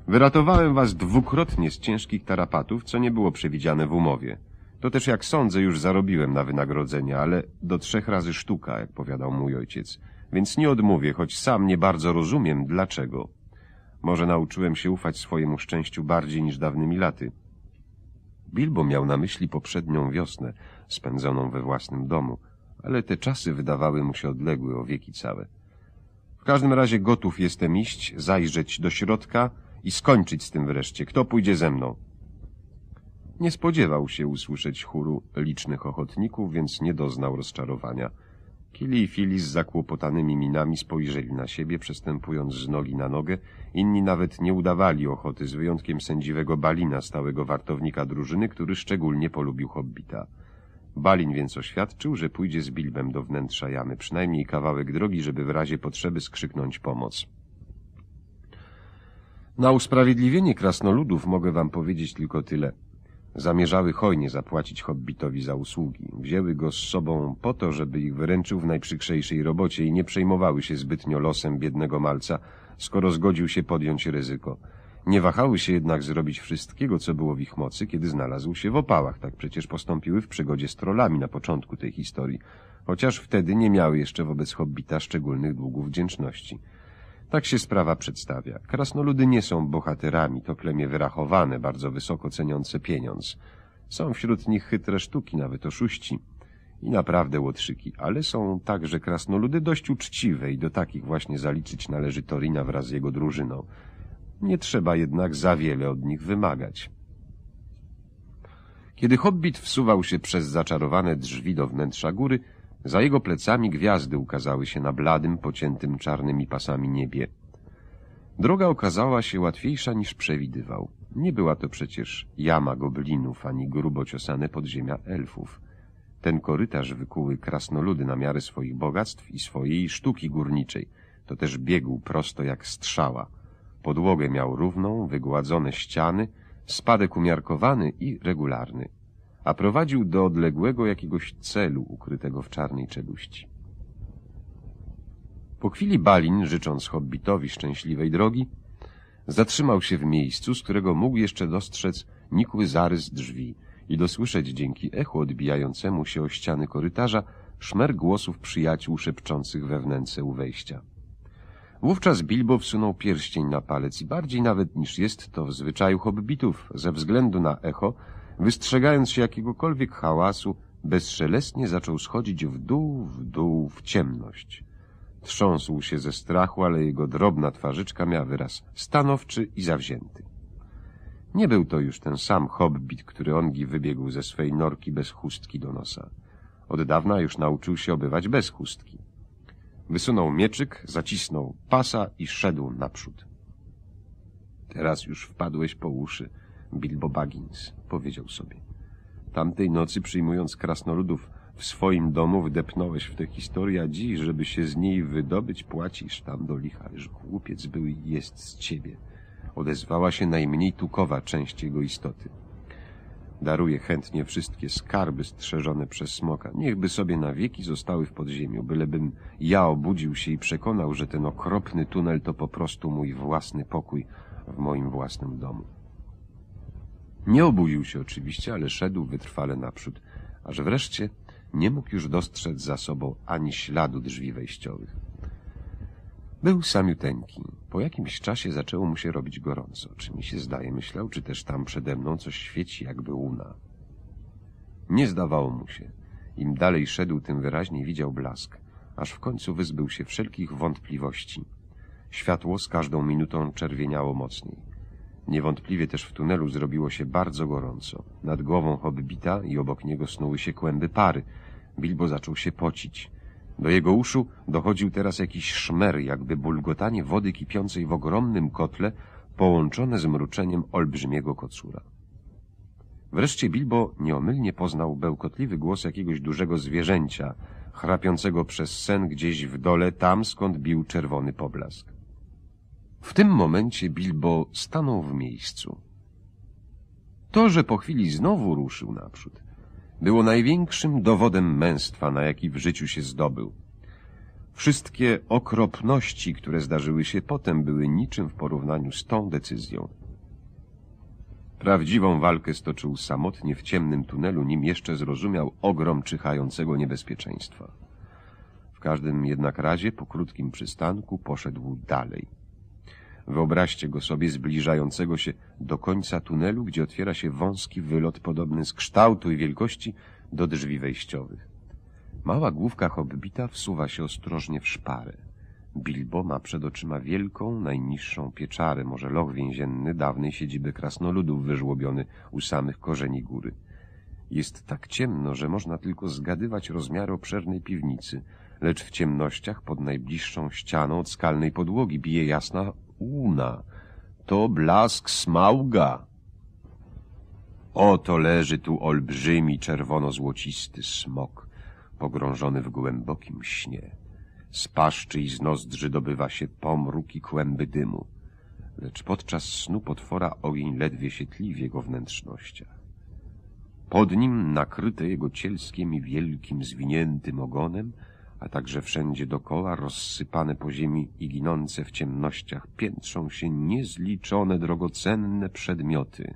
Wyratowałem was dwukrotnie z ciężkich tarapatów, co nie było przewidziane w umowie. To też, jak sądzę, już zarobiłem na wynagrodzenie, ale do trzech razy sztuka, jak powiadał mój ojciec. Więc nie odmówię, choć sam nie bardzo rozumiem, dlaczego. Może nauczyłem się ufać swojemu szczęściu bardziej niż dawnymi laty. Bilbo miał na myśli poprzednią wiosnę, spędzoną we własnym domu, ale te czasy wydawały mu się odległe o wieki całe. W każdym razie gotów jestem iść, zajrzeć do środka i skończyć z tym wreszcie. Kto pójdzie ze mną? Nie spodziewał się usłyszeć chóru licznych ochotników, więc nie doznał rozczarowania. Kili i Fili z zakłopotanymi minami spojrzeli na siebie, przestępując z nogi na nogę. Inni nawet nie udawali ochoty, z wyjątkiem sędziwego Balina, stałego wartownika drużyny, który szczególnie polubił hobbita. Balin więc oświadczył, że pójdzie z Bilbem do wnętrza jamy, przynajmniej kawałek drogi, żeby w razie potrzeby skrzyknąć pomoc. Na usprawiedliwienie krasnoludów mogę wam powiedzieć tylko tyle – Zamierzały hojnie zapłacić hobbitowi za usługi. Wzięły go z sobą po to, żeby ich wyręczył w najprzykrzejszej robocie i nie przejmowały się zbytnio losem biednego malca, skoro zgodził się podjąć ryzyko. Nie wahały się jednak zrobić wszystkiego, co było w ich mocy, kiedy znalazł się w opałach. Tak przecież postąpiły w przygodzie z trollami na początku tej historii, chociaż wtedy nie miały jeszcze wobec hobbita szczególnych długów wdzięczności. Tak się sprawa przedstawia. Krasnoludy nie są bohaterami, to plemię wyrachowane, bardzo wysoko ceniące pieniądz. Są wśród nich chytre sztuki, nawet oszuści i naprawdę łotrzyki, ale są także krasnoludy dość uczciwe i do takich właśnie zaliczyć należy Torina wraz z jego drużyną. Nie trzeba jednak za wiele od nich wymagać. Kiedy hobbit wsuwał się przez zaczarowane drzwi do wnętrza góry, za jego plecami gwiazdy ukazały się na bladym, pociętym czarnymi pasami niebie. Droga okazała się łatwiejsza niż przewidywał. Nie była to przecież jama goblinów ani grubo ciosane podziemia elfów. Ten korytarz wykuły krasnoludy na miarę swoich bogactw i swojej sztuki górniczej. To też biegł prosto jak strzała. Podłogę miał równą, wygładzone ściany, spadek umiarkowany i regularny a prowadził do odległego jakiegoś celu ukrytego w czarnej czeluści. Po chwili Balin, życząc hobbitowi szczęśliwej drogi, zatrzymał się w miejscu, z którego mógł jeszcze dostrzec nikły zarys drzwi i dosłyszeć dzięki echu odbijającemu się o ściany korytarza szmer głosów przyjaciół szepczących we wnęce u wejścia. Wówczas Bilbo wsunął pierścień na palec i bardziej nawet niż jest to w zwyczaju hobbitów, ze względu na echo, Wystrzegając się jakiegokolwiek hałasu, bezszelestnie zaczął schodzić w dół, w dół, w ciemność. Trząsł się ze strachu, ale jego drobna twarzyczka miała wyraz stanowczy i zawzięty. Nie był to już ten sam hobbit, który ongi wybiegł ze swej norki bez chustki do nosa. Od dawna już nauczył się obywać bez chustki. Wysunął mieczyk, zacisnął pasa i szedł naprzód. Teraz już wpadłeś po uszy, Bilbo Baggins, powiedział sobie. Tamtej nocy przyjmując krasnoludów w swoim domu wdepnąłeś w tę historię, a dziś, żeby się z niej wydobyć, płacisz tam do licha, lecz głupiec był i jest z ciebie. Odezwała się najmniej tukowa część jego istoty. Daruje chętnie wszystkie skarby strzeżone przez smoka. Niechby sobie na wieki zostały w podziemiu, bylebym ja obudził się i przekonał, że ten okropny tunel to po prostu mój własny pokój w moim własnym domu. Nie obudził się oczywiście, ale szedł wytrwale naprzód, aż wreszcie nie mógł już dostrzec za sobą ani śladu drzwi wejściowych. Był samiuteńki. Po jakimś czasie zaczęło mu się robić gorąco. Czy mi się zdaje, myślał, czy też tam przede mną coś świeci jakby łuna. Nie zdawało mu się. Im dalej szedł, tym wyraźniej widział blask, aż w końcu wyzbył się wszelkich wątpliwości. Światło z każdą minutą czerwieniało mocniej. Niewątpliwie też w tunelu zrobiło się bardzo gorąco. Nad głową hobbita i obok niego snuły się kłęby pary. Bilbo zaczął się pocić. Do jego uszu dochodził teraz jakiś szmer, jakby bulgotanie wody kipiącej w ogromnym kotle, połączone z mruczeniem olbrzymiego kocura. Wreszcie Bilbo nieomylnie poznał bełkotliwy głos jakiegoś dużego zwierzęcia, chrapiącego przez sen gdzieś w dole, tam skąd bił czerwony poblask. W tym momencie Bilbo stanął w miejscu. To, że po chwili znowu ruszył naprzód, było największym dowodem męstwa, na jaki w życiu się zdobył. Wszystkie okropności, które zdarzyły się potem, były niczym w porównaniu z tą decyzją. Prawdziwą walkę stoczył samotnie w ciemnym tunelu, nim jeszcze zrozumiał ogrom czyhającego niebezpieczeństwa. W każdym jednak razie po krótkim przystanku poszedł dalej. Wyobraźcie go sobie zbliżającego się do końca tunelu, gdzie otwiera się wąski wylot podobny z kształtu i wielkości do drzwi wejściowych. Mała główka hobbita wsuwa się ostrożnie w szparę. Bilbo ma przed oczyma wielką, najniższą pieczarę, może loch więzienny dawnej siedziby krasnoludów wyżłobiony u samych korzeni góry. Jest tak ciemno, że można tylko zgadywać rozmiary obszernej piwnicy, lecz w ciemnościach pod najbliższą ścianą od skalnej podłogi bije jasna una. To blask smauga. Oto leży tu olbrzymi, czerwono-złocisty smok, pogrążony w głębokim śnie. Z paszczy i z nozdrzy dobywa się pomruk i kłęby dymu, lecz podczas snu potwora ogień ledwie się tli w jego wnętrznościach. Pod nim, nakryte jego cielskiem i wielkim, zwiniętym ogonem, a także wszędzie dokoła rozsypane po ziemi i ginące w ciemnościach piętrzą się niezliczone drogocenne przedmioty.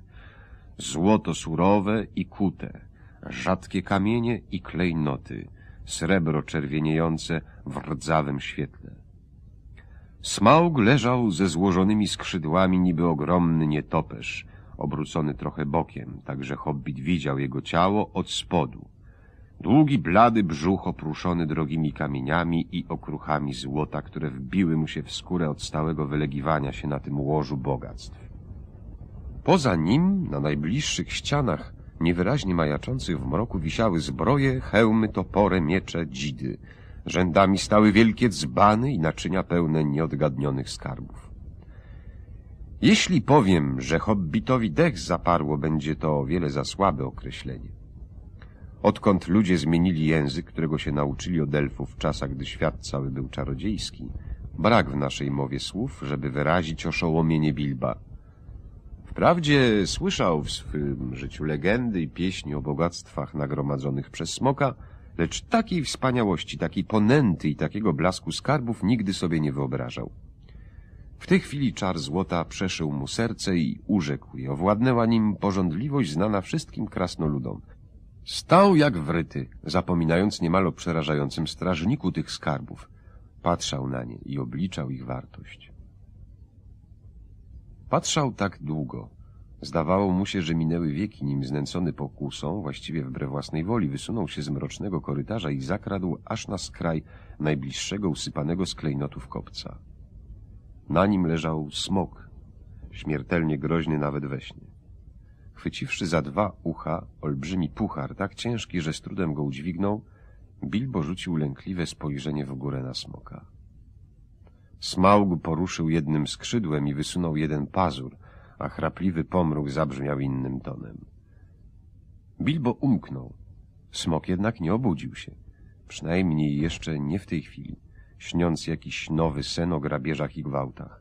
Złoto surowe i kute, rzadkie kamienie i klejnoty, srebro czerwieniejące w rdzawym świetle. Smaug leżał ze złożonymi skrzydłami niby ogromny nietoperz, obrócony trochę bokiem, tak że hobbit widział jego ciało od spodu. Długi, blady brzuch oprószony drogimi kamieniami i okruchami złota, które wbiły mu się w skórę od stałego wylegiwania się na tym łożu bogactw. Poza nim, na najbliższych ścianach, niewyraźnie majaczących w mroku, wisiały zbroje, hełmy, topory, miecze, dzidy. Rzędami stały wielkie dzbany i naczynia pełne nieodgadnionych skarbów. Jeśli powiem, że hobbitowi dech zaparło, będzie to o wiele za słabe określenie. Odkąd ludzie zmienili język, którego się nauczyli od elfów w czasach, gdy świat cały był czarodziejski, brak w naszej mowie słów, żeby wyrazić oszołomienie Bilba. Wprawdzie słyszał w swym życiu legendy i pieśni o bogactwach nagromadzonych przez smoka, lecz takiej wspaniałości, takiej ponęty i takiego blasku skarbów nigdy sobie nie wyobrażał. W tej chwili czar złota przeszył mu serce i urzekł je. Owładnęła nim porządliwość znana wszystkim krasnoludom – Stał jak wryty, zapominając niemal o przerażającym strażniku tych skarbów. Patrzał na nie i obliczał ich wartość. Patrzał tak długo. Zdawało mu się, że minęły wieki, nim znęcony pokusą, właściwie wbrew własnej woli, wysunął się z mrocznego korytarza i zakradł aż na skraj najbliższego usypanego z klejnotów kopca. Na nim leżał smok, śmiertelnie groźny nawet we śnie. Chwyciwszy za dwa ucha olbrzymi puchar, tak ciężki, że z trudem go udźwignął, Bilbo rzucił lękliwe spojrzenie w górę na smoka. Smaug poruszył jednym skrzydłem i wysunął jeden pazur, a chrapliwy pomruk zabrzmiał innym tonem. Bilbo umknął. Smok jednak nie obudził się. Przynajmniej jeszcze nie w tej chwili, śniąc jakiś nowy sen o grabieżach i gwałtach.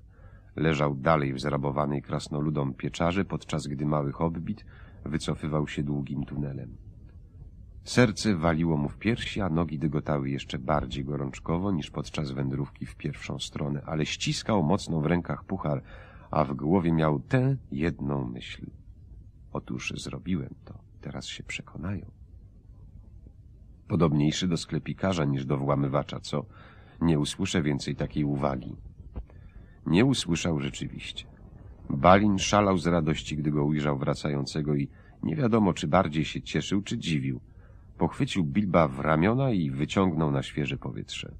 Leżał dalej w zrabowanej krasnoludą pieczarze, podczas gdy mały hobbit wycofywał się długim tunelem. Serce waliło mu w piersi, a nogi dygotały jeszcze bardziej gorączkowo niż podczas wędrówki w pierwszą stronę, ale ściskał mocno w rękach puchar, a w głowie miał tę jedną myśl. Otóż zrobiłem to, teraz się przekonają. Podobniejszy do sklepikarza niż do włamywacza, co? Nie usłyszę więcej takiej uwagi. Nie usłyszał rzeczywiście. Balin szalał z radości, gdy go ujrzał wracającego i nie wiadomo, czy bardziej się cieszył, czy dziwił. Pochwycił Bilba w ramiona i wyciągnął na świeże powietrze.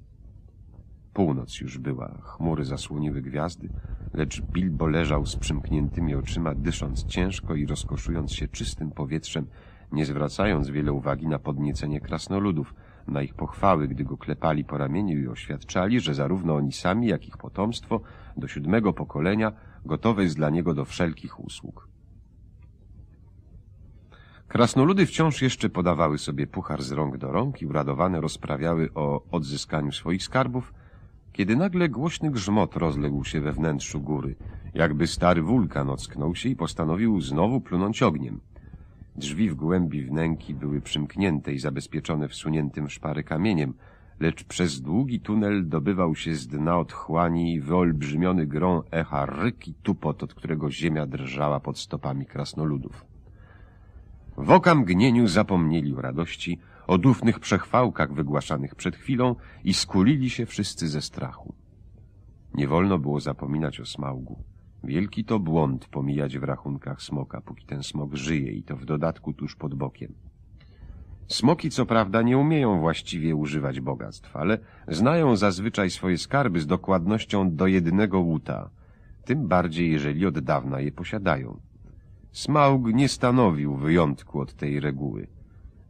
Północ już była, chmury zasłoniły gwiazdy, lecz Bilbo leżał z przymkniętymi oczyma, dysząc ciężko i rozkoszując się czystym powietrzem, nie zwracając wiele uwagi na podniecenie krasnoludów, na ich pochwały, gdy go klepali po ramieniu i oświadczali, że zarówno oni sami, jak ich potomstwo do siódmego pokolenia, gotowe jest dla niego do wszelkich usług. Krasnoludy wciąż jeszcze podawały sobie puchar z rąk do rąk i uradowane rozprawiały o odzyskaniu swoich skarbów, kiedy nagle głośny grzmot rozległ się we wnętrzu góry, jakby stary wulkan ocknął się i postanowił znowu plunąć ogniem. Drzwi w głębi wnęki były przymknięte i zabezpieczone wsuniętym w szpary kamieniem – lecz przez długi tunel dobywał się z dna otchłani wyolbrzymiony grą echa ryk i tupot, od którego ziemia drżała pod stopami krasnoludów. W oka mgnieniu zapomnieli o radości, o dufnych przechwałkach wygłaszanych przed chwilą i skulili się wszyscy ze strachu. Nie wolno było zapominać o smaugu. Wielki to błąd pomijać w rachunkach smoka, póki ten smok żyje i to w dodatku tuż pod bokiem. Smoki co prawda nie umieją właściwie używać bogactw, ale znają zazwyczaj swoje skarby z dokładnością do jednego łuta, tym bardziej jeżeli od dawna je posiadają. Smaug nie stanowił wyjątku od tej reguły.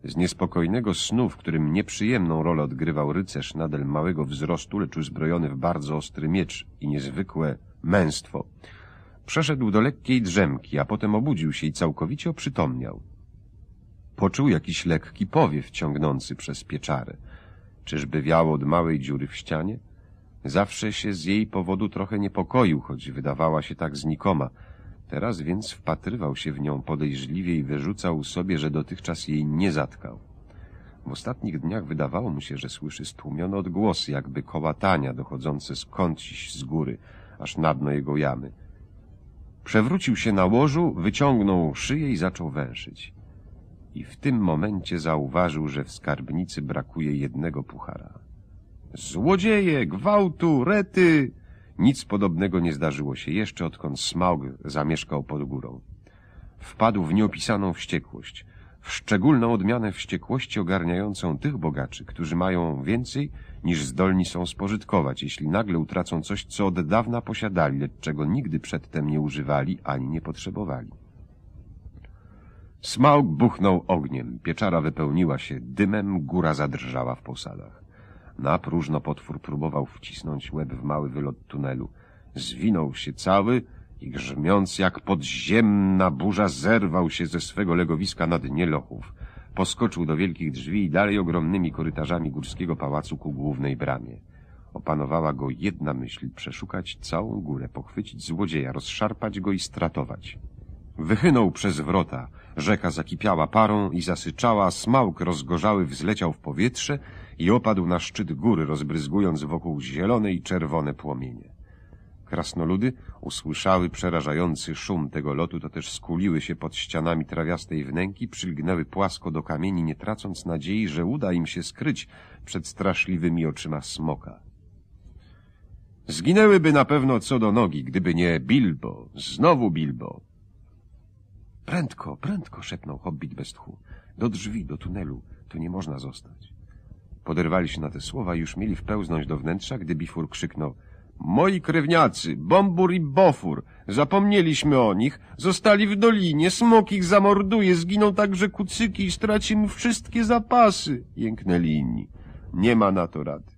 Z niespokojnego snu, w którym nieprzyjemną rolę odgrywał rycerz nadal małego wzrostu, lecz uzbrojony w bardzo ostry miecz i niezwykłe męstwo, przeszedł do lekkiej drzemki, a potem obudził się i całkowicie oprzytomniał. Poczuł jakiś lekki powiew ciągnący przez pieczarę. Czyżby wiało od małej dziury w ścianie? Zawsze się z jej powodu trochę niepokoił, choć wydawała się tak znikoma. Teraz więc wpatrywał się w nią podejrzliwie i wyrzucał sobie, że dotychczas jej nie zatkał. W ostatnich dniach wydawało mu się, że słyszy stłumione odgłosy, jakby kołatania dochodzące skądś z góry, aż na dno jego jamy. Przewrócił się na łożu, wyciągnął szyję i zaczął węszyć i w tym momencie zauważył, że w skarbnicy brakuje jednego puchara. Złodzieje, gwałtu, rety! Nic podobnego nie zdarzyło się jeszcze, odkąd Smaug zamieszkał pod górą. Wpadł w nieopisaną wściekłość, w szczególną odmianę wściekłości ogarniającą tych bogaczy, którzy mają więcej niż zdolni są spożytkować, jeśli nagle utracą coś, co od dawna posiadali, lecz czego nigdy przedtem nie używali ani nie potrzebowali. Smaug buchnął ogniem, pieczara wypełniła się dymem, góra zadrżała w posadach. Na próżno potwór próbował wcisnąć łeb w mały wylot tunelu. Zwinął się cały i grzmiąc jak podziemna burza zerwał się ze swego legowiska na dnie lochów. Poskoczył do wielkich drzwi i dalej ogromnymi korytarzami górskiego pałacu ku głównej bramie. Opanowała go jedna myśl — przeszukać całą górę, pochwycić złodzieja, rozszarpać go i stratować. Wychynął przez wrota. Rzeka zakipiała parą i zasyczała, smałk rozgorzały wzleciał w powietrze i opadł na szczyt góry, rozbryzgując wokół zielone i czerwone płomienie. Krasnoludy usłyszały przerażający szum tego lotu, to też skuliły się pod ścianami trawiastej wnęki, przylgnęły płasko do kamieni, nie tracąc nadziei, że uda im się skryć przed straszliwymi oczyma smoka. Zginęłyby na pewno co do nogi, gdyby nie Bilbo, znowu Bilbo, Prędko, prędko, szepnął hobbit bez tchu. Do drzwi, do tunelu, tu nie można zostać. Poderwali się na te słowa i już mieli wpełznąć do wnętrza, gdy Bifur krzyknął. Moi krewniacy, Bombur i Bofur, zapomnieliśmy o nich, zostali w dolinie, smok ich zamorduje, zginą także kucyki i stracimy wszystkie zapasy, jęknęli inni. Nie ma na to rady.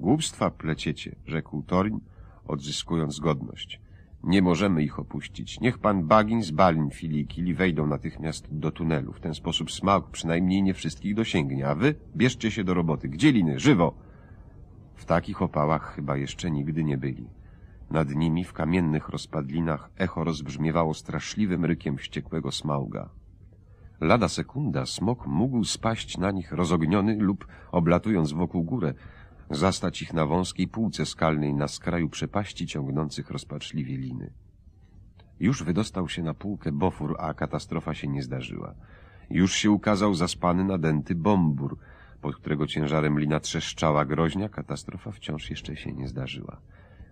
Głupstwa pleciecie, rzekł Torin, odzyskując godność. Nie możemy ich opuścić. Niech pan Bagins, Balin, Filikili wejdą natychmiast do tunelu. W ten sposób smak przynajmniej nie wszystkich dosięgnie, a wy bierzcie się do roboty. Gdzie liny? Żywo! W takich opałach chyba jeszcze nigdy nie byli. Nad nimi w kamiennych rozpadlinach echo rozbrzmiewało straszliwym rykiem wściekłego smauga. Lada sekunda smok mógł spaść na nich rozogniony lub oblatując wokół górę, zastać ich na wąskiej półce skalnej na skraju przepaści ciągnących rozpaczliwie liny. Już wydostał się na półkę Bofur, a katastrofa się nie zdarzyła. Już się ukazał zaspany nadęty Bombur, pod którego ciężarem lina trzeszczała groźnia, katastrofa wciąż jeszcze się nie zdarzyła.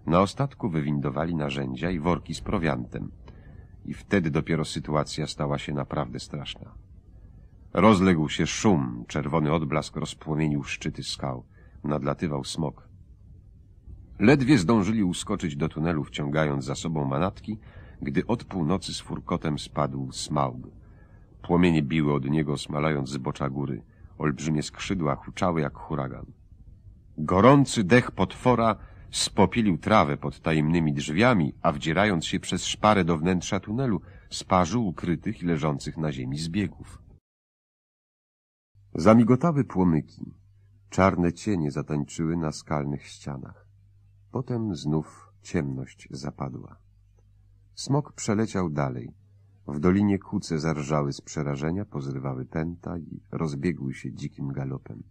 Na ostatku wywindowali narzędzia i worki z prowiantem. I wtedy dopiero sytuacja stała się naprawdę straszna. Rozległ się szum, czerwony odblask rozpłomienił szczyty skał nadlatywał smok. Ledwie zdążyli uskoczyć do tunelu, wciągając za sobą manatki, gdy od północy z furkotem spadł smaug. Płomienie biły od niego, smalając z bocza góry. Olbrzymie skrzydła huczały jak huragan. Gorący dech potwora spopielił trawę pod tajemnymi drzwiami, a wdzierając się przez szparę do wnętrza tunelu, sparzył ukrytych i leżących na ziemi zbiegów. Zamigotały płomyki. Czarne cienie zatańczyły na skalnych ścianach. Potem znów ciemność zapadła. Smok przeleciał dalej. W dolinie kuce zarżały z przerażenia, pozrywały pęta i rozbiegły się dzikim galopem.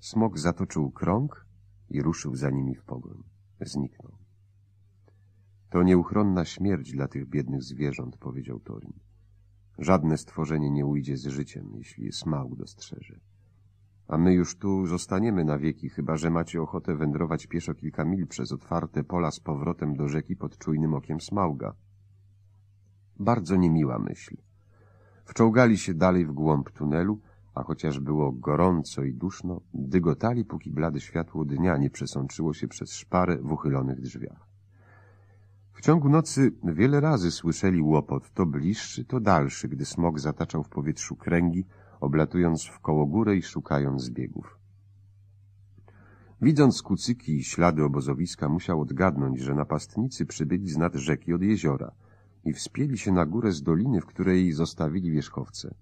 Smok zatoczył krąg i ruszył za nimi w pogoń. Zniknął. To nieuchronna śmierć dla tych biednych zwierząt, powiedział Torin. Żadne stworzenie nie ujdzie z życiem, jeśli smał dostrzeże. A my już tu zostaniemy na wieki, chyba że macie ochotę wędrować pieszo kilka mil przez otwarte pola z powrotem do rzeki pod czujnym okiem Smauga. Bardzo niemiła myśl. Wczołgali się dalej w głąb tunelu, a chociaż było gorąco i duszno, dygotali, póki blade światło dnia nie przesączyło się przez szparę w uchylonych drzwiach. W ciągu nocy wiele razy słyszeli łopot, to bliższy, to dalszy, gdy smog zataczał w powietrzu kręgi, oblatując w koło górę i szukając zbiegów. Widząc kucyki i ślady obozowiska, musiał odgadnąć, że napastnicy przybyli z nad rzeki od jeziora i wspięli się na górę z doliny, w której zostawili wierzchowce.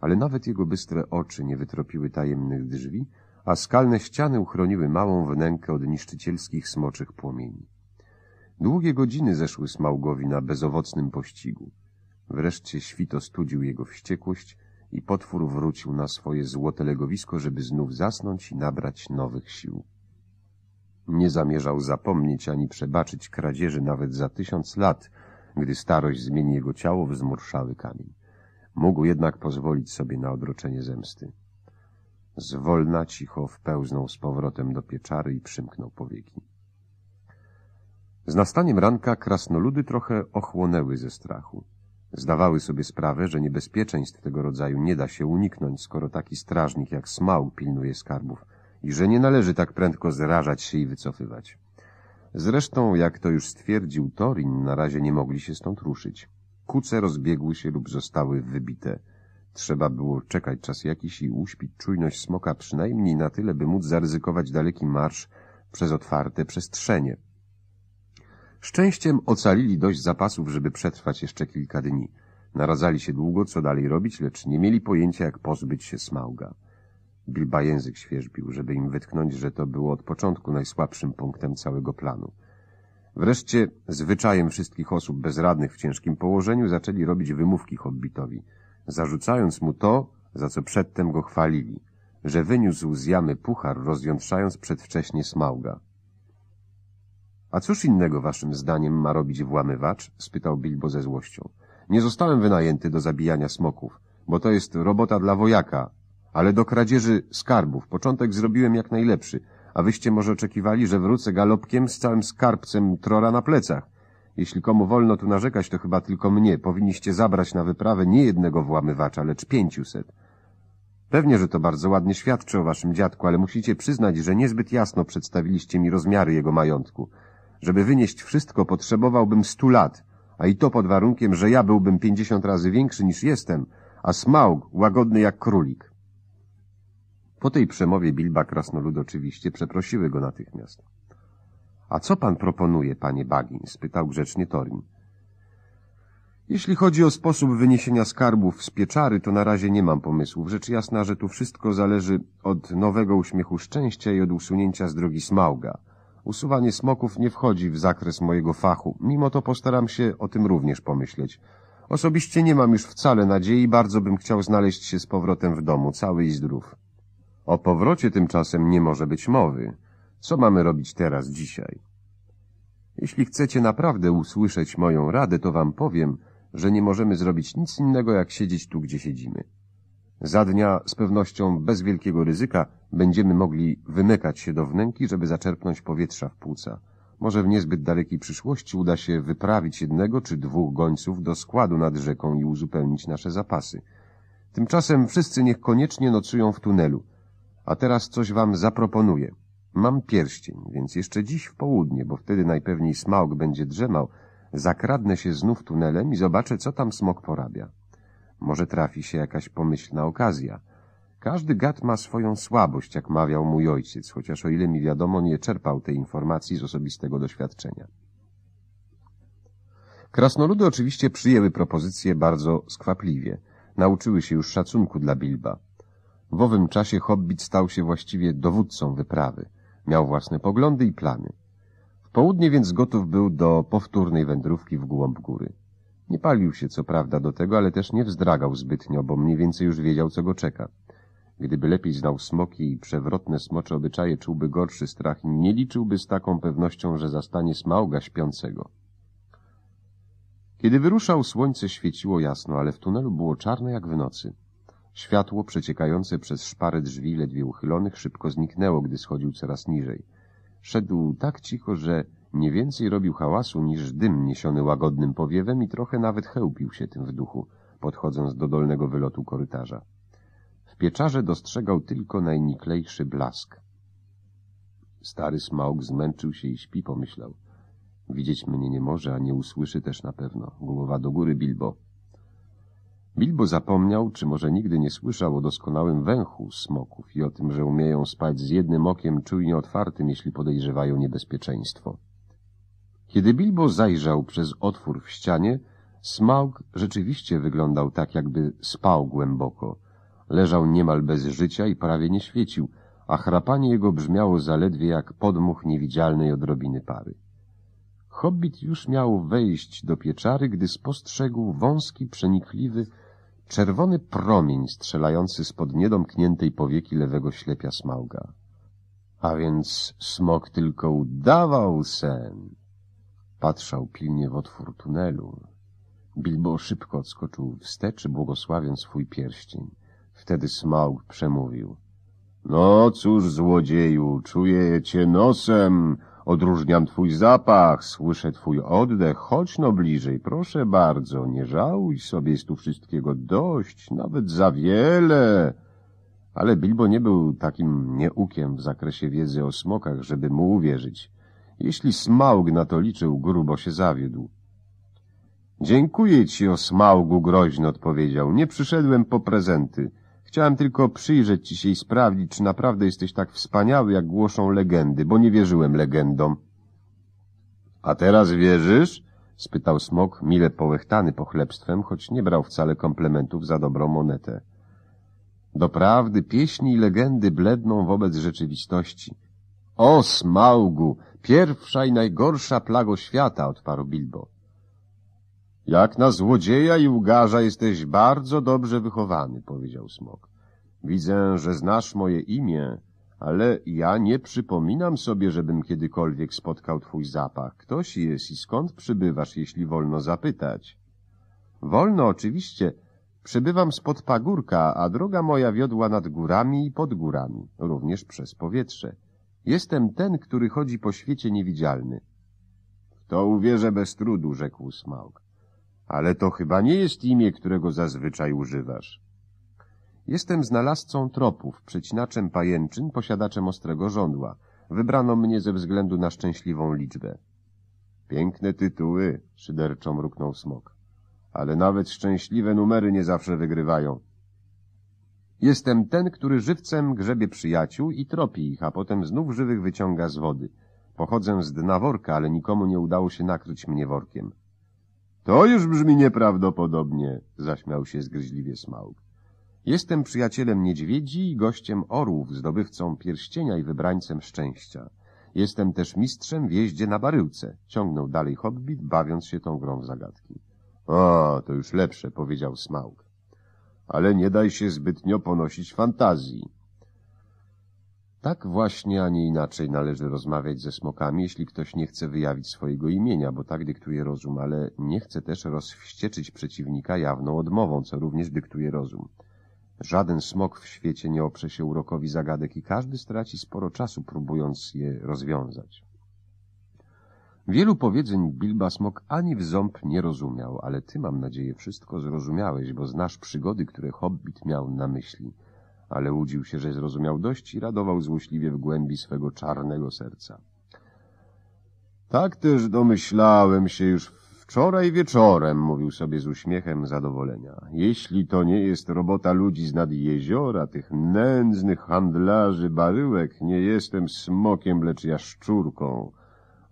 Ale nawet jego bystre oczy nie wytropiły tajemnych drzwi, a skalne ściany uchroniły małą wnękę od niszczycielskich smoczych płomieni. Długie godziny zeszły Smaugowi na bezowocnym pościgu. Wreszcie świto studził jego wściekłość i potwór wrócił na swoje złote legowisko, żeby znów zasnąć i nabrać nowych sił. Nie zamierzał zapomnieć ani przebaczyć kradzieży nawet za tysiąc lat, gdy starość zmieni jego ciało w zmurszały kamień. Mógł jednak pozwolić sobie na odroczenie zemsty. Zwolna cicho wpełznął z powrotem do pieczary i przymknął powieki. Z nastaniem ranka krasnoludy trochę ochłonęły ze strachu. Zdawały sobie sprawę, że niebezpieczeństw tego rodzaju nie da się uniknąć, skoro taki strażnik jak Smał pilnuje skarbów i że nie należy tak prędko zrażać się i wycofywać. Zresztą, jak to już stwierdził Torin, na razie nie mogli się stąd ruszyć. Kuce rozbiegły się lub zostały wybite. Trzeba było czekać czas jakiś i uśpić czujność smoka przynajmniej na tyle, by móc zaryzykować daleki marsz przez otwarte przestrzenie. Szczęściem ocalili dość zapasów, żeby przetrwać jeszcze kilka dni. Naradzali się długo, co dalej robić, lecz nie mieli pojęcia, jak pozbyć się Smauga. Bilba język świeżbił, żeby im wytknąć, że to było od początku najsłabszym punktem całego planu. Wreszcie, zwyczajem wszystkich osób bezradnych w ciężkim położeniu, zaczęli robić wymówki hobbitowi, zarzucając mu to, za co przedtem go chwalili, że wyniósł z jamy puchar, rozjątrzając przedwcześnie Smauga. A cóż innego waszym zdaniem ma robić włamywacz? spytał Bilbo ze złością. Nie zostałem wynajęty do zabijania smoków, bo to jest robota dla wojaka, ale do kradzieży skarbów. Początek zrobiłem jak najlepszy, a wyście może oczekiwali, że wrócę galopkiem z całym skarbcem trora na plecach. Jeśli komu wolno tu narzekać, to chyba tylko mnie. Powinniście zabrać na wyprawę nie jednego włamywacza, lecz pięciuset. Pewnie, że to bardzo ładnie świadczy o waszym dziadku, ale musicie przyznać, że niezbyt jasno przedstawiliście mi rozmiary jego majątku. Żeby wynieść wszystko, potrzebowałbym stu lat, a i to pod warunkiem, że ja byłbym pięćdziesiąt razy większy niż jestem, a Smaug łagodny jak królik. Po tej przemowie Bilba Krasnolud oczywiście przeprosiły go natychmiast. — A co pan proponuje, panie Bagin? — spytał grzecznie Torin. — Jeśli chodzi o sposób wyniesienia skarbów z pieczary, to na razie nie mam pomysłów. Rzecz jasna, że tu wszystko zależy od nowego uśmiechu szczęścia i od usunięcia z drogi Smauga — Usuwanie smoków nie wchodzi w zakres mojego fachu, mimo to postaram się o tym również pomyśleć. Osobiście nie mam już wcale nadziei, bardzo bym chciał znaleźć się z powrotem w domu, cały i zdrów. O powrocie tymczasem nie może być mowy. Co mamy robić teraz, dzisiaj? Jeśli chcecie naprawdę usłyszeć moją radę, to wam powiem, że nie możemy zrobić nic innego, jak siedzieć tu, gdzie siedzimy. Za dnia z pewnością bez wielkiego ryzyka będziemy mogli wymykać się do wnęki, żeby zaczerpnąć powietrza w płuca. Może w niezbyt dalekiej przyszłości uda się wyprawić jednego czy dwóch gońców do składu nad rzeką i uzupełnić nasze zapasy. Tymczasem wszyscy niech koniecznie nocują w tunelu. A teraz coś wam zaproponuję. Mam pierścień, więc jeszcze dziś w południe, bo wtedy najpewniej smaug będzie drzemał, zakradnę się znów tunelem i zobaczę, co tam smok porabia. Może trafi się jakaś pomyślna okazja. Każdy gad ma swoją słabość, jak mawiał mój ojciec, chociaż o ile mi wiadomo, nie czerpał tej informacji z osobistego doświadczenia. Krasnoludy oczywiście przyjęły propozycję bardzo skwapliwie. Nauczyły się już szacunku dla Bilba. W owym czasie Hobbit stał się właściwie dowódcą wyprawy. Miał własne poglądy i plany. W południe więc gotów był do powtórnej wędrówki w głąb góry. Nie palił się co prawda do tego, ale też nie wzdragał zbytnio, bo mniej więcej już wiedział, co go czeka. Gdyby lepiej znał smoki i przewrotne smocze obyczaje, czułby gorszy strach i nie liczyłby z taką pewnością, że zastanie smauga śpiącego. Kiedy wyruszał, słońce świeciło jasno, ale w tunelu było czarne jak w nocy. Światło przeciekające przez szpary drzwi ledwie uchylonych szybko zniknęło, gdy schodził coraz niżej. Szedł tak cicho, że nie więcej robił hałasu niż dym niesiony łagodnym powiewem i trochę nawet chełpił się tym w duchu, podchodząc do dolnego wylotu korytarza. W pieczarze dostrzegał tylko najniklejszy blask. Stary smaug zmęczył się i śpi, pomyślał. Widzieć mnie nie może, a nie usłyszy też na pewno. Głowa do góry, Bilbo. Bilbo zapomniał, czy może nigdy nie słyszał o doskonałym węchu smoków i o tym, że umieją spać z jednym okiem czujnie otwartym, jeśli podejrzewają niebezpieczeństwo. Kiedy Bilbo zajrzał przez otwór w ścianie, Smaug rzeczywiście wyglądał tak, jakby spał głęboko. Leżał niemal bez życia i prawie nie świecił, a chrapanie jego brzmiało zaledwie jak podmuch niewidzialnej odrobiny pary. Hobbit już miał wejść do pieczary, gdy spostrzegł wąski, przenikliwy, czerwony promień strzelający spod niedomkniętej powieki lewego ślepia Smauga. A więc smok tylko udawał sen. Patrzał pilnie w otwór tunelu. Bilbo szybko odskoczył wstecz, błogosławiąc swój pierścień. Wtedy Smaug przemówił. No cóż, złodzieju, czuję cię nosem, odróżniam twój zapach, słyszę twój oddech, chodź no bliżej, proszę bardzo, nie żałuj sobie, jest tu wszystkiego dość, nawet za wiele. Ale Bilbo nie był takim nieukiem w zakresie wiedzy o smokach, żeby mu uwierzyć. Jeśli Smaug na to liczył, grubo się zawiódł. Dziękuję ci, o Smaugu, groźno odpowiedział. Nie przyszedłem po prezenty. Chciałem tylko przyjrzeć ci się i sprawdzić, czy naprawdę jesteś tak wspaniały, jak głoszą legendy, bo nie wierzyłem legendom. A teraz wierzysz? spytał Smok, mile połechtany pochlebstwem, choć nie brał wcale komplementów za dobrą monetę. Doprawdy pieśni i legendy bledną wobec rzeczywistości. O, Smaugu! Pierwsza i najgorsza plago świata, odparł Bilbo. Jak na złodzieja i łgarza jesteś bardzo dobrze wychowany, powiedział smok. Widzę, że znasz moje imię, ale ja nie przypominam sobie, żebym kiedykolwiek spotkał twój zapach. Ktoś jest i skąd przybywasz, jeśli wolno zapytać? Wolno, oczywiście. Przybywam spod pagórka, a droga moja wiodła nad górami i pod górami, również przez powietrze. Jestem ten, który chodzi po świecie niewidzialny. W to uwierzę bez trudu, rzekł Smaug. Ale to chyba nie jest imię, którego zazwyczaj używasz. Jestem znalazcą tropów, przecinaczem pajęczyn, posiadaczem ostrego żądła. Wybrano mnie ze względu na szczęśliwą liczbę. Piękne tytuły, szyderczo mruknął Smok. Ale nawet szczęśliwe numery nie zawsze wygrywają. Jestem ten, który żywcem grzebie przyjaciół i tropi ich, a potem znów żywych wyciąga z wody. Pochodzę z dna worka, ale nikomu nie udało się nakryć mnie workiem. To już brzmi nieprawdopodobnie, zaśmiał się zgryźliwie Smaug. Jestem przyjacielem niedźwiedzi i gościem orłów, zdobywcą pierścienia i wybrańcem szczęścia. Jestem też mistrzem w jeździe na baryłce, ciągnął dalej Hobbit, bawiąc się tą grą w zagadki. O, to już lepsze, powiedział Smaug ale nie daj się zbytnio ponosić fantazji. Tak właśnie, a nie inaczej należy rozmawiać ze smokami, jeśli ktoś nie chce wyjawić swojego imienia, bo tak dyktuje rozum, ale nie chce też rozwścieczyć przeciwnika jawną odmową, co również dyktuje rozum. Żaden smok w świecie nie oprze się urokowi zagadek i każdy straci sporo czasu, próbując je rozwiązać. Wielu powiedzeń Bilba Smok ani w ząb nie rozumiał, ale ty, mam nadzieję, wszystko zrozumiałeś, bo znasz przygody, które Hobbit miał na myśli. Ale łudził się, że zrozumiał dość i radował złośliwie w głębi swego czarnego serca. Tak też domyślałem się już wczoraj wieczorem, mówił sobie z uśmiechem zadowolenia. Jeśli to nie jest robota ludzi z nad jeziora, tych nędznych handlarzy baryłek, nie jestem smokiem, lecz jaszczurką.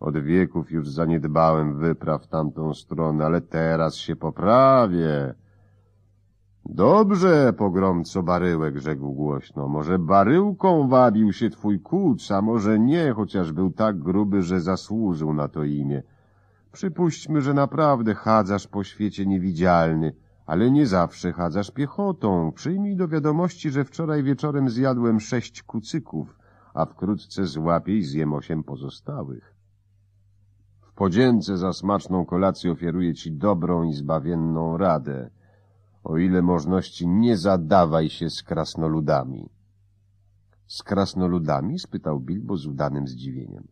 Od wieków już zaniedbałem wypraw tamtą stronę, ale teraz się poprawię. Dobrze, pogromco baryłek, rzekł głośno. Może baryłką wabił się twój kuc, a może nie, chociaż był tak gruby, że zasłużył na to imię. Przypuśćmy, że naprawdę chadzasz po świecie niewidzialny, ale nie zawsze chadzasz piechotą. Przyjmij do wiadomości, że wczoraj wieczorem zjadłem sześć kucyków, a wkrótce złapię i zjem osiem pozostałych podzięce za smaczną kolację ofiaruję ci dobrą i zbawienną radę. O ile możności nie zadawaj się z krasnoludami. Z krasnoludami? spytał Bilbo z udanym zdziwieniem.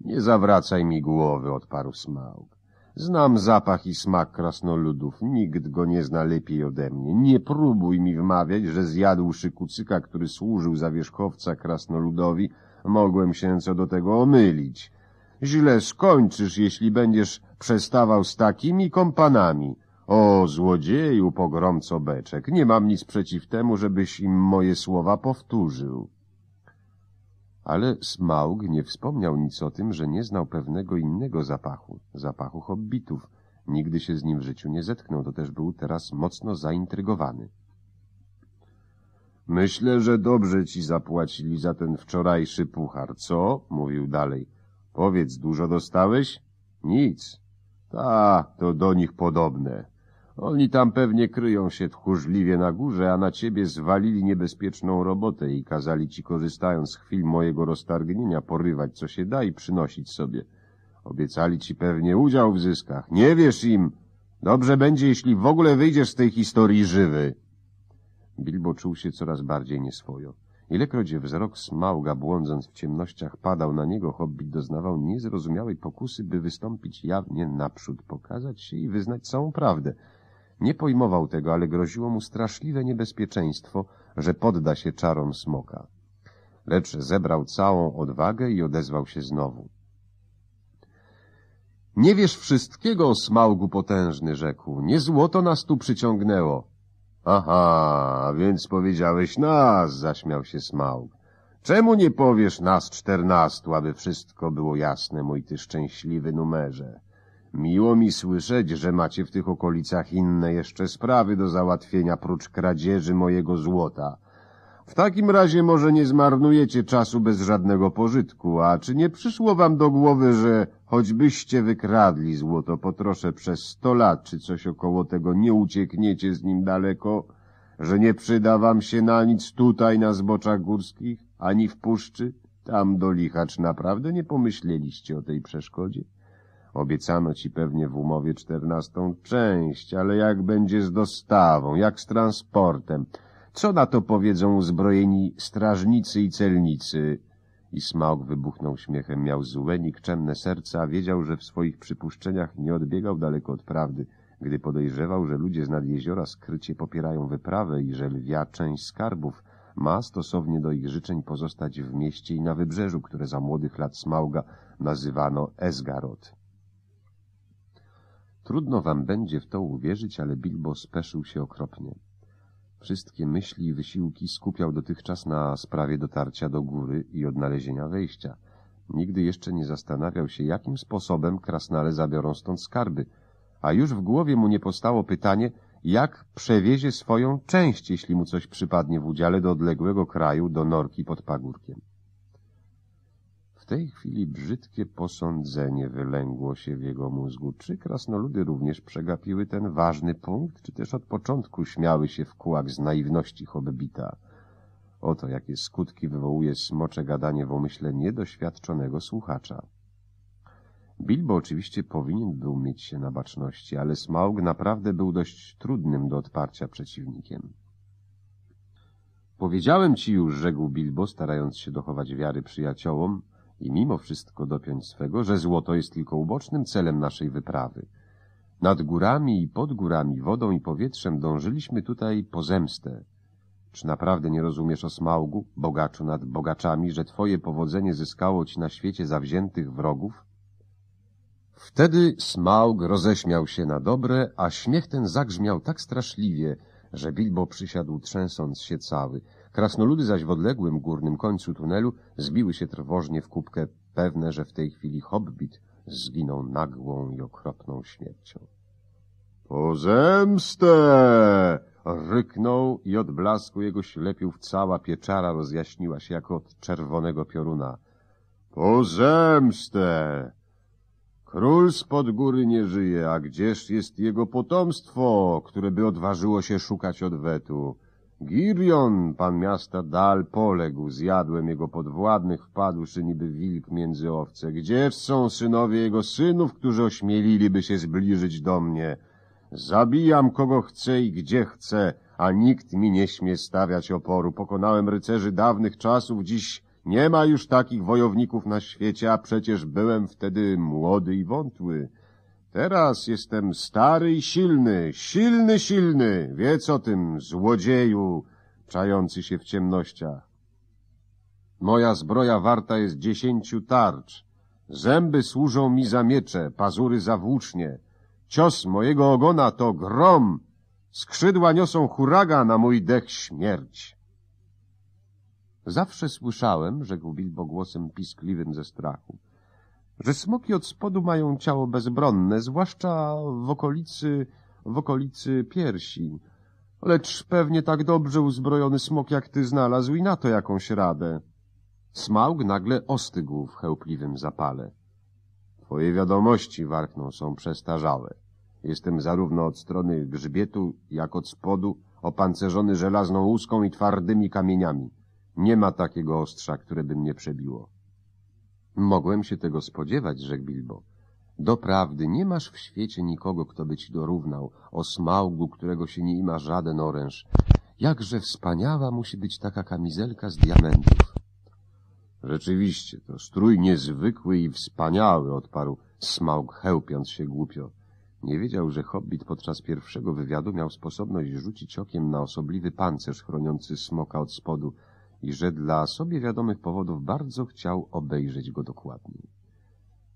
Nie zawracaj mi głowy, odparł Smaug. Znam zapach i smak krasnoludów. Nikt go nie zna lepiej ode mnie. Nie próbuj mi wmawiać, że zjadłszy kucyka, który służył za wierzchowca krasnoludowi, mogłem się co do tego omylić. Źle skończysz, jeśli będziesz przestawał z takimi kompanami. O, złodzieju, pogromco beczek, nie mam nic przeciw temu, żebyś im moje słowa powtórzył. Ale Smaug nie wspomniał nic o tym, że nie znał pewnego innego zapachu, zapachu hobbitów. Nigdy się z nim w życiu nie zetknął, to też był teraz mocno zaintrygowany. Myślę, że dobrze ci zapłacili za ten wczorajszy puchar, co? Mówił dalej. Powiedz, dużo dostałeś? Nic. Ta, to do nich podobne. Oni tam pewnie kryją się tchórzliwie na górze, a na ciebie zwalili niebezpieczną robotę i kazali ci, korzystając z chwil mojego roztargnienia, porywać co się da i przynosić sobie. Obiecali ci pewnie udział w zyskach. Nie wiesz im! Dobrze będzie, jeśli w ogóle wyjdziesz z tej historii żywy. Bilbo czuł się coraz bardziej nieswojo. Ilekroć wzrok smauga, błądząc w ciemnościach, padał na niego, hobbit doznawał niezrozumiałej pokusy, by wystąpić jawnie naprzód, pokazać się i wyznać całą prawdę. Nie pojmował tego, ale groziło mu straszliwe niebezpieczeństwo, że podda się czarom smoka. Lecz zebrał całą odwagę i odezwał się znowu. Nie wiesz wszystkiego, smaugu potężny, rzekł. Nie złoto nas tu przyciągnęło. Aha, więc powiedziałeś nas, zaśmiał się Smaug. Czemu nie powiesz nas czternastu, aby wszystko było jasne, mój ty szczęśliwy numerze? Miło mi słyszeć, że macie w tych okolicach inne jeszcze sprawy do załatwienia prócz kradzieży mojego złota. W takim razie może nie zmarnujecie czasu bez żadnego pożytku, a czy nie przyszło wam do głowy, że choćbyście wykradli złoto po trosze przez sto lat, czy coś około tego, nie uciekniecie z nim daleko, że nie przyda wam się na nic tutaj na zboczach górskich, ani w puszczy? Tam do czy naprawdę nie pomyśleliście o tej przeszkodzie? Obiecano ci pewnie w umowie czternastą część, ale jak będzie z dostawą, jak z transportem... Co na to powiedzą uzbrojeni strażnicy i celnicy? I Smaug wybuchnął śmiechem. Miał złe, nikczemne serce, a wiedział, że w swoich przypuszczeniach nie odbiegał daleko od prawdy, gdy podejrzewał, że ludzie z nad jeziora skrycie popierają wyprawę i że lwia część skarbów ma stosownie do ich życzeń pozostać w mieście i na wybrzeżu, które za młodych lat Smauga nazywano Esgarot. Trudno wam będzie w to uwierzyć, ale Bilbo speszył się okropnie. Wszystkie myśli i wysiłki skupiał dotychczas na sprawie dotarcia do góry i odnalezienia wejścia. Nigdy jeszcze nie zastanawiał się, jakim sposobem krasnale zabiorą stąd skarby, a już w głowie mu nie powstało pytanie, jak przewiezie swoją część, jeśli mu coś przypadnie w udziale do odległego kraju, do norki pod pagórkiem. W tej chwili brzydkie posądzenie wylęgło się w jego mózgu. Czy krasnoludy również przegapiły ten ważny punkt, czy też od początku śmiały się w kółak z naiwności hobbita? Oto jakie skutki wywołuje smocze gadanie w umyśle niedoświadczonego słuchacza. Bilbo oczywiście powinien był mieć się na baczności, ale Smaug naprawdę był dość trudnym do odparcia przeciwnikiem. Powiedziałem ci już, rzekł Bilbo, starając się dochować wiary przyjaciołom, i mimo wszystko dopiąć swego, że złoto jest tylko ubocznym celem naszej wyprawy. Nad górami i pod górami, wodą i powietrzem dążyliśmy tutaj po zemstę. Czy naprawdę nie rozumiesz o smaugu, bogaczu nad bogaczami, że twoje powodzenie zyskało ci na świecie zawziętych wrogów? Wtedy Smaug roześmiał się na dobre, a śmiech ten zagrzmiał tak straszliwie, że Bilbo przysiadł trzęsąc się cały. Krasnoludy zaś w odległym górnym końcu tunelu zbiły się trwożnie w kubkę, pewne, że w tej chwili hobbit zginął nagłą i okropną śmiercią. — Po zemstę! — ryknął i od blasku jego ślepiów cała pieczara rozjaśniła się jako od czerwonego pioruna. — Po zemstę! Król spod góry nie żyje, a gdzież jest jego potomstwo, które by odważyło się szukać odwetu? Girion, pan miasta Dal, poległ, zjadłem jego podwładnych, wpadłszy niby wilk między owce. Gdzież są synowie jego synów, którzy ośmieliliby się zbliżyć do mnie? Zabijam kogo chcę i gdzie chcę, a nikt mi nie śmie stawiać oporu. Pokonałem rycerzy dawnych czasów, dziś nie ma już takich wojowników na świecie, a przecież byłem wtedy młody i wątły. Teraz jestem stary i silny, silny, silny. Wiedz o tym, złodzieju, czający się w ciemnościach. Moja zbroja warta jest dziesięciu tarcz. Zęby służą mi za miecze, pazury za włócznie. Cios mojego ogona to grom. Skrzydła niosą huraga na mój dech śmierć. Zawsze słyszałem, rzekł Bilbo głosem piskliwym ze strachu, że smoki od spodu mają ciało bezbronne, zwłaszcza w okolicy, w okolicy piersi. Lecz pewnie tak dobrze uzbrojony smok jak ty znalazł i na to jakąś radę. Smaug nagle ostygł w chełpliwym zapale. Twoje wiadomości, warknął, są przestarzałe. Jestem zarówno od strony grzbietu, jak od spodu opancerzony żelazną łuską i twardymi kamieniami. Nie ma takiego ostrza, które by mnie przebiło. Mogłem się tego spodziewać, rzekł Bilbo. Doprawdy nie masz w świecie nikogo, kto by ci dorównał, o smaugu, którego się nie ima żaden oręż. Jakże wspaniała musi być taka kamizelka z diamentów. Rzeczywiście, to strój niezwykły i wspaniały, odparł Smaug, chełpiąc się głupio. Nie wiedział, że hobbit podczas pierwszego wywiadu miał sposobność rzucić okiem na osobliwy pancerz chroniący smoka od spodu, i że dla sobie wiadomych powodów bardzo chciał obejrzeć go dokładniej.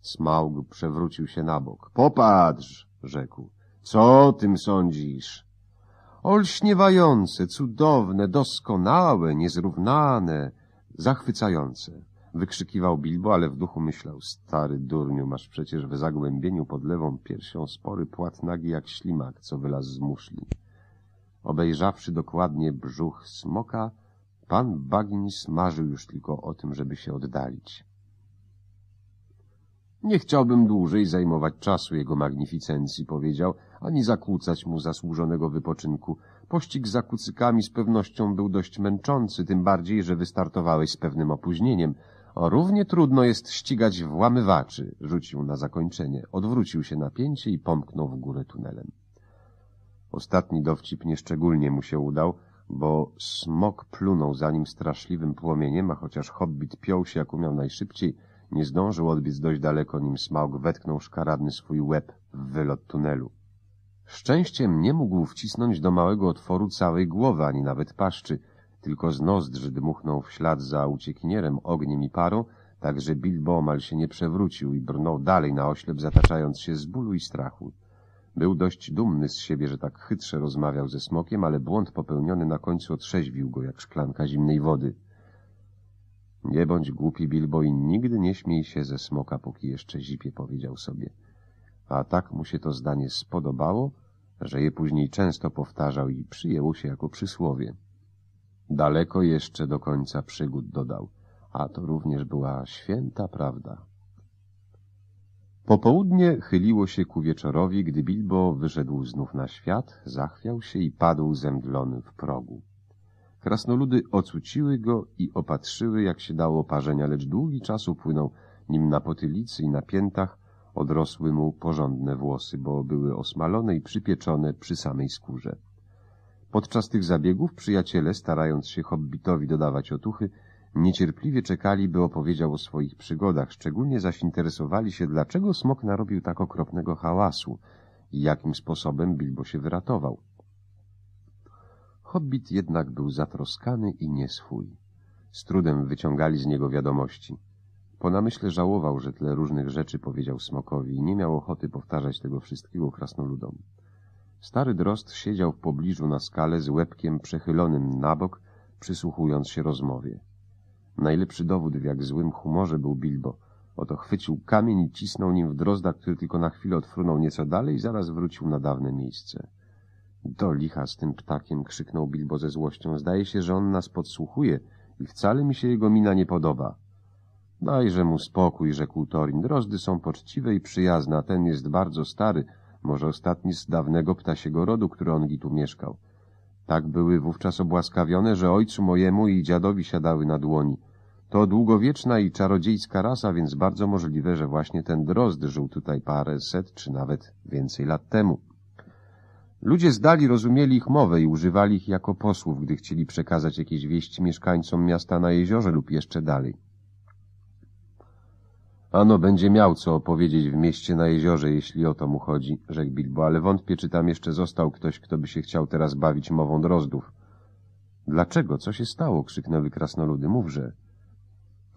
Smaug przewrócił się na bok. — Popatrz! — rzekł. — Co o tym sądzisz? — Olśniewające, cudowne, doskonałe, niezrównane, zachwycające — wykrzykiwał Bilbo, ale w duchu myślał, stary durniu, masz przecież w zagłębieniu pod lewą piersią spory płat nagi jak ślimak, co wylazł z muszli. Obejrzawszy dokładnie brzuch smoka, Pan Baggins marzył już tylko o tym, żeby się oddalić. Nie chciałbym dłużej zajmować czasu jego magnificencji, powiedział, ani zakłócać mu zasłużonego wypoczynku. Pościg za kucykami z pewnością był dość męczący, tym bardziej, że wystartowałeś z pewnym opóźnieniem. O, równie trudno jest ścigać włamywaczy, rzucił na zakończenie. Odwrócił się napięcie i pomknął w górę tunelem. Ostatni dowcip nieszczególnie mu się udał – bo smok plunął za nim straszliwym płomieniem, a chociaż hobbit piął się jak umiał najszybciej, nie zdążył odbić dość daleko, nim Smaug wetknął szkaradny swój łeb w wylot tunelu. Szczęściem nie mógł wcisnąć do małego otworu całej głowy, ani nawet paszczy, tylko z nozdrzy dmuchnął w ślad za uciekinierem ogniem i parą, tak że Bilbo omal się nie przewrócił i brnął dalej na oślep, zataczając się z bólu i strachu. Był dość dumny z siebie, że tak chytrze rozmawiał ze smokiem, ale błąd popełniony na końcu otrzeźwił go jak szklanka zimnej wody. Nie bądź głupi, Bilbo, i nigdy nie śmiej się ze smoka, póki jeszcze zipie, powiedział sobie. A tak mu się to zdanie spodobało, że je później często powtarzał i przyjęło się jako przysłowie. Daleko jeszcze do końca przygód dodał, a to również była święta prawda. Popołudnie chyliło się ku wieczorowi, gdy Bilbo wyszedł znów na świat, zachwiał się i padł zemdlony w progu. Krasnoludy ocuciły go i opatrzyły, jak się dało parzenia, lecz długi czas upłynął, nim na potylicy i na piętach odrosły mu porządne włosy, bo były osmalone i przypieczone przy samej skórze. Podczas tych zabiegów przyjaciele, starając się hobbitowi dodawać otuchy, Niecierpliwie czekali, by opowiedział o swoich przygodach. Szczególnie zaś interesowali się, dlaczego smok narobił tak okropnego hałasu i jakim sposobem Bilbo się wyratował. Hobbit jednak był zatroskany i nieswój. Z trudem wyciągali z niego wiadomości. Po namyśle żałował, że tyle różnych rzeczy powiedział smokowi i nie miał ochoty powtarzać tego wszystkiego krasnoludom. Stary drost siedział w pobliżu na skale z łebkiem przechylonym na bok, przysłuchując się rozmowie. Najlepszy dowód, w jak złym humorze był Bilbo. Oto chwycił kamień i cisnął nim w drozda, który tylko na chwilę odfrunął nieco dalej i zaraz wrócił na dawne miejsce. Do licha z tym ptakiem, krzyknął Bilbo ze złością. Zdaje się, że on nas podsłuchuje i wcale mi się jego mina nie podoba. Dajże mu spokój, rzekł Torin. Drozdy są poczciwe i przyjazne, a ten jest bardzo stary, może ostatni z dawnego ptasiego rodu, który ongi tu mieszkał. Tak były wówczas obłaskawione, że ojcu mojemu i dziadowi siadały na dłoni. To długowieczna i czarodziejska rasa, więc bardzo możliwe, że właśnie ten drozd żył tutaj parę set czy nawet więcej lat temu. Ludzie z dali rozumieli ich mowę i używali ich jako posłów, gdy chcieli przekazać jakieś wieści mieszkańcom miasta na jeziorze lub jeszcze dalej. Ano będzie miał co opowiedzieć w mieście na jeziorze, jeśli o to mu chodzi, rzekł Bilbo, ale wątpię, czy tam jeszcze został ktoś, kto by się chciał teraz bawić mową drozdów. Dlaczego? Co się stało? krzyknęły krasnoludy. Mówże.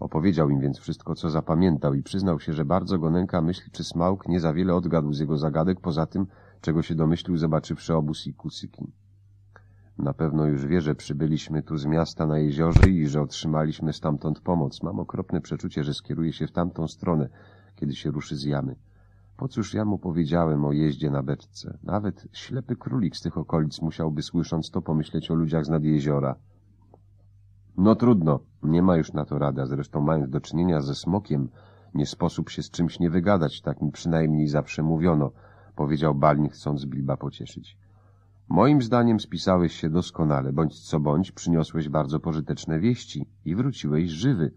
Opowiedział im więc wszystko, co zapamiętał i przyznał się, że bardzo go nęka myśl, czy Smaug nie za wiele odgadł z jego zagadek, poza tym, czego się domyślił, zobaczywszy obóz i kucyki. Na pewno już wie, że przybyliśmy tu z miasta na jeziorze i że otrzymaliśmy stamtąd pomoc. Mam okropne przeczucie, że skieruje się w tamtą stronę, kiedy się ruszy z jamy. Po cóż ja mu powiedziałem o jeździe na beczce? Nawet ślepy królik z tych okolic musiałby słysząc to pomyśleć o ludziach z nad jeziora. No trudno, nie ma już na to rada, zresztą mając do czynienia ze smokiem, nie sposób się z czymś nie wygadać, tak mi przynajmniej zawsze mówiono, powiedział Balin, chcąc Bilba pocieszyć. Moim zdaniem spisałeś się doskonale, bądź co bądź przyniosłeś bardzo pożyteczne wieści i wróciłeś żywy.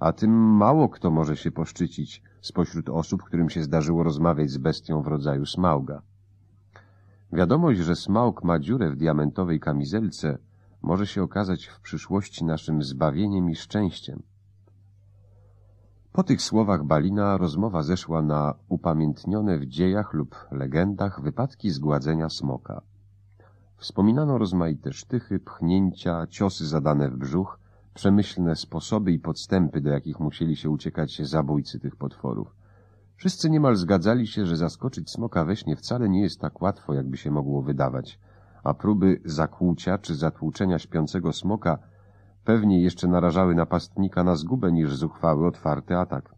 A tym mało kto może się poszczycić spośród osób, którym się zdarzyło rozmawiać z bestią w rodzaju smauga. Wiadomość, że smaug ma dziurę w diamentowej kamizelce może się okazać w przyszłości naszym zbawieniem i szczęściem. Po tych słowach Balina rozmowa zeszła na upamiętnione w dziejach lub legendach wypadki zgładzenia smoka. Wspominano rozmaite sztychy, pchnięcia, ciosy zadane w brzuch, przemyślne sposoby i podstępy, do jakich musieli się uciekać zabójcy tych potworów. Wszyscy niemal zgadzali się, że zaskoczyć smoka we śnie wcale nie jest tak łatwo, jakby się mogło wydawać – a próby zakłucia czy zatłuczenia śpiącego smoka pewnie jeszcze narażały napastnika na zgubę niż zuchwały, otwarty atak.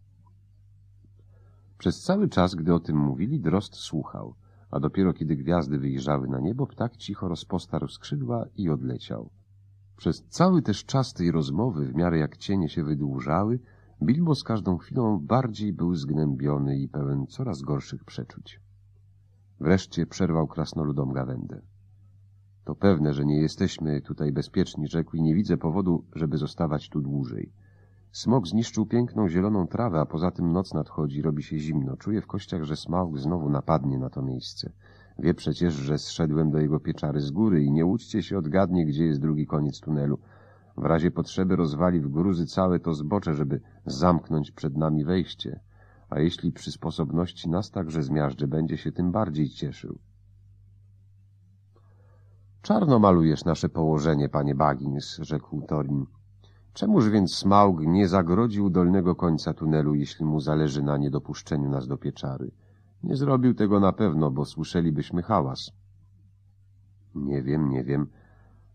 Przez cały czas, gdy o tym mówili, Drost słuchał, a dopiero kiedy gwiazdy wyjrzały na niebo, ptak cicho rozpostarł skrzydła i odleciał. Przez cały też czas tej rozmowy, w miarę jak cienie się wydłużały, Bilbo z każdą chwilą bardziej był zgnębiony i pełen coraz gorszych przeczuć. Wreszcie przerwał krasnoludom gawędę. To pewne, że nie jesteśmy tutaj bezpieczni, rzekł i nie widzę powodu, żeby zostawać tu dłużej. Smok zniszczył piękną zieloną trawę, a poza tym noc nadchodzi, robi się zimno. Czuję w kościach, że smaug znowu napadnie na to miejsce. Wie przecież, że zszedłem do jego pieczary z góry i nie łudźcie się, odgadnie, gdzie jest drugi koniec tunelu. W razie potrzeby rozwali w gruzy całe to zbocze, żeby zamknąć przed nami wejście. A jeśli przy sposobności nas także zmiażdży, będzie się tym bardziej cieszył. Czarno malujesz nasze położenie, panie Bagins, rzekł Thorin. Czemuż więc Smaug nie zagrodził dolnego końca tunelu, jeśli mu zależy na niedopuszczeniu nas do pieczary? Nie zrobił tego na pewno, bo słyszelibyśmy hałas. Nie wiem, nie wiem.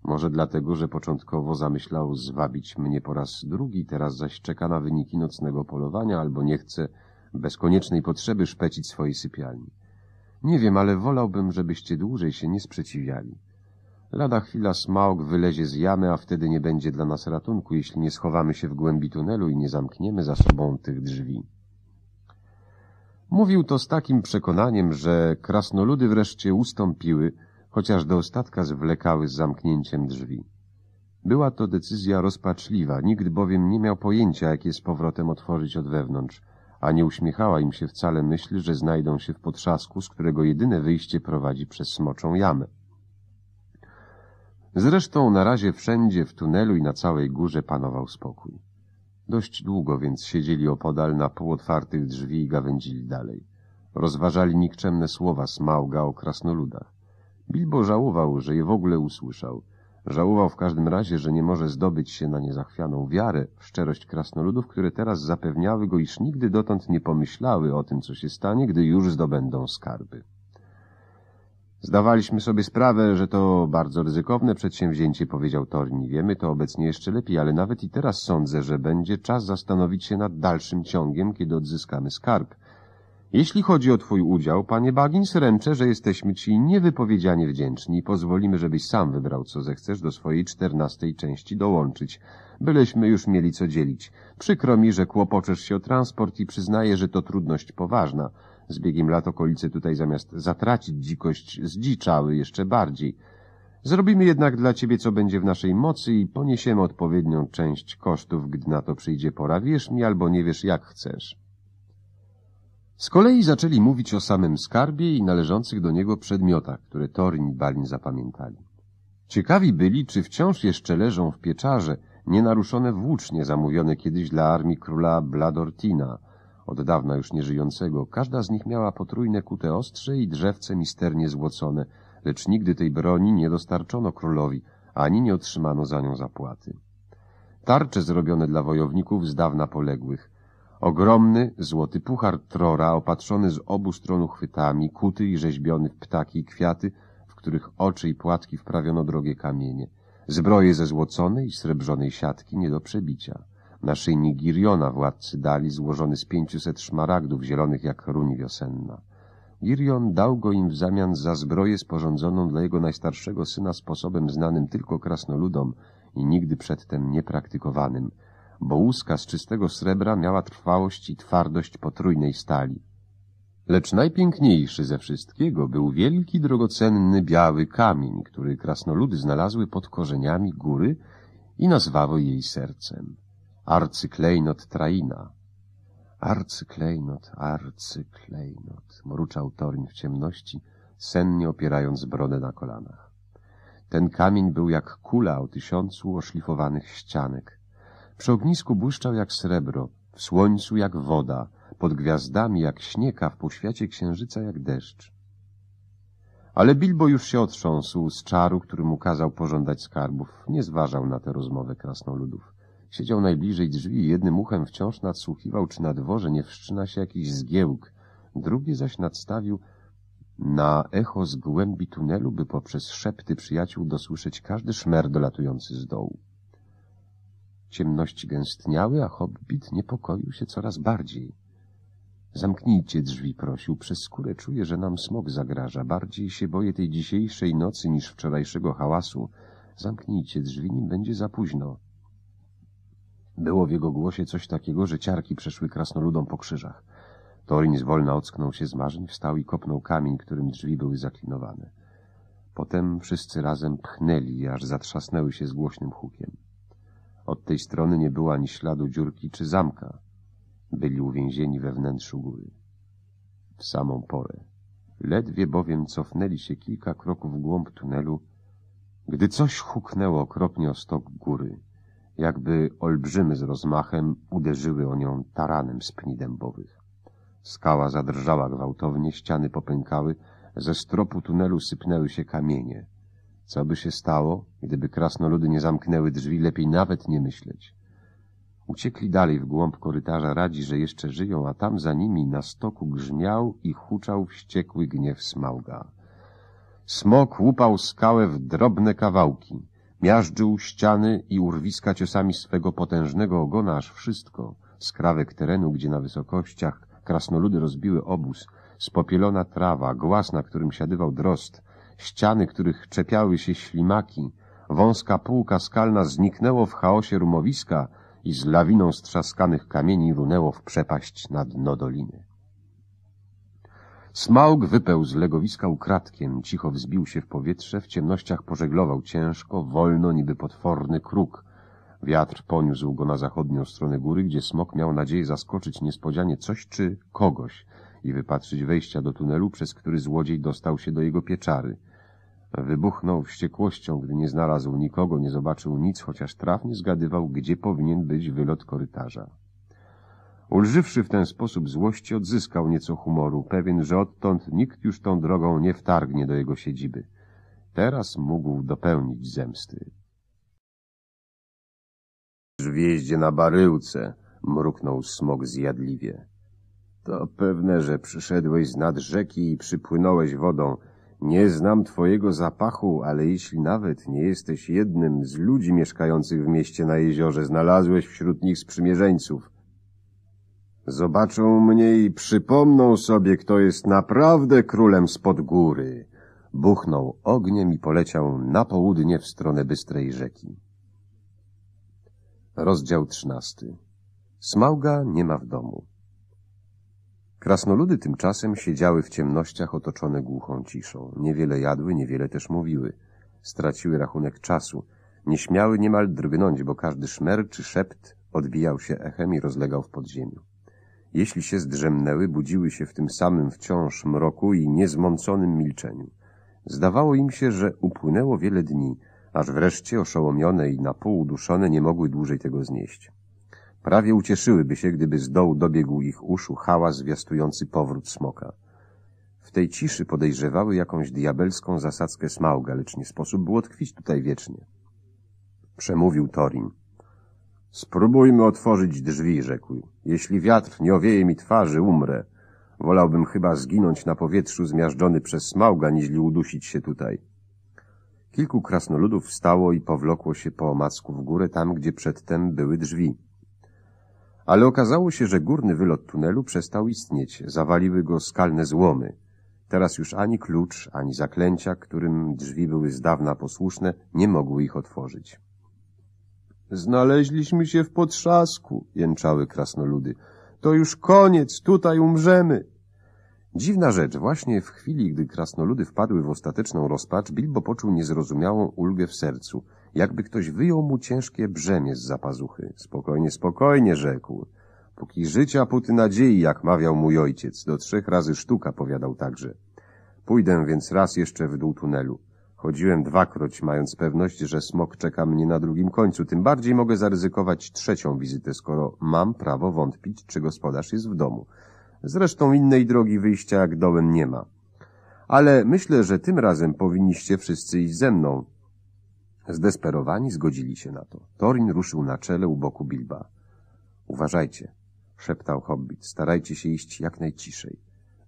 Może dlatego, że początkowo zamyślał zwabić mnie po raz drugi, teraz zaś czeka na wyniki nocnego polowania albo nie chce bez koniecznej potrzeby szpecić swojej sypialni. Nie wiem, ale wolałbym, żebyście dłużej się nie sprzeciwiali. Lada chwila smaug wylezie z jamy, a wtedy nie będzie dla nas ratunku, jeśli nie schowamy się w głębi tunelu i nie zamkniemy za sobą tych drzwi. Mówił to z takim przekonaniem, że krasnoludy wreszcie ustąpiły, chociaż do ostatka zwlekały z zamknięciem drzwi. Była to decyzja rozpaczliwa, nikt bowiem nie miał pojęcia, jak je z powrotem otworzyć od wewnątrz, a nie uśmiechała im się wcale myśl, że znajdą się w potrzasku, z którego jedyne wyjście prowadzi przez smoczą jamę. Zresztą na razie wszędzie w tunelu i na całej górze panował spokój. Dość długo więc siedzieli opodal na półotwartych drzwi i gawędzili dalej. Rozważali nikczemne słowa Smauga o krasnoludach. Bilbo żałował, że je w ogóle usłyszał. Żałował w każdym razie, że nie może zdobyć się na niezachwianą wiarę w szczerość krasnoludów, które teraz zapewniały go, iż nigdy dotąd nie pomyślały o tym, co się stanie, gdy już zdobędą skarby. Zdawaliśmy sobie sprawę, że to bardzo ryzykowne przedsięwzięcie, powiedział Torni. Wiemy to obecnie jeszcze lepiej, ale nawet i teraz sądzę, że będzie czas zastanowić się nad dalszym ciągiem, kiedy odzyskamy skarb. Jeśli chodzi o twój udział, panie Bagins, ręczę, że jesteśmy ci niewypowiedzianie wdzięczni i pozwolimy, żebyś sam wybrał, co zechcesz do swojej czternastej części dołączyć. Byleśmy już mieli co dzielić. Przykro mi, że kłopoczesz się o transport i przyznaję, że to trudność poważna. Z biegiem lat okolice tutaj zamiast zatracić dzikość, zdziczały jeszcze bardziej. Zrobimy jednak dla ciebie, co będzie w naszej mocy i poniesiemy odpowiednią część kosztów, gdy na to przyjdzie pora. Wierz mi albo nie wiesz, jak chcesz. Z kolei zaczęli mówić o samym skarbie i należących do niego przedmiotach, które Torin i Balin zapamiętali. Ciekawi byli, czy wciąż jeszcze leżą w pieczarze, nienaruszone włócznie zamówione kiedyś dla armii króla Bladortina – od dawna już nieżyjącego, każda z nich miała potrójne kute ostrze i drzewce misternie złocone, lecz nigdy tej broni nie dostarczono królowi, ani nie otrzymano za nią zapłaty. Tarcze zrobione dla wojowników z dawna poległych, Ogromny, złoty puchar trora, opatrzony z obu stron chwytami, kuty i rzeźbiony w ptaki i kwiaty, w których oczy i płatki wprawiono drogie kamienie. Zbroje ze złoconej i srebrzonej siatki nie do przebicia naszyjnik Giriona władcy dali, złożony z pięciuset szmaragdów zielonych jak runi wiosenna. Girion dał go im w zamian za zbroję sporządzoną dla jego najstarszego syna sposobem znanym tylko krasnoludom i nigdy przedtem niepraktykowanym, bo łuska z czystego srebra miała trwałość i twardość potrójnej stali. Lecz najpiękniejszy ze wszystkiego był wielki, drogocenny, biały kamień, który krasnoludy znalazły pod korzeniami góry i nazwały jej sercem arcyklejnot Traina. Arcyklejnot, arcyklejnot, mruczał Torin w ciemności, sennie opierając brodę na kolanach. Ten kamień był jak kula o tysiącu oszlifowanych ścianek. Przy ognisku błyszczał jak srebro, w słońcu jak woda, pod gwiazdami jak śnieka, w poświacie księżyca jak deszcz. Ale Bilbo już się otrząsł z czaru, który mu kazał pożądać skarbów. Nie zważał na tę rozmowę krasnoludów. Siedział najbliżej drzwi i jednym uchem wciąż nadsłuchiwał, czy na dworze nie wszczyna się jakiś zgiełk. Drugi zaś nadstawił na echo z głębi tunelu, by poprzez szepty przyjaciół dosłyszeć każdy szmer dolatujący z dołu. Ciemności gęstniały, a hobbit niepokoił się coraz bardziej. Zamknijcie drzwi, prosił. Przez skórę czuję, że nam smog zagraża. Bardziej się boję tej dzisiejszej nocy niż wczorajszego hałasu. Zamknijcie drzwi, nim będzie za późno. Było w jego głosie coś takiego, że ciarki przeszły krasnoludom po krzyżach. Torin zwolna ocknął się z marzeń, wstał i kopnął kamień, którym drzwi były zaklinowane. Potem wszyscy razem pchnęli aż zatrzasnęły się z głośnym hukiem. Od tej strony nie było ani śladu dziurki czy zamka. Byli uwięzieni we wnętrzu góry. W samą porę. Ledwie bowiem cofnęli się kilka kroków w głąb tunelu, gdy coś huknęło okropnie o stok góry jakby olbrzymy z rozmachem uderzyły o nią taranem z pni dębowych. Skała zadrżała gwałtownie, ściany popękały, ze stropu tunelu sypnęły się kamienie. Co by się stało, gdyby krasnoludy nie zamknęły drzwi, lepiej nawet nie myśleć. Uciekli dalej w głąb korytarza radzi, że jeszcze żyją, a tam za nimi na stoku grzmiał i huczał wściekły gniew smauga. Smok łupał skałę w drobne kawałki. Miażdżył ściany i urwiska ciosami swego potężnego ogona aż wszystko, z krawek terenu, gdzie na wysokościach krasnoludy rozbiły obóz, spopielona trawa, głaz, na którym siadywał drost, ściany, których czepiały się ślimaki, wąska półka skalna zniknęło w chaosie rumowiska i z lawiną strzaskanych kamieni runęło w przepaść na dno doliny. Smaug wypeł z legowiska ukradkiem, cicho wzbił się w powietrze, w ciemnościach pożeglował ciężko, wolno, niby potworny kruk. Wiatr poniósł go na zachodnią stronę góry, gdzie smok miał nadzieję zaskoczyć niespodzianie coś czy kogoś i wypatrzyć wejścia do tunelu, przez który złodziej dostał się do jego pieczary. Wybuchnął wściekłością, gdy nie znalazł nikogo, nie zobaczył nic, chociaż trafnie zgadywał, gdzie powinien być wylot korytarza. Ulżywszy w ten sposób złości, odzyskał nieco humoru, pewien, że odtąd nikt już tą drogą nie wtargnie do jego siedziby. Teraz mógł dopełnić zemsty. Wjeździe na baryłce, mruknął smok zjadliwie. To pewne, że przyszedłeś z nad rzeki i przypłynąłeś wodą. Nie znam twojego zapachu, ale jeśli nawet nie jesteś jednym z ludzi mieszkających w mieście na jeziorze, znalazłeś wśród nich sprzymierzeńców. Zobaczą mnie i przypomną sobie, kto jest naprawdę królem spod góry. Buchnął ogniem i poleciał na południe w stronę bystrej rzeki. Rozdział trzynasty. Smauga nie ma w domu. Krasnoludy tymczasem siedziały w ciemnościach otoczone głuchą ciszą. Niewiele jadły, niewiele też mówiły. Straciły rachunek czasu. Nie śmiały niemal drgnąć, bo każdy szmer czy szept odbijał się echem i rozlegał w podziemiu jeśli się zdrzemnęły, budziły się w tym samym wciąż mroku i niezmąconym milczeniu. Zdawało im się, że upłynęło wiele dni, aż wreszcie oszołomione i na pół uduszone nie mogły dłużej tego znieść. Prawie ucieszyłyby się, gdyby z dołu dobiegł ich uszu hałas zwiastujący powrót smoka. W tej ciszy podejrzewały jakąś diabelską zasadzkę smauga, lecz nie sposób było tkwić tutaj wiecznie. Przemówił Torin. Spróbujmy otworzyć drzwi, rzekł. Jeśli wiatr nie owieje mi twarzy, umrę. Wolałbym chyba zginąć na powietrzu zmiażdżony przez smauga, niźli udusić się tutaj. Kilku krasnoludów wstało i powlokło się po omacku w górę tam, gdzie przedtem były drzwi. Ale okazało się, że górny wylot tunelu przestał istnieć, zawaliły go skalne złomy. Teraz już ani klucz, ani zaklęcia, którym drzwi były z dawna posłuszne, nie mogły ich otworzyć. Znaleźliśmy się w potrzasku, jęczały krasnoludy. To już koniec, tutaj umrzemy. Dziwna rzecz, właśnie w chwili, gdy krasnoludy wpadły w ostateczną rozpacz, Bilbo poczuł niezrozumiałą ulgę w sercu, jakby ktoś wyjął mu ciężkie brzemię z zapazuchy. Spokojnie, spokojnie, rzekł. Póki życia, póty nadziei, jak mawiał mój ojciec. Do trzech razy sztuka, powiadał także. Pójdę więc raz jeszcze w dół tunelu. Chodziłem dwakroć, mając pewność, że smok czeka mnie na drugim końcu. Tym bardziej mogę zaryzykować trzecią wizytę, skoro mam prawo wątpić, czy gospodarz jest w domu. Zresztą innej drogi wyjścia jak dołem nie ma. Ale myślę, że tym razem powinniście wszyscy iść ze mną. Zdesperowani zgodzili się na to. Torin ruszył na czele u boku Bilba. Uważajcie, szeptał Hobbit, starajcie się iść jak najciszej.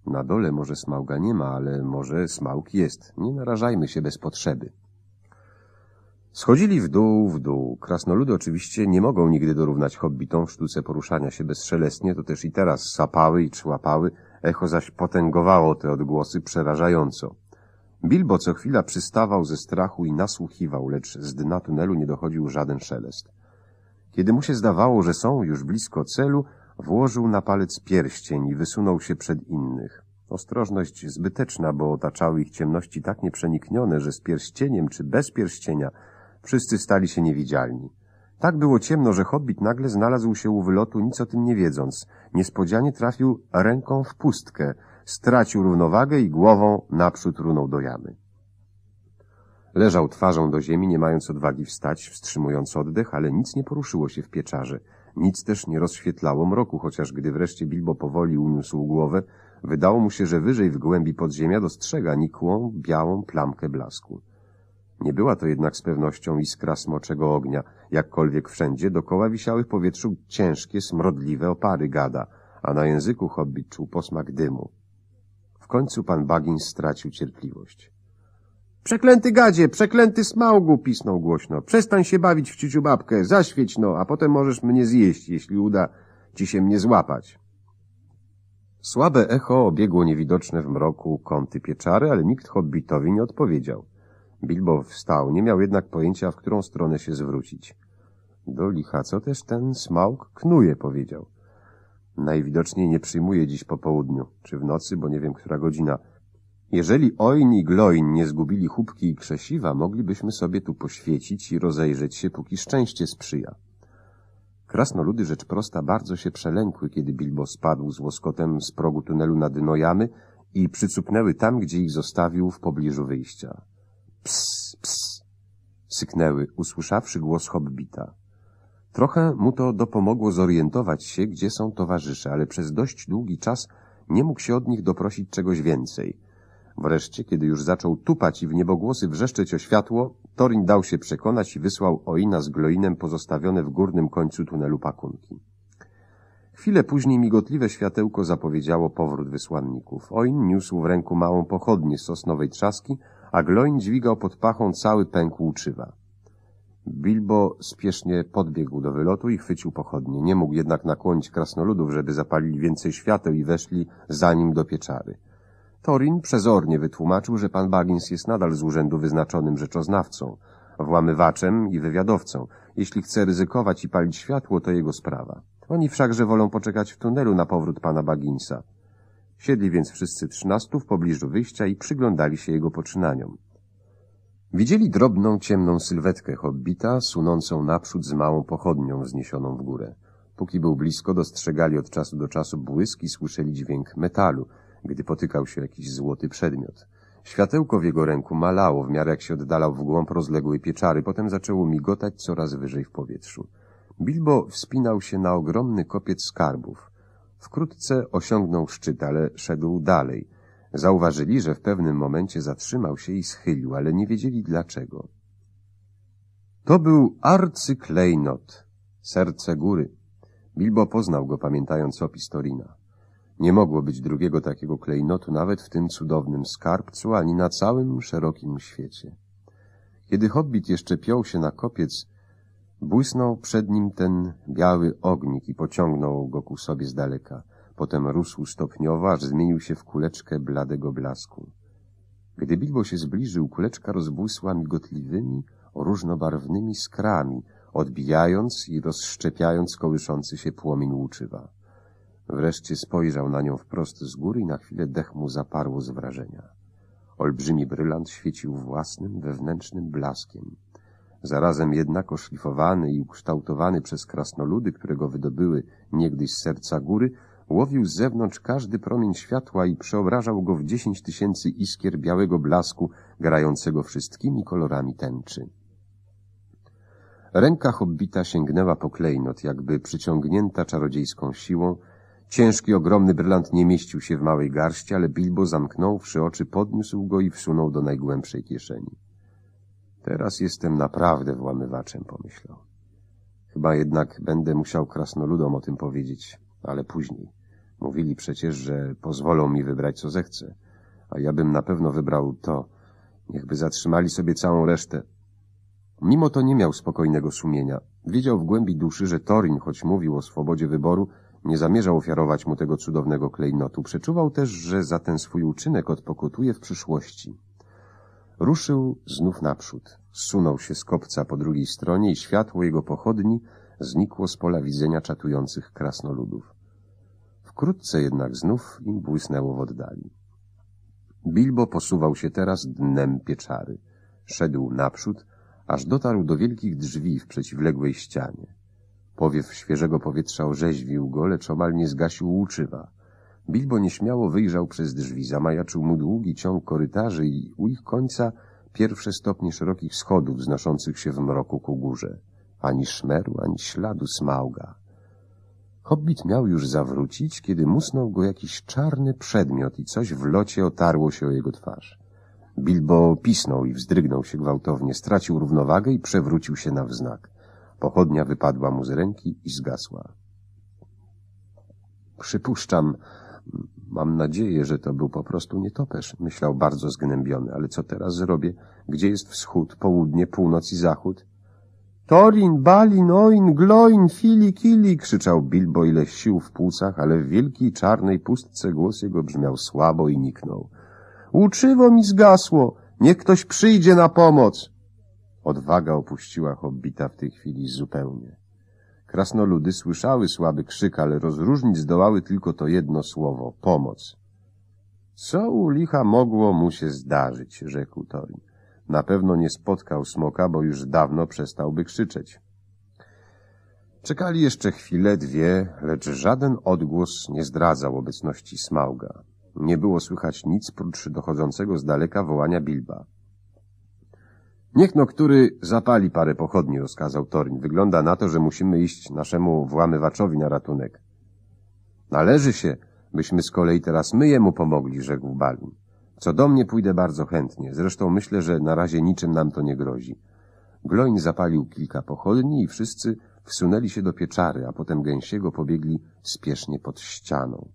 Na dole może smałga nie ma, ale może smałg jest. Nie narażajmy się bez potrzeby. Schodzili w dół, w dół. Krasnoludy oczywiście nie mogą nigdy dorównać hobbitom w sztuce poruszania się bezszelestnie, to też i teraz sapały i człapały, echo zaś potęgowało te odgłosy przerażająco. Bilbo co chwila przystawał ze strachu i nasłuchiwał, lecz z dna tunelu nie dochodził żaden szelest. Kiedy mu się zdawało, że są już blisko celu, Włożył na palec pierścień i wysunął się przed innych. Ostrożność zbyteczna, bo otaczały ich ciemności tak nieprzeniknione, że z pierścieniem czy bez pierścienia wszyscy stali się niewidzialni. Tak było ciemno, że hobbit nagle znalazł się u wylotu, nic o tym nie wiedząc. Niespodzianie trafił ręką w pustkę, stracił równowagę i głową naprzód runął do jamy. Leżał twarzą do ziemi, nie mając odwagi wstać, wstrzymując oddech, ale nic nie poruszyło się w pieczarze. Nic też nie rozświetlało mroku, chociaż gdy wreszcie Bilbo powoli uniósł głowę, wydało mu się, że wyżej w głębi podziemia dostrzega nikłą, białą plamkę blasku. Nie była to jednak z pewnością iskra smoczego ognia, jakkolwiek wszędzie dokoła wisiały w powietrzu ciężkie, smrodliwe opary gada, a na języku hobbit czuł posmak dymu. W końcu pan Bagin stracił cierpliwość. Przeklęty gadzie, przeklęty smałgu, pisnął głośno. Przestań się bawić w ciuciu babkę, zaświeć no, a potem możesz mnie zjeść, jeśli uda ci się mnie złapać. Słabe echo obiegło niewidoczne w mroku kąty pieczary, ale nikt hobbitowi nie odpowiedział. Bilbo wstał, nie miał jednak pojęcia, w którą stronę się zwrócić. Do licha, co też ten smałk knuje, powiedział. Najwidoczniej nie przyjmuje dziś po południu, czy w nocy, bo nie wiem, która godzina. Jeżeli Oin i Gloin nie zgubili chubki i krzesiwa, moglibyśmy sobie tu poświecić i rozejrzeć się, póki szczęście sprzyja. Krasnoludy, rzecz prosta, bardzo się przelękły, kiedy Bilbo spadł z łoskotem z progu tunelu na dno jamy i przycupnęły tam, gdzie ich zostawił, w pobliżu wyjścia. Ps, ps, syknęły, usłyszawszy głos hobbita. Trochę mu to dopomogło zorientować się, gdzie są towarzysze, ale przez dość długi czas nie mógł się od nich doprosić czegoś więcej – Wreszcie, kiedy już zaczął tupać i w niebogłosy wrzeszczeć o światło, Torin dał się przekonać i wysłał Oina z Gloinem pozostawione w górnym końcu tunelu pakunki. Chwilę później migotliwe światełko zapowiedziało powrót wysłanników. Oin niósł w ręku małą pochodnię z sosnowej trzaski, a Gloin dźwigał pod pachą cały pęk łuczywa. Bilbo spiesznie podbiegł do wylotu i chwycił pochodnie. Nie mógł jednak nakłonić krasnoludów, żeby zapalili więcej świateł i weszli za nim do pieczary. Torin przezornie wytłumaczył, że pan Bagins jest nadal z urzędu wyznaczonym rzeczoznawcą, włamywaczem i wywiadowcą. Jeśli chce ryzykować i palić światło, to jego sprawa. Oni wszakże wolą poczekać w tunelu na powrót pana Baginsa. Siedli więc wszyscy trzynastu w pobliżu wyjścia i przyglądali się jego poczynaniom. Widzieli drobną, ciemną sylwetkę hobbita, sunącą naprzód z małą pochodnią wzniesioną w górę. Póki był blisko, dostrzegali od czasu do czasu błysk i słyszeli dźwięk metalu – gdy potykał się jakiś złoty przedmiot. Światełko w jego ręku malało, w miarę jak się oddalał w głąb rozległej pieczary, potem zaczęło migotać coraz wyżej w powietrzu. Bilbo wspinał się na ogromny kopiec skarbów. Wkrótce osiągnął szczyt, ale szedł dalej. Zauważyli, że w pewnym momencie zatrzymał się i schylił, ale nie wiedzieli dlaczego. To był arcyklejnot, serce góry. Bilbo poznał go, pamiętając opis Torina. Nie mogło być drugiego takiego klejnotu nawet w tym cudownym skarbcu, ani na całym szerokim świecie. Kiedy hobbit jeszcze piął się na kopiec, błysnął przed nim ten biały ognik i pociągnął go ku sobie z daleka. Potem rósł stopniowo, aż zmienił się w kuleczkę bladego blasku. Gdy Bilbo się zbliżył, kuleczka rozbłysła migotliwymi, różnobarwnymi skrami, odbijając i rozszczepiając kołyszący się płomień łuczywa. Wreszcie spojrzał na nią wprost z góry i na chwilę dech mu zaparło z wrażenia. Olbrzymi brylant świecił własnym, wewnętrznym blaskiem. Zarazem jednak oszlifowany i ukształtowany przez krasnoludy, które go wydobyły niegdyś z serca góry, łowił z zewnątrz każdy promień światła i przeobrażał go w dziesięć tysięcy iskier białego blasku, grającego wszystkimi kolorami tęczy. Ręka hobbita sięgnęła po klejnot, jakby przyciągnięta czarodziejską siłą, Ciężki, ogromny brylant nie mieścił się w małej garści, ale Bilbo zamknąwszy oczy, podniósł go i wsunął do najgłębszej kieszeni. Teraz jestem naprawdę włamywaczem, pomyślał. Chyba jednak będę musiał krasnoludom o tym powiedzieć, ale później. Mówili przecież, że pozwolą mi wybrać, co zechcę, a ja bym na pewno wybrał to. Niechby zatrzymali sobie całą resztę. Mimo to nie miał spokojnego sumienia. Wiedział w głębi duszy, że Torin, choć mówił o swobodzie wyboru, nie zamierzał ofiarować mu tego cudownego klejnotu. Przeczuwał też, że za ten swój uczynek odpokutuje w przyszłości. Ruszył znów naprzód. Sunął się z kopca po drugiej stronie i światło jego pochodni znikło z pola widzenia czatujących krasnoludów. Wkrótce jednak znów im błysnęło w oddali. Bilbo posuwał się teraz dnem pieczary. Szedł naprzód, aż dotarł do wielkich drzwi w przeciwległej ścianie. Powiew świeżego powietrza orzeźwił go, lecz omal nie zgasił łuczywa. Bilbo nieśmiało wyjrzał przez drzwi, zamajaczył mu długi ciąg korytarzy i u ich końca pierwsze stopnie szerokich schodów znoszących się w mroku ku górze. Ani szmeru, ani śladu smauga. Hobbit miał już zawrócić, kiedy musnął go jakiś czarny przedmiot i coś w locie otarło się o jego twarz. Bilbo pisnął i wzdrygnął się gwałtownie, stracił równowagę i przewrócił się na wznak. Pochodnia wypadła mu z ręki i zgasła. Przypuszczam, mam nadzieję, że to był po prostu nietoperz, myślał bardzo zgnębiony, ale co teraz zrobię? Gdzie jest wschód, południe, północ i zachód? Torin, Balin, Oin, Gloin, Fili, Kili! krzyczał Bilbo ile sił w płucach, ale w wielkiej czarnej pustce głos jego brzmiał słabo i niknął. Uczywo mi zgasło! Niech ktoś przyjdzie na pomoc! Odwaga opuściła hobbita w tej chwili zupełnie. Krasnoludy słyszały słaby krzyk, ale rozróżnić zdołały tylko to jedno słowo — pomoc. Co u licha mogło mu się zdarzyć, rzekł Torin. Na pewno nie spotkał smoka, bo już dawno przestałby krzyczeć. Czekali jeszcze chwilę, dwie, lecz żaden odgłos nie zdradzał obecności Smauga. Nie było słychać nic prócz dochodzącego z daleka wołania Bilba. Niech no który zapali parę pochodni, rozkazał Torin. Wygląda na to, że musimy iść naszemu włamywaczowi na ratunek. Należy się, byśmy z kolei teraz my jemu pomogli, rzekł Balin. Co do mnie pójdę bardzo chętnie. Zresztą myślę, że na razie niczym nam to nie grozi. Gloin zapalił kilka pochodni i wszyscy wsunęli się do pieczary, a potem gęsiego pobiegli spiesznie pod ścianą.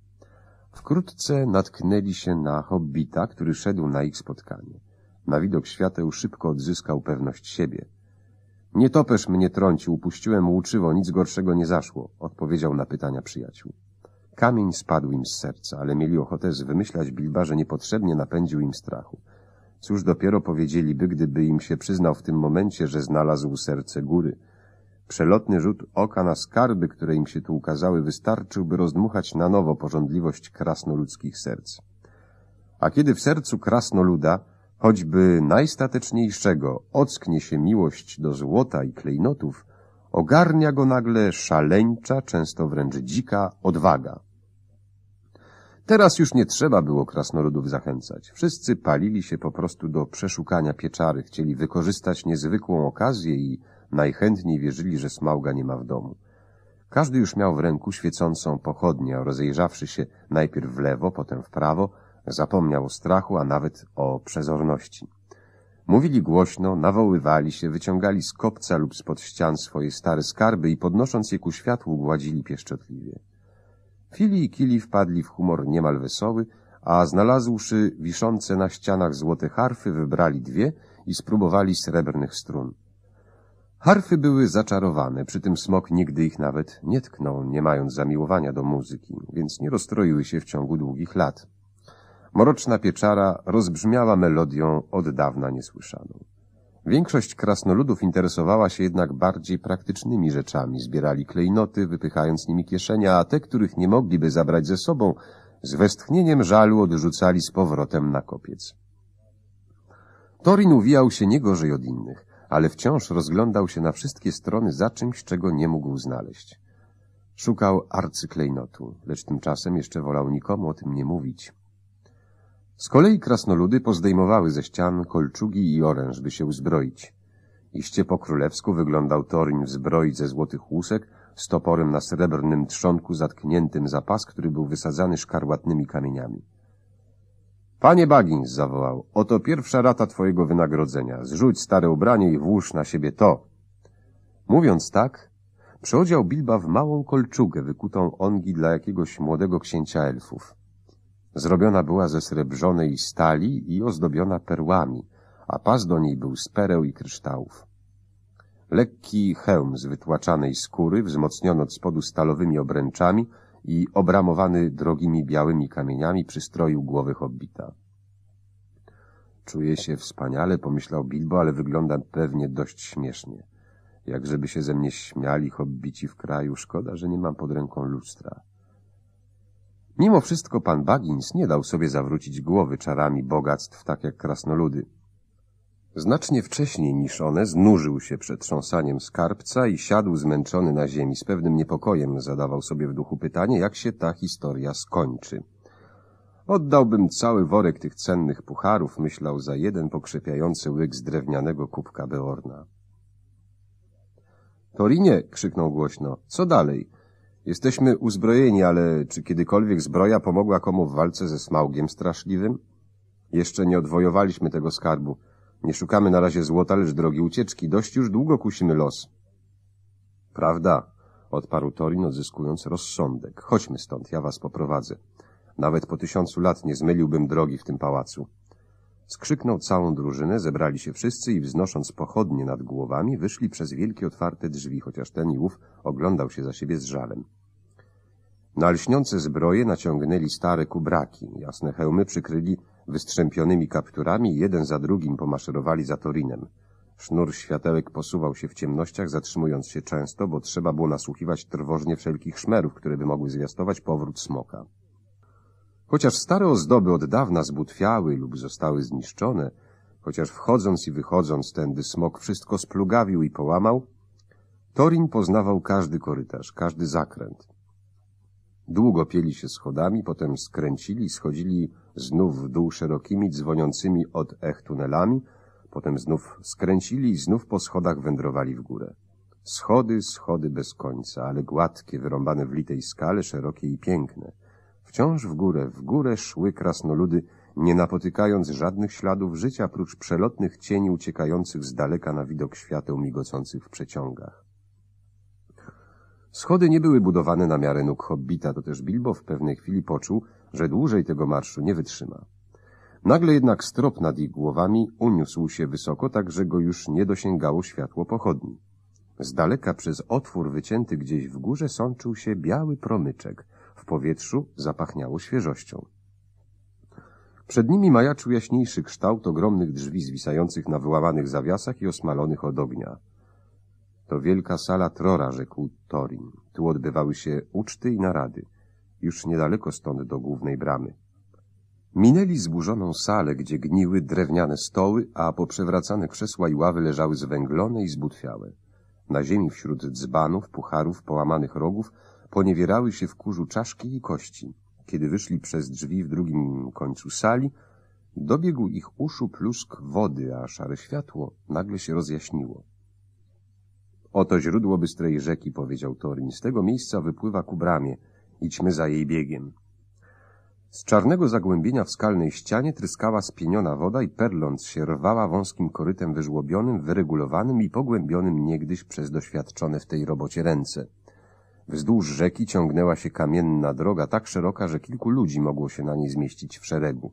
Wkrótce natknęli się na hobbita, który szedł na ich spotkanie. Na widok świateł szybko odzyskał pewność siebie. Nie topesz mnie trącił, upuściłem łuczywo, nic gorszego nie zaszło, odpowiedział na pytania przyjaciół. Kamień spadł im z serca, ale mieli ochotę zwymyślać Bilba, że niepotrzebnie napędził im strachu. Cóż dopiero powiedzieliby, gdyby im się przyznał w tym momencie, że znalazł serce góry. Przelotny rzut oka na skarby, które im się tu ukazały, wystarczyłby rozdmuchać na nowo porządliwość krasnoludzkich serc. A kiedy w sercu krasnoluda Choćby najstateczniejszego ocknie się miłość do złota i klejnotów, ogarnia go nagle szaleńcza, często wręcz dzika odwaga. Teraz już nie trzeba było krasnoludów zachęcać. Wszyscy palili się po prostu do przeszukania pieczary, chcieli wykorzystać niezwykłą okazję i najchętniej wierzyli, że Smauga nie ma w domu. Każdy już miał w ręku świecącą pochodnię, rozejrzawszy się najpierw w lewo, potem w prawo, Zapomniał o strachu, a nawet o przezorności. Mówili głośno, nawoływali się, wyciągali z kopca lub spod ścian swoje stare skarby i podnosząc je ku światłu gładzili pieszczotliwie. Fili i Kili wpadli w humor niemal wesoły, a znalazłszy wiszące na ścianach złote harfy, wybrali dwie i spróbowali srebrnych strun. Harfy były zaczarowane, przy tym smok nigdy ich nawet nie tknął, nie mając zamiłowania do muzyki, więc nie rozstroiły się w ciągu długich lat. Mroczna pieczara rozbrzmiała melodią od dawna niesłyszaną. Większość krasnoludów interesowała się jednak bardziej praktycznymi rzeczami. Zbierali klejnoty, wypychając nimi kieszenia, a te, których nie mogliby zabrać ze sobą, z westchnieniem żalu odrzucali z powrotem na kopiec. Torin uwijał się nie gorzej od innych, ale wciąż rozglądał się na wszystkie strony za czymś, czego nie mógł znaleźć. Szukał arcyklejnotu, lecz tymczasem jeszcze wolał nikomu o tym nie mówić. Z kolei krasnoludy pozdejmowały ze ścian kolczugi i oręż, by się uzbroić. Iście po królewsku wyglądał Torin w zbroi ze złotych łusek, z toporem na srebrnym trzonku zatkniętym za pas, który był wysadzany szkarłatnymi kamieniami. Panie Bagins, zawołał, oto pierwsza rata twojego wynagrodzenia. Zrzuć stare ubranie i włóż na siebie to. Mówiąc tak, przeodział Bilba w małą kolczugę wykutą ongi dla jakiegoś młodego księcia elfów. Zrobiona była ze srebrzonej stali i ozdobiona perłami, a pas do niej był z pereł i kryształów. Lekki hełm z wytłaczanej skóry, wzmocniony od spodu stalowymi obręczami i obramowany drogimi białymi kamieniami, przystroił głowy hobbita. Czuję się wspaniale, pomyślał Bilbo, ale wyglądam pewnie dość śmiesznie. Jakżeby się ze mnie śmiali hobbici w kraju, szkoda, że nie mam pod ręką lustra. Mimo wszystko pan Bagins nie dał sobie zawrócić głowy czarami bogactw, tak jak krasnoludy. Znacznie wcześniej niż one znużył się trząsaniem skarbca i siadł zmęczony na ziemi. Z pewnym niepokojem zadawał sobie w duchu pytanie, jak się ta historia skończy. Oddałbym cały worek tych cennych pucharów, myślał za jeden pokrzepiający łyk z drewnianego kubka Beorna. Torinie, krzyknął głośno, co dalej? Jesteśmy uzbrojeni, ale czy kiedykolwiek zbroja pomogła komu w walce ze smaugiem straszliwym? Jeszcze nie odwojowaliśmy tego skarbu. Nie szukamy na razie złota, lecz drogi ucieczki. Dość już długo kusimy los. Prawda, odparł Torin, odzyskując rozsądek. Chodźmy stąd, ja was poprowadzę. Nawet po tysiącu lat nie zmyliłbym drogi w tym pałacu. Skrzyknął całą drużynę, zebrali się wszyscy i wznosząc pochodnie nad głowami, wyszli przez wielkie otwarte drzwi, chociaż ten i ów oglądał się za siebie z żalem. Na lśniące zbroje naciągnęli stare kubraki, jasne hełmy przykryli wystrzępionymi kapturami i jeden za drugim pomaszerowali za Torinem. Sznur światełek posuwał się w ciemnościach, zatrzymując się często, bo trzeba było nasłuchiwać trwożnie wszelkich szmerów, które by mogły zwiastować powrót smoka. Chociaż stare ozdoby od dawna zbutwiały lub zostały zniszczone, chociaż wchodząc i wychodząc tędy smok wszystko splugawił i połamał, Torin poznawał każdy korytarz, każdy zakręt. Długo pieli się schodami, potem skręcili, schodzili znów w dół szerokimi, dzwoniącymi od ech tunelami, potem znów skręcili i znów po schodach wędrowali w górę. Schody, schody bez końca, ale gładkie, wyrąbane w litej skale, szerokie i piękne. Wciąż w górę, w górę szły krasnoludy, nie napotykając żadnych śladów życia, prócz przelotnych cieni uciekających z daleka na widok świateł migocących w przeciągach. Schody nie były budowane na miarę nóg hobbita, to też Bilbo w pewnej chwili poczuł, że dłużej tego marszu nie wytrzyma. Nagle jednak strop nad ich głowami uniósł się wysoko, tak że go już nie dosięgało światło pochodni. Z daleka przez otwór wycięty gdzieś w górze sączył się biały promyczek – w powietrzu zapachniało świeżością. Przed nimi majaczył jaśniejszy kształt ogromnych drzwi zwisających na wyłamanych zawiasach i osmalonych od ognia. To wielka sala Trora, rzekł Torin. Tu odbywały się uczty i narady, już niedaleko stąd do głównej bramy. Minęli zburzoną salę, gdzie gniły drewniane stoły, a poprzewracane krzesła i ławy leżały zwęglone i zbutwiałe. Na ziemi wśród dzbanów, pucharów, połamanych rogów Poniewierały się w kurzu czaszki i kości. Kiedy wyszli przez drzwi w drugim końcu sali, dobiegł ich uszu plusk wody, a szare światło nagle się rozjaśniło. Oto źródło bystrej rzeki, powiedział Torin. Z tego miejsca wypływa ku bramie. Idźmy za jej biegiem. Z czarnego zagłębienia w skalnej ścianie tryskała spieniona woda i perląc się rwała wąskim korytem wyżłobionym, wyregulowanym i pogłębionym niegdyś przez doświadczone w tej robocie ręce. Wzdłuż rzeki ciągnęła się kamienna droga tak szeroka, że kilku ludzi mogło się na niej zmieścić w szeregu.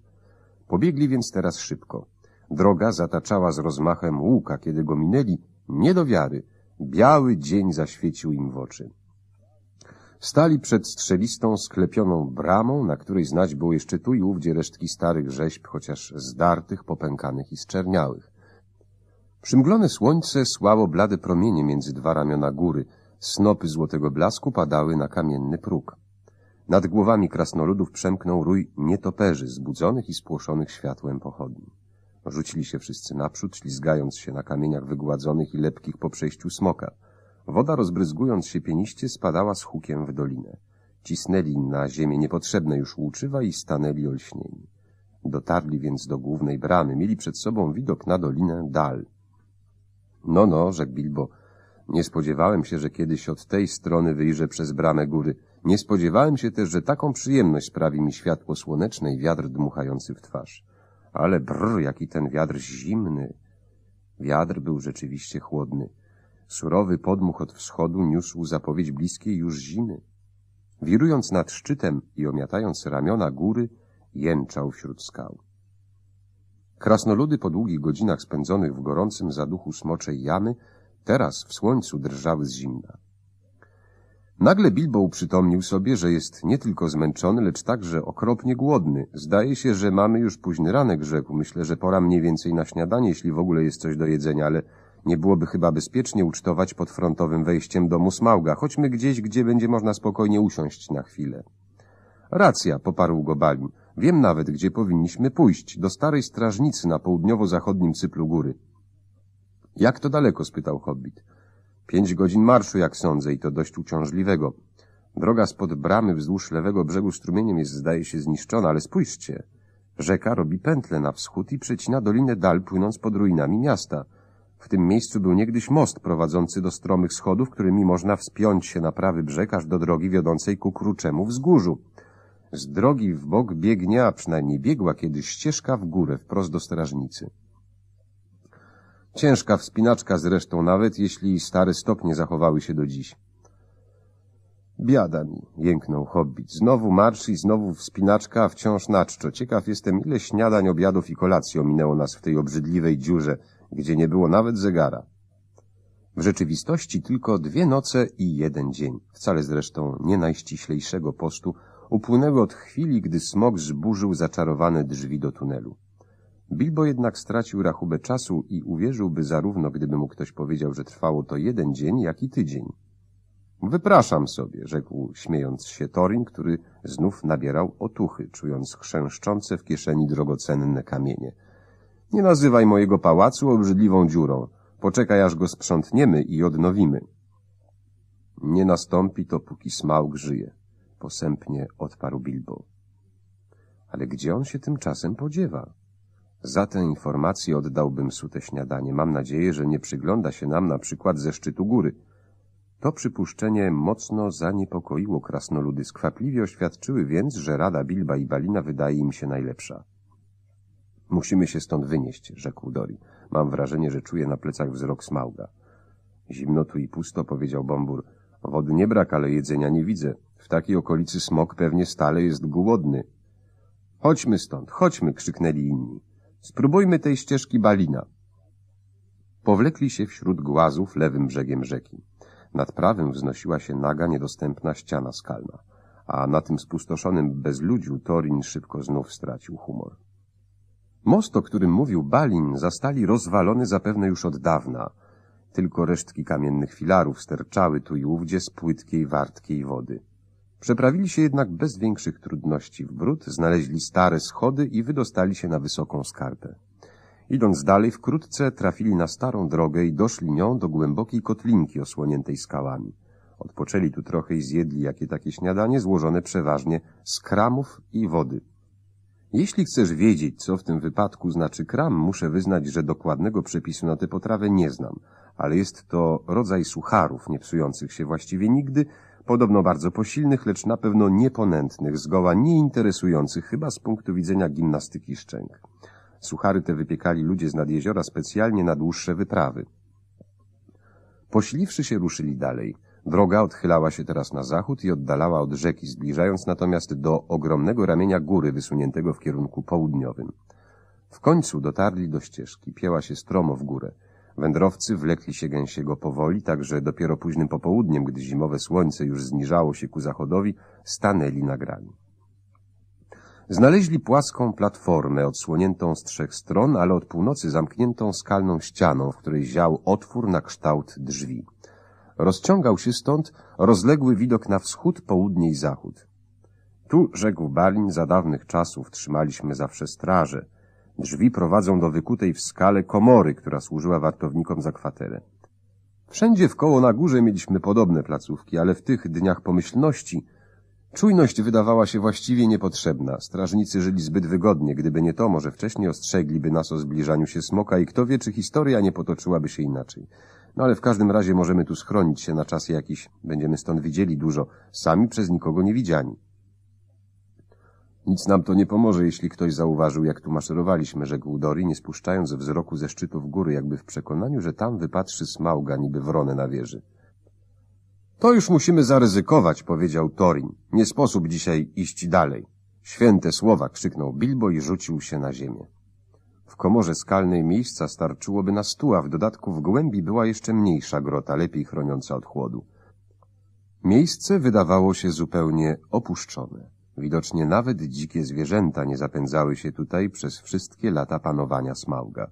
Pobiegli więc teraz szybko. Droga zataczała z rozmachem łuka, kiedy go minęli, nie do wiary. Biały dzień zaświecił im w oczy. Stali przed strzelistą, sklepioną bramą, na której znać było jeszcze tu i ówdzie resztki starych rzeźb, chociaż zdartych, popękanych i zczerniałych. Przymglone słońce słało blade promienie między dwa ramiona góry, Snopy złotego blasku padały na kamienny próg. Nad głowami krasnoludów przemknął rój nietoperzy, zbudzonych i spłoszonych światłem pochodni. Rzucili się wszyscy naprzód, ślizgając się na kamieniach wygładzonych i lepkich po przejściu smoka. Woda, rozbryzgując się pieniście, spadała z hukiem w dolinę. Cisnęli na ziemię niepotrzebne już łuczywa i stanęli olśnieni. Dotarli więc do głównej bramy. Mieli przed sobą widok na dolinę dal. No, no, rzekł Bilbo, nie spodziewałem się, że kiedyś od tej strony wyjrzę przez bramę góry. Nie spodziewałem się też, że taką przyjemność sprawi mi światło słoneczne i wiatr dmuchający w twarz. Ale brr, jaki ten wiatr zimny! Wiatr był rzeczywiście chłodny. Surowy podmuch od wschodu niósł zapowiedź bliskiej już zimy. Wirując nad szczytem i omiatając ramiona góry, jęczał wśród skał. Krasnoludy po długich godzinach spędzonych w gorącym zaduchu smoczej jamy Teraz w słońcu drżały z zimna. Nagle Bilbo uprzytomnił sobie, że jest nie tylko zmęczony, lecz także okropnie głodny. Zdaje się, że mamy już późny ranek, rzekł. Myślę, że pora mniej więcej na śniadanie, jeśli w ogóle jest coś do jedzenia, ale nie byłoby chyba bezpiecznie ucztować pod frontowym wejściem domu Smauga. Chodźmy gdzieś, gdzie będzie można spokojnie usiąść na chwilę. Racja, poparł go Balin. Wiem nawet, gdzie powinniśmy pójść, do starej strażnicy na południowo-zachodnim cyplu góry. Jak to daleko? spytał hobbit. Pięć godzin marszu, jak sądzę, i to dość uciążliwego. Droga spod bramy wzdłuż lewego brzegu strumieniem jest, zdaje się, zniszczona, ale spójrzcie. Rzeka robi pętle na wschód i przecina dolinę dal, płynąc pod ruinami miasta. W tym miejscu był niegdyś most prowadzący do stromych schodów, którymi można wspiąć się na prawy brzeg aż do drogi wiodącej ku kruczemu wzgórzu. Z drogi w bok biegnie, a przynajmniej biegła kiedyś ścieżka w górę, wprost do strażnicy. Ciężka wspinaczka zresztą nawet, jeśli stare stopnie zachowały się do dziś. Biada mi, jęknął hobbit. Znowu marsz i znowu wspinaczka, a wciąż na czczo. Ciekaw jestem, ile śniadań, obiadów i kolacji ominęło nas w tej obrzydliwej dziurze, gdzie nie było nawet zegara. W rzeczywistości tylko dwie noce i jeden dzień, wcale zresztą nie najściślejszego postu, upłynęły od chwili, gdy smog zburzył zaczarowane drzwi do tunelu. Bilbo jednak stracił rachubę czasu i uwierzyłby zarówno, gdyby mu ktoś powiedział, że trwało to jeden dzień, jak i tydzień. Wypraszam sobie, rzekł śmiejąc się Torin, który znów nabierał otuchy, czując chrzęszczące w kieszeni drogocenne kamienie. Nie nazywaj mojego pałacu obrzydliwą dziurą. Poczekaj, aż go sprzątniemy i odnowimy. Nie nastąpi to, póki Smaug żyje, posępnie odparł Bilbo. Ale gdzie on się tymczasem podziewa? Za tę informację oddałbym sute śniadanie. Mam nadzieję, że nie przygląda się nam na przykład ze szczytu góry. To przypuszczenie mocno zaniepokoiło krasnoludy. Skwapliwie oświadczyły więc, że rada Bilba i Balina wydaje im się najlepsza. Musimy się stąd wynieść, rzekł Dori. Mam wrażenie, że czuję na plecach wzrok Smauga. Zimno tu i pusto, powiedział Bombur. Wody nie brak, ale jedzenia nie widzę. W takiej okolicy smok pewnie stale jest głodny. Chodźmy stąd, chodźmy, krzyknęli inni. Spróbujmy tej ścieżki Balina. Powlekli się wśród głazów lewym brzegiem rzeki. Nad prawym wznosiła się naga, niedostępna ściana skalna, a na tym spustoszonym bezludziu Torin szybko znów stracił humor. Most, o którym mówił Balin, zastali rozwalony zapewne już od dawna. Tylko resztki kamiennych filarów sterczały tu i ówdzie z płytkiej, wartkiej wody. Przeprawili się jednak bez większych trudności w bród, znaleźli stare schody i wydostali się na wysoką skarpę. Idąc dalej, wkrótce trafili na starą drogę i doszli nią do głębokiej kotlinki osłoniętej skałami. Odpoczęli tu trochę i zjedli jakie takie śniadanie, złożone przeważnie z kramów i wody. Jeśli chcesz wiedzieć, co w tym wypadku znaczy kram, muszę wyznać, że dokładnego przepisu na tę potrawę nie znam, ale jest to rodzaj sucharów, nie psujących się właściwie nigdy, podobno bardzo posilnych, lecz na pewno nieponętnych, zgoła nieinteresujących chyba z punktu widzenia gimnastyki szczęk. Suchary te wypiekali ludzie z nad jeziora specjalnie na dłuższe wyprawy. Posiliwszy się ruszyli dalej. Droga odchylała się teraz na zachód i oddalała od rzeki, zbliżając natomiast do ogromnego ramienia góry wysuniętego w kierunku południowym. W końcu dotarli do ścieżki, pięła się stromo w górę. Wędrowcy wlekli się gęsiego powoli, także dopiero późnym popołudniem, gdy zimowe słońce już zniżało się ku zachodowi, stanęli na grani. Znaleźli płaską platformę, odsłoniętą z trzech stron, ale od północy zamkniętą skalną ścianą, w której ział otwór na kształt drzwi. Rozciągał się stąd rozległy widok na wschód, południe i zachód. Tu, rzekł Balin, za dawnych czasów trzymaliśmy zawsze straże – Drzwi prowadzą do wykutej w skale komory, która służyła wartownikom za kwaterę. Wszędzie w koło, na górze mieliśmy podobne placówki, ale w tych dniach pomyślności czujność wydawała się właściwie niepotrzebna. Strażnicy żyli zbyt wygodnie, gdyby nie to, może wcześniej ostrzegliby nas o zbliżaniu się smoka i kto wie, czy historia nie potoczyłaby się inaczej. No ale w każdym razie możemy tu schronić się na czas jakiś. Będziemy stąd widzieli dużo, sami przez nikogo nie widziani. Nic nam to nie pomoże, jeśli ktoś zauważył, jak tu maszerowaliśmy, rzekł Dori, nie spuszczając wzroku ze szczytów góry, jakby w przekonaniu, że tam wypatrzy smauga, niby wronę na wieży. To już musimy zaryzykować, powiedział Torin. Nie sposób dzisiaj iść dalej. Święte słowa, krzyknął Bilbo i rzucił się na ziemię. W komorze skalnej miejsca starczyłoby na stół, a w dodatku w głębi była jeszcze mniejsza grota, lepiej chroniąca od chłodu. Miejsce wydawało się zupełnie opuszczone. Widocznie nawet dzikie zwierzęta nie zapędzały się tutaj przez wszystkie lata panowania Smauga.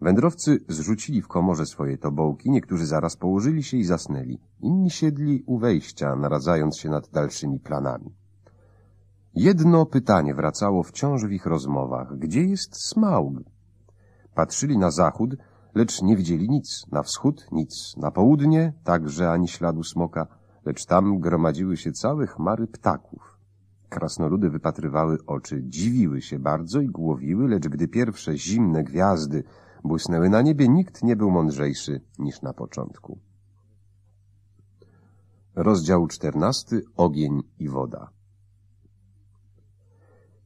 Wędrowcy zrzucili w komorze swoje tobołki, niektórzy zaraz położyli się i zasnęli. Inni siedli u wejścia, naradzając się nad dalszymi planami. Jedno pytanie wracało wciąż w ich rozmowach. Gdzie jest Smaug? Patrzyli na zachód, lecz nie widzieli nic. Na wschód nic. Na południe także ani śladu smoka, lecz tam gromadziły się całe chmary ptaków. Krasnoludy wypatrywały oczy, dziwiły się bardzo i głowiły, lecz gdy pierwsze zimne gwiazdy błysnęły na niebie, nikt nie był mądrzejszy niż na początku. Rozdział czternasty. Ogień i woda.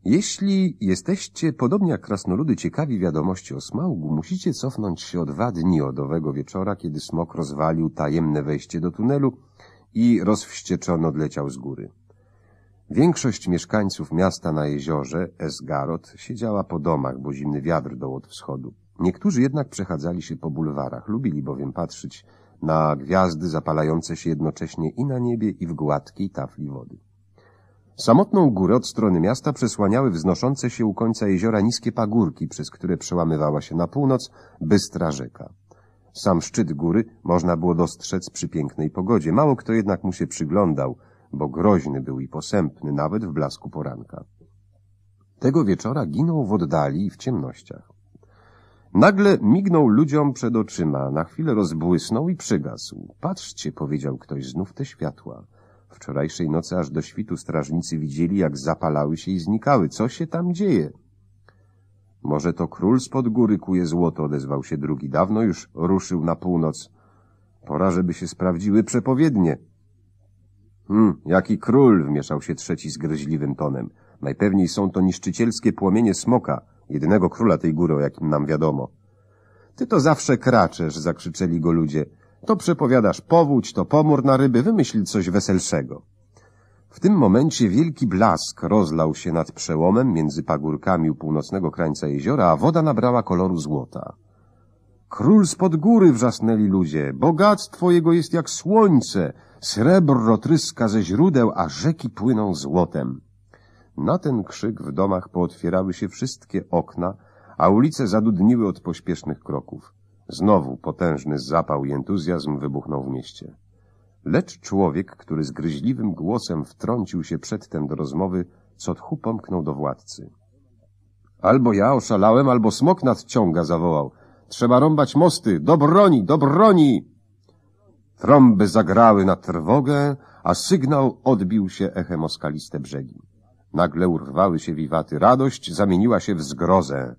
Jeśli jesteście, podobnie jak krasnoludy, ciekawi wiadomości o Smaugu, musicie cofnąć się o dwa dni od owego wieczora, kiedy smok rozwalił tajemne wejście do tunelu i rozwścieczony odleciał z góry. Większość mieszkańców miasta na jeziorze, Esgarot, siedziała po domach, bo zimny wiatr dał od wschodu. Niektórzy jednak przechadzali się po bulwarach, lubili bowiem patrzeć na gwiazdy zapalające się jednocześnie i na niebie, i w gładkiej tafli wody. Samotną górę od strony miasta przesłaniały wznoszące się u końca jeziora niskie pagórki, przez które przełamywała się na północ bystra rzeka. Sam szczyt góry można było dostrzec przy pięknej pogodzie. Mało kto jednak mu się przyglądał – bo groźny był i posępny nawet w blasku poranka. Tego wieczora ginął w oddali i w ciemnościach. Nagle mignął ludziom przed oczyma, na chwilę rozbłysnął i przygasł. Patrzcie, powiedział ktoś, znów te światła. Wczorajszej nocy aż do świtu strażnicy widzieli, jak zapalały się i znikały. Co się tam dzieje? Może to król spod góry kuje złoto, odezwał się drugi. Dawno już ruszył na północ. Pora, żeby się sprawdziły przepowiednie. Hm, jaki król, wmieszał się trzeci z gryźliwym tonem. Najpewniej są to niszczycielskie płomienie smoka, jedynego króla tej góry, o jakim nam wiadomo. Ty to zawsze kraczesz, zakrzyczeli go ludzie. To przepowiadasz powódź, to pomór na ryby, wymyśl coś weselszego. W tym momencie wielki blask rozlał się nad przełomem między pagórkami u północnego krańca jeziora, a woda nabrała koloru złota. Król spod góry wrzasnęli ludzie. Bogactwo jego jest jak słońce, Srebro tryska ze źródeł, a rzeki płyną złotem. Na ten krzyk w domach pootwierały się wszystkie okna, a ulice zadudniły od pośpiesznych kroków. Znowu potężny zapał i entuzjazm wybuchnął w mieście. Lecz człowiek, który z gryźliwym głosem wtrącił się przedtem do rozmowy, co tchu pomknął do władcy. Albo ja oszalałem, albo smok nadciąga, zawołał. Trzeba rąbać mosty, do broni, do broni! Trąby zagrały na trwogę, a sygnał odbił się echem o skaliste brzegi. Nagle urwały się wiwaty. Radość zamieniła się w zgrozę.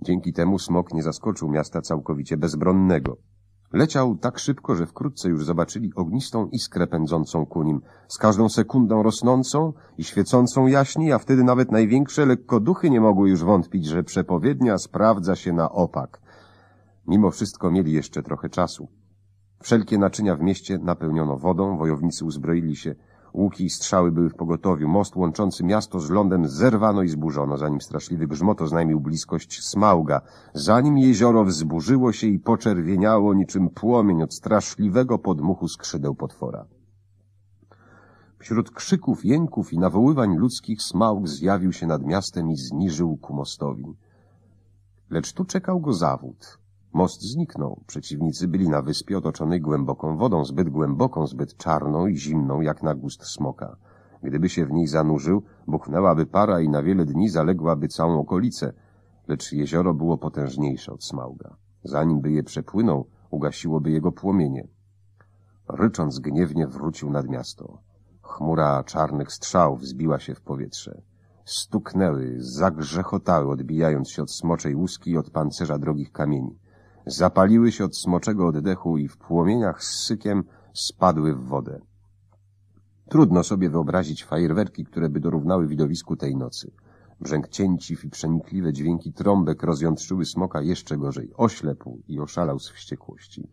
Dzięki temu smok nie zaskoczył miasta całkowicie bezbronnego. Leciał tak szybko, że wkrótce już zobaczyli ognistą iskrę pędzącą ku nim, z każdą sekundą rosnącą i świecącą jaśniej, a wtedy nawet największe lekkoduchy nie mogły już wątpić, że przepowiednia sprawdza się na opak. Mimo wszystko mieli jeszcze trochę czasu. Wszelkie naczynia w mieście napełniono wodą, wojownicy uzbroili się, łuki i strzały były w pogotowiu, most łączący miasto z lądem zerwano i zburzono, zanim straszliwy grzmot oznajmił bliskość Smauga, zanim jezioro wzburzyło się i poczerwieniało niczym płomień od straszliwego podmuchu skrzydeł potwora. Wśród krzyków, jęków i nawoływań ludzkich Smaug zjawił się nad miastem i zniżył ku mostowi. Lecz tu czekał go zawód – Most zniknął. Przeciwnicy byli na wyspie otoczonej głęboką wodą, zbyt głęboką, zbyt czarną i zimną, jak na gust smoka. Gdyby się w niej zanurzył, buchnęłaby para i na wiele dni zaległaby całą okolicę, lecz jezioro było potężniejsze od Smauga. Zanim by je przepłynął, ugasiłoby jego płomienie. Rycząc gniewnie wrócił nad miasto. Chmura czarnych strzał wzbiła się w powietrze. Stuknęły, zagrzechotały, odbijając się od smoczej łuski i od pancerza drogich kamieni zapaliły się od smoczego oddechu i w płomieniach z sykiem spadły w wodę. Trudno sobie wyobrazić fajerwerki, które by dorównały widowisku tej nocy. Brzęk cięciw i przenikliwe dźwięki trąbek rozjątrzyły smoka jeszcze gorzej. Oślepł i oszalał z wściekłości.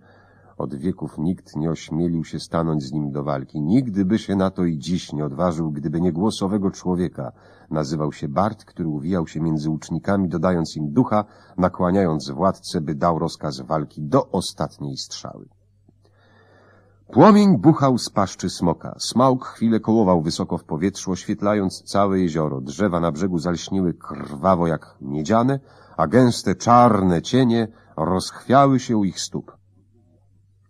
Od wieków nikt nie ośmielił się stanąć z nim do walki. Nigdy by się na to i dziś nie odważył, gdyby nie głosowego człowieka, nazywał się Bart, który uwijał się między łucznikami, dodając im ducha, nakłaniając władcę, by dał rozkaz walki do ostatniej strzały. Płomień buchał z paszczy smoka. Smaug chwilę kołował wysoko w powietrzu, oświetlając całe jezioro. Drzewa na brzegu zalśniły krwawo jak miedziane, a gęste czarne cienie rozchwiały się u ich stóp.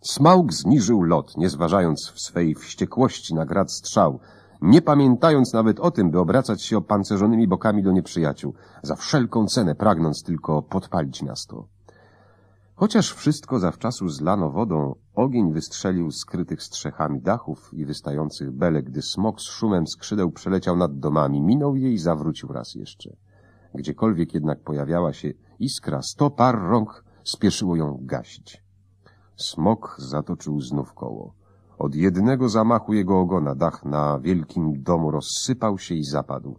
Smaug zniżył lot, nie zważając w swej wściekłości na grad strzał – nie pamiętając nawet o tym, by obracać się opancerzonymi bokami do nieprzyjaciół, za wszelką cenę pragnąc tylko podpalić miasto. Chociaż wszystko zawczasu zlano wodą, ogień wystrzelił skrytych strzechami dachów i wystających belek, gdy smok z szumem skrzydeł przeleciał nad domami, minął je i zawrócił raz jeszcze. Gdziekolwiek jednak pojawiała się iskra, sto par rąk spieszyło ją gasić. Smok zatoczył znów koło. Od jednego zamachu jego ogona dach na wielkim domu rozsypał się i zapadł.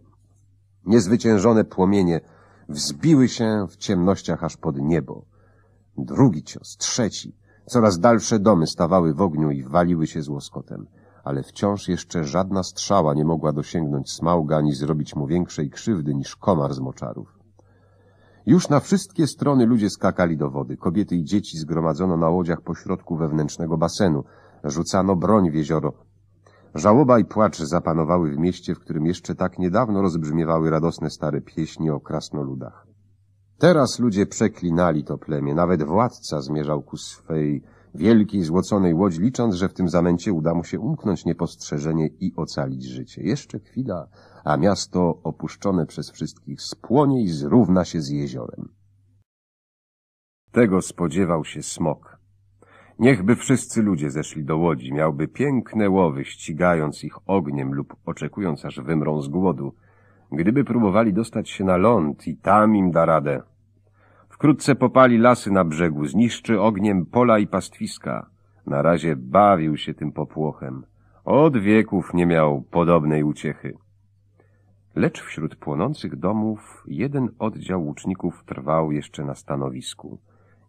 Niezwyciężone płomienie wzbiły się w ciemnościach aż pod niebo. Drugi cios, trzeci. Coraz dalsze domy stawały w ogniu i waliły się z łoskotem. Ale wciąż jeszcze żadna strzała nie mogła dosięgnąć Smauga ani zrobić mu większej krzywdy niż komar z moczarów. Już na wszystkie strony ludzie skakali do wody. Kobiety i dzieci zgromadzono na łodziach pośrodku wewnętrznego basenu rzucano broń w jezioro. Żałoba i płacz zapanowały w mieście, w którym jeszcze tak niedawno rozbrzmiewały radosne stare pieśni o krasnoludach. Teraz ludzie przeklinali to plemię, nawet władca zmierzał ku swej wielkiej, złoconej łodzi, licząc, że w tym zamęcie uda mu się umknąć niepostrzeżenie i ocalić życie. Jeszcze chwila, a miasto opuszczone przez wszystkich spłonie i zrówna się z jeziorem. Tego spodziewał się smok. Niechby wszyscy ludzie zeszli do łodzi, miałby piękne łowy, ścigając ich ogniem lub oczekując, aż wymrą z głodu. Gdyby próbowali dostać się na ląd i tam im da radę. Wkrótce popali lasy na brzegu, zniszczy ogniem pola i pastwiska. Na razie bawił się tym popłochem. Od wieków nie miał podobnej uciechy. Lecz wśród płonących domów jeden oddział łuczników trwał jeszcze na stanowisku.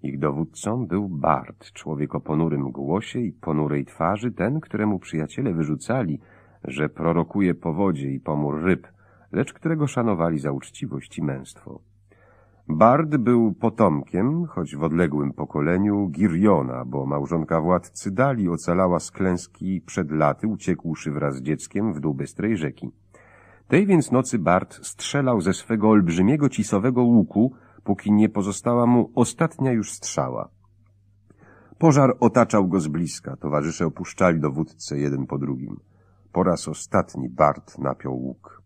Ich dowódcą był Bart, człowiek o ponurym głosie i ponurej twarzy, ten, któremu przyjaciele wyrzucali, że prorokuje powodzie i pomór ryb, lecz którego szanowali za uczciwość i męstwo. Bard był potomkiem, choć w odległym pokoleniu, Giriona, bo małżonka władcy Dali ocalała z klęski przed laty, uciekłszy wraz z dzieckiem w dół bystrej rzeki. Tej więc nocy Bart strzelał ze swego olbrzymiego cisowego łuku, póki nie pozostała mu ostatnia już strzała. Pożar otaczał go z bliska, towarzysze opuszczali dowódcę jeden po drugim. Po raz ostatni Bart napiął łuk.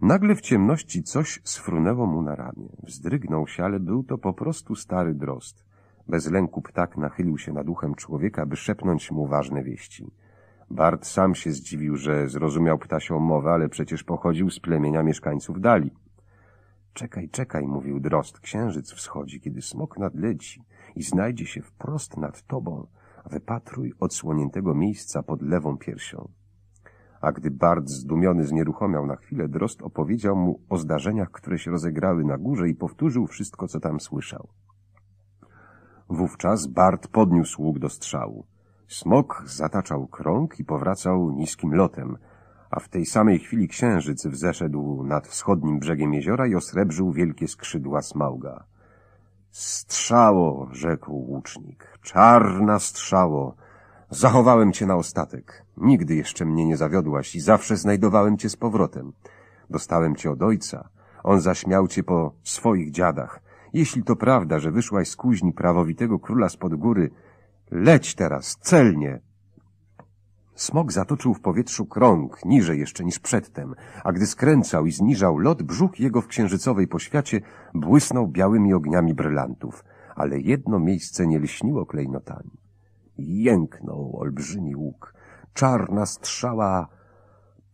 Nagle w ciemności coś sfrunęło mu na ramię. Wzdrygnął się, ale był to po prostu stary drost. Bez lęku ptak nachylił się nad uchem człowieka, by szepnąć mu ważne wieści. Bart sam się zdziwił, że zrozumiał ptasią mowę, ale przecież pochodził z plemienia mieszkańców Dali. Czekaj, czekaj, mówił drost, księżyc wschodzi, kiedy smok nadleci i znajdzie się wprost nad tobą, wypatruj odsłoniętego miejsca pod lewą piersią. A gdy Bart zdumiony znieruchomiał na chwilę, drost opowiedział mu o zdarzeniach, które się rozegrały na górze i powtórzył wszystko, co tam słyszał. Wówczas Bart podniósł łuk do strzału. Smok zataczał krąg i powracał niskim lotem, a w tej samej chwili księżyc wzeszedł nad wschodnim brzegiem jeziora i osrebrzył wielkie skrzydła smauga. Strzało, rzekł łucznik, czarna strzało. Zachowałem cię na ostatek. Nigdy jeszcze mnie nie zawiodłaś i zawsze znajdowałem cię z powrotem. Dostałem cię od ojca. On zaśmiał cię po swoich dziadach. Jeśli to prawda, że wyszłaś z kuźni prawowitego króla spod góry, leć teraz, celnie, Smok zatoczył w powietrzu krąg, niżej jeszcze niż przedtem, a gdy skręcał i zniżał lot, brzuch jego w księżycowej poświacie błysnął białymi ogniami brylantów, ale jedno miejsce nie lśniło klejnotami. Jęknął olbrzymi łuk. Czarna strzała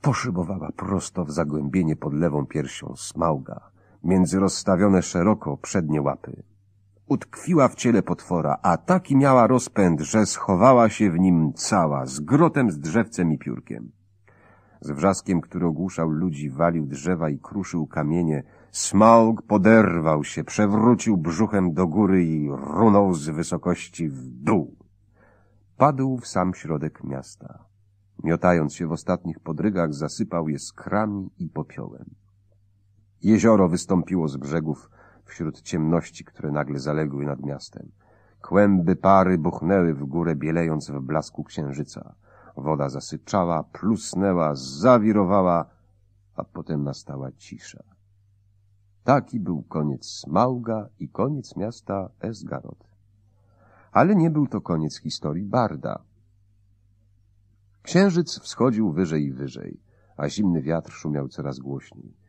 poszybowała prosto w zagłębienie pod lewą piersią smauga, między rozstawione szeroko przednie łapy utkwiła w ciele potwora, a taki miała rozpęd, że schowała się w nim cała, z grotem, z drzewcem i piórkiem. Z wrzaskiem, który ogłuszał ludzi, walił drzewa i kruszył kamienie, Smaug poderwał się, przewrócił brzuchem do góry i runął z wysokości w dół. Padł w sam środek miasta. Miotając się w ostatnich podrygach, zasypał je skrami i popiołem. Jezioro wystąpiło z brzegów, wśród ciemności, które nagle zaległy nad miastem. Kłęby pary buchnęły w górę, bielejąc w blasku księżyca. Woda zasyczała, plusnęła, zawirowała, a potem nastała cisza. Taki był koniec Smauga i koniec miasta Esgarot. Ale nie był to koniec historii Barda. Księżyc wschodził wyżej i wyżej, a zimny wiatr szumiał coraz głośniej.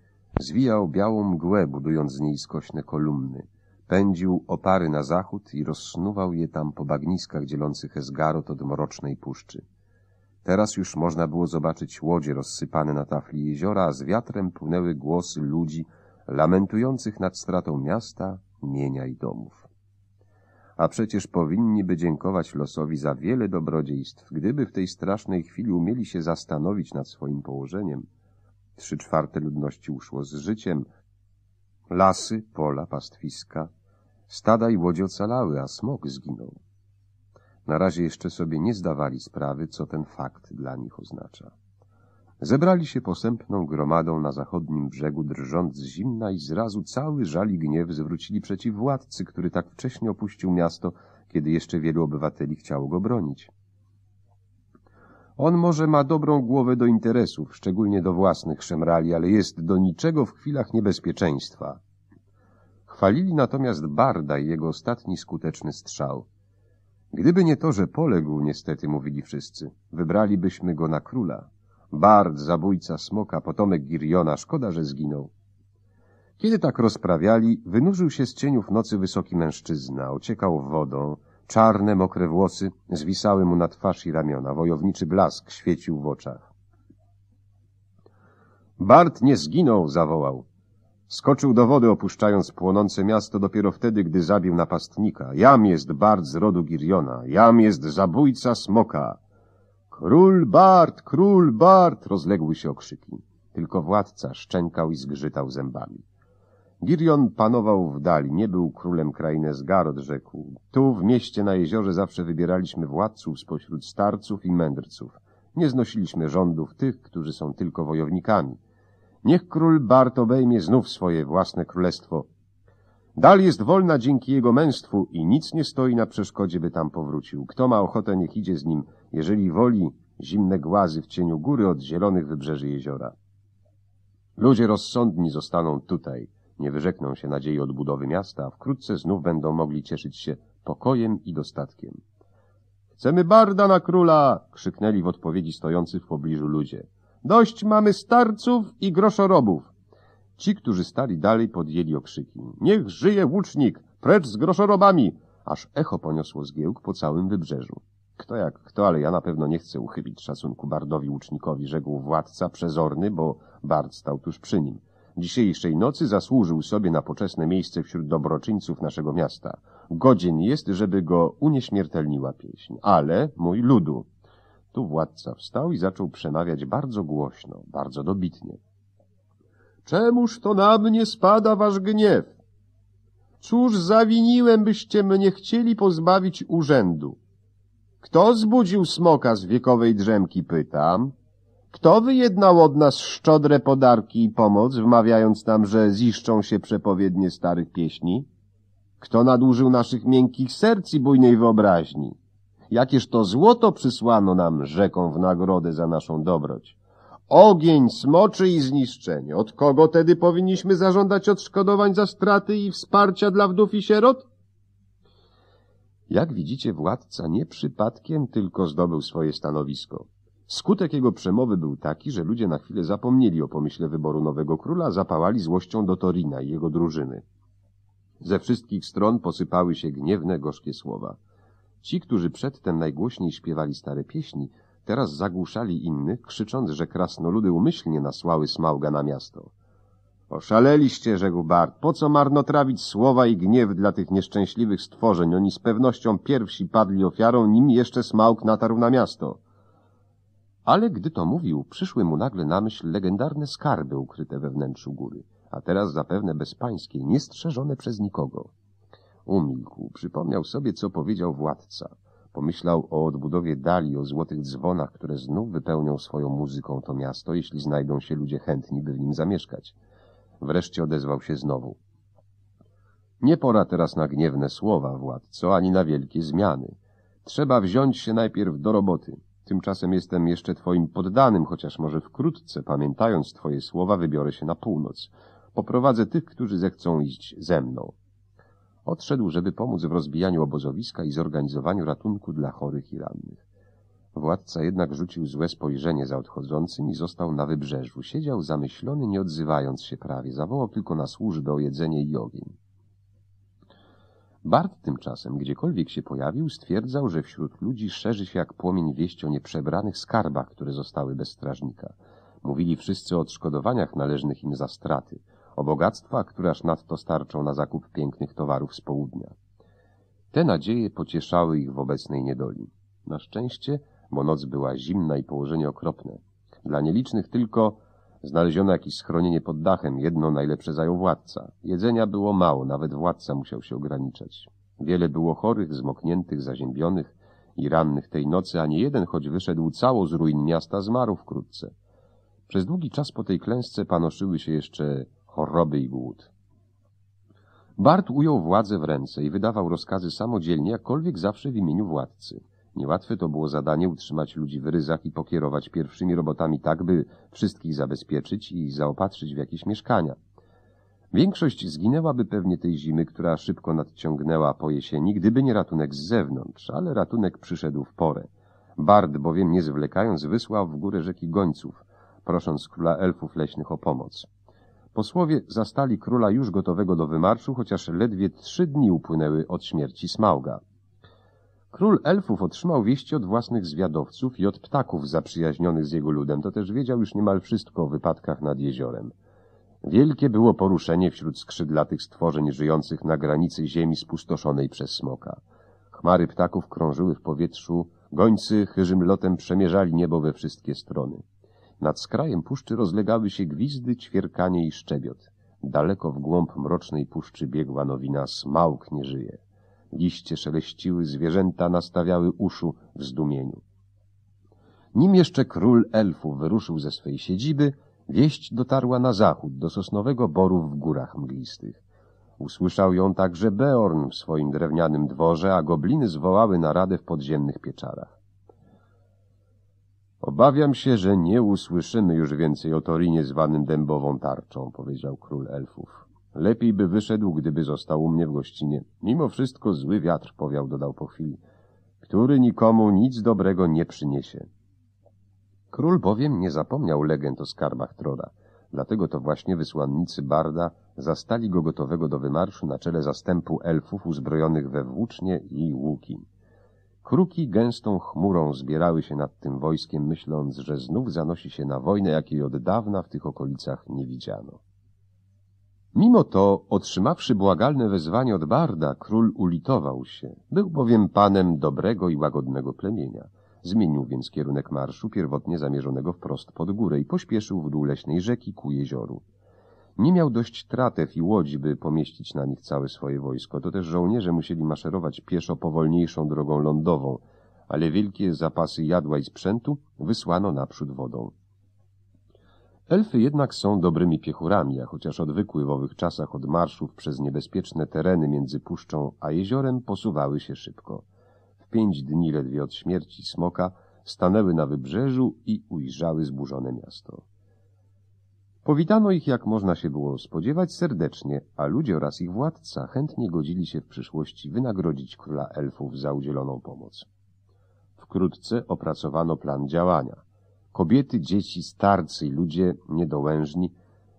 Zwijał białą mgłę, budując z niej skośne kolumny. Pędził opary na zachód i rozsnuwał je tam po bagniskach dzielących Esgarot od mrocznej puszczy. Teraz już można było zobaczyć łodzie rozsypane na tafli jeziora, a z wiatrem płynęły głosy ludzi lamentujących nad stratą miasta, mienia i domów. A przecież powinni dziękować losowi za wiele dobrodziejstw, gdyby w tej strasznej chwili umieli się zastanowić nad swoim położeniem – Trzy czwarte ludności uszło z życiem. Lasy, pola, pastwiska, stada i łodzie ocalały, a smog zginął. Na razie jeszcze sobie nie zdawali sprawy, co ten fakt dla nich oznacza. Zebrali się posępną gromadą na zachodnim brzegu, drżąc z zimna i zrazu cały żal i gniew zwrócili przeciw władcy, który tak wcześnie opuścił miasto, kiedy jeszcze wielu obywateli chciało go bronić. On może ma dobrą głowę do interesów, szczególnie do własnych szemrali, ale jest do niczego w chwilach niebezpieczeństwa. Chwalili natomiast Barda i jego ostatni skuteczny strzał. Gdyby nie to, że poległ, niestety, mówili wszyscy, wybralibyśmy go na króla. Bard, zabójca smoka, potomek Giriona, szkoda, że zginął. Kiedy tak rozprawiali, wynurzył się z cieniów nocy wysoki mężczyzna, ociekał wodą, Czarne, mokre włosy zwisały mu na twarz i ramiona. Wojowniczy blask świecił w oczach. Bart nie zginął, zawołał. Skoczył do wody, opuszczając płonące miasto dopiero wtedy, gdy zabił napastnika. Jam jest Bart z rodu Giriona. Jam jest zabójca smoka. Król Bart, król Bart! rozległy się okrzyki. Tylko władca szczękał i zgrzytał zębami. Girion panował w dali, nie był królem krainy Zgarod, rzekł. Tu, w mieście na jeziorze, zawsze wybieraliśmy władców spośród starców i mędrców. Nie znosiliśmy rządów tych, którzy są tylko wojownikami. Niech król Bart obejmie znów swoje własne królestwo. Dal jest wolna dzięki jego męstwu i nic nie stoi na przeszkodzie, by tam powrócił. Kto ma ochotę, niech idzie z nim, jeżeli woli zimne głazy w cieniu góry od zielonych wybrzeży jeziora. Ludzie rozsądni zostaną tutaj nie wyrzekną się nadziei odbudowy miasta, a wkrótce znów będą mogli cieszyć się pokojem i dostatkiem. Chcemy barda na króla! krzyknęli w odpowiedzi stojący w pobliżu ludzie. Dość mamy starców i groszorobów! Ci, którzy stali dalej, podjęli okrzyki. Niech żyje łucznik! Precz z groszorobami! Aż echo poniosło zgiełk po całym wybrzeżu. Kto jak kto, ale ja na pewno nie chcę uchybić szacunku bardowi łucznikowi, rzekł władca przezorny, bo bard stał tuż przy nim dzisiejszej nocy zasłużył sobie na poczesne miejsce wśród dobroczyńców naszego miasta. Godzin jest, żeby go unieśmiertelniła pieśń. Ale, mój ludu... Tu władca wstał i zaczął przemawiać bardzo głośno, bardzo dobitnie. Czemuż to na mnie spada wasz gniew? Cóż zawiniłem, byście mnie chcieli pozbawić urzędu? Kto zbudził smoka z wiekowej drzemki, pytam? Kto wyjednał od nas szczodre podarki i pomoc, wmawiając nam, że ziszczą się przepowiednie starych pieśni? Kto nadużył naszych miękkich serc i bujnej wyobraźni? Jakież to złoto przysłano nam rzeką w nagrodę za naszą dobroć? Ogień, smoczy i zniszczenie. Od kogo tedy powinniśmy zażądać odszkodowań za straty i wsparcia dla wdów i sierot? Jak widzicie, władca nie przypadkiem tylko zdobył swoje stanowisko. Skutek jego przemowy był taki, że ludzie na chwilę zapomnieli o pomyśle wyboru nowego króla, zapałali złością do Torina i jego drużyny. Ze wszystkich stron posypały się gniewne, gorzkie słowa. Ci, którzy przedtem najgłośniej śpiewali stare pieśni, teraz zagłuszali innych, krzycząc, że krasnoludy umyślnie nasłały smauga na miasto. Oszaleliście, rzekł Bart, po co marnotrawić słowa i gniew dla tych nieszczęśliwych stworzeń? Oni z pewnością pierwsi padli ofiarą, nim jeszcze smaug natarł na miasto. Ale gdy to mówił, przyszły mu nagle na myśl legendarne skarby ukryte we wnętrzu góry, a teraz zapewne bezpańskie, niestrzeżone przez nikogo. Umilkł, przypomniał sobie, co powiedział władca. Pomyślał o odbudowie dali, o złotych dzwonach, które znów wypełnią swoją muzyką to miasto, jeśli znajdą się ludzie chętni, by w nim zamieszkać. Wreszcie odezwał się znowu. Nie pora teraz na gniewne słowa, władco, ani na wielkie zmiany. Trzeba wziąć się najpierw do roboty. Tymczasem jestem jeszcze twoim poddanym, chociaż może wkrótce, pamiętając twoje słowa, wybiorę się na północ. Poprowadzę tych, którzy zechcą iść ze mną. Odszedł, żeby pomóc w rozbijaniu obozowiska i zorganizowaniu ratunku dla chorych i rannych. Władca jednak rzucił złe spojrzenie za odchodzącym i został na wybrzeżu. Siedział zamyślony, nie odzywając się prawie. Zawołał tylko na służbę o jedzenie i ogień. Bart tymczasem, gdziekolwiek się pojawił, stwierdzał, że wśród ludzi szerzy się jak płomień wieść o nieprzebranych skarbach, które zostały bez strażnika. Mówili wszyscy o odszkodowaniach należnych im za straty, o bogactwa, które aż nadto starczą na zakup pięknych towarów z południa. Te nadzieje pocieszały ich w obecnej niedoli. Na szczęście, bo noc była zimna i położenie okropne. Dla nielicznych tylko Znaleziono jakieś schronienie pod dachem, jedno najlepsze zajął władca. Jedzenia było mało, nawet władca musiał się ograniczać. Wiele było chorych, zmokniętych, zaziębionych i rannych tej nocy, a nie jeden, choć wyszedł cało z ruin miasta, zmarł wkrótce. Przez długi czas po tej klęsce panoszyły się jeszcze choroby i głód. Bart ujął władzę w ręce i wydawał rozkazy samodzielnie, jakkolwiek zawsze w imieniu władcy. Niełatwe to było zadanie utrzymać ludzi w ryzach i pokierować pierwszymi robotami tak, by wszystkich zabezpieczyć i zaopatrzyć w jakieś mieszkania. Większość zginęłaby pewnie tej zimy, która szybko nadciągnęła po jesieni, gdyby nie ratunek z zewnątrz, ale ratunek przyszedł w porę. Bard bowiem nie zwlekając wysłał w górę rzeki gońców, prosząc króla elfów leśnych o pomoc. Posłowie zastali króla już gotowego do wymarszu, chociaż ledwie trzy dni upłynęły od śmierci Smauga. Król elfów otrzymał wieści od własnych zwiadowców i od ptaków zaprzyjaźnionych z jego ludem, to też wiedział już niemal wszystko o wypadkach nad jeziorem. Wielkie było poruszenie wśród skrzydlatych stworzeń żyjących na granicy ziemi spustoszonej przez smoka. Chmary ptaków krążyły w powietrzu, gońcy chyżym lotem przemierzali niebo we wszystkie strony. Nad skrajem puszczy rozlegały się gwizdy, ćwierkanie i szczebiot. Daleko w głąb mrocznej puszczy biegła nowina, smałk nie żyje. Liście szeleściły, zwierzęta nastawiały uszu w zdumieniu. Nim jeszcze król elfów wyruszył ze swej siedziby, wieść dotarła na zachód, do sosnowego boru w górach mglistych. Usłyszał ją także Beorn w swoim drewnianym dworze, a gobliny zwołały naradę w podziemnych pieczarach. Obawiam się, że nie usłyszymy już więcej o Torinie zwanym dębową tarczą, powiedział król elfów. Lepiej by wyszedł, gdyby został u mnie w gościnie. Mimo wszystko zły wiatr powiał, dodał po chwili, który nikomu nic dobrego nie przyniesie. Król bowiem nie zapomniał legend o skarbach Troda. Dlatego to właśnie wysłannicy Barda zastali go gotowego do wymarszu na czele zastępu elfów uzbrojonych we włócznie i łuki. Kruki gęstą chmurą zbierały się nad tym wojskiem, myśląc, że znów zanosi się na wojnę, jakiej od dawna w tych okolicach nie widziano. Mimo to, otrzymawszy błagalne wezwanie od Barda, król ulitował się. Był bowiem panem dobrego i łagodnego plemienia. Zmienił więc kierunek marszu, pierwotnie zamierzonego wprost pod górę i pośpieszył w dół leśnej rzeki ku jezioru. Nie miał dość tratew i łodzi, by pomieścić na nich całe swoje wojsko. To też żołnierze musieli maszerować pieszo powolniejszą drogą lądową, ale wielkie zapasy jadła i sprzętu wysłano naprzód wodą. Elfy jednak są dobrymi piechurami, a chociaż odwykły w owych czasach od marszów przez niebezpieczne tereny między puszczą a jeziorem, posuwały się szybko. W pięć dni ledwie od śmierci smoka stanęły na wybrzeżu i ujrzały zburzone miasto. Powitano ich, jak można się było spodziewać, serdecznie, a ludzie oraz ich władca chętnie godzili się w przyszłości wynagrodzić króla elfów za udzieloną pomoc. Wkrótce opracowano plan działania – Kobiety, dzieci, starcy i ludzie niedołężni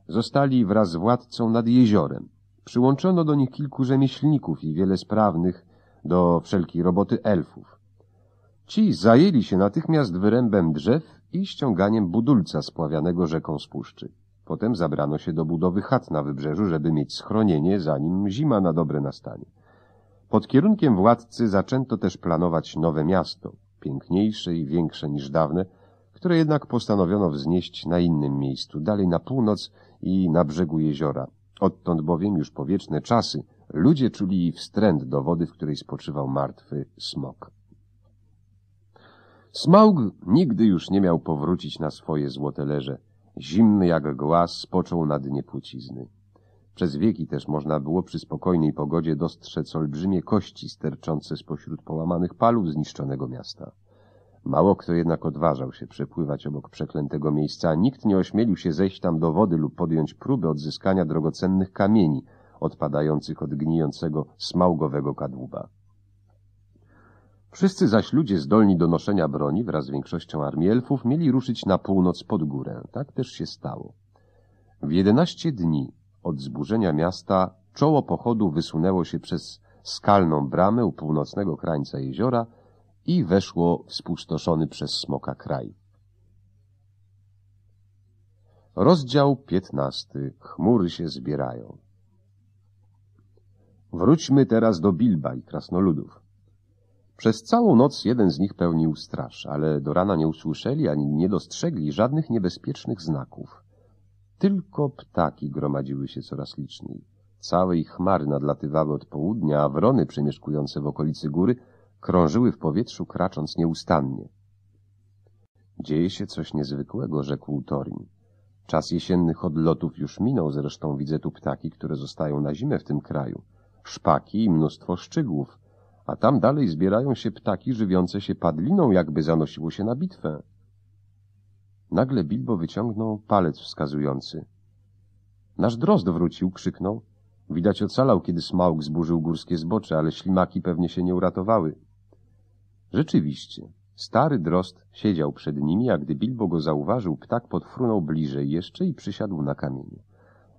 zostali wraz z władcą nad jeziorem. Przyłączono do nich kilku rzemieślników i wiele sprawnych do wszelkiej roboty elfów. Ci zajęli się natychmiast wyrębem drzew i ściąganiem budulca spławianego rzeką z puszczy. Potem zabrano się do budowy chat na wybrzeżu, żeby mieć schronienie, zanim zima na dobre nastanie. Pod kierunkiem władcy zaczęto też planować nowe miasto, piękniejsze i większe niż dawne, które jednak postanowiono wznieść na innym miejscu, dalej na północ i na brzegu jeziora. Odtąd bowiem już po wieczne czasy ludzie czuli wstręt do wody, w której spoczywał martwy smok. Smaug nigdy już nie miał powrócić na swoje złote leże. Zimny jak głaz spoczął na dnie płcizny. Przez wieki też można było przy spokojnej pogodzie dostrzec olbrzymie kości sterczące spośród połamanych palów zniszczonego miasta. Mało kto jednak odważał się przepływać obok przeklętego miejsca, nikt nie ośmielił się zejść tam do wody lub podjąć próby odzyskania drogocennych kamieni odpadających od gnijącego smałgowego kadłuba. Wszyscy zaś ludzie zdolni do noszenia broni wraz z większością armii elfów mieli ruszyć na północ pod górę. Tak też się stało. W jedenaście dni od zburzenia miasta czoło pochodu wysunęło się przez skalną bramę u północnego krańca jeziora i weszło w spustoszony przez smoka kraj. Rozdział piętnasty. Chmury się zbierają. Wróćmy teraz do Bilba i krasnoludów. Przez całą noc jeden z nich pełnił straż, ale do rana nie usłyszeli ani nie dostrzegli żadnych niebezpiecznych znaków. Tylko ptaki gromadziły się coraz liczniej. Całe ich chmary nadlatywały od południa, a wrony przemieszkujące w okolicy góry – krążyły w powietrzu, kracząc nieustannie. Dzieje się coś niezwykłego, rzekł Torin. Czas jesiennych odlotów już minął, zresztą widzę tu ptaki, które zostają na zimę w tym kraju. Szpaki i mnóstwo szczygłów, a tam dalej zbierają się ptaki żywiące się padliną, jakby zanosiło się na bitwę. Nagle Bilbo wyciągnął palec wskazujący. Nasz drozd wrócił, krzyknął. Widać ocalał, kiedy smałk zburzył górskie zbocze, ale ślimaki pewnie się nie uratowały. Rzeczywiście, stary drost siedział przed nimi, a gdy Bilbo go zauważył, ptak podfrunął bliżej jeszcze i przysiadł na kamieniu.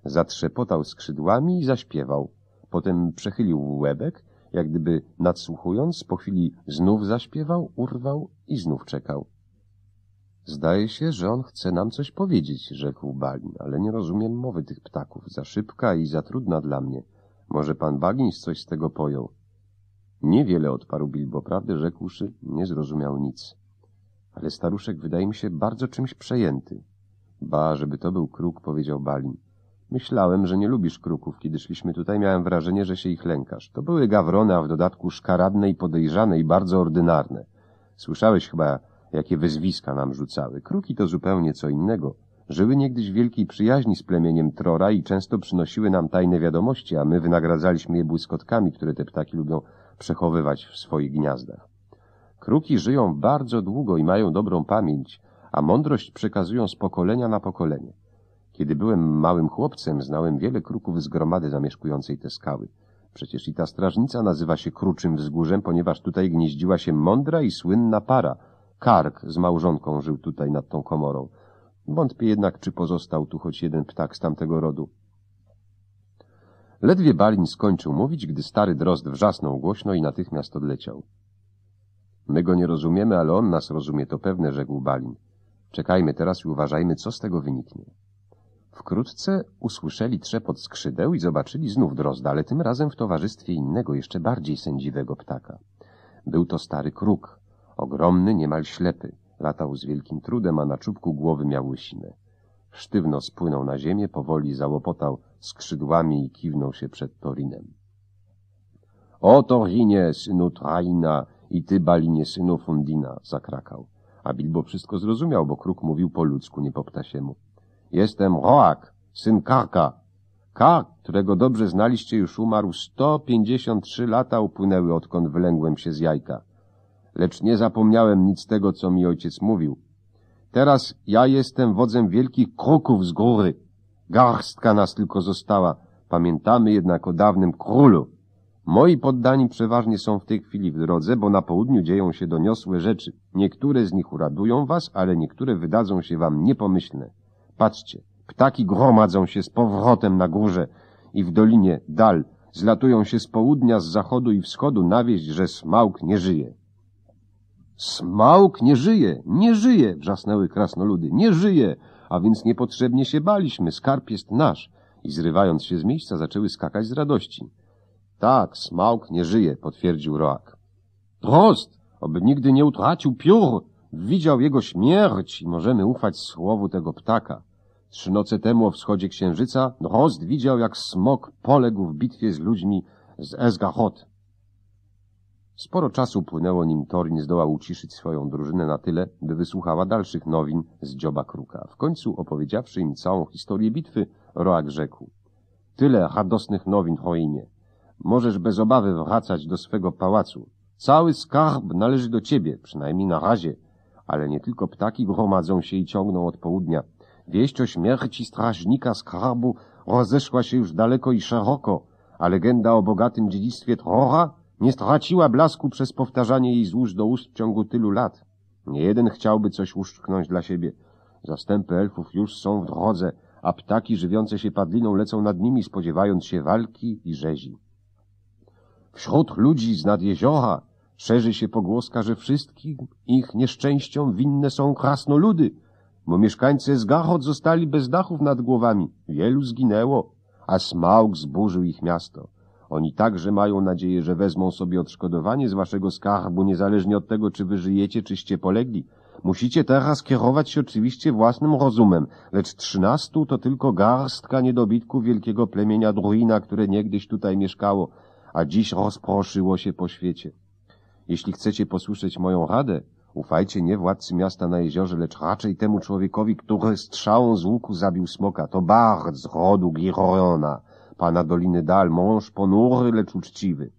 Zatrzepotał skrzydłami i zaśpiewał. Potem przechylił łebek, jak gdyby nadsłuchując, po chwili znów zaśpiewał, urwał i znów czekał. Zdaje się, że on chce nam coś powiedzieć, rzekł Balin, ale nie rozumiem mowy tych ptaków. Za szybka i za trudna dla mnie. Może pan Bagins coś z tego pojął. Niewiele odparł Bilbo, prawdę rzekłszy, nie zrozumiał nic. Ale staruszek wydaje mi się bardzo czymś przejęty. Ba, żeby to był kruk, powiedział Balin. Myślałem, że nie lubisz kruków. Kiedy szliśmy tutaj, miałem wrażenie, że się ich lękasz. To były gawrony, a w dodatku szkaradne i podejrzane i bardzo ordynarne. Słyszałeś chyba, jakie wyzwiska nam rzucały. Kruki to zupełnie co innego. Żyły niegdyś w wielkiej przyjaźni z plemieniem Trora i często przynosiły nam tajne wiadomości, a my wynagradzaliśmy je błyskotkami, które te ptaki lubią przechowywać w swoich gniazdach. Kruki żyją bardzo długo i mają dobrą pamięć, a mądrość przekazują z pokolenia na pokolenie. Kiedy byłem małym chłopcem, znałem wiele kruków z gromady zamieszkującej te skały. Przecież i ta strażnica nazywa się Kruczym Wzgórzem, ponieważ tutaj gnieździła się mądra i słynna para. Kark z małżonką żył tutaj nad tą komorą. Wątpię jednak, czy pozostał tu choć jeden ptak z tamtego rodu. Ledwie Balin skończył mówić, gdy stary drozd wrzasnął głośno i natychmiast odleciał. My go nie rozumiemy, ale on nas rozumie, to pewne, rzekł Balin. Czekajmy teraz i uważajmy, co z tego wyniknie. Wkrótce usłyszeli trzepot skrzydeł i zobaczyli znów drozda, ale tym razem w towarzystwie innego, jeszcze bardziej sędziwego ptaka. Był to stary kruk, ogromny, niemal ślepy. Latał z wielkim trudem, a na czubku głowy miał łysinę. Sztywno spłynął na ziemię, powoli załopotał skrzydłami i kiwnął się przed Torinem. O Torinie, synu Traina i ty, Balinie, synu Fundina, zakrakał. A Bilbo wszystko zrozumiał, bo kruk mówił po ludzku, nie po ptasiemu. Jestem Roak, syn Karka. Kark, którego dobrze znaliście, już umarł. Sto pięćdziesiąt trzy lata upłynęły, odkąd wylęgłem się z jajka. Lecz nie zapomniałem nic tego, co mi ojciec mówił. Teraz ja jestem wodzem wielkich kruków z góry. Garstka nas tylko została. Pamiętamy jednak o dawnym królu. Moi poddani przeważnie są w tej chwili w drodze, bo na południu dzieją się doniosłe rzeczy. Niektóre z nich uradują was, ale niektóre wydadzą się wam niepomyślne. Patrzcie, ptaki gromadzą się z powrotem na górze i w dolinie dal. Zlatują się z południa, z zachodu i wschodu na wieść, że smałk nie żyje. Smałk nie żyje, nie żyje, wrzasnęły krasnoludy, nie żyje a więc niepotrzebnie się baliśmy, skarb jest nasz. I zrywając się z miejsca, zaczęły skakać z radości. Tak, Smaug nie żyje, potwierdził Roak. Prost, oby nigdy nie utracił piór. Widział jego śmierć i możemy ufać słowu tego ptaka. Trzy noce temu o wschodzie księżyca Rost widział, jak smok poległ w bitwie z ludźmi z Esgachot. Sporo czasu płynęło, nim Torin zdołał uciszyć swoją drużynę na tyle, by wysłuchała dalszych nowin z dzioba kruka. W końcu, opowiedziawszy im całą historię bitwy, Roak rzekł. Tyle radosnych nowin, Hoinie. Możesz bez obawy wracać do swego pałacu. Cały skarb należy do ciebie, przynajmniej na razie. Ale nie tylko ptaki gromadzą się i ciągną od południa. Wieść o śmierci strażnika skarbu rozeszła się już daleko i szeroko, a legenda o bogatym dziedzictwie Trora nie straciła blasku przez powtarzanie jej złóż do ust w ciągu tylu lat. Nie jeden chciałby coś uszczknąć dla siebie. Zastępy elfów już są w drodze, a ptaki żywiące się padliną lecą nad nimi, spodziewając się walki i rzezi. Wśród ludzi z nad jeziora szerzy się pogłoska, że wszystkim ich nieszczęściom winne są krasnoludy, bo mieszkańcy z Gachot zostali bez dachów nad głowami. Wielu zginęło, a Smaug zburzył ich miasto. Oni także mają nadzieję, że wezmą sobie odszkodowanie z waszego skarbu, niezależnie od tego, czy wy żyjecie, czyście polegli. Musicie teraz kierować się oczywiście własnym rozumem, lecz trzynastu to tylko garstka niedobitków wielkiego plemienia Druina, które niegdyś tutaj mieszkało, a dziś rozproszyło się po świecie. Jeśli chcecie posłyszeć moją radę, ufajcie nie władcy miasta na jeziorze, lecz raczej temu człowiekowi, który strzałą z łuku zabił smoka. To Bard z rodu Girona pana Doliny Dal, mąż ponury, lecz uczciwy.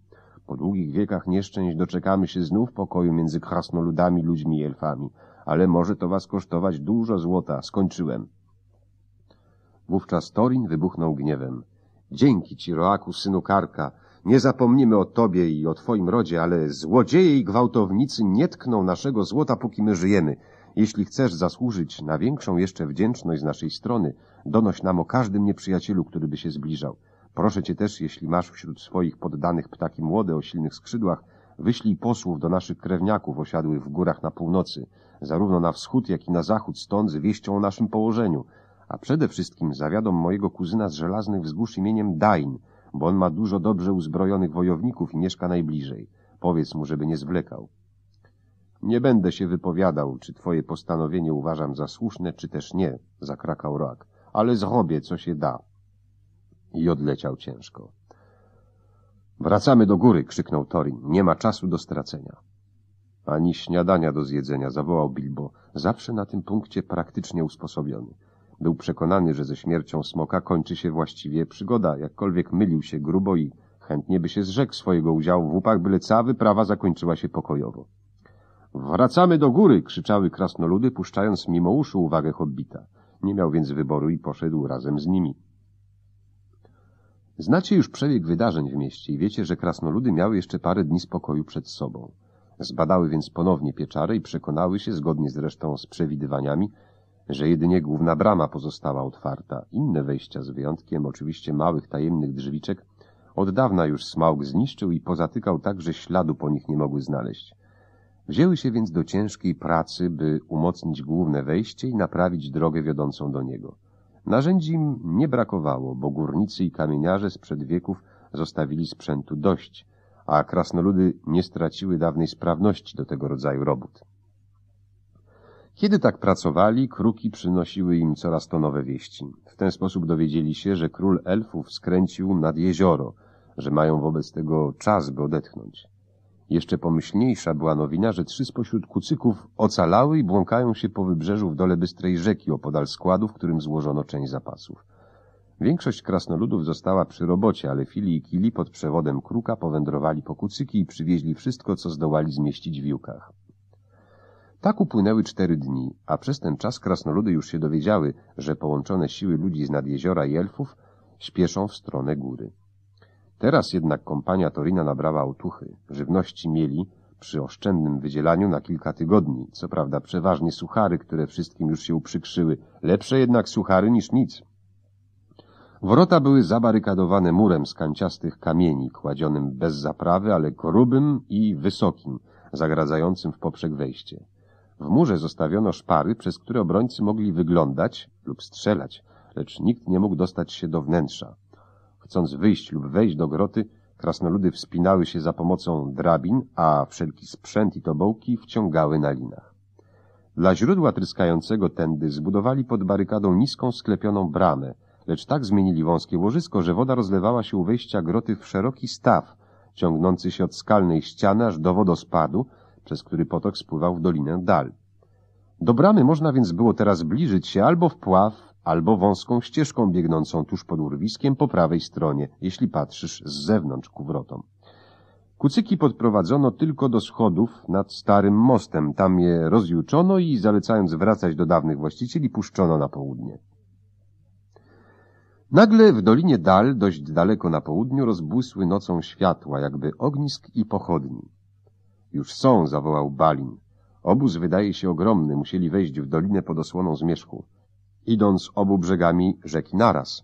Po długich wiekach nieszczęść doczekamy się znów pokoju między krasnoludami, ludźmi i elfami, ale może to was kosztować dużo złota. Skończyłem. Wówczas Torin wybuchnął gniewem. Dzięki ci, Roaku, synu Karka. Nie zapomnimy o tobie i o twoim rodzie, ale złodzieje i gwałtownicy nie tkną naszego złota, póki my żyjemy. Jeśli chcesz zasłużyć na większą jeszcze wdzięczność z naszej strony, donoś nam o każdym nieprzyjacielu, który by się zbliżał. Proszę cię też, jeśli masz wśród swoich poddanych ptaki młode o silnych skrzydłach, wyślij posłów do naszych krewniaków osiadłych w górach na północy, zarówno na wschód, jak i na zachód stąd z wieścią o naszym położeniu, a przede wszystkim zawiadom mojego kuzyna z żelaznych wzgórz imieniem Dain, bo on ma dużo dobrze uzbrojonych wojowników i mieszka najbliżej. Powiedz mu, żeby nie zwlekał. Nie będę się wypowiadał, czy twoje postanowienie uważam za słuszne, czy też nie, zakrakał Roak, ale zrobię, co się da i odleciał ciężko. Wracamy do góry, krzyknął Torin. Nie ma czasu do stracenia. Ani śniadania do zjedzenia, zawołał Bilbo, zawsze na tym punkcie praktycznie usposobiony. Był przekonany, że ze śmiercią smoka kończy się właściwie przygoda, jakkolwiek mylił się grubo i chętnie by się zrzekł swojego udziału w łupach, byle cała wyprawa zakończyła się pokojowo. Wracamy do góry! krzyczały krasnoludy, puszczając mimo uszu uwagę hobbita. Nie miał więc wyboru i poszedł razem z nimi. Znacie już przebieg wydarzeń w mieście i wiecie, że krasnoludy miały jeszcze parę dni spokoju przed sobą. Zbadały więc ponownie pieczarę i przekonały się, zgodnie zresztą z przewidywaniami, że jedynie główna brama pozostała otwarta. Inne wejścia, z wyjątkiem oczywiście małych, tajemnych drzwiczek, od dawna już smaug zniszczył i pozatykał tak, że śladu po nich nie mogły znaleźć. Wzięły się więc do ciężkiej pracy, by umocnić główne wejście i naprawić drogę wiodącą do niego. Narzędzi im nie brakowało, bo górnicy i kamieniarze sprzed wieków zostawili sprzętu dość, a krasnoludy nie straciły dawnej sprawności do tego rodzaju robót. Kiedy tak pracowali, kruki przynosiły im coraz to nowe wieści. W ten sposób dowiedzieli się, że król elfów skręcił nad jezioro, że mają wobec tego czas, by odetchnąć. Jeszcze pomyślniejsza była nowina, że trzy spośród kucyków ocalały i błąkają się po wybrzeżu w dole bystrej rzeki opodal składu, w którym złożono część zapasów. Większość krasnoludów została przy robocie, ale Fili i Kili pod przewodem Kruka powędrowali po kucyki i przywieźli wszystko, co zdołali zmieścić w jukach. Tak upłynęły cztery dni, a przez ten czas krasnoludy już się dowiedziały, że połączone siły ludzi z nad jeziora i elfów śpieszą w stronę góry. Teraz jednak kompania Torina nabrała otuchy. Żywności mieli przy oszczędnym wydzielaniu na kilka tygodni. Co prawda przeważnie suchary, które wszystkim już się uprzykrzyły. Lepsze jednak suchary niż nic. Wrota były zabarykadowane murem z kanciastych kamieni, kładzionym bez zaprawy, ale grubym i wysokim, zagradzającym w poprzek wejście. W murze zostawiono szpary, przez które obrońcy mogli wyglądać lub strzelać, lecz nikt nie mógł dostać się do wnętrza. Chcąc wyjść lub wejść do groty, krasnoludy wspinały się za pomocą drabin, a wszelki sprzęt i tobołki wciągały na linach. Dla źródła tryskającego tędy zbudowali pod barykadą niską sklepioną bramę, lecz tak zmienili wąskie łożysko, że woda rozlewała się u wejścia groty w szeroki staw, ciągnący się od skalnej ściany aż do wodospadu, przez który potok spływał w dolinę dal. Do bramy można więc było teraz zbliżyć się albo w pław, albo wąską ścieżką biegnącą tuż pod urwiskiem po prawej stronie, jeśli patrzysz z zewnątrz ku wrotom. Kucyki podprowadzono tylko do schodów nad starym mostem. Tam je rozjuczono i zalecając wracać do dawnych właścicieli, puszczono na południe. Nagle w dolinie dal, dość daleko na południu, rozbłysły nocą światła, jakby ognisk i pochodni. Już są, zawołał Balin. Obóz wydaje się ogromny, musieli wejść w dolinę pod osłoną zmierzchu idąc obu brzegami rzeki naraz.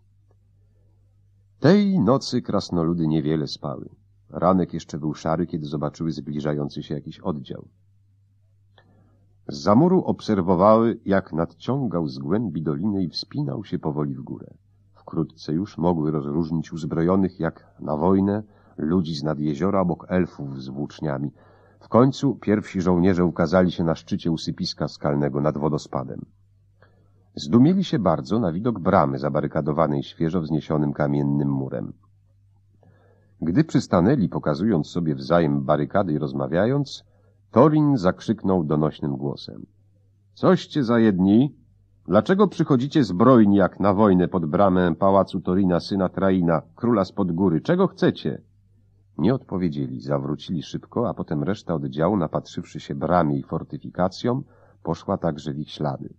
Tej nocy krasnoludy niewiele spały. Ranek jeszcze był szary, kiedy zobaczyły zbliżający się jakiś oddział. Z zamuru obserwowały, jak nadciągał z głębi doliny i wspinał się powoli w górę. Wkrótce już mogły rozróżnić uzbrojonych jak na wojnę ludzi z nad jeziora obok elfów z włóczniami. W końcu pierwsi żołnierze ukazali się na szczycie usypiska skalnego nad wodospadem. Zdumieli się bardzo na widok bramy zabarykadowanej świeżo wzniesionym kamiennym murem. Gdy przystanęli, pokazując sobie wzajem barykady i rozmawiając, Torin zakrzyknął donośnym głosem. — Coście za jedni? Dlaczego przychodzicie zbrojni jak na wojnę pod bramę pałacu Torina, syna Traina, króla spod góry? Czego chcecie? Nie odpowiedzieli, zawrócili szybko, a potem reszta oddziału, napatrzywszy się bramie i fortyfikacjom, poszła także w ich ślady.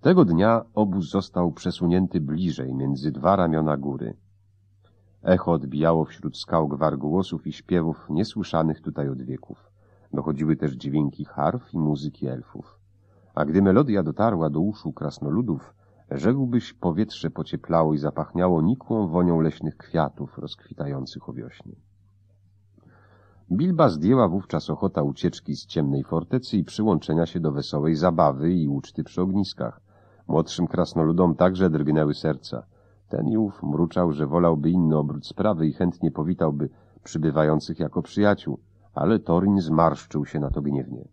Tego dnia obóz został przesunięty bliżej, między dwa ramiona góry. Echo odbijało wśród skał gwar głosów i śpiewów niesłyszanych tutaj od wieków. Dochodziły też dźwięki harf i muzyki elfów. A gdy melodia dotarła do uszu krasnoludów, rzekłbyś powietrze pocieplało i zapachniało nikłą wonią leśnych kwiatów rozkwitających o wiośnie. Bilba zdjęła wówczas ochota ucieczki z ciemnej fortecy i przyłączenia się do wesołej zabawy i uczty przy ogniskach. Młodszym krasnoludom także drgnęły serca. Ten i ów mruczał, że wolałby inny obrót sprawy i chętnie powitałby przybywających jako przyjaciół, ale Torin zmarszczył się na to gniewnie.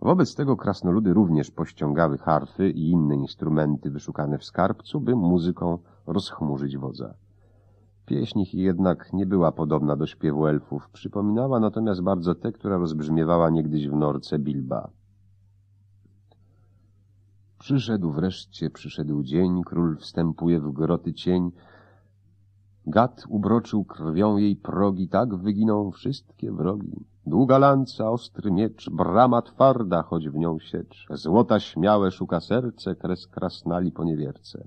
Wobec tego krasnoludy również pościągały harfy i inne instrumenty wyszukane w skarbcu, by muzyką rozchmurzyć wodza. Pieśń ich jednak nie była podobna do śpiewu elfów, przypominała natomiast bardzo tę, która rozbrzmiewała niegdyś w norce Bilba. Przyszedł wreszcie, przyszedł dzień, król wstępuje w groty cień. Gad ubroczył krwią jej progi, tak wyginą wszystkie wrogi. Długa lanca, ostry miecz, brama twarda, choć w nią siecz. Złota śmiałe szuka serce, kres krasnali po niewierce.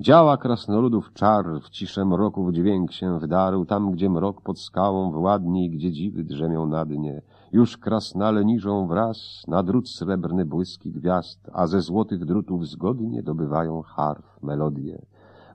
Działa krasnoludów czar, w ciszę mroku w dźwięk się wdarł, tam gdzie mrok pod skałą władniej, gdzie dziwy drzemią na dnie. Już krasnale niżą wraz na drut srebrny błyski gwiazd, a ze złotych drutów zgodnie dobywają harf, melodie.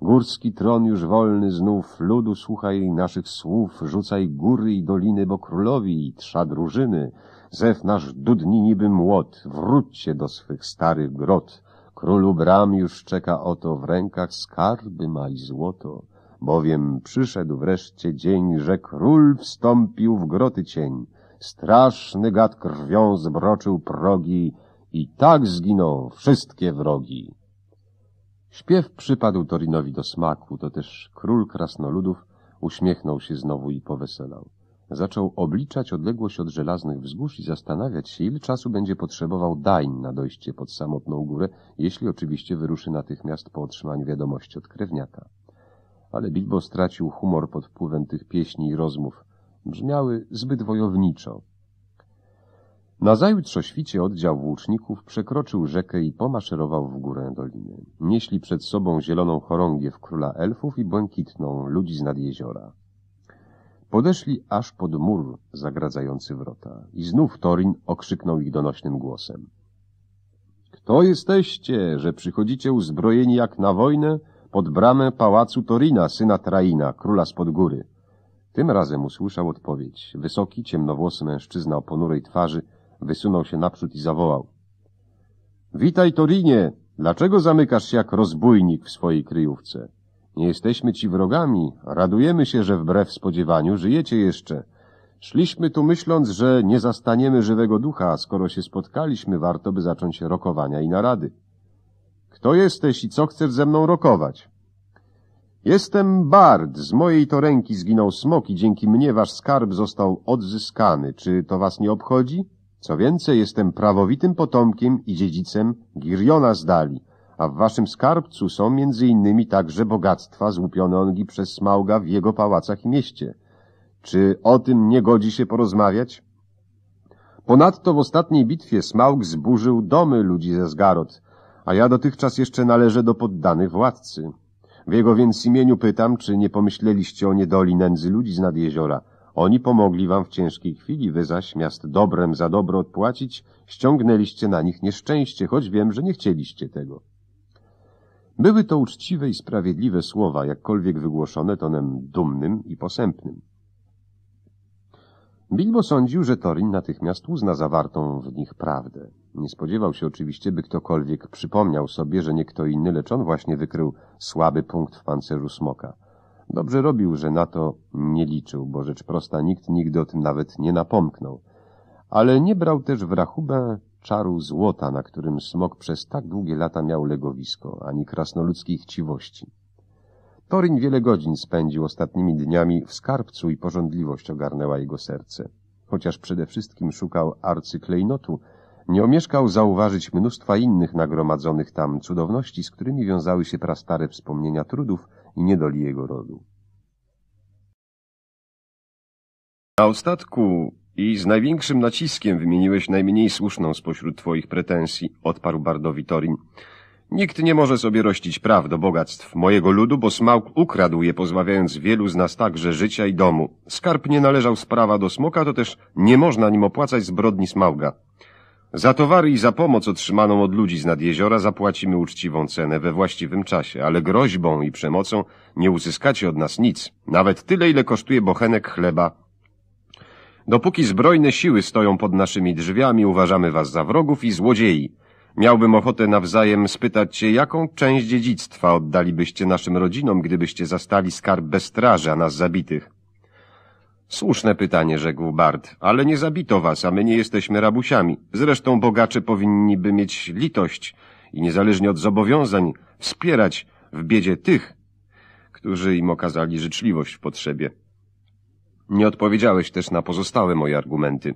Górski tron już wolny znów, ludu słuchaj naszych słów, rzucaj góry i doliny, bo królowi i trza drużyny. Zew nasz dudni niby młot, wróćcie do swych starych grot. Królu bram już czeka oto, w rękach skarby ma i złoto bowiem przyszedł wreszcie dzień, że król wstąpił w groty cień. Straszny gad krwią zbroczył progi i tak zginą wszystkie wrogi. Śpiew przypadł Torinowi do smaku, to też król krasnoludów uśmiechnął się znowu i poweselał. Zaczął obliczać odległość od żelaznych wzgórz i zastanawiać się, ile czasu będzie potrzebował Dań na dojście pod samotną górę, jeśli oczywiście wyruszy natychmiast po otrzymaniu wiadomości od krewniaka. Ale Bilbo stracił humor pod wpływem tych pieśni i rozmów brzmiały zbyt wojowniczo. Nazajutrz o świcie oddział włóczników przekroczył rzekę i pomaszerował w górę doliny. Nieśli przed sobą zieloną chorągiew króla elfów i błękitną ludzi z nad jeziora. Podeszli aż pod mur zagradzający wrota i znów Torin okrzyknął ich donośnym głosem. Kto jesteście, że przychodzicie uzbrojeni jak na wojnę pod bramę pałacu Torina, syna Traina, króla spod góry? Tym razem usłyszał odpowiedź. Wysoki, ciemnowłosy mężczyzna o ponurej twarzy wysunął się naprzód i zawołał. Witaj, Torinie! Dlaczego zamykasz się jak rozbójnik w swojej kryjówce? Nie jesteśmy ci wrogami. Radujemy się, że wbrew spodziewaniu żyjecie jeszcze. Szliśmy tu myśląc, że nie zastaniemy żywego ducha, a skoro się spotkaliśmy, warto by zacząć rokowania i narady. Kto jesteś i co chcesz ze mną rokować? Jestem bard, z mojej to ręki zginął smok i dzięki mnie wasz skarb został odzyskany. Czy to was nie obchodzi? Co więcej, jestem prawowitym potomkiem i dziedzicem Giriona z Dali, a w waszym skarbcu są między innymi także bogactwa złupione ongi przez Smauga w jego pałacach i mieście. Czy o tym nie godzi się porozmawiać? Ponadto w ostatniej bitwie Smaug zburzył domy ludzi ze Zgarot, a ja dotychczas jeszcze należę do poddanych władcy. W jego więc imieniu pytam, czy nie pomyśleliście o niedoli nędzy ludzi z nad jeziora. Oni pomogli wam w ciężkiej chwili, wy zaś, miast dobrem za dobro odpłacić, ściągnęliście na nich nieszczęście, choć wiem, że nie chcieliście tego. Były to uczciwe i sprawiedliwe słowa, jakkolwiek wygłoszone tonem dumnym i posępnym. Bilbo sądził, że Torin natychmiast uzna zawartą w nich prawdę. Nie spodziewał się oczywiście, by ktokolwiek przypomniał sobie, że nie kto inny, lecz on właśnie wykrył słaby punkt w pancerzu smoka. Dobrze robił, że na to nie liczył, bo rzecz prosta nikt nigdy o tym nawet nie napomknął. Ale nie brał też w rachubę czaru złota, na którym smok przez tak długie lata miał legowisko, ani krasnoludzkiej chciwości. Toryń wiele godzin spędził ostatnimi dniami w skarbcu i pożądliwość ogarnęła jego serce. Chociaż przede wszystkim szukał arcyklejnotu, nie omieszkał zauważyć mnóstwa innych nagromadzonych tam cudowności, z którymi wiązały się prastare wspomnienia trudów i niedoli jego rodu. Na ostatku i z największym naciskiem wymieniłeś najmniej słuszną spośród twoich pretensji, odparł Bardowi Torin. Nikt nie może sobie rościć praw do bogactw mojego ludu, bo smałk ukradł je, pozbawiając wielu z nas także życia i domu. Skarb nie należał z prawa do smoka, to też nie można nim opłacać zbrodni smauga. Za towary i za pomoc otrzymaną od ludzi z nad jeziora zapłacimy uczciwą cenę we właściwym czasie, ale groźbą i przemocą nie uzyskacie od nas nic, nawet tyle, ile kosztuje bochenek chleba. Dopóki zbrojne siły stoją pod naszymi drzwiami, uważamy was za wrogów i złodziei. Miałbym ochotę nawzajem spytać cię, jaką część dziedzictwa oddalibyście naszym rodzinom, gdybyście zastali skarb bez straży, a nas zabitych. Słuszne pytanie, rzekł Bard, ale nie zabito was, a my nie jesteśmy rabusiami. Zresztą bogacze powinniby mieć litość i niezależnie od zobowiązań wspierać w biedzie tych, którzy im okazali życzliwość w potrzebie. Nie odpowiedziałeś też na pozostałe moje argumenty.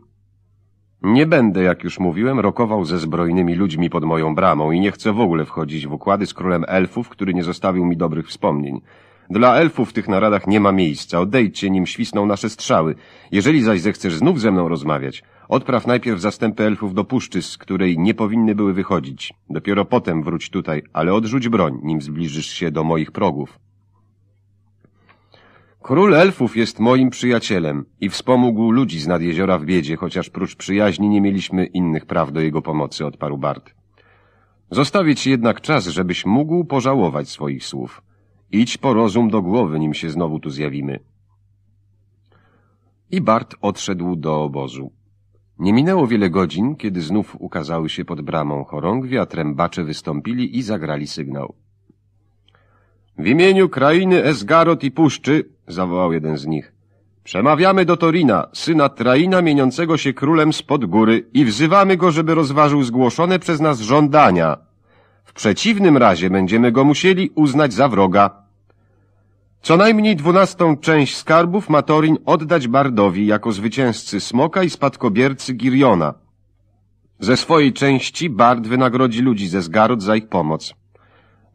Nie będę, jak już mówiłem, rokował ze zbrojnymi ludźmi pod moją bramą i nie chcę w ogóle wchodzić w układy z królem elfów, który nie zostawił mi dobrych wspomnień. Dla elfów w tych naradach nie ma miejsca. Odejdźcie, nim świsną nasze strzały. Jeżeli zaś zechcesz znów ze mną rozmawiać, odpraw najpierw zastępy elfów do puszczy, z której nie powinny były wychodzić. Dopiero potem wróć tutaj, ale odrzuć broń, nim zbliżysz się do moich progów. Król elfów jest moim przyjacielem i wspomógł ludzi z nad jeziora w biedzie, chociaż prócz przyjaźni nie mieliśmy innych praw do jego pomocy, odparł Bart. Zostawię ci jednak czas, żebyś mógł pożałować swoich słów. Idź po rozum do głowy, nim się znowu tu zjawimy. I Bart odszedł do obozu. Nie minęło wiele godzin, kiedy znów ukazały się pod bramą chorągwi, a trębacze wystąpili i zagrali sygnał. W imieniu krainy Esgarot i Puszczy, zawołał jeden z nich, przemawiamy do Torina, syna Traina mieniącego się królem spod góry i wzywamy go, żeby rozważył zgłoszone przez nas żądania. W przeciwnym razie będziemy go musieli uznać za wroga. Co najmniej dwunastą część skarbów ma Torin oddać Bardowi jako zwycięzcy Smoka i spadkobiercy Giriona. Ze swojej części Bard wynagrodzi ludzi ze Zgarot za ich pomoc.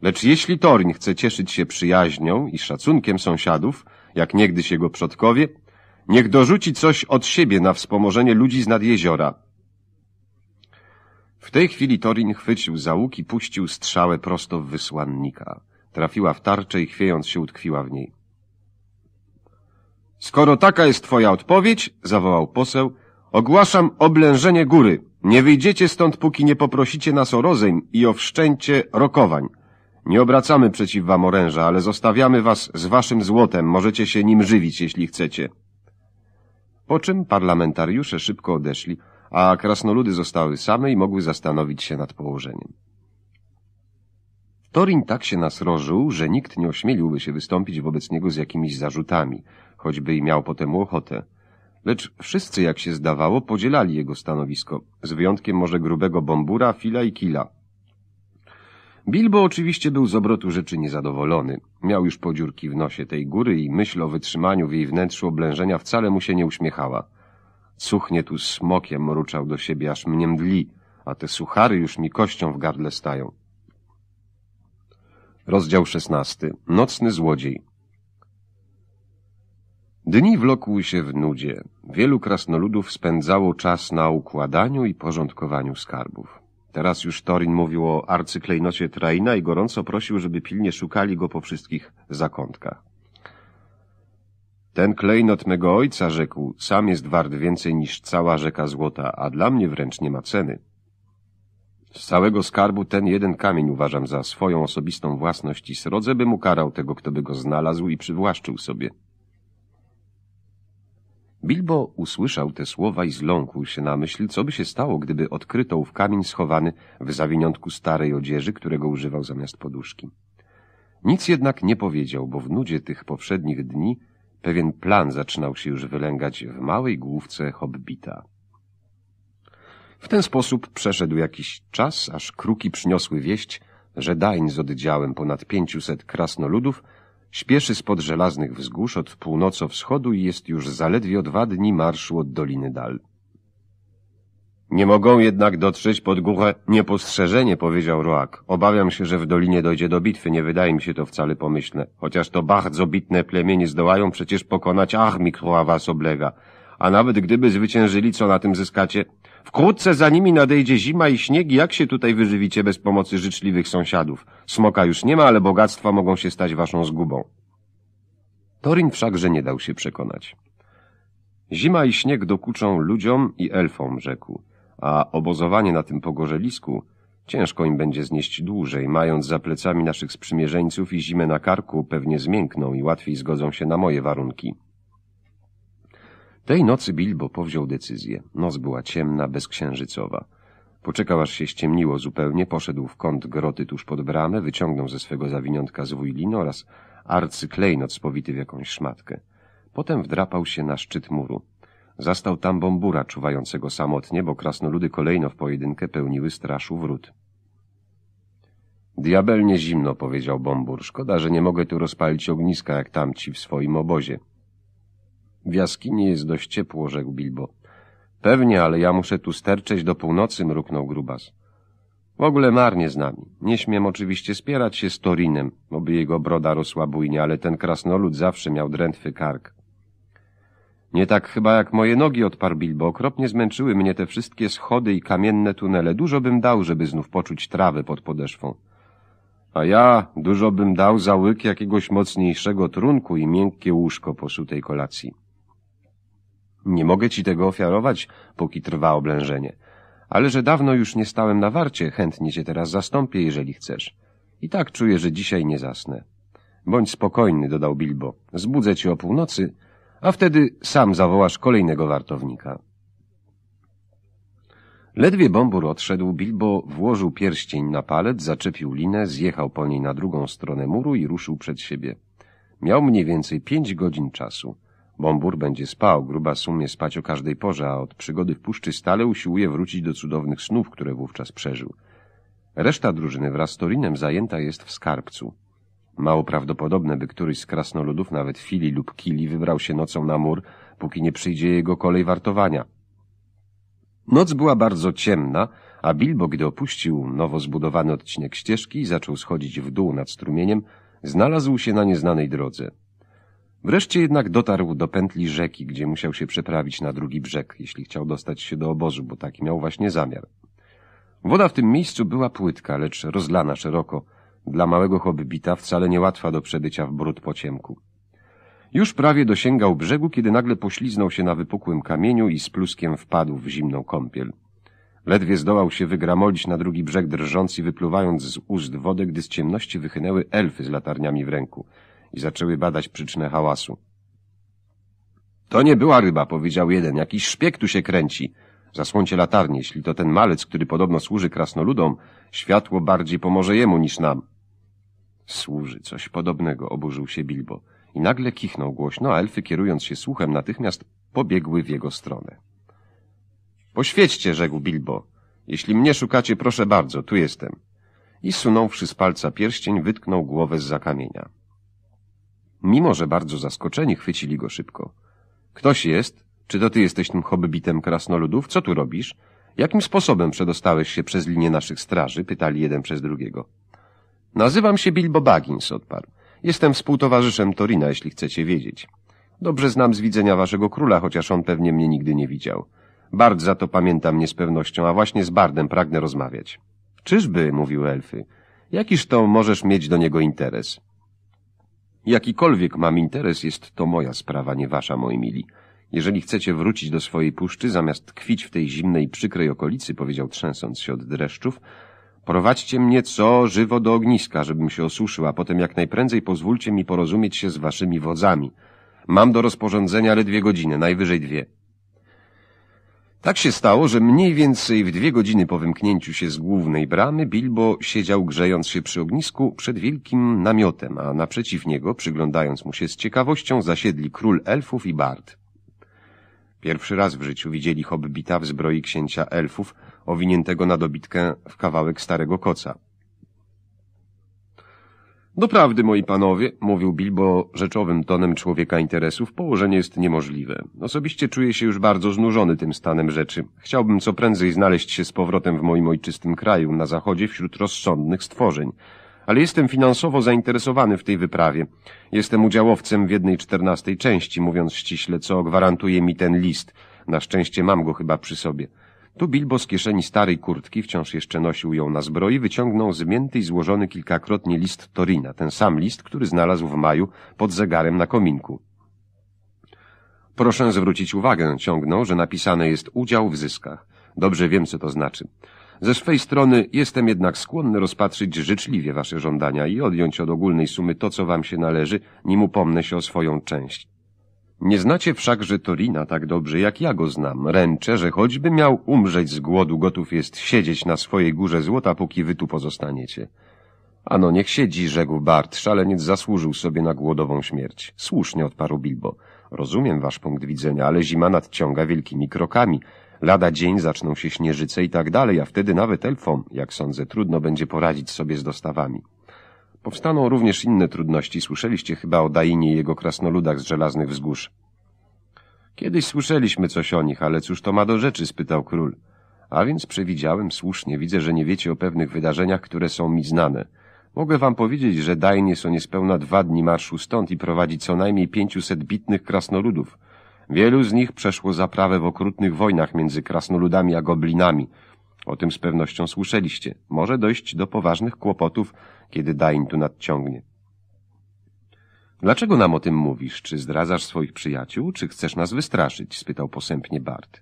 Lecz jeśli Torin chce cieszyć się przyjaźnią i szacunkiem sąsiadów, jak niegdyś jego przodkowie, niech dorzuci coś od siebie na wspomożenie ludzi z nad jeziora. W tej chwili Torin chwycił za łuk i puścił strzałę prosto w wysłannika. Trafiła w tarczę i chwiejąc się utkwiła w niej. Skoro taka jest twoja odpowiedź, zawołał poseł, ogłaszam oblężenie góry. Nie wyjdziecie stąd, póki nie poprosicie nas o rozejm i o wszczęcie rokowań. Nie obracamy przeciw wam oręża, ale zostawiamy was z waszym złotem. Możecie się nim żywić, jeśli chcecie. Po czym parlamentariusze szybko odeszli, a krasnoludy zostały same i mogły zastanowić się nad położeniem. Torin tak się nasrożył, że nikt nie ośmieliłby się wystąpić wobec niego z jakimiś zarzutami, choćby i miał potem ochotę. Lecz wszyscy, jak się zdawało, podzielali jego stanowisko, z wyjątkiem może grubego bombura, fila i kila. Bilbo oczywiście był z obrotu rzeczy niezadowolony. Miał już podziurki w nosie tej góry i myśl o wytrzymaniu w jej wnętrzu oblężenia wcale mu się nie uśmiechała. Cuchnie tu smokiem mruczał do siebie, aż mnie mdli, a te suchary już mi kością w gardle stają. Rozdział 16. Nocny złodziej. Dni wlokły się w nudzie. Wielu krasnoludów spędzało czas na układaniu i porządkowaniu skarbów. Teraz już Torin mówił o arcyklejnocie Traina i gorąco prosił, żeby pilnie szukali go po wszystkich zakątkach. Ten klejnot mego ojca, rzekł, sam jest wart więcej niż cała rzeka złota, a dla mnie wręcz nie ma ceny. Z całego skarbu ten jeden kamień uważam za swoją osobistą własność i srodze bym ukarał tego, kto by go znalazł i przywłaszczył sobie. Bilbo usłyszał te słowa i zląkł się na myśl, co by się stało, gdyby odkryto ów kamień schowany w zawiniątku starej odzieży, którego używał zamiast poduszki. Nic jednak nie powiedział, bo w nudzie tych poprzednich dni pewien plan zaczynał się już wylęgać w małej główce hobbita. W ten sposób przeszedł jakiś czas, aż kruki przyniosły wieść, że Dań z oddziałem ponad pięciuset krasnoludów śpieszy spod żelaznych wzgórz od północo-wschodu i jest już zaledwie o dwa dni marszu od Doliny Dal. Nie mogą jednak dotrzeć pod górę niepostrzeżenie, powiedział Roak. Obawiam się, że w dolinie dojdzie do bitwy, nie wydaje mi się to wcale pomyślne. Chociaż to bardzo bitne plemienie zdołają przecież pokonać armii, która was oblega. A nawet gdyby zwyciężyli, co na tym zyskacie? Wkrótce za nimi nadejdzie zima i śnieg, jak się tutaj wyżywicie bez pomocy życzliwych sąsiadów? Smoka już nie ma, ale bogactwa mogą się stać waszą zgubą. Torin wszakże nie dał się przekonać. Zima i śnieg dokuczą ludziom i elfom, rzekł, a obozowanie na tym pogorzelisku ciężko im będzie znieść dłużej, mając za plecami naszych sprzymierzeńców i zimę na karku pewnie zmiękną i łatwiej zgodzą się na moje warunki. Tej nocy Bilbo powziął decyzję. Noc była ciemna, bezksiężycowa. Poczekał, aż się ściemniło zupełnie, poszedł w kąt groty tuż pod bramę, wyciągnął ze swego zawiniątka zwój lino oraz arcyklejnot spowity w jakąś szmatkę. Potem wdrapał się na szczyt muru. Zastał tam bombura czuwającego samotnie, bo krasnoludy kolejno w pojedynkę pełniły straszu wrót. Diabelnie zimno, powiedział bombur. Szkoda, że nie mogę tu rozpalić ogniska jak tamci w swoim obozie. W jaskini jest dość ciepło, rzekł Bilbo. Pewnie, ale ja muszę tu sterczeć do północy, mruknął Grubas. W ogóle marnie z nami. Nie śmiem oczywiście spierać się z Torinem, oby jego broda rosła bujnie, ale ten krasnolud zawsze miał drętwy kark. Nie tak chyba jak moje nogi, odparł Bilbo. Okropnie zmęczyły mnie te wszystkie schody i kamienne tunele. Dużo bym dał, żeby znów poczuć trawę pod podeszwą. A ja dużo bym dał za łyk jakiegoś mocniejszego trunku i miękkie łóżko po sutej kolacji. Nie mogę ci tego ofiarować, póki trwa oblężenie. Ale że dawno już nie stałem na warcie, chętnie cię teraz zastąpię, jeżeli chcesz. I tak czuję, że dzisiaj nie zasnę. Bądź spokojny, dodał Bilbo. Zbudzę cię o północy, a wtedy sam zawołasz kolejnego wartownika. Ledwie Bombur odszedł, Bilbo włożył pierścień na palec, zaczepił linę, zjechał po niej na drugą stronę muru i ruszył przed siebie. Miał mniej więcej pięć godzin czasu. Bombur będzie spał, gruba sumie spać o każdej porze, a od przygody w puszczy stale usiłuje wrócić do cudownych snów, które wówczas przeżył. Reszta drużyny wraz z Torinem zajęta jest w skarbcu. Mało prawdopodobne, by któryś z krasnoludów, nawet Fili lub Kili, wybrał się nocą na mur, póki nie przyjdzie jego kolej wartowania. Noc była bardzo ciemna, a Bilbo, gdy opuścił nowo zbudowany odcinek ścieżki i zaczął schodzić w dół nad strumieniem, znalazł się na nieznanej drodze. Wreszcie jednak dotarł do pętli rzeki, gdzie musiał się przeprawić na drugi brzeg, jeśli chciał dostać się do obozu, bo taki miał właśnie zamiar. Woda w tym miejscu była płytka, lecz rozlana szeroko. Dla małego hobbita wcale niełatwa do przebycia w brud po ciemku. Już prawie dosięgał brzegu, kiedy nagle pośliznął się na wypukłym kamieniu i z pluskiem wpadł w zimną kąpiel. Ledwie zdołał się wygramolić na drugi brzeg drżąc i wypluwając z ust wodę, gdy z ciemności wychynęły elfy z latarniami w ręku – i zaczęły badać przyczynę hałasu. To nie była ryba, powiedział jeden. Jakiś szpieg tu się kręci. Zasłońcie latarnię, jeśli to ten malec, który podobno służy krasnoludom, światło bardziej pomoże jemu niż nam. Służy coś podobnego, oburzył się Bilbo. I nagle kichnął głośno, a elfy, kierując się słuchem, natychmiast pobiegły w jego stronę. Poświećcie, rzekł Bilbo. Jeśli mnie szukacie, proszę bardzo, tu jestem. I sunąwszy z palca pierścień, wytknął głowę z zakamienia. Mimo, że bardzo zaskoczeni, chwycili go szybko. Ktoś jest? Czy to ty jesteś tym hobbitem krasnoludów? Co tu robisz? Jakim sposobem przedostałeś się przez linię naszych straży? Pytali jeden przez drugiego. Nazywam się Bilbo Baggins, odparł. Jestem współtowarzyszem Torina, jeśli chcecie wiedzieć. Dobrze znam z widzenia waszego króla, chociaż on pewnie mnie nigdy nie widział. Bard za to pamięta mnie z pewnością, a właśnie z Bardem pragnę rozmawiać. Czyżby, Mówił elfy, jakiż to możesz mieć do niego interes? Jakikolwiek mam interes, jest to moja sprawa, nie wasza, moi mili. Jeżeli chcecie wrócić do swojej puszczy, zamiast tkwić w tej zimnej, przykrej okolicy, powiedział trzęsąc się od dreszczów, prowadźcie mnie co żywo do ogniska, żebym się osuszył, a potem jak najprędzej pozwólcie mi porozumieć się z waszymi wodzami. Mam do rozporządzenia ledwie godziny, najwyżej dwie. Tak się stało, że mniej więcej w dwie godziny po wymknięciu się z głównej bramy Bilbo siedział grzejąc się przy ognisku przed wielkim namiotem, a naprzeciw niego, przyglądając mu się z ciekawością, zasiedli król elfów i bard. Pierwszy raz w życiu widzieli hobbita w zbroi księcia elfów, owiniętego na dobitkę w kawałek starego koca. Doprawdy, moi panowie, mówił Bilbo rzeczowym tonem człowieka interesów, położenie jest niemożliwe. Osobiście czuję się już bardzo znużony tym stanem rzeczy. Chciałbym co prędzej znaleźć się z powrotem w moim ojczystym kraju, na zachodzie, wśród rozsądnych stworzeń. Ale jestem finansowo zainteresowany w tej wyprawie. Jestem udziałowcem w jednej czternastej części, mówiąc ściśle, co gwarantuje mi ten list. Na szczęście mam go chyba przy sobie. Tu Bilbo z kieszeni starej kurtki, wciąż jeszcze nosił ją na zbroi, wyciągnął zmięty i złożony kilkakrotnie list Torina, ten sam list, który znalazł w maju pod zegarem na kominku. Proszę zwrócić uwagę, ciągnął, że napisane jest udział w zyskach. Dobrze wiem, co to znaczy. Ze swej strony jestem jednak skłonny rozpatrzyć życzliwie wasze żądania i odjąć od ogólnej sumy to, co wam się należy, nim upomnę się o swoją część. Nie znacie wszakże Torina tak dobrze, jak ja go znam. Ręczę, że choćby miał umrzeć z głodu, gotów jest siedzieć na swojej górze złota, póki wy tu pozostaniecie. Ano, niech siedzi, rzekł Bart. Szaleniec zasłużył sobie na głodową śmierć. Słusznie odparł Bilbo. Rozumiem wasz punkt widzenia, ale zima nadciąga wielkimi krokami. Lada dzień zaczną się śnieżyce i tak dalej, a wtedy nawet elfom, jak sądzę, trudno będzie poradzić sobie z dostawami. Powstaną również inne trudności. Słyszeliście chyba o Dainie i jego krasnoludach z żelaznych wzgórz. Kiedyś słyszeliśmy coś o nich, ale cóż to ma do rzeczy? spytał król. A więc przewidziałem słusznie. Widzę, że nie wiecie o pewnych wydarzeniach, które są mi znane. Mogę wam powiedzieć, że jest są niespełna dwa dni marszu stąd i prowadzi co najmniej pięciuset bitnych krasnoludów. Wielu z nich przeszło zaprawę w okrutnych wojnach między krasnoludami a goblinami. O tym z pewnością słyszeliście. Może dojść do poważnych kłopotów kiedy Dain tu nadciągnie. Dlaczego nam o tym mówisz? Czy zdradzasz swoich przyjaciół, czy chcesz nas wystraszyć? spytał posępnie Bart.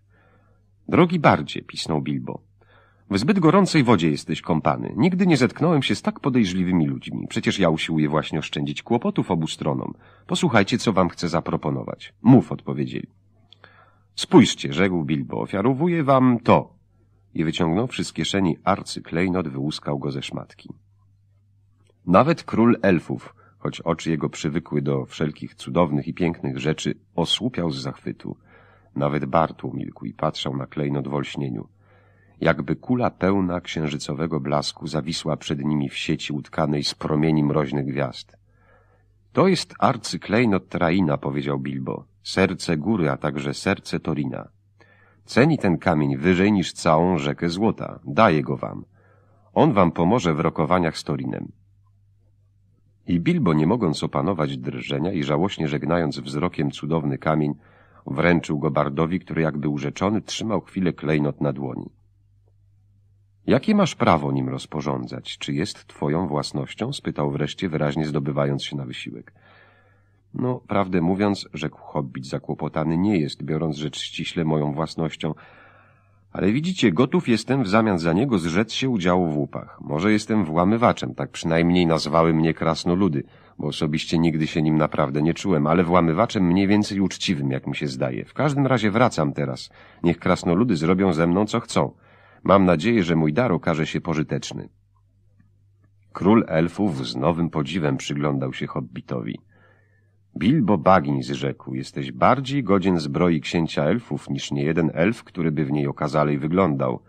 Drogi Bardzie, pisnął Bilbo. W zbyt gorącej wodzie jesteś kąpany. Nigdy nie zetknąłem się z tak podejrzliwymi ludźmi. Przecież ja usiłuję właśnie oszczędzić kłopotów obu stronom. Posłuchajcie, co wam chcę zaproponować. Mów, odpowiedzieli. Spójrzcie, rzekł Bilbo, ofiarowuję wam to. I wyciągnąwszy z kieszeni arcyklejnot, wyłuskał go ze szmatki. Nawet król elfów, choć oczy jego przywykły do wszelkich cudownych i pięknych rzeczy, osłupiał z zachwytu. Nawet Bart umilkł i patrzał na klejnot w olśnieniu. Jakby kula pełna księżycowego blasku zawisła przed nimi w sieci utkanej z promieni mroźnych gwiazd. To jest arcyklejnot Traina, powiedział Bilbo, serce góry, a także serce Torina. Ceni ten kamień wyżej niż całą rzekę złota. Daję go wam. On wam pomoże w rokowaniach z Torinem. I Bilbo, nie mogąc opanować drżenia i żałośnie żegnając wzrokiem cudowny kamień, wręczył go bardowi, który jakby urzeczony trzymał chwilę klejnot na dłoni. Jakie masz prawo nim rozporządzać? Czy jest twoją własnością? spytał wreszcie, wyraźnie zdobywając się na wysiłek. No, prawdę mówiąc, rzekł hobbit zakłopotany, nie jest, biorąc rzecz ściśle moją własnością, ale widzicie, gotów jestem w zamian za niego zrzec się udziału w łupach. Może jestem włamywaczem, tak przynajmniej nazwały mnie krasnoludy, bo osobiście nigdy się nim naprawdę nie czułem, ale włamywaczem mniej więcej uczciwym, jak mi się zdaje. W każdym razie wracam teraz. Niech krasnoludy zrobią ze mną, co chcą. Mam nadzieję, że mój dar okaże się pożyteczny. Król elfów z nowym podziwem przyglądał się hobbitowi. Bilbo Baggins rzekł, jesteś bardziej godzien zbroi księcia elfów niż niejeden elf, który by w niej okazalej wyglądał.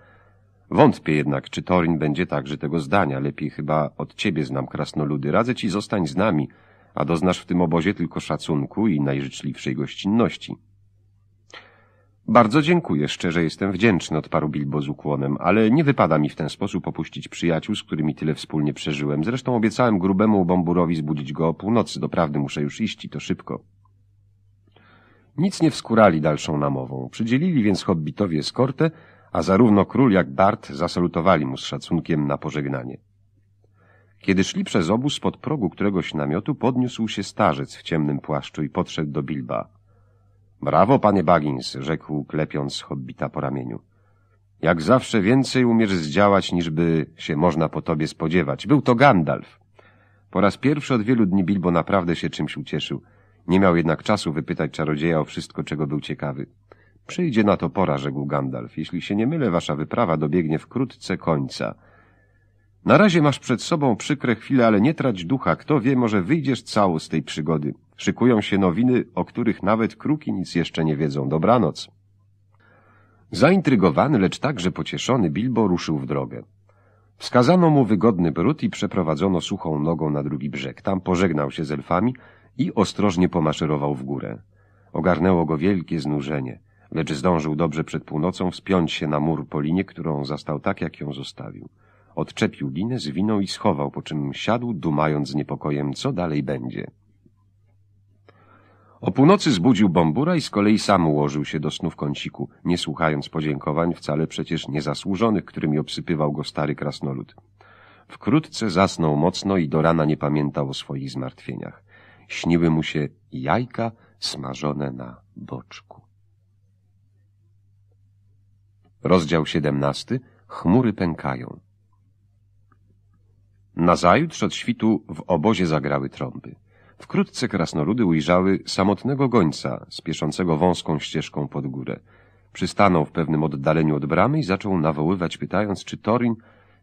Wątpię jednak, czy Torin będzie także tego zdania. Lepiej chyba od ciebie znam krasnoludy. Radzę ci zostań z nami, a doznasz w tym obozie tylko szacunku i najżyczliwszej gościnności. Bardzo dziękuję, szczerze jestem wdzięczny, odparł Bilbo z ukłonem, ale nie wypada mi w ten sposób opuścić przyjaciół, z którymi tyle wspólnie przeżyłem. Zresztą obiecałem grubemu bomburowi zbudzić go o północy, doprawdy muszę już iść i to szybko. Nic nie wskurali dalszą namową. Przydzielili więc hobbitowi eskortę, a zarówno król jak Bart zasalutowali mu z szacunkiem na pożegnanie. Kiedy szli przez obóz, pod progu któregoś namiotu podniósł się starzec w ciemnym płaszczu i podszedł do Bilba. Brawo, panie Bagins, rzekł, klepiąc hobbita po ramieniu. Jak zawsze więcej umiesz zdziałać, niżby się można po tobie spodziewać. Był to Gandalf. Po raz pierwszy od wielu dni Bilbo naprawdę się czymś ucieszył. Nie miał jednak czasu wypytać czarodzieja o wszystko, czego był ciekawy. Przyjdzie na to pora, rzekł Gandalf. Jeśli się nie mylę, wasza wyprawa dobiegnie wkrótce końca. Na razie masz przed sobą przykre chwile, ale nie trać ducha. Kto wie, może wyjdziesz cało z tej przygody. Szykują się nowiny, o których nawet kruki nic jeszcze nie wiedzą. Dobranoc. Zaintrygowany, lecz także pocieszony, Bilbo ruszył w drogę. Wskazano mu wygodny brud i przeprowadzono suchą nogą na drugi brzeg. Tam pożegnał się z elfami i ostrożnie pomaszerował w górę. Ogarnęło go wielkie znużenie, lecz zdążył dobrze przed północą wspiąć się na mur po linie, którą zastał tak, jak ją zostawił. Odczepił linę, zwinął i schował, po czym siadł, dumając z niepokojem, co dalej będzie. O północy zbudził Bombura i z kolei sam ułożył się do snu w kąciku, nie słuchając podziękowań, wcale przecież niezasłużonych, którymi obsypywał go stary krasnolud. Wkrótce zasnął mocno i do rana nie pamiętał o swoich zmartwieniach. Śniły mu się jajka smażone na boczku. Rozdział 17. Chmury pękają. Nazajutrz od świtu w obozie zagrały trąby. Wkrótce krasnoludy ujrzały samotnego gońca, spieszącego wąską ścieżką pod górę. Przystanął w pewnym oddaleniu od bramy i zaczął nawoływać, pytając, czy Torin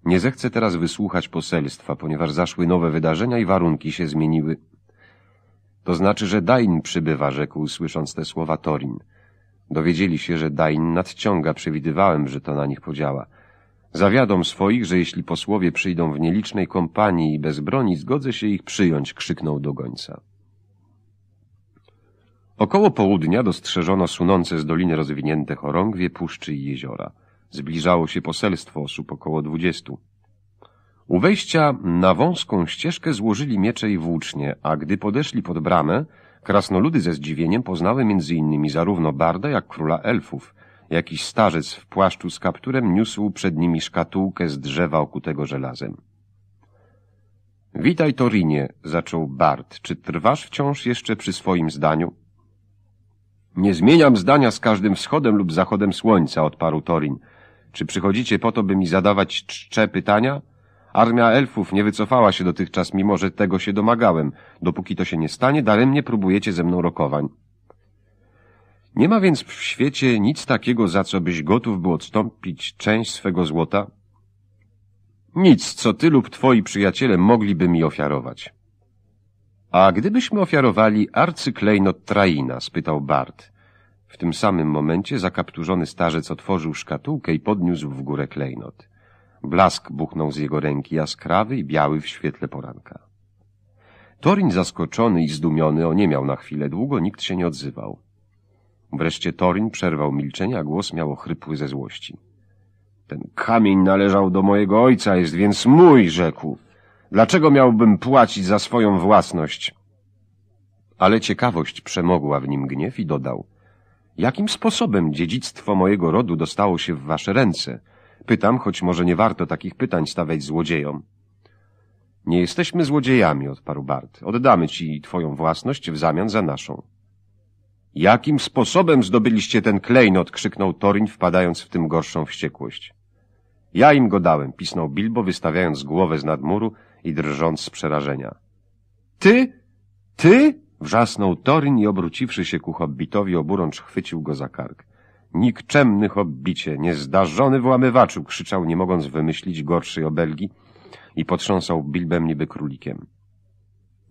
nie zechce teraz wysłuchać poselstwa, ponieważ zaszły nowe wydarzenia i warunki się zmieniły. To znaczy, że Dain przybywa, rzekł, słysząc te słowa Torin. Dowiedzieli się, że Dain nadciąga, przewidywałem, że to na nich podziała. Zawiadom swoich, że jeśli posłowie przyjdą w nielicznej kompanii i bez broni, zgodzę się ich przyjąć, krzyknął do gońca. Około południa dostrzeżono sunące z doliny rozwinięte chorągwie, puszczy i jeziora. Zbliżało się poselstwo osób około dwudziestu. U wejścia na wąską ścieżkę złożyli miecze i włócznie, a gdy podeszli pod bramę, krasnoludy ze zdziwieniem poznały między innymi zarówno Barda, jak króla elfów – Jakiś starzec w płaszczu z kapturem niósł przed nimi szkatułkę z drzewa okutego żelazem. Witaj, Torinie, zaczął Bart. Czy trwasz wciąż jeszcze przy swoim zdaniu? Nie zmieniam zdania z każdym wschodem lub zachodem słońca, odparł Torin. Czy przychodzicie po to, by mi zadawać czcze pytania? Armia elfów nie wycofała się dotychczas, mimo że tego się domagałem. Dopóki to się nie stanie, daremnie próbujecie ze mną rokowań. Nie ma więc w świecie nic takiego, za co byś gotów był odstąpić część swego złota? Nic, co ty lub twoi przyjaciele mogliby mi ofiarować. A gdybyśmy ofiarowali arcyklejnot Traina? spytał Bart. W tym samym momencie zakapturzony starzec otworzył szkatułkę i podniósł w górę klejnot. Blask buchnął z jego ręki, jaskrawy i biały w świetle poranka. Torin zaskoczony i zdumiony oniemiał na chwilę. Długo nikt się nie odzywał. Wreszcie Torin przerwał milczenie, a głos miał ochrypły ze złości. Ten kamień należał do mojego ojca, jest więc mój, rzekł. Dlaczego miałbym płacić za swoją własność? Ale ciekawość przemogła w nim gniew i dodał. Jakim sposobem dziedzictwo mojego rodu dostało się w wasze ręce? Pytam, choć może nie warto takich pytań stawiać złodziejom. Nie jesteśmy złodziejami, odparł Bart. Oddamy ci twoją własność w zamian za naszą. Jakim sposobem zdobyliście ten klejnot? krzyknął Toryń, wpadając w tym gorszą wściekłość. Ja im go dałem, pisnął Bilbo, wystawiając głowę z nadmuru i drżąc z przerażenia. Ty? Ty? wrzasnął Toryń i obróciwszy się ku hobbitowi, oburącz chwycił go za kark. Nikczemny hobbicie, niezdarzony włamywaczu, krzyczał, nie mogąc wymyślić gorszej obelgi i potrząsał Bilbem niby królikiem.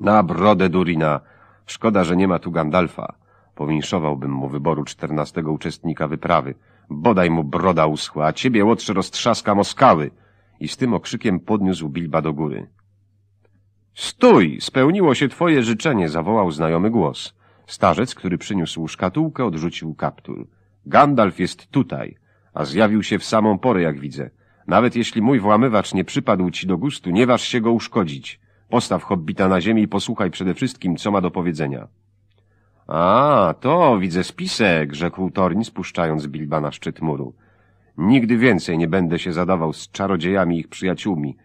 Na brodę Durina! Szkoda, że nie ma tu Gandalfa. Powińszowałbym mu wyboru czternastego uczestnika wyprawy. Bodaj mu broda uschła, a ciebie, łotrze, roztrzaskam o skały! I z tym okrzykiem podniósł Bilba do góry. Stój! Spełniło się twoje życzenie! zawołał znajomy głos. Starzec, który przyniósł szkatułkę, odrzucił kaptur. Gandalf jest tutaj, a zjawił się w samą porę, jak widzę. Nawet jeśli mój włamywacz nie przypadł ci do gustu, nie waż się go uszkodzić. Postaw hobbita na ziemi i posłuchaj przede wszystkim, co ma do powiedzenia. A, to widzę spisek, rzekł Torin, spuszczając Bilba na szczyt muru. Nigdy więcej nie będę się zadawał z czarodziejami ich przyjaciółmi.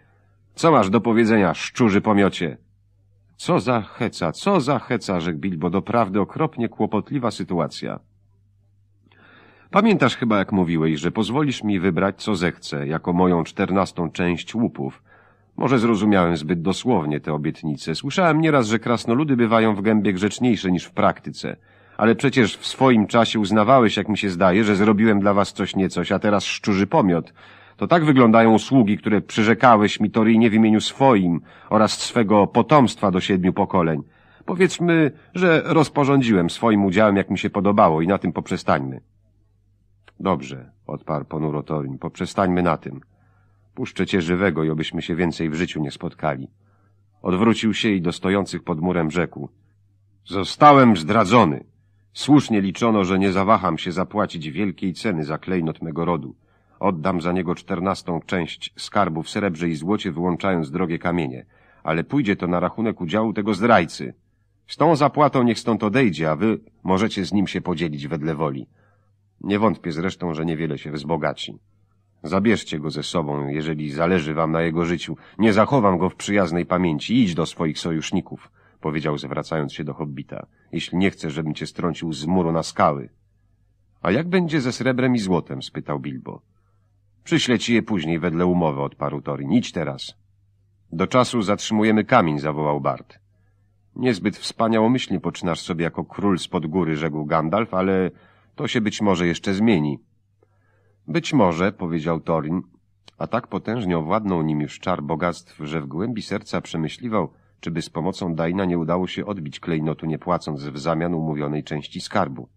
Co masz do powiedzenia, szczurzy pomiocie? Co za heca, co za heca, rzekł Bilbo, doprawdy okropnie kłopotliwa sytuacja. Pamiętasz chyba, jak mówiłeś, że pozwolisz mi wybrać, co zechcę, jako moją czternastą część łupów, może zrozumiałem zbyt dosłownie te obietnice. Słyszałem nieraz, że krasnoludy bywają w gębie grzeczniejsze niż w praktyce. Ale przecież w swoim czasie uznawałeś, jak mi się zdaje, że zrobiłem dla was coś niecoś, a teraz szczurzy pomiot. To tak wyglądają usługi, które przyrzekałeś mi Toryjnie w imieniu swoim oraz swego potomstwa do siedmiu pokoleń. Powiedzmy, że rozporządziłem swoim udziałem, jak mi się podobało i na tym poprzestańmy. Dobrze, odparł ponuro Torin, poprzestańmy na tym. Puszczę cię żywego i obyśmy się więcej w życiu nie spotkali. Odwrócił się i do stojących pod murem rzekł. Zostałem zdradzony. Słusznie liczono, że nie zawaham się zapłacić wielkiej ceny za klejnot mego rodu. Oddam za niego czternastą część skarbu w srebrze i złocie, wyłączając drogie kamienie. Ale pójdzie to na rachunek udziału tego zdrajcy. Z tą zapłatą niech stąd odejdzie, a wy możecie z nim się podzielić wedle woli. Nie wątpię zresztą, że niewiele się wzbogaci. Zabierzcie go ze sobą, jeżeli zależy wam na jego życiu. Nie zachowam go w przyjaznej pamięci. Idź do swoich sojuszników, powiedział zwracając się do hobbita, jeśli nie chcę, żebym cię strącił z muru na skały. A jak będzie ze srebrem i złotem? spytał Bilbo. Przyślę ci je później wedle umowy, odparł Torin. Idź teraz. Do czasu zatrzymujemy kamień, zawołał Bart. Niezbyt wspaniałomyślnie poczynasz sobie jako król spod góry, rzekł Gandalf, ale to się być może jeszcze zmieni. Być może, powiedział Torin, a tak potężnie owładnął nim już czar bogactw, że w głębi serca przemyśliwał, czyby z pomocą Daina nie udało się odbić klejnotu, nie płacąc w zamian umówionej części skarbu.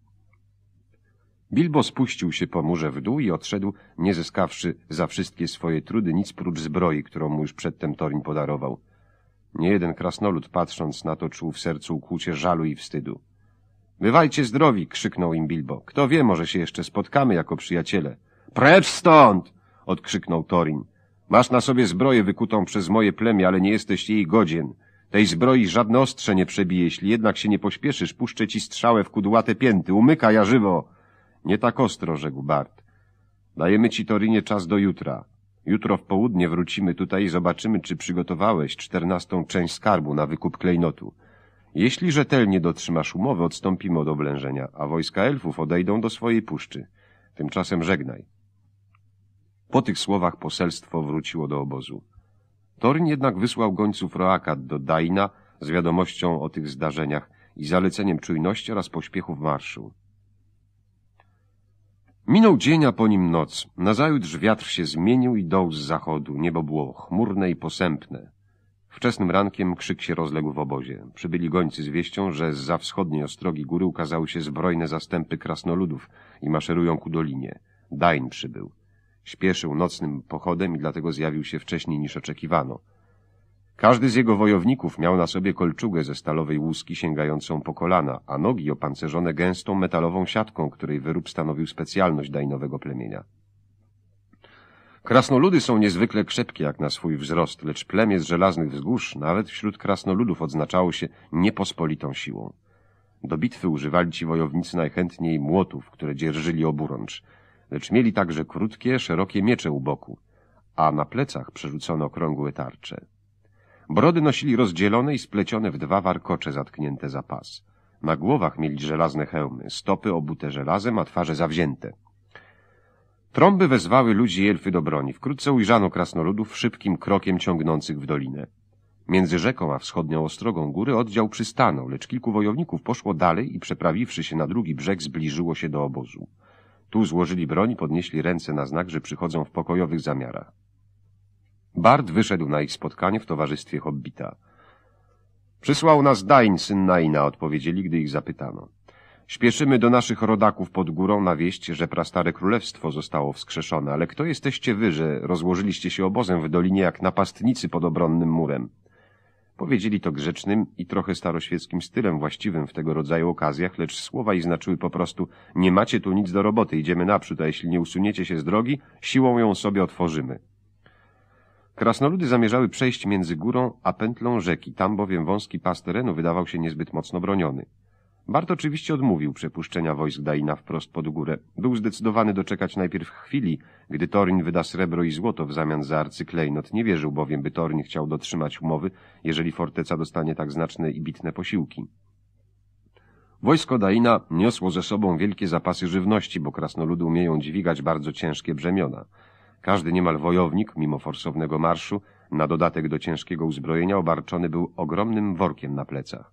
Bilbo spuścił się po murze w dół i odszedł, nie zyskawszy za wszystkie swoje trudy nic prócz zbroi, którą mu już przedtem Torin podarował. Nie jeden krasnolud, patrząc na to, czuł w sercu ukłucie żalu i wstydu. — Bywajcie zdrowi! — krzyknął im Bilbo. — Kto wie, może się jeszcze spotkamy jako przyjaciele. Precz stąd! odkrzyknął Torin. Masz na sobie zbroję wykutą przez moje plemię, ale nie jesteś jej godzien. Tej zbroi żadne ostrze nie przebije. Jeśli jednak się nie pośpieszysz, puszczę ci strzałę w kudłate pięty. Umyka ja żywo! Nie tak ostro, rzekł Bart. Dajemy ci, Torinie, czas do jutra. Jutro w południe wrócimy tutaj i zobaczymy, czy przygotowałeś czternastą część skarbu na wykup klejnotu. Jeśli rzetelnie dotrzymasz umowy, odstąpimy od oblężenia, a wojska elfów odejdą do swojej puszczy. Tymczasem żegnaj. Po tych słowach poselstwo wróciło do obozu. Torin jednak wysłał gońców Roakat do Daina z wiadomością o tych zdarzeniach i zaleceniem czujności oraz pośpiechu w marszu. Minął dzień, a po nim noc. Nazajutrz wiatr się zmienił i dął z zachodu. Niebo było chmurne i posępne. Wczesnym rankiem krzyk się rozległ w obozie. Przybyli gońcy z wieścią, że z za wschodniej ostrogi góry ukazały się zbrojne zastępy krasnoludów i maszerują ku dolinie. Dain przybył. Śpieszył nocnym pochodem i dlatego zjawił się wcześniej niż oczekiwano. Każdy z jego wojowników miał na sobie kolczugę ze stalowej łuski sięgającą po kolana, a nogi opancerzone gęstą metalową siatką, której wyrób stanowił specjalność dajnowego plemienia. Krasnoludy są niezwykle krzepkie jak na swój wzrost, lecz plemię z żelaznych wzgórz nawet wśród krasnoludów odznaczało się niepospolitą siłą. Do bitwy używali ci wojownicy najchętniej młotów, które dzierżyli oburącz – lecz mieli także krótkie, szerokie miecze u boku, a na plecach przerzucono krągłe tarcze. Brody nosili rozdzielone i splecione w dwa warkocze zatknięte za pas. Na głowach mieli żelazne hełmy, stopy obute żelazem, a twarze zawzięte. Trąby wezwały ludzi elfy do broni. Wkrótce ujrzano krasnoludów szybkim krokiem ciągnących w dolinę. Między rzeką a wschodnią ostrogą góry oddział przystanął, lecz kilku wojowników poszło dalej i przeprawiwszy się na drugi brzeg zbliżyło się do obozu. Tu złożyli broń, podnieśli ręce na znak, że przychodzą w pokojowych zamiarach. Bard wyszedł na ich spotkanie w towarzystwie hobbita. Przysłał nas Dain, syn Naina, odpowiedzieli, gdy ich zapytano. Śpieszymy do naszych rodaków pod górą na wieść, że prastare królestwo zostało wskrzeszone, ale kto jesteście wy, że rozłożyliście się obozem w dolinie jak napastnicy pod obronnym murem? Powiedzieli to grzecznym i trochę staroświeckim stylem właściwym w tego rodzaju okazjach, lecz słowa i znaczyły po prostu nie macie tu nic do roboty, idziemy naprzód, a jeśli nie usuniecie się z drogi, siłą ją sobie otworzymy. Krasnoludy zamierzały przejść między górą a pętlą rzeki, tam bowiem wąski pas terenu wydawał się niezbyt mocno broniony. Bart oczywiście odmówił przepuszczenia wojsk Daina wprost pod górę. Był zdecydowany doczekać najpierw chwili, gdy Torin wyda srebro i złoto w zamian za arcyklejnot. Nie wierzył bowiem, by Torin chciał dotrzymać umowy, jeżeli forteca dostanie tak znaczne i bitne posiłki. Wojsko Daina niosło ze sobą wielkie zapasy żywności, bo krasnoludy umieją dźwigać bardzo ciężkie brzemiona. Każdy niemal wojownik, mimo forsownego marszu, na dodatek do ciężkiego uzbrojenia obarczony był ogromnym workiem na plecach.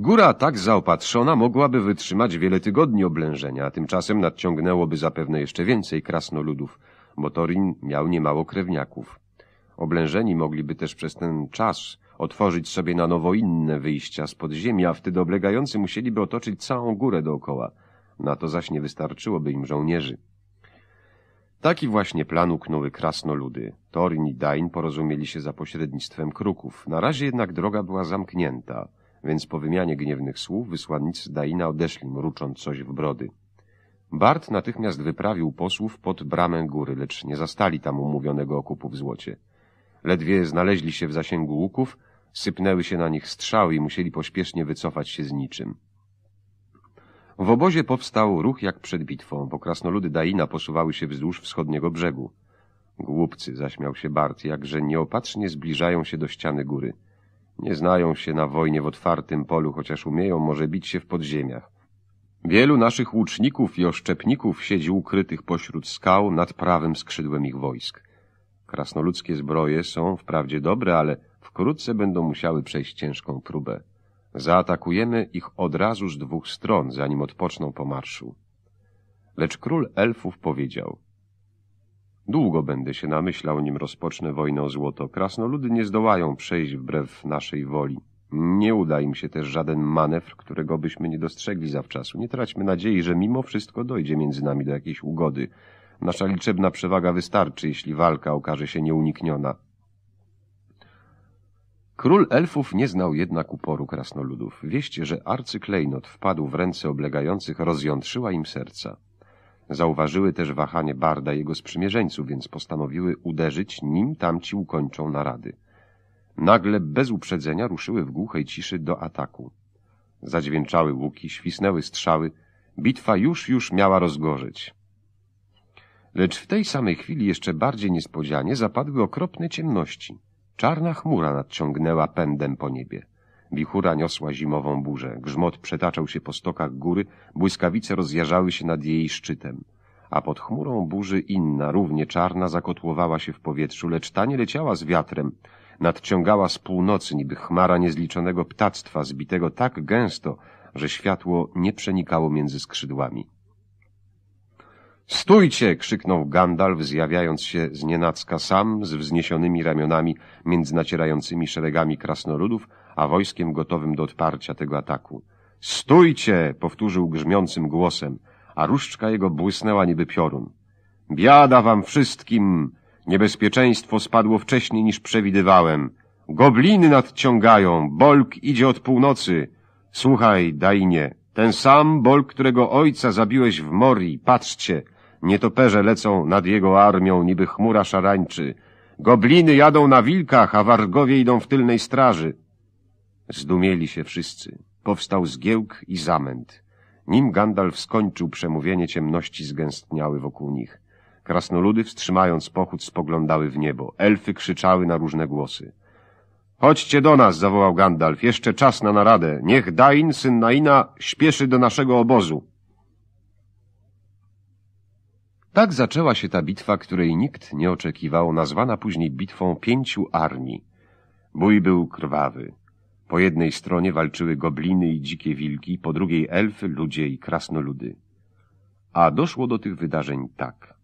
Góra tak zaopatrzona mogłaby wytrzymać wiele tygodni oblężenia, a tymczasem nadciągnęłoby zapewne jeszcze więcej krasnoludów, bo Torin miał niemało krewniaków. Oblężeni mogliby też przez ten czas otworzyć sobie na nowo inne wyjścia z podziemia, a wtedy oblegający musieliby otoczyć całą górę dookoła. Na to zaś nie wystarczyłoby im żołnierzy. Taki właśnie plan uknęły krasnoludy. Torin i Dain porozumieli się za pośrednictwem kruków. Na razie jednak droga była zamknięta. Więc po wymianie gniewnych słów wysłannicy Daina odeszli, mrucząc coś w brody. Bart natychmiast wyprawił posłów pod bramę góry, lecz nie zastali tam umówionego okupu w złocie. Ledwie znaleźli się w zasięgu łuków, sypnęły się na nich strzały i musieli pośpiesznie wycofać się z niczym. W obozie powstał ruch jak przed bitwą, bo krasnoludy Daina posuwały się wzdłuż wschodniego brzegu. Głupcy, zaśmiał się Bart, jakże nieopatrznie zbliżają się do ściany góry. Nie znają się na wojnie w otwartym polu, chociaż umieją może bić się w podziemiach. Wielu naszych łuczników i oszczepników siedzi ukrytych pośród skał nad prawym skrzydłem ich wojsk. Krasnoludzkie zbroje są wprawdzie dobre, ale wkrótce będą musiały przejść ciężką próbę. Zaatakujemy ich od razu z dwóch stron, zanim odpoczną po marszu. Lecz król elfów powiedział – Długo będę się namyślał, nim rozpocznę wojnę o złoto. Krasnoludy nie zdołają przejść wbrew naszej woli. Nie uda im się też żaden manewr, którego byśmy nie dostrzegli zawczasu. Nie traćmy nadziei, że mimo wszystko dojdzie między nami do jakiejś ugody. Nasza liczebna przewaga wystarczy, jeśli walka okaże się nieunikniona. Król elfów nie znał jednak uporu krasnoludów. Wieście, że arcyklejnot wpadł w ręce oblegających, rozjątrzyła im serca. Zauważyły też wahanie Barda i jego sprzymierzeńców, więc postanowiły uderzyć, nim tamci ukończą narady. Nagle, bez uprzedzenia, ruszyły w głuchej ciszy do ataku. Zadźwięczały łuki, świsnęły strzały. Bitwa już, już miała rozgorzyć. Lecz w tej samej chwili jeszcze bardziej niespodzianie zapadły okropne ciemności. Czarna chmura nadciągnęła pędem po niebie. Wichura niosła zimową burzę. Grzmot przetaczał się po stokach góry, błyskawice rozjarzały się nad jej szczytem. A pod chmurą burzy inna, równie czarna, zakotłowała się w powietrzu, lecz ta nie leciała z wiatrem. Nadciągała z północy niby chmara niezliczonego ptactwa, zbitego tak gęsto, że światło nie przenikało między skrzydłami. Stójcie! krzyknął Gandalf, zjawiając się z nienacka sam, z wzniesionymi ramionami między nacierającymi szeregami krasnoludów, a wojskiem gotowym do odparcia tego ataku. Stójcie! powtórzył grzmiącym głosem, a różdżka jego błysnęła niby piorun. Biada wam wszystkim! Niebezpieczeństwo spadło wcześniej niż przewidywałem. Gobliny nadciągają, Bolk idzie od północy. Słuchaj, Dainie, ten sam Bolk, którego ojca zabiłeś w Morii, patrzcie, nietoperze lecą nad jego armią, niby chmura szarańczy. Gobliny jadą na wilkach, a wargowie idą w tylnej straży. Zdumieli się wszyscy. Powstał zgiełk i zamęt. Nim Gandalf skończył przemówienie, ciemności zgęstniały wokół nich. Krasnoludy, wstrzymając pochód, spoglądały w niebo. Elfy krzyczały na różne głosy. Chodźcie do nas, zawołał Gandalf. Jeszcze czas na naradę. Niech Dain, syn Naina, śpieszy do naszego obozu. Tak zaczęła się ta bitwa, której nikt nie oczekiwał, nazwana później bitwą pięciu armii. Bój był krwawy. Po jednej stronie walczyły gobliny i dzikie wilki, po drugiej elfy, ludzie i krasnoludy. A doszło do tych wydarzeń tak.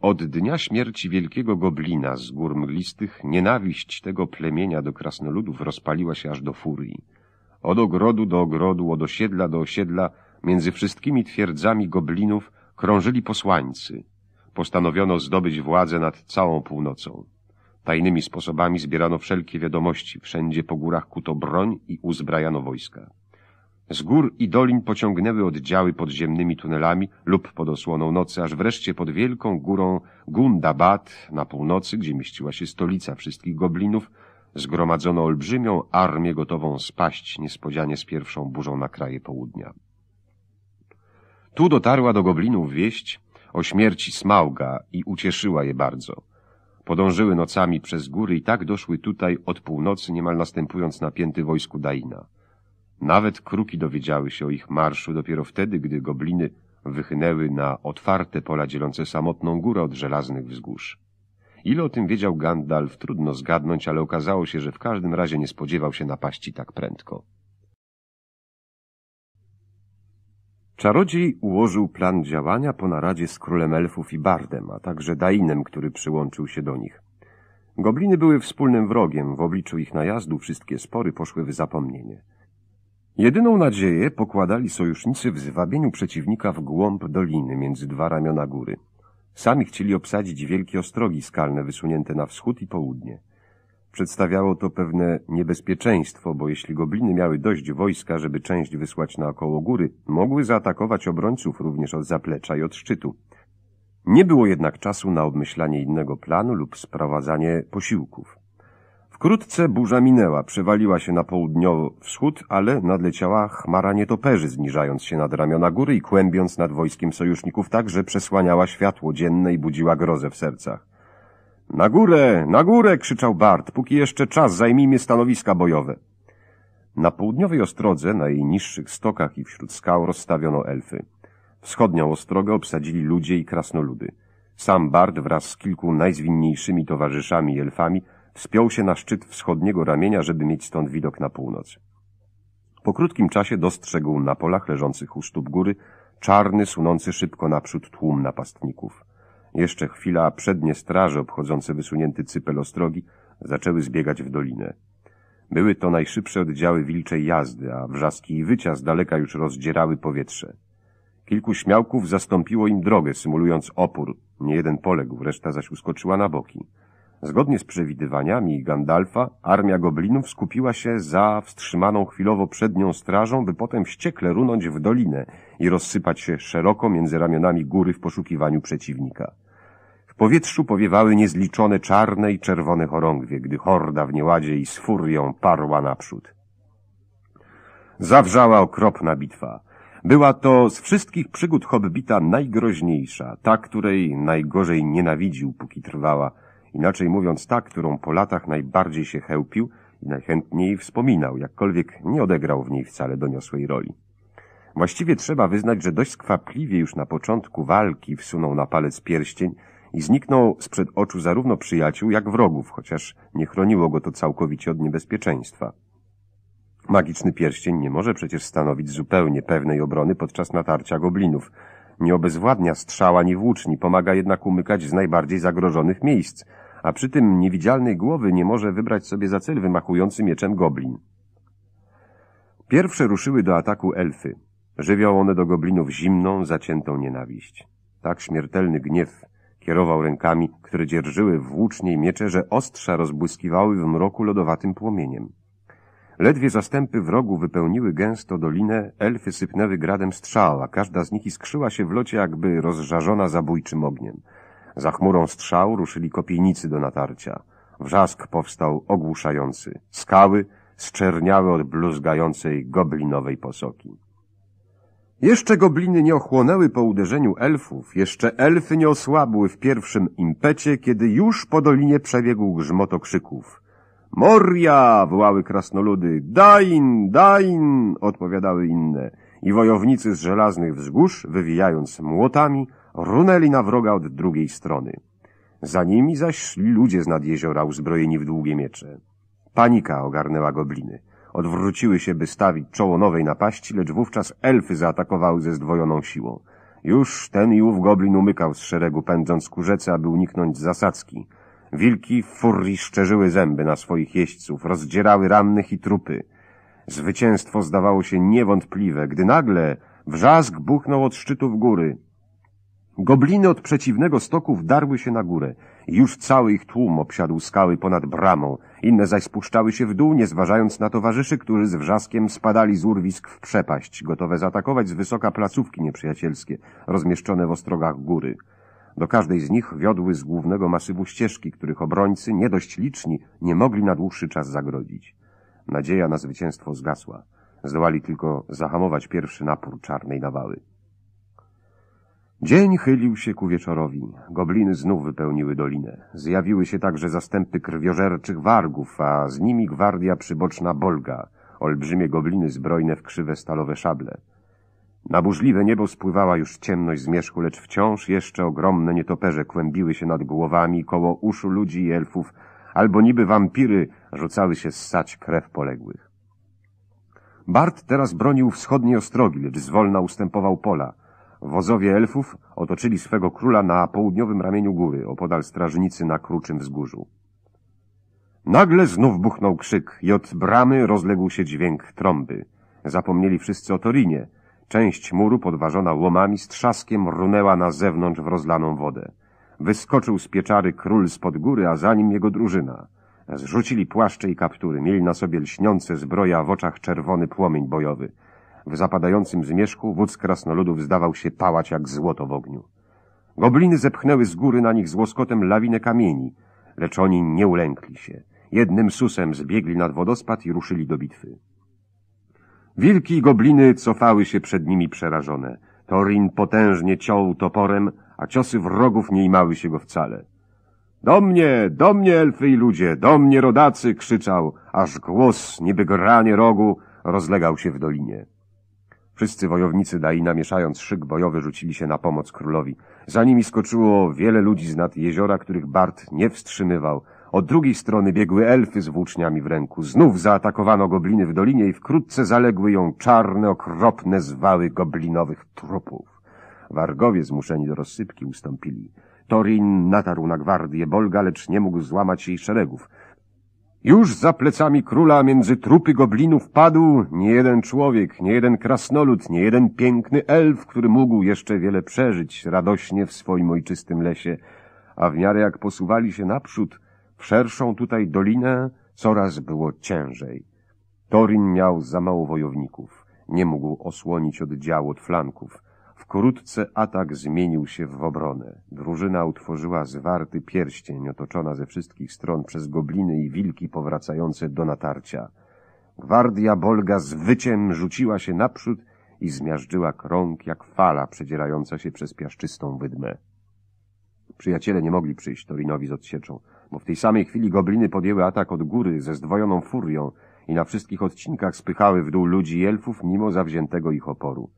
Od dnia śmierci wielkiego goblina z gór mglistych nienawiść tego plemienia do krasnoludów rozpaliła się aż do furii. Od ogrodu do ogrodu, od osiedla do osiedla, między wszystkimi twierdzami goblinów krążyli posłańcy. Postanowiono zdobyć władzę nad całą północą. Tajnymi sposobami zbierano wszelkie wiadomości, wszędzie po górach kuto broń i uzbrajano wojska. Z gór i dolin pociągnęły oddziały podziemnymi tunelami lub pod osłoną nocy, aż wreszcie pod wielką górą Gundabad na północy, gdzie mieściła się stolica wszystkich goblinów, zgromadzono olbrzymią armię gotową spaść niespodzianie z pierwszą burzą na kraje południa. Tu dotarła do goblinów wieść o śmierci Smauga i ucieszyła je bardzo – Podążyły nocami przez góry i tak doszły tutaj od północy, niemal następując napięty wojsku Daina. Nawet kruki dowiedziały się o ich marszu dopiero wtedy, gdy gobliny wychynęły na otwarte pola dzielące samotną górę od żelaznych wzgórz. Ile o tym wiedział Gandalf, trudno zgadnąć, ale okazało się, że w każdym razie nie spodziewał się napaści tak prędko. Czarodziej ułożył plan działania po naradzie z królem elfów i bardem, a także Dainem, który przyłączył się do nich. Gobliny były wspólnym wrogiem, w obliczu ich najazdu wszystkie spory poszły w zapomnienie. Jedyną nadzieję pokładali sojusznicy w zwabieniu przeciwnika w głąb doliny między dwa ramiona góry. Sami chcieli obsadzić wielkie ostrogi skalne wysunięte na wschód i południe. Przedstawiało to pewne niebezpieczeństwo, bo jeśli gobliny miały dość wojska, żeby część wysłać naokoło góry, mogły zaatakować obrońców również od zaplecza i od szczytu. Nie było jednak czasu na obmyślanie innego planu lub sprowadzanie posiłków. Wkrótce burza minęła, przewaliła się na południowo-wschód, ale nadleciała chmara nietoperzy, zniżając się nad ramiona góry i kłębiąc nad wojskiem sojuszników tak, że przesłaniała światło dzienne i budziła grozę w sercach. Na górę, na górę! krzyczał Bart, póki jeszcze czas zajmijmy stanowiska bojowe. Na południowej ostrodze, na jej niższych stokach i wśród skał rozstawiono elfy. Wschodnią ostrogę obsadzili ludzie i krasnoludy. Sam Bard wraz z kilku najzwinniejszymi towarzyszami i elfami wspiął się na szczyt wschodniego ramienia, żeby mieć stąd widok na północ. Po krótkim czasie dostrzegł na polach leżących u stóp góry czarny, sunący szybko naprzód tłum napastników. Jeszcze chwila, a przednie straże obchodzące wysunięty cypel ostrogi zaczęły zbiegać w dolinę. Były to najszybsze oddziały wilczej jazdy, a wrzaski i wycia z daleka już rozdzierały powietrze. Kilku śmiałków zastąpiło im drogę, symulując opór. Nie jeden poległ, reszta zaś uskoczyła na boki. Zgodnie z przewidywaniami Gandalfa, armia goblinów skupiła się za wstrzymaną chwilowo przednią strażą, by potem wściekle runąć w dolinę i rozsypać się szeroko między ramionami góry w poszukiwaniu przeciwnika powietrzu powiewały niezliczone czarne i czerwone chorągwie, gdy horda w nieładzie i z furią parła naprzód. Zawrzała okropna bitwa. Była to z wszystkich przygód Hobbita najgroźniejsza, ta, której najgorzej nienawidził, póki trwała, inaczej mówiąc ta, którą po latach najbardziej się chełpił i najchętniej wspominał, jakkolwiek nie odegrał w niej wcale doniosłej roli. Właściwie trzeba wyznać, że dość skwapliwie już na początku walki wsunął na palec pierścień, i zniknął sprzed oczu zarówno przyjaciół, jak wrogów, chociaż nie chroniło go to całkowicie od niebezpieczeństwa. Magiczny pierścień nie może przecież stanowić zupełnie pewnej obrony podczas natarcia goblinów. Nie obezwładnia strzała ani włóczni, pomaga jednak umykać z najbardziej zagrożonych miejsc, a przy tym niewidzialnej głowy nie może wybrać sobie za cel wymachujący mieczem goblin. Pierwsze ruszyły do ataku elfy. Żywią one do goblinów zimną, zaciętą nienawiść. Tak śmiertelny gniew Kierował rękami, które dzierżyły włócznie i miecze, że ostrza rozbłyskiwały w mroku lodowatym płomieniem. Ledwie zastępy wrogu wypełniły gęsto dolinę, elfy sypnęły gradem strzał, a każda z nich iskrzyła się w locie, jakby rozżarzona zabójczym ogniem. Za chmurą strzał ruszyli kopijnicy do natarcia. Wrzask powstał ogłuszający. Skały, zczerniały od bluzgającej goblinowej posoki. Jeszcze gobliny nie ochłonęły po uderzeniu elfów, jeszcze elfy nie osłabły w pierwszym impecie, kiedy już po dolinie przebiegł grzmot okrzyków. Moria! wołały krasnoludy. Dain! Dain! odpowiadały inne. I wojownicy z żelaznych wzgórz, wywijając młotami, runęli na wroga od drugiej strony. Za nimi zaś szli ludzie z nad jeziora uzbrojeni w długie miecze. Panika ogarnęła gobliny. Odwróciły się, by stawić czoło nowej napaści, lecz wówczas elfy zaatakowały ze zdwojoną siłą. Już ten i ów goblin umykał z szeregu, pędząc ku rzece, aby uniknąć zasadzki. Wilki w furii szczerzyły zęby na swoich jeźdźców, rozdzierały rannych i trupy. Zwycięstwo zdawało się niewątpliwe, gdy nagle wrzask buchnął od szczytów góry. Gobliny od przeciwnego stoku wdarły się na górę. Już cały ich tłum obsiadł skały ponad bramą, inne zaś spuszczały się w dół, nie zważając na towarzyszy, którzy z wrzaskiem spadali z urwisk w przepaść, gotowe zaatakować z wysoka placówki nieprzyjacielskie, rozmieszczone w ostrogach góry. Do każdej z nich wiodły z głównego masywu ścieżki, których obrońcy, nie dość liczni, nie mogli na dłuższy czas zagrodzić. Nadzieja na zwycięstwo zgasła. Zdołali tylko zahamować pierwszy napór czarnej nawały. Dzień chylił się ku wieczorowi. Gobliny znów wypełniły dolinę. Zjawiły się także zastępy krwiożerczych wargów, a z nimi gwardia przyboczna Bolga, olbrzymie gobliny zbrojne w krzywe stalowe szable. Na burzliwe niebo spływała już ciemność zmierzchu, lecz wciąż jeszcze ogromne nietoperze kłębiły się nad głowami, koło uszu ludzi i elfów, albo niby wampiry rzucały się ssać krew poległych. Bart teraz bronił wschodniej ostrogi, lecz zwolna ustępował pola – Wozowie elfów otoczyli swego króla na południowym ramieniu góry, opodal strażnicy na kruczym wzgórzu. Nagle znów buchnął krzyk i od bramy rozległ się dźwięk trąby. Zapomnieli wszyscy o Torinie. Część muru podważona łomami z trzaskiem runęła na zewnątrz w rozlaną wodę. Wyskoczył z pieczary król spod góry, a za nim jego drużyna. Zrzucili płaszcze i kaptury, mieli na sobie lśniące zbroja, w oczach czerwony płomień bojowy. W zapadającym zmierzchu wódz krasnoludów zdawał się pałać jak złoto w ogniu. Gobliny zepchnęły z góry na nich z łoskotem lawinę kamieni, lecz oni nie ulękli się. Jednym susem zbiegli nad wodospad i ruszyli do bitwy. Wilki i gobliny cofały się przed nimi przerażone. Torin potężnie ciął toporem, a ciosy wrogów nie imały się go wcale. Do mnie, do mnie elfy i ludzie, do mnie rodacy, krzyczał, aż głos, niby granie rogu, rozlegał się w dolinie. Wszyscy wojownicy Daina, mieszając szyk bojowy, rzucili się na pomoc królowi. Za nimi skoczyło wiele ludzi z nad jeziora, których Bart nie wstrzymywał. Od drugiej strony biegły elfy z włóczniami w ręku. Znów zaatakowano gobliny w dolinie i wkrótce zaległy ją czarne, okropne zwały goblinowych trupów. Wargowie zmuszeni do rozsypki ustąpili. Torin natarł na gwardię Bolga, lecz nie mógł złamać jej szeregów. Już za plecami króla między trupy goblinów padł nie jeden człowiek, nie jeden krasnolud, nie jeden piękny elf, który mógł jeszcze wiele przeżyć radośnie w swoim ojczystym lesie, a w miarę jak posuwali się naprzód, w szerszą tutaj dolinę coraz było ciężej. Torin miał za mało wojowników, nie mógł osłonić oddziału od flanków. Wkrótce atak zmienił się w obronę. Drużyna utworzyła zwarty pierścień, otoczona ze wszystkich stron przez gobliny i wilki powracające do natarcia. Gwardia Bolga z wyciem rzuciła się naprzód i zmiażdżyła krąg jak fala przedzierająca się przez piaszczystą wydmę. Przyjaciele nie mogli przyjść Torinowi z odsieczą, bo w tej samej chwili gobliny podjęły atak od góry ze zdwojoną furią i na wszystkich odcinkach spychały w dół ludzi i elfów mimo zawziętego ich oporu.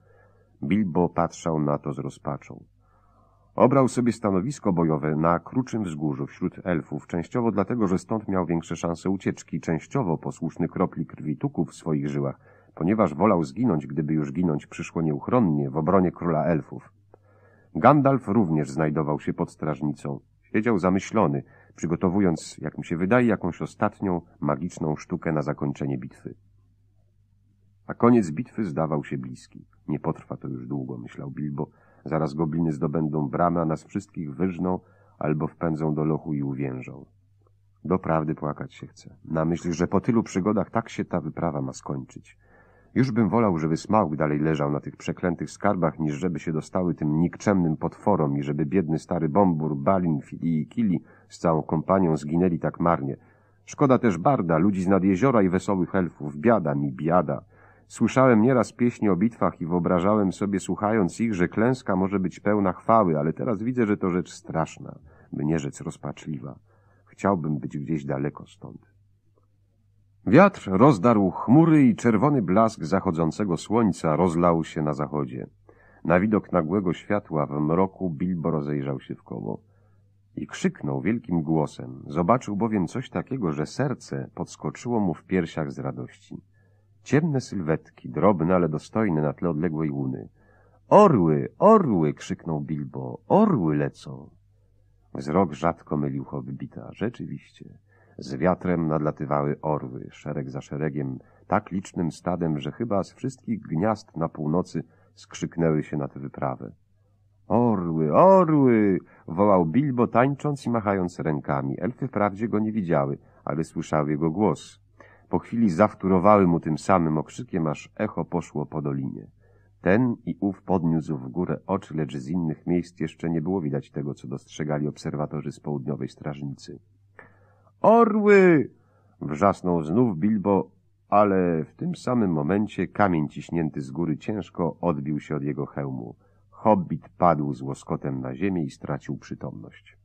Bilbo patrzał na to z rozpaczą. Obrał sobie stanowisko bojowe na kruczym wzgórzu wśród elfów, częściowo dlatego, że stąd miał większe szanse ucieczki, częściowo posłuszny kropli krwi tuków w swoich żyłach, ponieważ wolał zginąć, gdyby już ginąć przyszło nieuchronnie w obronie króla elfów. Gandalf również znajdował się pod strażnicą. Siedział zamyślony, przygotowując, jak mi się wydaje, jakąś ostatnią, magiczną sztukę na zakończenie bitwy. A koniec bitwy zdawał się bliski. Nie potrwa to już długo, myślał Bilbo. Zaraz gobliny zdobędą bramę, a nas wszystkich wyżną albo wpędzą do lochu i uwiężą. Doprawdy płakać się chce. Na myśl, że po tylu przygodach tak się ta wyprawa ma skończyć. Już bym wolał, żeby Smaug dalej leżał na tych przeklętych skarbach, niż żeby się dostały tym nikczemnym potworom i żeby biedny stary Bombur, Balin, Fili i Kili z całą kompanią zginęli tak marnie. Szkoda też Barda, ludzi z nad jeziora i wesołych elfów. Biada mi, biada. Słyszałem nieraz pieśni o bitwach i wyobrażałem sobie, słuchając ich, że klęska może być pełna chwały, ale teraz widzę, że to rzecz straszna, by nie rzecz rozpaczliwa. Chciałbym być gdzieś daleko stąd. Wiatr rozdarł chmury i czerwony blask zachodzącego słońca rozlał się na zachodzie. Na widok nagłego światła w mroku Bilbo rozejrzał się w koło. I krzyknął wielkim głosem. Zobaczył bowiem coś takiego, że serce podskoczyło mu w piersiach z radości. Ciemne sylwetki, drobne, ale dostojne na tle odległej łuny. Orły, orły! krzyknął Bilbo. Orły lecą! Wzrok rzadko mylił hobbita. Rzeczywiście. Z wiatrem nadlatywały orły, szereg za szeregiem, tak licznym stadem, że chyba z wszystkich gniazd na północy skrzyknęły się na tę wyprawę. Orły, orły! wołał Bilbo, tańcząc i machając rękami. Elfy wprawdzie go nie widziały, ale słyszały jego głos. Po chwili zawtórowały mu tym samym okrzykiem, aż echo poszło po dolinie. Ten i ów podniósł w górę oczy, lecz z innych miejsc jeszcze nie było widać tego, co dostrzegali obserwatorzy z południowej strażnicy. Orły! wrzasnął znów Bilbo, ale w tym samym momencie kamień ciśnięty z góry ciężko odbił się od jego hełmu. Hobbit padł z łoskotem na ziemię i stracił przytomność.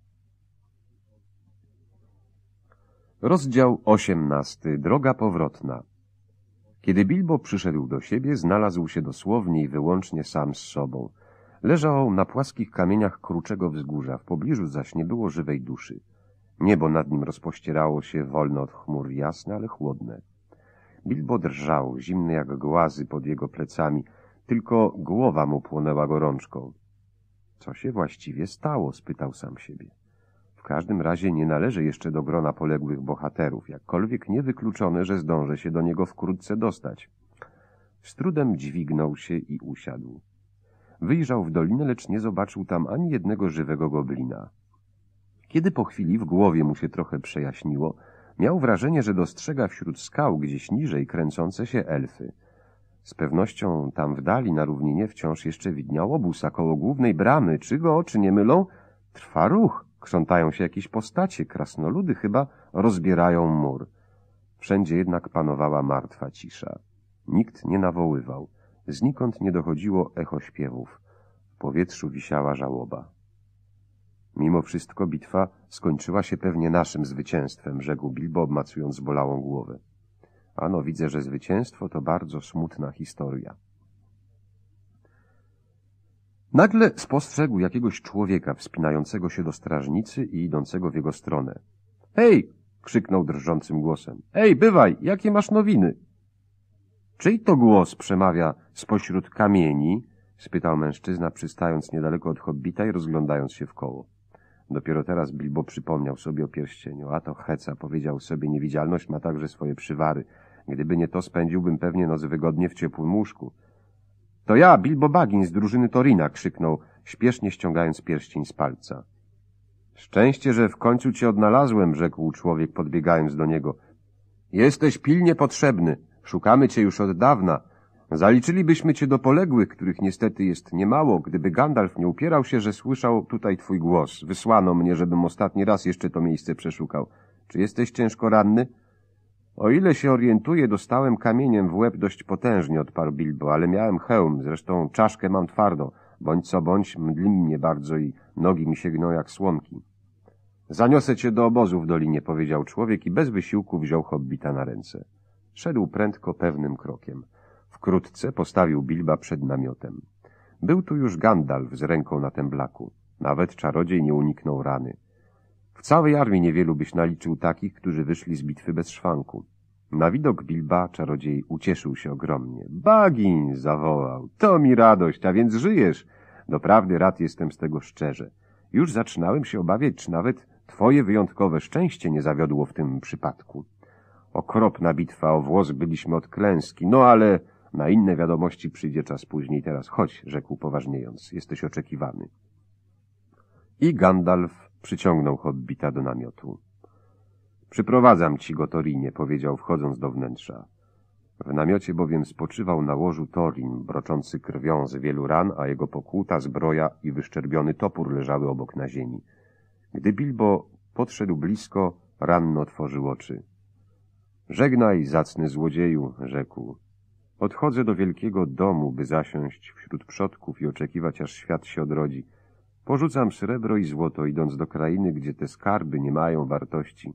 Rozdział 18. Droga powrotna. Kiedy Bilbo przyszedł do siebie, znalazł się dosłownie i wyłącznie sam z sobą. Leżał na płaskich kamieniach kruczego wzgórza, w pobliżu zaś nie było żywej duszy. Niebo nad nim rozpościerało się wolno od chmur, jasne, ale chłodne. Bilbo drżał, zimny jak głazy pod jego plecami, tylko głowa mu płonęła gorączką. Co się właściwie stało? spytał sam siebie każdym razie nie należy jeszcze do grona poległych bohaterów, jakkolwiek niewykluczone, że zdążę się do niego wkrótce dostać. Z trudem dźwignął się i usiadł. Wyjrzał w dolinę, lecz nie zobaczył tam ani jednego żywego goblina. Kiedy po chwili w głowie mu się trochę przejaśniło, miał wrażenie, że dostrzega wśród skał gdzieś niżej kręcące się elfy. Z pewnością tam w dali na równinie wciąż jeszcze widniał obóz, a koło głównej bramy, czy go oczy nie mylą, trwa ruch. Krzątają się jakieś postacie, krasnoludy chyba rozbierają mur. Wszędzie jednak panowała martwa cisza. Nikt nie nawoływał. Znikąd nie dochodziło echo śpiewów. W powietrzu wisiała żałoba. Mimo wszystko bitwa skończyła się pewnie naszym zwycięstwem, rzekł Bilbo, obmacując bolałą głowę. Ano, widzę, że zwycięstwo to bardzo smutna historia. Nagle spostrzegł jakiegoś człowieka wspinającego się do strażnicy i idącego w jego stronę. Hej! krzyknął drżącym głosem. Ej, bywaj, jakie masz nowiny? Czyj to głos przemawia spośród kamieni? spytał mężczyzna, przystając niedaleko od hobbita i rozglądając się w koło. Dopiero teraz Bilbo przypomniał sobie o pierścieniu, a to Heca powiedział sobie niewidzialność ma także swoje przywary. Gdyby nie to, spędziłbym pewnie noc wygodnie w ciepłym łóżku. To ja, Bilbo Bagin z drużyny Torina, krzyknął, śpiesznie ściągając pierścień z palca. Szczęście, że w końcu cię odnalazłem, rzekł człowiek, podbiegając do niego. Jesteś pilnie potrzebny. Szukamy cię już od dawna. Zaliczylibyśmy cię do poległych, których niestety jest niemało, gdyby Gandalf nie upierał się, że słyszał tutaj twój głos. Wysłano mnie, żebym ostatni raz jeszcze to miejsce przeszukał. Czy jesteś ciężko ranny? O ile się orientuję, dostałem kamieniem w łeb dość potężnie, odparł Bilbo, ale miałem hełm, zresztą czaszkę mam twardo, bądź co bądź, mdli mnie bardzo i nogi mi się gną jak słomki. Zaniosę cię do obozu w dolinie, powiedział człowiek i bez wysiłku wziął hobbita na ręce. Szedł prędko pewnym krokiem. Wkrótce postawił Bilba przed namiotem. Był tu już Gandalf z ręką na temblaku. Nawet czarodziej nie uniknął rany całej armii niewielu byś naliczył takich, którzy wyszli z bitwy bez szwanku. Na widok Bilba czarodziej ucieszył się ogromnie. Bagin! zawołał. To mi radość, a więc żyjesz! Doprawdy rad jestem z tego szczerze. Już zaczynałem się obawiać, czy nawet twoje wyjątkowe szczęście nie zawiodło w tym przypadku. Okropna bitwa, o włos byliśmy od klęski, no ale na inne wiadomości przyjdzie czas później. Teraz chodź, rzekł poważniejąc, jesteś oczekiwany. I Gandalf Przyciągnął hobbita do namiotu. Przyprowadzam ci go, Torinie, powiedział, wchodząc do wnętrza. W namiocie bowiem spoczywał na łożu Torin, broczący krwią z wielu ran, a jego pokłuta zbroja i wyszczerbiony topór leżały obok na ziemi. Gdy Bilbo podszedł blisko, ranno otworzył oczy. Żegnaj, zacny złodzieju, rzekł. Odchodzę do wielkiego domu, by zasiąść wśród przodków i oczekiwać, aż świat się odrodzi. Porzucam srebro i złoto, idąc do krainy, gdzie te skarby nie mają wartości.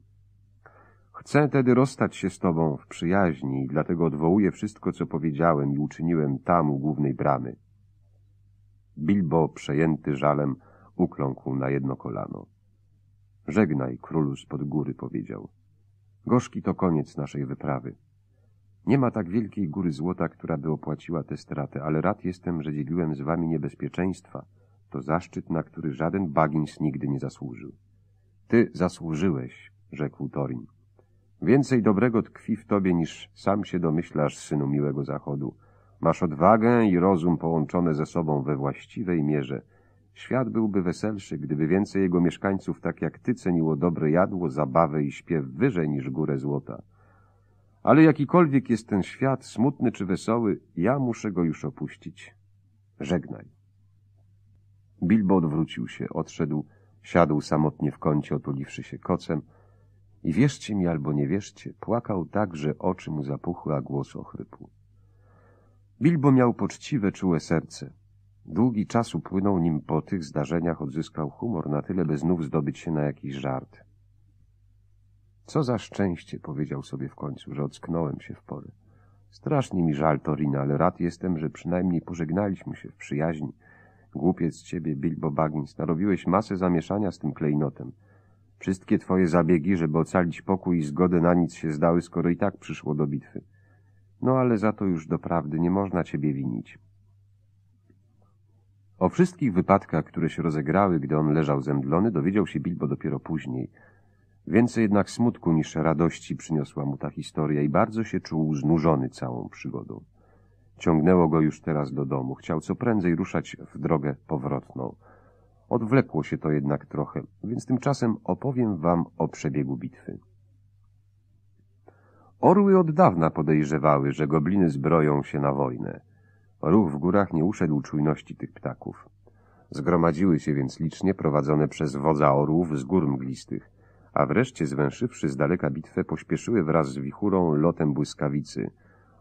Chcę tedy rozstać się z tobą w przyjaźni i dlatego odwołuję wszystko, co powiedziałem i uczyniłem tam u głównej bramy. Bilbo, przejęty żalem, ukląkł na jedno kolano. Żegnaj, królu spod góry, powiedział. Gorzki to koniec naszej wyprawy. Nie ma tak wielkiej góry złota, która by opłaciła te straty, ale rad jestem, że dzieliłem z wami niebezpieczeństwa – to zaszczyt, na który żaden Bagins nigdy nie zasłużył. Ty zasłużyłeś, rzekł Torin. Więcej dobrego tkwi w tobie niż sam się domyślasz, synu miłego zachodu. Masz odwagę i rozum połączone ze sobą we właściwej mierze. Świat byłby weselszy, gdyby więcej jego mieszkańców, tak jak ty, ceniło dobre jadło, zabawę i śpiew wyżej niż górę złota. Ale jakikolwiek jest ten świat, smutny czy wesoły, ja muszę go już opuścić. Żegnaj. Bilbo odwrócił się, odszedł, siadł samotnie w kącie, otuliwszy się kocem i wierzcie mi albo nie wierzcie, płakał tak, że oczy mu zapuchły, a głos ochrypł. Bilbo miał poczciwe, czułe serce. Długi czas upłynął, nim po tych zdarzeniach odzyskał humor na tyle, by znów zdobyć się na jakiś żart. Co za szczęście, powiedział sobie w końcu, że ocknąłem się w porę. Strasznie mi żal Torina, ale rad jestem, że przynajmniej pożegnaliśmy się w przyjaźni. Głupiec z ciebie, Bilbo Baggins, narobiłeś masę zamieszania z tym klejnotem. Wszystkie twoje zabiegi, żeby ocalić pokój i zgodę na nic się zdały, skoro i tak przyszło do bitwy. No ale za to już doprawdy nie można ciebie winić. O wszystkich wypadkach, które się rozegrały, gdy on leżał zemdlony, dowiedział się Bilbo dopiero później. Więcej jednak smutku niż radości przyniosła mu ta historia i bardzo się czuł znużony całą przygodą. Ciągnęło go już teraz do domu. Chciał co prędzej ruszać w drogę powrotną. Odwlekło się to jednak trochę, więc tymczasem opowiem wam o przebiegu bitwy. Orły od dawna podejrzewały, że gobliny zbroją się na wojnę. Ruch w górach nie uszedł czujności tych ptaków. Zgromadziły się więc licznie prowadzone przez wodza orłów z gór mglistych, a wreszcie zwęszywszy z daleka bitwę pośpieszyły wraz z wichurą lotem błyskawicy –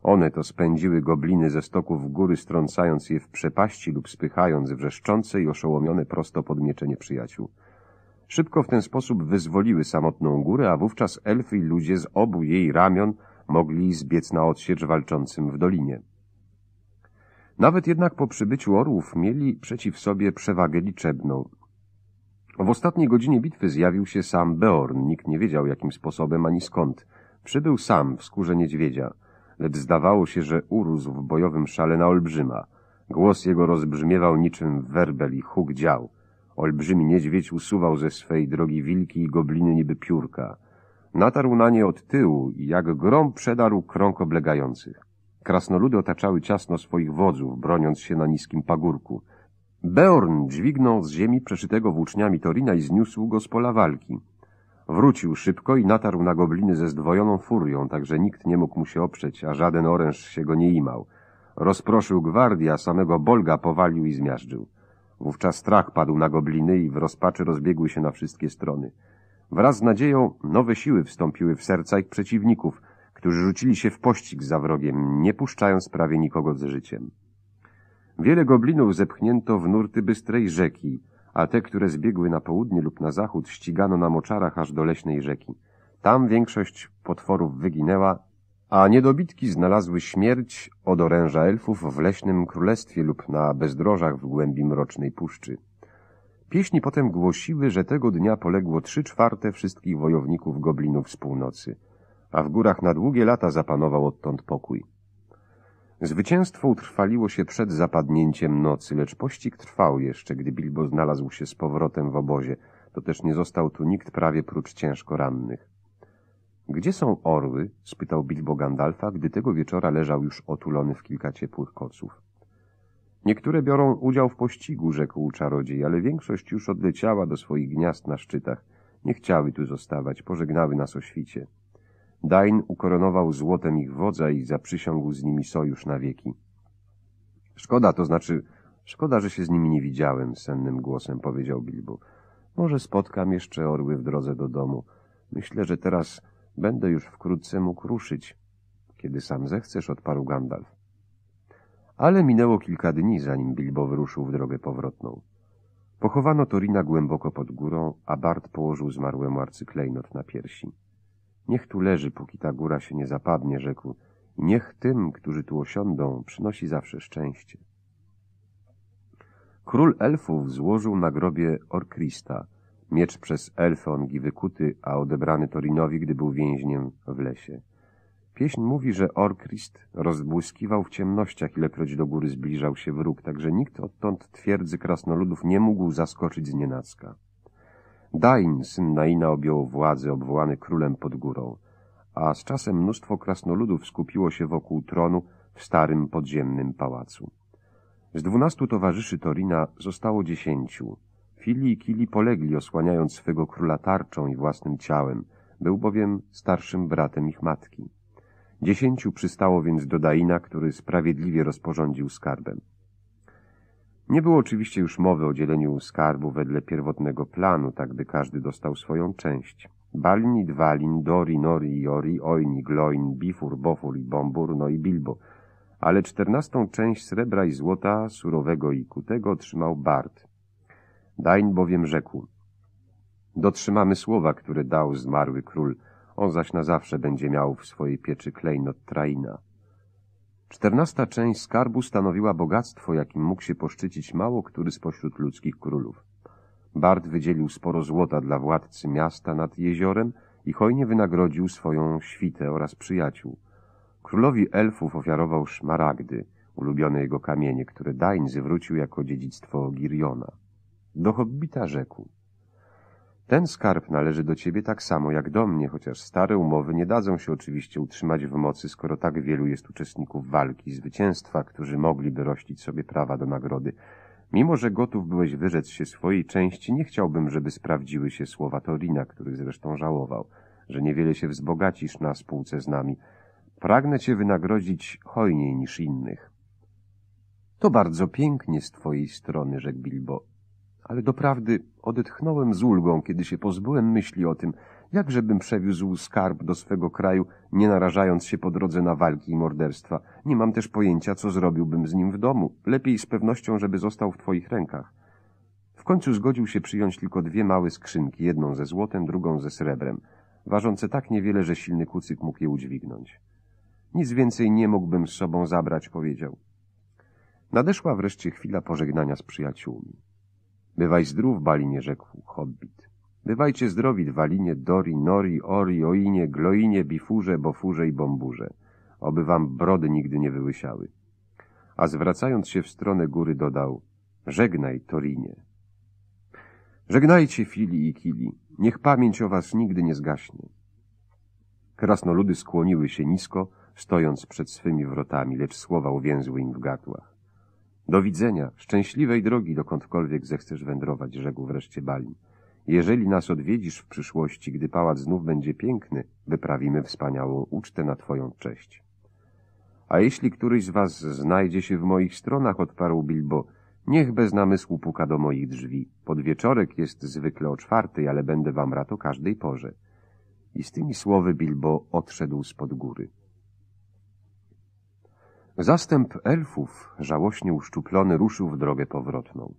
one to spędziły gobliny ze stoków góry, strącając je w przepaści lub spychając wrzeszczące i oszołomione prosto pod miecze nieprzyjaciół. Szybko w ten sposób wyzwoliły samotną górę, a wówczas elfy i ludzie z obu jej ramion mogli zbiec na odsiecz walczącym w dolinie. Nawet jednak po przybyciu orłów mieli przeciw sobie przewagę liczebną. W ostatniej godzinie bitwy zjawił się sam Beorn. Nikt nie wiedział, jakim sposobem ani skąd. Przybył sam w skórze niedźwiedzia lecz zdawało się, że urósł w bojowym szale na olbrzyma. Głos jego rozbrzmiewał niczym werbel i huk dział. Olbrzymi niedźwiedź usuwał ze swej drogi wilki i gobliny niby piórka. Natarł na nie od tyłu i jak grom przedarł krąg oblegających. Krasnoludy otaczały ciasno swoich wodzów, broniąc się na niskim pagórku. Beorn dźwignął z ziemi przeszytego włóczniami Torina i zniósł go z pola walki. Wrócił szybko i natarł na gobliny ze zdwojoną furią, tak że nikt nie mógł mu się oprzeć, a żaden oręż się go nie imał. Rozproszył gwardię, a samego Bolga powalił i zmiażdżył. Wówczas strach padł na gobliny i w rozpaczy rozbiegły się na wszystkie strony. Wraz z nadzieją nowe siły wstąpiły w serca ich przeciwników, którzy rzucili się w pościg za wrogiem, nie puszczając prawie nikogo z życiem. Wiele goblinów zepchnięto w nurty bystrej rzeki, a te, które zbiegły na południe lub na zachód, ścigano na moczarach aż do leśnej rzeki. Tam większość potworów wyginęła, a niedobitki znalazły śmierć od oręża elfów w leśnym królestwie lub na bezdrożach w głębi mrocznej puszczy. Pieśni potem głosiły, że tego dnia poległo trzy czwarte wszystkich wojowników goblinów z północy, a w górach na długie lata zapanował odtąd pokój. Zwycięstwo utrwaliło się przed zapadnięciem nocy, lecz pościg trwał jeszcze, gdy Bilbo znalazł się z powrotem w obozie. To też nie został tu nikt prawie prócz ciężko rannych. Gdzie są orły? spytał Bilbo Gandalfa, gdy tego wieczora leżał już otulony w kilka ciepłych koców. Niektóre biorą udział w pościgu, rzekł czarodziej, ale większość już odleciała do swoich gniazd na szczytach. Nie chciały tu zostawać, pożegnały nas o świcie. Dain ukoronował złotem ich wodza i zaprzysiągł z nimi sojusz na wieki. Szkoda, to znaczy, szkoda, że się z nimi nie widziałem, sennym głosem powiedział Bilbo. Może spotkam jeszcze orły w drodze do domu. Myślę, że teraz będę już wkrótce mógł ruszyć. Kiedy sam zechcesz, odparł Gandalf. Ale minęło kilka dni, zanim Bilbo wyruszył w drogę powrotną. Pochowano Torina głęboko pod górą, a Bart położył zmarłemu arcyklejnot na piersi. Niech tu leży, póki ta góra się nie zapadnie, rzekł. I niech tym, którzy tu osiądą, przynosi zawsze szczęście. Król elfów złożył na grobie Orkrista, miecz przez Elfeongi wykuty, a odebrany Torinowi, gdy był więźniem w lesie. Pieśń mówi, że Orkrist rozbłyskiwał w ciemnościach, ilekroć do góry zbliżał się wróg, tak że nikt odtąd twierdzy krasnoludów nie mógł zaskoczyć znienacka. Dain, syn Naina, objął władzę, obwołany królem pod górą, a z czasem mnóstwo krasnoludów skupiło się wokół tronu w starym podziemnym pałacu. Z dwunastu towarzyszy Torina zostało dziesięciu. Fili i Kili polegli, osłaniając swego króla tarczą i własnym ciałem, był bowiem starszym bratem ich matki. Dziesięciu przystało więc do Daina, który sprawiedliwie rozporządził skarbem. Nie było oczywiście już mowy o dzieleniu skarbu wedle pierwotnego planu, tak by każdy dostał swoją część. Balin i Dwalin, Dori, Nori, Jori, Ojni, Gloin, Bifur, Bofur i Bombur, no i Bilbo. Ale czternastą część srebra i złota, surowego i kutego otrzymał Bart. Dain bowiem rzekł. Dotrzymamy słowa, które dał zmarły król, on zaś na zawsze będzie miał w swojej pieczy klejnot Traina. Czternasta część skarbu stanowiła bogactwo, jakim mógł się poszczycić mało który spośród ludzkich królów. Bart wydzielił sporo złota dla władcy miasta nad jeziorem i hojnie wynagrodził swoją świtę oraz przyjaciół. Królowi elfów ofiarował szmaragdy, ulubione jego kamienie, które Dain zwrócił jako dziedzictwo Giriona. Do hobbita rzekł. Ten skarb należy do ciebie tak samo jak do mnie, chociaż stare umowy nie dadzą się oczywiście utrzymać w mocy, skoro tak wielu jest uczestników walki i zwycięstwa, którzy mogliby rościć sobie prawa do nagrody. Mimo, że gotów byłeś wyrzec się swojej części, nie chciałbym, żeby sprawdziły się słowa Torina, który zresztą żałował, że niewiele się wzbogacisz na spółce z nami. Pragnę cię wynagrodzić hojniej niż innych. To bardzo pięknie z twojej strony, rzekł Bilbo ale doprawdy odetchnąłem z ulgą, kiedy się pozbyłem myśli o tym, jakżebym przewiózł skarb do swego kraju, nie narażając się po drodze na walki i morderstwa. Nie mam też pojęcia, co zrobiłbym z nim w domu. Lepiej z pewnością, żeby został w twoich rękach. W końcu zgodził się przyjąć tylko dwie małe skrzynki, jedną ze złotem, drugą ze srebrem, ważące tak niewiele, że silny kucyk mógł je udźwignąć. Nic więcej nie mógłbym z sobą zabrać, powiedział. Nadeszła wreszcie chwila pożegnania z przyjaciółmi. Bywaj zdrów, Balinie, rzekł hobbit. Bywajcie zdrowi, Dwalinie, Dori, Nori, Ori, Oinie, Gloinie, Bifurze, Bofurze i Bomburze. Oby wam brody nigdy nie wyłysiały. A zwracając się w stronę góry dodał, żegnaj, Torinie. Żegnajcie, Fili i Kili, niech pamięć o was nigdy nie zgaśnie. Krasnoludy skłoniły się nisko, stojąc przed swymi wrotami, lecz słowa uwięzły im w gatłach. Do widzenia, szczęśliwej drogi, dokądkolwiek zechcesz wędrować, rzekł wreszcie Balin. Jeżeli nas odwiedzisz w przyszłości, gdy pałac znów będzie piękny, wyprawimy wspaniałą ucztę na twoją cześć. A jeśli któryś z was znajdzie się w moich stronach, odparł Bilbo, niech bez namysłu puka do moich drzwi. Podwieczorek jest zwykle o czwartej, ale będę wam rato każdej porze. I z tymi słowy Bilbo odszedł spod góry. Zastęp elfów, żałośnie uszczuplony, ruszył w drogę powrotną.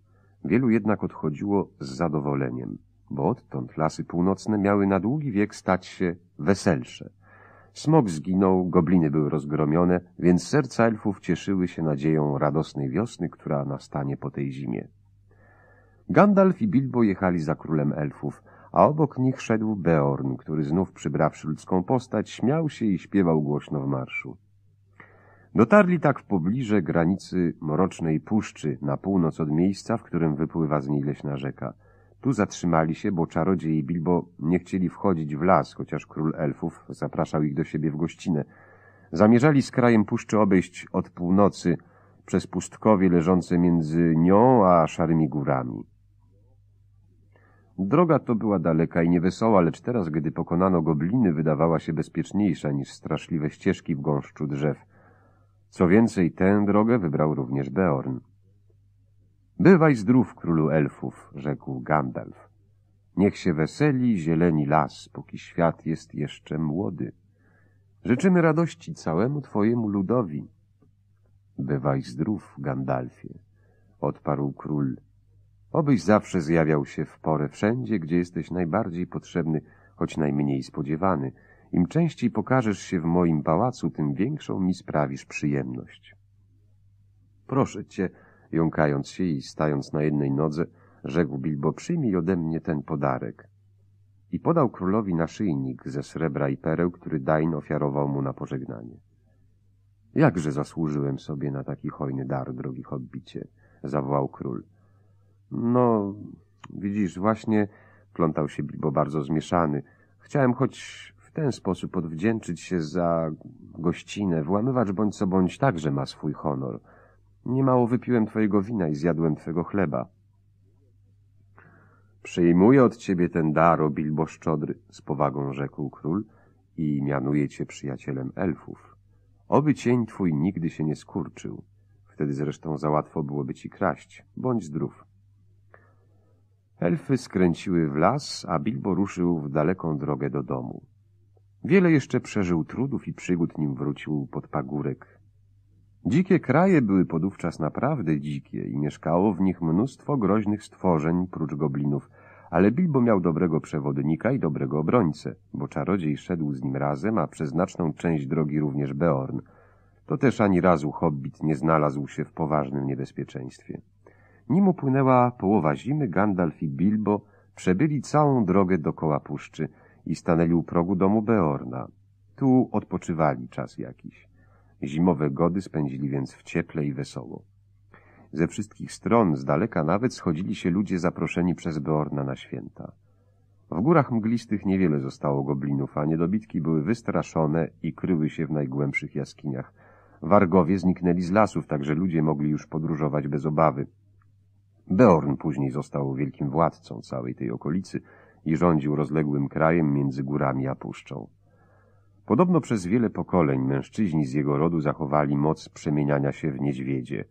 Wielu jednak odchodziło z zadowoleniem, bo odtąd lasy północne miały na długi wiek stać się weselsze. Smok zginął, gobliny były rozgromione, więc serca elfów cieszyły się nadzieją radosnej wiosny, która nastanie po tej zimie. Gandalf i Bilbo jechali za królem elfów, a obok nich szedł Beorn, który znów przybrawszy ludzką postać, śmiał się i śpiewał głośno w marszu. Dotarli tak w pobliże granicy mrocznej puszczy, na północ od miejsca, w którym wypływa z niej leśna rzeka. Tu zatrzymali się, bo czarodzieje i Bilbo nie chcieli wchodzić w las, chociaż król elfów zapraszał ich do siebie w gościnę. Zamierzali z krajem puszczy obejść od północy przez pustkowie leżące między nią a szarymi górami. Droga to była daleka i niewesoła, lecz teraz, gdy pokonano gobliny, wydawała się bezpieczniejsza niż straszliwe ścieżki w gąszczu drzew. Co więcej, tę drogę wybrał również Beorn. Bywaj zdrów, królu elfów, rzekł Gandalf. Niech się weseli zieleni las, póki świat jest jeszcze młody. Życzymy radości całemu twojemu ludowi. Bywaj zdrów, Gandalfie, odparł król. Obyś zawsze zjawiał się w porę wszędzie, gdzie jesteś najbardziej potrzebny, choć najmniej spodziewany – im częściej pokażesz się w moim pałacu, tym większą mi sprawisz przyjemność. Proszę cię, jąkając się i stając na jednej nodze, rzekł Bilbo, przyjmij ode mnie ten podarek. I podał królowi naszyjnik ze srebra i pereł, który Dain ofiarował mu na pożegnanie. Jakże zasłużyłem sobie na taki hojny dar, drogi hobbicie, zawołał król. No, widzisz, właśnie, plątał się Bilbo bardzo zmieszany. Chciałem choć w ten sposób odwdzięczyć się za gościnę. Włamywacz bądź co bądź także ma swój honor. Niemało wypiłem twojego wina i zjadłem twego chleba. Przyjmuję od ciebie ten dar, o Bilbo Szczodry, z powagą rzekł król i mianuję cię przyjacielem elfów. Oby cień twój nigdy się nie skurczył. Wtedy zresztą za łatwo byłoby ci kraść. Bądź zdrów. Elfy skręciły w las, a Bilbo ruszył w daleką drogę do domu. Wiele jeszcze przeżył trudów i przygód, nim wrócił pod pagórek. Dzikie kraje były podówczas naprawdę dzikie i mieszkało w nich mnóstwo groźnych stworzeń prócz goblinów, ale Bilbo miał dobrego przewodnika i dobrego obrońcę, bo czarodziej szedł z nim razem, a przez znaczną część drogi również Beorn. To też ani razu hobbit nie znalazł się w poważnym niebezpieczeństwie. Nim upłynęła połowa zimy, Gandalf i Bilbo przebyli całą drogę dokoła puszczy – i stanęli u progu domu Beorna. Tu odpoczywali czas jakiś. Zimowe gody spędzili więc w cieple i wesoło. Ze wszystkich stron, z daleka nawet, schodzili się ludzie zaproszeni przez Beorna na święta. W górach mglistych niewiele zostało goblinów, a niedobitki były wystraszone i kryły się w najgłębszych jaskiniach. Wargowie zniknęli z lasów, tak że ludzie mogli już podróżować bez obawy. Beorn później został wielkim władcą całej tej okolicy, i rządził rozległym krajem między górami a puszczą. Podobno przez wiele pokoleń mężczyźni z jego rodu zachowali moc przemieniania się w niedźwiedzie.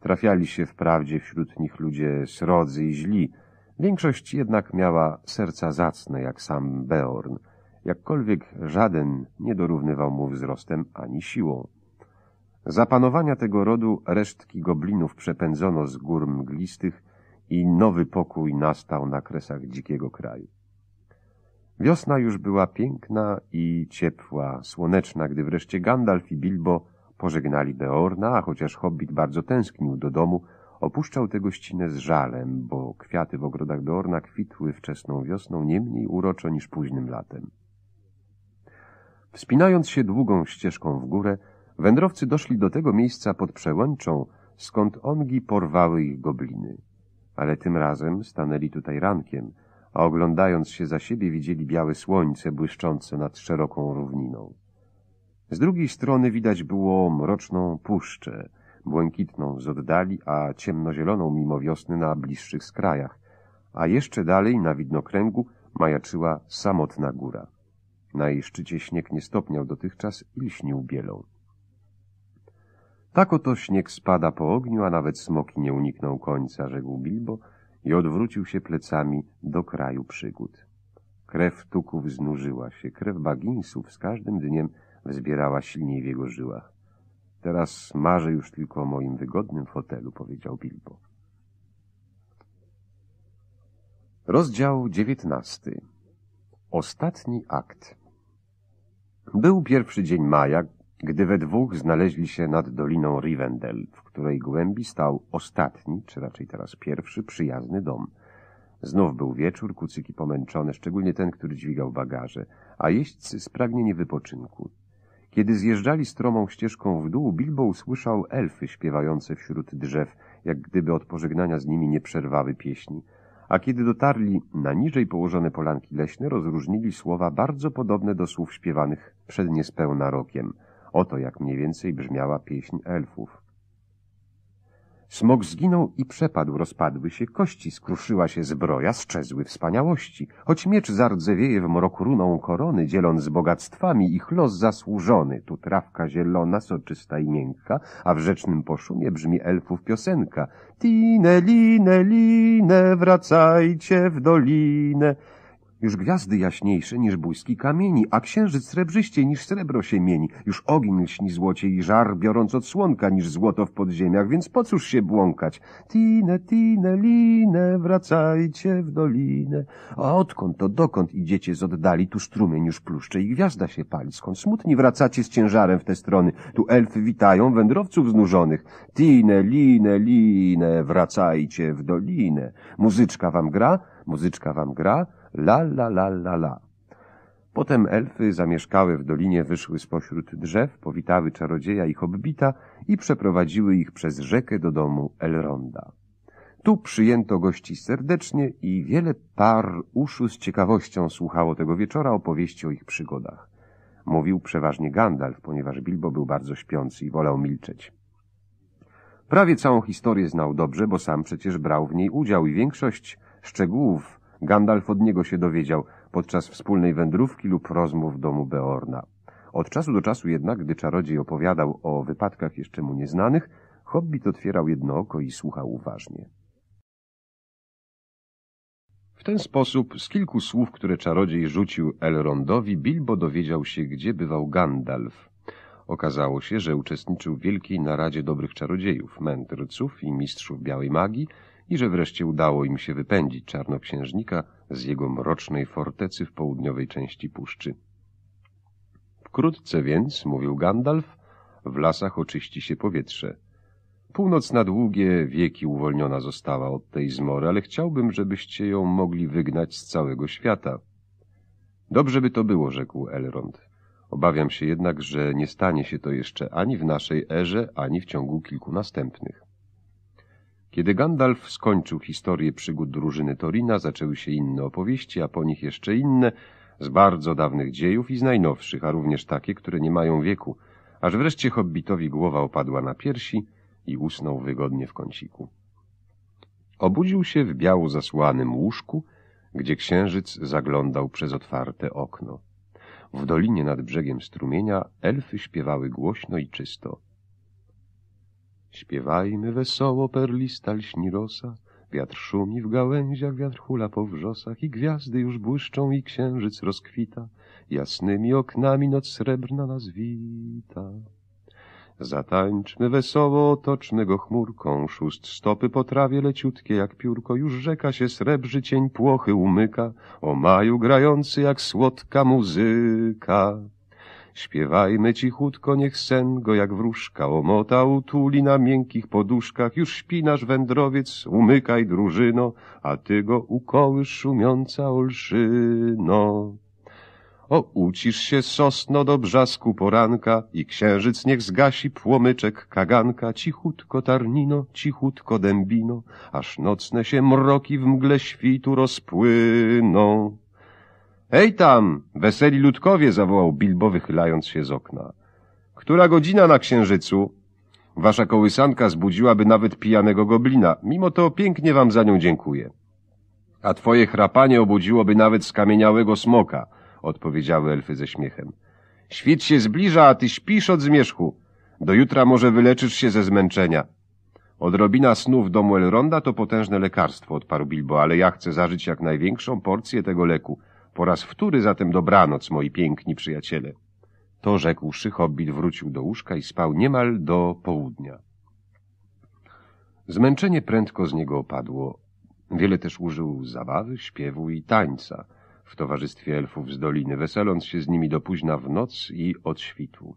Trafiali się wprawdzie wśród nich ludzie srodzy i źli, większość jednak miała serca zacne jak sam Beorn, jakkolwiek żaden nie dorównywał mu wzrostem ani siłą. Za panowania tego rodu resztki goblinów przepędzono z gór mglistych i nowy pokój nastał na kresach dzikiego kraju. Wiosna już była piękna i ciepła, słoneczna, gdy wreszcie Gandalf i Bilbo pożegnali Beorna, a chociaż hobbit bardzo tęsknił do domu, opuszczał tę gościnę z żalem, bo kwiaty w ogrodach Beorna kwitły wczesną wiosną nie mniej uroczo niż późnym latem. Wspinając się długą ścieżką w górę, wędrowcy doszli do tego miejsca pod przełęczą, skąd ongi porwały ich gobliny ale tym razem stanęli tutaj rankiem, a oglądając się za siebie widzieli białe słońce błyszczące nad szeroką równiną. Z drugiej strony widać było mroczną puszczę, błękitną z oddali, a ciemnozieloną mimo wiosny na bliższych skrajach, a jeszcze dalej na widnokręgu majaczyła samotna góra. Na jej szczycie śnieg nie stopniał dotychczas i lśnił bielą. Tak oto śnieg spada po ogniu, a nawet smoki nie unikną końca, rzekł Bilbo i odwrócił się plecami do kraju przygód. Krew tuków znużyła się, krew baginsów z każdym dniem wzbierała silniej w jego żyłach. Teraz marzę już tylko o moim wygodnym fotelu, powiedział Bilbo. Rozdział dziewiętnasty. Ostatni akt. Był pierwszy dzień maja, gdy we dwóch znaleźli się nad doliną Rivendell, w której głębi stał ostatni, czy raczej teraz pierwszy, przyjazny dom. Znów był wieczór, kucyki pomęczone, szczególnie ten, który dźwigał bagaże, a jeźdźcy spragnieni wypoczynku. Kiedy zjeżdżali stromą ścieżką w dół, Bilbo usłyszał elfy śpiewające wśród drzew, jak gdyby od pożegnania z nimi nie przerwały pieśni. A kiedy dotarli na niżej położone polanki leśne, rozróżnili słowa bardzo podobne do słów śpiewanych przed niespełna rokiem – Oto jak mniej więcej brzmiała pieśń elfów. Smok zginął i przepadł, rozpadły się kości, skruszyła się zbroja, strzezły wspaniałości. Choć miecz zardzewieje w mroku runą korony, dzieląc bogactwami ich los zasłużony. Tu trawka zielona, soczysta i miękka, a w rzecznym poszumie brzmi elfów piosenka. Tine, line, line, wracajcie w dolinę. Już gwiazdy jaśniejsze niż błyski kamieni, a księżyc srebrzyście niż srebro się mieni. Już ogień lśni złocie i żar, biorąc od słonka niż złoto w podziemiach, więc po cóż się błąkać? Tine, tine, line, wracajcie w dolinę. A odkąd to dokąd idziecie z oddali? Tu strumień już pluszcze i gwiazda się pali. Skąd smutni wracacie z ciężarem w te strony? Tu elfy witają wędrowców znużonych. Tine, line, line, wracajcie w dolinę. Muzyczka wam gra, muzyczka wam gra, La la la la la. Potem elfy zamieszkałe w dolinie wyszły spośród drzew, powitały czarodzieja i hobbita i przeprowadziły ich przez rzekę do domu Elronda. Tu przyjęto gości serdecznie i wiele par uszu z ciekawością słuchało tego wieczora opowieści o ich przygodach. Mówił przeważnie Gandalf, ponieważ Bilbo był bardzo śpiący i wolał milczeć. Prawie całą historię znał dobrze, bo sam przecież brał w niej udział i większość szczegółów Gandalf od niego się dowiedział podczas wspólnej wędrówki lub rozmów w domu Beorna. Od czasu do czasu jednak, gdy czarodziej opowiadał o wypadkach jeszcze mu nieznanych, hobbit otwierał jedno oko i słuchał uważnie. W ten sposób, z kilku słów, które czarodziej rzucił Elrondowi, Bilbo dowiedział się, gdzie bywał Gandalf. Okazało się, że uczestniczył w wielkiej naradzie dobrych czarodziejów, mędrców i mistrzów białej magii, i że wreszcie udało im się wypędzić czarnoksiężnika z jego mrocznej fortecy w południowej części puszczy. Wkrótce więc, mówił Gandalf, w lasach oczyści się powietrze. Północ na długie wieki uwolniona została od tej zmory, ale chciałbym, żebyście ją mogli wygnać z całego świata. Dobrze by to było, rzekł Elrond. Obawiam się jednak, że nie stanie się to jeszcze ani w naszej erze, ani w ciągu kilku następnych. Kiedy Gandalf skończył historię przygód drużyny Torina, zaczęły się inne opowieści, a po nich jeszcze inne, z bardzo dawnych dziejów i z najnowszych, a również takie, które nie mają wieku, aż wreszcie hobbitowi głowa opadła na piersi i usnął wygodnie w kąciku. Obudził się w biało zasłanym łóżku, gdzie księżyc zaglądał przez otwarte okno. W dolinie nad brzegiem strumienia elfy śpiewały głośno i czysto. Śpiewajmy wesoło, perlista lśni rosa, Wiatr szumi w gałęziach, wiatr hula po wrzosach I gwiazdy już błyszczą i księżyc rozkwita, Jasnymi oknami noc srebrna nas wita. Zatańczmy wesoło, otoczmy go chmurką, szóst stopy po trawie leciutkie jak piórko, już rzeka się srebrzy, cień płochy umyka, o maju grający jak słodka muzyka. Śpiewajmy cichutko, niech sen go jak wróżka omota utuli na miękkich poduszkach. Już śpi nasz wędrowiec, umykaj drużyno, a ty go ukołysz szumiąca olszyno. O, ucisz się sosno do brzasku poranka i księżyc niech zgasi płomyczek kaganka, cichutko tarnino, cichutko dębino, aż nocne się mroki w mgle świtu rozpłyną. Hej tam, weseli ludkowie, zawołał Bilbo, wychylając się z okna. Która godzina na księżycu? Wasza kołysanka zbudziłaby nawet pijanego goblina, mimo to pięknie wam za nią dziękuję. A twoje chrapanie obudziłoby nawet skamieniałego smoka, odpowiedziały elfy ze śmiechem. Świt się zbliża, a ty śpisz od zmierzchu. Do jutra może wyleczysz się ze zmęczenia. Odrobina snu w domu Elronda to potężne lekarstwo, odparł Bilbo, ale ja chcę zażyć jak największą porcję tego leku. Po raz wtóry zatem dobranoc, moi piękni przyjaciele. To rzekłszy, hobbit wrócił do łóżka i spał niemal do południa. Zmęczenie prędko z niego opadło. Wiele też użył zabawy, śpiewu i tańca w towarzystwie elfów z doliny, weseląc się z nimi do późna w noc i od świtu.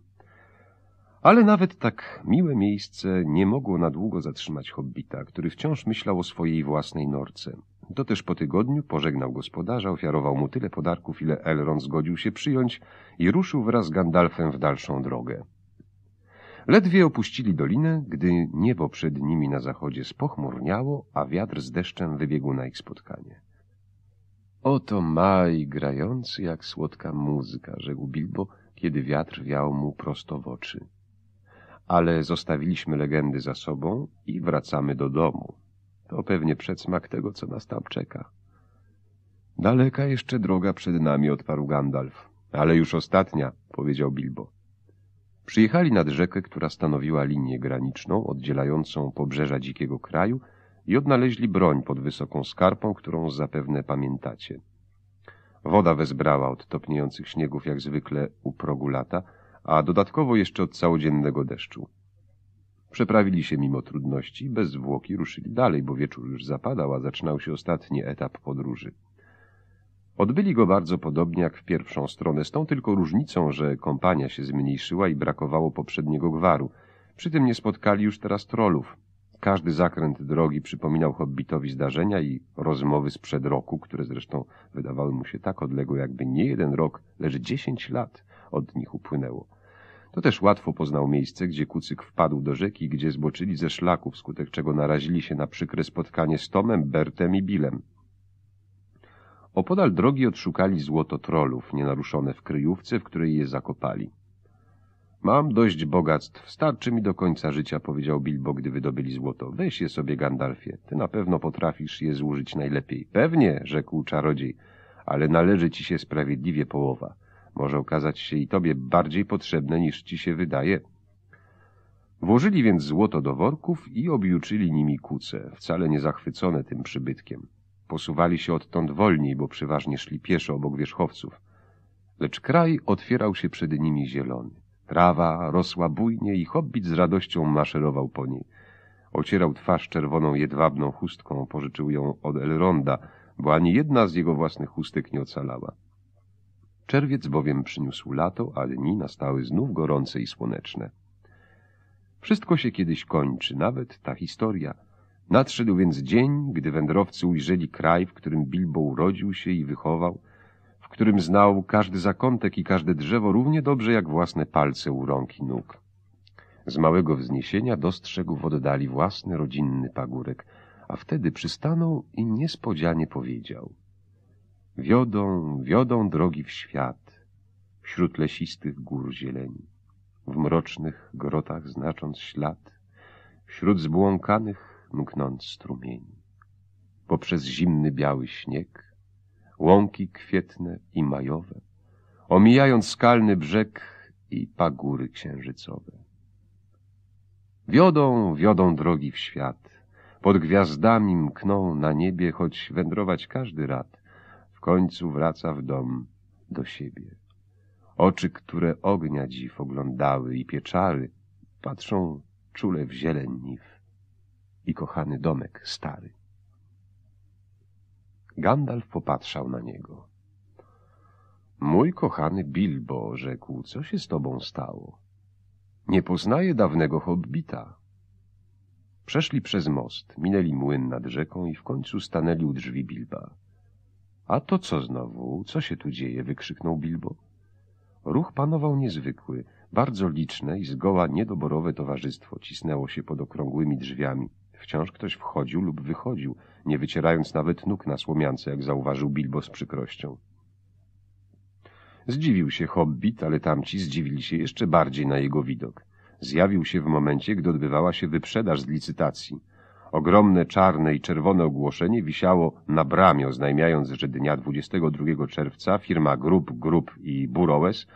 Ale nawet tak miłe miejsce nie mogło na długo zatrzymać hobbita, który wciąż myślał o swojej własnej norce. To też po tygodniu pożegnał gospodarza, ofiarował mu tyle podarków, ile Elrond zgodził się przyjąć i ruszył wraz z Gandalfem w dalszą drogę. Ledwie opuścili dolinę, gdy niebo przed nimi na zachodzie spochmurniało, a wiatr z deszczem wybiegł na ich spotkanie. Oto maj grający jak słodka muzyka, rzekł Bilbo, kiedy wiatr wiał mu prosto w oczy. Ale zostawiliśmy legendy za sobą i wracamy do domu. To pewnie przedsmak tego, co nas tam czeka. Daleka jeszcze droga przed nami, odparł Gandalf. Ale już ostatnia, powiedział Bilbo. Przyjechali nad rzekę, która stanowiła linię graniczną oddzielającą pobrzeża dzikiego kraju i odnaleźli broń pod wysoką skarpą, którą zapewne pamiętacie. Woda wezbrała od topniejących śniegów jak zwykle u progu lata, a dodatkowo jeszcze od całodziennego deszczu. Przeprawili się mimo trudności i bez zwłoki ruszyli dalej, bo wieczór już zapadał, a zaczynał się ostatni etap podróży. Odbyli go bardzo podobnie jak w pierwszą stronę, z tą tylko różnicą, że kompania się zmniejszyła i brakowało poprzedniego gwaru. Przy tym nie spotkali już teraz trollów. Każdy zakręt drogi przypominał hobbitowi zdarzenia i rozmowy sprzed roku, które zresztą wydawały mu się tak odległe, jakby nie jeden rok, lecz dziesięć lat od nich upłynęło. To też łatwo poznał miejsce, gdzie kucyk wpadł do rzeki, gdzie zboczyli ze szlaku, wskutek czego narazili się na przykre spotkanie z Tomem, Bertem i Bilem. Opodal drogi odszukali złoto trolów, nienaruszone w kryjówce, w której je zakopali. Mam dość bogactw, starczy mi do końca życia, powiedział Bilbo, gdy wydobyli złoto. Weź je sobie, Gandalfie, ty na pewno potrafisz je zużyć najlepiej. Pewnie, rzekł czarodziej, ale należy ci się sprawiedliwie połowa. Może okazać się i tobie bardziej potrzebne niż ci się wydaje. Włożyli więc złoto do worków i objuczyli nimi kuce, wcale nie zachwycone tym przybytkiem. Posuwali się odtąd wolniej, bo przeważnie szli pieszo obok wierzchowców. Lecz kraj otwierał się przed nimi zielony. Trawa rosła bujnie i hobbit z radością maszerował po niej. Ocierał twarz czerwoną jedwabną chustką, pożyczył ją od Elronda, bo ani jedna z jego własnych chustek nie ocalała. Czerwiec bowiem przyniósł lato, a dni nastały znów gorące i słoneczne. Wszystko się kiedyś kończy, nawet ta historia. Nadszedł więc dzień, gdy wędrowcy ujrzeli kraj, w którym Bilbo urodził się i wychował, w którym znał każdy zakątek i każde drzewo równie dobrze jak własne palce u rąk i nóg. Z małego wzniesienia dostrzegł w oddali własny rodzinny pagórek, a wtedy przystanął i niespodzianie powiedział – Wiodą, wiodą drogi w świat, wśród lesistych gór zieleni, w mrocznych grotach znacząc ślad, wśród zbłąkanych mknąc strumieni. Poprzez zimny biały śnieg, łąki kwietne i majowe, omijając skalny brzeg i pagóry księżycowe. Wiodą, wiodą drogi w świat, pod gwiazdami mkną na niebie, choć wędrować każdy rad – końcu wraca w dom do siebie. Oczy, które ognia dziw oglądały i pieczary, patrzą czule w zieleń niw i kochany domek stary. Gandalf popatrzał na niego. Mój kochany Bilbo, rzekł, co się z tobą stało? Nie poznaję dawnego hobbita. Przeszli przez most, minęli młyn nad rzeką i w końcu stanęli u drzwi Bilba. A to co znowu? Co się tu dzieje? wykrzyknął Bilbo. Ruch panował niezwykły, bardzo liczne i zgoła niedoborowe towarzystwo cisnęło się pod okrągłymi drzwiami. Wciąż ktoś wchodził lub wychodził, nie wycierając nawet nóg na słomiance, jak zauważył Bilbo z przykrością. Zdziwił się hobbit, ale tamci zdziwili się jeszcze bardziej na jego widok. Zjawił się w momencie, gdy odbywała się wyprzedaż z licytacji – Ogromne czarne i czerwone ogłoszenie wisiało na bramie, oznajmiając, że dnia 22 czerwca firma Grup Grup i Buroes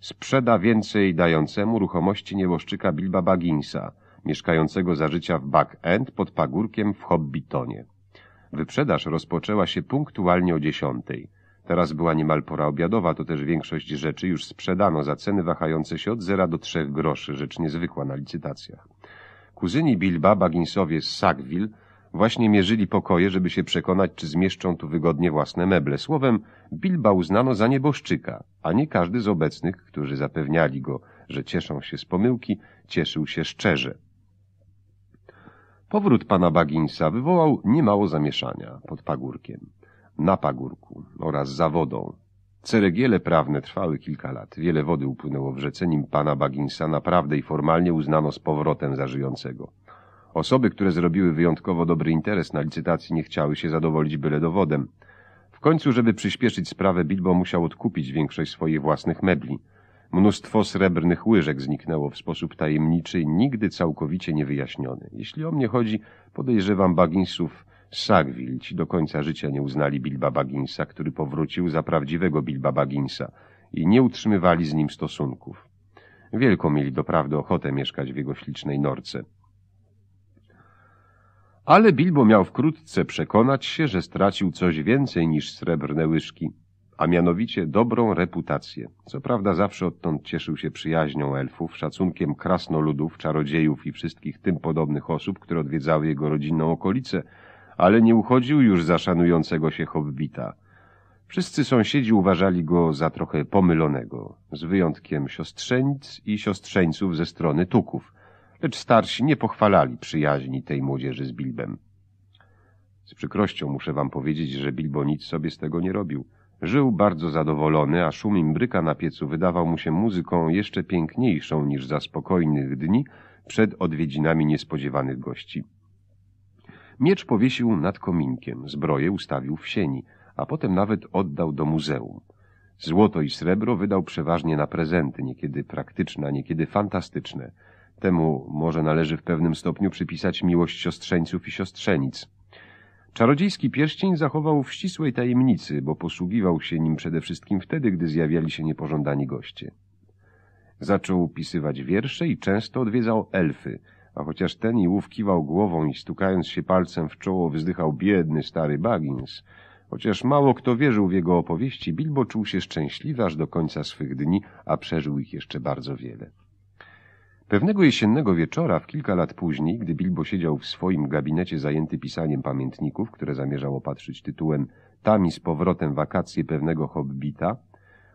sprzeda więcej dającemu ruchomości nieboszczyka Bilba Bagginsa, mieszkającego za życia w Back End pod pagórkiem w Hobbitonie. Wyprzedaż rozpoczęła się punktualnie o dziesiątej. Teraz była niemal pora obiadowa, to też większość rzeczy już sprzedano za ceny wahające się od zera do trzech groszy, rzecz niezwykła na licytacjach. Kuzyni Bilba, Bagginsowie z Sackville, właśnie mierzyli pokoje, żeby się przekonać, czy zmieszczą tu wygodnie własne meble. Słowem, Bilba uznano za nieboszczyka, a nie każdy z obecnych, którzy zapewniali go, że cieszą się z pomyłki, cieszył się szczerze. Powrót pana Bagginsa wywołał niemało zamieszania pod pagórkiem, na pagórku oraz za wodą. Ceregiele prawne trwały kilka lat. Wiele wody upłynęło w rzece, nim pana Bagginsa naprawdę i formalnie uznano z powrotem za żyjącego. Osoby, które zrobiły wyjątkowo dobry interes na licytacji, nie chciały się zadowolić byle dowodem. W końcu, żeby przyspieszyć sprawę, Bilbo musiał odkupić większość swoich własnych mebli. Mnóstwo srebrnych łyżek zniknęło w sposób tajemniczy, nigdy całkowicie niewyjaśniony. Jeśli o mnie chodzi, podejrzewam Bagginsów Sagwilć do końca życia nie uznali Bilba Bagginsa, który powrócił za prawdziwego Bilba Bagginsa i nie utrzymywali z nim stosunków. Wielką mieli doprawdy ochotę mieszkać w jego ślicznej norce. Ale Bilbo miał wkrótce przekonać się, że stracił coś więcej niż srebrne łyżki, a mianowicie dobrą reputację. Co prawda zawsze odtąd cieszył się przyjaźnią elfów, szacunkiem krasnoludów, czarodziejów i wszystkich tym podobnych osób, które odwiedzały jego rodzinną okolicę – ale nie uchodził już za szanującego się hobbita. Wszyscy sąsiedzi uważali go za trochę pomylonego, z wyjątkiem siostrzeńc i siostrzeńców ze strony Tuków, lecz starsi nie pochwalali przyjaźni tej młodzieży z Bilbem. Z przykrością muszę wam powiedzieć, że Bilbo nic sobie z tego nie robił. Żył bardzo zadowolony, a szum imbryka na piecu wydawał mu się muzyką jeszcze piękniejszą niż za spokojnych dni przed odwiedzinami niespodziewanych gości. Miecz powiesił nad kominkiem, zbroję ustawił w sieni, a potem nawet oddał do muzeum. Złoto i srebro wydał przeważnie na prezenty, niekiedy praktyczne, a niekiedy fantastyczne. Temu może należy w pewnym stopniu przypisać miłość siostrzeńców i siostrzenic. Czarodziejski pierścień zachował w ścisłej tajemnicy, bo posługiwał się nim przede wszystkim wtedy, gdy zjawiali się niepożądani goście. Zaczął pisywać wiersze i często odwiedzał elfy – a chociaż ten i ów kiwał głową i stukając się palcem w czoło wyzdychał biedny stary Baggins, chociaż mało kto wierzył w jego opowieści, Bilbo czuł się szczęśliwy aż do końca swych dni, a przeżył ich jeszcze bardzo wiele. Pewnego jesiennego wieczora, w kilka lat później, gdy Bilbo siedział w swoim gabinecie zajęty pisaniem pamiętników, które zamierzał opatrzyć tytułem "Tam i z powrotem wakacje pewnego hobbita,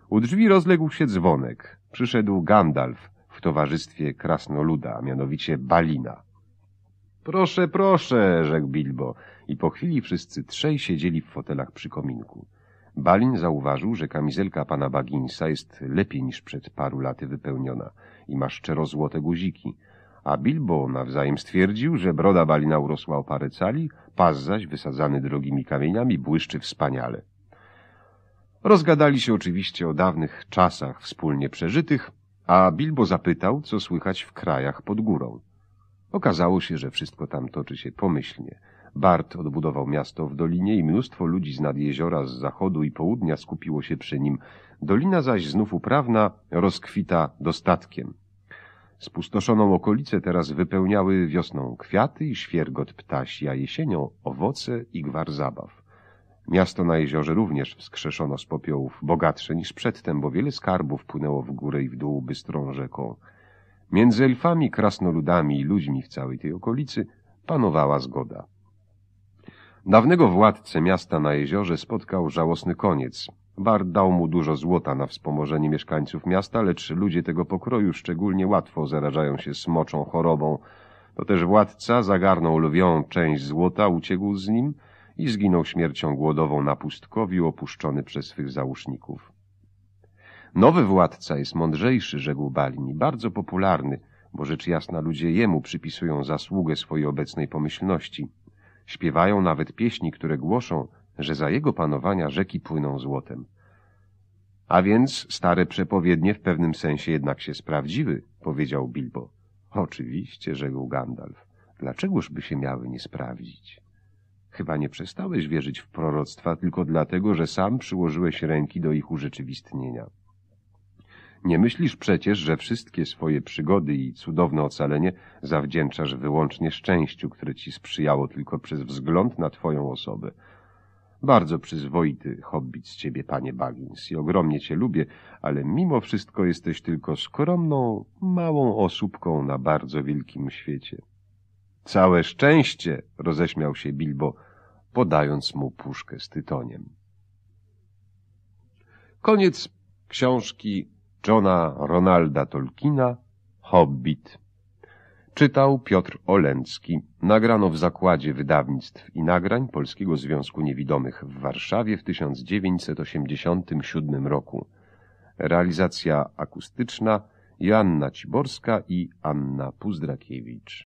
u drzwi rozległ się dzwonek. Przyszedł Gandalf, w towarzystwie krasnoluda, a mianowicie Balina. Proszę, proszę, rzekł Bilbo i po chwili wszyscy trzej siedzieli w fotelach przy kominku. Balin zauważył, że kamizelka pana Baginsa jest lepiej niż przed paru laty wypełniona i ma szczero złote guziki, a Bilbo nawzajem stwierdził, że broda Balina urosła o parę cali, pas zaś wysadzany drogimi kamieniami błyszczy wspaniale. Rozgadali się oczywiście o dawnych czasach wspólnie przeżytych, a Bilbo zapytał, co słychać w krajach pod górą. Okazało się, że wszystko tam toczy się pomyślnie. Bart odbudował miasto w dolinie i mnóstwo ludzi z nad jeziora, z zachodu i południa skupiło się przy nim. Dolina zaś znów uprawna rozkwita dostatkiem. Spustoszoną okolicę teraz wypełniały wiosną kwiaty i świergot ptasi, a jesienią owoce i gwar zabaw. Miasto na jeziorze również wskrzeszono z popiołów, bogatsze niż przedtem, bo wiele skarbów płynęło w górę i w dół bystrą rzeką. Między elfami, krasnoludami i ludźmi w całej tej okolicy panowała zgoda. Dawnego władcę miasta na jeziorze spotkał żałosny koniec. Bard dał mu dużo złota na wspomożenie mieszkańców miasta, lecz ludzie tego pokroju szczególnie łatwo zarażają się smoczą chorobą. To też władca zagarnął lwią część złota, uciekł z nim – i zginął śmiercią głodową na pustkowiu opuszczony przez swych załóżników. Nowy władca jest mądrzejszy, rzekł i bardzo popularny, bo rzecz jasna ludzie jemu przypisują zasługę swojej obecnej pomyślności. Śpiewają nawet pieśni, które głoszą, że za jego panowania rzeki płyną złotem. A więc stare przepowiednie w pewnym sensie jednak się sprawdziły, powiedział Bilbo. Oczywiście, rzekł Gandalf. Dlaczegoż by się miały nie sprawdzić? Chyba nie przestałeś wierzyć w proroctwa tylko dlatego, że sam przyłożyłeś ręki do ich urzeczywistnienia. Nie myślisz przecież, że wszystkie swoje przygody i cudowne ocalenie zawdzięczasz wyłącznie szczęściu, które ci sprzyjało tylko przez wzgląd na twoją osobę. Bardzo przyzwoity hobbit z ciebie, panie Baggins, i ogromnie cię lubię, ale mimo wszystko jesteś tylko skromną, małą osóbką na bardzo wielkim świecie. Całe szczęście, roześmiał się Bilbo, podając mu puszkę z tytoniem. Koniec książki Johna Ronalda Tolkiena Hobbit. Czytał Piotr Olęcki. Nagrano w Zakładzie Wydawnictw i Nagrań Polskiego Związku Niewidomych w Warszawie w 1987 roku. Realizacja akustyczna Joanna Ciborska i Anna Puzdrakiewicz.